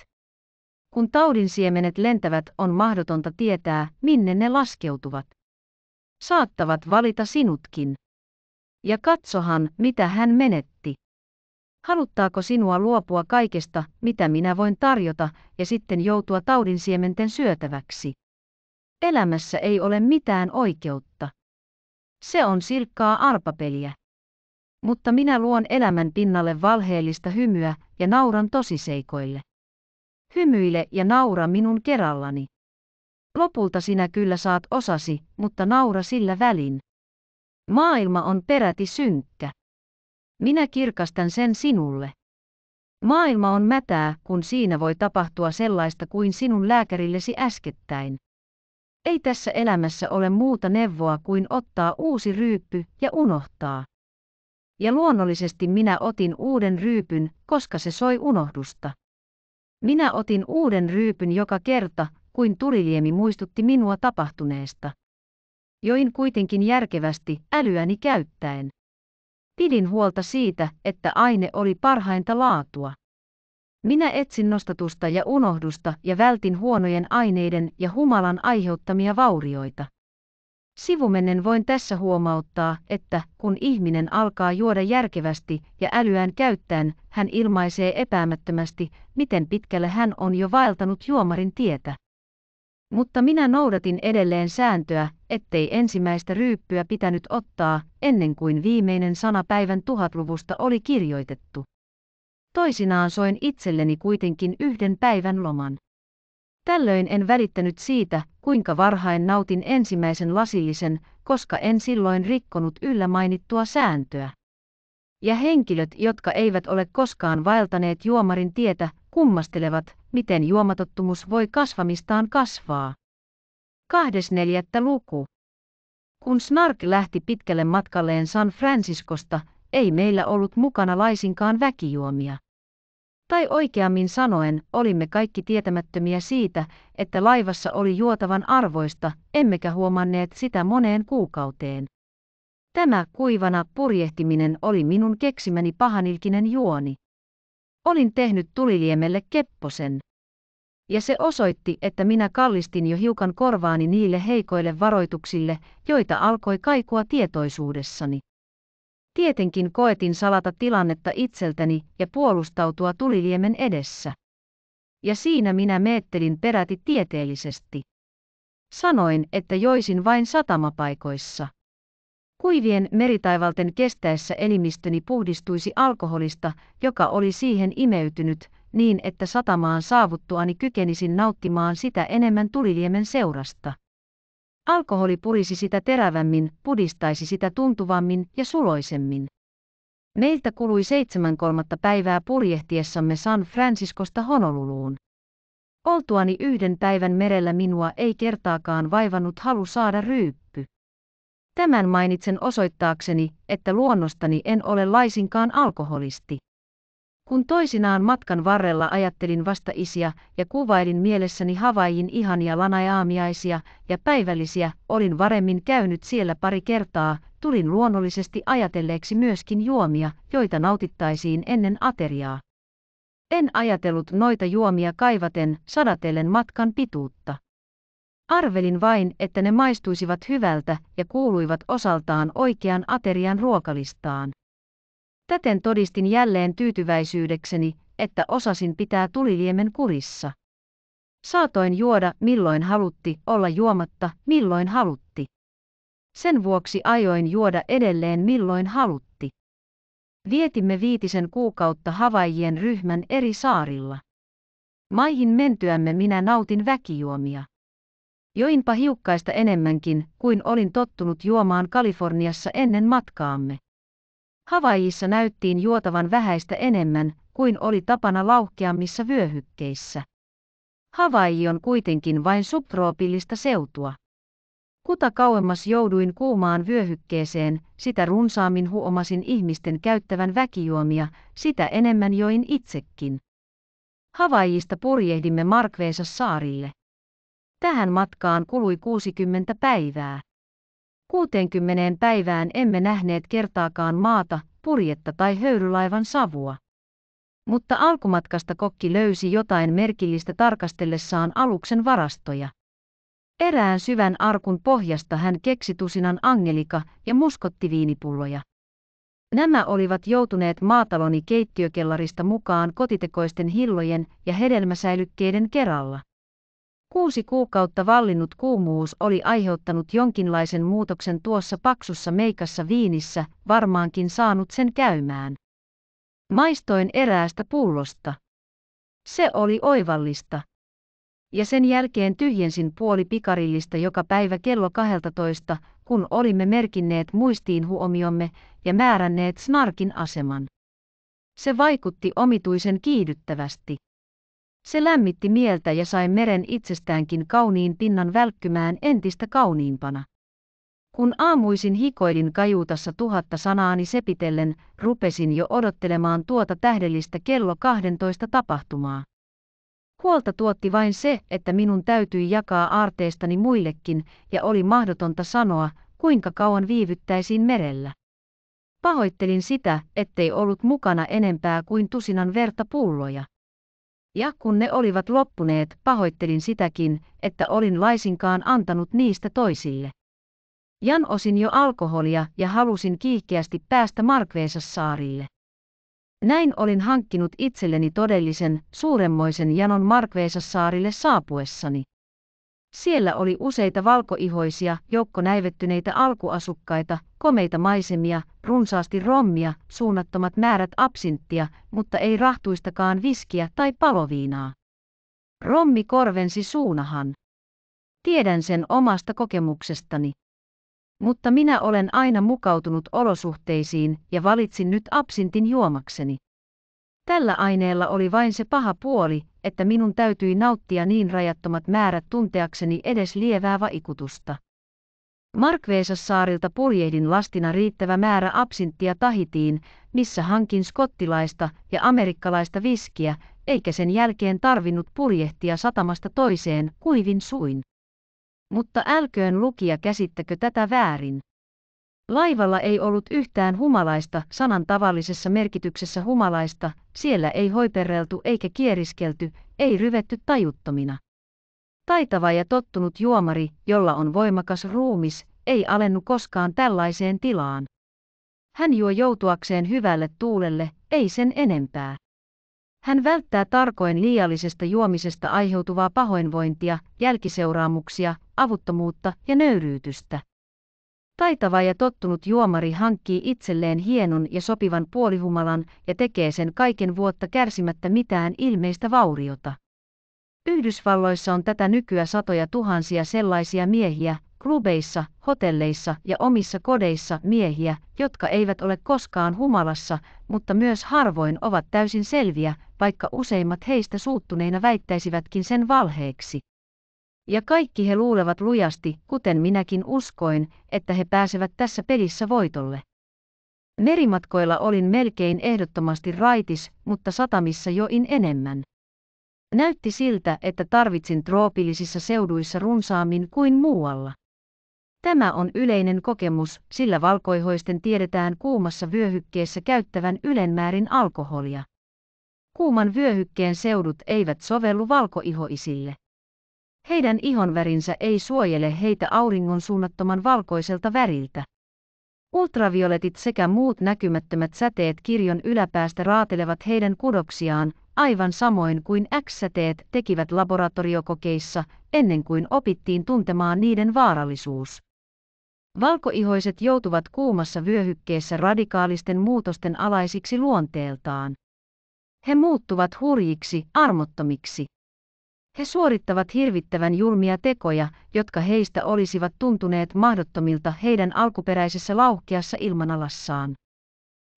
Kun taudin siemenet lentävät, on mahdotonta tietää, minne ne laskeutuvat. Saattavat valita sinutkin. Ja katsohan, mitä hän menetti. Haluttaako sinua luopua kaikesta, mitä minä voin tarjota, ja sitten joutua taudin siementen syötäväksi? Elämässä ei ole mitään oikeutta. Se on silkkaa arpapeliä. Mutta minä luon elämän pinnalle valheellista hymyä ja nauran tosiseikoille. Hymyile ja naura minun kerallani. Lopulta sinä kyllä saat osasi, mutta naura sillä välin. Maailma on peräti synkkä. Minä kirkastan sen sinulle. Maailma on mätää, kun siinä voi tapahtua sellaista kuin sinun lääkärillesi äskettäin. Ei tässä elämässä ole muuta neuvoa kuin ottaa uusi ryyppy ja unohtaa. Ja luonnollisesti minä otin uuden ryypyn, koska se soi unohdusta. Minä otin uuden ryypyn joka kerta, kuin tuliliemi muistutti minua tapahtuneesta. Join kuitenkin järkevästi, älyäni käyttäen. Pidin huolta siitä, että aine oli parhainta laatua. Minä etsin nostatusta ja unohdusta ja vältin huonojen aineiden ja humalan aiheuttamia vaurioita. Sivumennen voin tässä huomauttaa, että kun ihminen alkaa juoda järkevästi ja älyään käyttäen, hän ilmaisee epäämättömästi, miten pitkälle hän on jo vaeltanut juomarin tietä. Mutta minä noudatin edelleen sääntöä, ettei ensimmäistä ryyppyä pitänyt ottaa, ennen kuin viimeinen sana päivän tuhatluvusta oli kirjoitettu. Toisinaan soin itselleni kuitenkin yhden päivän loman. Tällöin en välittänyt siitä, kuinka varhain nautin ensimmäisen lasillisen, koska en silloin rikkonut yllä mainittua sääntöä. Ja henkilöt, jotka eivät ole koskaan vaeltaneet juomarin tietä, kummastelevat, miten juomatottumus voi kasvamistaan kasvaa. 24. luku Kun Snark lähti pitkälle matkalleen San Franciscosta, ei meillä ollut mukana laisinkaan väkijuomia. Tai oikeammin sanoen, olimme kaikki tietämättömiä siitä, että laivassa oli juotavan arvoista, emmekä huomanneet sitä moneen kuukauteen. Tämä kuivana purjehtiminen oli minun keksimäni pahanilkinen juoni. Olin tehnyt tuliliemelle kepposen. Ja se osoitti, että minä kallistin jo hiukan korvaani niille heikoille varoituksille, joita alkoi kaikua tietoisuudessani. Tietenkin koetin salata tilannetta itseltäni ja puolustautua tuliliemen edessä. Ja siinä minä meettelin peräti tieteellisesti. Sanoin, että joisin vain satamapaikoissa. Kuivien meritaivalten kestäessä elimistöni puhdistuisi alkoholista, joka oli siihen imeytynyt, niin että satamaan saavuttuani kykenisin nauttimaan sitä enemmän tuliliemen seurasta. Alkoholi purisi sitä terävämmin, pudistaisi sitä tuntuvammin ja suloisemmin. Meiltä kului seitsemän kolmatta päivää purjehtiessamme San Franciscosta Honoluluun. Oltuani yhden päivän merellä minua ei kertaakaan vaivannut halu saada ryyppy. Tämän mainitsen osoittaakseni, että luonnostani en ole laisinkaan alkoholisti. Kun toisinaan matkan varrella ajattelin vasta isiä ja kuvailin mielessäni Havaijin ihania lanajaamiaisia ja päivällisiä, olin varemmin käynyt siellä pari kertaa, tulin luonnollisesti ajatelleeksi myöskin juomia, joita nautittaisiin ennen ateriaa. En ajatellut noita juomia kaivaten sadatellen matkan pituutta. Arvelin vain, että ne maistuisivat hyvältä ja kuuluivat osaltaan oikean aterian ruokalistaan. Täten todistin jälleen tyytyväisyydekseni, että osasin pitää tuliliemen kurissa. Saatoin juoda milloin halutti, olla juomatta milloin halutti. Sen vuoksi ajoin juoda edelleen milloin halutti. Vietimme viitisen kuukautta Havaijien ryhmän eri saarilla. Maihin mentyämme minä nautin väkijuomia. Joinpa hiukkaista enemmänkin kuin olin tottunut juomaan Kaliforniassa ennen matkaamme. Havaijissa näyttiin juotavan vähäistä enemmän kuin oli tapana lauhkeammissa vyöhykkeissä. Havaiji on kuitenkin vain subtroopillista seutua. Kuta kauemmas jouduin kuumaan vyöhykkeeseen, sitä runsaammin huomasin ihmisten käyttävän väkijuomia, sitä enemmän join itsekin. Havaijista purjehdimme Markveesas saarille. Tähän matkaan kului 60 päivää. 60 päivään emme nähneet kertaakaan maata, purjetta tai höyrylaivan savua. Mutta alkumatkasta kokki löysi jotain merkillistä tarkastellessaan aluksen varastoja. Erään syvän arkun pohjasta hän keksi tusinan angelika ja muskottiviinipulloja. Nämä olivat joutuneet maataloni keittiökellarista mukaan kotitekoisten hillojen ja hedelmäsäilykkeiden kerralla. Kuusi kuukautta vallinnut kuumuus oli aiheuttanut jonkinlaisen muutoksen tuossa paksussa meikassa viinissä, varmaankin saanut sen käymään. Maistoin eräästä pullosta. Se oli oivallista. Ja sen jälkeen tyhjensin puoli pikarillista joka päivä kello 12, kun olimme merkinneet muistiin huomiomme ja määränneet snarkin aseman. Se vaikutti omituisen kiihdyttävästi. Se lämmitti mieltä ja sai meren itsestäänkin kauniin pinnan välkkymään entistä kauniimpana. Kun aamuisin hikoilin kajuutassa tuhatta sanaani sepitellen, rupesin jo odottelemaan tuota tähdellistä kello 12 tapahtumaa. Huolta tuotti vain se, että minun täytyi jakaa aarteestani muillekin, ja oli mahdotonta sanoa, kuinka kauan viivyttäisiin merellä. Pahoittelin sitä, ettei ollut mukana enempää kuin tusinan verta pulloja. Ja kun ne olivat loppuneet, pahoittelin sitäkin, että olin laisinkaan antanut niistä toisille. Jan osin jo alkoholia ja halusin kiihkeästi päästä saarille. Näin olin hankkinut itselleni todellisen, suuremmoisen janon saarille saapuessani. Siellä oli useita valkoihoisia, joukko näivettyneitä alkuasukkaita, komeita maisemia, runsaasti rommia, suunnattomat määrät absinttia, mutta ei rahtuistakaan viskiä tai paloviinaa. Rommi korvensi suunahan. Tiedän sen omasta kokemuksestani. Mutta minä olen aina mukautunut olosuhteisiin ja valitsin nyt absintin juomakseni. Tällä aineella oli vain se paha puoli, että minun täytyi nauttia niin rajattomat määrät tunteakseni edes lievää vaikutusta. Markveesassaarilta purjehdin lastina riittävä määrä absinttia Tahitiin, missä hankin skottilaista ja amerikkalaista viskiä, eikä sen jälkeen tarvinnut purjehtia satamasta toiseen kuivin suin. Mutta älköön lukija käsittäkö tätä väärin. Laivalla ei ollut yhtään humalaista, sanan tavallisessa merkityksessä humalaista, siellä ei hoiperreltu eikä kieriskelty, ei ryvetty tajuttomina. Taitava ja tottunut juomari, jolla on voimakas ruumis, ei alennu koskaan tällaiseen tilaan. Hän juo joutuakseen hyvälle tuulelle, ei sen enempää. Hän välttää tarkoin liiallisesta juomisesta aiheutuvaa pahoinvointia, jälkiseuraamuksia, avuttomuutta ja nöyryytystä. Taitava ja tottunut juomari hankkii itselleen hienon ja sopivan puolihumalan ja tekee sen kaiken vuotta kärsimättä mitään ilmeistä vauriota. Yhdysvalloissa on tätä nykyä satoja tuhansia sellaisia miehiä, klubeissa, hotelleissa ja omissa kodeissa miehiä, jotka eivät ole koskaan humalassa, mutta myös harvoin ovat täysin selviä, vaikka useimmat heistä suuttuneina väittäisivätkin sen valheeksi. Ja kaikki he luulevat lujasti, kuten minäkin uskoin, että he pääsevät tässä pelissä voitolle. Merimatkoilla olin melkein ehdottomasti raitis, mutta satamissa join enemmän. Näytti siltä, että tarvitsin troopillisissa seuduissa runsaammin kuin muualla. Tämä on yleinen kokemus, sillä valkoihoisten tiedetään kuumassa vyöhykkeessä käyttävän ylenmäärin alkoholia. Kuuman vyöhykkeen seudut eivät sovellu valkoihoisille. Heidän ihonvärinsä ei suojele heitä auringon suunnattoman valkoiselta väriltä. Ultravioletit sekä muut näkymättömät säteet kirjon yläpäästä raatelevat heidän kudoksiaan, aivan samoin kuin X-säteet tekivät laboratoriokokeissa, ennen kuin opittiin tuntemaan niiden vaarallisuus. Valkoihoiset joutuvat kuumassa vyöhykkeessä radikaalisten muutosten alaisiksi luonteeltaan. He muuttuvat hurjiksi, armottomiksi. He suorittavat hirvittävän julmia tekoja, jotka heistä olisivat tuntuneet mahdottomilta heidän alkuperäisessä lauhkeassa ilmanalassaan.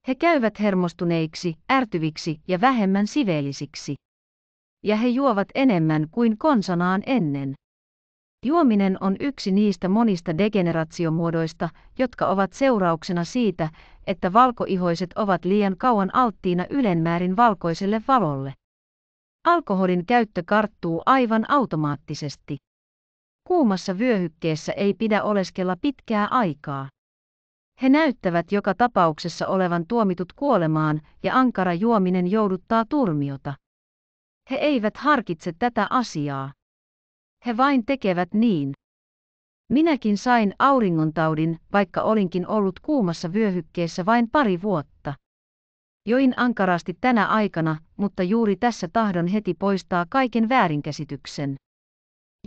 He käyvät hermostuneiksi, ärtyviksi ja vähemmän siveellisiksi. Ja he juovat enemmän kuin konsanaan ennen. Juominen on yksi niistä monista degeneraatiomuodoista, jotka ovat seurauksena siitä, että valkoihoiset ovat liian kauan alttiina ylenmäärin valkoiselle valolle. Alkoholin käyttö karttuu aivan automaattisesti. Kuumassa vyöhykkeessä ei pidä oleskella pitkää aikaa. He näyttävät joka tapauksessa olevan tuomitut kuolemaan ja ankara juominen jouduttaa turmiota. He eivät harkitse tätä asiaa. He vain tekevät niin. Minäkin sain auringontaudin, vaikka olinkin ollut kuumassa vyöhykkeessä vain pari vuotta. Join ankarasti tänä aikana mutta juuri tässä tahdon heti poistaa kaiken väärinkäsityksen.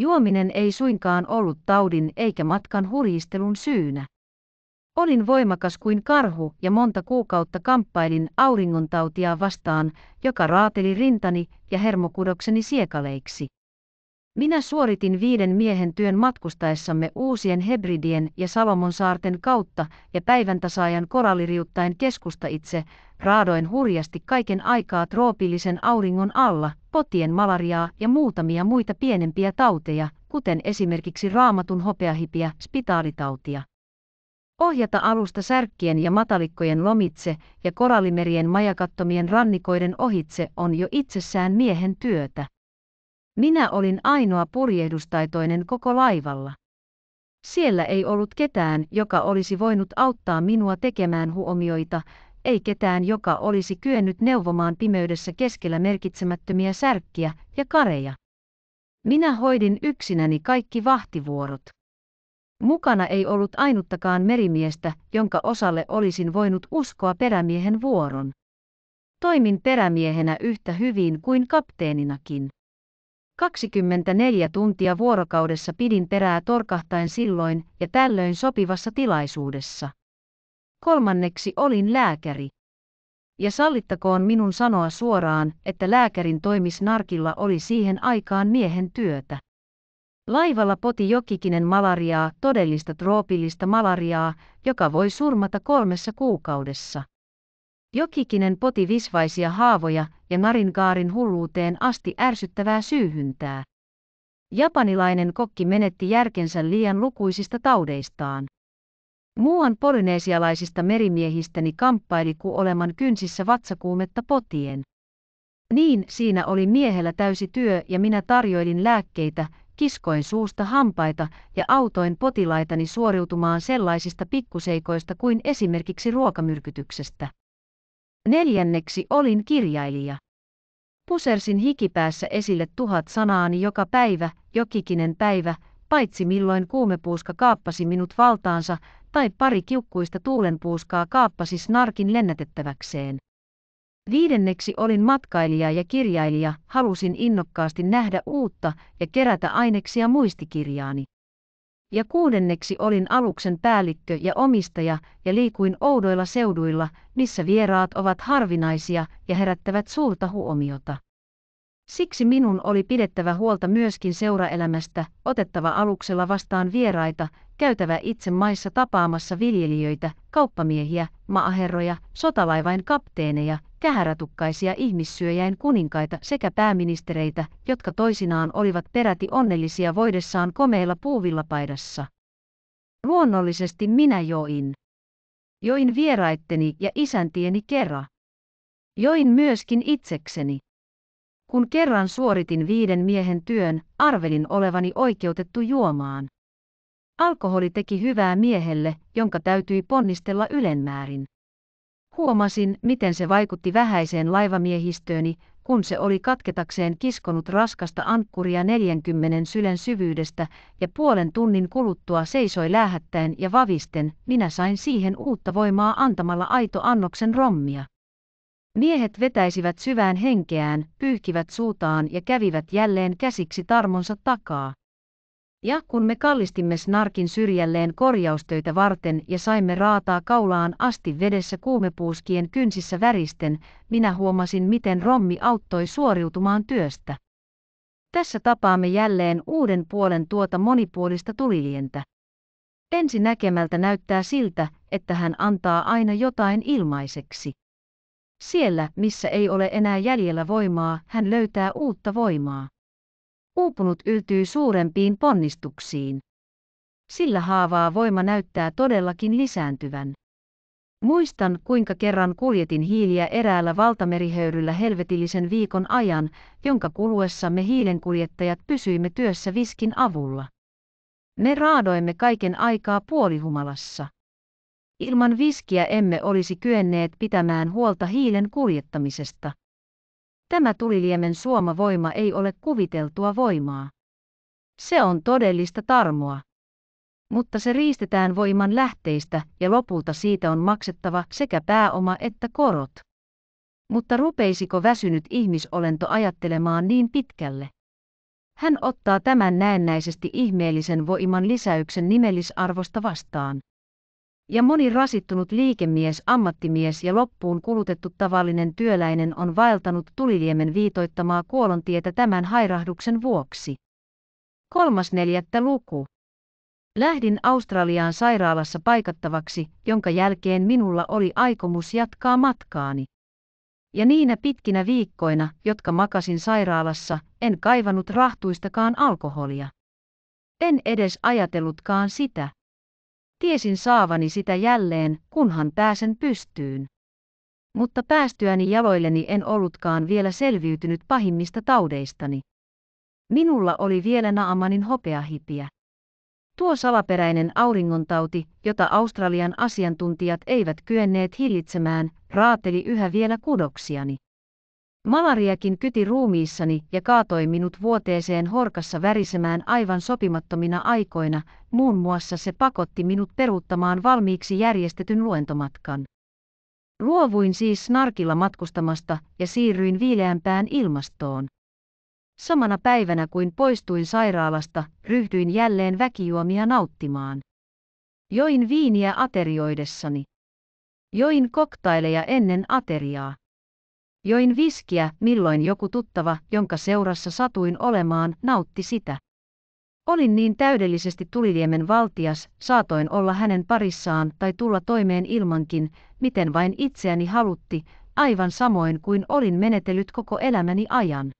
Juominen ei suinkaan ollut taudin eikä matkan hurjistelun syynä. Olin voimakas kuin karhu ja monta kuukautta kamppailin auringontautia vastaan, joka raateli rintani ja hermokudokseni siekaleiksi. Minä suoritin viiden miehen työn matkustaessamme uusien Hebridien ja Salomon saarten kautta ja päivän tasaajan koralliriuttain keskusta itse raadoin hurjasti kaiken aikaa troopillisen auringon alla, potien malariaa ja muutamia muita pienempiä tauteja, kuten esimerkiksi raamatun hopeahipiä, spitaalitautia. Ohjata alusta särkkien ja matalikkojen lomitse ja korallimerien majakattomien rannikoiden ohitse on jo itsessään miehen työtä. Minä olin ainoa purjehdustaitoinen koko laivalla. Siellä ei ollut ketään, joka olisi voinut auttaa minua tekemään huomioita, ei ketään joka olisi kyennyt neuvomaan pimeydessä keskellä merkitsemättömiä särkkiä ja kareja. Minä hoidin yksinäni kaikki vahtivuorot. Mukana ei ollut ainuttakaan merimiestä, jonka osalle olisin voinut uskoa perämiehen vuoron. Toimin perämiehenä yhtä hyvin kuin kapteeninakin. 24 tuntia vuorokaudessa pidin perää torkahtain silloin ja tällöin sopivassa tilaisuudessa. Kolmanneksi olin lääkäri. Ja sallittakoon minun sanoa suoraan, että lääkärin toimisnarkilla oli siihen aikaan miehen työtä. Laivalla poti jokikinen malariaa, todellista troopillista malariaa, joka voi surmata kolmessa kuukaudessa. Jokikinen poti visvaisia haavoja ja naringaarin hulluuteen asti ärsyttävää syyhyntää. Japanilainen kokki menetti järkensä liian lukuisista taudeistaan. Muuan polyneesialaisista merimiehistäni kamppaili ku oleman kynsissä vatsakuumetta potien. Niin siinä oli miehellä täysi työ ja minä tarjoilin lääkkeitä, kiskoin suusta hampaita ja autoin potilaitani suoriutumaan sellaisista pikkuseikoista kuin esimerkiksi ruokamyrkytyksestä. Neljänneksi olin kirjailija. Pusersin hikipäässä esille tuhat sanaani joka päivä, jokikinen päivä, paitsi milloin kuumepuuska kaappasi minut valtaansa, tai pari kiukkuista tuulenpuuskaa kaappasi snarkin lennätettäväkseen. Viidenneksi olin matkailija ja kirjailija, halusin innokkaasti nähdä uutta ja kerätä aineksia muistikirjaani. Ja kuudenneksi olin aluksen päällikkö ja omistaja ja liikuin oudoilla seuduilla, missä vieraat ovat harvinaisia ja herättävät suurta huomiota. Siksi minun oli pidettävä huolta myöskin seuraelämästä, otettava aluksella vastaan vieraita, käytävä itse maissa tapaamassa viljelijöitä, kauppamiehiä, maaherroja, sotalaivain kapteeneja, kähärätukkaisia ihmissyöjäin kuninkaita sekä pääministereitä, jotka toisinaan olivat peräti onnellisia voidessaan komeilla puuvilla paidassa. Luonnollisesti minä join. Join vieraitteni ja isäntieni kerran. Join myöskin itsekseni. Kun kerran suoritin viiden miehen työn, arvelin olevani oikeutettu juomaan. Alkoholi teki hyvää miehelle, jonka täytyi ponnistella ylenmäärin. Huomasin, miten se vaikutti vähäiseen laivamiehistööni, kun se oli katketakseen kiskonut raskasta ankkuria 40 sylen syvyydestä ja puolen tunnin kuluttua seisoi läähättäen ja vavisten, minä sain siihen uutta voimaa antamalla aito annoksen rommia. Miehet vetäisivät syvään henkeään, pyyhkivät suutaan ja kävivät jälleen käsiksi tarmonsa takaa. Ja kun me kallistimme snarkin syrjälleen korjaustöitä varten ja saimme raataa kaulaan asti vedessä kuumepuuskien kynsissä väristen, minä huomasin miten Rommi auttoi suoriutumaan työstä. Tässä tapaamme jälleen uuden puolen tuota monipuolista tulilientä. Ensi näkemältä näyttää siltä, että hän antaa aina jotain ilmaiseksi. Siellä, missä ei ole enää jäljellä voimaa, hän löytää uutta voimaa. Uupunut yltyy suurempiin ponnistuksiin. Sillä haavaa voima näyttää todellakin lisääntyvän. Muistan, kuinka kerran kuljetin hiiliä eräällä valtamerihöyryllä helvetillisen viikon ajan, jonka kuluessamme hiilenkuljettajat pysyimme työssä viskin avulla. Me raadoimme kaiken aikaa puolihumalassa. Ilman viskiä emme olisi kyenneet pitämään huolta hiilen kuljettamisesta. Tämä tuliliemen suoma voima ei ole kuviteltua voimaa. Se on todellista tarmoa. Mutta se riistetään voiman lähteistä ja lopulta siitä on maksettava sekä pääoma että korot. Mutta rupeisiko väsynyt ihmisolento ajattelemaan niin pitkälle? Hän ottaa tämän näennäisesti ihmeellisen voiman lisäyksen nimellisarvosta vastaan ja moni rasittunut liikemies, ammattimies ja loppuun kulutettu tavallinen työläinen on vaeltanut tuliliemen viitoittamaa kuolontietä tämän hairahduksen vuoksi. Kolmas neljättä luku. Lähdin Australiaan sairaalassa paikattavaksi, jonka jälkeen minulla oli aikomus jatkaa matkaani. Ja niinä pitkinä viikkoina, jotka makasin sairaalassa, en kaivanut rahtuistakaan alkoholia. En edes ajatellutkaan sitä. Tiesin saavani sitä jälleen, kunhan pääsen pystyyn. Mutta päästyäni jaloilleni en ollutkaan vielä selviytynyt pahimmista taudeistani. Minulla oli vielä Naamanin hopeahipiä. Tuo salaperäinen auringontauti, jota Australian asiantuntijat eivät kyenneet hillitsemään, raateli yhä vielä kudoksiani. Malariakin kyti ruumiissani ja kaatoi minut vuoteeseen horkassa värisemään aivan sopimattomina aikoina, muun muassa se pakotti minut peruuttamaan valmiiksi järjestetyn luentomatkan. Luovuin siis snarkilla matkustamasta ja siirryin viileämpään ilmastoon. Samana päivänä kuin poistuin sairaalasta, ryhdyin jälleen väkijuomia nauttimaan. Join viiniä aterioidessani. Join koktaileja ennen ateriaa. Join viskiä, milloin joku tuttava, jonka seurassa satuin olemaan, nautti sitä. Olin niin täydellisesti tuliliemen valtias, saatoin olla hänen parissaan tai tulla toimeen ilmankin, miten vain itseäni halutti, aivan samoin kuin olin menetellyt koko elämäni ajan.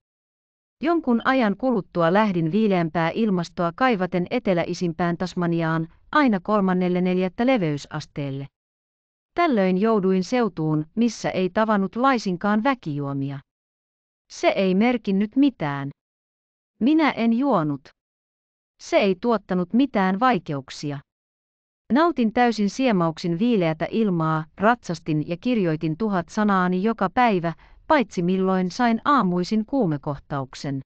Jonkun ajan kuluttua lähdin viileämpää ilmastoa kaivaten eteläisimpään Tasmaniaan, aina kolmannelle neljättä leveysasteelle. Tällöin jouduin seutuun, missä ei tavannut laisinkaan väkijuomia. Se ei merkinnyt mitään. Minä en juonut. Se ei tuottanut mitään vaikeuksia. Nautin täysin siemauksin viileätä ilmaa, ratsastin ja kirjoitin tuhat sanaani joka päivä, paitsi milloin sain aamuisin kuumekohtauksen.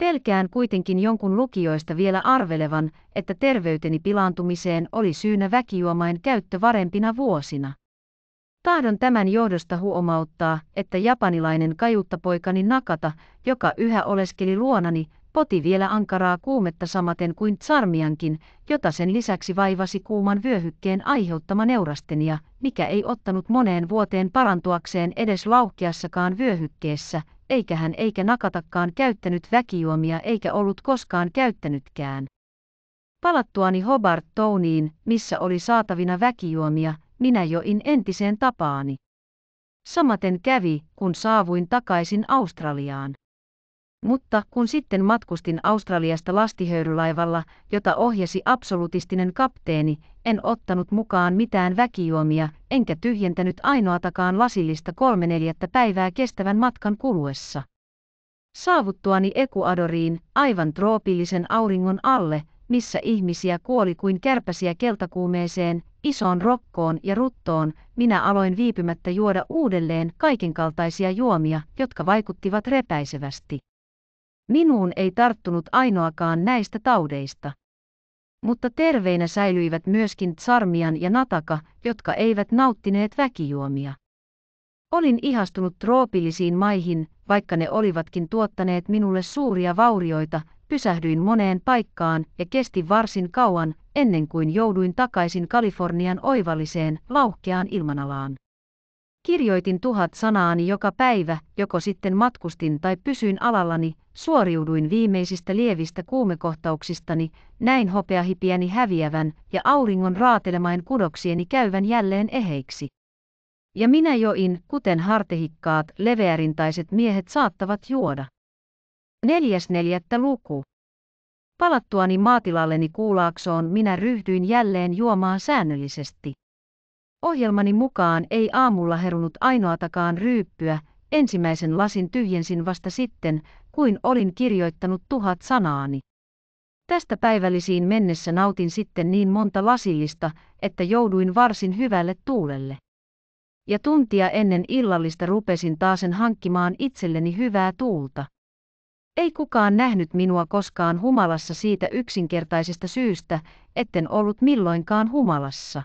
Pelkään kuitenkin jonkun lukijoista vielä arvelevan, että terveyteni pilaantumiseen oli syynä väkijuomain käyttö varempina vuosina. Tahdon tämän johdosta huomauttaa, että japanilainen kajuttapoikani Nakata, joka yhä oleskeli luonani, poti vielä ankaraa kuumetta samaten kuin tsarmiankin, jota sen lisäksi vaivasi kuuman vyöhykkeen aiheuttama neurastenia, mikä ei ottanut moneen vuoteen parantuakseen edes lauhkeassakaan vyöhykkeessä, eikä hän eikä Nakatakaan käyttänyt väkijuomia eikä ollut koskaan käyttänytkään. Palattuani Hobart Towniin, missä oli saatavina väkijuomia, minä join entiseen tapaani. Samaten kävi, kun saavuin takaisin Australiaan. Mutta kun sitten matkustin Australiasta lastihöyrylaivalla, jota ohjasi absolutistinen kapteeni, en ottanut mukaan mitään väkijuomia, enkä tyhjentänyt ainoatakaan lasillista kolme neljättä päivää kestävän matkan kuluessa. Saavuttuani Ekuadoriin, aivan troopillisen auringon alle, missä ihmisiä kuoli kuin kärpäsiä keltakuumeeseen, isoon rokkoon ja ruttoon, minä aloin viipymättä juoda uudelleen kaikenkaltaisia juomia, jotka vaikuttivat repäisevästi. Minuun ei tarttunut ainoakaan näistä taudeista. Mutta terveinä säilyivät myöskin Tsarmian ja Nataka, jotka eivät nauttineet väkijuomia. Olin ihastunut troopillisiin maihin, vaikka ne olivatkin tuottaneet minulle suuria vaurioita, pysähdyin moneen paikkaan ja kesti varsin kauan, ennen kuin jouduin takaisin Kalifornian oivalliseen, lauhkeaan ilmanalaan. Kirjoitin tuhat sanaani joka päivä, joko sitten matkustin tai pysyin alallani, suoriuduin viimeisistä lievistä kuumekohtauksistani, näin hopeahipiäni häviävän ja auringon raatelemain kudoksieni käyvän jälleen eheiksi. Ja minä join, kuten hartehikkaat, leveärintaiset miehet saattavat juoda. Neljäs neljättä luku. Palattuani maatilalleni kuulaaksoon minä ryhdyin jälleen juomaan säännöllisesti. Ohjelmani mukaan ei aamulla herunut ainoatakaan ryyppyä, ensimmäisen lasin tyhjensin vasta sitten, kuin olin kirjoittanut tuhat sanaani. Tästä päivällisiin mennessä nautin sitten niin monta lasillista, että jouduin varsin hyvälle tuulelle. Ja tuntia ennen illallista rupesin taasen hankkimaan itselleni hyvää tuulta. Ei kukaan nähnyt minua koskaan humalassa siitä yksinkertaisesta syystä, etten ollut milloinkaan humalassa.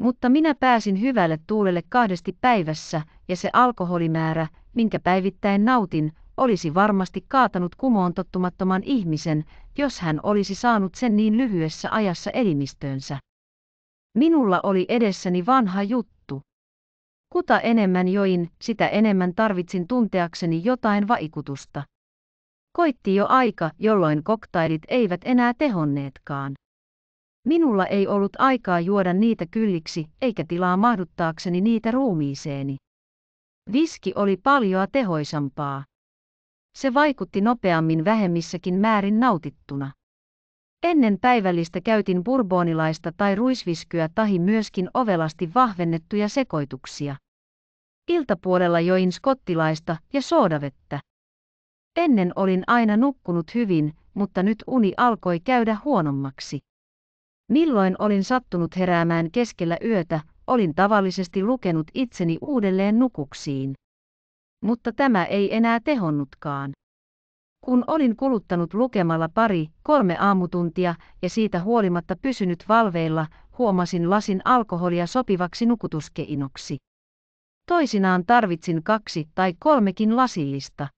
Mutta minä pääsin hyvälle tuulelle kahdesti päivässä, ja se alkoholimäärä, minkä päivittäin nautin, olisi varmasti kaatanut kumoon tottumattoman ihmisen, jos hän olisi saanut sen niin lyhyessä ajassa elimistöönsä. Minulla oli edessäni vanha juttu. Kuta enemmän join, sitä enemmän tarvitsin tunteakseni jotain vaikutusta. Koitti jo aika, jolloin koktailit eivät enää tehonneetkaan. Minulla ei ollut aikaa juoda niitä kylliksi, eikä tilaa mahduttaakseni niitä ruumiiseeni. Viski oli paljoa tehoisampaa. Se vaikutti nopeammin vähemmissäkin määrin nautittuna. Ennen päivällistä käytin bourbonilaista tai ruisviskyä tahi myöskin ovelasti vahvennettuja sekoituksia. Iltapuolella join skottilaista ja soodavettä. Ennen olin aina nukkunut hyvin, mutta nyt uni alkoi käydä huonommaksi. Milloin olin sattunut heräämään keskellä yötä, olin tavallisesti lukenut itseni uudelleen nukuksiin. Mutta tämä ei enää tehonnutkaan. Kun olin kuluttanut lukemalla pari, kolme aamutuntia ja siitä huolimatta pysynyt valveilla, huomasin lasin alkoholia sopivaksi nukutuskeinoksi. Toisinaan tarvitsin kaksi tai kolmekin lasillista.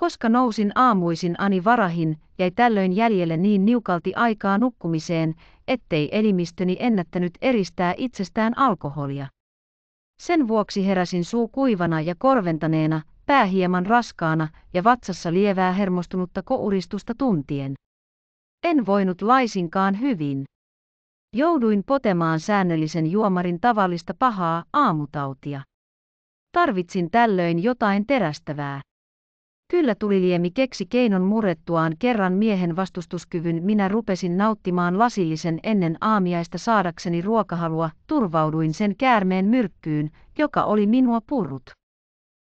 Koska nousin aamuisin Ani varahin, jäi tällöin jäljelle niin niukalti aikaa nukkumiseen, ettei elimistöni ennättänyt eristää itsestään alkoholia. Sen vuoksi heräsin suu kuivana ja korventaneena, pää hieman raskaana ja vatsassa lievää hermostunutta kouristusta tuntien. En voinut laisinkaan hyvin. Jouduin potemaan säännöllisen juomarin tavallista pahaa aamutautia. Tarvitsin tällöin jotain terästävää. Kyllä tuliliemi keksi keinon murrettuaan kerran miehen vastustuskyvyn minä rupesin nauttimaan lasillisen ennen aamiaista saadakseni ruokahalua, turvauduin sen käärmeen myrkkyyn, joka oli minua purrut.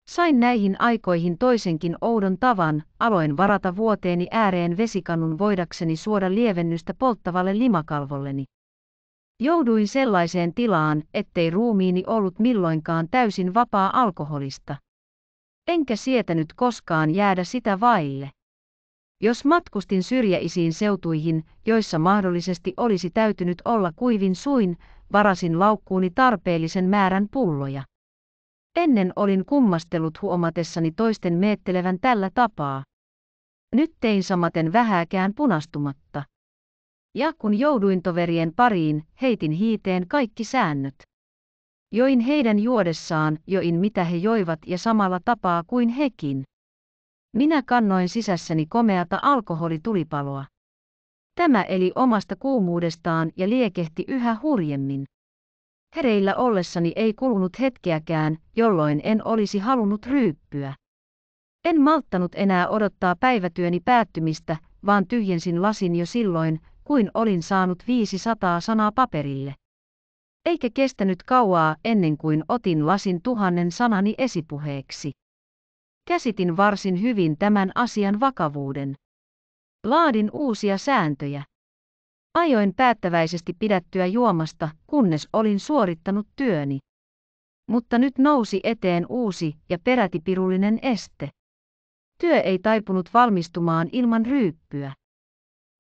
Sain näihin aikoihin toisenkin oudon tavan, aloin varata vuoteeni ääreen vesikannun voidakseni suoda lievennystä polttavalle limakalvolleni. Jouduin sellaiseen tilaan, ettei ruumiini ollut milloinkaan täysin vapaa alkoholista enkä sietänyt koskaan jäädä sitä vaille. Jos matkustin syrjäisiin seutuihin, joissa mahdollisesti olisi täytynyt olla kuivin suin, varasin laukkuuni tarpeellisen määrän pulloja. Ennen olin kummastellut huomatessani toisten meettelevän tällä tapaa. Nyt tein samaten vähääkään punastumatta. Ja kun jouduin toverien pariin, heitin hiiteen kaikki säännöt. Join heidän juodessaan, join mitä he joivat ja samalla tapaa kuin hekin. Minä kannoin sisässäni komeata alkoholitulipaloa. Tämä eli omasta kuumuudestaan ja liekehti yhä hurjemmin. Hereillä ollessani ei kulunut hetkeäkään, jolloin en olisi halunnut ryyppyä. En malttanut enää odottaa päivätyöni päättymistä, vaan tyhjensin lasin jo silloin, kuin olin saanut 500 sanaa paperille. Eikä kestänyt kauaa ennen kuin otin lasin tuhannen sanani esipuheeksi. Käsitin varsin hyvin tämän asian vakavuuden. Laadin uusia sääntöjä. Ajoin päättäväisesti pidättyä juomasta, kunnes olin suorittanut työni. Mutta nyt nousi eteen uusi ja peräti pirullinen este. Työ ei taipunut valmistumaan ilman ryyppyä.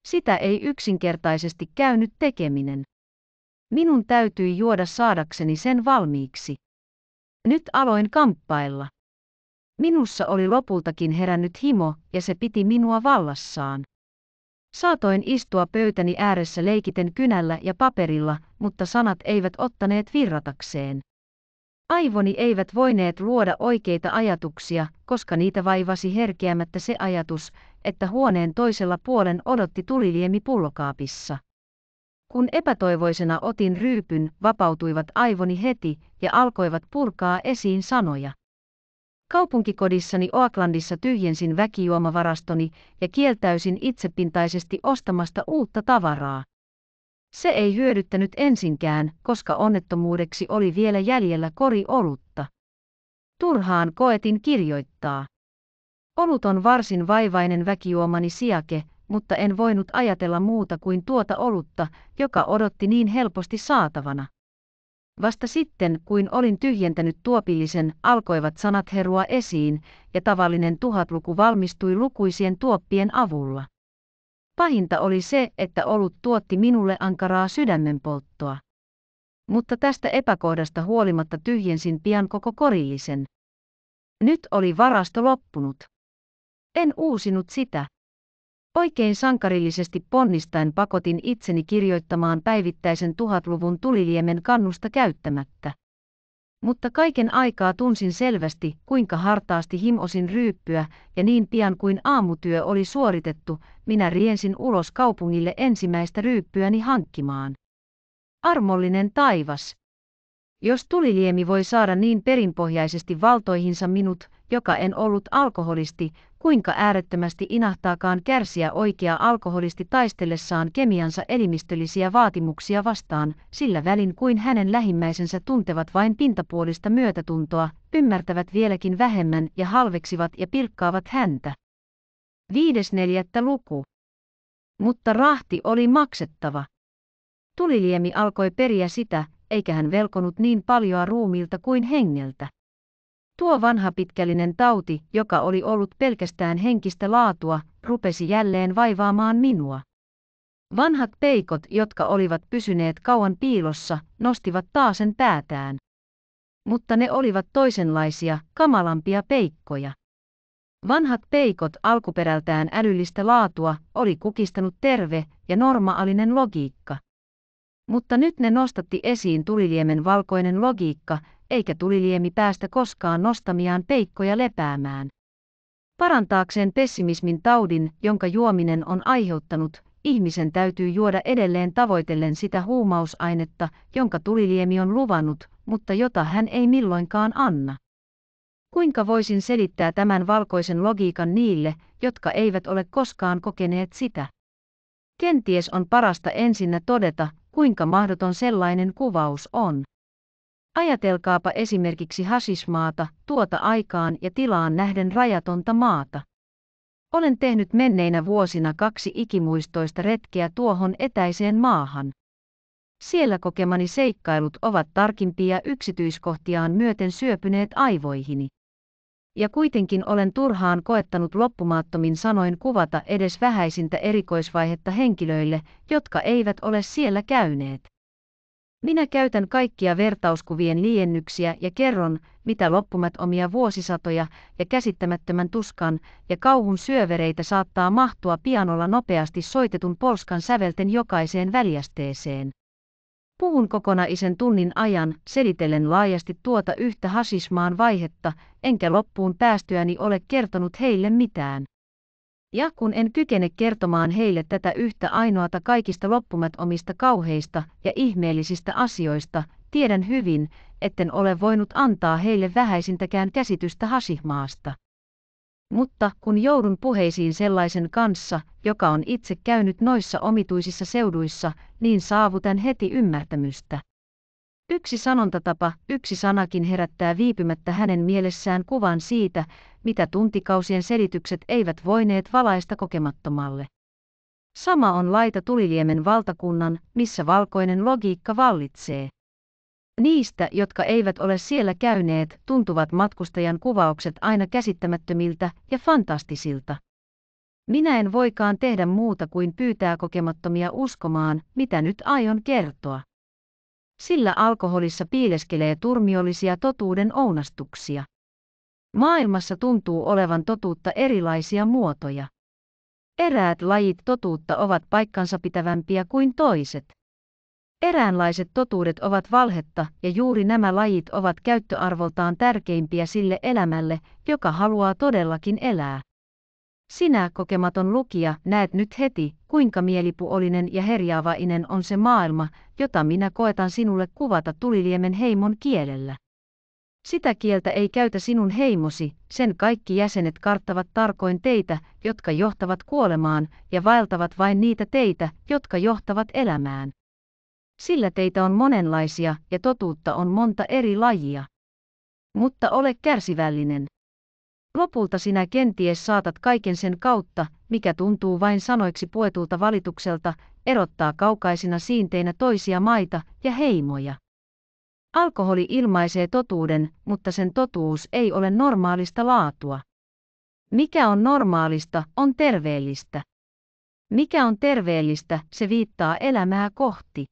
Sitä ei yksinkertaisesti käynyt tekeminen. Minun täytyi juoda saadakseni sen valmiiksi. Nyt aloin kamppailla. Minussa oli lopultakin herännyt himo ja se piti minua vallassaan. Saatoin istua pöytäni ääressä leikiten kynällä ja paperilla, mutta sanat eivät ottaneet virratakseen. Aivoni eivät voineet luoda oikeita ajatuksia, koska niitä vaivasi herkeämättä se ajatus, että huoneen toisella puolen odotti tuliliemi pullokaapissa. Kun epätoivoisena otin ryypyn, vapautuivat aivoni heti ja alkoivat purkaa esiin sanoja. Kaupunkikodissani Oaklandissa tyhjensin väkijuomavarastoni ja kieltäysin itsepintaisesti ostamasta uutta tavaraa. Se ei hyödyttänyt ensinkään, koska onnettomuudeksi oli vielä jäljellä kori olutta. Turhaan koetin kirjoittaa. Olut on varsin vaivainen väkijuomani siake, mutta en voinut ajatella muuta kuin tuota olutta, joka odotti niin helposti saatavana. Vasta sitten, kuin olin tyhjentänyt tuopillisen, alkoivat sanat herua esiin, ja tavallinen tuhatluku valmistui lukuisien tuoppien avulla. Pahinta oli se, että olut tuotti minulle ankaraa sydämenpolttoa. Mutta tästä epäkohdasta huolimatta tyhjensin pian koko korillisen. Nyt oli varasto loppunut. En uusinut sitä. Oikein sankarillisesti ponnistaen pakotin itseni kirjoittamaan päivittäisen tuhatluvun tuliliemen kannusta käyttämättä. Mutta kaiken aikaa tunsin selvästi, kuinka hartaasti himosin ryyppyä, ja niin pian kuin aamutyö oli suoritettu, minä riensin ulos kaupungille ensimmäistä ryyppyäni hankkimaan. Armollinen taivas! Jos tuliliemi voi saada niin perinpohjaisesti valtoihinsa minut, joka en ollut alkoholisti, kuinka äärettömästi inahtaakaan kärsiä oikea alkoholisti taistellessaan kemiansa elimistöllisiä vaatimuksia vastaan, sillä välin kuin hänen lähimmäisensä tuntevat vain pintapuolista myötätuntoa, ymmärtävät vieläkin vähemmän ja halveksivat ja pilkkaavat häntä. 5.4. luku. Mutta rahti oli maksettava. Tuliliemi alkoi periä sitä, eikä hän velkonut niin paljoa ruumilta kuin hengeltä. Tuo vanha pitkällinen tauti, joka oli ollut pelkästään henkistä laatua, rupesi jälleen vaivaamaan minua. Vanhat peikot, jotka olivat pysyneet kauan piilossa, nostivat taasen päätään. Mutta ne olivat toisenlaisia, kamalampia peikkoja. Vanhat peikot alkuperältään älyllistä laatua oli kukistanut terve ja normaalinen logiikka. Mutta nyt ne nostatti esiin tuliliemen valkoinen logiikka, eikä tuliliemi päästä koskaan nostamiaan peikkoja lepäämään. Parantaakseen pessimismin taudin, jonka juominen on aiheuttanut, ihmisen täytyy juoda edelleen tavoitellen sitä huumausainetta, jonka tuliliemi on luvannut, mutta jota hän ei milloinkaan anna. Kuinka voisin selittää tämän valkoisen logiikan niille, jotka eivät ole koskaan kokeneet sitä? Kenties on parasta ensinnä todeta, kuinka mahdoton sellainen kuvaus on. Ajatelkaapa esimerkiksi hasismaata, tuota aikaan ja tilaan nähden rajatonta maata. Olen tehnyt menneinä vuosina kaksi ikimuistoista retkeä tuohon etäiseen maahan. Siellä kokemani seikkailut ovat tarkimpia yksityiskohtiaan myöten syöpyneet aivoihini. Ja kuitenkin olen turhaan koettanut loppumaattomin sanoin kuvata edes vähäisintä erikoisvaihetta henkilöille, jotka eivät ole siellä käyneet. Minä käytän kaikkia vertauskuvien liennyksiä ja kerron, mitä loppumattomia vuosisatoja ja käsittämättömän tuskan ja kauhun syövereitä saattaa mahtua pianolla nopeasti soitetun polskan sävelten jokaiseen väljästeeseen. Puhun kokonaisen tunnin ajan, selitellen laajasti tuota yhtä hasismaan vaihetta, enkä loppuun päästyäni ole kertonut heille mitään. Ja kun en kykene kertomaan heille tätä yhtä ainoata kaikista omista kauheista ja ihmeellisistä asioista, tiedän hyvin, etten ole voinut antaa heille vähäisintäkään käsitystä Hasihmaasta. Mutta kun joudun puheisiin sellaisen kanssa, joka on itse käynyt noissa omituisissa seuduissa, niin saavutan heti ymmärtämystä. Yksi sanontatapa, yksi sanakin herättää viipymättä hänen mielessään kuvan siitä, mitä tuntikausien selitykset eivät voineet valaista kokemattomalle. Sama on laita tuliliemen valtakunnan, missä valkoinen logiikka vallitsee. Niistä, jotka eivät ole siellä käyneet, tuntuvat matkustajan kuvaukset aina käsittämättömiltä ja fantastisilta. Minä en voikaan tehdä muuta kuin pyytää kokemattomia uskomaan, mitä nyt aion kertoa sillä alkoholissa piileskelee turmiollisia totuuden ounastuksia. Maailmassa tuntuu olevan totuutta erilaisia muotoja. Eräät lajit totuutta ovat paikkansa pitävämpiä kuin toiset. Eräänlaiset totuudet ovat valhetta ja juuri nämä lajit ovat käyttöarvoltaan tärkeimpiä sille elämälle, joka haluaa todellakin elää. Sinä, kokematon lukija, näet nyt heti, kuinka mielipuolinen ja herjaavainen on se maailma, jota minä koetan sinulle kuvata tuliliemen heimon kielellä. Sitä kieltä ei käytä sinun heimosi, sen kaikki jäsenet karttavat tarkoin teitä, jotka johtavat kuolemaan, ja vaeltavat vain niitä teitä, jotka johtavat elämään. Sillä teitä on monenlaisia, ja totuutta on monta eri lajia. Mutta ole kärsivällinen. Lopulta sinä kenties saatat kaiken sen kautta, mikä tuntuu vain sanoiksi puetulta valitukselta, erottaa kaukaisina siinteinä toisia maita ja heimoja. Alkoholi ilmaisee totuuden, mutta sen totuus ei ole normaalista laatua. Mikä on normaalista, on terveellistä. Mikä on terveellistä, se viittaa elämää kohti.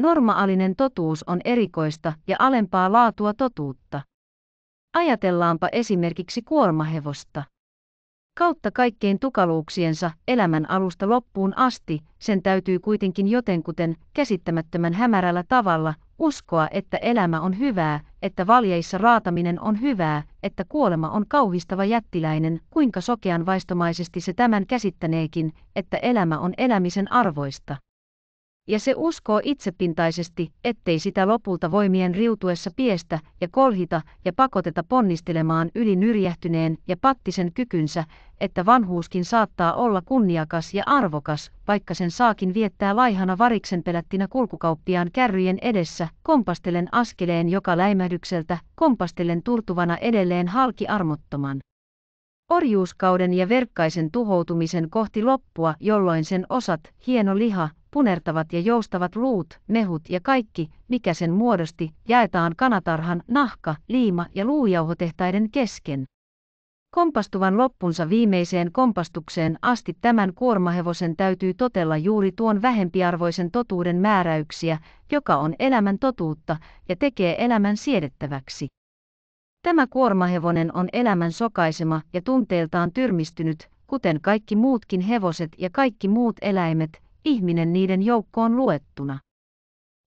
Normaalinen totuus on erikoista ja alempaa laatua totuutta. Ajatellaanpa esimerkiksi kuormahevosta. Kautta kaikkein tukaluuksiensa elämän alusta loppuun asti sen täytyy kuitenkin jotenkuten käsittämättömän hämärällä tavalla uskoa, että elämä on hyvää, että valjeissa raataminen on hyvää, että kuolema on kauhistava jättiläinen, kuinka sokean vaistomaisesti se tämän käsittäneekin, että elämä on elämisen arvoista ja se uskoo itsepintaisesti, ettei sitä lopulta voimien riutuessa piestä ja kolhita ja pakoteta ponnistelemaan yli nyrjähtyneen ja pattisen kykynsä, että vanhuuskin saattaa olla kunniakas ja arvokas, vaikka sen saakin viettää laihana variksen pelättinä kulkukauppiaan kärryjen edessä, kompastelen askeleen joka läimähdykseltä, kompastelen turtuvana edelleen halki armottoman. Orjuuskauden ja verkkaisen tuhoutumisen kohti loppua, jolloin sen osat, hieno liha, punertavat ja joustavat luut, mehut ja kaikki, mikä sen muodosti, jaetaan kanatarhan, nahka, liima ja luujauhotehtaiden kesken. Kompastuvan loppunsa viimeiseen kompastukseen asti tämän kuormahevosen täytyy totella juuri tuon vähempiarvoisen totuuden määräyksiä, joka on elämän totuutta ja tekee elämän siedettäväksi. Tämä kuormahevonen on elämän sokaisema ja tunteeltaan tyrmistynyt, kuten kaikki muutkin hevoset ja kaikki muut eläimet, ihminen niiden joukkoon luettuna.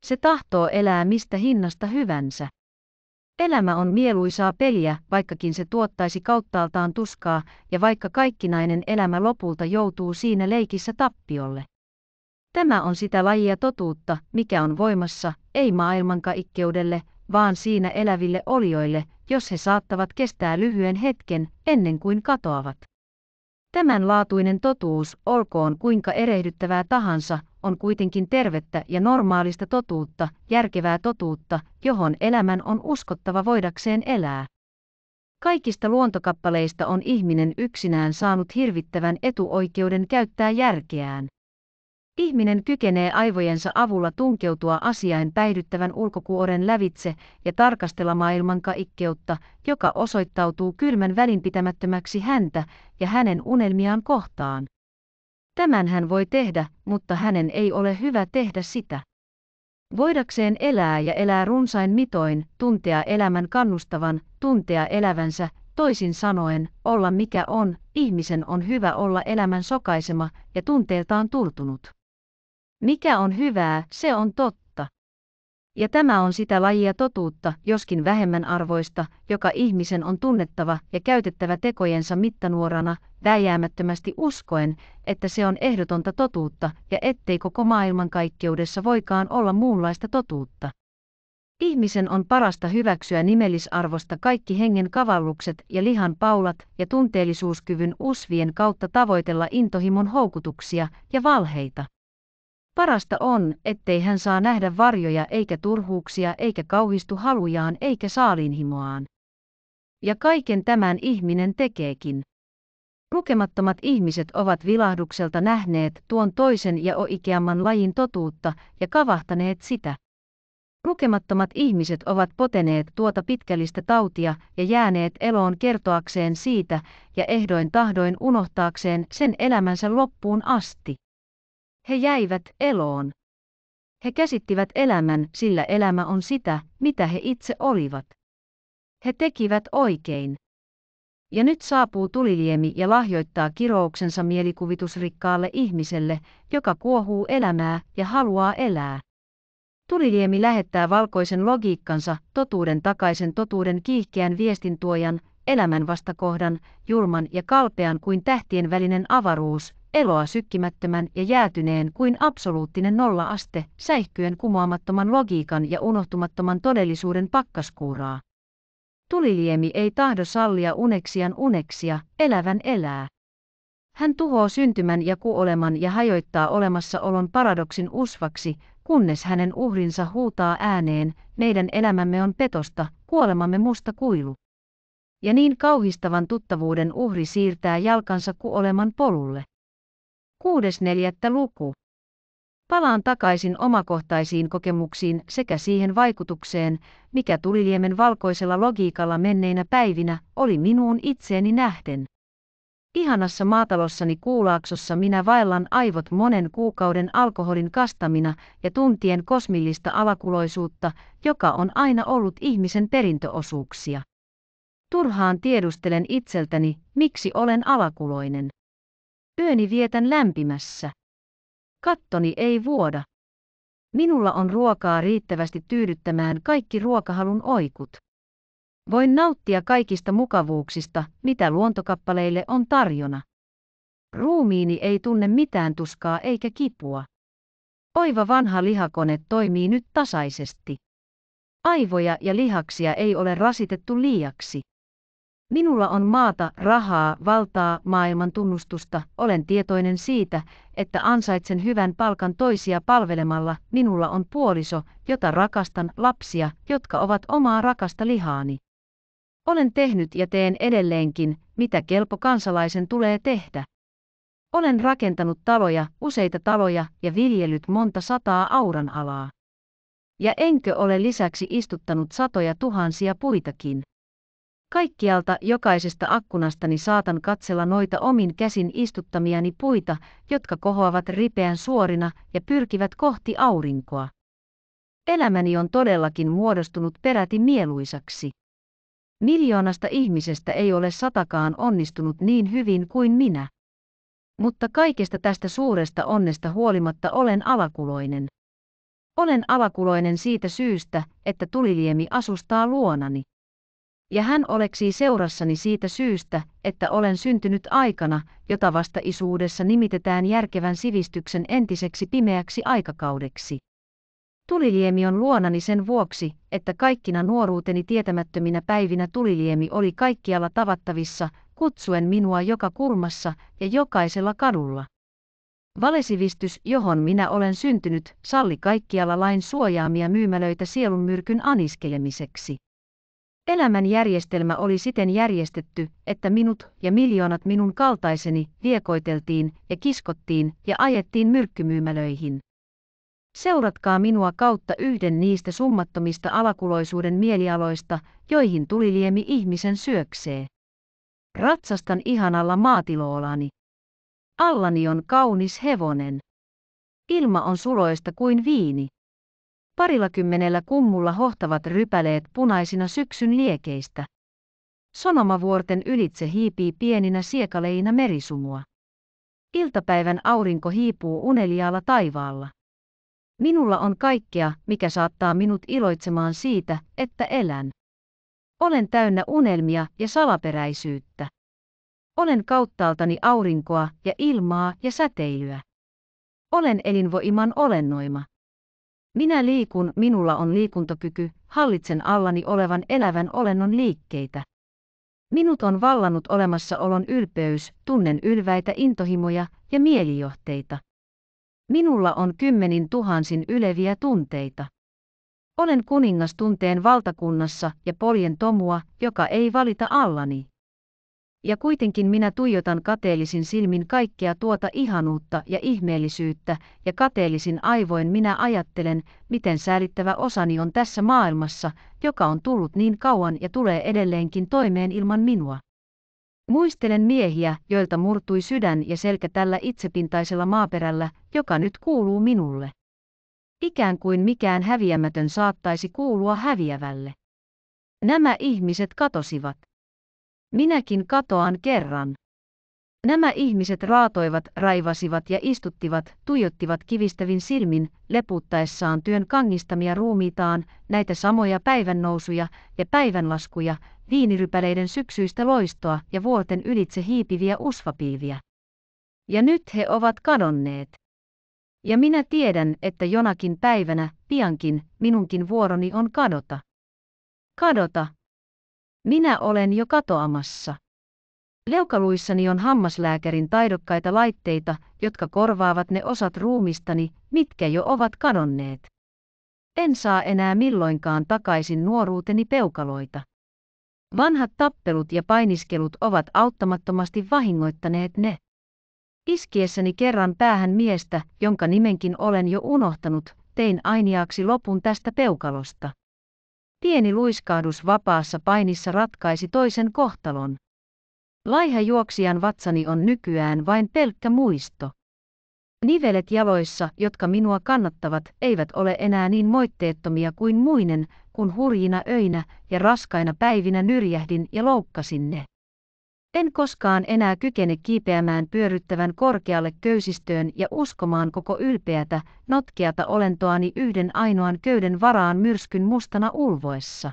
Se tahtoo elää mistä hinnasta hyvänsä. Elämä on mieluisaa peliä, vaikkakin se tuottaisi kauttaaltaan tuskaa, ja vaikka kaikkinainen elämä lopulta joutuu siinä leikissä tappiolle. Tämä on sitä lajia totuutta, mikä on voimassa, ei maailmankaikkeudelle, vaan siinä eläville olioille, jos he saattavat kestää lyhyen hetken, ennen kuin katoavat. Tämänlaatuinen totuus, olkoon kuinka erehdyttävää tahansa, on kuitenkin tervettä ja normaalista totuutta, järkevää totuutta, johon elämän on uskottava voidakseen elää. Kaikista luontokappaleista on ihminen yksinään saanut hirvittävän etuoikeuden käyttää järkeään. Ihminen kykenee aivojensa avulla tunkeutua asiain päihdyttävän ulkokuoren lävitse ja tarkastella maailman kaikkeutta, joka osoittautuu kylmän välinpitämättömäksi häntä ja hänen unelmiaan kohtaan. Tämän hän voi tehdä, mutta hänen ei ole hyvä tehdä sitä. Voidakseen elää ja elää runsain mitoin, tuntea elämän kannustavan, tuntea elävänsä, toisin sanoen, olla mikä on, ihmisen on hyvä olla elämän sokaisema ja tunteeltaan turtunut. Mikä on hyvää, se on totta. Ja tämä on sitä lajia totuutta, joskin vähemmän arvoista, joka ihmisen on tunnettava ja käytettävä tekojensa mittanuorana, väijäämättömästi uskoen, että se on ehdotonta totuutta ja ettei koko maailmankaikkeudessa voikaan olla muunlaista totuutta. Ihmisen on parasta hyväksyä nimellisarvosta kaikki hengen kavallukset ja lihan paulat ja tunteellisuuskyvyn usvien kautta tavoitella intohimon houkutuksia ja valheita. Parasta on, ettei hän saa nähdä varjoja eikä turhuuksia eikä kauhistu halujaan eikä saalinhimoaan. Ja kaiken tämän ihminen tekeekin. Lukemattomat ihmiset ovat vilahdukselta nähneet tuon toisen ja oikeamman lajin totuutta ja kavahtaneet sitä. Lukemattomat ihmiset ovat poteneet tuota pitkällistä tautia ja jääneet eloon kertoakseen siitä ja ehdoin tahdoin unohtaakseen sen elämänsä loppuun asti. He jäivät eloon. He käsittivät elämän, sillä elämä on sitä, mitä he itse olivat. He tekivät oikein. Ja nyt saapuu tuliliemi ja lahjoittaa kirouksensa mielikuvitusrikkaalle ihmiselle, joka kuohuu elämää ja haluaa elää. Tuliliemi lähettää valkoisen logiikkansa, totuuden takaisen totuuden kiihkeän viestintuojan, elämän vastakohdan, julman ja kalpean kuin tähtien välinen avaruus, eloa sykkimättömän ja jäätyneen kuin absoluuttinen nolla-aste, säihkyen kumoamattoman logiikan ja unohtumattoman todellisuuden pakkaskuuraa. Tuliliemi ei tahdo sallia uneksian uneksia, elävän elää. Hän tuhoaa syntymän ja kuoleman ja hajoittaa olemassaolon paradoksin usvaksi, kunnes hänen uhrinsa huutaa ääneen, meidän elämämme on petosta, kuolemamme musta kuilu. Ja niin kauhistavan tuttavuuden uhri siirtää jalkansa kuoleman polulle. 6.4. luku. Palaan takaisin omakohtaisiin kokemuksiin sekä siihen vaikutukseen, mikä tuliliemen valkoisella logiikalla menneinä päivinä oli minuun itseeni nähden. Ihanassa maatalossani Kuulaaksossa minä vaellan aivot monen kuukauden alkoholin kastamina ja tuntien kosmillista alakuloisuutta, joka on aina ollut ihmisen perintöosuuksia. Turhaan tiedustelen itseltäni, miksi olen alakuloinen. Yöni vietän lämpimässä. Kattoni ei vuoda. Minulla on ruokaa riittävästi tyydyttämään kaikki ruokahalun oikut. Voin nauttia kaikista mukavuuksista, mitä luontokappaleille on tarjona. Ruumiini ei tunne mitään tuskaa eikä kipua. Oiva vanha lihakone toimii nyt tasaisesti. Aivoja ja lihaksia ei ole rasitettu liiaksi. Minulla on maata, rahaa, valtaa, maailman tunnustusta, olen tietoinen siitä, että ansaitsen hyvän palkan toisia palvelemalla, minulla on puoliso, jota rakastan, lapsia, jotka ovat omaa rakasta lihaani. Olen tehnyt ja teen edelleenkin, mitä kelpo kansalaisen tulee tehdä. Olen rakentanut taloja, useita taloja ja viljellyt monta sataa auran alaa. Ja enkö ole lisäksi istuttanut satoja tuhansia puitakin. Kaikkialta jokaisesta akkunastani saatan katsella noita omin käsin istuttamiani puita, jotka kohoavat ripeän suorina ja pyrkivät kohti aurinkoa. Elämäni on todellakin muodostunut peräti mieluisaksi. Miljoonasta ihmisestä ei ole satakaan onnistunut niin hyvin kuin minä. Mutta kaikesta tästä suuresta onnesta huolimatta olen alakuloinen. Olen alakuloinen siitä syystä, että tuliliemi asustaa luonani ja hän oleksii seurassani siitä syystä, että olen syntynyt aikana, jota vasta isuudessa nimitetään järkevän sivistyksen entiseksi pimeäksi aikakaudeksi. Tuliliemi on luonani sen vuoksi, että kaikkina nuoruuteni tietämättöminä päivinä tuliliemi oli kaikkialla tavattavissa, kutsuen minua joka kulmassa ja jokaisella kadulla. Valesivistys, johon minä olen syntynyt, salli kaikkialla lain suojaamia myymälöitä sielunmyrkyn aniskelemiseksi. Elämän järjestelmä oli siten järjestetty, että minut ja miljoonat minun kaltaiseni viekoiteltiin ja kiskottiin ja ajettiin myrkkymyymälöihin. Seuratkaa minua kautta yhden niistä summattomista alakuloisuuden mielialoista, joihin tuli liemi ihmisen syöksee. Ratsastan ihanalla maatiloolani. Allani on kaunis hevonen. Ilma on suloista kuin viini. Parillakymmenellä kummulla hohtavat rypäleet punaisina syksyn liekeistä. Sonomavuorten ylitse hiipii pieninä siekaleina merisumua. Iltapäivän aurinko hiipuu uneliaalla taivaalla. Minulla on kaikkea, mikä saattaa minut iloitsemaan siitä, että elän. Olen täynnä unelmia ja salaperäisyyttä. Olen kauttaaltani aurinkoa ja ilmaa ja säteilyä. Olen elinvoiman olennoima. Minä liikun, minulla on liikuntakyky, hallitsen allani olevan elävän olennon liikkeitä. Minut on vallannut olemassaolon ylpeys, tunnen ylväitä intohimoja ja mielijohteita. Minulla on kymmenin tuhansin yleviä tunteita. Olen kuningas tunteen valtakunnassa ja poljen tomua, joka ei valita allani. Ja kuitenkin minä tuijotan kateellisin silmin kaikkea tuota ihanuutta ja ihmeellisyyttä, ja kateellisin aivoin minä ajattelen, miten säälittävä osani on tässä maailmassa, joka on tullut niin kauan ja tulee edelleenkin toimeen ilman minua. Muistelen miehiä, joilta murtui sydän ja selkä tällä itsepintaisella maaperällä, joka nyt kuuluu minulle. Ikään kuin mikään häviämätön saattaisi kuulua häviävälle. Nämä ihmiset katosivat. Minäkin katoan kerran. Nämä ihmiset raatoivat, raivasivat ja istuttivat, tuijottivat kivistävin silmin, leputtaessaan työn kangistamia ruumiitaan, näitä samoja päivännousuja ja päivänlaskuja, viinirypäleiden syksyistä loistoa ja vuorten ylitse hiipiviä usvapiiviä. Ja nyt he ovat kadonneet. Ja minä tiedän, että jonakin päivänä, piankin, minunkin vuoroni on kadota. Kadota, minä olen jo katoamassa. Leukaluissani on hammaslääkärin taidokkaita laitteita, jotka korvaavat ne osat ruumistani, mitkä jo ovat kadonneet. En saa enää milloinkaan takaisin nuoruuteni peukaloita. Vanhat tappelut ja painiskelut ovat auttamattomasti vahingoittaneet ne. Iskiessäni kerran päähän miestä, jonka nimenkin olen jo unohtanut, tein ainiaksi lopun tästä peukalosta. Pieni luiskahdus vapaassa painissa ratkaisi toisen kohtalon. Laiha juoksijan vatsani on nykyään vain pelkkä muisto. Nivelet jaloissa, jotka minua kannattavat, eivät ole enää niin moitteettomia kuin muinen, kun hurjina öinä ja raskaina päivinä nyrjähdin ja loukkasin ne. En koskaan enää kykene kiipeämään pyöryttävän korkealle köysistöön ja uskomaan koko ylpeätä, notkeata olentoani yhden ainoan köyden varaan myrskyn mustana ulvoessa.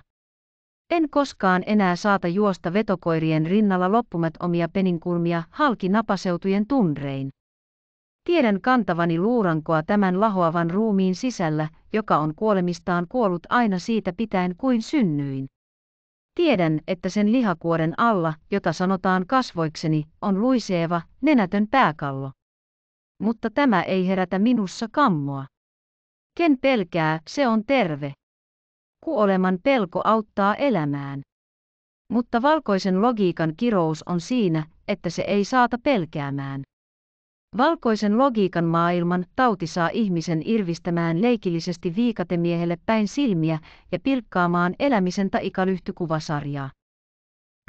En koskaan enää saata juosta vetokoirien rinnalla loppumat omia peninkulmia halki napaseutujen tundrein. Tiedän kantavani luurankoa tämän lahoavan ruumiin sisällä, joka on kuolemistaan kuollut aina siitä pitäen kuin synnyin. Tiedän, että sen lihakuoren alla, jota sanotaan kasvoikseni, on luiseeva, nenätön pääkallo. Mutta tämä ei herätä minussa kammoa. Ken pelkää, se on terve. Kuoleman pelko auttaa elämään. Mutta valkoisen logiikan kirous on siinä, että se ei saata pelkäämään. Valkoisen logiikan maailman tauti saa ihmisen irvistämään leikillisesti viikatemiehelle päin silmiä ja pilkkaamaan elämisen taikalyhtykuvasarjaa.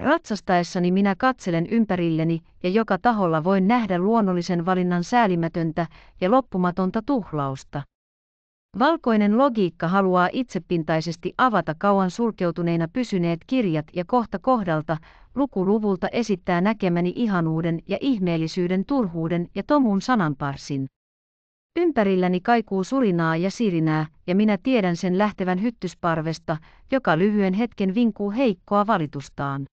Ratsastaessani minä katselen ympärilleni ja joka taholla voin nähdä luonnollisen valinnan säälimätöntä ja loppumatonta tuhlausta. Valkoinen logiikka haluaa itsepintaisesti avata kauan sulkeutuneina pysyneet kirjat ja kohta kohdalta lukuluvulta esittää näkemäni ihanuuden ja ihmeellisyyden turhuuden ja tomun sananparsin. Ympärilläni kaikuu surinaa ja sirinää, ja minä tiedän sen lähtevän hyttysparvesta, joka lyhyen hetken vinkuu heikkoa valitustaan.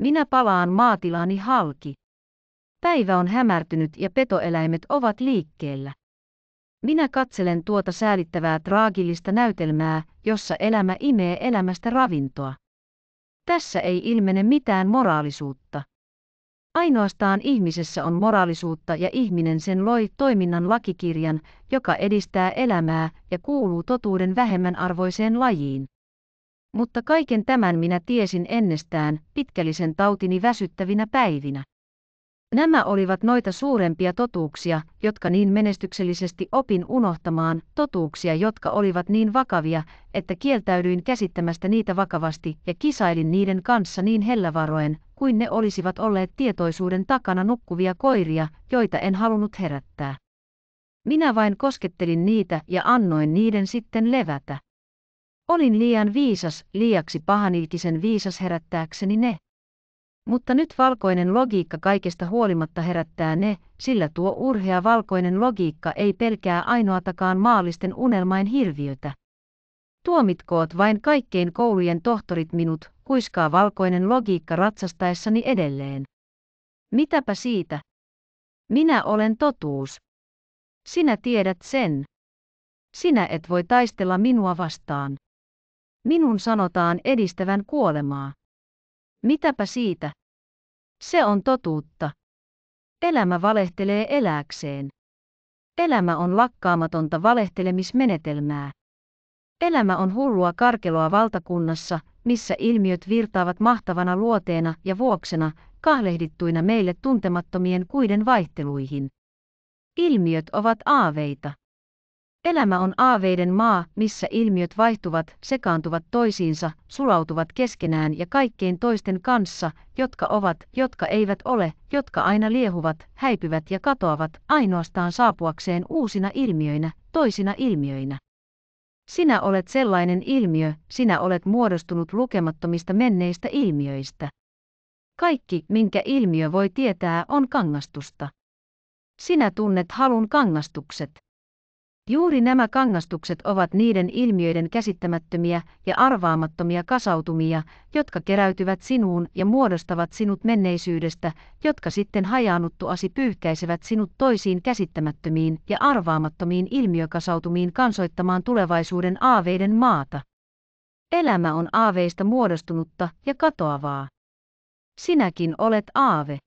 Minä palaan maatilani halki. Päivä on hämärtynyt ja petoeläimet ovat liikkeellä. Minä katselen tuota säälittävää traagillista näytelmää, jossa elämä imee elämästä ravintoa. Tässä ei ilmene mitään moraalisuutta. Ainoastaan ihmisessä on moraalisuutta ja ihminen sen loi toiminnan lakikirjan, joka edistää elämää ja kuuluu totuuden vähemmän arvoiseen lajiin. Mutta kaiken tämän minä tiesin ennestään pitkällisen tautini väsyttävinä päivinä. Nämä olivat noita suurempia totuuksia, jotka niin menestyksellisesti opin unohtamaan, totuuksia jotka olivat niin vakavia, että kieltäydyin käsittämästä niitä vakavasti ja kisailin niiden kanssa niin hellävaroen, kuin ne olisivat olleet tietoisuuden takana nukkuvia koiria, joita en halunnut herättää. Minä vain koskettelin niitä ja annoin niiden sitten levätä. Olin liian viisas, liiaksi pahanilkisen viisas herättääkseni ne. Mutta nyt valkoinen logiikka kaikesta huolimatta herättää ne, sillä tuo urhea valkoinen logiikka ei pelkää ainoatakaan maallisten unelmain hirviötä. Tuomitkoot vain kaikkein koulujen tohtorit minut, kuiskaa valkoinen logiikka ratsastaessani edelleen. Mitäpä siitä? Minä olen totuus. Sinä tiedät sen. Sinä et voi taistella minua vastaan. Minun sanotaan edistävän kuolemaa. Mitäpä siitä? Se on totuutta. Elämä valehtelee eläkseen. Elämä on lakkaamatonta valehtelemismenetelmää. Elämä on hullua karkeloa valtakunnassa, missä ilmiöt virtaavat mahtavana luoteena ja vuoksena, kahlehdittuina meille tuntemattomien kuiden vaihteluihin. Ilmiöt ovat aaveita. Elämä on aaveiden maa, missä ilmiöt vaihtuvat, sekaantuvat toisiinsa, sulautuvat keskenään ja kaikkein toisten kanssa, jotka ovat, jotka eivät ole, jotka aina liehuvat, häipyvät ja katoavat, ainoastaan saapuakseen uusina ilmiöinä, toisina ilmiöinä. Sinä olet sellainen ilmiö, sinä olet muodostunut lukemattomista menneistä ilmiöistä. Kaikki, minkä ilmiö voi tietää, on kangastusta. Sinä tunnet halun kangastukset. Juuri nämä kangastukset ovat niiden ilmiöiden käsittämättömiä ja arvaamattomia kasautumia, jotka keräytyvät sinuun ja muodostavat sinut menneisyydestä, jotka sitten hajaannuttuasi pyyhkäisevät sinut toisiin käsittämättömiin ja arvaamattomiin ilmiökasautumiin kansoittamaan tulevaisuuden aaveiden maata. Elämä on aaveista muodostunutta ja katoavaa. Sinäkin olet aave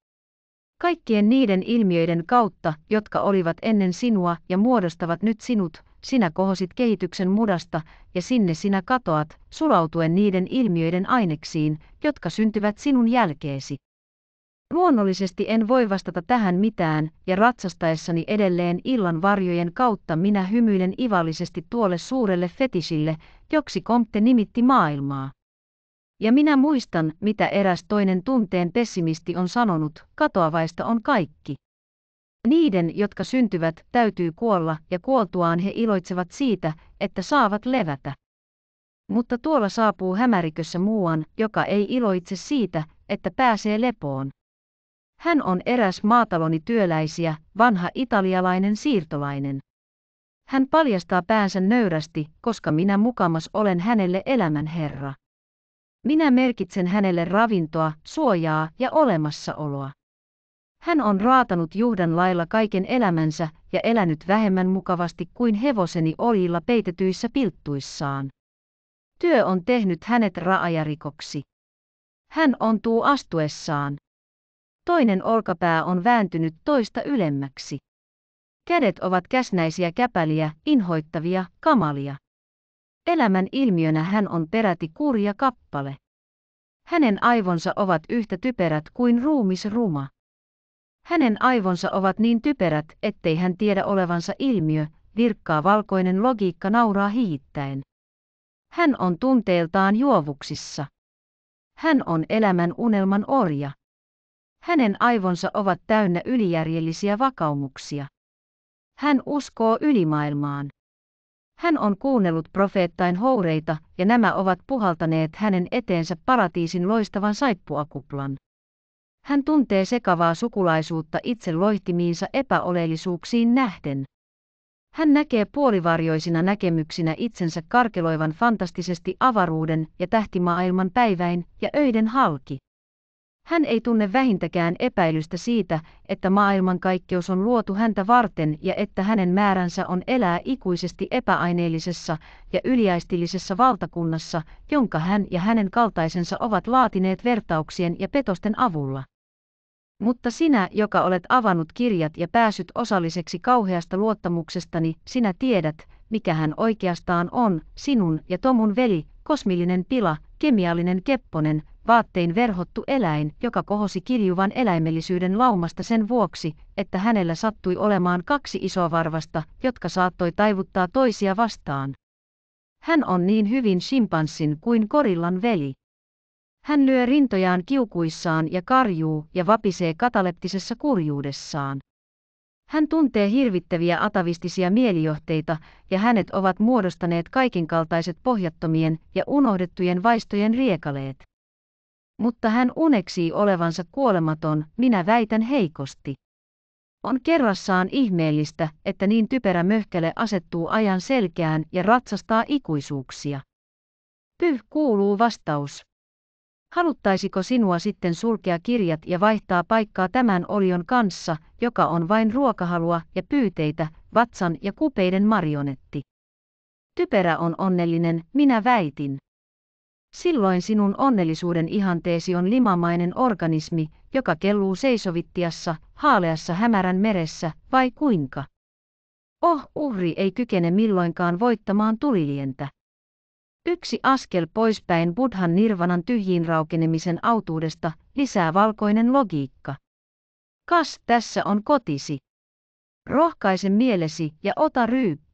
kaikkien niiden ilmiöiden kautta, jotka olivat ennen sinua ja muodostavat nyt sinut, sinä kohosit kehityksen mudasta, ja sinne sinä katoat, sulautuen niiden ilmiöiden aineksiin, jotka syntyvät sinun jälkeesi. Luonnollisesti en voi vastata tähän mitään, ja ratsastaessani edelleen illan varjojen kautta minä hymyilen ivallisesti tuolle suurelle fetisille, joksi Comte nimitti maailmaa. Ja minä muistan, mitä eräs toinen tunteen pessimisti on sanonut, katoavaista on kaikki. Niiden, jotka syntyvät, täytyy kuolla, ja kuoltuaan he iloitsevat siitä, että saavat levätä. Mutta tuolla saapuu hämärikössä muuan, joka ei iloitse siitä, että pääsee lepoon. Hän on eräs maataloni työläisiä, vanha italialainen siirtolainen. Hän paljastaa päänsä nöyrästi, koska minä mukamas olen hänelle elämän herra. Minä merkitsen hänelle ravintoa, suojaa ja olemassaoloa. Hän on raatanut juhdan lailla kaiken elämänsä ja elänyt vähemmän mukavasti kuin hevoseni olilla peitetyissä pilttuissaan. Työ on tehnyt hänet raajarikoksi. Hän ontuu astuessaan. Toinen olkapää on vääntynyt toista ylemmäksi. Kädet ovat käsnäisiä käpäliä, inhoittavia, kamalia. Elämän ilmiönä hän on peräti kurja kappale. Hänen aivonsa ovat yhtä typerät kuin ruumis ruma. Hänen aivonsa ovat niin typerät, ettei hän tiedä olevansa ilmiö, virkkaa valkoinen logiikka nauraa hiittäen. Hän on tunteeltaan juovuksissa. Hän on elämän unelman orja. Hänen aivonsa ovat täynnä ylijärjellisiä vakaumuksia. Hän uskoo ylimaailmaan. Hän on kuunnellut profeettain houreita, ja nämä ovat puhaltaneet hänen eteensä paratiisin loistavan saippuakuplan. Hän tuntee sekavaa sukulaisuutta itse loihtimiinsa epäoleellisuuksiin nähden. Hän näkee puolivarjoisina näkemyksinä itsensä karkeloivan fantastisesti avaruuden ja tähtimaailman päiväin ja öiden halki. Hän ei tunne vähintäkään epäilystä siitä, että maailmankaikkeus on luotu häntä varten ja että hänen määränsä on elää ikuisesti epäaineellisessa ja yliäistillisessä valtakunnassa, jonka hän ja hänen kaltaisensa ovat laatineet vertauksien ja petosten avulla. Mutta sinä, joka olet avannut kirjat ja päässyt osalliseksi kauheasta luottamuksestani, sinä tiedät, mikä hän oikeastaan on, sinun ja Tomun veli, kosmillinen pila, kemiallinen kepponen, vaattein verhottu eläin, joka kohosi kirjuvan eläimellisyyden laumasta sen vuoksi, että hänellä sattui olemaan kaksi varvasta, jotka saattoi taivuttaa toisia vastaan. Hän on niin hyvin simpanssin kuin korillan veli. Hän lyö rintojaan kiukuissaan ja karjuu ja vapisee kataleptisessa kurjuudessaan. Hän tuntee hirvittäviä atavistisia mielijohteita, ja hänet ovat muodostaneet kaikinkaltaiset pohjattomien ja unohdettujen vaistojen riekaleet mutta hän uneksii olevansa kuolematon, minä väitän heikosti. On kerrassaan ihmeellistä, että niin typerä möhkele asettuu ajan selkään ja ratsastaa ikuisuuksia. Pyh kuuluu vastaus. Haluttaisiko sinua sitten sulkea kirjat ja vaihtaa paikkaa tämän olion kanssa, joka on vain ruokahalua ja pyyteitä, vatsan ja kupeiden marionetti? Typerä on onnellinen, minä väitin silloin sinun onnellisuuden ihanteesi on limamainen organismi, joka kelluu seisovittiassa, haaleassa hämärän meressä, vai kuinka? Oh, uhri ei kykene milloinkaan voittamaan tulilientä. Yksi askel poispäin Budhan nirvanan tyhjiin raukenemisen autuudesta lisää valkoinen logiikka. Kas tässä on kotisi. Rohkaise mielesi ja ota ryyppi.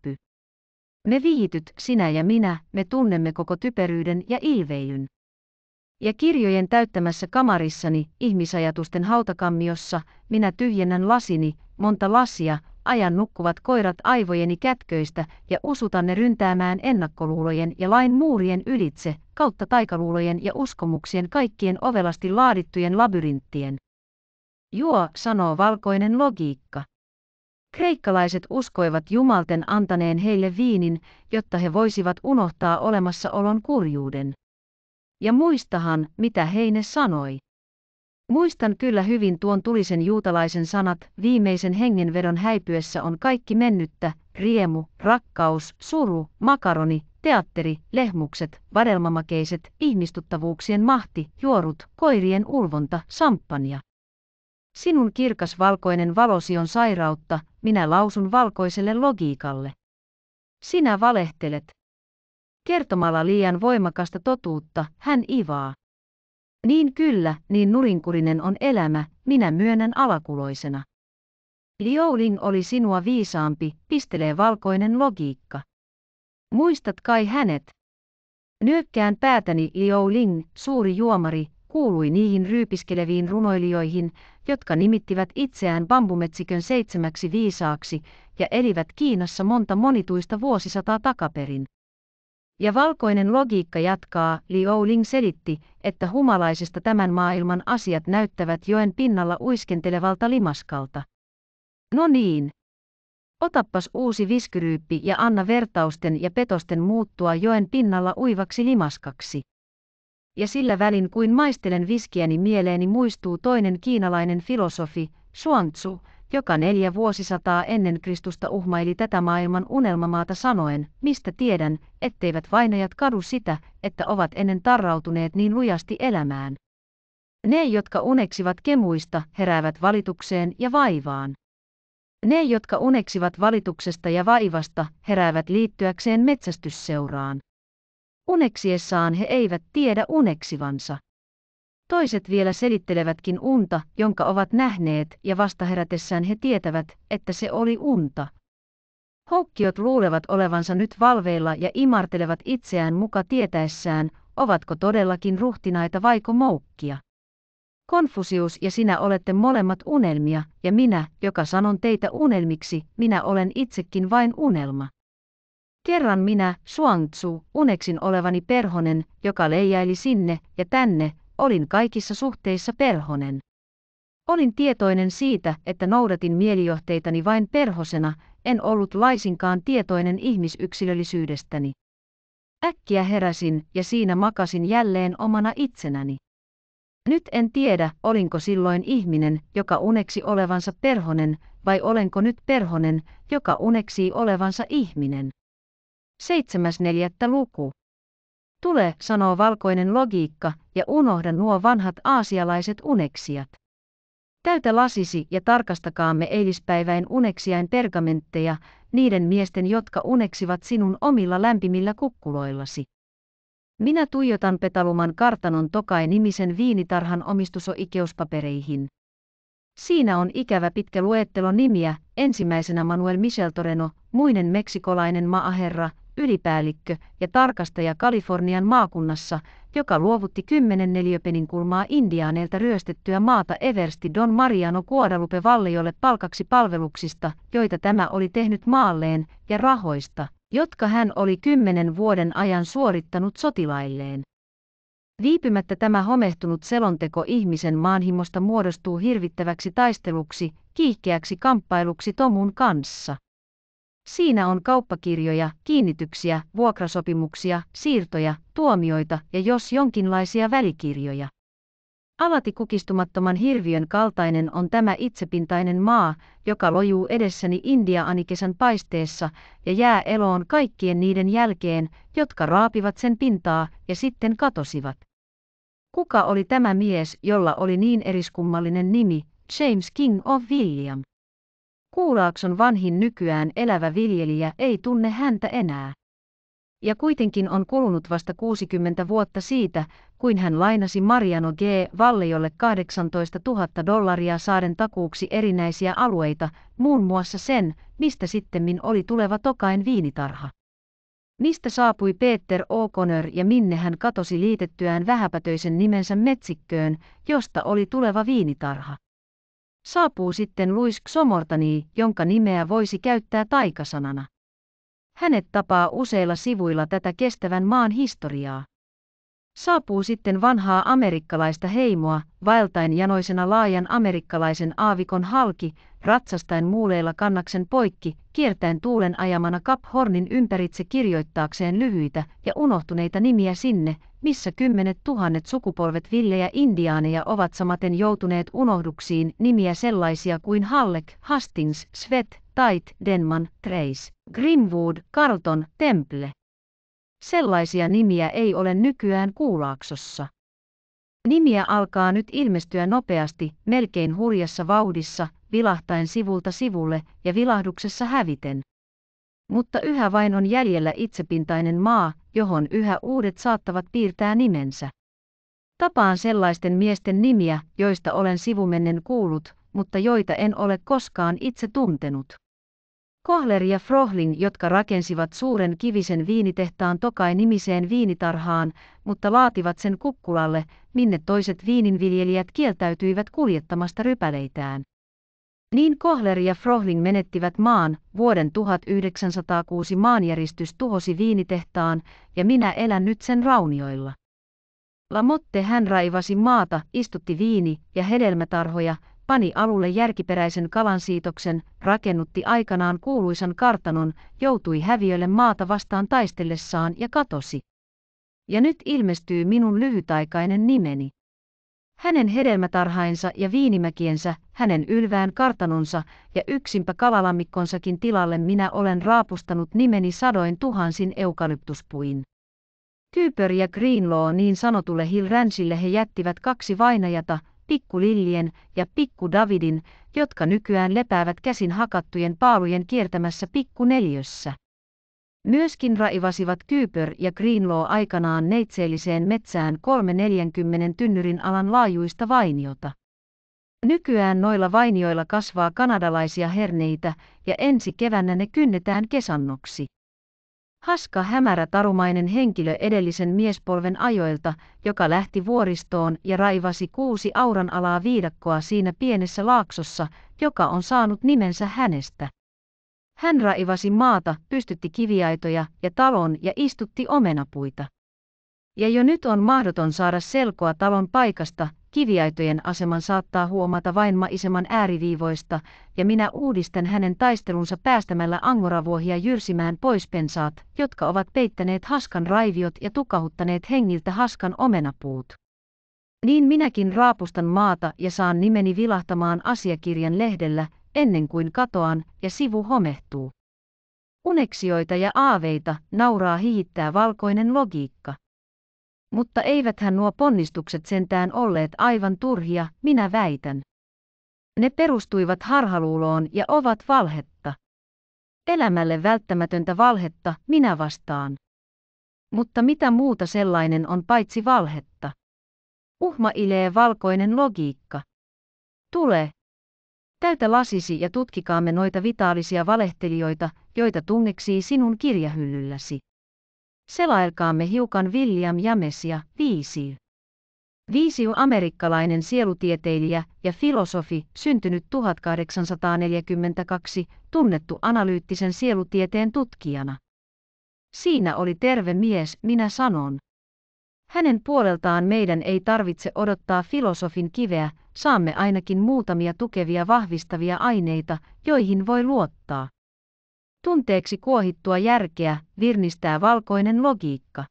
Me viityt, sinä ja minä, me tunnemme koko typeryyden ja ilveilyn. Ja kirjojen täyttämässä kamarissani, ihmisajatusten hautakammiossa, minä tyhjennän lasini, monta lasia, ajan nukkuvat koirat aivojeni kätköistä ja usutan ne ryntäämään ennakkoluulojen ja lain muurien ylitse, kautta taikaluulojen ja uskomuksien kaikkien ovelasti laadittujen labyrinttien. Juo, sanoo valkoinen logiikka. Kreikkalaiset uskoivat Jumalten antaneen heille viinin, jotta he voisivat unohtaa olemassaolon kurjuuden. Ja muistahan, mitä Heine sanoi. Muistan kyllä hyvin tuon tulisen juutalaisen sanat, viimeisen hengenvedon häipyessä on kaikki mennyttä, riemu, rakkaus, suru, makaroni, teatteri, lehmukset, vadelmamakeiset, ihmistuttavuuksien mahti, juorut, koirien ulvonta, samppania. Sinun kirkas valkoinen valosi on sairautta, minä lausun valkoiselle logiikalle. Sinä valehtelet. Kertomalla liian voimakasta totuutta, hän ivaa. Niin kyllä, niin nurinkurinen on elämä, minä myönnän alakuloisena. Liouling oli sinua viisaampi, pistelee valkoinen logiikka. Muistat kai hänet. Nyökkään päätäni Liouling, suuri juomari, kuului niihin ryypiskeleviin runoilijoihin, jotka nimittivät itseään bambumetsikön seitsemäksi viisaaksi ja elivät Kiinassa monta monituista vuosisataa takaperin. Ja valkoinen logiikka jatkaa, Li Ouling selitti, että humalaisesta tämän maailman asiat näyttävät joen pinnalla uiskentelevalta limaskalta. No niin. Otappas uusi viskyryyppi ja anna vertausten ja petosten muuttua joen pinnalla uivaksi limaskaksi ja sillä välin kuin maistelen viskiäni mieleeni muistuu toinen kiinalainen filosofi, Suantsu, joka neljä vuosisataa ennen Kristusta uhmaili tätä maailman unelmamaata sanoen, mistä tiedän, etteivät vainajat kadu sitä, että ovat ennen tarrautuneet niin lujasti elämään. Ne, jotka uneksivat kemuista, heräävät valitukseen ja vaivaan. Ne, jotka uneksivat valituksesta ja vaivasta, heräävät liittyäkseen metsästysseuraan. Uneksiessaan he eivät tiedä uneksivansa. Toiset vielä selittelevätkin unta, jonka ovat nähneet, ja vasta herätessään he tietävät, että se oli unta. Houkkiot luulevat olevansa nyt valveilla ja imartelevat itseään muka tietäessään, ovatko todellakin ruhtinaita vaiko moukkia. Konfusius ja sinä olette molemmat unelmia, ja minä, joka sanon teitä unelmiksi, minä olen itsekin vain unelma. Kerran minä, Suangtsu, uneksin olevani perhonen, joka leijaili sinne ja tänne, olin kaikissa suhteissa perhonen. Olin tietoinen siitä, että noudatin mielijohteitani vain perhosena, en ollut laisinkaan tietoinen ihmisyksilöllisyydestäni. Äkkiä heräsin ja siinä makasin jälleen omana itsenäni. Nyt en tiedä, olinko silloin ihminen, joka uneksi olevansa perhonen, vai olenko nyt perhonen, joka uneksii olevansa ihminen. 7.4. luku. Tule, sanoo valkoinen logiikka, ja unohda nuo vanhat aasialaiset uneksijat. Täytä lasisi ja tarkastakaamme eilispäiväin uneksiain pergamentteja, niiden miesten, jotka uneksivat sinun omilla lämpimillä kukkuloillasi. Minä tuijotan Petaluman kartanon Tokai-nimisen viinitarhan omistusoikeuspapereihin. Siinä on ikävä pitkä luettelo nimiä, ensimmäisenä Manuel Michel Toreno, muinen meksikolainen maaherra, ylipäällikkö ja tarkastaja Kalifornian maakunnassa, joka luovutti kymmenen neliöpenin kulmaa indiaaneilta ryöstettyä maata Eversti Don Mariano Kuodalupe Valliolle palkaksi palveluksista, joita tämä oli tehnyt maalleen, ja rahoista, jotka hän oli kymmenen vuoden ajan suorittanut sotilailleen. Viipymättä tämä homehtunut selonteko ihmisen maanhimosta muodostuu hirvittäväksi taisteluksi, kiihkeäksi kamppailuksi Tomun kanssa. Siinä on kauppakirjoja, kiinnityksiä, vuokrasopimuksia, siirtoja, tuomioita ja jos jonkinlaisia välikirjoja. Alati kukistumattoman hirviön kaltainen on tämä itsepintainen maa, joka lojuu edessäni India-anikesän paisteessa ja jää eloon kaikkien niiden jälkeen, jotka raapivat sen pintaa ja sitten katosivat. Kuka oli tämä mies, jolla oli niin eriskummallinen nimi, James King of William? Kuulaakson vanhin nykyään elävä viljelijä ei tunne häntä enää. Ja kuitenkin on kulunut vasta 60 vuotta siitä, kuin hän lainasi Mariano G. Valliolle 18 000 dollaria saaden takuuksi erinäisiä alueita, muun muassa sen, mistä sittemmin oli tuleva Tokain viinitarha. Mistä saapui Peter O'Connor ja minne hän katosi liitettyään vähäpätöisen nimensä metsikköön, josta oli tuleva viinitarha. Saapuu sitten Luis Xomortani, jonka nimeä voisi käyttää taikasanana. Hänet tapaa useilla sivuilla tätä kestävän maan historiaa. Saapuu sitten vanhaa amerikkalaista heimoa, vaeltaen janoisena laajan amerikkalaisen aavikon halki, ratsastaen muuleilla kannaksen poikki, kiertäen tuulen ajamana Cap Hornin ympäritse kirjoittaakseen lyhyitä ja unohtuneita nimiä sinne, missä kymmenet tuhannet sukupolvet villejä indiaaneja ovat samaten joutuneet unohduksiin nimiä sellaisia kuin Hallek, Hastings, Svet, Tait, Denman, Trace, Greenwood, Carlton, Temple. Sellaisia nimiä ei ole nykyään kuulaaksossa. Nimiä alkaa nyt ilmestyä nopeasti, melkein hurjassa vauhdissa, vilahtaen sivulta sivulle ja vilahduksessa häviten. Mutta yhä vain on jäljellä itsepintainen maa, johon yhä uudet saattavat piirtää nimensä. Tapaan sellaisten miesten nimiä, joista olen sivumennen kuullut, mutta joita en ole koskaan itse tuntenut. Kohler ja Frohlin, jotka rakensivat suuren kivisen viinitehtaan Tokai-nimiseen viinitarhaan, mutta laativat sen kukkulalle, minne toiset viininviljelijät kieltäytyivät kuljettamasta rypäleitään. Niin Kohler ja Frohling menettivät maan, vuoden 1906 maanjäristys tuhosi viinitehtaan, ja minä elän nyt sen raunioilla. Lamotte hän raivasi maata, istutti viini- ja hedelmätarhoja, pani alulle järkiperäisen kalansiitoksen, rakennutti aikanaan kuuluisan kartanon, joutui häviölle maata vastaan taistellessaan ja katosi. Ja nyt ilmestyy minun lyhytaikainen nimeni hänen hedelmätarhainsa ja viinimäkiensä, hänen ylvään kartanunsa ja yksinpä kalalammikkonsakin tilalle minä olen raapustanut nimeni sadoin tuhansin eukalyptuspuin. Kyyper ja Greenlaw niin sanotulle Hill Ranchille he jättivät kaksi vainajata, pikku Lillien ja pikku Davidin, jotka nykyään lepäävät käsin hakattujen paalujen kiertämässä pikku neljössä. Myöskin raivasivat Kyyper ja Greenlaw aikanaan neitseelliseen metsään 340 tynnyrin alan laajuista vainiota. Nykyään noilla vainioilla kasvaa kanadalaisia herneitä ja ensi keväänä ne kynnetään kesannoksi. Haska hämärä tarumainen henkilö edellisen miespolven ajoilta, joka lähti vuoristoon ja raivasi kuusi auran alaa viidakkoa siinä pienessä laaksossa, joka on saanut nimensä hänestä. Hän raivasi maata, pystytti kiviaitoja ja talon ja istutti omenapuita. Ja jo nyt on mahdoton saada selkoa talon paikasta, kiviaitojen aseman saattaa huomata vain maiseman ääriviivoista, ja minä uudistan hänen taistelunsa päästämällä angoravuohia jyrsimään pois pensaat, jotka ovat peittäneet haskan raiviot ja tukahuttaneet hengiltä haskan omenapuut. Niin minäkin raapustan maata ja saan nimeni vilahtamaan asiakirjan lehdellä, ennen kuin katoan ja sivu homehtuu. Uneksijoita ja aaveita nauraa hiittää valkoinen logiikka. Mutta eiväthän nuo ponnistukset sentään olleet aivan turhia, minä väitän. Ne perustuivat harhaluuloon ja ovat valhetta. Elämälle välttämätöntä valhetta minä vastaan. Mutta mitä muuta sellainen on paitsi valhetta? Uhma ilee valkoinen logiikka. Tule, Täytä lasisi ja tutkikaamme noita vitaalisia valehtelijoita, joita tunneksii sinun kirjahyllylläsi. Selailkaamme hiukan William Jamesia, Viisi Viisi amerikkalainen sielutieteilijä ja filosofi, syntynyt 1842, tunnettu analyyttisen sielutieteen tutkijana. Siinä oli terve mies, minä sanon. Hänen puoleltaan meidän ei tarvitse odottaa filosofin kiveä, saamme ainakin muutamia tukevia vahvistavia aineita, joihin voi luottaa. Tunteeksi kuohittua järkeä virnistää valkoinen logiikka.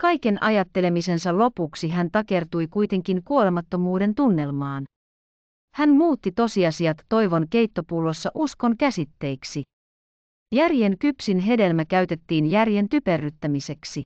Kaiken ajattelemisensa lopuksi hän takertui kuitenkin kuolemattomuuden tunnelmaan. Hän muutti tosiasiat toivon keittopullossa uskon käsitteiksi. Järjen kypsin hedelmä käytettiin järjen typerryttämiseksi.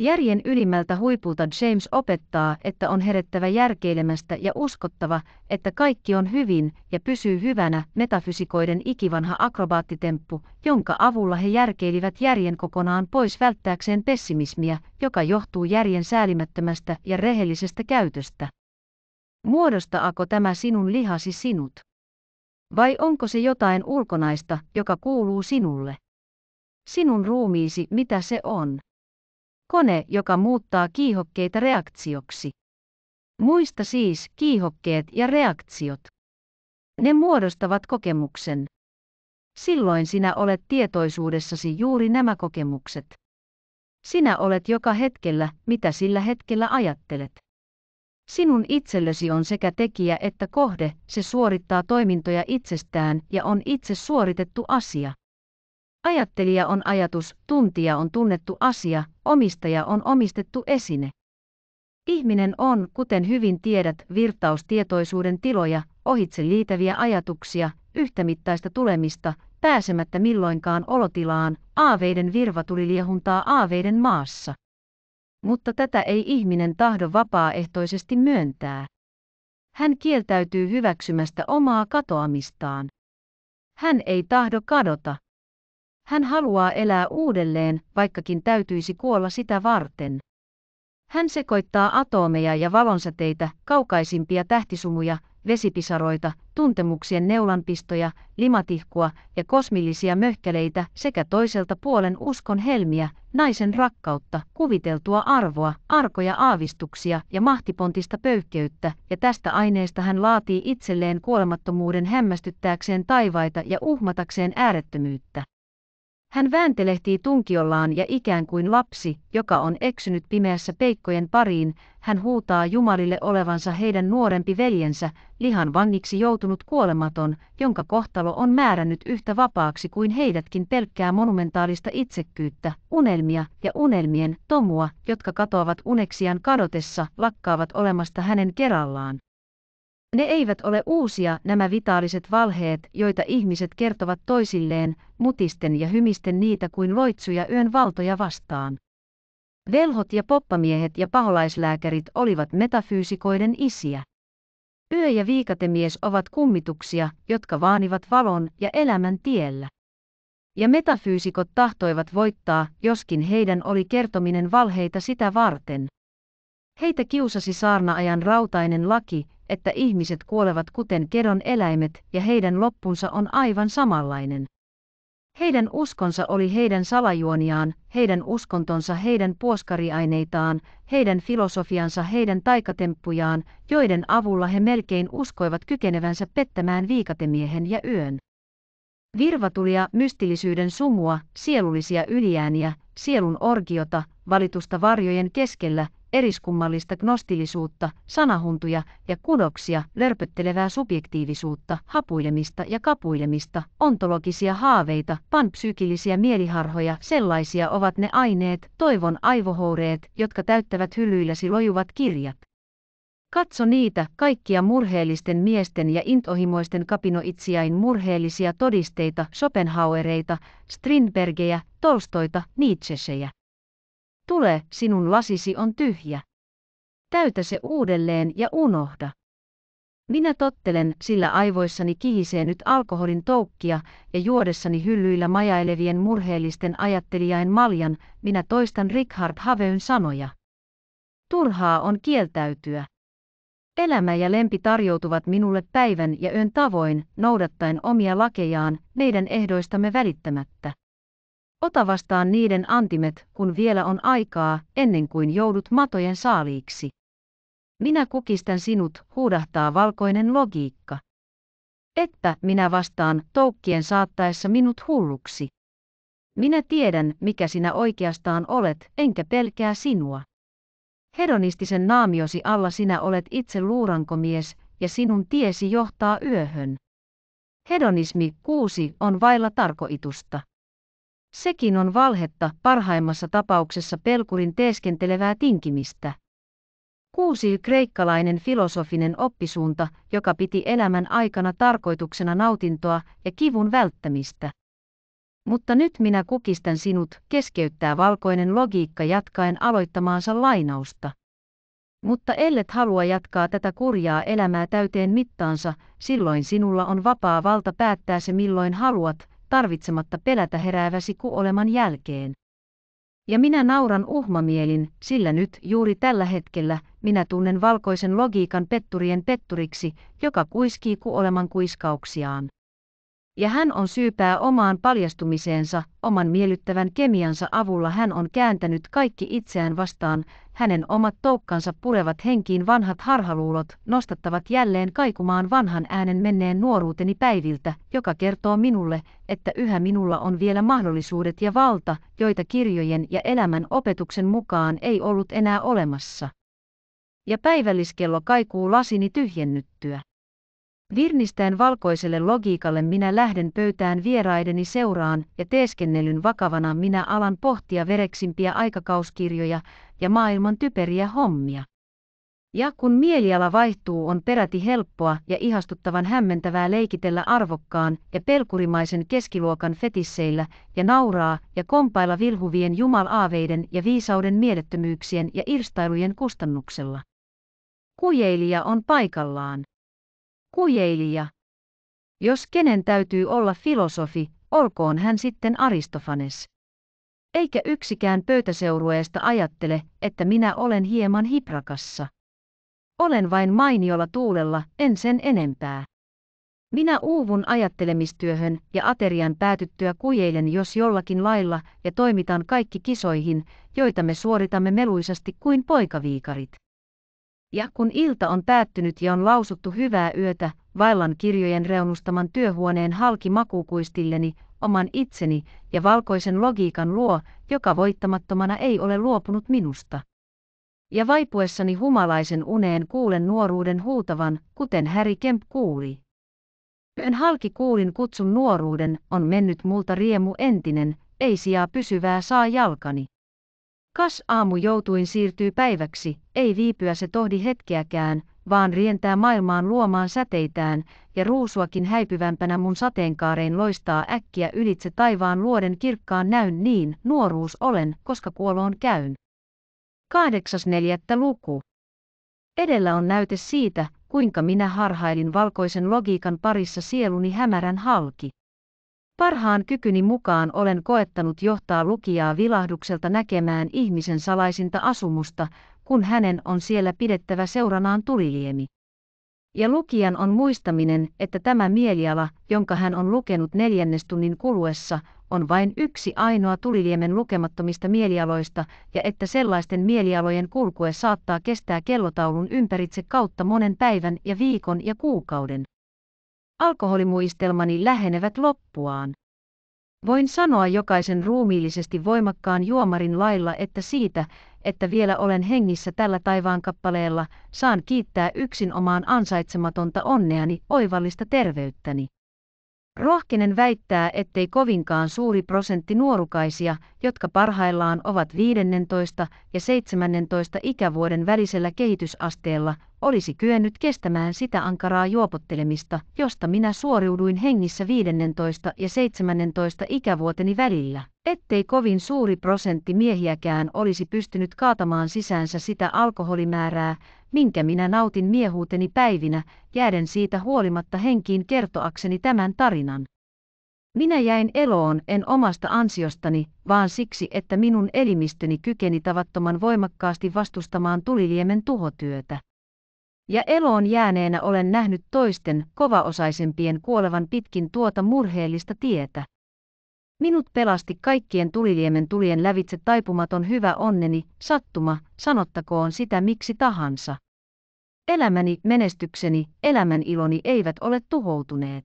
Järjen ylimmältä huipulta James opettaa, että on herettävä järkeilemästä ja uskottava, että kaikki on hyvin ja pysyy hyvänä metafysikoiden ikivanha akrobaattitemppu, jonka avulla he järkeilivät järjen kokonaan pois välttääkseen pessimismiä, joka johtuu järjen säälimättömästä ja rehellisestä käytöstä. Muodostaako tämä sinun lihasi sinut? Vai onko se jotain ulkonaista, joka kuuluu sinulle? Sinun ruumiisi, mitä se on? Kone, joka muuttaa kiihokkeita reaktioksi. Muista siis kiihokkeet ja reaktiot. Ne muodostavat kokemuksen. Silloin sinä olet tietoisuudessasi juuri nämä kokemukset. Sinä olet joka hetkellä, mitä sillä hetkellä ajattelet. Sinun itsellesi on sekä tekijä että kohde, se suorittaa toimintoja itsestään ja on itse suoritettu asia. Ajattelija on ajatus, tuntija on tunnettu asia, omistaja on omistettu esine. Ihminen on, kuten hyvin tiedät, virtaustietoisuuden tiloja, ohitse liitäviä ajatuksia, yhtämittaista tulemista, pääsemättä milloinkaan olotilaan, aaveiden virvatuliliehuntaa aaveiden maassa. Mutta tätä ei ihminen tahdo vapaaehtoisesti myöntää. Hän kieltäytyy hyväksymästä omaa katoamistaan. Hän ei tahdo kadota. Hän haluaa elää uudelleen, vaikkakin täytyisi kuolla sitä varten. Hän sekoittaa atomeja ja valonsäteitä, kaukaisimpia tähtisumuja, vesipisaroita, tuntemuksien neulanpistoja, limatihkua ja kosmillisia möhkäleitä sekä toiselta puolen uskon helmiä, naisen rakkautta, kuviteltua arvoa, arkoja aavistuksia ja mahtipontista pöyhkeyttä, ja tästä aineesta hän laatii itselleen kuolemattomuuden hämmästyttääkseen taivaita ja uhmatakseen äärettömyyttä. Hän vääntelehtii tunkiollaan ja ikään kuin lapsi, joka on eksynyt pimeässä peikkojen pariin, hän huutaa Jumalille olevansa heidän nuorempi veljensä, lihan vangiksi joutunut kuolematon, jonka kohtalo on määrännyt yhtä vapaaksi kuin heidätkin pelkkää monumentaalista itsekkyyttä, unelmia ja unelmien tomua, jotka katoavat uneksian kadotessa, lakkaavat olemasta hänen kerallaan. Ne eivät ole uusia nämä vitaaliset valheet, joita ihmiset kertovat toisilleen, mutisten ja hymisten niitä kuin loitsuja yön valtoja vastaan. Velhot ja poppamiehet ja paholaislääkärit olivat metafyysikoiden isiä. Yö ja viikatemies ovat kummituksia, jotka vaanivat valon ja elämän tiellä. Ja metafyysikot tahtoivat voittaa, joskin heidän oli kertominen valheita sitä varten. Heitä kiusasi saarnaajan rautainen laki, että ihmiset kuolevat kuten kedon eläimet ja heidän loppunsa on aivan samanlainen. Heidän uskonsa oli heidän salajuoniaan, heidän uskontonsa heidän puoskariaineitaan, heidän filosofiansa heidän taikatemppujaan, joiden avulla he melkein uskoivat kykenevänsä pettämään viikatemiehen ja yön. Virvatulia mystillisyyden sumua, sielullisia yliääniä, sielun orgiota, valitusta varjojen keskellä, eriskummallista gnostillisuutta, sanahuntuja ja kudoksia, lörpöttelevää subjektiivisuutta, hapuilemista ja kapuilemista, ontologisia haaveita, panpsykillisiä mieliharhoja, sellaisia ovat ne aineet, toivon aivohoureet, jotka täyttävät hyllyilläsi lojuvat kirjat. Katso niitä, kaikkia murheellisten miesten ja intohimoisten kapinoitsijain murheellisia todisteita, Schopenhauereita, Strindbergejä, Tolstoita, Nietzschejä. Tule, sinun lasisi on tyhjä. Täytä se uudelleen ja unohda. Minä tottelen, sillä aivoissani kihisee nyt alkoholin toukkia, ja juodessani hyllyillä majailevien murheellisten ajattelijain maljan, minä toistan Richard Haveyn sanoja. Turhaa on kieltäytyä. Elämä ja lempi tarjoutuvat minulle päivän ja yön tavoin, noudattaen omia lakejaan, meidän ehdoistamme välittämättä. Ota vastaan niiden antimet, kun vielä on aikaa, ennen kuin joudut matojen saaliiksi. Minä kukistan sinut, huudahtaa valkoinen logiikka. Että minä vastaan toukkien saattaessa minut hulluksi. Minä tiedän, mikä sinä oikeastaan olet, enkä pelkää sinua. Hedonistisen naamiosi alla sinä olet itse luurankomies, ja sinun tiesi johtaa yöhön. Hedonismi kuusi on vailla tarkoitusta. Sekin on valhetta, parhaimmassa tapauksessa pelkurin teeskentelevää tinkimistä. Kuusi kreikkalainen filosofinen oppisuunta, joka piti elämän aikana tarkoituksena nautintoa ja kivun välttämistä. Mutta nyt minä kukistan sinut, keskeyttää valkoinen logiikka jatkaen aloittamaansa lainausta. Mutta ellet halua jatkaa tätä kurjaa elämää täyteen mittaansa, silloin sinulla on vapaa valta päättää se milloin haluat, tarvitsematta pelätä herääväsi kuoleman jälkeen. Ja minä nauran uhmamielin, sillä nyt juuri tällä hetkellä minä tunnen valkoisen logiikan petturien petturiksi, joka kuiskii kuoleman kuiskauksiaan. Ja hän on syypää omaan paljastumiseensa, oman miellyttävän kemiansa avulla hän on kääntänyt kaikki itseään vastaan, hänen omat toukkansa purevat henkiin vanhat harhaluulot, nostattavat jälleen kaikumaan vanhan äänen menneen nuoruuteni päiviltä, joka kertoo minulle, että yhä minulla on vielä mahdollisuudet ja valta, joita kirjojen ja elämän opetuksen mukaan ei ollut enää olemassa. Ja päivälliskello kaikuu lasini tyhjennyttyä. Virnistään valkoiselle logiikalle minä lähden pöytään vieraideni seuraan ja teeskennellyn vakavana minä alan pohtia vereksimpiä aikakauskirjoja ja maailman typeriä hommia. Ja kun mieliala vaihtuu on peräti helppoa ja ihastuttavan hämmentävää leikitellä arvokkaan ja pelkurimaisen keskiluokan fetisseillä ja nauraa ja kompailla vilhuvien jumalaaveiden ja viisauden mielettömyyksien ja irstailujen kustannuksella. Kujeilija on paikallaan. Kujeilija. Jos kenen täytyy olla filosofi, olkoon hän sitten Aristofanes. Eikä yksikään pöytäseurueesta ajattele, että minä olen hieman hiprakassa. Olen vain mainiolla tuulella, en sen enempää. Minä uuvun ajattelemistyöhön ja aterian päätyttyä kujeilen jos jollakin lailla ja toimitan kaikki kisoihin, joita me suoritamme meluisasti kuin poikaviikarit. Ja kun ilta on päättynyt ja on lausuttu hyvää yötä, vaillan kirjojen reunustaman työhuoneen halki makukuistilleni, oman itseni ja valkoisen logiikan luo, joka voittamattomana ei ole luopunut minusta. Ja vaipuessani humalaisen uneen kuulen nuoruuden huutavan, kuten Häri Kemp kuuli. Yön halki kuulin kutsun nuoruuden, on mennyt multa riemu entinen, ei sijaa pysyvää saa jalkani. Kas aamu joutuin siirtyy päiväksi, ei viipyä se tohdi hetkeäkään, vaan rientää maailmaan luomaan säteitään, ja ruusuakin häipyvämpänä mun sateenkaarein loistaa äkkiä ylitse taivaan luoden kirkkaan näyn niin, nuoruus olen, koska kuoloon käyn. 8.4. luku. Edellä on näyte siitä, kuinka minä harhailin valkoisen logiikan parissa sieluni hämärän halki. Parhaan kykyni mukaan olen koettanut johtaa lukijaa vilahdukselta näkemään ihmisen salaisinta asumusta, kun hänen on siellä pidettävä seuranaan tuliliemi. Ja lukijan on muistaminen, että tämä mieliala, jonka hän on lukenut neljännestunnin kuluessa, on vain yksi ainoa tuliliemen lukemattomista mielialoista, ja että sellaisten mielialojen kulkue saattaa kestää kellotaulun ympäritse kautta monen päivän ja viikon ja kuukauden alkoholimuistelmani lähenevät loppuaan. Voin sanoa jokaisen ruumiillisesti voimakkaan juomarin lailla, että siitä, että vielä olen hengissä tällä taivaankappaleella, saan kiittää yksin omaan ansaitsematonta onneani, oivallista terveyttäni. Rohkinen väittää, ettei kovinkaan suuri prosentti nuorukaisia, jotka parhaillaan ovat 15 ja 17 ikävuoden välisellä kehitysasteella, olisi kyennyt kestämään sitä ankaraa juopottelemista, josta minä suoriuduin hengissä 15 ja 17 ikävuoteni välillä, ettei kovin suuri prosentti miehiäkään olisi pystynyt kaatamaan sisäänsä sitä alkoholimäärää, minkä minä nautin miehuuteni päivinä, jääden siitä huolimatta henkiin kertoakseni tämän tarinan. Minä jäin eloon en omasta ansiostani, vaan siksi, että minun elimistöni kykeni tavattoman voimakkaasti vastustamaan tuliliemen tuhotyötä. Ja eloon jääneenä olen nähnyt toisten, kovaosaisempien kuolevan pitkin tuota murheellista tietä. Minut pelasti kaikkien tuliliemen tulien lävitse taipumaton hyvä onneni, sattuma, sanottakoon sitä miksi tahansa. Elämäni, menestykseni, elämän iloni eivät ole tuhoutuneet.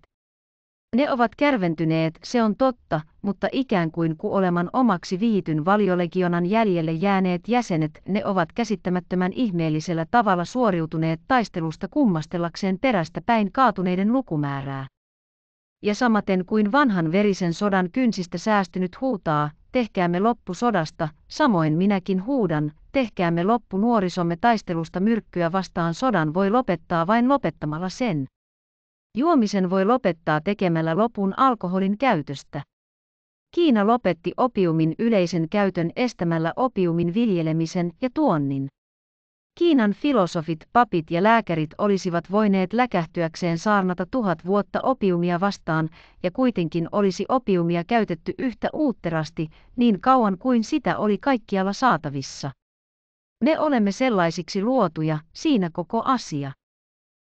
Ne ovat kärventyneet, se on totta, mutta ikään kuin kuoleman omaksi viityn valiolegionan jäljelle jääneet jäsenet, ne ovat käsittämättömän ihmeellisellä tavalla suoriutuneet taistelusta kummastellakseen perästä päin kaatuneiden lukumäärää. Ja samaten kuin vanhan verisen sodan kynsistä säästynyt huutaa, tehkäämme loppu sodasta, samoin minäkin huudan, tehkäämme loppu nuorisomme taistelusta myrkkyä vastaan sodan voi lopettaa vain lopettamalla sen. Juomisen voi lopettaa tekemällä lopun alkoholin käytöstä. Kiina lopetti opiumin yleisen käytön estämällä opiumin viljelemisen ja tuonnin. Kiinan filosofit, papit ja lääkärit olisivat voineet läkähtyäkseen saarnata tuhat vuotta opiumia vastaan, ja kuitenkin olisi opiumia käytetty yhtä uutterasti niin kauan kuin sitä oli kaikkialla saatavissa. Me olemme sellaisiksi luotuja, siinä koko asia.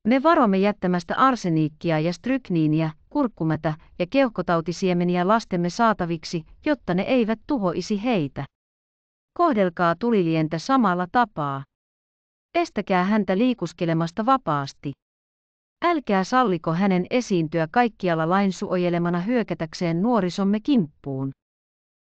Me varomme jättämästä arseniikkia ja strykniiniä, kurkkumätä ja keuhkotautisiemeniä lastemme saataviksi, jotta ne eivät tuhoisi heitä. Kohdelkaa tulilientä samalla tapaa. Estäkää häntä liikuskelemasta vapaasti. Älkää salliko hänen esiintyä kaikkialla lainsuojelemana hyökätäkseen nuorisomme kimppuun.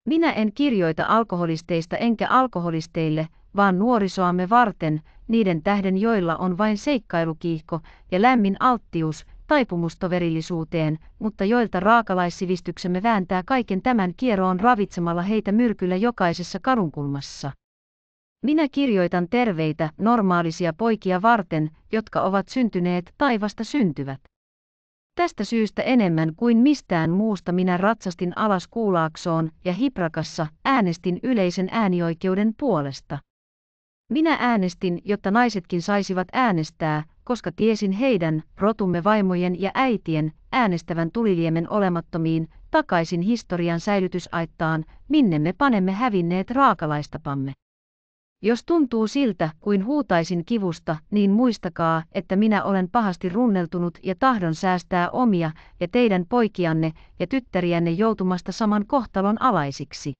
Minä en kirjoita alkoholisteista enkä alkoholisteille, vaan nuorisoamme varten, niiden tähden joilla on vain seikkailukiihko ja lämmin alttius, taipumustoverillisuuteen, mutta joilta raakalaissivistyksemme vääntää kaiken tämän kieroon ravitsemalla heitä myrkyllä jokaisessa kadunkulmassa. Minä kirjoitan terveitä, normaalisia poikia varten, jotka ovat syntyneet taivasta syntyvät. Tästä syystä enemmän kuin mistään muusta minä ratsastin alas Kuulaaksoon ja Hiprakassa äänestin yleisen äänioikeuden puolesta. Minä äänestin, jotta naisetkin saisivat äänestää, koska tiesin heidän, rotumme vaimojen ja äitien, äänestävän tuliliemen olemattomiin, takaisin historian säilytysaittaan, minne me panemme hävinneet raakalaistapamme. Jos tuntuu siltä, kuin huutaisin kivusta, niin muistakaa, että minä olen pahasti runneltunut ja tahdon säästää omia ja teidän poikianne ja tyttärienne joutumasta saman kohtalon alaisiksi.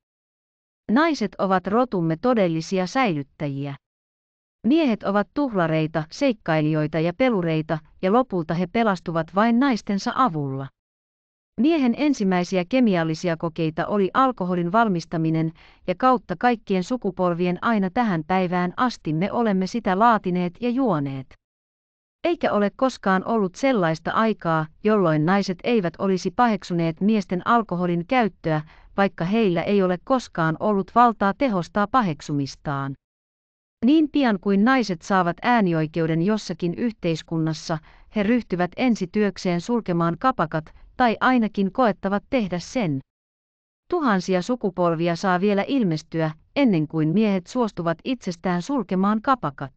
Naiset ovat rotumme todellisia säilyttäjiä. Miehet ovat tuhlareita, seikkailijoita ja pelureita, ja lopulta he pelastuvat vain naistensa avulla. Miehen ensimmäisiä kemiallisia kokeita oli alkoholin valmistaminen, ja kautta kaikkien sukupolvien aina tähän päivään asti me olemme sitä laatineet ja juoneet. Eikä ole koskaan ollut sellaista aikaa, jolloin naiset eivät olisi paheksuneet miesten alkoholin käyttöä, vaikka heillä ei ole koskaan ollut valtaa tehostaa paheksumistaan. Niin pian kuin naiset saavat äänioikeuden jossakin yhteiskunnassa, he ryhtyvät ensi työkseen sulkemaan kapakat, tai ainakin koettavat tehdä sen. Tuhansia sukupolvia saa vielä ilmestyä, ennen kuin miehet suostuvat itsestään sulkemaan kapakat.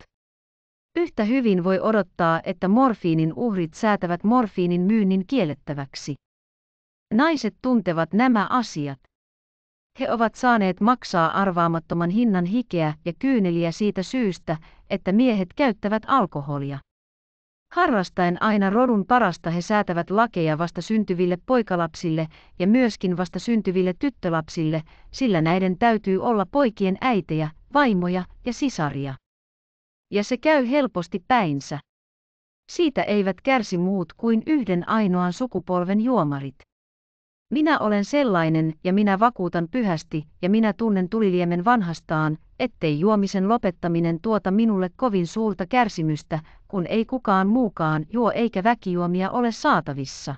Yhtä hyvin voi odottaa, että morfiinin uhrit säätävät morfiinin myynnin kiellettäväksi. Naiset tuntevat nämä asiat. He ovat saaneet maksaa arvaamattoman hinnan hikeä ja kyyneliä siitä syystä, että miehet käyttävät alkoholia. Harrastaen aina rodun parasta he säätävät lakeja vasta syntyville poikalapsille ja myöskin vasta syntyville tyttölapsille, sillä näiden täytyy olla poikien äitejä, vaimoja ja sisaria. Ja se käy helposti päinsä. Siitä eivät kärsi muut kuin yhden ainoan sukupolven juomarit. Minä olen sellainen ja minä vakuutan pyhästi ja minä tunnen tuliliemen vanhastaan, ettei juomisen lopettaminen tuota minulle kovin suurta kärsimystä, kun ei kukaan muukaan juo eikä väkijuomia ole saatavissa.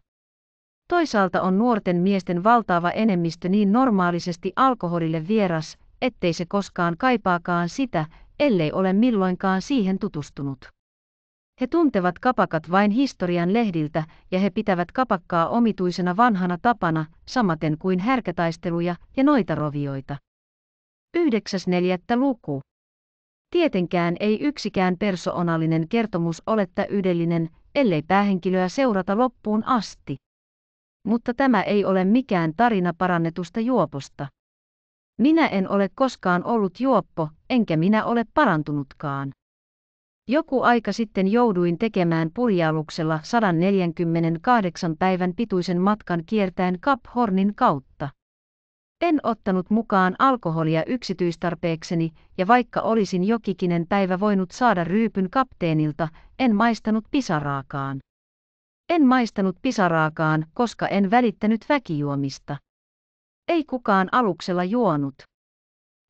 Toisaalta on nuorten miesten valtaava enemmistö niin normaalisesti alkoholille vieras, ettei se koskaan kaipaakaan sitä, ellei ole milloinkaan siihen tutustunut. He tuntevat kapakat vain historian lehdiltä ja he pitävät kapakkaa omituisena vanhana tapana, samaten kuin härkätaisteluja ja noitarovioita. 9.4. luku. Tietenkään ei yksikään persoonallinen kertomus ole täydellinen, ellei päähenkilöä seurata loppuun asti. Mutta tämä ei ole mikään tarina parannetusta juoposta. Minä en ole koskaan ollut juoppo, enkä minä ole parantunutkaan. Joku aika sitten jouduin tekemään purjaaluksella 148 päivän pituisen matkan kiertäen Cap Hornin kautta. En ottanut mukaan alkoholia yksityistarpeekseni, ja vaikka olisin jokikinen päivä voinut saada ryypyn kapteenilta, en maistanut pisaraakaan. En maistanut pisaraakaan, koska en välittänyt väkijuomista. Ei kukaan aluksella juonut.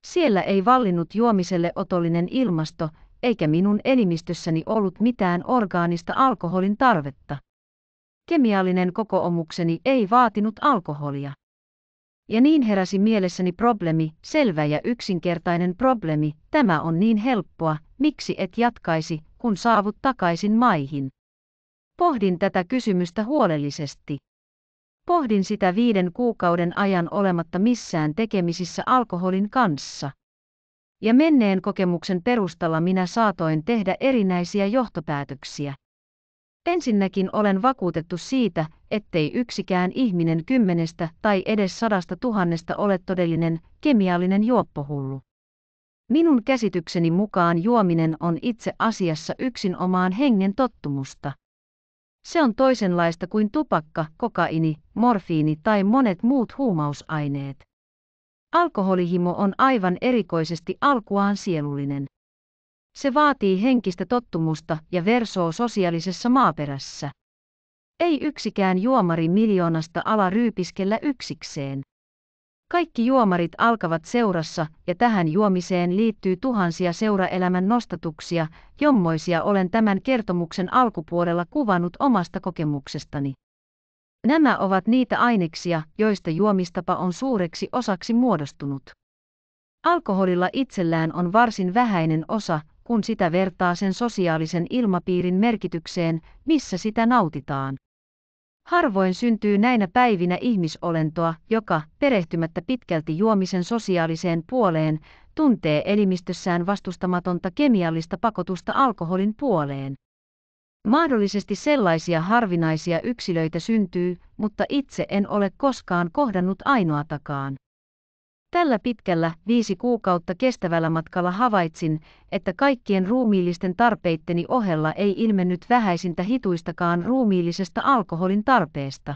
Siellä ei vallinnut juomiselle otollinen ilmasto, eikä minun elimistössäni ollut mitään orgaanista alkoholin tarvetta. Kemiallinen kokoomukseni ei vaatinut alkoholia. Ja niin heräsi mielessäni problemi, selvä ja yksinkertainen problemi, tämä on niin helppoa, miksi et jatkaisi, kun saavut takaisin maihin. Pohdin tätä kysymystä huolellisesti. Pohdin sitä viiden kuukauden ajan olematta missään tekemisissä alkoholin kanssa ja menneen kokemuksen perustalla minä saatoin tehdä erinäisiä johtopäätöksiä. Ensinnäkin olen vakuutettu siitä, ettei yksikään ihminen kymmenestä tai edes sadasta tuhannesta ole todellinen, kemiallinen juoppohullu. Minun käsitykseni mukaan juominen on itse asiassa yksin omaan hengen tottumusta. Se on toisenlaista kuin tupakka, kokaini, morfiini tai monet muut huumausaineet. Alkoholihimo on aivan erikoisesti alkuaan sielullinen. Se vaatii henkistä tottumusta ja versoo sosiaalisessa maaperässä. Ei yksikään juomari miljoonasta ala ryypiskellä yksikseen. Kaikki juomarit alkavat seurassa ja tähän juomiseen liittyy tuhansia seuraelämän nostatuksia, jommoisia olen tämän kertomuksen alkupuolella kuvannut omasta kokemuksestani. Nämä ovat niitä aineksia, joista juomistapa on suureksi osaksi muodostunut. Alkoholilla itsellään on varsin vähäinen osa, kun sitä vertaa sen sosiaalisen ilmapiirin merkitykseen, missä sitä nautitaan. Harvoin syntyy näinä päivinä ihmisolentoa, joka, perehtymättä pitkälti juomisen sosiaaliseen puoleen, tuntee elimistössään vastustamatonta kemiallista pakotusta alkoholin puoleen. Mahdollisesti sellaisia harvinaisia yksilöitä syntyy, mutta itse en ole koskaan kohdannut ainoatakaan. Tällä pitkällä viisi kuukautta kestävällä matkalla havaitsin, että kaikkien ruumiillisten tarpeitteni ohella ei ilmennyt vähäisintä hituistakaan ruumiillisesta alkoholin tarpeesta.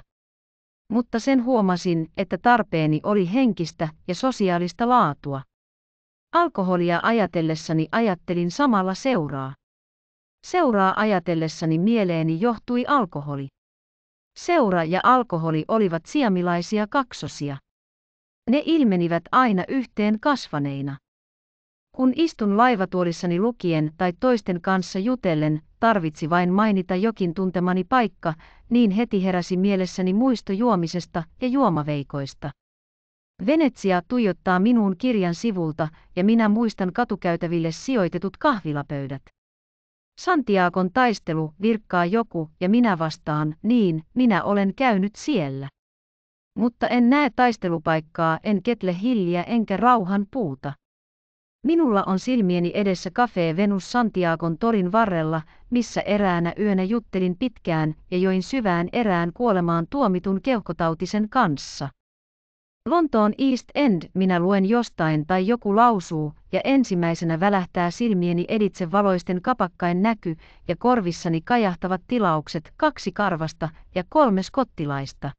Mutta sen huomasin, että tarpeeni oli henkistä ja sosiaalista laatua. Alkoholia ajatellessani ajattelin samalla seuraa. Seuraa ajatellessani mieleeni johtui alkoholi. Seura ja alkoholi olivat siamilaisia kaksosia. Ne ilmenivät aina yhteen kasvaneina. Kun istun laivatuolissani lukien tai toisten kanssa jutellen, tarvitsi vain mainita jokin tuntemani paikka, niin heti heräsi mielessäni muisto juomisesta ja juomaveikoista. Venetsia tuijottaa minuun kirjan sivulta ja minä muistan katukäytäville sijoitetut kahvilapöydät. Santiagon taistelu virkkaa joku ja minä vastaan, niin, minä olen käynyt siellä. Mutta en näe taistelupaikkaa, en ketle hilliä enkä rauhan puuta. Minulla on silmieni edessä Cafe Venus Santiagon torin varrella, missä eräänä yönä juttelin pitkään ja join syvään erään kuolemaan tuomitun keuhkotautisen kanssa. Lontoon East End minä luen jostain tai joku lausuu, ja ensimmäisenä välähtää silmieni editse valoisten kapakkain näky, ja korvissani kajahtavat tilaukset kaksi karvasta ja kolme skottilaista.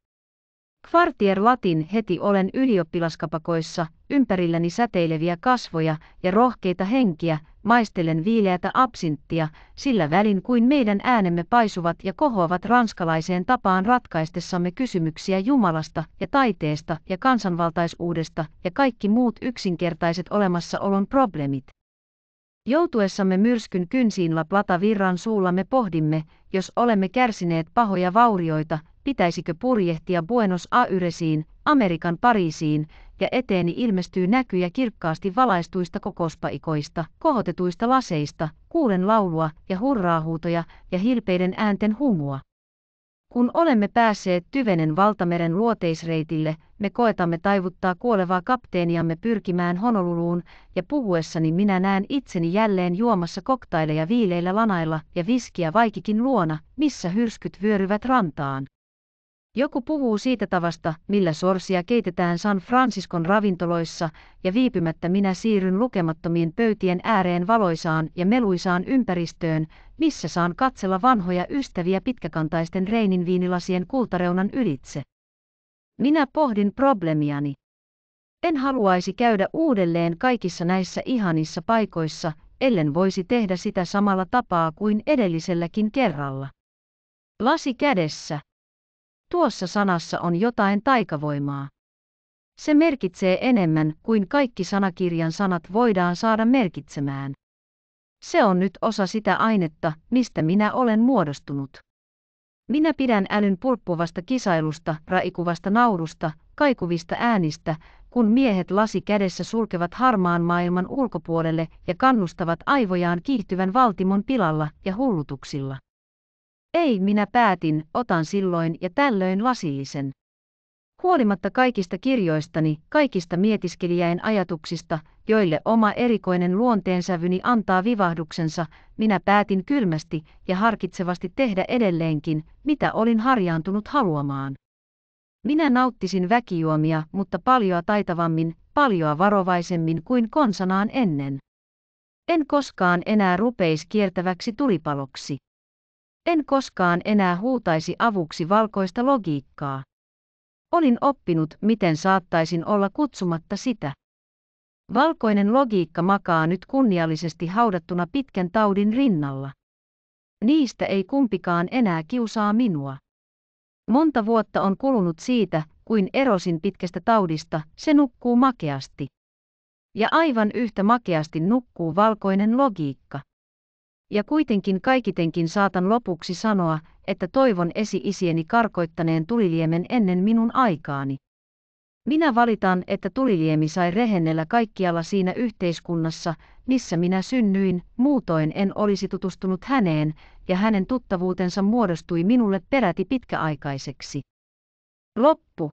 Kvartier latin heti olen ylioppilaskapakoissa, ympärilläni säteileviä kasvoja ja rohkeita henkiä, maistelen viileätä absinttia, sillä välin kuin meidän äänemme paisuvat ja kohoavat ranskalaiseen tapaan ratkaistessamme kysymyksiä Jumalasta ja taiteesta ja kansanvaltaisuudesta ja kaikki muut yksinkertaiset olemassaolon probleemit. Joutuessamme myrskyn kynsiin virran suulla me pohdimme, jos olemme kärsineet pahoja vaurioita, pitäisikö purjehtia Buenos Airesiin, Amerikan Pariisiin, ja eteeni ilmestyy näkyjä kirkkaasti valaistuista kokospaikoista, kohotetuista laseista, kuulen laulua ja hurraahuutoja ja hilpeiden äänten humua. Kun olemme päässeet Tyvenen valtameren luoteisreitille, me koetamme taivuttaa kuolevaa kapteeniamme pyrkimään Honoluluun, ja puhuessani minä näen itseni jälleen juomassa koktaileja viileillä lanailla ja viskiä vaikikin luona, missä hyrskyt vyöryvät rantaan. Joku puhuu siitä tavasta, millä sorsia keitetään San Franciscon ravintoloissa, ja viipymättä minä siirryn lukemattomien pöytien ääreen valoisaan ja meluisaan ympäristöön, missä saan katsella vanhoja ystäviä pitkäkantaisten reinin viinilasien kultareunan ylitse. Minä pohdin problemiani. En haluaisi käydä uudelleen kaikissa näissä ihanissa paikoissa, ellen voisi tehdä sitä samalla tapaa kuin edelliselläkin kerralla. Lasi kädessä. Tuossa sanassa on jotain taikavoimaa. Se merkitsee enemmän kuin kaikki sanakirjan sanat voidaan saada merkitsemään. Se on nyt osa sitä ainetta, mistä minä olen muodostunut. Minä pidän älyn pulppuvasta kisailusta, raikuvasta naurusta, kaikuvista äänistä, kun miehet lasi kädessä sulkevat harmaan maailman ulkopuolelle ja kannustavat aivojaan kiihtyvän valtimon pilalla ja hullutuksilla. Ei, minä päätin, otan silloin ja tällöin lasiisen. Huolimatta kaikista kirjoistani, kaikista mietiskelijäen ajatuksista, joille oma erikoinen luonteensävyni antaa vivahduksensa, minä päätin kylmästi ja harkitsevasti tehdä edelleenkin, mitä olin harjaantunut haluamaan. Minä nauttisin väkijuomia, mutta paljoa taitavammin, paljoa varovaisemmin kuin konsanaan ennen. En koskaan enää rupeis kiertäväksi tulipaloksi. En koskaan enää huutaisi avuksi valkoista logiikkaa. Olin oppinut, miten saattaisin olla kutsumatta sitä. Valkoinen logiikka makaa nyt kunniallisesti haudattuna pitkän taudin rinnalla. Niistä ei kumpikaan enää kiusaa minua. Monta vuotta on kulunut siitä, kuin erosin pitkästä taudista, se nukkuu makeasti. Ja aivan yhtä makeasti nukkuu valkoinen logiikka. Ja kuitenkin kaikitenkin saatan lopuksi sanoa, että toivon esi-isieni karkoittaneen tuliliemen ennen minun aikaani. Minä valitan, että tuliliemi sai rehennellä kaikkialla siinä yhteiskunnassa, missä minä synnyin, muutoin en olisi tutustunut häneen, ja hänen tuttavuutensa muodostui minulle peräti pitkäaikaiseksi. Loppu.